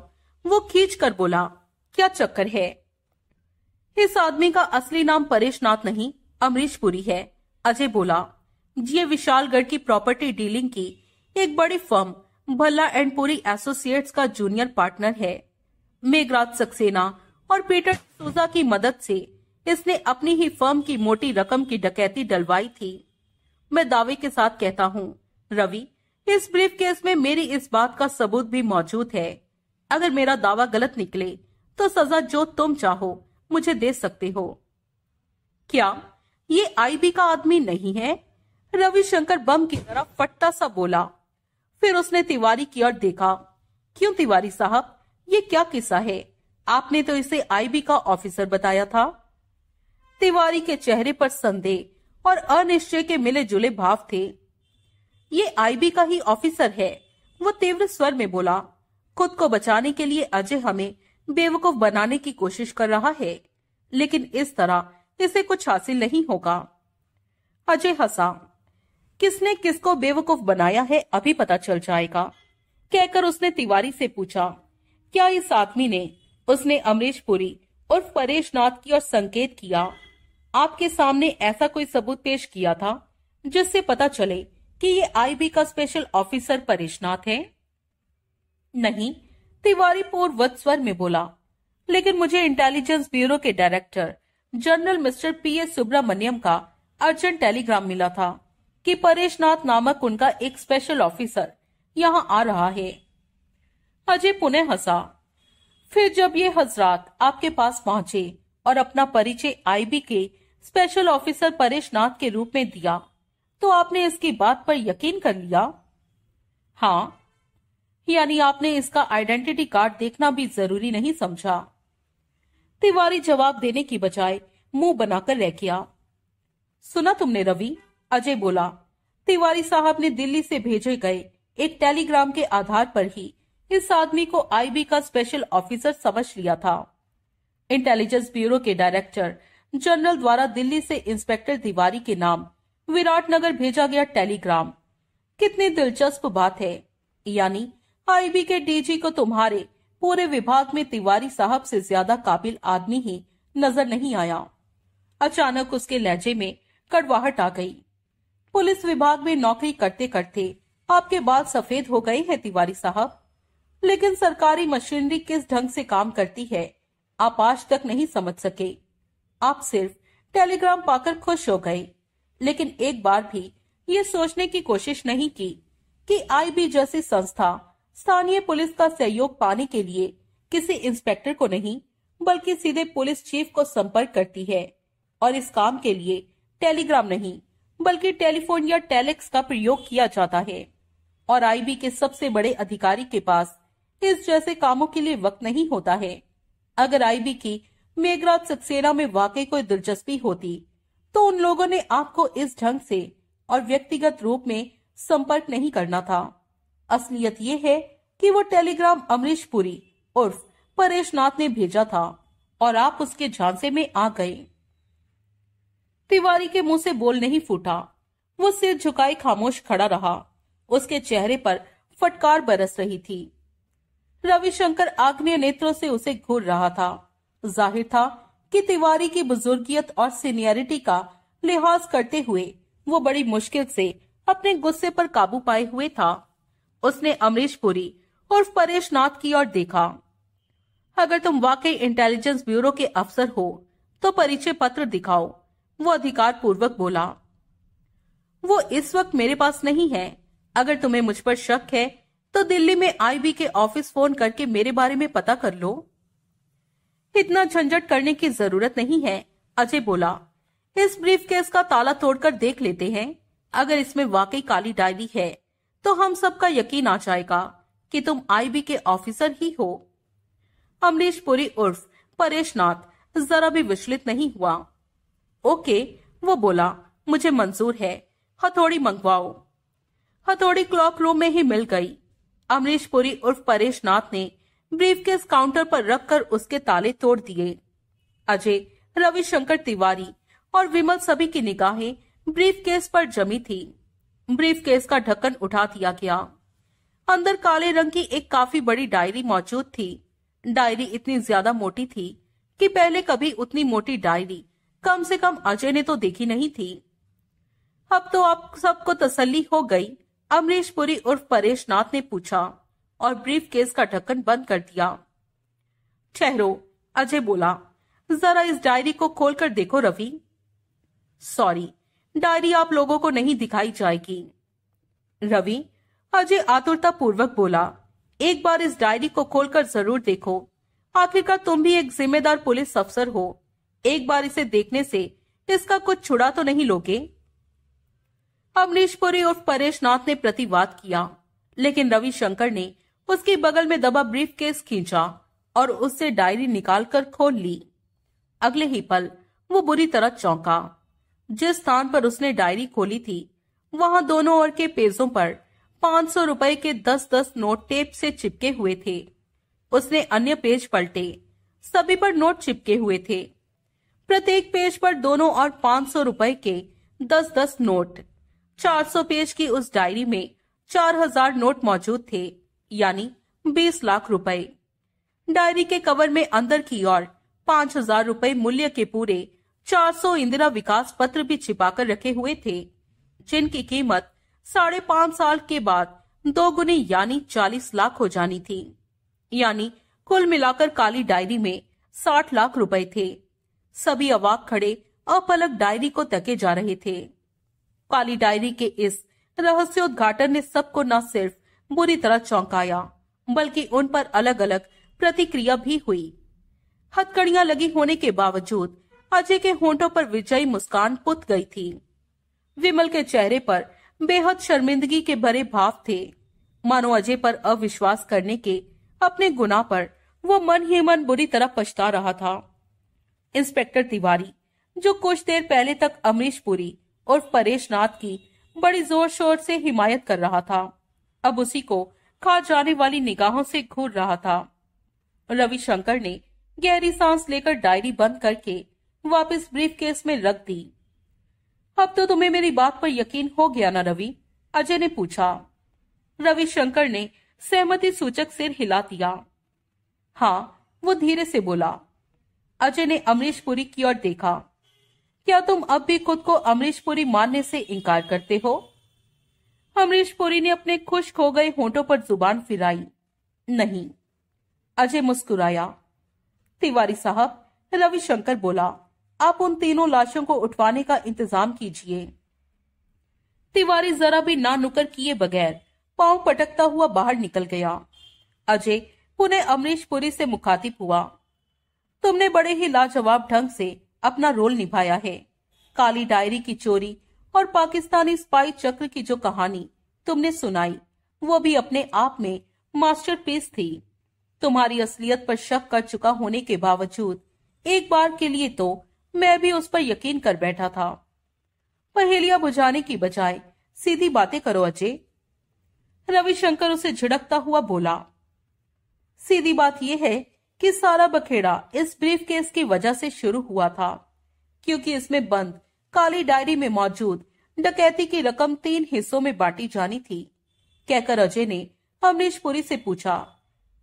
वो खींच कर बोला क्या चक्कर है इस आदमी का असली नाम परेश नाथ नहीं अमरीश पुरी है अजय बोला ये विशालगढ़ की प्रॉपर्टी डीलिंग की एक बड़ी firm Bhalla and Puri associates का जूनियर पार्टनर है मेघराज सक्सेना और पीटर सोजा की मदद से इसने अपनी ही फर्म की मोटी रकम की डकैती डलवाई थी मैं दावे के साथ कहता हूँ रवि इस ब्रीफ केस में मेरी इस बात का सबूत भी मौजूद है अगर मेरा दावा गलत निकले तो सजा जो तुम चाहो मुझे दे सकते हो क्या ये आईबी का आदमी नहीं है रविशंकर बम की तरह फटता सा बोला फिर उसने तिवारी की ओर देखा क्यों तिवारी साहब ये क्या किस्सा है आपने तो इसे आईबी का ऑफिसर बताया था तिवारी के चेहरे पर संदेह और अनिश्चय के मिले जुले भाव थे ये आईबी का ही ऑफिसर है वो तीव्र स्वर में बोला खुद को बचाने के लिए अजय हमें बेवकूफ बनाने की कोशिश कर रहा है लेकिन इस तरह इसे कुछ हासिल नहीं होगा अजय हसा किसने किसको बेवकूफ बनाया है अभी पता चल जाएगा कहकर उसने तिवारी से पूछा क्या इस आदमी ने उसने अमरीश पुरी उर्फ परेश नाथ की ओर संकेत किया आपके सामने ऐसा कोई सबूत पेश किया था जिससे पता चले कि ये आईबी का स्पेशल ऑफिसर परेश नाथ है नहीं तिवारी पूर्व स्वर में बोला लेकिन मुझे इंटेलिजेंस ब्यूरो के director general mister P S Subramaniam का अर्जेंट टेलीग्राम मिला था कि परेश नाथ नामक उनका एक स्पेशल ऑफिसर यहाँ आ रहा है अजय पुणे हंसा फिर जब ये हजरात आपके पास पहुंचे और अपना परिचय आईबी के स्पेशल ऑफिसर परेश नाथ के रूप में दिया तो आपने इसकी बात पर यकीन कर लिया हाँ यानी आपने इसका आइडेंटिटी कार्ड देखना भी जरूरी नहीं समझा तिवारी जवाब देने की बजाय मुंह बनाकर रह गया सुना तुमने रवि अजय बोला तिवारी साहब ने दिल्ली से भेजे गए एक टेलीग्राम के आधार पर ही इस आदमी को आईबी का स्पेशल ऑफिसर समझ लिया था इंटेलिजेंस ब्यूरो के डायरेक्टर जनरल द्वारा दिल्ली से इंस्पेक्टर तिवारी के नाम विराटनगर भेजा गया टेलीग्राम कितनी दिलचस्प बात है यानी आईबी के डीजी को तुम्हारे पूरे विभाग में तिवारी साहब से ज्यादा काबिल आदमी ही नजर नहीं आया अचानक उसके लहजे में कड़वाहट आ गई पुलिस विभाग में नौकरी करते करते आपके बाल सफेद हो गए हैं तिवारी साहब लेकिन सरकारी मशीनरी किस ढंग से काम करती है आप आज तक नहीं समझ सके आप सिर्फ टेलीग्राम पाकर खुश हो गए लेकिन एक बार भी ये सोचने की कोशिश नहीं की कि आईबी जैसी संस्था स्थानीय पुलिस का सहयोग पाने के लिए किसी इंस्पेक्टर को नहीं बल्कि सीधे पुलिस चीफ को संपर्क करती है और इस काम के लिए टेलीग्राम नहीं बल्कि टेलीफोन या टेलेक्स का प्रयोग किया जाता है और आईबी के सबसे बड़े अधिकारी के पास इस जैसे कामों के लिए वक्त नहीं होता है अगर आईबी की मेघराज सक्सेना में वाकई कोई दिलचस्पी होती तो उन लोगों ने आपको इस ढंग से और व्यक्तिगत रूप में संपर्क नहीं करना था असलियत ये है कि वो टेलीग्राम अमरीश पुरी उर्फ परेश नाथ ने भेजा था और आप उसके झांसे में आ गए तिवारी के मुंह से बोल नहीं फूटा वो सिर झुकाए खामोश खड़ा रहा उसके चेहरे पर फटकार बरस रही थी रविशंकर आग्नेय नेत्रों से उसे घूर रहा था जाहिर था कि तिवारी की बुजुर्गियत और सीनियरिटी का लिहाज करते हुए वो बड़ी मुश्किल से अपने गुस्से पर काबू पाए हुए था उसने अमरीश पुरी उर्फ परेश नाथ की ओर देखा अगर तुम वाकई इंटेलिजेंस ब्यूरो के अफसर हो तो परिचय पत्र दिखाओ वो अधिकार पूर्वक बोला वो इस वक्त मेरे पास नहीं है अगर तुम्हें मुझ पर शक है तो दिल्ली में आईबी के ऑफिस फोन करके मेरे बारे में पता कर लो इतना झंझट करने की जरूरत नहीं है अजय बोला इस ब्रीफ केस का ताला तोड़कर देख लेते हैं अगर इसमें वाकई काली डायरी है तो हम सबका यकीन आ जाएगा कि तुम आईबी के ऑफिसर ही हो अमरीश पुरी उर्फ परेश नाथ जरा भी विचलित नहीं हुआ ओके वो बोला मुझे मंजूर है हथौड़ी मंगवाओ हथौड़ी क्लॉक रूम में ही मिल गई अमरीश पुरी उर्फ परेश नाथ ने ब्रीफ केस काउंटर पर रखकर उसके ताले तोड़ दिए अजय रविशंकर तिवारी और विमल सभी की निगाहें ब्रीफ केस पर जमी थी ब्रीफ केस का ढक्कन उठा दिया गया अंदर काले रंग की एक काफी बड़ी डायरी मौजूद थी डायरी इतनी ज्यादा मोटी थी कि पहले कभी उतनी मोटी डायरी कम से कम अजय ने तो देखी नहीं थी अब तो आप सबको तसल्ली हो गई अमरीश पुरी उर्फ परेश नाथ ने पूछा और ब्रीफ केस का ढक्कन बंद कर दिया ठहरो अजय बोला जरा इस डायरी को खोलकर देखो रवि सॉरी डायरी आप लोगों को नहीं दिखाई जाएगी रवि अजय आतुरता पूर्वक बोला एक बार इस डायरी को खोलकर जरूर देखो आखिरकार तुम भी एक जिम्मेदार पुलिस अफसर हो एक बार इसे देखने से इसका कुछ छुड़ा तो नहीं लोगे अमरीशपुरी और परेश नाथ ने प्रतिवाद किया लेकिन रविशंकर ने उसके बगल में दबा ब्रीफ केस खींचा और उससे डायरी निकालकर खोल ली अगले ही पल वो बुरी तरह चौंका जिस स्थान पर उसने डायरी खोली थी वहां दोनों ओर के पेजों पर पांच सौ रुपए के दस दस नोट टेप से चिपके हुए थे उसने अन्य पेज पलटे सभी पर नोट चिपके हुए थे प्रत्येक पेज पर दोनों और पांच सौ रुपए के दस दस नोट चार सौ पेज की उस डायरी में चार हजार नोट मौजूद थे यानी बीस लाख रुपए डायरी के कवर में अंदर की ओर पांच हजार रूपए मूल्य के पूरे 400 इंदिरा विकास पत्र भी छिपाकर रखे हुए थे जिनकी कीमत साढ़े पांच साल के बाद दोगुनी यानी चालीस लाख हो जानी थी यानी कुल मिलाकर काली डायरी में साठ लाख रुपए थे सभी अवाक खड़े अपलक डायरी को तके जा रहे थे काली डायरी के इस रहस्योद्घाटन ने सबको न सिर्फ बुरी तरह चौंकाया बल्कि उन पर अलग अलग प्रतिक्रिया भी हुई हथकड़ियां लगी होने के बावजूद अजय के होंठों पर विजयी मुस्कान पुत गई थी विमल के चेहरे पर बेहद शर्मिंदगी के भरे भाव थे मानो अजय पर अविश्वास करने के अपने गुना पर वो मन ही मन बुरी तरह पछता रहा था इंस्पेक्टर तिवारी जो कुछ देर पहले तक अमरीश पुरी और परेश नाथ की बड़ी जोर शोर से हिमायत कर रहा था अब उसी को खा जाने वाली निगाहों से घूर रहा था रविशंकर ने गहरी सांस लेकर डायरी बंद करके वापस ब्रीफकेस में रख दी अब तो तुम्हें मेरी बात पर यकीन हो गया ना रवि अजय ने पूछा रविशंकर ने सहमति सूचक सिर हिला दिया हाँ वो धीरे से बोला अजय ने अमरीश पुरी की ओर देखा क्या तुम अब भी खुद को अमरीश पुरी मानने से इनकार करते हो अमरीश पुरी ने अपने खुश खो गए होंठों पर जुबान फिराई नहीं अजय मुस्कुराया तिवारी साहब रविशंकर बोला आप उन तीनों लाशों को उठवाने का इंतजाम कीजिए तिवारी जरा भी ना नुकर किए बगैर पांव पटकता हुआ बाहर निकल गया अजय पुणे अमरीश पुरी से मुखातिब हुआ तुमने बड़े ही लाजवाब ढंग से अपना रोल निभाया है काली डायरी की चोरी और पाकिस्तानी स्पाई चक्र की जो कहानी तुमने सुनाई वो भी अपने आप में मास्टरपीस थी तुम्हारी असलियत पर शक कर चुका होने के बावजूद एक बार के लिए तो मैं भी उस पर यकीन कर बैठा था पहेलियां बुझाने की बजाय सीधी बातें करो अजय रविशंकर उसे झिड़कता हुआ बोला सीधी बात यह है कि सारा बखेड़ा इस ब्रीफ केस की वजह से शुरू हुआ था क्योंकि इसमें बंद काली डायरी में मौजूद डकैती की रकम तीन हिस्सों में बांटी जानी थी कहकर अजय ने अमरीशपुरी से पूछा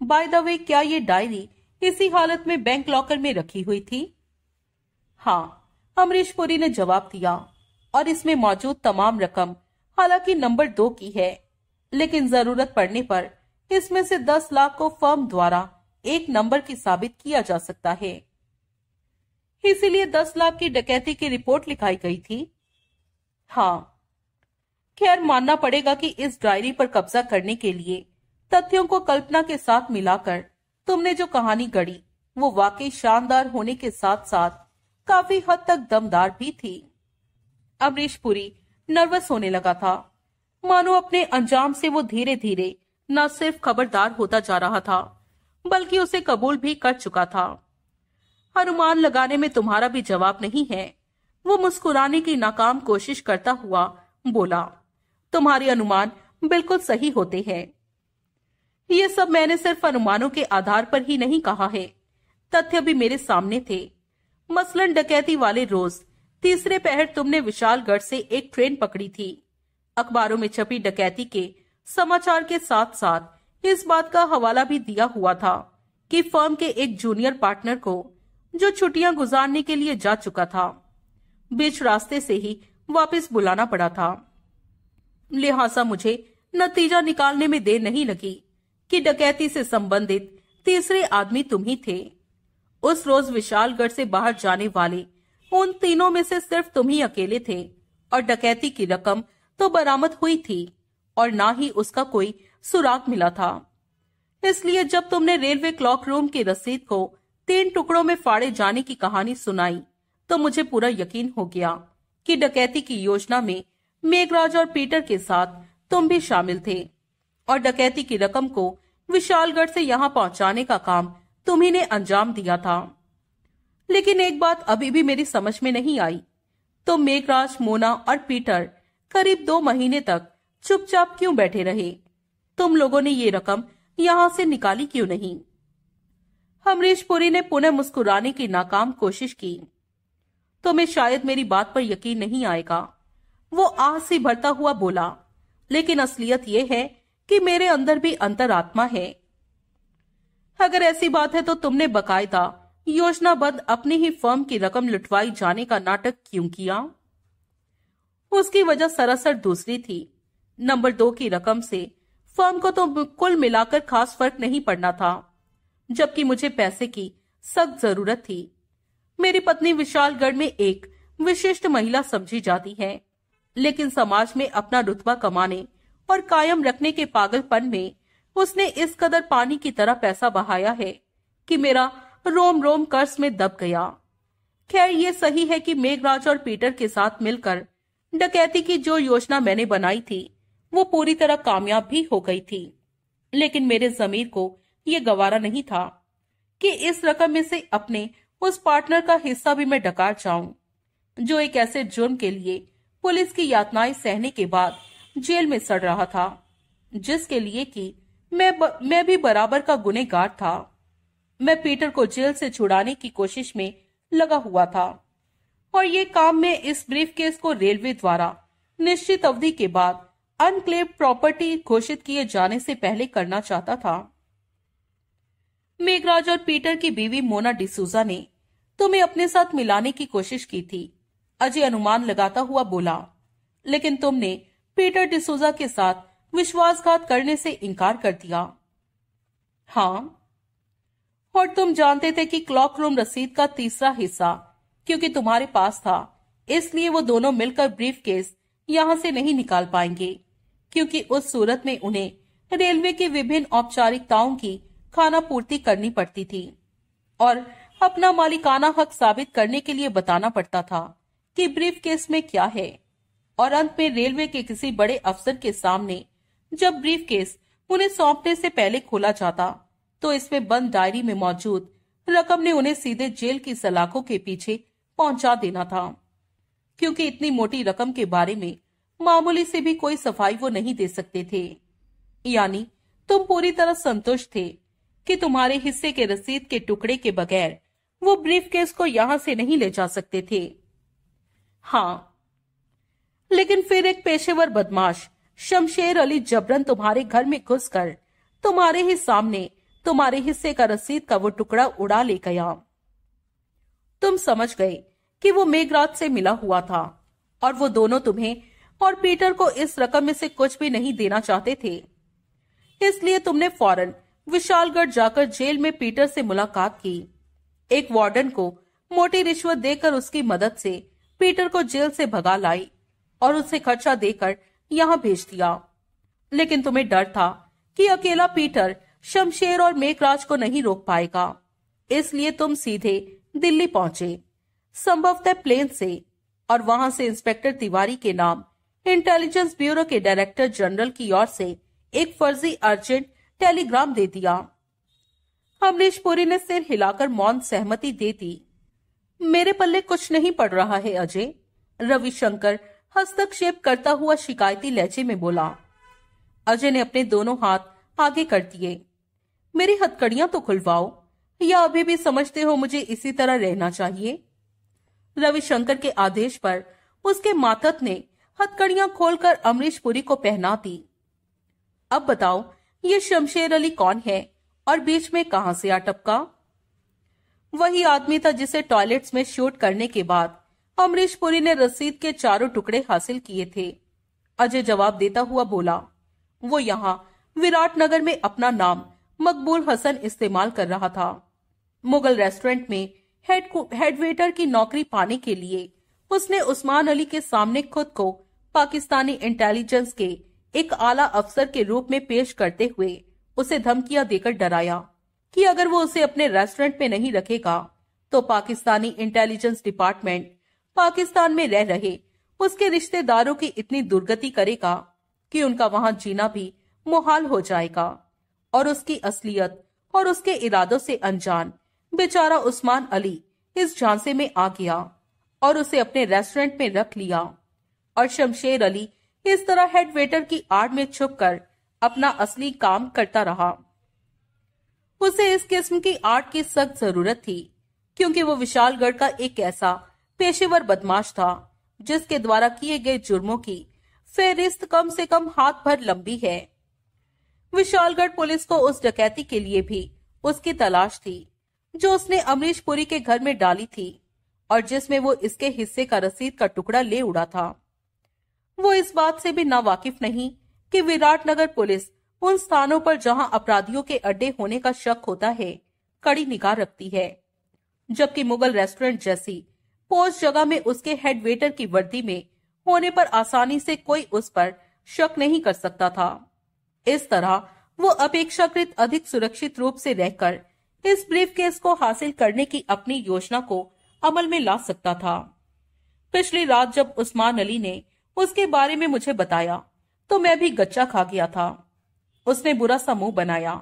बाय द वे क्या ये डायरी इसी हालत में बैंक लॉकर में रखी हुई थी हाँ अमरीश पुरी ने जवाब दिया और इसमें मौजूद तमाम रकम हालांकि नंबर दो की है लेकिन जरूरत पड़ने पर इसमें से दस लाख को फर्म द्वारा एक नंबर की साबित किया जा सकता है इसीलिए दस लाख की डकैती की रिपोर्ट लिखाई गई थी हाँ खैर मानना पड़ेगा कि इस डायरी पर कब्जा करने के लिए तथ्यों को कल्पना के साथ मिलाकर तुमने जो कहानी गढ़ी वो वाकई शानदार होने के साथ साथ काफी हद तक दमदार भी थी अमरीश पुरी नर्वस होने लगा था मानो अपने अंजाम से वो धीरे धीरे न सिर्फ खबरदार होता जा रहा था बल्कि उसे कबूल भी कर चुका था अनुमान लगाने में तुम्हारा भी जवाब नहीं है वो मुस्कुराने की नाकाम कोशिश करता हुआ बोला तुम्हारे अनुमान बिल्कुल सही होते हैं ये सब मैंने सिर्फ अनुमानों के आधार पर ही नहीं कहा है तथ्य भी मेरे सामने थे मसलन डकैती वाले रोज तीसरे पहर तुमने विशालगढ़ से एक ट्रेन पकड़ी थी अखबारों में छपी डकैती के समाचार के साथ साथ इस बात का हवाला भी दिया हुआ था कि फर्म के एक जूनियर पार्टनर को जो छुट्टियां गुजारने के लिए जा चुका था बीच रास्ते से ही वापस बुलाना पड़ा था लिहाजा मुझे नतीजा निकालने में देर नहीं लगी कि डकैती से संबंधित तीसरे आदमी तुम ही थे उस रोज विशालगढ़ से बाहर जाने वाले उन तीनों में से सिर्फ तुम ही अकेले थे और डकैती की रकम तो बरामद हुई थी और ना ही उसका कोई सुराग मिला था इसलिए जब तुमने रेलवे क्लॉक रूम की रसीद को तीन टुकड़ों में फाड़े जाने की कहानी सुनाई तो मुझे पूरा यकीन हो गया कि डकैती की योजना में मेघराज और पीटर के साथ तुम भी शामिल थे और डकैती की रकम को विशालगढ़ से यहाँ पहुंचाने का काम तुम्ही ने अंजाम दिया था लेकिन एक बात अभी भी मेरी समझ में नहीं आई तो मेघराज मोना और पीटर करीब दो महीने तक चुपचाप क्यों बैठे रहे तुम लोगों ने ये रकम यहाँ से निकाली क्यों नहीं अमरीश पुरी ने पुनः मुस्कुराने की नाकाम कोशिश की तुम्हें तो शायद मेरी बात पर यकीन नहीं आएगा वो आह से भरता हुआ बोला लेकिन असलियत यह है कि मेरे अंदर भी अंतरात्मा है अगर ऐसी बात है तो तुमने बकायदा योजनाबद्ध अपनी ही फर्म की रकम लुटवाई जाने का नाटक क्यों किया उसकी वजह सरासर दूसरी थी नंबर दो की रकम से फर्म को तो कुल मिलाकर खास फर्क नहीं पड़ना था जबकि मुझे पैसे की सख्त जरूरत थी मेरी पत्नी विशालगढ़ में एक विशिष्ट महिला समझी जाती है लेकिन समाज में अपना रुतबा कमाने और कायम रखने के पागलपन में उसने इस कदर पानी की तरह पैसा बहाया है कि मेरा रोम रोम कर्ज में दब गया खैर ये सही है कि मेघराज और पीटर के साथ मिलकर डकैती की जो योजना मैंने बनाई थी वो पूरी तरह कामयाब भी हो गई थी लेकिन मेरे जमीर को यह गवारा नहीं था कि इस रकम में से अपने उस पार्टनर का हिस्सा भी मैं डकार जाऊं जो एक ऐसे जुर्म के लिए पुलिस की यातनाएं सहने के बाद जेल में सड़ रहा था जिसके लिए की मैं ब, मैं भी बराबर का गुनेगार था मैं पीटर को जेल से छुड़ाने की कोशिश में लगा हुआ था और ये काम मैं इस ब्रीफ केस को रेलवे द्वारा निश्चित अवधि के बाद अनक्लेम प्रॉपर्टी घोषित किए जाने से पहले करना चाहता था मेघराज और पीटर की बीवी मोना डिसूजा ने तुम्हें अपने साथ मिलाने की कोशिश की थी अजय अनुमान लगाता हुआ बोला लेकिन तुमने पीटर डिसूजा के साथ विश्वासघात करने से इनकार कर दिया हाँ और तुम जानते थे कि क्लॉक रूम रसीद का तीसरा हिस्सा क्योंकि तुम्हारे पास था इसलिए वो दोनों मिलकर ब्रीफ केस यहाँ से नहीं निकाल पाएंगे क्योंकि उस सूरत में उन्हें रेलवे की विभिन्न औपचारिकताओं की खाना पूर्ति करनी पड़ती थी और अपना मालिकाना हक साबित करने के लिए बताना पड़ता था कि ब्रीफ केस में क्या है और अंत में रेलवे के किसी बड़े अफसर के सामने जब ब्रीफकेस उन्हें सौंपने से पहले खोला जाता तो इसमें बंद डायरी में मौजूद रकम ने उन्हें सीधे जेल की सलाखों के पीछे पहुंचा देना था क्योंकि इतनी मोटी रकम के बारे में मामूली से भी कोई सफाई वो नहीं दे सकते थे यानी तुम पूरी तरह संतुष्ट थे कि तुम्हारे हिस्से के रसीद के टुकड़े के बगैर वो ब्रीफकेस को यहां से नहीं ले जा सकते थे हाँ लेकिन फिर एक पेशेवर बदमाश शमशेर अली जबरन तुम्हारे घर में घुसकर तुम्हारे ही सामने तुम्हारे हिस्से का रसीद का वो टुकड़ा उड़ा ले गया तुम समझ गए कि वो मेघराज से मिला हुआ था और वो दोनों तुम्हें और पीटर को इस रकम में से कुछ भी नहीं देना चाहते थे इसलिए तुमने फौरन विशालगढ़ जाकर जेल में पीटर से मुलाकात की एक वार्डन को मोटी रिश्वत देकर उसकी मदद से पीटर को जेल से भगा लाई और उसे खर्चा देकर यहां भेज दिया लेकिन तुम्हें डर था कि अकेला पीटर शमशेर और मेघराज को नहीं रोक पाएगा इसलिए तुम सीधे दिल्ली पहुंचे संभवतः प्लेन से और वहां से इंस्पेक्टर तिवारी के नाम इंटेलिजेंस ब्यूरो के डायरेक्टर जनरल की ओर से एक फर्जी अर्जेंट टेलीग्राम दे दिया अमरीश पुरी ने सिर हिलाकर मौन सहमति दे दी मेरे पल्ले कुछ नहीं पड़ रहा है अजय रविशंकर हस्तक्षेप करता हुआ शिकायती लहजे में बोला अजय ने अपने दोनों हाथ आगे कर दिए मेरी हथकड़ियां तो खुलवाओ या अभी भी समझते हो मुझे इसी तरह रहना चाहिए रविशंकर के आदेश पर उसके मातत ने हथकड़ियां खोलकर अमरीश पुरी को पहना दी अब बताओ ये शमशेर अली कौन है और बीच में कहां से आ टपका वही आदमी था जिसे टॉयलेट्स में शूट करने के बाद अमरीश पुरी ने रसीद के चारों टुकड़े हासिल किए थे अजय जवाब देता हुआ बोला वो यहाँ विराट नगर में अपना नाम मकबूल हसन इस्तेमाल कर रहा था मुगल रेस्टोरेंट में हेड हेड वेटर की नौकरी पाने के लिए उसने उस्मान अली के सामने खुद को पाकिस्तानी इंटेलिजेंस के एक आला अफसर के रूप में पेश करते हुए उसे धमकियां देकर डराया कि अगर वो उसे अपने रेस्टोरेंट में नहीं रखेगा तो पाकिस्तानी इंटेलिजेंस डिपार्टमेंट पाकिस्तान में रह रहे उसके रिश्तेदारों की इतनी दुर्गति करेगा कि उनका वहां जीना भी मुहाल हो जाएगा और उसकी असलियत और उसके इरादों से अनजान बेचारा उस्मान अली इस झांसे में आ गया और उसे अपने रेस्टोरेंट में रख लिया और शमशेर अली इस तरह हेड वेटर की आड़ में छुप कर अपना असली काम करता रहा उसे इस किस्म की आर्ट की सख्त जरूरत थी क्योंकि वो विशालगढ़ का एक ऐसा पेशेवर बदमाश था जिसके द्वारा किए गए जुर्मों की फेरिस्त कम से कम हाथ भर लंबी है विशालगढ़ पुलिस को उस डकैती के लिए भी उसकी तलाश थी जो उसने अमरीश पुरी के घर में डाली थी और जिसमें वो इसके हिस्से का रसीद का टुकड़ा ले उड़ा था वो इस बात से भी नावाकिफ नहीं कि विराट नगर पुलिस उन स्थानों पर जहां अपराधियों के अड्डे होने का शक होता है कड़ी निगाह रखती है जबकि मुगल रेस्टोरेंट जैसी पोज जगह में उसके हेड वेटर की वर्दी में होने पर आसानी से कोई उस पर शक नहीं कर सकता था इस तरह वो अपेक्षाकृत अधिक सुरक्षित रूप से रहकर इस ब्रीफ केस को हासिल करने की अपनी योजना को अमल में ला सकता था पिछली रात जब उस्मान अली ने उसके बारे में मुझे बताया तो मैं भी गच्चा खा गया था उसने बुरा सा मुंह बनाया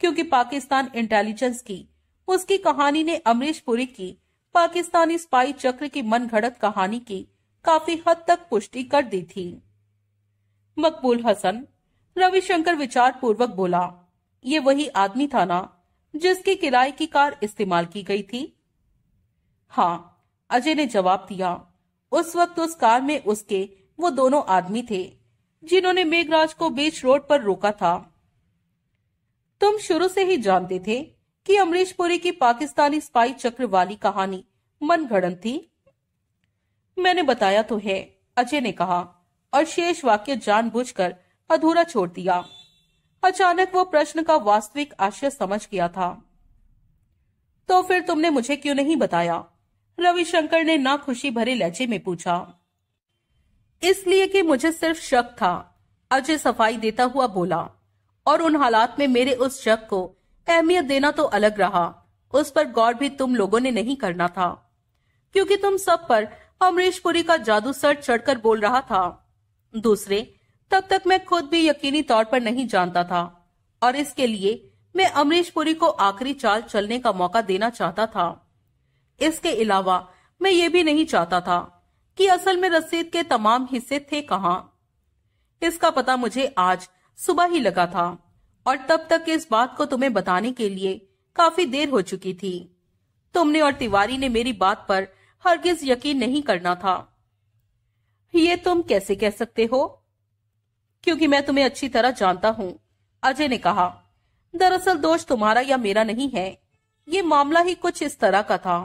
क्योंकि पाकिस्तान इंटेलिजेंस की उसकी कहानी ने अमरीश पुरी की पाकिस्तानी स्पाई चक्र की मनगढ़ंत कहानी की काफी हद तक पुष्टि कर दी थी मकबूल हसन रविशंकर विचार पूर्वक बोला ये वही आदमी था ना जिसकी किराए की कार इस्तेमाल की गई थी हाँ अजय ने जवाब दिया उस वक्त उस कार में उसके वो दोनों आदमी थे जिन्होंने मेघराज को बीच रोड पर रोका था तुम शुरू से ही जानते थे कि अमरीश पुरी की पाकिस्तानी स्पाई चक्र वाली कहानी मनगढ़ंत थी मैंने बताया तो है अजय ने कहा और शेष वाक्य जानबूझकर अधूरा छोड़ दिया अचानक वो प्रश्न का वास्तविक आशय समझ गया था तो फिर तुमने मुझे क्यों नहीं बताया रविशंकर ने ना खुशी भरे लहजे में पूछा इसलिए कि मुझे सिर्फ शक था अजय सफाई देता हुआ बोला और उन हालात में मेरे उस शक को अहमियत देना तो अलग रहा उस पर गौर भी तुम लोगों ने नहीं करना था क्योंकि तुम सब पर अमरीश पुरी का जादू सर चढ़कर बोल रहा था दूसरे तब तक मैं खुद भी यकीनी तौर पर नहीं जानता था और इसके लिए मैं अमरीश पुरी को आखिरी चाल चलने का मौका देना चाहता था इसके अलावा मैं ये भी नहीं चाहता था कि असल में रसीद के तमाम हिस्से थे कहा इसका पता मुझे आज सुबह ही लगा था और तब तक इस बात को तुम्हें बताने के लिए काफी देर हो चुकी थी तुमने और तिवारी ने मेरी बात पर हरगिज यकीन नहीं करना था ये तुम कैसे कह सकते हो क्योंकि मैं तुम्हें अच्छी तरह जानता हूं अजय ने कहा दरअसल दोष तुम्हारा या मेरा नहीं है ये मामला ही कुछ इस तरह का था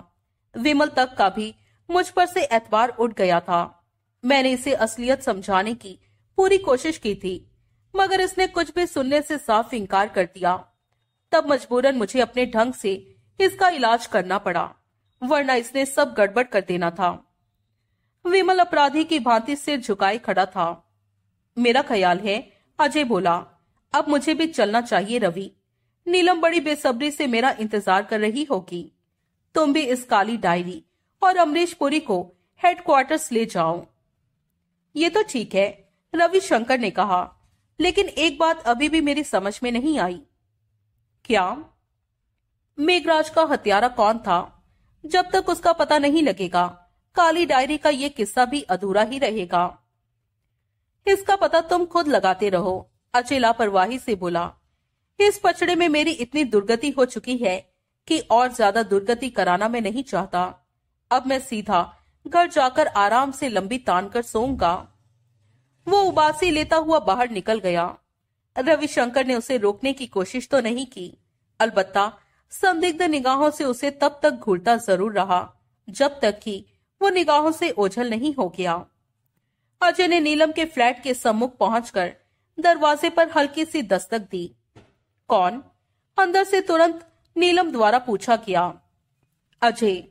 विमल तक का भी मुझ पर से एतवार उठ गया था मैंने इसे असलियत समझाने की पूरी कोशिश की थी मगर इसने कुछ भी सुनने से साफ इनकार कर दिया तब मजबूरन मुझे अपने ढंग से इसका इलाज करना पड़ा वरना इसने सब गड़बड़ कर देना था विमल अपराधी की भांति सिर झुकाए खड़ा था मेरा ख्याल है अजय बोला अब मुझे भी चलना चाहिए रवि नीलम बड़ी बेसब्री से मेरा इंतजार कर रही होगी तुम भी इस काली डायरी और अमरीश पुरी को हेडक्वार्टर्स ले जाओ ये तो ठीक है रविशंकर ने कहा लेकिन एक बात अभी भी मेरी समझ में नहीं आई क्या मेघराज का हत्यारा कौन था जब तक उसका पता नहीं लगेगा काली डायरी का ये किस्सा भी अधूरा ही रहेगा इसका पता तुम खुद लगाते रहो अचे लापरवाही से बोला इस पचड़े में मेरी इतनी दुर्गति हो चुकी है कि और ज्यादा दुर्गति कराना मैं नहीं चाहता अब मैं सीधा घर जाकर आराम से लंबी तान कर सोऊंगा वो उबासी लेता हुआ बाहर निकल गया रविशंकर ने उसे रोकने की कोशिश तो नहीं की अलबत्ता संदिग्ध निगाहों से उसे तब तक घूरता जरूर रहा जब तक कि वो निगाहों से ओझल नहीं हो गया अजय ने नीलम के फ्लैट के सम्मुख पहुंचकर दरवाजे पर हल्की सी दस्तक दी कौन अंदर से तुरंत नीलम द्वारा पूछा गया अजय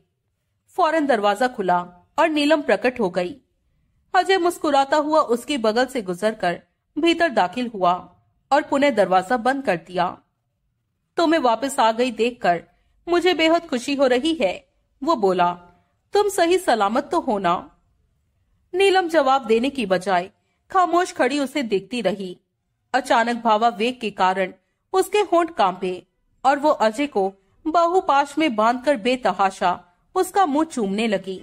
फौरन दरवाजा खुला और नीलम प्रकट हो गई अजय मुस्कुराता हुआ उसके बगल से गुजरकर भीतर दाखिल हुआ और पुनः दरवाजा बंद कर दिया तो मैं वापस आ गई देखकर मुझे बेहद खुशी हो रही है वो बोला तुम सही सलामत तो हो ना नीलम जवाब देने की बजाय खामोश खड़ी उसे देखती रही अचानक भावा वेग के कारण उसके होंठ कांपे और वो अजय को बाहुपाश में बांधकर बेतहाशा उसका मुंह चूमने लगी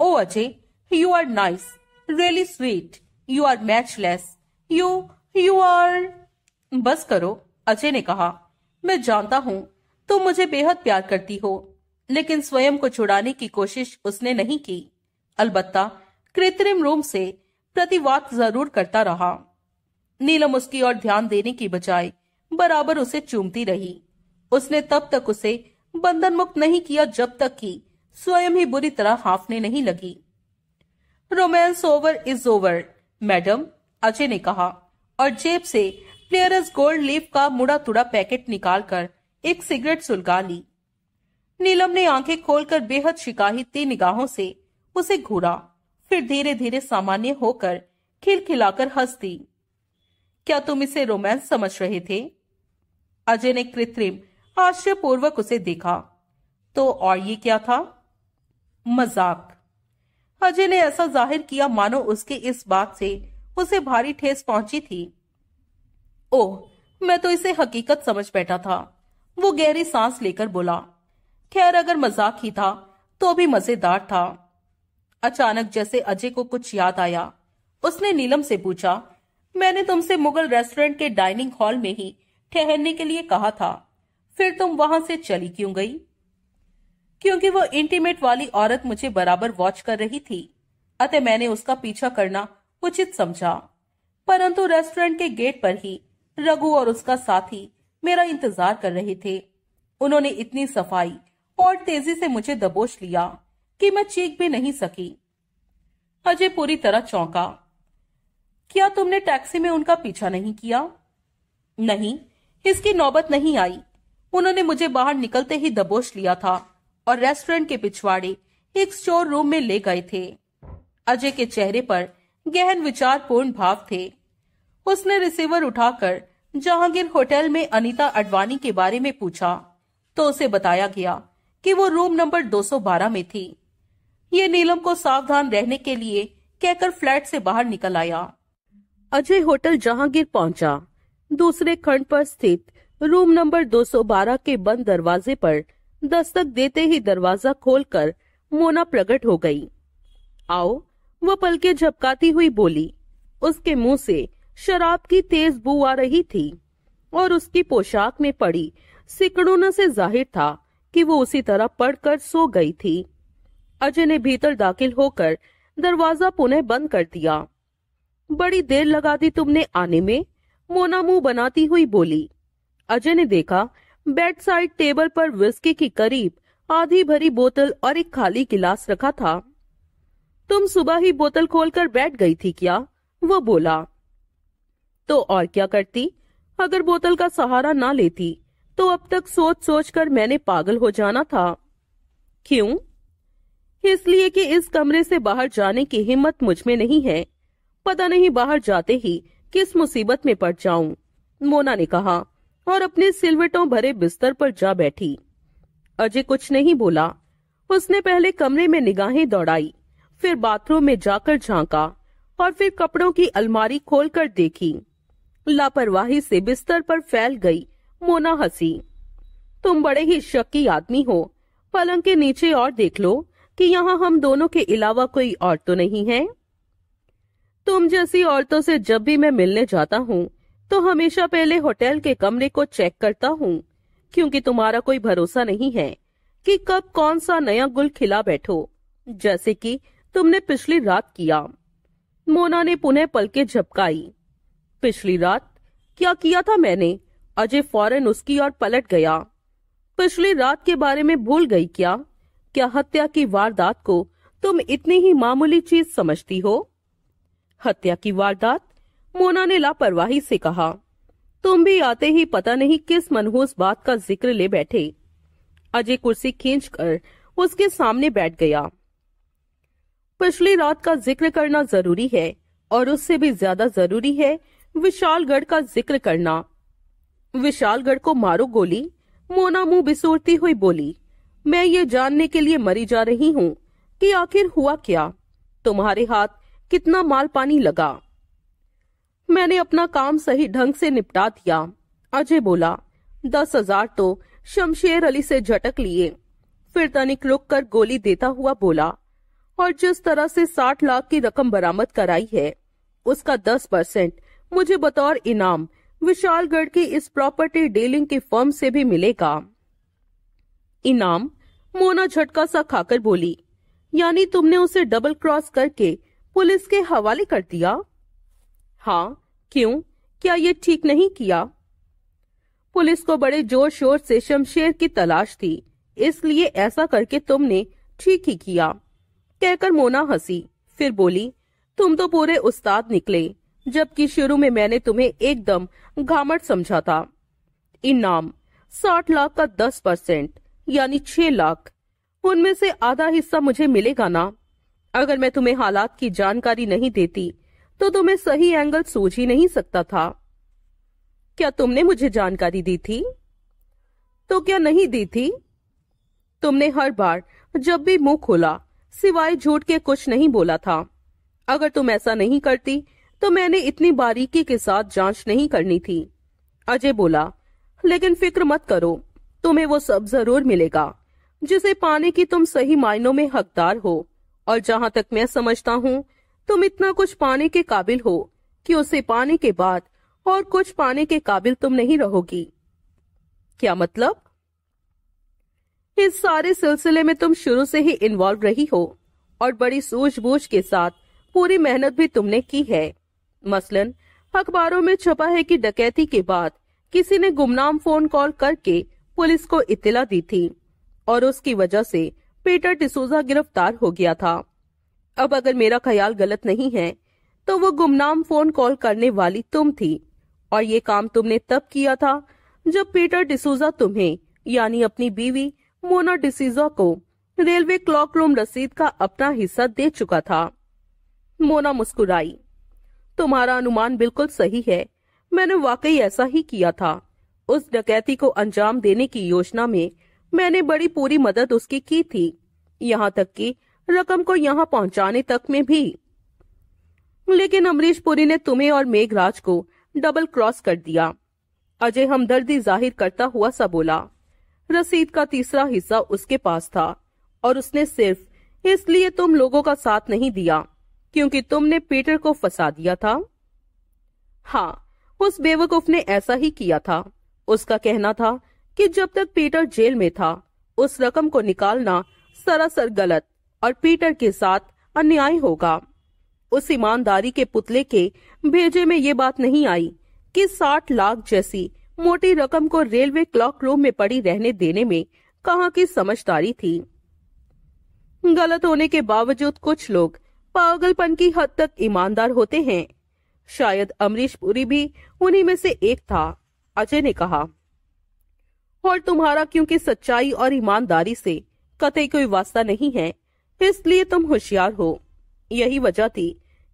ओ Ajay You are nice, really sweet. You are matchless. You, you are. बस करो अजय ने कहा मैं जानता हूँ तुम तो मुझे बेहद प्यार करती हो लेकिन स्वयं को छुड़ाने की कोशिश उसने नहीं की अलबत्ता कृत्रिम रूम से प्रतिवाद जरूर करता रहा नीलम उसकी ओर ध्यान देने की बजाय बराबर उसे चूमती रही उसने तब तक उसे बंधन मुक्त नहीं किया जब तक कि स्वयं ही बुरी तरह हाफने नहीं लगी romance over is over madam Ajay ने कहा और जेब से प्लेयर्स गोल्ड लीफ का मुड़ा तुड़ा पैकेट निकालकर एक सिगरेट सुलगा ली नीलम ने आंखें खोलकर बेहद शिकायत निगाहों से उसे घूरा फिर धीरे धीरे सामान्य होकर खिलखिलाकर हंस दी क्या तुम इसे रोमांस समझ रहे थे अजय ने कृत्रिम आश्चर्यपूर्वक उसे देखा तो और ये क्या था मजाक अजय ने ऐसा जाहिर किया मानो उसके इस बात से उसे भारी ठेस पहुंची थी ओह मैं तो इसे हकीकत समझ बैठा था वो गहरी सांस लेकर बोला खैर अगर मजाक ही था तो भी मजेदार था अचानक जैसे अजय को कुछ याद आया उसने नीलम से पूछा मैंने तुमसे मुगल रेस्टोरेंट के डाइनिंग हॉल में ही ठहरने के लिए कहा था फिर तुम वहां से चली क्यों गई क्योंकि वो इंटीमेट वाली औरत मुझे बराबर वॉच कर रही थी अतः मैंने उसका पीछा करना उचित समझा परंतु रेस्टोरेंट के गेट पर ही रघु और उसका साथी मेरा इंतजार कर रहे थे उन्होंने इतनी सफाई और तेजी से मुझे दबोच लिया कि मैं चीख भी नहीं सकी अजय पूरी तरह चौंका क्या तुमने टैक्सी में उनका पीछा नहीं किया नहीं इसकी नौबत नहीं आई उन्होंने मुझे बाहर निकलते ही दबोच लिया था और रेस्टोरेंट के पिछवाड़े एक स्टोर रूम में ले गए थे अजय के चेहरे पर गहन विचारपूर्ण भाव थे उसने रिसीवर उठाकर जहांगीर होटल में अनीता अडवाणी के बारे में पूछा तो उसे बताया गया कि वो रूम नंबर 212 में थी ये नीलम को सावधान रहने के लिए कहकर फ्लैट से बाहर निकल आया अजय होटल जहांगीर पहुंचा दूसरे खंड पर स्थित रूम नंबर 212 के बंद दरवाजे पर दस्तक देते ही दरवाजा खोलकर मोना प्रकट हो गई आओ वह पलके झपकाती हुई बोली उसके मुंह से शराब की तेज बू आ रही थी और उसकी पोशाक में पड़ी सिकड़ों से जाहिर था कि वो उसी तरह पड़कर सो गई थी अजय ने भीतर दाखिल होकर दरवाजा पुनः बंद कर दिया बड़ी देर लगा दी तुमने आने में मोना मुंह बनाती हुई बोली अजय ने देखा बेड साइड टेबल पर विस्की के करीब आधी भरी बोतल और एक खाली गिलास रखा था तुम सुबह ही बोतल खोलकर बैठ गई थी क्या वो बोला तो और क्या करती अगर बोतल का सहारा ना लेती तो अब तक सोच सोच कर मैंने पागल हो जाना था क्यों इसलिए कि इस कमरे से बाहर जाने की हिम्मत मुझ में नहीं है पता नहीं बाहर जाते ही किस मुसीबत में पड़ जाऊं मोना ने कहा और अपने सिलवटों भरे बिस्तर पर जा बैठी अजय कुछ नहीं बोला उसने पहले कमरे में निगाहें दौड़ाई फिर बाथरूम में जाकर झांका और फिर कपड़ों की अलमारी खोलकर देखी लापरवाही से बिस्तर पर फैल गई मोना हंसी तुम बड़े ही शक्की आदमी हो पलंग के नीचे और देख लो कि यहाँ हम दोनों के अलावा कोई और तो नहीं है तुम जैसी औरतों से जब भी मैं मिलने जाता हूँ तो हमेशा पहले होटल के कमरे को चेक करता हूँ क्योंकि तुम्हारा कोई भरोसा नहीं है कि कब कौन सा नया गुल खिला बैठो जैसे कि तुमने पिछली रात किया मोना ने पुनः पलके झपकाई पिछली रात क्या किया था मैंने अजय फौरन उसकी ओर पलट गया पिछली रात के बारे में भूल गई क्या क्या हत्या की वारदात को तुम इतनी ही मामूली चीज समझती हो हत्या की वारदात मोना ने लापरवाही से कहा तुम भी आते ही पता नहीं किस मनहूस बात का जिक्र ले बैठे अजय कुर्सी खींच कर उसके सामने बैठ गया पिछली रात का जिक्र करना जरूरी है और उससे भी ज्यादा जरूरी है विशालगढ़ का जिक्र करना विशालगढ़ को मारो गोली मोना मुंह बिसोरती हुई बोली मैं ये जानने के लिए मरी जा रही हूँ कि आखिर हुआ क्या तुम्हारे हाथ कितना माल पानी लगा मैंने अपना काम सही ढंग से निपटा दिया अजय बोला दस हजार तो शमशेर अली से झटक लिए फिर तनिक रुक कर गोली देता हुआ बोला और जिस तरह से साठ लाख की रकम बरामद कराई है उसका दस परसेंट मुझे बतौर इनाम विशालगढ़ की इस प्रॉपर्टी डीलिंग की फर्म से भी मिलेगा इनाम मोना झटका सा खाकर बोली यानी तुमने उसे डबल क्रॉस करके पुलिस के हवाले कर दिया हाँ क्यों क्या ये ठीक नहीं किया पुलिस को बड़े जोर शोर से शमशेर की तलाश थी इसलिए ऐसा करके तुमने ठीक ही किया कहकर मोना हंसी फिर बोली तुम तो पूरे उस्ताद निकले जबकि शुरू में मैंने तुम्हें एकदम घामट समझा था इनाम साठ लाख का दस परसेंट यानी छह लाख उनमें से आधा हिस्सा मुझे मिलेगा ना अगर मैं तुम्हें हालात की जानकारी नहीं देती तो तुम्हें सही एंगल सोच ही नहीं सकता था क्या तुमने मुझे जानकारी दी थी तो क्या नहीं दी थी तुमने हर बार जब भी मुंह खोला सिवाय झूठ के कुछ नहीं बोला था अगर तुम ऐसा नहीं करती तो मैंने इतनी बारीकी के साथ जांच नहीं करनी थी अजय बोला लेकिन फिक्र मत करो तुम्हें वो सब जरूर मिलेगा जिसे पाने की तुम सही मायनों में हकदार हो और जहां तक मैं समझता हूँ तुम इतना कुछ पाने के काबिल हो कि उसे पाने के बाद और कुछ पाने के काबिल तुम नहीं रहोगी क्या मतलब इस सारे सिलसिले में तुम शुरू से ही इन्वॉल्व रही हो और बड़ी सूझबूझ के साथ पूरी मेहनत भी तुमने की है मसलन अखबारों में छपा है कि डकैती के बाद किसी ने गुमनाम फोन कॉल करके पुलिस को इतला दी थी और उसकी वजह से पीटर डिसोजा गिरफ्तार हो गया था अब अगर मेरा ख्याल गलत नहीं है तो वो गुमनाम फोन कॉल करने वाली तुम थी और ये काम तुमने तब किया था जब पीटर डिसूजा तुम्हें यानी अपनी बीवी मोना डिसीजा को रेलवे क्लॉक रूम रसीद का अपना हिस्सा दे चुका था मोना मुस्कुराई तुम्हारा अनुमान बिल्कुल सही है मैंने वाकई ऐसा ही किया था उस डकैती को अंजाम देने की योजना में मैंने बड़ी पूरी मदद उसकी की थी यहाँ तक कि रकम को यहाँ पहुँचाने तक में भी लेकिन अमरीश पुरी ने तुम्हें और मेघराज को डबल क्रॉस कर दिया अजय हमदर्दी जाहिर करता हुआ सा बोला रसीद का तीसरा हिस्सा उसके पास था और उसने सिर्फ इसलिए तुम लोगों का साथ नहीं दिया क्योंकि तुमने पीटर को फंसा दिया था हाँ उस बेवकूफ ने ऐसा ही किया था उसका कहना था कि जब तक पीटर जेल में था उस रकम को निकालना सरासर गलत और पीटर के साथ अन्याय होगा उस ईमानदारी के पुतले के भेजे में ये बात नहीं आई कि साठ लाख जैसी मोटी रकम को रेलवे क्लॉक रूम में पड़ी रहने देने में कहा की समझदारी थी गलत होने के बावजूद कुछ लोग पागलपन की हद तक ईमानदार होते हैं शायद अमरीश पुरी भी उन्हीं में से एक था अजय ने कहा और तुम्हारा क्योंकि सच्चाई और ईमानदारी से कतई कोई वास्ता नहीं है इसलिए तुम होशियार हो यही वजह थी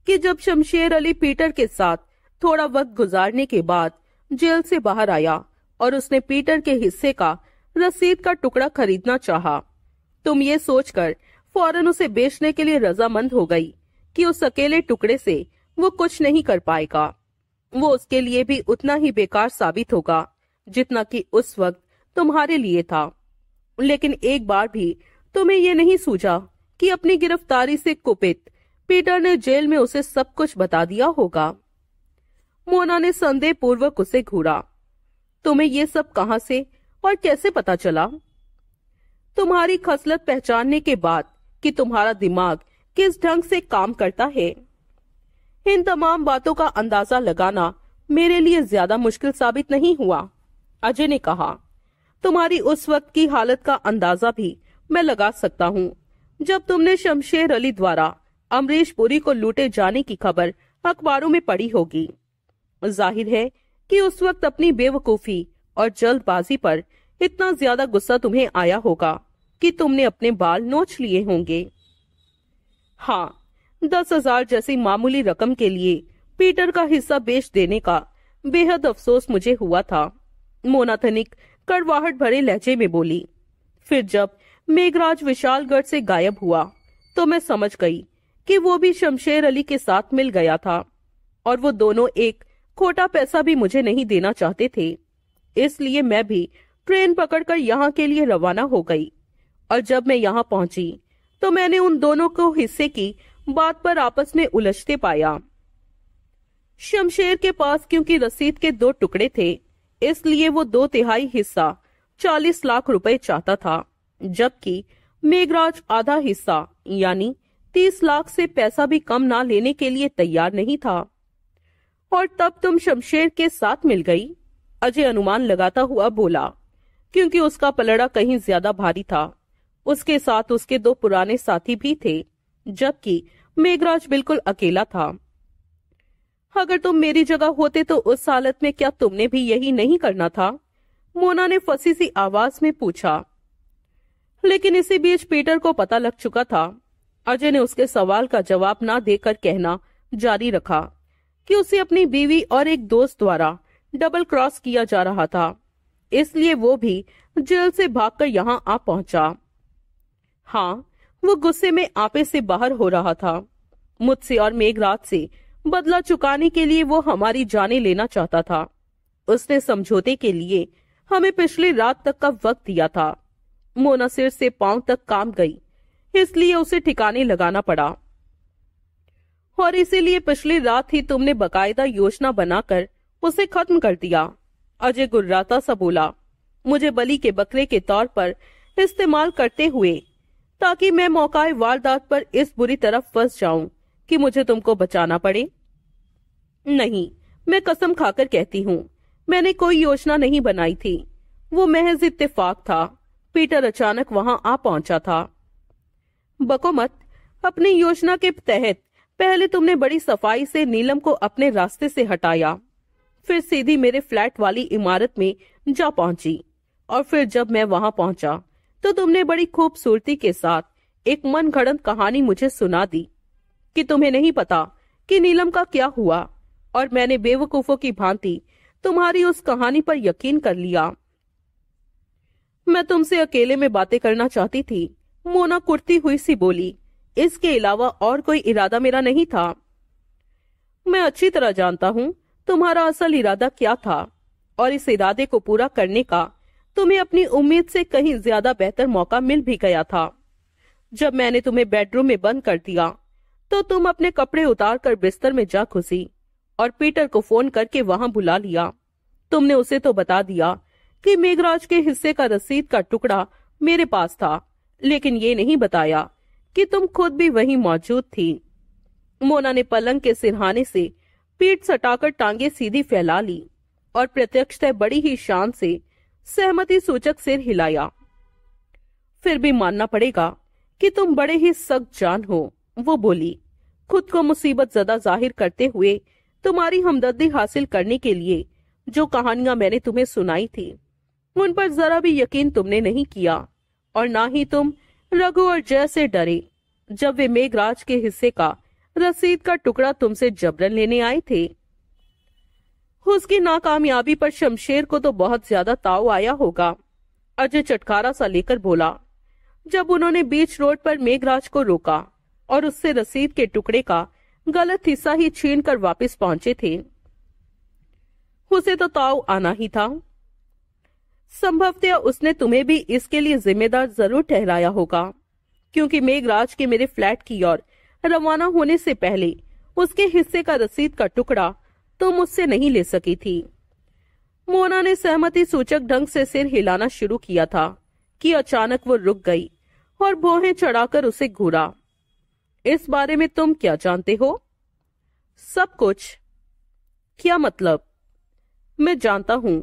कि जब शमशेर अली पीटर के साथ थोड़ा वक्त गुजारने के बाद जेल से बाहर आया और उसने पीटर के हिस्से का रसीद का टुकड़ा खरीदना चाहा। तुम ये सोचकर फौरन उसे बेचने के लिए रजामंद हो गई कि उस अकेले टुकड़े से वो कुछ नहीं कर पाएगा वो उसके लिए भी उतना ही बेकार साबित होगा जितना कि उस वक्त तुम्हारे लिए था लेकिन एक बार भी तुम्हें ये नहीं सूझा कि अपनी गिरफ्तारी से कुपित पीटर ने जेल में उसे सब कुछ बता दिया होगा मोना ने संदेह पूर्वक उसे घूरा तुम्हें ये सब कहां से और कैसे पता चला तुम्हारी खसलत पहचानने के बाद कि तुम्हारा दिमाग किस ढंग से काम करता है इन तमाम बातों का अंदाजा लगाना मेरे लिए ज्यादा मुश्किल साबित नहीं हुआ अजय ने कहा तुम्हारी उस वक्त की हालत का अंदाजा भी मैं लगा सकता हूँ जब तुमने शमशेर अली द्वारा अमरीश पुरी को लूटे जाने की खबर अखबारों में पड़ी होगी जाहिर है कि उस वक्त अपनी बेवकूफी और जल्दबाजी पर इतना ज्यादा गुस्सा तुम्हें आया होगा कि तुमने अपने बाल नोच लिए होंगे हाँ दस हजार जैसी मामूली रकम के लिए पीटर का हिस्सा बेच देने का बेहद अफसोस मुझे हुआ था मोनाथनिक कड़वाहट भरे लहजे में बोली फिर जब मेघराज विशालगढ़ से गायब हुआ तो मैं समझ गई कि वो भी शमशेर अली के साथ मिल गया था और वो दोनों एक खोटा पैसा भी मुझे नहीं देना चाहते थे इसलिए मैं भी ट्रेन पकड़कर यहाँ के लिए रवाना हो गई और जब मैं यहाँ पहुंची तो मैंने उन दोनों को हिस्से की बात पर आपस में उलझते पाया शमशेर के पास क्योंकि रसीद के दो टुकड़े थे इसलिए वो दो तिहाई हिस्सा चालीस लाख रुपए चाहता था जबकि मेघराज आधा हिस्सा यानी तीस लाख से पैसा भी कम ना लेने के लिए तैयार नहीं था और तब तुम शमशेर के साथ मिल गई अजय अनुमान लगाता हुआ बोला क्योंकि उसका पलड़ा कहीं ज्यादा भारी था उसके साथ उसके दो पुराने साथी भी थे जबकि मेघराज बिल्कुल अकेला था अगर तुम मेरी जगह होते तो उस हालत में क्या तुमने भी यही नहीं करना था मोना ने फंसी सी आवाज में पूछा लेकिन इसी बीच पीटर को पता लग चुका था अजय ने उसके सवाल का जवाब ना देकर कहना जारी रखा कि उसे अपनी बीवी और एक दोस्त द्वारा डबल क्रॉस किया जा रहा था इसलिए वो भी जेल से भागकर यहाँ आ पहुंचा हाँ वो गुस्से में आपे से बाहर हो रहा था मुझसे और मेघराज से बदला चुकाने के लिए वो हमारी जाने लेना चाहता था उसने समझौते के लिए हमें पिछले रात तक का वक्त दिया था मोनासिर सिर से पांव तक काम गई इसलिए उसे ठिकाने लगाना पड़ा और इसीलिए पिछली रात ही तुमने बकायदा योजना बनाकर उसे खत्म कर दिया अजय गुर्राता सा बोला मुझे बलि के बकरे के तौर पर इस्तेमाल करते हुए ताकि मैं मौका वारदात पर इस बुरी तरफ फंस जाऊं कि मुझे तुमको बचाना पड़े नहीं मैं कसम खाकर कहती हूँ मैंने कोई योजना नहीं बनाई थी वो महज इत्तेफाक था पीटर अचानक वहां आ पहुंचा था बकोमत अपनी योजना के तहत पहले तुमने बड़ी सफाई से नीलम को अपने रास्ते से हटाया फिर सीधी मेरे फ्लैट वाली इमारत में जा पहुंची और फिर जब मैं वहां पहुंचा तो तुमने बड़ी खूबसूरती के साथ एक मन घड़त कहानी मुझे सुना दी कि तुम्हें नहीं पता कि नीलम का क्या हुआ और मैंने बेवकूफों की भांति तुम्हारी उस कहानी पर यकीन कर लिया मैं तुमसे अकेले में बातें करना चाहती थी मोना कुर्ती हुई सी बोली इसके अलावा और कोई इरादा मेरा नहीं था मैं अच्छी तरह जानता हूँ तुम्हारा असल इरादा क्या था और इस इरादे को पूरा करने का तुम्हें अपनी उम्मीद से कहीं ज्यादा बेहतर मौका मिल भी गया था जब मैंने तुम्हें बेडरूम में बंद कर दिया तो तुम अपने कपड़े उतार कर बिस्तर में जा घुसी और पीटर को फोन करके वहां बुला लिया तुमने उसे तो बता दिया कि मेघराज के हिस्से का रसीद का टुकड़ा मेरे पास था लेकिन ये नहीं बताया कि तुम खुद भी वहीं मौजूद थी मोना ने पलंग के सिरहाने से पीठ सटाकर टांगे सीधी फैला ली और प्रत्यक्ष बड़ी ही शान से सहमति सूचक सिर हिलाया फिर भी मानना पड़ेगा कि तुम बड़े ही सख्त जान हो वो बोली खुद को मुसीबत ज्यादा जाहिर करते हुए तुम्हारी हमदर्दी हासिल करने के लिए जो कहानियां मैंने तुम्हें सुनाई थी उन पर जरा भी यकीन तुमने नहीं किया और ना ही तुम रघु और जय से डरे जब वे मेघराज के हिस्से का रसीद का टुकड़ा तुमसे जबरन लेने आए थे उसकी नाकामयाबी पर शमशेर को तो बहुत ज्यादा ताव आया होगा अजय चटकारा सा लेकर बोला जब उन्होंने बीच रोड पर मेघराज को रोका और उससे रसीद के टुकड़े का गलत हिस्सा ही छीन कर वापिस पहुंचे थे उसे तो ताव आना ही था संभवतः उसने तुम्हें भी इसके लिए जिम्मेदार जरूर ठहराया होगा क्योंकि मेघराज के मेरे फ्लैट की ओर रवाना होने से पहले उसके हिस्से का रसीद का टुकड़ा तो मुझसे नहीं ले सकी थी मोना ने सहमति सूचक ढंग से सिर हिलाना शुरू किया था कि अचानक वो रुक गई और भोहे चढ़ाकर उसे घूरा इस बारे में तुम क्या जानते हो सब कुछ क्या मतलब मैं जानता हूं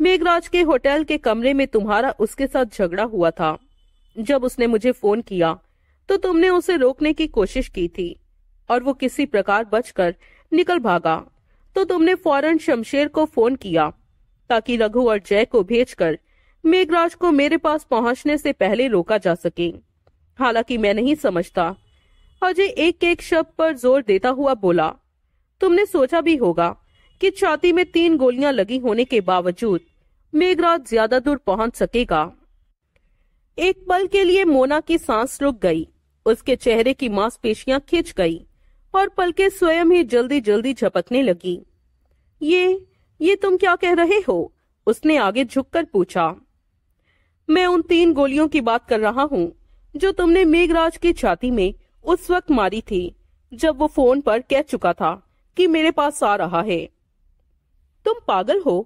मेघराज के होटल के कमरे में तुम्हारा उसके साथ झगड़ा हुआ था जब उसने मुझे फोन किया तो तुमने उसे रोकने की कोशिश की थी और वो किसी प्रकार बचकर निकल भागा तो तुमने फौरन शमशेर को फोन किया ताकि रघु और जय को भेजकर मेघराज को मेरे पास पहुंचने से पहले रोका जा सके हालांकि मैं नहीं समझता अजय एक एक शब्द पर जोर देता हुआ बोला तुमने सोचा भी होगा कि छाती में तीन गोलियां लगी होने के बावजूद मेघराज ज्यादा दूर पहुंच सकेगा एक पल के लिए मोना की सांस रुक गई उसके चेहरे की मांसपेशियां खिंच गई और पलके स्वयं ही जल्दी जल्दी झपकने लगी ये ये तुम क्या कह रहे हो उसने आगे झुककर पूछा मैं उन तीन गोलियों की बात कर रहा हूँ जो तुमने मेघराज की छाती में उस वक्त मारी थी जब वो फोन पर कह चुका था कि मेरे पास आ रहा है तुम पागल हो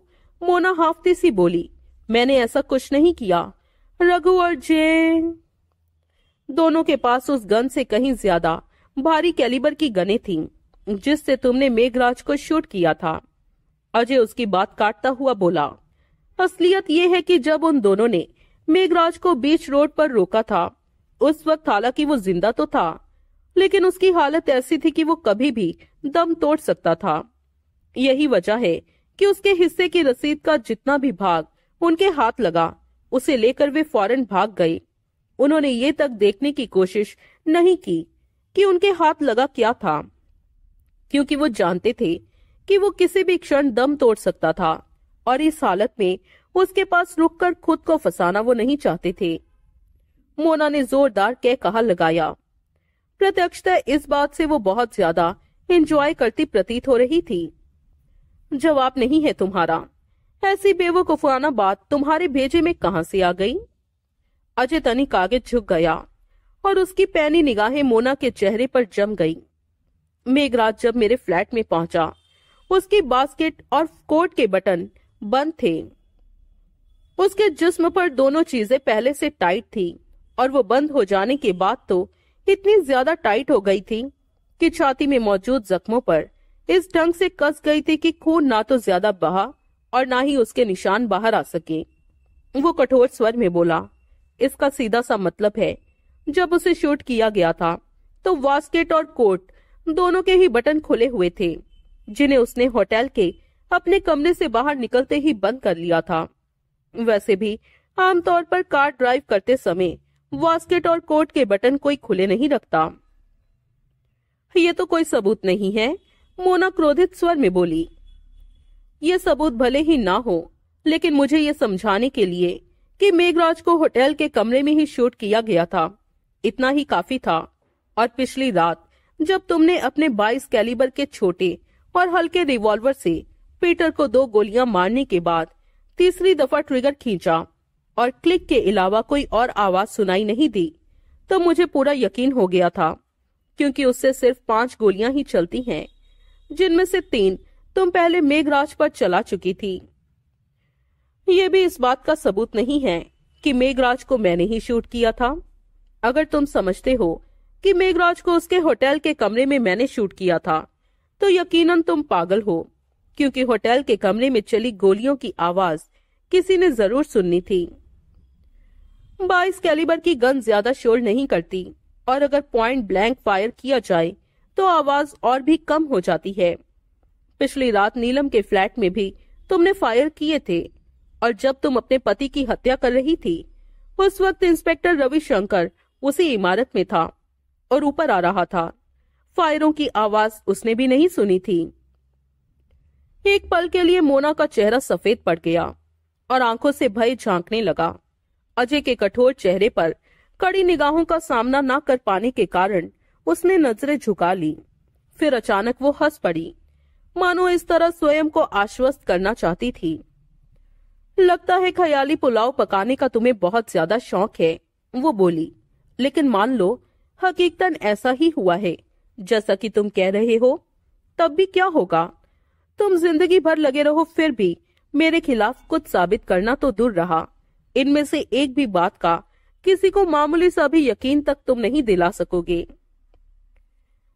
मोना हाफते सी बोली मैंने ऐसा कुछ नहीं किया रघु और जैन दोनों के पास उस गन से कहीं ज्यादा भारी कैलिबर की गने थीं, जिससे तुमने मेघराज को शूट किया था अजय उसकी बात काटता हुआ बोला असलियत यह है कि जब उन दोनों ने मेघराज को बीच रोड पर रोका था उस वक्त हालांकि वो जिंदा तो था लेकिन उसकी हालत ऐसी थी कि वो कभी भी दम तोड़ सकता था यही वजह है कि उसके हिस्से की रसीद का जितना भी भाग उनके हाथ लगा उसे लेकर वे फौरन भाग गए उन्होंने ये तक देखने की कोशिश नहीं की कि उनके हाथ लगा क्या था क्योंकि वो जानते थे कि वो किसी भी क्षण दम तोड़ सकता था और इस हालत में उसके पास रुककर खुद को फंसाना वो नहीं चाहते थे मोना ने जोरदार कह कहा लगाया प्रत्यक्षता इस बात से वो बहुत ज्यादा एंजॉय करती प्रतीत हो रही थी जवाब नहीं है तुम्हारा ऐसी बेवकूफाना बात तुम्हारे भेजे में कहा से आ गई अजय तनिक आगे झुक गया और उसकी पैनी निगाहें मोना के चेहरे पर जम गई मेघराज जब मेरे फ्लैट में पहुंचा उसकी बास्केट और कोट के बटन बंद थे उसके जिस्म पर दोनों चीजें पहले से टाइट थी और वो बंद हो जाने के बाद तो इतनी ज्यादा टाइट हो गई थी कि छाती में मौजूद जख्मों पर इस ढंग से कस गई थी कि खून ना तो ज्यादा बहा और ना ही उसके निशान बाहर आ सके वो कठोर स्वर में बोला इसका सीधा सा मतलब है जब उसे शूट किया गया था तो वास्केट और कोट दोनों के ही बटन खुले हुए थे जिन्हें उसने होटल के अपने कमरे से बाहर निकलते ही बंद कर लिया था वैसे भी आमतौर पर कार ड्राइव करते समय वास्केट और कोट के बटन कोई खुले नहीं रखता ये तो कोई सबूत नहीं है मोना क्रोधित स्वर में बोली ये सबूत भले ही ना हो लेकिन मुझे ये समझाने के लिए कि मेघराज को होटल के कमरे में ही शूट किया गया था इतना ही काफी था और पिछली रात जब तुमने अपने बाईस कैलिबर के छोटे और हल्के रिवॉल्वर से पीटर को दो गोलियां मारने के बाद तीसरी दफा ट्रिगर खींचा और क्लिक के अलावा कोई और आवाज सुनाई नहीं दी तो मुझे पूरा यकीन हो गया था क्योंकि उससे सिर्फ पांच गोलियां ही चलती हैं जिनमें से तीन तुम पहले मेघराज पर चला चुकी थी यह भी इस बात का सबूत नहीं है कि मेघराज को मैंने ही शूट किया था अगर तुम समझते हो कि मेघराज को उसके होटल के कमरे में मैंने शूट किया था तो यकीनन तुम पागल हो क्योंकि होटल के कमरे में चली गोलियों की आवाज किसी ने जरूर सुननी थी बाईस कैलिबर की गन ज्यादा शोर नहीं करती और अगर पॉइंट ब्लैंक फायर किया जाए तो आवाज और भी कम हो जाती है पिछली रात नीलम के फ्लैट में भी तुमने फायर किए थे और जब तुम अपने पति की हत्या कर रही थी उस वक्त इंस्पेक्टर रविशंकर उसी इमारत में था और ऊपर आ रहा था फायरों की आवाज उसने भी नहीं सुनी थी एक पल के लिए मोना का चेहरा सफेद पड़ गया और आंखों से भय झांकने लगा अजय के कठोर चेहरे पर कड़ी निगाहों का सामना न कर पाने के कारण उसने नजरें झुका ली फिर अचानक वो हंस पड़ी मानो इस तरह स्वयं को आश्वस्त करना चाहती थी लगता है ख्याली पुलाव पकाने का तुम्हें बहुत ज्यादा शौक है वो बोली लेकिन मान लो हकीकतन ऐसा ही हुआ है जैसा कि तुम कह रहे हो तब भी क्या होगा तुम जिंदगी भर लगे रहो फिर भी मेरे खिलाफ कुछ साबित करना तो दूर रहा इनमें से एक भी बात का किसी को मामूली सा भी यकीन तक तुम नहीं दिला सकोगे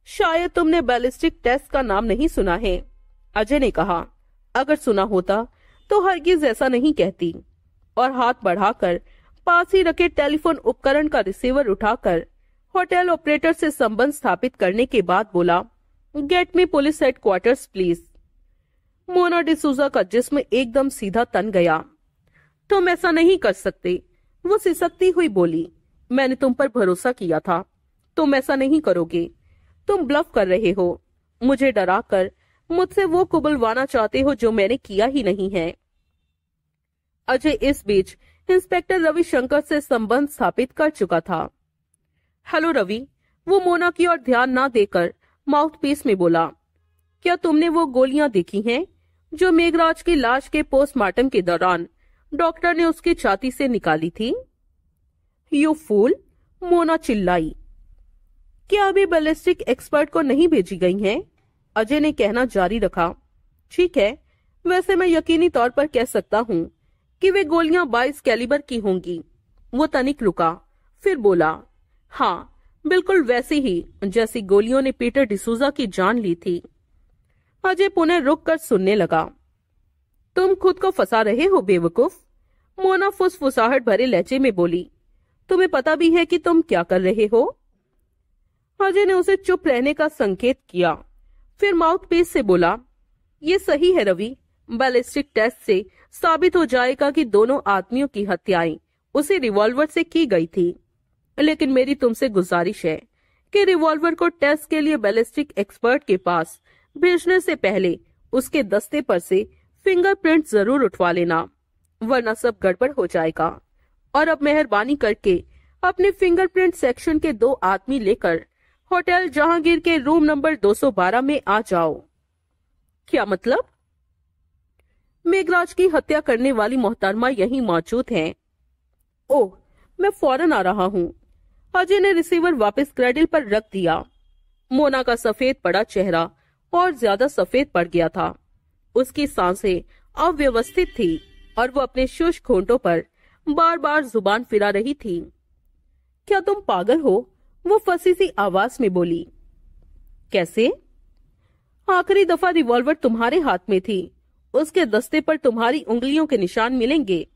शायद तुमने बैलिस्टिक टेस्ट का नाम नहीं सुना है अजय ने कहा अगर सुना होता तो हरगिज ऐसा नहीं कहती और हाथ बढ़ाकर पास ही रखे टेलीफोन उपकरण का रिसीवर उठाकर होटल ऑपरेटर से संबंध स्थापित करने के बाद बोला get me police headquarters please Mona D'Souza का जिस्म एकदम सीधा तन गया तुम ऐसा नहीं कर सकते वो सिसकती हुई बोली मैंने तुम पर भरोसा किया था तुम ऐसा नहीं करोगे तुम ब्लफ कर रहे हो मुझे डरा कर मुझसे वो कुबलवाना चाहते हो जो मैंने किया ही नहीं है अजय इस बीच इंस्पेक्टर रविशंकर से संबंध स्थापित कर चुका था हेलो रवि वो मोना की ओर ध्यान ना देकर माउथपीस में बोला क्या तुमने वो गोलियां देखी हैं जो मेघराज की लाश के पोस्टमार्टम के दौरान डॉक्टर ने उसकी छाती से निकाली थी यू फूल मोना चिल्लाई क्या अभी बैलिस्टिक एक्सपर्ट को नहीं भेजी गई हैं? अजय ने कहना जारी रखा ठीक है वैसे मैं यकीनी तौर पर कह सकता हूँ कि वे गोलियां बाईस कैलिबर की होंगी वो तनिक रुका फिर बोला हाँ बिल्कुल वैसी ही जैसी गोलियों ने पीटर डिसूजा की जान ली थी अजय पुनः रुक कर सुनने लगा तुम खुद को फंसा रहे हो बेवकूफ मोना फुसफुसाहट भरे लहजे में बोली तुम्हें पता भी है कि तुम क्या कर रहे हो अजय ने उसे चुप रहने का संकेत किया फिर माउथ पीस से बोला ये सही है रवि बैलिस्टिक टेस्ट से साबित हो जाएगा कि दोनों आदमियों की हत्याएं उसे रिवॉल्वर से की गई थी लेकिन मेरी तुमसे गुजारिश है कि रिवॉल्वर को टेस्ट के लिए बैलिस्टिक एक्सपर्ट के पास भेजने से पहले उसके दस्ते पर से फिंगरप्रिंट जरूर उठवा लेना वरना सब गड़बड़ हो जाएगा और अब मेहरबानी करके अपने फिंगरप्रिंट सेक्शन के दो आदमी लेकर होटल जहांगीर के रूम नंबर 212 में आ जाओ क्या मतलब मेघराज की हत्या करने वाली मोहतरमा यही मौजूद हैं। ओह मैं फौरन आ रहा हूँ अजय ने रिसीवर वापस क्रेडिल पर रख दिया मोना का सफेद पड़ा चेहरा और ज्यादा सफेद पड़ गया था उसकी सांसें अव्यवस्थित थी और वो अपने शुष्क घोटो पर बार बार जुबान फिरा रही थी क्या तुम पागल हो वो फंसी सी आवाज में बोली कैसे आखिरी दफा रिवॉल्वर तुम्हारे हाथ में थी उसके दस्ते पर तुम्हारी उंगलियों के निशान मिलेंगे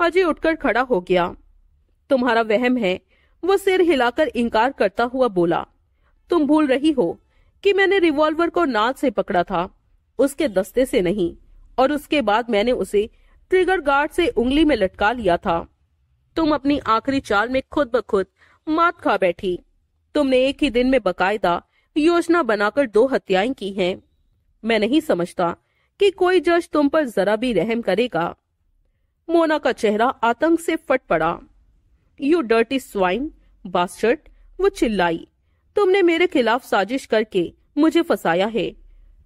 अजय उठकर खड़ा हो गया तुम्हारा वहम है वो सिर हिलाकर इनकार करता हुआ बोला तुम भूल रही हो कि मैंने रिवॉल्वर को नाल से पकड़ा था उसके दस्ते से नहीं और उसके बाद मैंने उसे ट्रिगर गार्ड से उंगली में लटका लिया था तुम अपनी आखिरी चाल में खुद ब खुद मात खा बैठी तुमने एक ही दिन में बकायदा योजना बनाकर दो हत्याएं की हैं मैं नहीं समझता कि कोई जज तुम पर जरा भी रहम करेगा मोना का चेहरा आतंक से फट पड़ा यू डर्टी स्वाइन बास्टर्ड वो चिल्लाई तुमने मेरे खिलाफ साजिश करके मुझे फंसाया है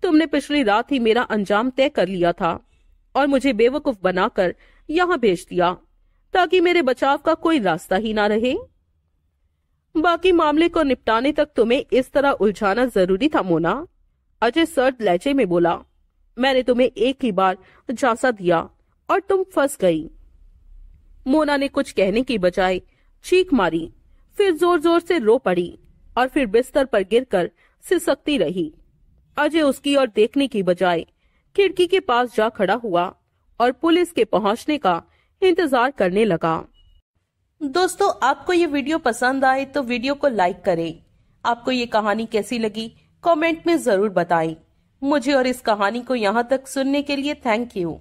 तुमने पिछली रात ही मेरा अंजाम तय कर लिया था और मुझे बेवकूफ बनाकर यहाँ भेज दिया ताकि मेरे बचाव का कोई रास्ता ही ना रहे बाकी मामले को निपटाने तक तुम्हें इस तरह उलझाना जरूरी था मोना अजय सर्द लहजे में बोला मैंने तुम्हें एक ही बार झांसा दिया और तुम फंस गई मोना ने कुछ कहने की बजाय चीख मारी फिर जोर जोर से रो पड़ी और फिर बिस्तर पर गिरकर सिसकती रही अजय उसकी ओर देखने की बजाय खिड़की के पास जा खड़ा हुआ और पुलिस के पहुंचने का इंतजार करने लगा दोस्तों आपको ये वीडियो पसंद आए तो वीडियो को लाइक करें आपको ये कहानी कैसी लगी कमेंट में जरूर बताएं। मुझे और इस कहानी को यहाँ तक सुनने के लिए थैंक यू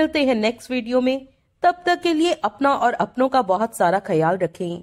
मिलते हैं नेक्स्ट वीडियो में तब तक के लिए अपना और अपनों का बहुत सारा ख्याल रखें